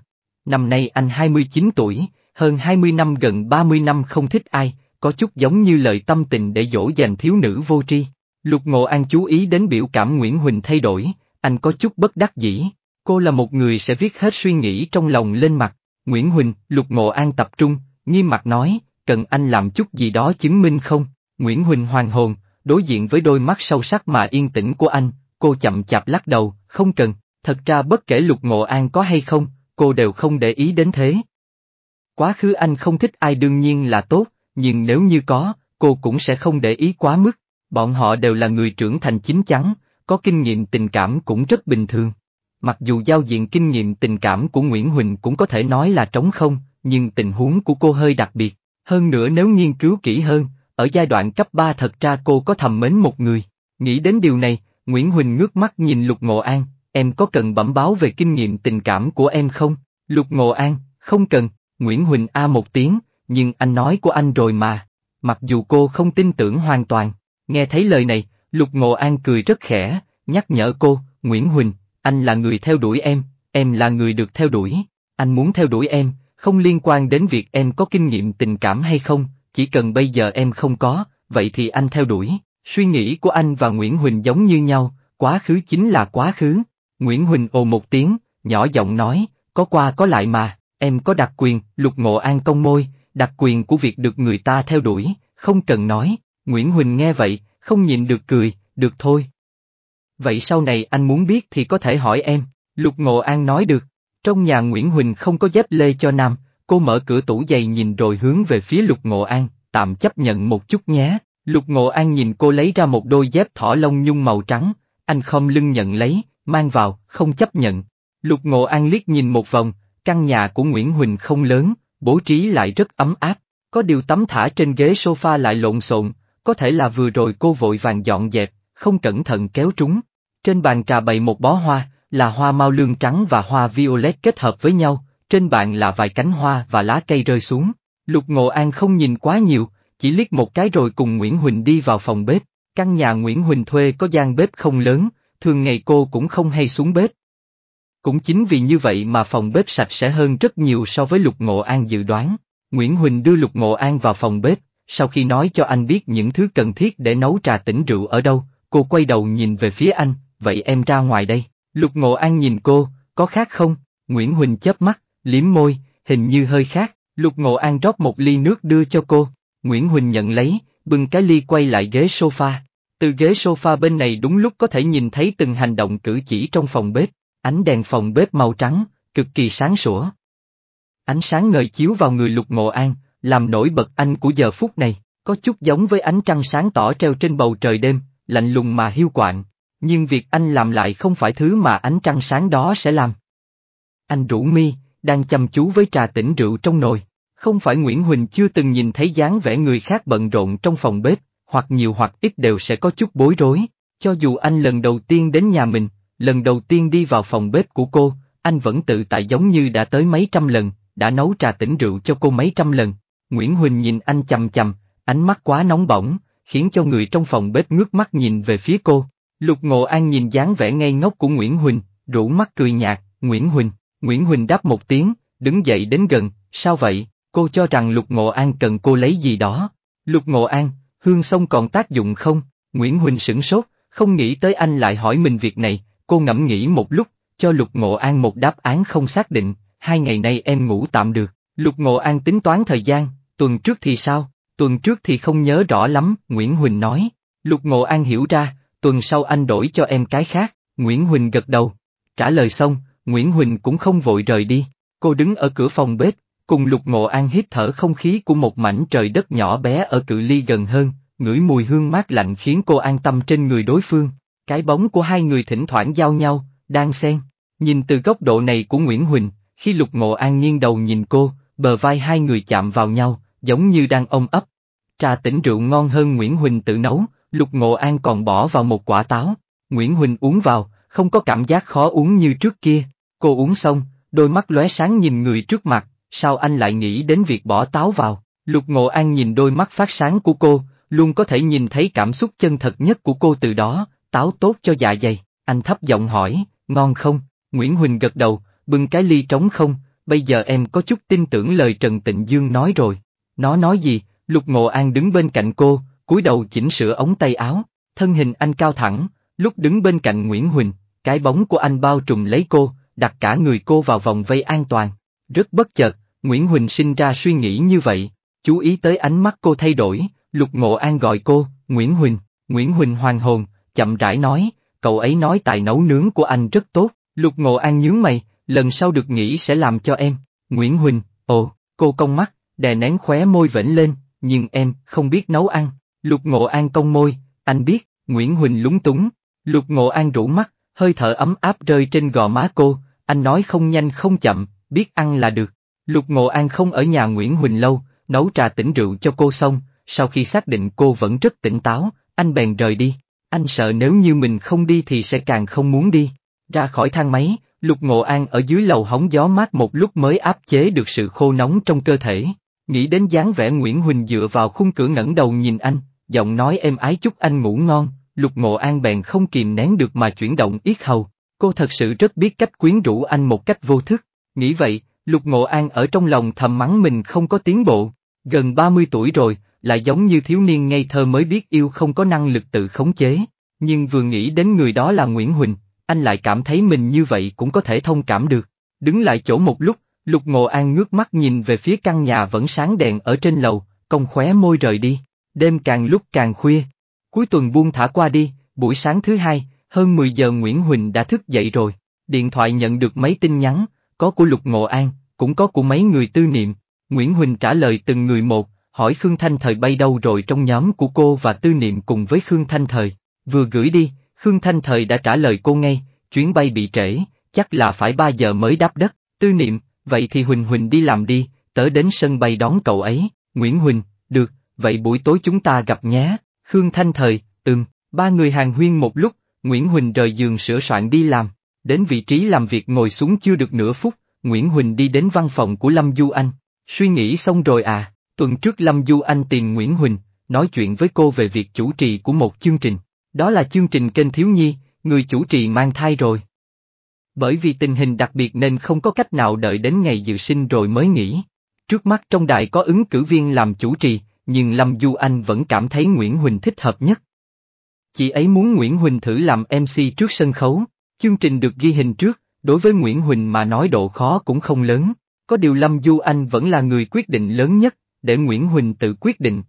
Năm nay anh 29 tuổi, hơn 20 năm gần 30 năm không thích ai, có chút giống như lời tâm tình để dỗ dành thiếu nữ vô tri. Lục Ngộ An chú ý đến biểu cảm Nguyễn Huỳnh thay đổi, anh có chút bất đắc dĩ. Cô là một người sẽ viết hết suy nghĩ trong lòng lên mặt. Nguyễn Huỳnh, Lục Ngộ An tập trung, nghiêm mặt nói, cần anh làm chút gì đó chứng minh không? Nguyễn Huỳnh hoàng hồn, đối diện với đôi mắt sâu sắc mà yên tĩnh của anh, cô chậm chạp lắc đầu, không cần, thật ra bất kể Lục Ngộ An có hay không, cô đều không để ý đến thế. Quá khứ anh không thích ai đương nhiên là tốt, nhưng nếu như có, cô cũng sẽ không để ý quá mức. Bọn họ đều là người trưởng thành chín chắn, có kinh nghiệm tình cảm cũng rất bình thường. Mặc dù giao diện kinh nghiệm tình cảm của Nguyễn Huỳnh cũng có thể nói là trống không, nhưng tình huống của cô hơi đặc biệt. Hơn nữa nếu nghiên cứu kỹ hơn, ở giai đoạn cấp 3 thật ra cô có thầm mến một người. Nghĩ đến điều này, Nguyễn Huỳnh ngước mắt nhìn Lục Ngộ An, em có cần bẩm báo về kinh nghiệm tình cảm của em không? Lục Ngộ An, không cần, Nguyễn Huỳnh A một tiếng, nhưng anh nói của anh rồi mà. Mặc dù cô không tin tưởng hoàn toàn, nghe thấy lời này, Lục Ngộ An cười rất khẽ, nhắc nhở cô, Nguyễn Huỳnh, anh là người theo đuổi em, em là người được theo đuổi, anh muốn theo đuổi em, không liên quan đến việc em có kinh nghiệm tình cảm hay không, chỉ cần bây giờ em không có, vậy thì anh theo đuổi. Suy nghĩ của anh và Nguyễn Huỳnh giống như nhau, quá khứ chính là quá khứ. Nguyễn Huỳnh ồ một tiếng, nhỏ giọng nói, có qua có lại mà, em có đặc quyền, lục ngộ an công môi, đặc quyền của việc được người ta theo đuổi, không cần nói, Nguyễn Huỳnh nghe vậy, không nhìn được cười, được thôi. Vậy sau này anh muốn biết thì có thể hỏi em, Lục Ngộ An nói được, trong nhà Nguyễn Huỳnh không có dép lê cho nam, cô mở cửa tủ giày nhìn rồi hướng về phía Lục Ngộ An, tạm chấp nhận một chút nhé, Lục Ngộ An nhìn cô lấy ra một đôi dép thỏ lông nhung màu trắng, anh không lưng nhận lấy, mang vào, không chấp nhận. Lục Ngộ An liếc nhìn một vòng, căn nhà của Nguyễn Huỳnh không lớn, bố trí lại rất ấm áp, có điều tấm thả trên ghế sofa lại lộn xộn, có thể là vừa rồi cô vội vàng dọn dẹp, không cẩn thận kéo trúng. Trên bàn trà bày một bó hoa, là hoa mau lương trắng và hoa violet kết hợp với nhau, trên bàn là vài cánh hoa và lá cây rơi xuống. Lục Ngộ An không nhìn quá nhiều, chỉ liếc một cái rồi cùng Nguyễn Huỳnh đi vào phòng bếp. Căn nhà Nguyễn Huỳnh thuê có gian bếp không lớn, thường ngày cô cũng không hay xuống bếp, cũng chính vì như vậy mà phòng bếp sạch sẽ hơn rất nhiều so với Lục Ngộ An dự đoán. Nguyễn Huỳnh đưa Lục Ngộ An vào phòng bếp, sau khi nói cho anh biết những thứ cần thiết để nấu trà tỉnh rượu ở đâu, cô quay đầu nhìn về phía anh, vậy em ra ngoài đây. Lục Ngộ An nhìn cô, có khác không? Nguyễn Huỳnh chớp mắt, liếm môi, hình như hơi khác, Lục Ngộ An rót một ly nước đưa cho cô. Nguyễn Huỳnh nhận lấy, bưng cái ly quay lại ghế sofa. Từ ghế sofa bên này đúng lúc có thể nhìn thấy từng hành động cử chỉ trong phòng bếp, Ánh đèn phòng bếp màu trắng, cực kỳ sáng sủa. Ánh sáng ngời chiếu vào người lục ngộ an, làm nổi bật anh của giờ phút này, có chút giống với ánh trăng sáng tỏ treo trên bầu trời đêm, lạnh lùng mà hiu quạnh. Nhưng việc anh làm lại không phải thứ mà ánh trăng sáng đó sẽ làm. Anh rủ mi, đang chăm chú với trà tỉnh rượu trong nồi. Không phải Nguyễn Huỳnh chưa từng nhìn thấy dáng vẻ người khác bận rộn trong phòng bếp, hoặc nhiều hoặc ít đều sẽ có chút bối rối, cho dù anh lần đầu tiên đến nhà mình, lần đầu tiên đi vào phòng bếp của cô, anh vẫn tự tại giống như đã tới mấy trăm lần, đã nấu trà tỉnh rượu cho cô mấy trăm lần. Nguyễn Huỳnh nhìn anh chầm chầm, ánh mắt quá nóng bỏng, khiến cho người trong phòng bếp ngước mắt nhìn về phía cô. Lục Ngộ An nhìn dáng vẻ ngây ngốc của Nguyễn Huỳnh, rủ mắt cười nhạt, Nguyễn Huỳnh, Nguyễn Huỳnh đáp một tiếng, đứng dậy đến gần, sao vậy, cô cho rằng Lục Ngộ An cần cô lấy gì đó. Lục Ngộ An, hương sông còn tác dụng không? Nguyễn Huỳnh sửng sốt, không nghĩ tới anh lại hỏi mình việc này, Cô ngẫm nghĩ một lúc, cho Lục Ngộ An một đáp án không xác định, hai ngày nay em ngủ tạm được. Lục Ngộ An tính toán thời gian, tuần trước thì sao? Tuần trước thì không nhớ rõ lắm, Nguyễn Huỳnh nói. Lục Ngộ An hiểu ra, tuần sau anh đổi cho em cái khác, Nguyễn Huỳnh gật đầu. Trả lời xong, Nguyễn Huỳnh cũng không vội rời đi, cô đứng ở cửa phòng bếp, cùng Lục Ngộ An hít thở không khí của một mảnh trời đất nhỏ bé ở cự ly gần hơn, ngửi mùi hương mát lạnh khiến cô an tâm trên người đối phương. Cái bóng của hai người thỉnh thoảng giao nhau, đang xen. Nhìn từ góc độ này của Nguyễn Huỳnh, khi Lục Ngộ An nghiêng đầu nhìn cô, bờ vai hai người chạm vào nhau, giống như đang ôm ấp. Trà tỉnh rượu ngon hơn Nguyễn Huỳnh tự nấu, Lục Ngộ An còn bỏ vào một quả táo. Nguyễn Huỳnh uống vào, không có cảm giác khó uống như trước kia. Cô uống xong, đôi mắt lóe sáng nhìn người trước mặt, sao anh lại nghĩ đến việc bỏ táo vào. Lục Ngộ An nhìn đôi mắt phát sáng của cô, luôn có thể nhìn thấy cảm xúc chân thật nhất của cô từ đó, táo tốt cho dạ dày, anh thấp giọng hỏi, ngon không? Nguyễn Huỳnh gật đầu, bưng cái ly trống không, bây giờ em có chút tin tưởng lời Trần Tịnh Dương nói rồi. Nó nói gì? Lục Ngộ An đứng bên cạnh cô, cúi đầu chỉnh sửa ống tay áo, thân hình anh cao thẳng, lúc đứng bên cạnh Nguyễn Huỳnh, cái bóng của anh bao trùm lấy cô, đặt cả người cô vào vòng vây an toàn. Rất bất chợt, Nguyễn Huỳnh sinh ra suy nghĩ như vậy, chú ý tới ánh mắt cô thay đổi, Lục Ngộ An gọi cô, Nguyễn Huỳnh, Nguyễn Huỳnh hoàng hồn, chậm rãi nói, cậu ấy nói tài nấu nướng của anh rất tốt, lục ngộ an nhướng mày, lần sau được nghỉ sẽ làm cho em, Nguyễn Huỳnh, ồ, cô công mắt, đè nén khóe môi vẫn lên, nhưng em không biết nấu ăn, lục ngộ an cong môi, anh biết, Nguyễn Huỳnh lúng túng, lục ngộ an rủ mắt, hơi thở ấm áp rơi trên gò má cô, anh nói không nhanh không chậm, biết ăn là được. Lục Ngộ An không ở nhà Nguyễn Huỳnh lâu, nấu trà tỉnh rượu cho cô xong, sau khi xác định cô vẫn rất tỉnh táo, anh bèn rời đi. Anh sợ nếu như mình không đi thì sẽ càng không muốn đi. Ra khỏi thang máy, Lục Ngộ An ở dưới lầu hóng gió mát một lúc mới áp chế được sự khô nóng trong cơ thể. Nghĩ đến dáng vẻ Nguyễn Huỳnh dựa vào khung cửa ngẩng đầu nhìn anh, giọng nói êm ái chúc anh ngủ ngon, Lục Ngộ An bèn không kìm nén được mà chuyển động yết hầu. Cô thật sự rất biết cách quyến rũ anh một cách vô thức. Nghĩ vậy, Lục Ngộ An ở trong lòng thầm mắng mình không có tiến bộ. Gần 30 tuổi rồi, lại giống như thiếu niên ngây thơ mới biết yêu không có năng lực tự khống chế, nhưng vừa nghĩ đến người đó là Nguyễn Huỳnh, anh lại cảm thấy mình như vậy cũng có thể thông cảm được. Đứng lại chỗ một lúc, Lục Ngộ An ngước mắt nhìn về phía căn nhà vẫn sáng đèn ở trên lầu, cong khóe môi rời đi, đêm càng lúc càng khuya. Cuối tuần buông thả qua đi, buổi sáng thứ hai, hơn 10 giờ Nguyễn Huỳnh đã thức dậy rồi, điện thoại nhận được mấy tin nhắn, có của Lục Ngộ An, cũng có của mấy người tư niệm. Nguyễn Huỳnh trả lời từng người một, hỏi Khương Thanh Thời bay đâu rồi trong nhóm của cô và tư niệm cùng với Khương Thanh Thời. Vừa gửi đi, Khương Thanh Thời đã trả lời cô ngay, chuyến bay bị trễ, chắc là phải 3 giờ mới đáp đất, tư niệm, vậy thì Huỳnh Huỳnh đi làm đi, tớ đến sân bay đón cậu ấy, Nguyễn Huỳnh, được, vậy buổi tối chúng ta gặp nhé, Khương Thanh Thời, ừm, ba người hàng huyên một lúc, Nguyễn Huỳnh rời giường sửa soạn đi làm, đến vị trí làm việc ngồi xuống chưa được nửa phút, Nguyễn Huỳnh đi đến văn phòng của Lâm Du Anh, suy nghĩ xong rồi à. Tuần trước Lâm Du Anh tìm Nguyễn Huỳnh, nói chuyện với cô về việc chủ trì của một chương trình. Đó là chương trình kênh Thiếu Nhi, người chủ trì mang thai rồi. Bởi vì tình hình đặc biệt nên không có cách nào đợi đến ngày dự sinh rồi mới nghỉ. Trước mắt trong đại có ứng cử viên làm chủ trì, nhưng Lâm Du Anh vẫn cảm thấy Nguyễn Huỳnh thích hợp nhất. Chị ấy muốn Nguyễn Huỳnh thử làm MC trước sân khấu, chương trình được ghi hình trước, đối với Nguyễn Huỳnh mà nói độ khó cũng không lớn, có điều Lâm Du Anh vẫn là người quyết định lớn nhất, để Nguyễn Huỳnh tự quyết định.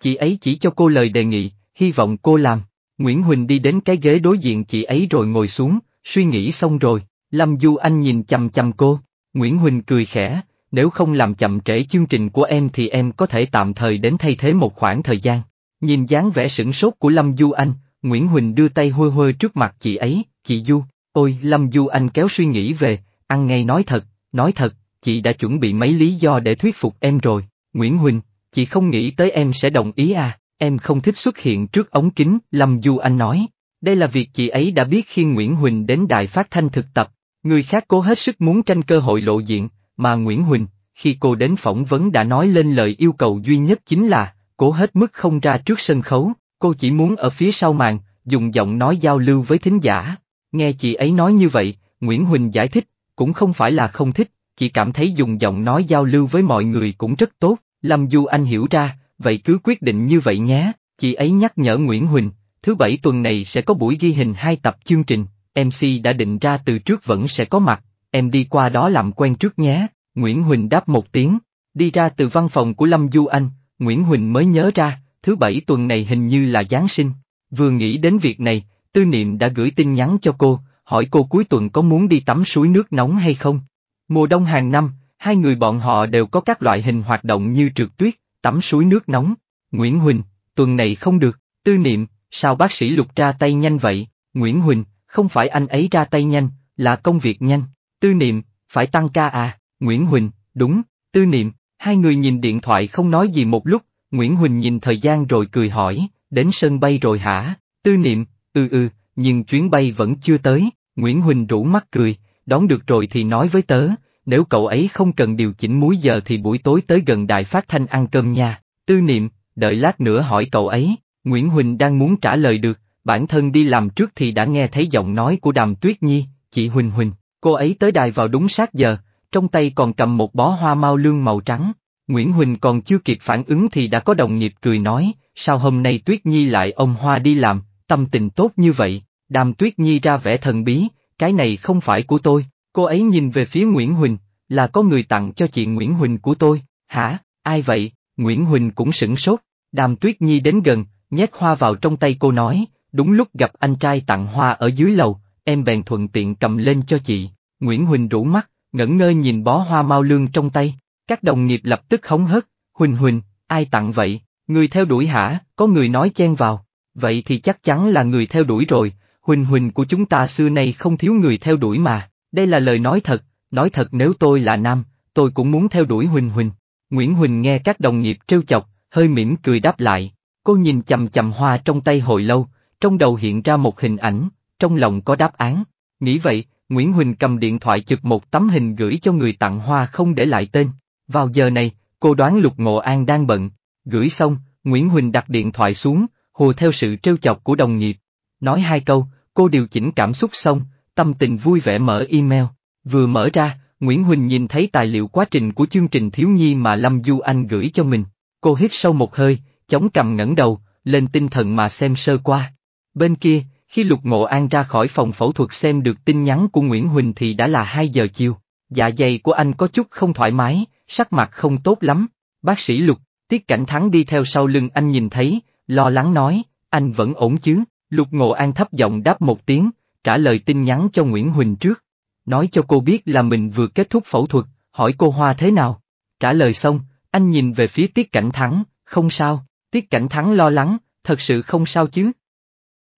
Chị ấy chỉ cho cô lời đề nghị, hy vọng cô làm. Nguyễn Huỳnh đi đến cái ghế đối diện chị ấy rồi ngồi xuống, suy nghĩ xong rồi, Lâm Du Anh nhìn chằm chằm cô. Nguyễn Huỳnh cười khẽ, nếu không làm chậm trễ chương trình của em thì em có thể tạm thời đến thay thế một khoảng thời gian. Nhìn dáng vẻ sửng sốt của Lâm Du Anh, Nguyễn Huỳnh đưa tay hôi hôi trước mặt chị ấy, chị Du, ôi Lâm Du Anh kéo suy nghĩ về, ăn ngay nói thật, nói thật, chị đã chuẩn bị mấy lý do để thuyết phục em rồi. Nguyễn Huỳnh, chị không nghĩ tới em sẽ đồng ý à, em không thích xuất hiện trước ống kính, Lâm Du Anh nói. Đây là việc chị ấy đã biết khi Nguyễn Huỳnh đến đài phát thanh thực tập, người khác cố hết sức muốn tranh cơ hội lộ diện, mà Nguyễn Huỳnh, khi cô đến phỏng vấn đã nói lên lời yêu cầu duy nhất chính là, cố hết mức không ra trước sân khấu, cô chỉ muốn ở phía sau màn, dùng giọng nói giao lưu với thính giả. Nghe chị ấy nói như vậy, Nguyễn Huỳnh giải thích, cũng không phải là không thích, chỉ cảm thấy dùng giọng nói giao lưu với mọi người cũng rất tốt, Lâm Du Anh hiểu ra, vậy cứ quyết định như vậy nhé, chị ấy nhắc nhở Nguyễn Huỳnh, thứ bảy tuần này sẽ có buổi ghi hình hai tập chương trình, MC đã định ra từ trước vẫn sẽ có mặt, em đi qua đó làm quen trước nhé, Nguyễn Huỳnh đáp một tiếng, đi ra từ văn phòng của Lâm Du Anh, Nguyễn Huỳnh mới nhớ ra, thứ bảy tuần này hình như là Giáng sinh, vừa nghĩ đến việc này, Tư Niệm đã gửi tin nhắn cho cô, hỏi cô cuối tuần có muốn đi tắm suối nước nóng hay không. Mùa đông hàng năm, hai người bọn họ đều có các loại hình hoạt động như trượt tuyết, tắm suối nước nóng. Nguyễn Huỳnh, tuần này không được, tư niệm, sao bác sĩ lục ra tay nhanh vậy? Nguyễn Huỳnh, không phải anh ấy ra tay nhanh, là công việc nhanh. Tư niệm, phải tăng ca à? Nguyễn Huỳnh, đúng, tư niệm, hai người nhìn điện thoại không nói gì một lúc, Nguyễn Huỳnh nhìn thời gian rồi cười hỏi, đến sân bay rồi hả? Tư niệm, ư ừ ư, ừ, nhưng chuyến bay vẫn chưa tới, Nguyễn Huỳnh rủ mắt cười, đón được rồi thì nói với tớ, nếu cậu ấy không cần điều chỉnh múi giờ thì buổi tối tới gần đài phát thanh ăn cơm nha, tư niệm, đợi lát nữa hỏi cậu ấy, Nguyễn Huỳnh đang muốn trả lời được, bản thân đi làm trước thì đã nghe thấy giọng nói của đàm tuyết nhi, chị Huỳnh Huỳnh, cô ấy tới đài vào đúng sát giờ, trong tay còn cầm một bó hoa mau lương màu trắng, Nguyễn Huỳnh còn chưa kịp phản ứng thì đã có đồng nghiệp cười nói, sao hôm nay tuyết nhi lại ông hoa đi làm, tâm tình tốt như vậy, đàm tuyết nhi ra vẻ thần bí, cái này không phải của tôi. Cô ấy nhìn về phía Nguyễn Huỳnh, là có người tặng cho chị Nguyễn Huỳnh của tôi, hả, ai vậy, Nguyễn Huỳnh cũng sửng sốt, đàm tuyết nhi đến gần, nhét hoa vào trong tay cô nói, đúng lúc gặp anh trai tặng hoa ở dưới lầu, em bèn thuận tiện cầm lên cho chị, Nguyễn Huỳnh rủ mắt, ngẩn ngơ nhìn bó hoa mau lương trong tay, các đồng nghiệp lập tức hống hớt, Huỳnh Huỳnh, ai tặng vậy, người theo đuổi hả, có người nói chen vào, vậy thì chắc chắn là người theo đuổi rồi, Huỳnh Huỳnh của chúng ta xưa nay không thiếu người theo đuổi mà. Đây là lời nói thật, nói thật nếu tôi là nam, tôi cũng muốn theo đuổi Huỳnh Huỳnh. Nguyễn Huỳnh nghe các đồng nghiệp trêu chọc, hơi mỉm cười đáp lại, cô nhìn chầm chầm hoa trong tay hồi lâu, trong đầu hiện ra một hình ảnh, trong lòng có đáp án. Nghĩ vậy, Nguyễn Huỳnh cầm điện thoại chụp một tấm hình gửi cho người tặng hoa không để lại tên. Vào giờ này, cô đoán Lục Ngộ An đang bận. Gửi xong, Nguyễn Huỳnh đặt điện thoại xuống, hồ theo sự trêu chọc của đồng nghiệp. Nói hai câu, cô điều chỉnh cảm xúc xong, tâm tình vui vẻ mở email. Vừa mở ra, Nguyễn Huỳnh nhìn thấy tài liệu quá trình của chương trình thiếu nhi mà Lâm Du Anh gửi cho mình. Cô hít sâu một hơi, chống cằm ngẩng đầu, lên tinh thần mà xem sơ qua. Bên kia, khi Lục Ngộ An ra khỏi phòng phẫu thuật xem được tin nhắn của Nguyễn Huỳnh thì đã là 2 giờ chiều. Dạ dày của anh có chút không thoải mái, sắc mặt không tốt lắm. Bác sĩ Lục, Tiết Cảnh Thắng đi theo sau lưng anh nhìn thấy, lo lắng nói, anh vẫn ổn chứ. Lục Ngộ An thấp giọng đáp một tiếng, trả lời tin nhắn cho Nguyễn Huỳnh trước. Nói cho cô biết là mình vừa kết thúc phẫu thuật, hỏi cô Hoa thế nào. Trả lời xong, anh nhìn về phía Tiết Cảnh Thắng, không sao, Tiết Cảnh Thắng lo lắng, thật sự không sao chứ.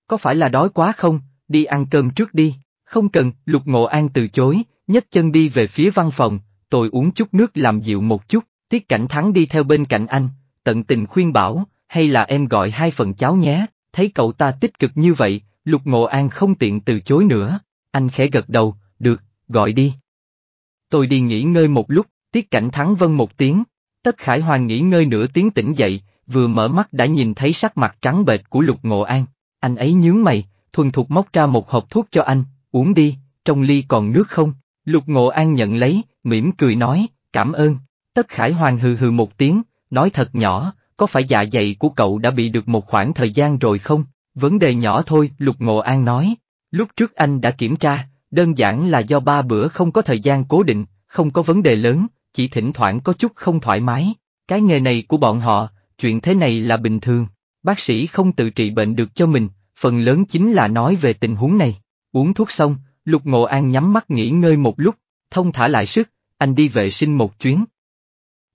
Có phải là đói quá không, đi ăn cơm trước đi, không cần, Lục Ngộ An từ chối, nhấc chân đi về phía văn phòng, tôi uống chút nước làm dịu một chút, Tiết Cảnh Thắng đi theo bên cạnh anh, tận tình khuyên bảo, hay là em gọi hai phần cháo nhé, thấy cậu ta tích cực như vậy, Lục Ngộ An không tiện từ chối nữa, anh khẽ gật đầu, được, gọi đi. Tôi đi nghỉ ngơi một lúc, tiết cảnh thắng vân một tiếng, tất khải hoàng nghỉ ngơi nửa tiếng tỉnh dậy, vừa mở mắt đã nhìn thấy sắc mặt trắng bệch của Lục Ngộ An, anh ấy nhướng mày, thuần thục móc ra một hộp thuốc cho anh, uống đi, trong ly còn nước không, Lục Ngộ An nhận lấy, mỉm cười nói, cảm ơn, tất khải hoàng hừ hừ một tiếng, nói thật nhỏ, có phải dạ dày của cậu đã bị được một khoảng thời gian rồi không? Vấn đề nhỏ thôi, Lục Ngộ An nói. Lúc trước anh đã kiểm tra, đơn giản là do ba bữa không có thời gian cố định, không có vấn đề lớn, chỉ thỉnh thoảng có chút không thoải mái. Cái nghề này của bọn họ, chuyện thế này là bình thường. Bác sĩ không tự trị bệnh được cho mình, phần lớn chính là nói về tình huống này. Uống thuốc xong, Lục Ngộ An nhắm mắt nghỉ ngơi một lúc, thông thả lại sức, anh đi vệ sinh một chuyến.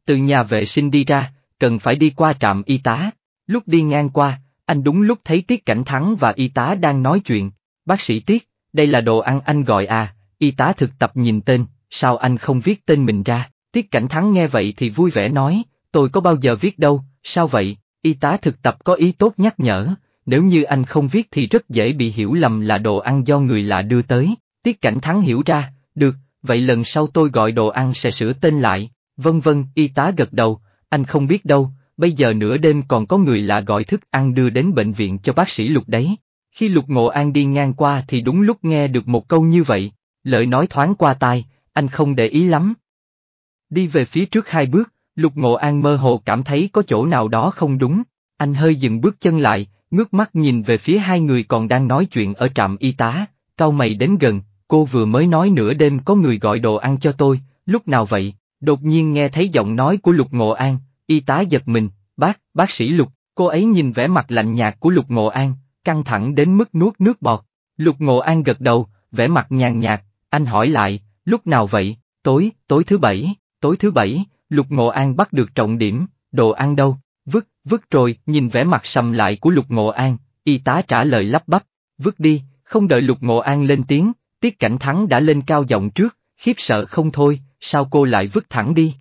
Từ nhà vệ sinh đi ra, cần phải đi qua trạm y tá. Lúc đi ngang qua, anh đúng lúc thấy Tiết Cảnh Thắng và y tá đang nói chuyện. Bác sĩ Tiết, đây là đồ ăn anh gọi à, y tá thực tập nhìn tên, sao anh không viết tên mình ra? Tiết Cảnh Thắng nghe vậy thì vui vẻ nói, tôi có bao giờ viết đâu, sao vậy? Y tá thực tập có ý tốt nhắc nhở, nếu như anh không viết thì rất dễ bị hiểu lầm là đồ ăn do người lạ đưa tới. Tiết Cảnh Thắng hiểu ra, được, vậy lần sau tôi gọi đồ ăn sẽ sửa tên lại, vân vân, y tá gật đầu, anh không biết đâu, bây giờ nửa đêm còn có người lạ gọi thức ăn đưa đến bệnh viện cho bác sĩ Lục đấy. Khi Lục Ngộ An đi ngang qua thì đúng lúc nghe được một câu như vậy, lời nói thoáng qua tai, anh không để ý lắm. Đi về phía trước hai bước, Lục Ngộ An mơ hồ cảm thấy có chỗ nào đó không đúng, anh hơi dừng bước chân lại, ngước mắt nhìn về phía hai người còn đang nói chuyện ở trạm y tá, cau mày đến gần, cô vừa mới nói nửa đêm có người gọi đồ ăn cho tôi, lúc nào vậy, đột nhiên nghe thấy giọng nói của Lục Ngộ An, y tá giật mình, bác, bác sĩ Lục, cô ấy nhìn vẻ mặt lạnh nhạt của Lục Ngộ An, căng thẳng đến mức nuốt nước bọt. Lục Ngộ An gật đầu, vẻ mặt nhàn nhạt, anh hỏi lại, lúc nào vậy, tối, tối thứ bảy, tối thứ bảy, Lục Ngộ An bắt được trọng điểm, đồ ăn đâu, vứt, vứt rồi, nhìn vẻ mặt sầm lại của Lục Ngộ An, y tá trả lời lắp bắp, vứt đi, không đợi Lục Ngộ An lên tiếng, Tiết Cảnh Thắng đã lên cao giọng trước, khiếp sợ không thôi, sao cô lại vứt thẳng đi,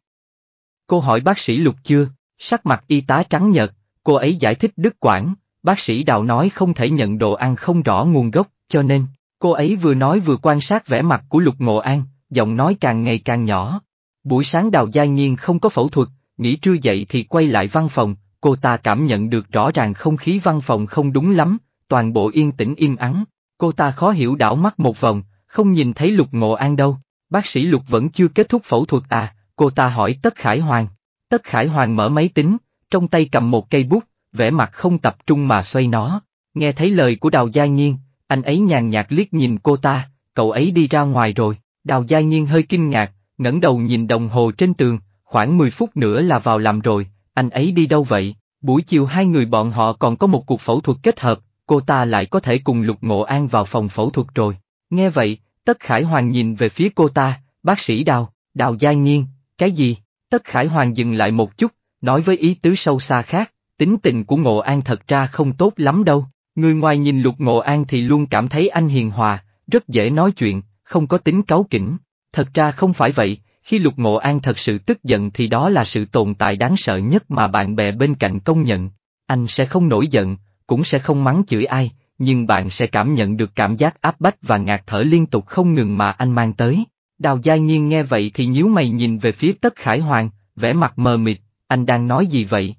Cô hỏi bác sĩ Lục chưa? Sắc mặt y tá trắng nhợt, cô ấy giải thích đứt quãng, bác sĩ Đào nói không thể nhận đồ ăn không rõ nguồn gốc, cho nên, cô ấy vừa nói vừa quan sát vẻ mặt của Lục Ngộ An, giọng nói càng ngày càng nhỏ. Buổi sáng Đào Gia Nhiên không có phẫu thuật, nghỉ trưa dậy thì quay lại văn phòng, cô ta cảm nhận được rõ ràng không khí văn phòng không đúng lắm, toàn bộ yên tĩnh im ắng, cô ta khó hiểu đảo mắt một vòng, không nhìn thấy Lục Ngộ An đâu, bác sĩ Lục vẫn chưa kết thúc phẫu thuật à, cô ta hỏi Tất Khải Hoàng. Tất Khải Hoàng mở máy tính, trong tay cầm một cây bút, vẻ mặt không tập trung mà xoay nó. Nghe thấy lời của Đào Gia Nhiên, anh ấy nhàn nhạt liếc nhìn cô ta, cậu ấy đi ra ngoài rồi. Đào Gia Nhiên hơi kinh ngạc, ngẩng đầu nhìn đồng hồ trên tường, khoảng 10 phút nữa là vào làm rồi, anh ấy đi đâu vậy? Buổi chiều hai người bọn họ còn có một cuộc phẫu thuật kết hợp, cô ta lại có thể cùng Lục Ngộ An vào phòng phẫu thuật rồi. Nghe vậy, Tất Khải Hoàng nhìn về phía cô ta, bác sĩ Đào, Đào Gia Nhiên, cái gì? Tất Khải Hoàng dừng lại một chút, nói với ý tứ sâu xa khác, tính tình của Ngộ An thật ra không tốt lắm đâu, người ngoài nhìn Lục Ngộ An thì luôn cảm thấy anh hiền hòa, rất dễ nói chuyện, không có tính cáu kỉnh. Thật ra không phải vậy, khi Lục Ngộ An thật sự tức giận thì đó là sự tồn tại đáng sợ nhất mà bạn bè bên cạnh công nhận. Anh sẽ không nổi giận, cũng sẽ không mắng chửi ai, nhưng bạn sẽ cảm nhận được cảm giác áp bách và ngạt thở liên tục không ngừng mà anh mang tới. Đào Gia Nhiên nghe vậy thì nhíu mày nhìn về phía Tất Khải Hoàng, vẻ mặt mờ mịt, anh đang nói gì vậy?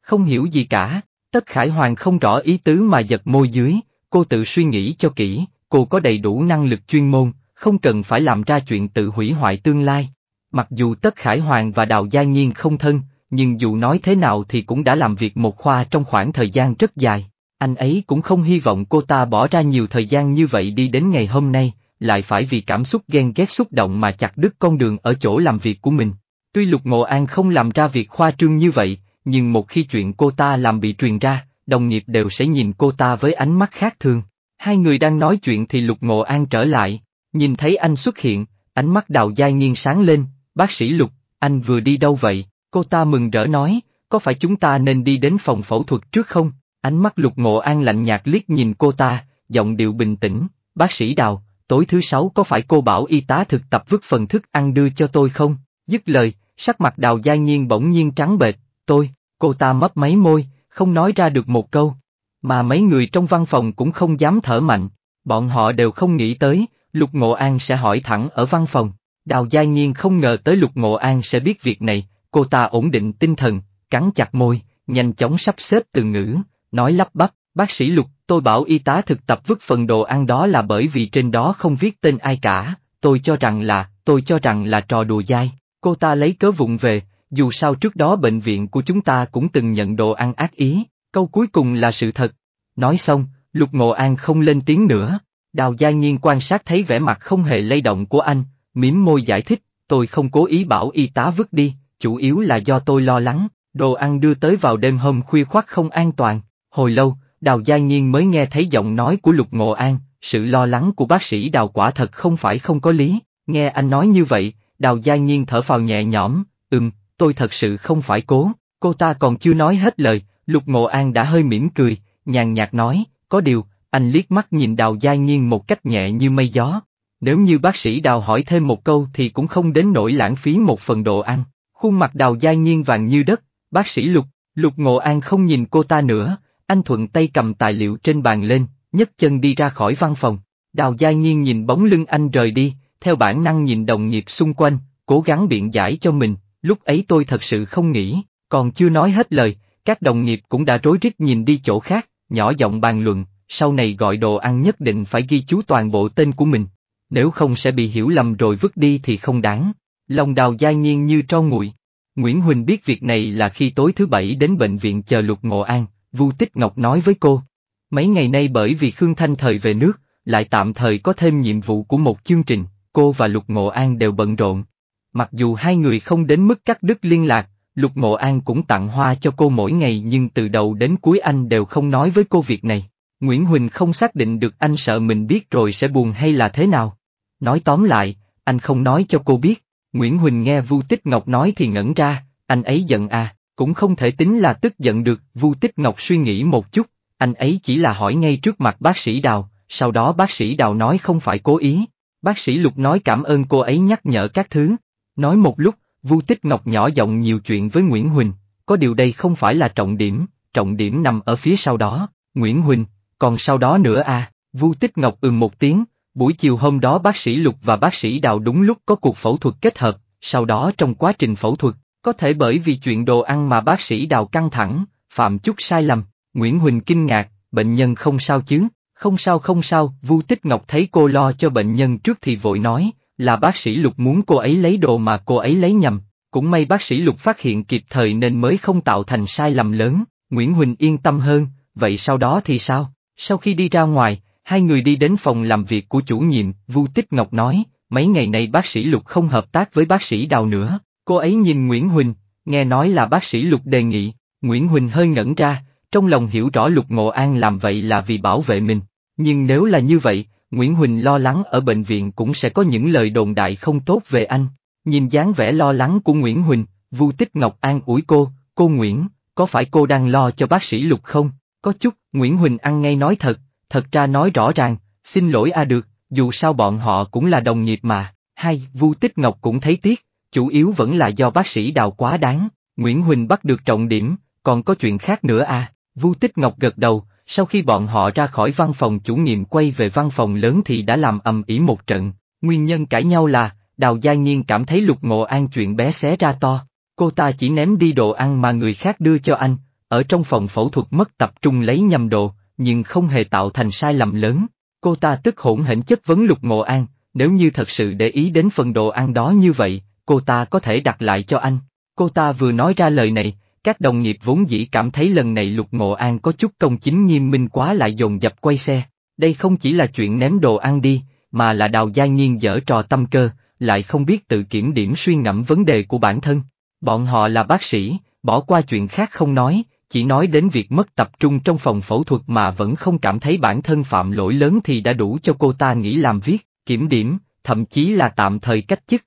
Không hiểu gì cả, Tất Khải Hoàng không rõ ý tứ mà giật môi dưới, cô tự suy nghĩ cho kỹ, cô có đầy đủ năng lực chuyên môn, không cần phải làm ra chuyện tự hủy hoại tương lai. Mặc dù Tất Khải Hoàng và Đào Gia Nhiên không thân, nhưng dù nói thế nào thì cũng đã làm việc một khoa trong khoảng thời gian rất dài. Anh ấy cũng không hy vọng cô ta bỏ ra nhiều thời gian như vậy đi đến ngày hôm nay, lại phải vì cảm xúc ghen ghét xúc động mà chặt đứt con đường ở chỗ làm việc của mình. Tuy Lục Ngộ An không làm ra việc khoa trương như vậy, nhưng một khi chuyện cô ta làm bị truyền ra, đồng nghiệp đều sẽ nhìn cô ta với ánh mắt khác thường. Hai người đang nói chuyện thì Lục Ngộ An trở lại, nhìn thấy anh xuất hiện, ánh mắt đào dai nghiêng sáng lên, bác sĩ Lục, anh vừa đi đâu vậy? Cô ta mừng rỡ nói, có phải chúng ta nên đi đến phòng phẫu thuật trước không? Ánh mắt Lục Ngộ An lạnh nhạt liếc nhìn cô ta, giọng điệu bình tĩnh, bác sĩ đào, tối thứ sáu có phải cô bảo y tá thực tập vứt phần thức ăn đưa cho tôi không? Dứt lời, sắc mặt đào gia nhiên bỗng nhiên trắng bệch, tôi, cô ta mấp máy môi, không nói ra được một câu. Mà mấy người trong văn phòng cũng không dám thở mạnh, bọn họ đều không nghĩ tới, Lục Ngộ An sẽ hỏi thẳng ở văn phòng. Đào gia nhiên không ngờ tới Lục Ngộ An sẽ biết việc này, cô ta ổn định tinh thần, cắn chặt môi, nhanh chóng sắp xếp từ ngữ, nói lắp bắp, Bác sĩ Lục, tôi bảo y tá thực tập vứt phần đồ ăn đó là bởi vì trên đó không viết tên ai cả, tôi cho rằng là, tôi cho rằng là trò đùa dai. Cô ta lấy cớ vụng về, dù sao trước đó bệnh viện của chúng ta cũng từng nhận đồ ăn ác ý, câu cuối cùng là sự thật. Nói xong, Lục Ngộ An không lên tiếng nữa. Đào Gia Nhiên quan sát thấy vẻ mặt không hề lay động của anh, mím môi giải thích, tôi không cố ý bảo y tá vứt đi, chủ yếu là do tôi lo lắng, đồ ăn đưa tới vào đêm hôm khuya khoắt không an toàn. Hồi lâu, Đào Gia Nhiên mới nghe thấy giọng nói của Lục Ngộ An, sự lo lắng của bác sĩ Đào quả thật không phải không có lý, nghe anh nói như vậy, Đào Gia Nhiên thở phào nhẹ nhõm, ừm, tôi thật sự không phải cố, cô ta còn chưa nói hết lời, Lục Ngộ An đã hơi mỉm cười, nhàn nhạt nói, có điều, anh liếc mắt nhìn Đào Gia Nhiên một cách nhẹ như mây gió, nếu như bác sĩ Đào hỏi thêm một câu thì cũng không đến nỗi lãng phí một phần đồ ăn, khuôn mặt Đào Gia Nhiên vàng như đất, bác sĩ Lục, Lục Ngộ An không nhìn cô ta nữa, anh thuận tay cầm tài liệu trên bàn lên, nhấc chân đi ra khỏi văn phòng. Đào Gia Nhiên nhìn bóng lưng anh rời đi, theo bản năng nhìn đồng nghiệp xung quanh, cố gắng biện giải cho mình, lúc ấy tôi thật sự không nghĩ, còn chưa nói hết lời, các đồng nghiệp cũng đã rối rít nhìn đi chỗ khác, nhỏ giọng bàn luận, sau này gọi đồ ăn nhất định phải ghi chú toàn bộ tên của mình, nếu không sẽ bị hiểu lầm rồi vứt đi thì không đáng. Lòng đào gia nhiên như tro nguội. Nguyễn Huỳnh biết việc này là khi tối thứ bảy đến bệnh viện chờ Lục Ngộ An, Vu Tích Ngọc nói với cô. Mấy ngày nay bởi vì Khương Thanh thời về nước, lại tạm thời có thêm nhiệm vụ của một chương trình, cô và Lục Ngộ An đều bận rộn. Mặc dù hai người không đến mức cắt đứt liên lạc, Lục Ngộ An cũng tặng hoa cho cô mỗi ngày nhưng từ đầu đến cuối anh đều không nói với cô việc này. Nguyễn Huỳnh không xác định được anh sợ mình biết rồi sẽ buồn hay là thế nào. Nói tóm lại, anh không nói cho cô biết. Nguyễn Huỳnh nghe Vu Tích Ngọc nói thì ngẩn ra, anh ấy giận à, cũng không thể tính là tức giận được, Vu Tích Ngọc suy nghĩ một chút, anh ấy chỉ là hỏi ngay trước mặt bác sĩ Đào, sau đó bác sĩ Đào nói không phải cố ý. Bác sĩ Lục nói cảm ơn cô ấy nhắc nhở các thứ. Nói một lúc, Vu Tích Ngọc nhỏ giọng nhiều chuyện với Nguyễn Huỳnh, có điều đây không phải là trọng điểm, trọng điểm nằm ở phía sau đó, Nguyễn Huỳnh, còn sau đó nữa à, Vu Tích Ngọc ừm một tiếng, buổi chiều hôm đó bác sĩ Lục và bác sĩ Đào đúng lúc có cuộc phẫu thuật kết hợp, sau đó trong quá trình phẫu thuật, có thể bởi vì chuyện đồ ăn mà bác sĩ đào căng thẳng, phạm chút sai lầm, Nguyễn Huỳnh kinh ngạc, bệnh nhân không sao chứ, không sao không sao, Vu Tích Ngọc thấy cô lo cho bệnh nhân trước thì vội nói, là bác sĩ Lục muốn cô ấy lấy đồ mà cô ấy lấy nhầm, cũng may bác sĩ Lục phát hiện kịp thời nên mới không tạo thành sai lầm lớn, Nguyễn Huỳnh yên tâm hơn, vậy sau đó thì sao? Sau khi đi ra ngoài, hai người đi đến phòng làm việc của chủ nhiệm, Vu Tích Ngọc nói, mấy ngày nay bác sĩ Lục không hợp tác với bác sĩ Đào nữa, Cô ấy nhìn Nguyễn Huỳnh, nghe nói là bác sĩ Lục đề nghị, Nguyễn Huỳnh hơi ngẩn ra, trong lòng hiểu rõ Lục Ngộ An làm vậy là vì bảo vệ mình. Nhưng nếu là như vậy, Nguyễn Huỳnh lo lắng ở bệnh viện cũng sẽ có những lời đồn đại không tốt về anh. Nhìn dáng vẻ lo lắng của Nguyễn Huỳnh, Vu Tích Ngọc An ủi cô, cô Nguyễn, có phải cô đang lo cho bác sĩ Lục không? Có chút, Nguyễn Huỳnh ăn ngay nói thật, thật ra nói rõ ràng, xin lỗi a được, dù sao bọn họ cũng là đồng nghiệp mà. hay Vu Tích Ngọc cũng thấy tiếc, chủ yếu vẫn là do bác sĩ đào quá đáng, Nguyễn Huỳnh bắt được trọng điểm, còn có chuyện khác nữa à, Vu Tích Ngọc gật đầu, sau khi bọn họ ra khỏi văn phòng chủ nhiệm quay về văn phòng lớn thì đã làm ầm ĩ một trận, nguyên nhân cãi nhau là, Đào Gia Nhiên cảm thấy lục ngộ an chuyện bé xé ra to, cô ta chỉ ném đi đồ ăn mà người khác đưa cho anh, ở trong phòng phẫu thuật mất tập trung lấy nhầm đồ, nhưng không hề tạo thành sai lầm lớn, cô ta tức hỗn hển chất vấn lục ngộ an, nếu như thật sự để ý đến phần đồ ăn đó như vậy, cô ta có thể đặt lại cho anh. Cô ta vừa nói ra lời này, các đồng nghiệp vốn dĩ cảm thấy lần này Lục Ngộ An có chút công chính nghiêm minh quá lại dồn dập quay xe. Đây không chỉ là chuyện ném đồ ăn đi, mà là đào gia nghiên dở trò tâm cơ, lại không biết tự kiểm điểm suy ngẫm vấn đề của bản thân. Bọn họ là bác sĩ, bỏ qua chuyện khác không nói, chỉ nói đến việc mất tập trung trong phòng phẫu thuật mà vẫn không cảm thấy bản thân phạm lỗi lớn thì đã đủ cho cô ta nghĩ làm viết, kiểm điểm, thậm chí là tạm thời cách chức.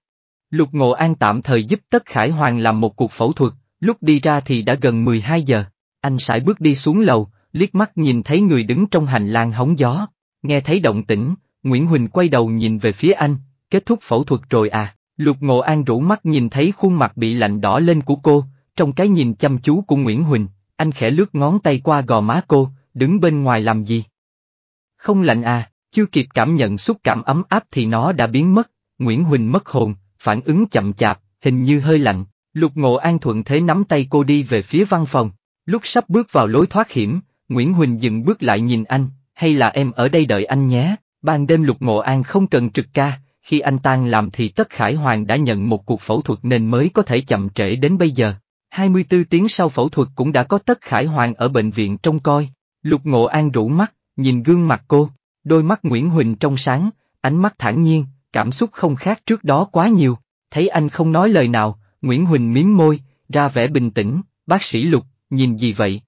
Lục Ngộ An tạm thời giúp Tất Khải Hoàng làm một cuộc phẫu thuật, lúc đi ra thì đã gần 12 giờ. Anh sải bước đi xuống lầu, liếc mắt nhìn thấy người đứng trong hành lang hóng gió, nghe thấy động tĩnh, Nguyễn Huỳnh quay đầu nhìn về phía anh, kết thúc phẫu thuật rồi à. Lục Ngộ An rủ mắt nhìn thấy khuôn mặt bị lạnh đỏ lên của cô, trong cái nhìn chăm chú của Nguyễn Huỳnh, anh khẽ lướt ngón tay qua gò má cô, đứng bên ngoài làm gì? Không lạnh à, chưa kịp cảm nhận xúc cảm ấm áp thì nó đã biến mất, Nguyễn Huỳnh mất hồn, phản ứng chậm chạp, hình như hơi lạnh, lục ngộ an thuận thế nắm tay cô đi về phía văn phòng. Lúc sắp bước vào lối thoát hiểm, Nguyễn Huỳnh dừng bước lại nhìn anh, hay là em ở đây đợi anh nhé, ban đêm lục ngộ an không cần trực ca, khi anh tan làm thì Tất Khải Hoàng đã nhận một cuộc phẫu thuật nên mới có thể chậm trễ đến bây giờ. 24 tiếng sau phẫu thuật cũng đã có Tất Khải Hoàng ở bệnh viện trông coi, lục ngộ an rủ mắt, nhìn gương mặt cô, đôi mắt Nguyễn Huỳnh trong sáng, ánh mắt thản nhiên, cảm xúc không khác trước đó quá nhiều, thấy anh không nói lời nào, Nguyễn Huỳnh miếm môi, ra vẻ bình tĩnh, bác sĩ Lục, nhìn gì vậy?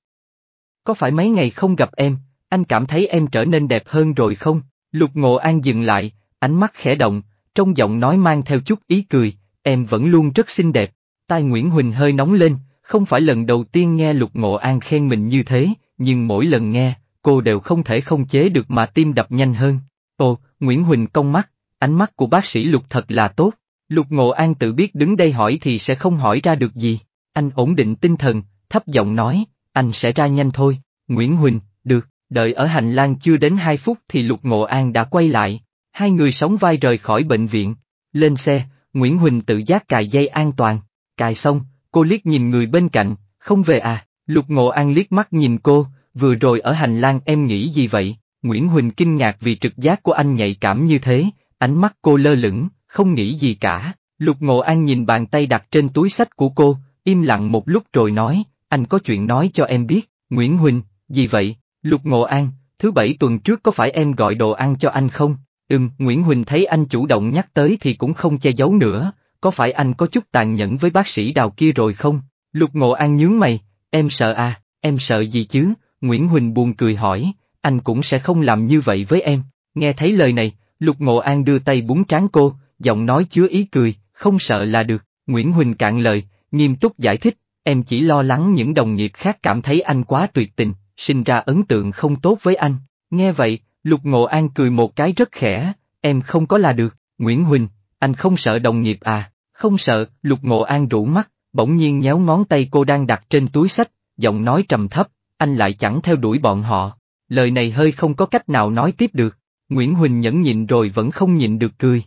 Có phải mấy ngày không gặp em, anh cảm thấy em trở nên đẹp hơn rồi không? Lục Ngộ An dừng lại, ánh mắt khẽ động, trong giọng nói mang theo chút ý cười, em vẫn luôn rất xinh đẹp. Tai Nguyễn Huỳnh hơi nóng lên, không phải lần đầu tiên nghe Lục Ngộ An khen mình như thế, nhưng mỗi lần nghe, cô đều không thể không chế được mà tim đập nhanh hơn. Ồ, Nguyễn Huỳnh cong mắt, Ánh mắt của bác sĩ Lục thật là tốt, Lục Ngộ An tự biết đứng đây hỏi thì sẽ không hỏi ra được gì, anh ổn định tinh thần, thấp giọng nói, anh sẽ ra nhanh thôi, Nguyễn Huỳnh, được, đợi ở hành lang chưa đến 2 phút thì Lục Ngộ An đã quay lại, hai người sóng vai rời khỏi bệnh viện, lên xe, Nguyễn Huỳnh tự giác cài dây an toàn, cài xong, cô liếc nhìn người bên cạnh, không về à, Lục Ngộ An liếc mắt nhìn cô, vừa rồi ở hành lang em nghĩ gì vậy, Nguyễn Huỳnh kinh ngạc vì trực giác của anh nhạy cảm như thế, ánh mắt cô lơ lửng, không nghĩ gì cả. Lục Ngộ An nhìn bàn tay đặt trên túi sách của cô, im lặng một lúc rồi nói, anh có chuyện nói cho em biết, Nguyễn Huỳnh, gì vậy, Lục Ngộ An, thứ bảy tuần trước có phải em gọi đồ ăn cho anh không? Ừm, Nguyễn Huỳnh thấy anh chủ động nhắc tới thì cũng không che giấu nữa, có phải anh có chút tàn nhẫn với bác sĩ đào kia rồi không? Lục Ngộ An nhướng mày, em sợ à, em sợ gì chứ, Nguyễn Huỳnh buồn cười hỏi, anh cũng sẽ không làm như vậy với em. Nghe thấy lời này, Lục Ngộ An đưa tay búng trán cô, giọng nói chứa ý cười, không sợ là được, Nguyễn Huỳnh cạn lời, nghiêm túc giải thích, em chỉ lo lắng những đồng nghiệp khác cảm thấy anh quá tuyệt tình, sinh ra ấn tượng không tốt với anh. Nghe vậy, Lục Ngộ An cười một cái rất khẽ, em không có là được, Nguyễn Huỳnh, anh không sợ đồng nghiệp à, không sợ, Lục Ngộ An rủ mắt, bỗng nhiên nhéo ngón tay cô đang đặt trên túi sách, giọng nói trầm thấp, anh lại chẳng theo đuổi bọn họ. Lời này hơi không có cách nào nói tiếp được, Nguyễn Huỳnh nhẫn nhịn rồi vẫn không nhịn được cười.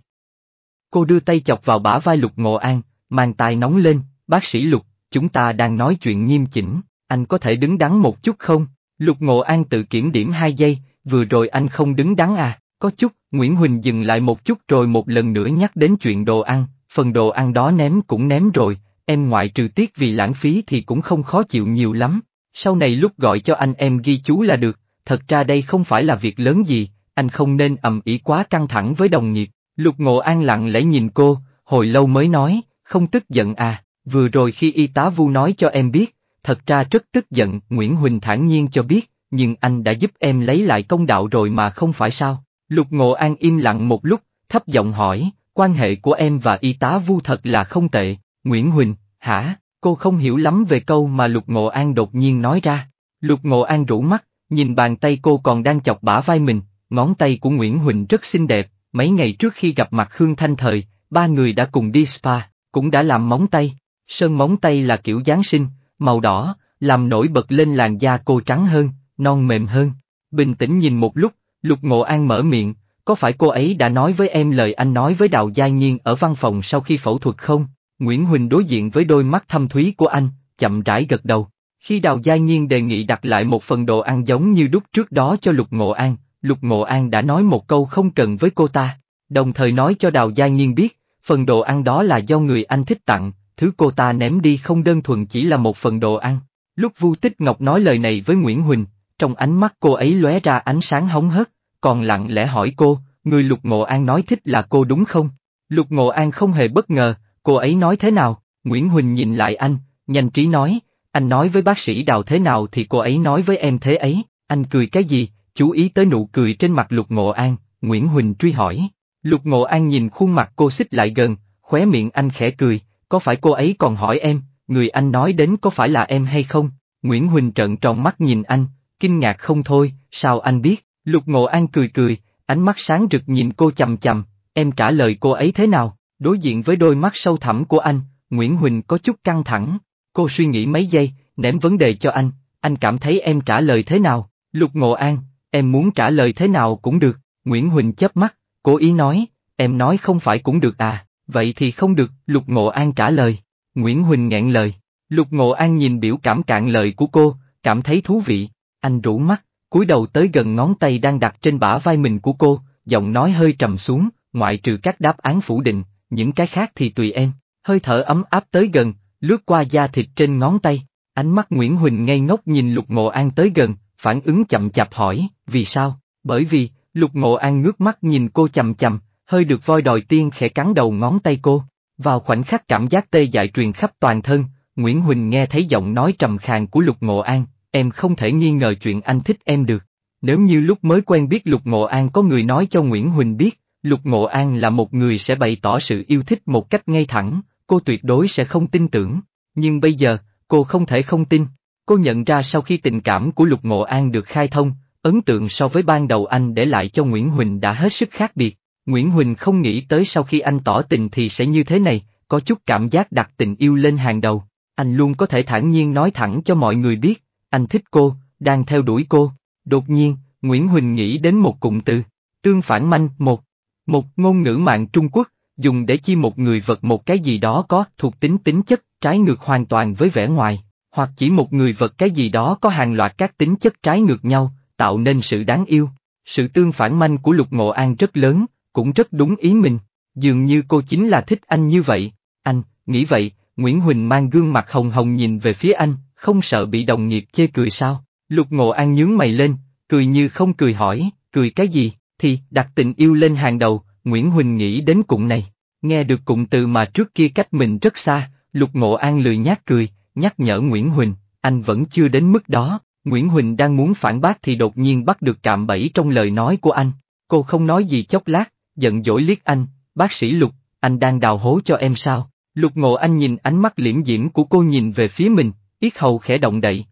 Cô đưa tay chọc vào bả vai Lục Ngộ An, màn tay nóng lên, bác sĩ Lục, chúng ta đang nói chuyện nghiêm chỉnh, anh có thể đứng đắn một chút không? Lục Ngộ An tự kiểm điểm hai giây, vừa rồi anh không đứng đắn à, có chút, Nguyễn Huỳnh dừng lại một chút rồi một lần nữa nhắc đến chuyện đồ ăn, phần đồ ăn đó ném cũng ném rồi, em ngoại trừ tiếc vì lãng phí thì cũng không khó chịu nhiều lắm, sau này lúc gọi cho anh em ghi chú là được, thật ra đây không phải là việc lớn gì, anh không nên ầm ĩ quá căng thẳng với đồng nghiệp. Lục Ngộ An lặng lẽ nhìn cô, hồi lâu mới nói, không tức giận à, vừa rồi khi y tá Vu nói cho em biết, thật ra rất tức giận, Nguyễn Huỳnh thản nhiên cho biết, nhưng anh đã giúp em lấy lại công đạo rồi mà không phải sao. Lục Ngộ An im lặng một lúc, thấp giọng hỏi, quan hệ của em và y tá Vu thật là không tệ, Nguyễn Huỳnh, hả? Cô không hiểu lắm về câu mà Lục Ngộ An đột nhiên nói ra. Lục Ngộ An rủ mắt, nhìn bàn tay cô còn đang chọc bả vai mình, ngón tay của Nguyễn Huỳnh rất xinh đẹp, mấy ngày trước khi gặp mặt Khương Thanh Thời, ba người đã cùng đi spa, cũng đã làm móng tay. Sơn móng tay là kiểu Giáng sinh, màu đỏ, làm nổi bật lên làn da cô trắng hơn, non mềm hơn. Bình tĩnh nhìn một lúc, Lục Ngộ An mở miệng, có phải cô ấy đã nói với em lời anh nói với Đào Gia Nhiên ở văn phòng sau khi phẫu thuật không? Nguyễn Huỳnh đối diện với đôi mắt thâm thúy của anh, chậm rãi gật đầu. Khi Đào Gia Nhiên đề nghị đặt lại một phần đồ ăn giống như đúc trước đó cho Lục Ngộ An, Lục Ngộ An đã nói một câu không cần với cô ta, đồng thời nói cho Đào Gia Nhiên biết, phần đồ ăn đó là do người anh thích tặng, thứ cô ta ném đi không đơn thuần chỉ là một phần đồ ăn. Lúc Vu Tích Ngọc nói lời này với Nguyễn Huỳnh, trong ánh mắt cô ấy lóe ra ánh sáng hóng hớt, còn lặng lẽ hỏi cô, người Lục Ngộ An nói thích là cô đúng không? Lục Ngộ An không hề bất ngờ, cô ấy nói thế nào? Nguyễn Huỳnh nhìn lại anh, nhanh trí nói, anh nói với bác sĩ đào thế nào thì cô ấy nói với em thế ấy, anh cười cái gì, chú ý tới nụ cười trên mặt Lục Ngộ An, Nguyễn Huỳnh truy hỏi. Lục Ngộ An nhìn khuôn mặt cô xích lại gần, khóe miệng anh khẽ cười, có phải cô ấy còn hỏi em, người anh nói đến có phải là em hay không? Nguyễn Huỳnh trợn tròn mắt nhìn anh, kinh ngạc không thôi, sao anh biết? Lục Ngộ An cười cười, ánh mắt sáng rực nhìn cô chầm chầm, em trả lời cô ấy thế nào? Đối diện với đôi mắt sâu thẳm của anh, Nguyễn Huỳnh có chút căng thẳng. Cô suy nghĩ mấy giây, ném vấn đề cho anh, anh cảm thấy em trả lời thế nào? Lục Ngộ An, Em muốn trả lời thế nào cũng được, Nguyễn Huỳnh chớp mắt, cố ý nói, em nói không phải cũng được à, vậy thì không được, Lục Ngộ An trả lời. Nguyễn Huỳnh nghẹn lời, Lục Ngộ An nhìn biểu cảm cạn lời của cô, cảm thấy thú vị, anh rủ mắt, cúi đầu tới gần ngón tay đang đặt trên bả vai mình của cô, giọng nói hơi trầm xuống, ngoại trừ các đáp án phủ định, những cái khác thì tùy em, hơi thở ấm áp tới gần, lướt qua da thịt trên ngón tay, ánh mắt Nguyễn Huỳnh ngây ngốc nhìn Lục Ngộ An tới gần, phản ứng chậm chạp hỏi, vì sao? Bởi vì, lục ngộ an ngước mắt nhìn cô chậm chậm hơi được voi đòi tiên khẽ cắn đầu ngón tay cô. Vào khoảnh khắc cảm giác tê dại truyền khắp toàn thân, Nguyễn Huỳnh nghe thấy giọng nói trầm khàn của Lục Ngộ An, em không thể nghi ngờ chuyện anh thích em được. Nếu như lúc mới quen biết Lục Ngộ An có người nói cho Nguyễn Huỳnh biết, Lục Ngộ An là một người sẽ bày tỏ sự yêu thích một cách ngay thẳng, cô tuyệt đối sẽ không tin tưởng. Nhưng bây giờ, cô không thể không tin. Cô nhận ra sau khi tình cảm của Lục Ngộ An được khai thông, ấn tượng so với ban đầu anh để lại cho Nguyễn Huỳnh đã hết sức khác biệt. Nguyễn Huỳnh không nghĩ tới sau khi anh tỏ tình thì sẽ như thế này, có chút cảm giác đặt tình yêu lên hàng đầu. Anh luôn có thể thản nhiên nói thẳng cho mọi người biết, anh thích cô, đang theo đuổi cô. Đột nhiên, Nguyễn Huỳnh nghĩ đến một cụm từ, tương phản manh một, một ngôn ngữ mạng Trung Quốc, dùng để chi một người vật một cái gì đó có thuộc tính tính chất, trái ngược hoàn toàn với vẻ ngoài hoặc chỉ một người vật cái gì đó có hàng loạt các tính chất trái ngược nhau, tạo nên sự đáng yêu. Sự tương phản manh của Lục Ngộ An rất lớn, cũng rất đúng ý mình, dường như cô chính là thích anh như vậy. Anh, nghĩ vậy, Nguyễn Huỳnh mang gương mặt hồng hồng nhìn về phía anh, không sợ bị đồng nghiệp chê cười sao? Lục Ngộ An nhướng mày lên, cười như không cười hỏi, cười cái gì, thì đặt tình yêu lên hàng đầu, Nguyễn Huỳnh nghĩ đến cụm này. Nghe được cụm từ mà trước kia cách mình rất xa, Lục Ngộ An lười nhát cười, nhắc nhở Nguyễn Huỳnh, anh vẫn chưa đến mức đó, Nguyễn Huỳnh đang muốn phản bác thì đột nhiên bắt được cạm bẫy trong lời nói của anh, cô không nói gì chốc lát, giận dỗi liếc anh, bác sĩ Lục, anh đang đào hố cho em sao, Lục Ngộ Anh nhìn ánh mắt liễm diễm của cô nhìn về phía mình, ít hầu khẽ động đậy.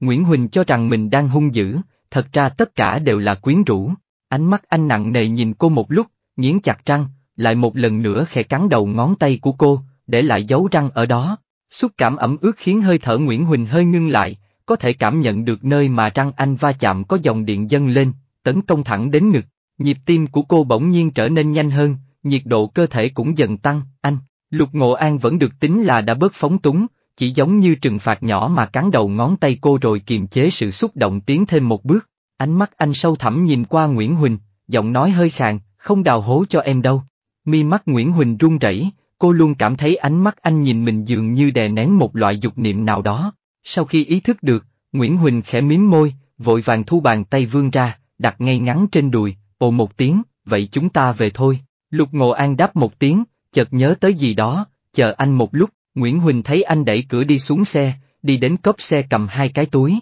Nguyễn Huỳnh cho rằng mình đang hung dữ, thật ra tất cả đều là quyến rũ, ánh mắt anh nặng nề nhìn cô một lúc, nghiến chặt răng, lại một lần nữa khẽ cắn đầu ngón tay của cô, để lại dấu răng ở đó. Xúc cảm ẩm ướt khiến hơi thở Nguyễn Huỳnh hơi ngưng lại, có thể cảm nhận được nơi mà răng anh va chạm có dòng điện dâng lên, tấn công thẳng đến ngực. Nhịp tim của cô bỗng nhiên trở nên nhanh hơn, nhiệt độ cơ thể cũng dần tăng, anh. Lục Ngộ An vẫn được tính là đã bớt phóng túng, chỉ giống như trừng phạt nhỏ mà cắn đầu ngón tay cô rồi kiềm chế sự xúc động tiến thêm một bước. Ánh mắt anh sâu thẳm nhìn qua Nguyễn Huỳnh, giọng nói hơi khàn, không đào hố cho em đâu. Mi mắt Nguyễn Huỳnh run rẩy, cô luôn cảm thấy ánh mắt anh nhìn mình dường như đè nén một loại dục niệm nào đó. Sau khi ý thức được, Nguyễn Huỳnh khẽ miếm môi, vội vàng thu bàn tay vương ra, đặt ngay ngắn trên đùi, ồ một tiếng, vậy chúng ta về thôi. Lục Ngộ An đáp một tiếng, chợt nhớ tới gì đó, chờ anh một lúc, Nguyễn Huỳnh thấy anh đẩy cửa đi xuống xe, đi đến cốp xe cầm hai cái túi.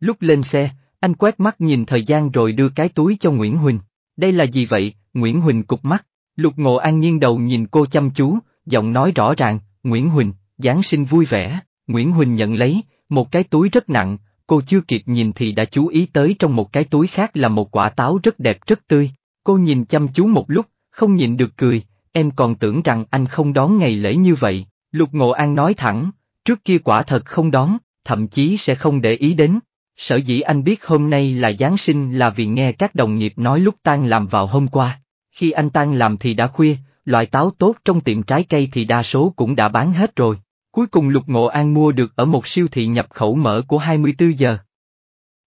Lúc lên xe, anh quét mắt nhìn thời gian rồi đưa cái túi cho Nguyễn Huỳnh. Đây là gì vậy? Nguyễn Huỳnh cục mắt, Lục Ngộ An nghiêng đầu nhìn cô chăm chú, giọng nói rõ ràng, Nguyễn Huỳnh, Giáng sinh vui vẻ, Nguyễn Huỳnh nhận lấy, một cái túi rất nặng, cô chưa kịp nhìn thì đã chú ý tới trong một cái túi khác là một quả táo rất đẹp rất tươi, cô nhìn chăm chú một lúc, không nhìn được cười, em còn tưởng rằng anh không đón ngày lễ như vậy, Lục Ngộ An nói thẳng, trước kia quả thật không đón, thậm chí sẽ không để ý đến. Sở dĩ anh biết hôm nay là Giáng sinh là vì nghe các đồng nghiệp nói lúc tan làm vào hôm qua, khi anh tan làm thì đã khuya, loại táo tốt trong tiệm trái cây thì đa số cũng đã bán hết rồi. Cuối cùng Lục Ngộ An mua được ở một siêu thị nhập khẩu mở của 24 giờ.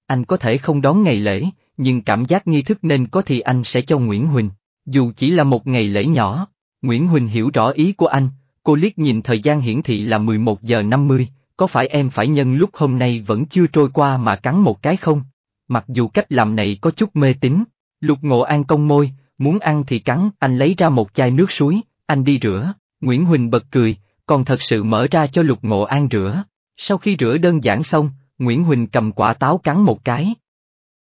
Anh có thể không đón ngày lễ, nhưng cảm giác nghi thức nên có thì anh sẽ cho Nguyễn Huỳnh, dù chỉ là một ngày lễ nhỏ. Nguyễn Huỳnh hiểu rõ ý của anh, cô liếc nhìn thời gian hiển thị là 11 giờ 50, có phải em phải nhân lúc hôm nay vẫn chưa trôi qua mà cắn một cái không? Mặc dù cách làm này có chút mê tín, Lục Ngộ An cong môi, muốn ăn thì cắn, anh lấy ra một chai nước suối, anh đi rửa, Nguyễn Huỳnh bật cười, còn thật sự mở ra cho Lục Ngộ An rửa. Sau khi rửa đơn giản xong, Nguyễn Huỳnh cầm quả táo cắn một cái.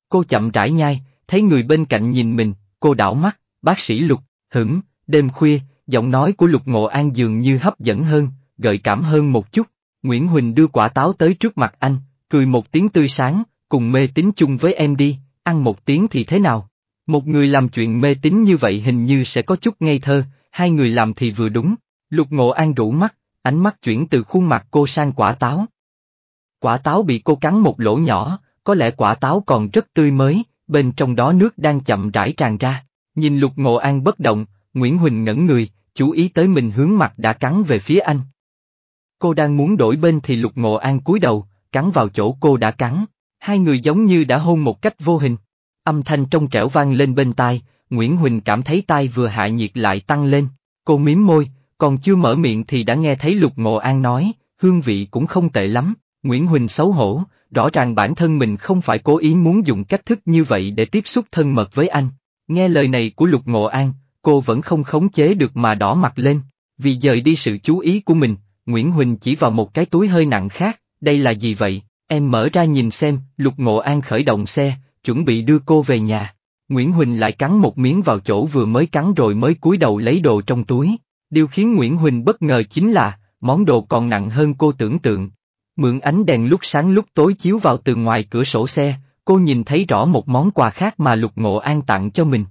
Cô chậm rãi nhai, thấy người bên cạnh nhìn mình, cô đảo mắt, bác sĩ Lục, hửng, đêm khuya, giọng nói của Lục Ngộ An dường như hấp dẫn hơn, gợi cảm hơn một chút. Nguyễn Huỳnh đưa quả táo tới trước mặt anh, cười một tiếng tươi sáng, cùng mê tín chung với em đi, ăn một tiếng thì thế nào? Một người làm chuyện mê tín như vậy hình như sẽ có chút ngây thơ, hai người làm thì vừa đúng. Lục ngộ an rủ mắt, ánh mắt chuyển từ khuôn mặt cô sang quả táo. Quả táo bị cô cắn một lỗ nhỏ, có lẽ quả táo còn rất tươi mới, bên trong đó nước đang chậm rãi tràn ra. Nhìn lục ngộ an bất động, Nguyễn Huỳnh ngẩn người, chú ý tới mình hướng mặt đã cắn về phía anh. Cô đang muốn đổi bên thì lục ngộ an cúi đầu, cắn vào chỗ cô đã cắn, hai người giống như đã hôn một cách vô hình. Âm thanh trong trẻo vang lên bên tai, Nguyễn Huỳnh cảm thấy tai vừa hạ nhiệt lại tăng lên. Cô miếm môi, còn chưa mở miệng thì đã nghe thấy Lục Ngộ An nói, hương vị cũng không tệ lắm. Nguyễn Huỳnh xấu hổ, rõ ràng bản thân mình không phải cố ý muốn dùng cách thức như vậy để tiếp xúc thân mật với anh. Nghe lời này của Lục Ngộ An, cô vẫn không khống chế được mà đỏ mặt lên, vì dời đi sự chú ý của mình, Nguyễn Huỳnh chỉ vào một cái túi hơi nặng khác, đây là gì vậy, em mở ra nhìn xem, Lục Ngộ An khởi động xe, chuẩn bị đưa cô về nhà. Nguyễn Huỳnh lại cắn một miếng vào chỗ vừa mới cắn rồi mới cúi đầu lấy đồ trong túi. Điều khiến Nguyễn Huỳnh bất ngờ chính là, món đồ còn nặng hơn cô tưởng tượng. Mượn ánh đèn lúc sáng lúc tối chiếu vào từ ngoài cửa sổ xe, cô nhìn thấy rõ một món quà khác mà Lục Ngộ An tặng cho mình.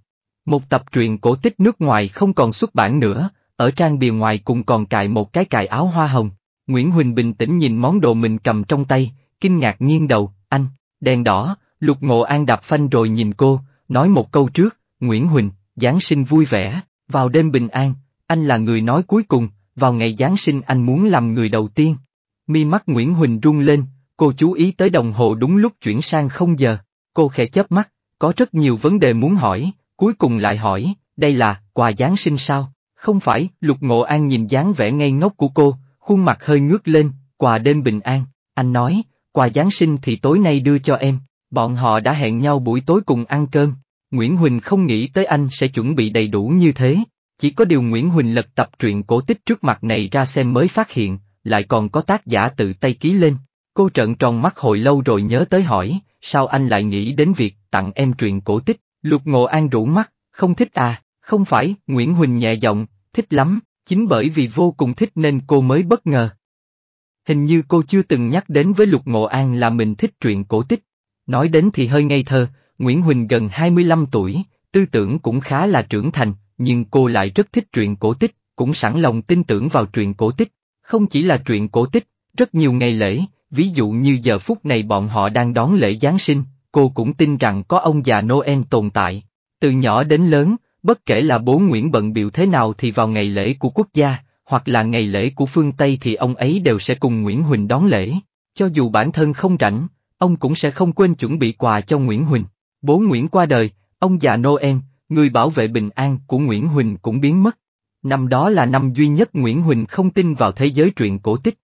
Một tập truyện cổ tích nước ngoài không còn xuất bản nữa, ở trang bìa ngoài cùng còn cài một cái cài áo hoa hồng. Nguyễn Huỳnh bình tĩnh nhìn món đồ mình cầm trong tay, kinh ngạc nghiêng đầu, anh, đèn đỏ, Lục Ngộ An đạp phanh rồi nhìn cô, nói một câu trước, Nguyễn Huỳnh, Giáng sinh vui vẻ, vào đêm bình an, anh là người nói cuối cùng, vào ngày Giáng sinh anh muốn làm người đầu tiên. Mi mắt Nguyễn Huỳnh rung lên, cô chú ý tới đồng hồ đúng lúc chuyển sang không giờ, cô khẽ chớp mắt, có rất nhiều vấn đề muốn hỏi, cuối cùng lại hỏi, đây là, quà Giáng sinh sao? Không phải, Lục Ngộ An nhìn dáng vẻ ngây ngốc của cô, khuôn mặt hơi ngước lên, quà đêm bình an, anh nói, quà Giáng sinh thì tối nay đưa cho em, Bọn họ đã hẹn nhau buổi tối cùng ăn cơm, Nguyễn Huỳnh không nghĩ tới anh sẽ chuẩn bị đầy đủ như thế, chỉ có điều Nguyễn Huỳnh lật tập truyện cổ tích trước mặt này ra xem mới phát hiện, lại còn có tác giả tự tay ký lên. Cô trợn tròn mắt hồi lâu rồi nhớ tới hỏi, sao anh lại nghĩ đến việc tặng em truyện cổ tích, lục ngộ an rủ mắt, không thích à, không phải, Nguyễn Huỳnh nhẹ giọng, thích lắm, chính bởi vì vô cùng thích nên cô mới bất ngờ. Hình như cô chưa từng nhắc đến với lục ngộ an là mình thích truyện cổ tích, Nói đến thì hơi ngây thơ, Nguyễn Huỳnh gần 25 tuổi, tư tưởng cũng khá là trưởng thành, nhưng cô lại rất thích truyện cổ tích, cũng sẵn lòng tin tưởng vào truyện cổ tích. Không chỉ là truyện cổ tích, rất nhiều ngày lễ, ví dụ như giờ phút này bọn họ đang đón lễ Giáng sinh, cô cũng tin rằng có ông già Noel tồn tại. Từ nhỏ đến lớn, bất kể là bố Nguyễn bận biểu thế nào thì vào ngày lễ của quốc gia, hoặc là ngày lễ của phương Tây thì ông ấy đều sẽ cùng Nguyễn Huỳnh đón lễ. Cho dù bản thân không rảnh, ông cũng sẽ không quên chuẩn bị quà cho Nguyễn Huỳnh. Bố Nguyễn qua đời, ông già Noel, người bảo vệ bình an của Nguyễn Huỳnh cũng biến mất. Năm đó là năm duy nhất Nguyễn Huỳnh không tin vào thế giới truyện cổ tích.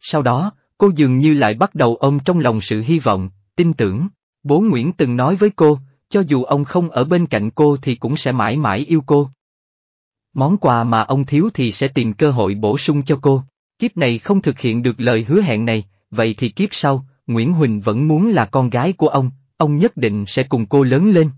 Sau đó, cô dường như lại bắt đầu ôm trong lòng sự hy vọng, tin tưởng. Bố Nguyễn từng nói với cô, cho dù ông không ở bên cạnh cô thì cũng sẽ mãi mãi yêu cô. Món quà mà ông thiếu thì sẽ tìm cơ hội bổ sung cho cô. Kiếp này không thực hiện được lời hứa hẹn này, vậy thì kiếp sau, Nguyễn Huỳnh vẫn muốn là con gái của ông, ông nhất định sẽ cùng cô lớn lên.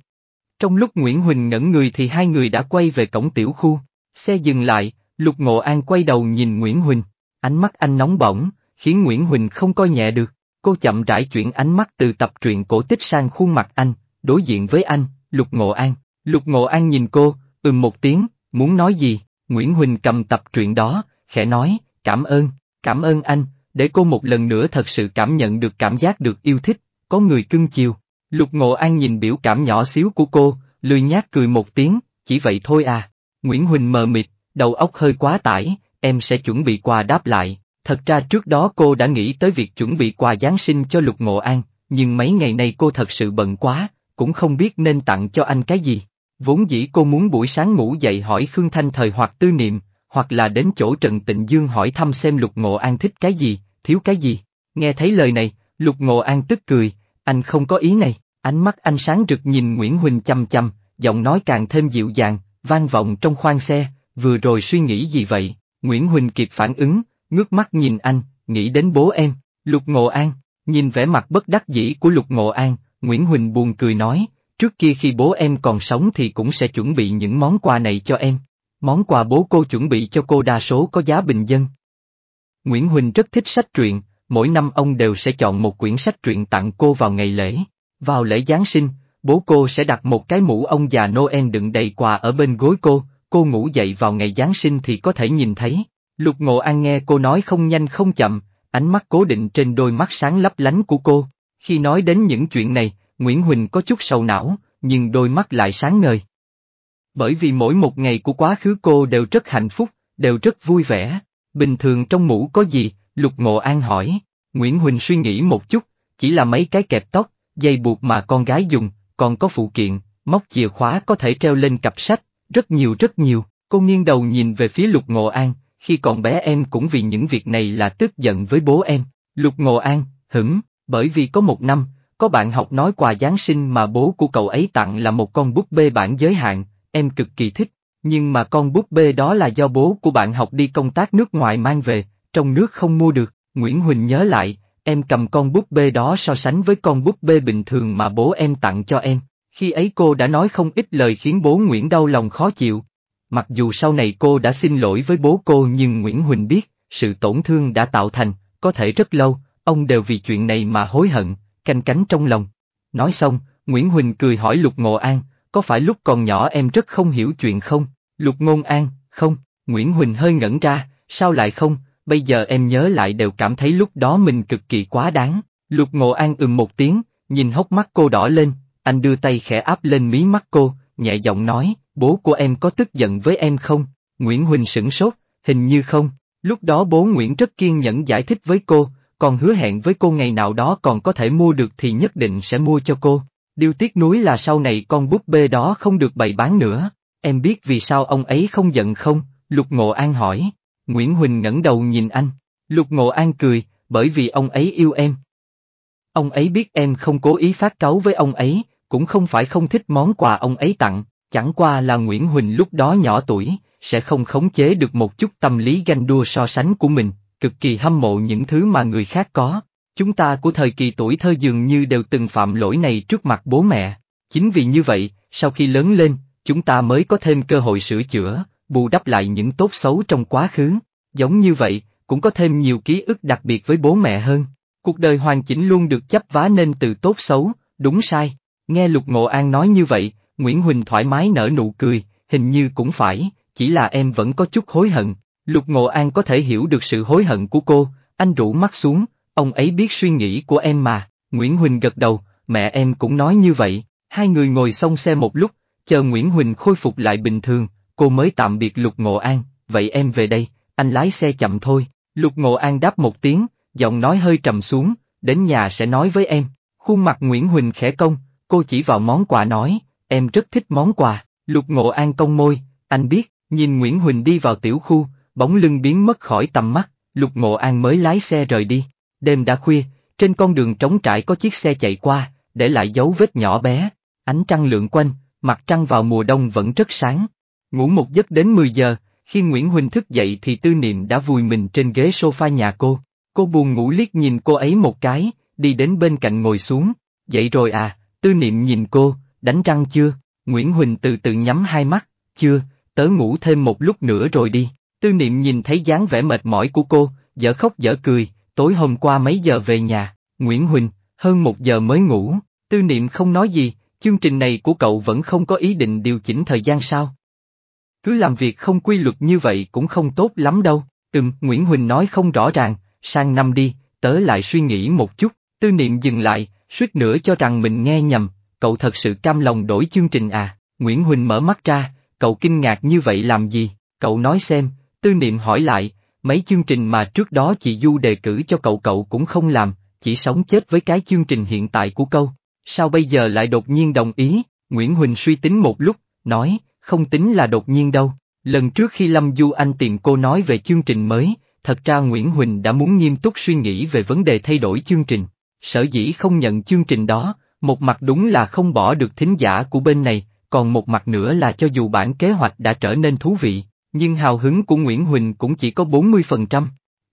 Trong lúc Nguyễn Huỳnh ngẩn người thì hai người đã quay về cổng tiểu khu, xe dừng lại, Lục Ngộ An quay đầu nhìn Nguyễn Huỳnh, ánh mắt anh nóng bỏng, khiến Nguyễn Huỳnh không coi nhẹ được, cô chậm rãi chuyển ánh mắt từ tập truyện cổ tích sang khuôn mặt anh, đối diện với anh, Lục Ngộ An, Lục Ngộ An nhìn cô, ừm một tiếng, muốn nói gì, Nguyễn Huỳnh cầm tập truyện đó, khẽ nói, cảm ơn, cảm ơn anh, để cô một lần nữa thật sự cảm nhận được cảm giác được yêu thích, có người cưng chiều. Lục Ngộ An nhìn biểu cảm nhỏ xíu của cô, lười nhát cười một tiếng, chỉ vậy thôi à. Nguyễn Huỳnh mờ mịt, đầu óc hơi quá tải, em sẽ chuẩn bị quà đáp lại. Thật ra trước đó cô đã nghĩ tới việc chuẩn bị quà Giáng sinh cho Lục Ngộ An, nhưng mấy ngày nay cô thật sự bận quá, cũng không biết nên tặng cho anh cái gì. Vốn dĩ cô muốn buổi sáng ngủ dậy hỏi Khương Thanh thời hoặc tư niệm, hoặc là đến chỗ Trần Tịnh Dương hỏi thăm xem Lục Ngộ An thích cái gì, thiếu cái gì? Nghe thấy lời này, Lục Ngộ An tức cười, anh không có ý này, ánh mắt anh sáng rực nhìn Nguyễn Huỳnh chăm chăm, giọng nói càng thêm dịu dàng, vang vọng trong khoang xe, vừa rồi suy nghĩ gì vậy? Nguyễn Huỳnh kịp phản ứng, ngước mắt nhìn anh, nghĩ đến bố em, Lục Ngộ An, nhìn vẻ mặt bất đắc dĩ của Lục Ngộ An, Nguyễn Huỳnh buồn cười nói, trước kia khi bố em còn sống thì cũng sẽ chuẩn bị những món quà này cho em. Món quà bố cô chuẩn bị cho cô đa số có giá bình dân, Nguyễn Huỳnh rất thích sách truyện, mỗi năm ông đều sẽ chọn một quyển sách truyện tặng cô vào ngày lễ. Vào lễ Giáng sinh, bố cô sẽ đặt một cái mũ ông già Noel đựng đầy quà ở bên gối cô, cô ngủ dậy vào ngày Giáng sinh thì có thể nhìn thấy. Lục Ngộ An nghe cô nói không nhanh không chậm, ánh mắt cố định trên đôi mắt sáng lấp lánh của cô. Khi nói đến những chuyện này, Nguyễn Huỳnh có chút sầu não, nhưng đôi mắt lại sáng ngời. Bởi vì mỗi một ngày của quá khứ cô đều rất hạnh phúc, đều rất vui vẻ. Bình thường trong mũ có gì? Lục Ngộ An hỏi. Nguyễn Huỳnh suy nghĩ một chút, chỉ là mấy cái kẹp tóc, dây buộc mà con gái dùng, còn có phụ kiện, móc chìa khóa có thể treo lên cặp sách, rất nhiều rất nhiều. Cô nghiêng đầu nhìn về phía Lục Ngộ An, khi còn bé em cũng vì những việc này là tức giận với bố em. Lục Ngộ An, hửng, bởi vì có một năm, có bạn học nói quà Giáng sinh mà bố của cậu ấy tặng là một con búp bê bản giới hạn, em cực kỳ thích, nhưng mà con búp bê đó là do bố của bạn học đi công tác nước ngoài mang về, trong nước không mua được, Nguyễn Huỳnh nhớ lại, em cầm con búp bê đó so sánh với con búp bê bình thường mà bố em tặng cho em. Khi ấy cô đã nói không ít lời khiến bố Nguyễn đau lòng khó chịu. Mặc dù sau này cô đã xin lỗi với bố cô nhưng Nguyễn Huỳnh biết, sự tổn thương đã tạo thành, có thể rất lâu, ông đều vì chuyện này mà hối hận, canh cánh trong lòng. Nói xong, Nguyễn Huỳnh cười hỏi Lục Ngộ An, có phải lúc còn nhỏ em rất không hiểu chuyện không? Lục Ngôn An, không, Nguyễn Huỳnh hơi ngẩn ra, sao lại không, bây giờ em nhớ lại đều cảm thấy lúc đó mình cực kỳ quá đáng. Lục Ngộ An ừm một tiếng, nhìn hốc mắt cô đỏ lên, anh đưa tay khẽ áp lên mí mắt cô, nhẹ giọng nói, bố của em có tức giận với em không? Nguyễn Huỳnh sửng sốt, hình như không, lúc đó bố Nguyễn rất kiên nhẫn giải thích với cô, còn hứa hẹn với cô ngày nào đó còn có thể mua được thì nhất định sẽ mua cho cô. Điều tiếc nuối là sau này con búp bê đó không được bày bán nữa. Em biết vì sao ông ấy không giận không? Lục Ngộ An hỏi. Nguyễn Huỳnh ngẩng đầu nhìn anh. Lục Ngộ An cười, bởi vì ông ấy yêu em. Ông ấy biết em không cố ý phát cáu với ông ấy, cũng không phải không thích món quà ông ấy tặng, chẳng qua là Nguyễn Huỳnh lúc đó nhỏ tuổi, sẽ không khống chế được một chút tâm lý ganh đua so sánh của mình, cực kỳ hâm mộ những thứ mà người khác có. Chúng ta của thời kỳ tuổi thơ dường như đều từng phạm lỗi này trước mặt bố mẹ. Chính vì như vậy, sau khi lớn lên, chúng ta mới có thêm cơ hội sửa chữa, bù đắp lại những tốt xấu trong quá khứ. Giống như vậy, cũng có thêm nhiều ký ức đặc biệt với bố mẹ hơn. Cuộc đời hoàn chỉnh luôn được chấp vá nên từ tốt xấu, đúng sai. Nghe Lục Ngộ An nói như vậy, Nguyễn Huỳnh thoải mái nở nụ cười, hình như cũng phải, chỉ là em vẫn có chút hối hận. Lục Ngộ An có thể hiểu được sự hối hận của cô, anh rủ mắt xuống, ông ấy biết suy nghĩ của em mà. Nguyễn Huỳnh gật đầu, mẹ em cũng nói như vậy. Hai người ngồi xong xe một lúc, chờ Nguyễn Huỳnh khôi phục lại bình thường, cô mới tạm biệt Lục Ngộ An, vậy em về đây, anh lái xe chậm thôi, Lục Ngộ An đáp một tiếng, giọng nói hơi trầm xuống, đến nhà sẽ nói với em, khuôn mặt Nguyễn Huỳnh khẽ công, cô chỉ vào món quà nói, em rất thích món quà, Lục Ngộ An cong môi, anh biết, nhìn Nguyễn Huỳnh đi vào tiểu khu, bóng lưng biến mất khỏi tầm mắt, Lục Ngộ An mới lái xe rời đi, đêm đã khuya, trên con đường trống trải có chiếc xe chạy qua, để lại dấu vết nhỏ bé, ánh trăng Lượng quanh, mặt trăng vào mùa đông vẫn rất sáng. Ngủ một giấc đến 10 giờ, khi Nguyễn Huỳnh thức dậy thì tư niệm đã vùi mình trên ghế sofa nhà cô. Cô buồn ngủ liếc nhìn cô ấy một cái, đi đến bên cạnh ngồi xuống. Dậy rồi à, tư niệm nhìn cô, đánh răng chưa? Nguyễn Huỳnh từ từ nhắm hai mắt, chưa, tớ ngủ thêm một lúc nữa rồi đi. Tư niệm nhìn thấy dáng vẻ mệt mỏi của cô, dở khóc dở cười, tối hôm qua mấy giờ về nhà, Nguyễn Huỳnh, hơn một giờ mới ngủ, tư niệm không nói gì, chương trình này của cậu vẫn không có ý định điều chỉnh thời gian sao? Cứ làm việc không quy luật như vậy cũng không tốt lắm đâu, ừm, Nguyễn Huỳnh nói không rõ ràng, sang năm đi, tớ lại suy nghĩ một chút, tư niệm dừng lại, suýt nữa cho rằng mình nghe nhầm, cậu thật sự cam lòng đổi chương trình à, Nguyễn Huỳnh mở mắt ra, cậu kinh ngạc như vậy làm gì, cậu nói xem, tư niệm hỏi lại, mấy chương trình mà trước đó chị Du đề cử cho cậu cậu cũng không làm, chỉ sống chết với cái chương trình hiện tại của câu, Sao bây giờ lại đột nhiên đồng ý? Nguyễn Huỳnh suy tính một lúc, nói, không tính là đột nhiên đâu. Lần trước khi Lâm Du Anh tìm cô nói về chương trình mới, thật ra Nguyễn Huỳnh đã muốn nghiêm túc suy nghĩ về vấn đề thay đổi chương trình. Sở dĩ không nhận chương trình đó, một mặt đúng là không bỏ được thính giả của bên này, còn một mặt nữa là cho dù bản kế hoạch đã trở nên thú vị, nhưng hào hứng của Nguyễn Huỳnh cũng chỉ có 40%.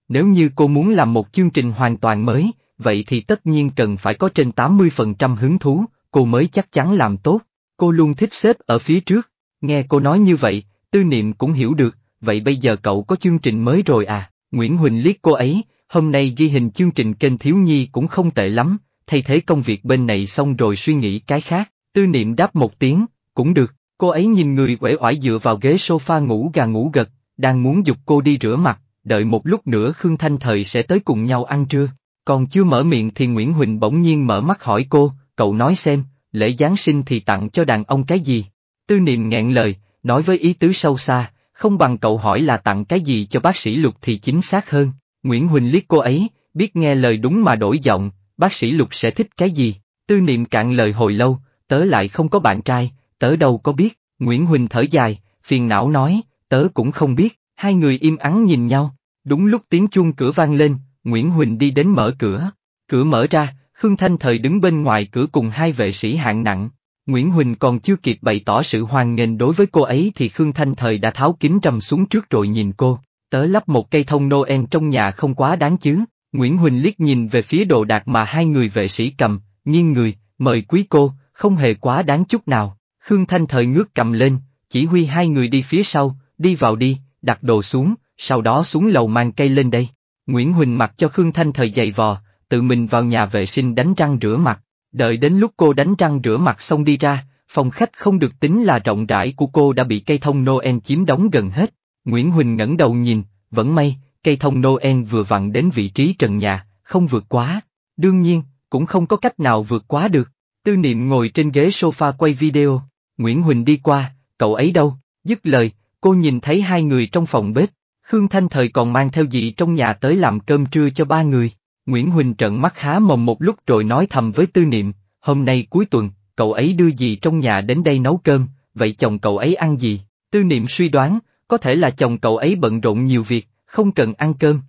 Nếu như cô muốn làm một chương trình hoàn toàn mới, vậy thì tất nhiên cần phải có trên 80% hứng thú, cô mới chắc chắn làm tốt. Cô luôn thích xếp ở phía trước. Nghe cô nói như vậy, tư niệm cũng hiểu được, vậy bây giờ cậu có chương trình mới rồi à? Nguyễn Huỳnh liếc cô ấy, hôm nay ghi hình chương trình kênh Thiếu Nhi cũng không tệ lắm, thay thế công việc bên này xong rồi suy nghĩ cái khác. Tư niệm đáp một tiếng, cũng được. Cô ấy nhìn người quể oải dựa vào ghế sofa ngủ gà ngủ gật, đang muốn dục cô đi rửa mặt, đợi một lúc nữa Khương Thanh Thời sẽ tới cùng nhau ăn trưa. Còn chưa mở miệng thì Nguyễn Huỳnh bỗng nhiên mở mắt hỏi cô, cậu nói xem, lễ Giáng sinh thì tặng cho đàn ông cái gì? Tư niệm nghẹn lời, nói với ý tứ sâu xa, không bằng cậu hỏi là tặng cái gì cho bác sĩ Lục thì chính xác hơn. Nguyễn Huỳnh liếc cô ấy, biết nghe lời đúng mà đổi giọng, bác sĩ Lục sẽ thích cái gì? Tư niệm cạn lời hồi lâu, tớ lại không có bạn trai, tớ đâu có biết, Nguyễn Huỳnh thở dài, phiền não nói, tớ cũng không biết, hai người im ắng nhìn nhau. Đúng lúc tiếng chuông cửa vang lên, Nguyễn Huỳnh đi đến mở cửa, cửa mở ra, Khương Thanh Thời đứng bên ngoài cửa cùng hai vệ sĩ hạng nặng. Nguyễn Huỳnh còn chưa kịp bày tỏ sự hoan nghênh đối với cô ấy thì Khương Thanh Thời đã tháo kính trầm xuống trước rồi nhìn cô, tớ lắp một cây thông Noel trong nhà không quá đáng chứ. Nguyễn Huỳnh liếc nhìn về phía đồ đạc mà hai người vệ sĩ cầm, nghiêng người, mời quý cô, không hề quá đáng chút nào. Khương Thanh Thời ngước cầm lên, chỉ huy hai người đi phía sau, đi vào đi, đặt đồ xuống, sau đó xuống lầu mang cây lên đây. Nguyễn Huỳnh mặc cho Khương Thanh thời dậy vò, tự mình vào nhà vệ sinh đánh răng rửa mặt, đợi đến lúc cô đánh răng rửa mặt xong đi ra, phòng khách không được tính là rộng rãi của cô đã bị cây thông Noel chiếm đóng gần hết. Nguyễn Huỳnh ngẩng đầu nhìn, vẫn may, cây thông Noel vừa vặn đến vị trí trần nhà, không vượt quá. Đương nhiên, cũng không có cách nào vượt quá được. Tư niệm ngồi trên ghế sofa quay video. Nguyễn Huỳnh đi qua, cậu ấy đâu? Dứt lời, cô nhìn thấy hai người trong phòng bếp, Khương Thanh Thời còn mang theo dị trong nhà tới làm cơm trưa cho ba người. Nguyễn Huỳnh trận mắt há mồm một lúc rồi nói thầm với tư niệm, hôm nay cuối tuần, cậu ấy đưa gì trong nhà đến đây nấu cơm, vậy chồng cậu ấy ăn gì? Tư niệm suy đoán, có thể là chồng cậu ấy bận rộn nhiều việc, không cần ăn cơm.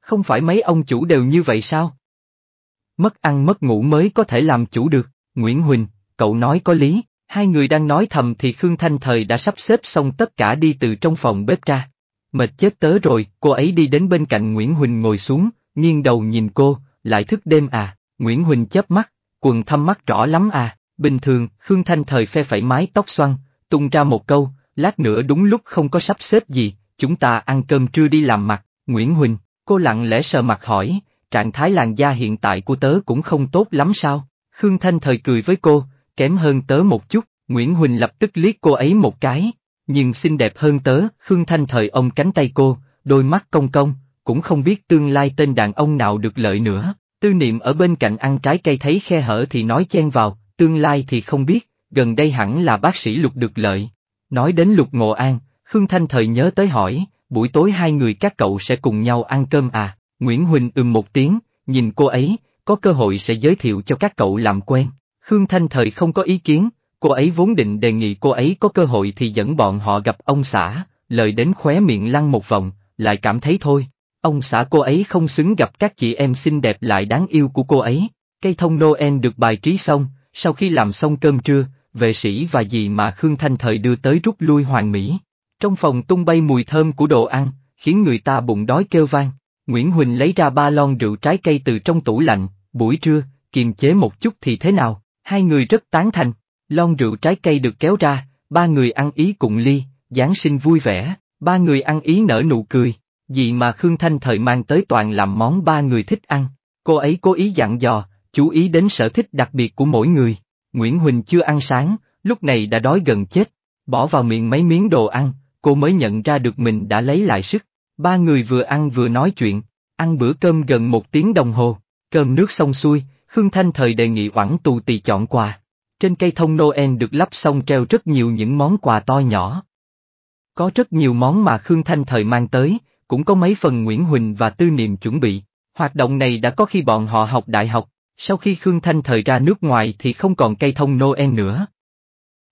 Không phải mấy ông chủ đều như vậy sao? Mất ăn mất ngủ mới có thể làm chủ được, Nguyễn Huỳnh, cậu nói có lý, hai người đang nói thầm thì Khương Thanh Thời đã sắp xếp xong tất cả đi từ trong phòng bếp ra. Mệt chết tớ rồi, cô ấy đi đến bên cạnh Nguyễn Huỳnh ngồi xuống, nghiêng đầu nhìn cô, lại thức đêm à, Nguyễn Huỳnh chớp mắt, quần thâm mắt rõ lắm à, bình thường, Khương Thanh thời phe phẩy mái tóc xoăn, tung ra một câu, lát nữa đúng lúc không có sắp xếp gì, chúng ta ăn cơm trưa đi làm mặt, Nguyễn Huỳnh, cô lặng lẽ sờ mặt hỏi, trạng thái làn da hiện tại của tớ cũng không tốt lắm sao, Khương Thanh thời cười với cô, kém hơn tớ một chút, Nguyễn Huỳnh lập tức liếc cô ấy một cái, nhưng xinh đẹp hơn tớ, Khương Thanh thời ông cánh tay cô, đôi mắt công công, cũng không biết tương lai tên đàn ông nào được lợi nữa. Tư niệm ở bên cạnh ăn trái cây thấy khe hở thì nói chen vào, tương lai thì không biết, gần đây hẳn là bác sĩ Lục được lợi. Nói đến Lục Ngộ An, Khương Thanh thời nhớ tới hỏi, buổi tối hai người các cậu sẽ cùng nhau ăn cơm à? Nguyễn Huỳnh ừm một tiếng, nhìn cô ấy, có cơ hội sẽ giới thiệu cho các cậu làm quen. Khương Thanh thời không có ý kiến, Cô ấy vốn định đề nghị cô ấy có cơ hội thì dẫn bọn họ gặp ông xã, lời đến khóe miệng lăn một vòng, lại cảm thấy thôi. Ông xã cô ấy không xứng gặp các chị em xinh đẹp lại đáng yêu của cô ấy. Cây thông Noel được bài trí xong, sau khi làm xong cơm trưa, vệ sĩ và dì mà Khương Thanh Thời đưa tới rút lui hoàng mỹ. Trong phòng tung bay mùi thơm của đồ ăn, khiến người ta bụng đói kêu vang. Nguyễn Huỳnh lấy ra ba lon rượu trái cây từ trong tủ lạnh, buổi trưa, kiềm chế một chút thì thế nào, hai người rất tán thành. Lon rượu trái cây được kéo ra, ba người ăn ý cùng ly, Giáng sinh vui vẻ, ba người ăn ý nở nụ cười. Gì mà Khương Thanh thời mang tới toàn làm món ba người thích ăn. Cô ấy cố ý dặn dò, chú ý đến sở thích đặc biệt của mỗi người. Nguyễn Huỳnh chưa ăn sáng, lúc này đã đói gần chết. Bỏ vào miệng mấy miếng đồ ăn, cô mới nhận ra được mình đã lấy lại sức. Ba người vừa ăn vừa nói chuyện, ăn bữa cơm gần một tiếng đồng hồ. Cơm nước xong xuôi, Khương Thanh thời đề nghị Oảng Tù Tì chọn quà. Trên cây thông Noel được lắp xong treo rất nhiều những món quà to nhỏ. Có rất nhiều món mà Khương Thanh thời mang tới, cũng có mấy phần Nguyễn Huỳnh và Tư Niệm chuẩn bị. Hoạt động này đã có khi bọn họ học đại học, sau khi Khương Thanh thời ra nước ngoài thì không còn cây thông Noel nữa.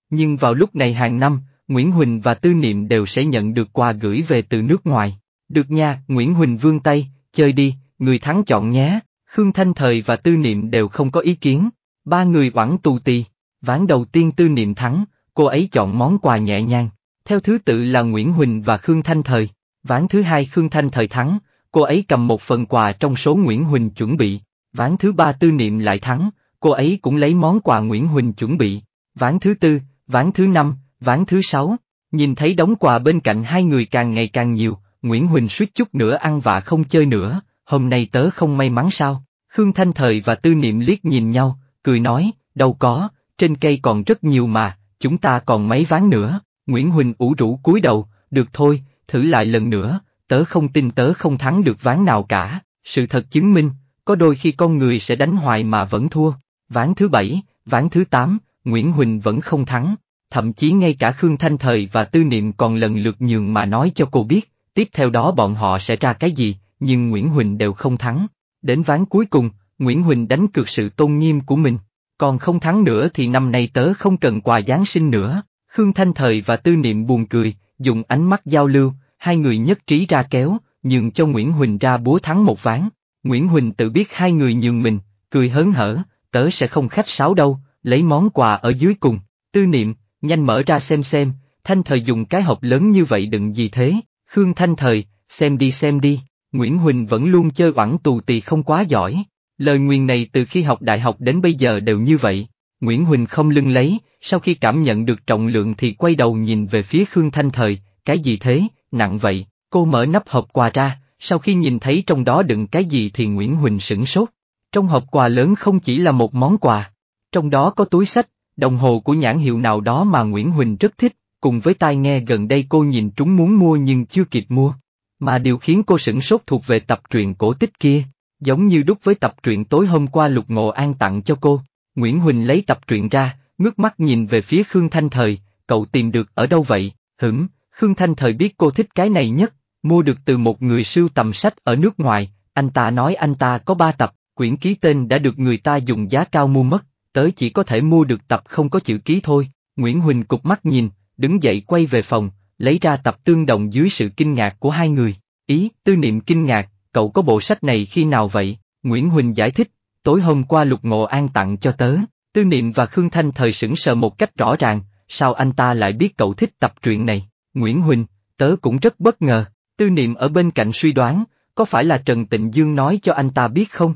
Nhưng vào lúc này hàng năm, Nguyễn Huỳnh và Tư Niệm đều sẽ nhận được quà gửi về từ nước ngoài. Được nha, Nguyễn Huỳnh vương tay, chơi đi, người thắng chọn nhé. Khương Thanh Thời và Tư Niệm đều không có ý kiến. Ba người quẳng tù tì. Ván đầu tiên tư niệm thắng, cô ấy chọn món quà nhẹ nhàng. Theo thứ tự là Nguyễn Huỳnh và Khương Thanh Thời. Ván thứ hai Khương Thanh Thời thắng, cô ấy cầm một phần quà trong số Nguyễn Huỳnh chuẩn bị. Ván thứ ba tư niệm lại thắng, cô ấy cũng lấy món quà Nguyễn Huỳnh chuẩn bị. Ván thứ tư, ván thứ năm, ván thứ sáu. Nhìn thấy đống quà bên cạnh hai người càng ngày càng nhiều, Nguyễn Huỳnh suýt chút nữa ăn vạ không chơi nữa, hôm nay tớ không may mắn sao. Khương Thanh Thời và Tư Niệm liếc nhìn nhau, cười nói, đâu có, trên cây còn rất nhiều mà, chúng ta còn mấy ván nữa, Nguyễn Huỳnh ủ rũ cúi đầu, được thôi, thử lại lần nữa, tớ không tin tớ không thắng được ván nào cả, sự thật chứng minh, có đôi khi con người sẽ đánh hoài mà vẫn thua, ván thứ bảy, ván thứ tám, Nguyễn Huỳnh vẫn không thắng, thậm chí ngay cả Khương Thanh Thời và Tư Niệm còn lần lượt nhường mà nói cho cô biết, tiếp theo đó bọn họ sẽ ra cái gì, nhưng Nguyễn Huỳnh đều không thắng. Đến ván cuối cùng, Nguyễn Huỳnh đánh cược sự tôn nghiêm của mình. Còn không thắng nữa thì năm nay tớ không cần quà Giáng sinh nữa, Khương Thanh Thời và Tư Niệm buồn cười, dùng ánh mắt giao lưu, hai người nhất trí ra kéo, nhường cho Nguyễn Huỳnh ra búa thắng một ván. Nguyễn Huỳnh tự biết hai người nhường mình, cười hớn hở, tớ sẽ không khách sáo đâu, lấy món quà ở dưới cùng, tư niệm, nhanh mở ra xem xem, Thanh Thời dùng cái hộp lớn như vậy đựng gì thế, Khương Thanh Thời, xem đi xem đi, Nguyễn Huỳnh vẫn luôn chơi oẳn tù tì không quá giỏi, Lời nguyên này từ khi học đại học đến bây giờ đều như vậy. Nguyễn Huỳnh không lưng lấy, sau khi cảm nhận được trọng lượng thì quay đầu nhìn về phía Khương Thanh Thời, cái gì thế, nặng vậy, cô mở nắp hộp quà ra, sau khi nhìn thấy trong đó đựng cái gì thì Nguyễn Huỳnh sửng sốt. Trong hộp quà lớn không chỉ là một món quà, trong đó có túi sách, đồng hồ của nhãn hiệu nào đó mà Nguyễn Huỳnh rất thích, cùng với tai nghe gần đây cô nhìn trúng muốn mua nhưng chưa kịp mua. Mà điều khiến cô sửng sốt thuộc về tập truyện cổ tích kia giống như đúc với tập truyện tối hôm qua Lục Ngộ An tặng cho cô. Nguyễn Huỳnh lấy tập truyện ra, ngước mắt nhìn về phía Khương Thanh Thời, cậu tìm được ở đâu vậy, hửm, Khương Thanh Thời biết cô thích cái này nhất, mua được từ một người sưu tầm sách ở nước ngoài, anh ta nói anh ta có ba tập, quyển ký tên đã được người ta dùng giá cao mua mất, tới chỉ có thể mua được tập không có chữ ký thôi. Nguyễn Huỳnh cục mắt nhìn, đứng dậy quay về phòng, lấy ra tập tương đồng dưới sự kinh ngạc của hai người. Ý, tư niệm kinh ngạc, cậu có bộ sách này khi nào vậy? Nguyễn Huỳnh giải thích, tối hôm qua Lục Ngộ An tặng cho tớ, Tư Niệm và Khương Thanh thời sững sờ một cách rõ ràng, sao anh ta lại biết cậu thích tập truyện này? Nguyễn Huỳnh, tớ cũng rất bất ngờ, Tư Niệm ở bên cạnh suy đoán, có phải là Trần Tịnh Dương nói cho anh ta biết không?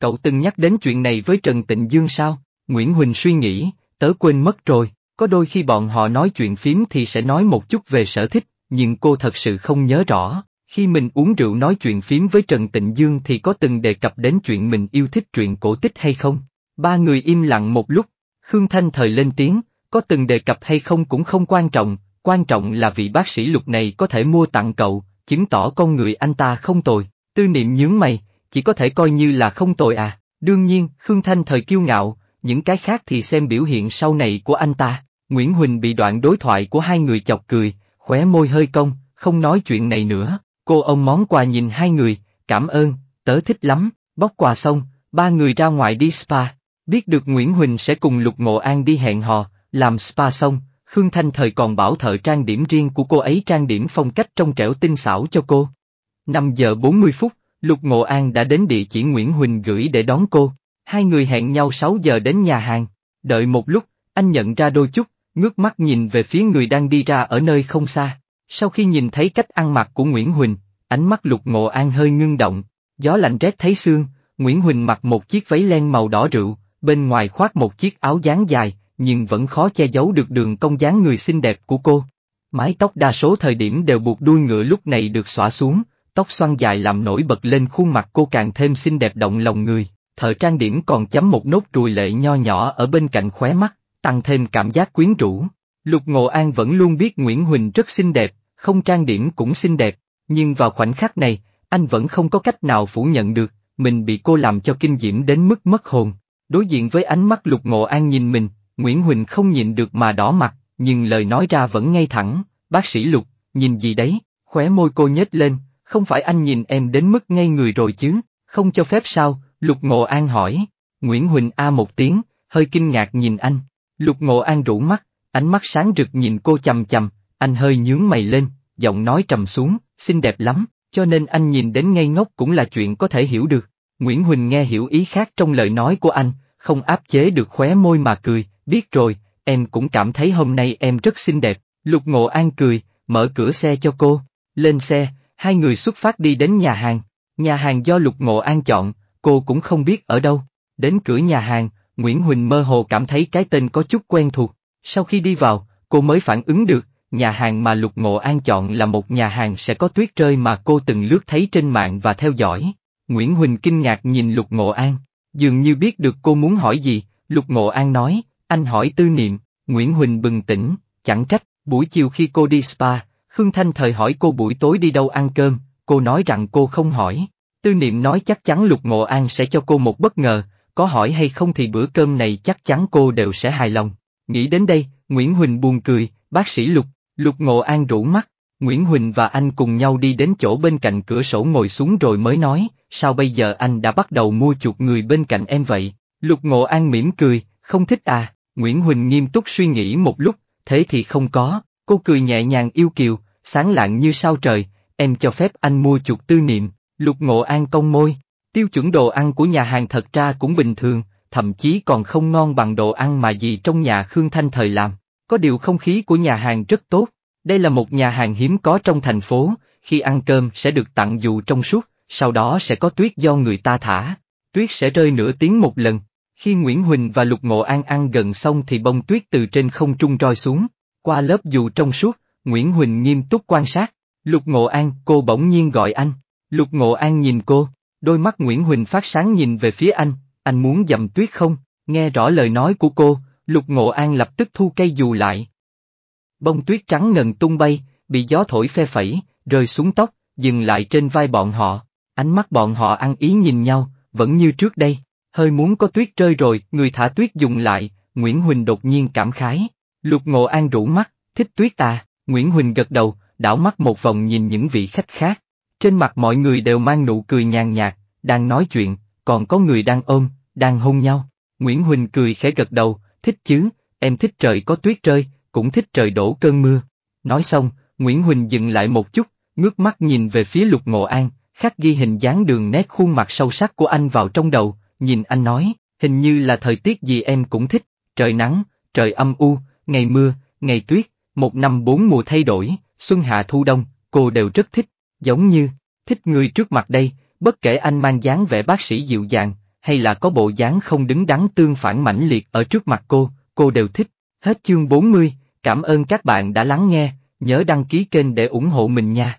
Cậu từng nhắc đến chuyện này với Trần Tịnh Dương sao? Nguyễn Huỳnh suy nghĩ, tớ quên mất rồi, có đôi khi bọn họ nói chuyện phím thì sẽ nói một chút về sở thích, nhưng cô thật sự không nhớ rõ, khi mình uống rượu nói chuyện phím với Trần Tịnh Dương thì có từng đề cập đến chuyện mình yêu thích truyện cổ tích hay không? Ba người im lặng một lúc, Khương Thanh thời lên tiếng, có từng đề cập hay không cũng không quan trọng, quan trọng là vị bác sĩ lục này có thể mua tặng cậu, chứng tỏ con người anh ta không tồi, tư niệm nhướng mày, chỉ có thể coi như là không tồi à, đương nhiên, Khương Thanh thời kiêu ngạo, những cái khác thì xem biểu hiện sau này của anh ta, Nguyễn Huỳnh bị đoạn đối thoại của hai người chọc cười, khóe môi hơi cong, không nói chuyện này nữa. Cô ông món quà nhìn hai người, cảm ơn, tớ thích lắm, bóc quà xong, ba người ra ngoài đi spa. Biết được Nguyễn Huỳnh sẽ cùng Lục Ngộ An đi hẹn hò, làm spa xong, Khương Thanh Thời còn bảo thợ trang điểm riêng của cô ấy trang điểm phong cách trong trẻo tinh xảo cho cô. 5 giờ 40 phút, Lục Ngộ An đã đến địa chỉ Nguyễn Huỳnh gửi để đón cô, hai người hẹn nhau 6 giờ đến nhà hàng. Đợi một lúc, anh nhận ra đôi chút, ngước mắt nhìn về phía người đang đi ra ở nơi không xa. Sau khi nhìn thấy cách ăn mặc của Nguyễn Huỳnh, ánh mắt lục ngộ an hơi ngưng động, gió lạnh rét thấy xương, Nguyễn Huỳnh mặc một chiếc váy len màu đỏ rượu, bên ngoài khoác một chiếc áo dáng dài, nhưng vẫn khó che giấu được đường cong dáng người xinh đẹp của cô. Mái tóc đa số thời điểm đều buộc đuôi ngựa lúc này được xõa xuống, tóc xoăn dài làm nổi bật lên khuôn mặt cô càng thêm xinh đẹp động lòng người, thợ trang điểm còn chấm một nốt ruồi lệ nho nhỏ ở bên cạnh khóe mắt, tăng thêm cảm giác quyến rũ. Lục Ngộ An vẫn luôn biết Nguyễn Huỳnh rất xinh đẹp, không trang điểm cũng xinh đẹp, nhưng vào khoảnh khắc này, anh vẫn không có cách nào phủ nhận được, mình bị cô làm cho kinh diễm đến mức mất hồn. Đối diện với ánh mắt lục ngộ an nhìn mình, Nguyễn Huỳnh không nhìn được mà đỏ mặt, nhưng lời nói ra vẫn ngay thẳng, bác sĩ lục, nhìn gì đấy, khóe môi cô nhếch lên, không phải anh nhìn em đến mức ngay người rồi chứ, không cho phép sao, lục ngộ an hỏi, Nguyễn Huỳnh A một tiếng, hơi kinh ngạc nhìn anh, lục ngộ an rủ mắt, ánh mắt sáng rực nhìn cô chầm chầm, anh hơi nhướng mày lên, giọng nói trầm xuống, xinh đẹp lắm, cho nên anh nhìn đến ngây ngốc cũng là chuyện có thể hiểu được. Nguyễn Huỳnh nghe hiểu ý khác trong lời nói của anh, không áp chế được khóe môi mà cười, biết rồi, em cũng cảm thấy hôm nay em rất xinh đẹp. Lục Ngộ An cười, mở cửa xe cho cô, lên xe, hai người xuất phát đi đến nhà hàng. Nhà hàng do Lục Ngộ An chọn, cô cũng không biết ở đâu. Đến cửa nhà hàng, Nguyễn Huỳnh mơ hồ cảm thấy cái tên có chút quen thuộc. Sau khi đi vào, cô mới phản ứng được, nhà hàng mà Lục Ngộ An chọn là một nhà hàng sẽ có tuyết rơi mà cô từng lướt thấy trên mạng và theo dõi. Nguyễn Huỳnh kinh ngạc nhìn Lục Ngộ An, dường như biết được cô muốn hỏi gì, Lục Ngộ An nói, anh hỏi tư niệm, Nguyễn Huỳnh bừng tỉnh, chẳng trách, buổi chiều khi cô đi spa, Khương Thanh thời hỏi cô buổi tối đi đâu ăn cơm, cô nói rằng cô không hỏi. Tư niệm nói chắc chắn Lục Ngộ An sẽ cho cô một bất ngờ, có hỏi hay không thì bữa cơm này chắc chắn cô đều sẽ hài lòng. Nghĩ đến đây, Nguyễn Huỳnh buồn cười, bác sĩ Lục, Lục Ngộ An rủ mắt, Nguyễn Huỳnh và anh cùng nhau đi đến chỗ bên cạnh cửa sổ ngồi xuống rồi mới nói, sao bây giờ anh đã bắt đầu mua chuột người bên cạnh em vậy? Lục Ngộ An mỉm cười, không thích à, Nguyễn Huỳnh nghiêm túc suy nghĩ một lúc, thế thì không có, cô cười nhẹ nhàng yêu kiều, sáng lạng như sao trời, em cho phép anh mua chuột tư niệm, Lục Ngộ An cong môi, tiêu chuẩn đồ ăn của nhà hàng thật ra cũng bình thường, thậm chí còn không ngon bằng đồ ăn mà gì trong nhà Khương Thanh thời làm. Có điều không khí của nhà hàng rất tốt, đây là một nhà hàng hiếm có trong thành phố, khi ăn cơm sẽ được tặng dù trong suốt, sau đó sẽ có tuyết do người ta thả. Tuyết sẽ rơi nửa tiếng một lần. Khi Nguyễn Huỳnh và Lục Ngộ An ăn gần xong thì bông tuyết từ trên không trung roi xuống. Qua lớp dù trong suốt, Nguyễn Huỳnh nghiêm túc quan sát. Lục Ngộ An, cô bỗng nhiên gọi anh. Lục Ngộ An nhìn cô, đôi mắt Nguyễn Huỳnh phát sáng nhìn về phía anh, anh muốn dầm tuyết không? Nghe rõ lời nói của cô, Lục Ngộ An lập tức thu cây dù lại. Bông tuyết trắng ngần tung bay, bị gió thổi phe phẩy, rơi xuống tóc, dừng lại trên vai bọn họ, ánh mắt bọn họ ăn ý nhìn nhau, vẫn như trước đây, hơi muốn có tuyết rơi rồi, người thả tuyết dùng lại, Nguyễn Huỳnh đột nhiên cảm khái, lục ngộ an rủ mắt, thích tuyết ta. À? Nguyễn Huỳnh gật đầu, đảo mắt một vòng nhìn những vị khách khác, trên mặt mọi người đều mang nụ cười nhàn nhạt, đang nói chuyện, còn có người đang ôm, đang hôn nhau, Nguyễn Huỳnh cười khẽ gật đầu, thích chứ, em thích trời có tuyết rơi, cũng thích trời đổ cơn mưa. Nói xong, Nguyễn Huỳnh dừng lại một chút, ngước mắt nhìn về phía Lục Ngộ An, khắc ghi hình dáng đường nét khuôn mặt sâu sắc của anh vào trong đầu, nhìn anh nói, hình như là thời tiết gì em cũng thích, trời nắng, trời âm u, ngày mưa, ngày tuyết, một năm bốn mùa thay đổi, xuân hạ thu đông, cô đều rất thích, giống như, thích người trước mặt đây, bất kể anh mang dáng vẻ bác sĩ dịu dàng, hay là có bộ dáng không đứng đắn tương phản mãnh liệt ở trước mặt cô, cô đều thích. Hết chương 40, cảm ơn các bạn đã lắng nghe, nhớ đăng ký kênh để ủng hộ mình nha.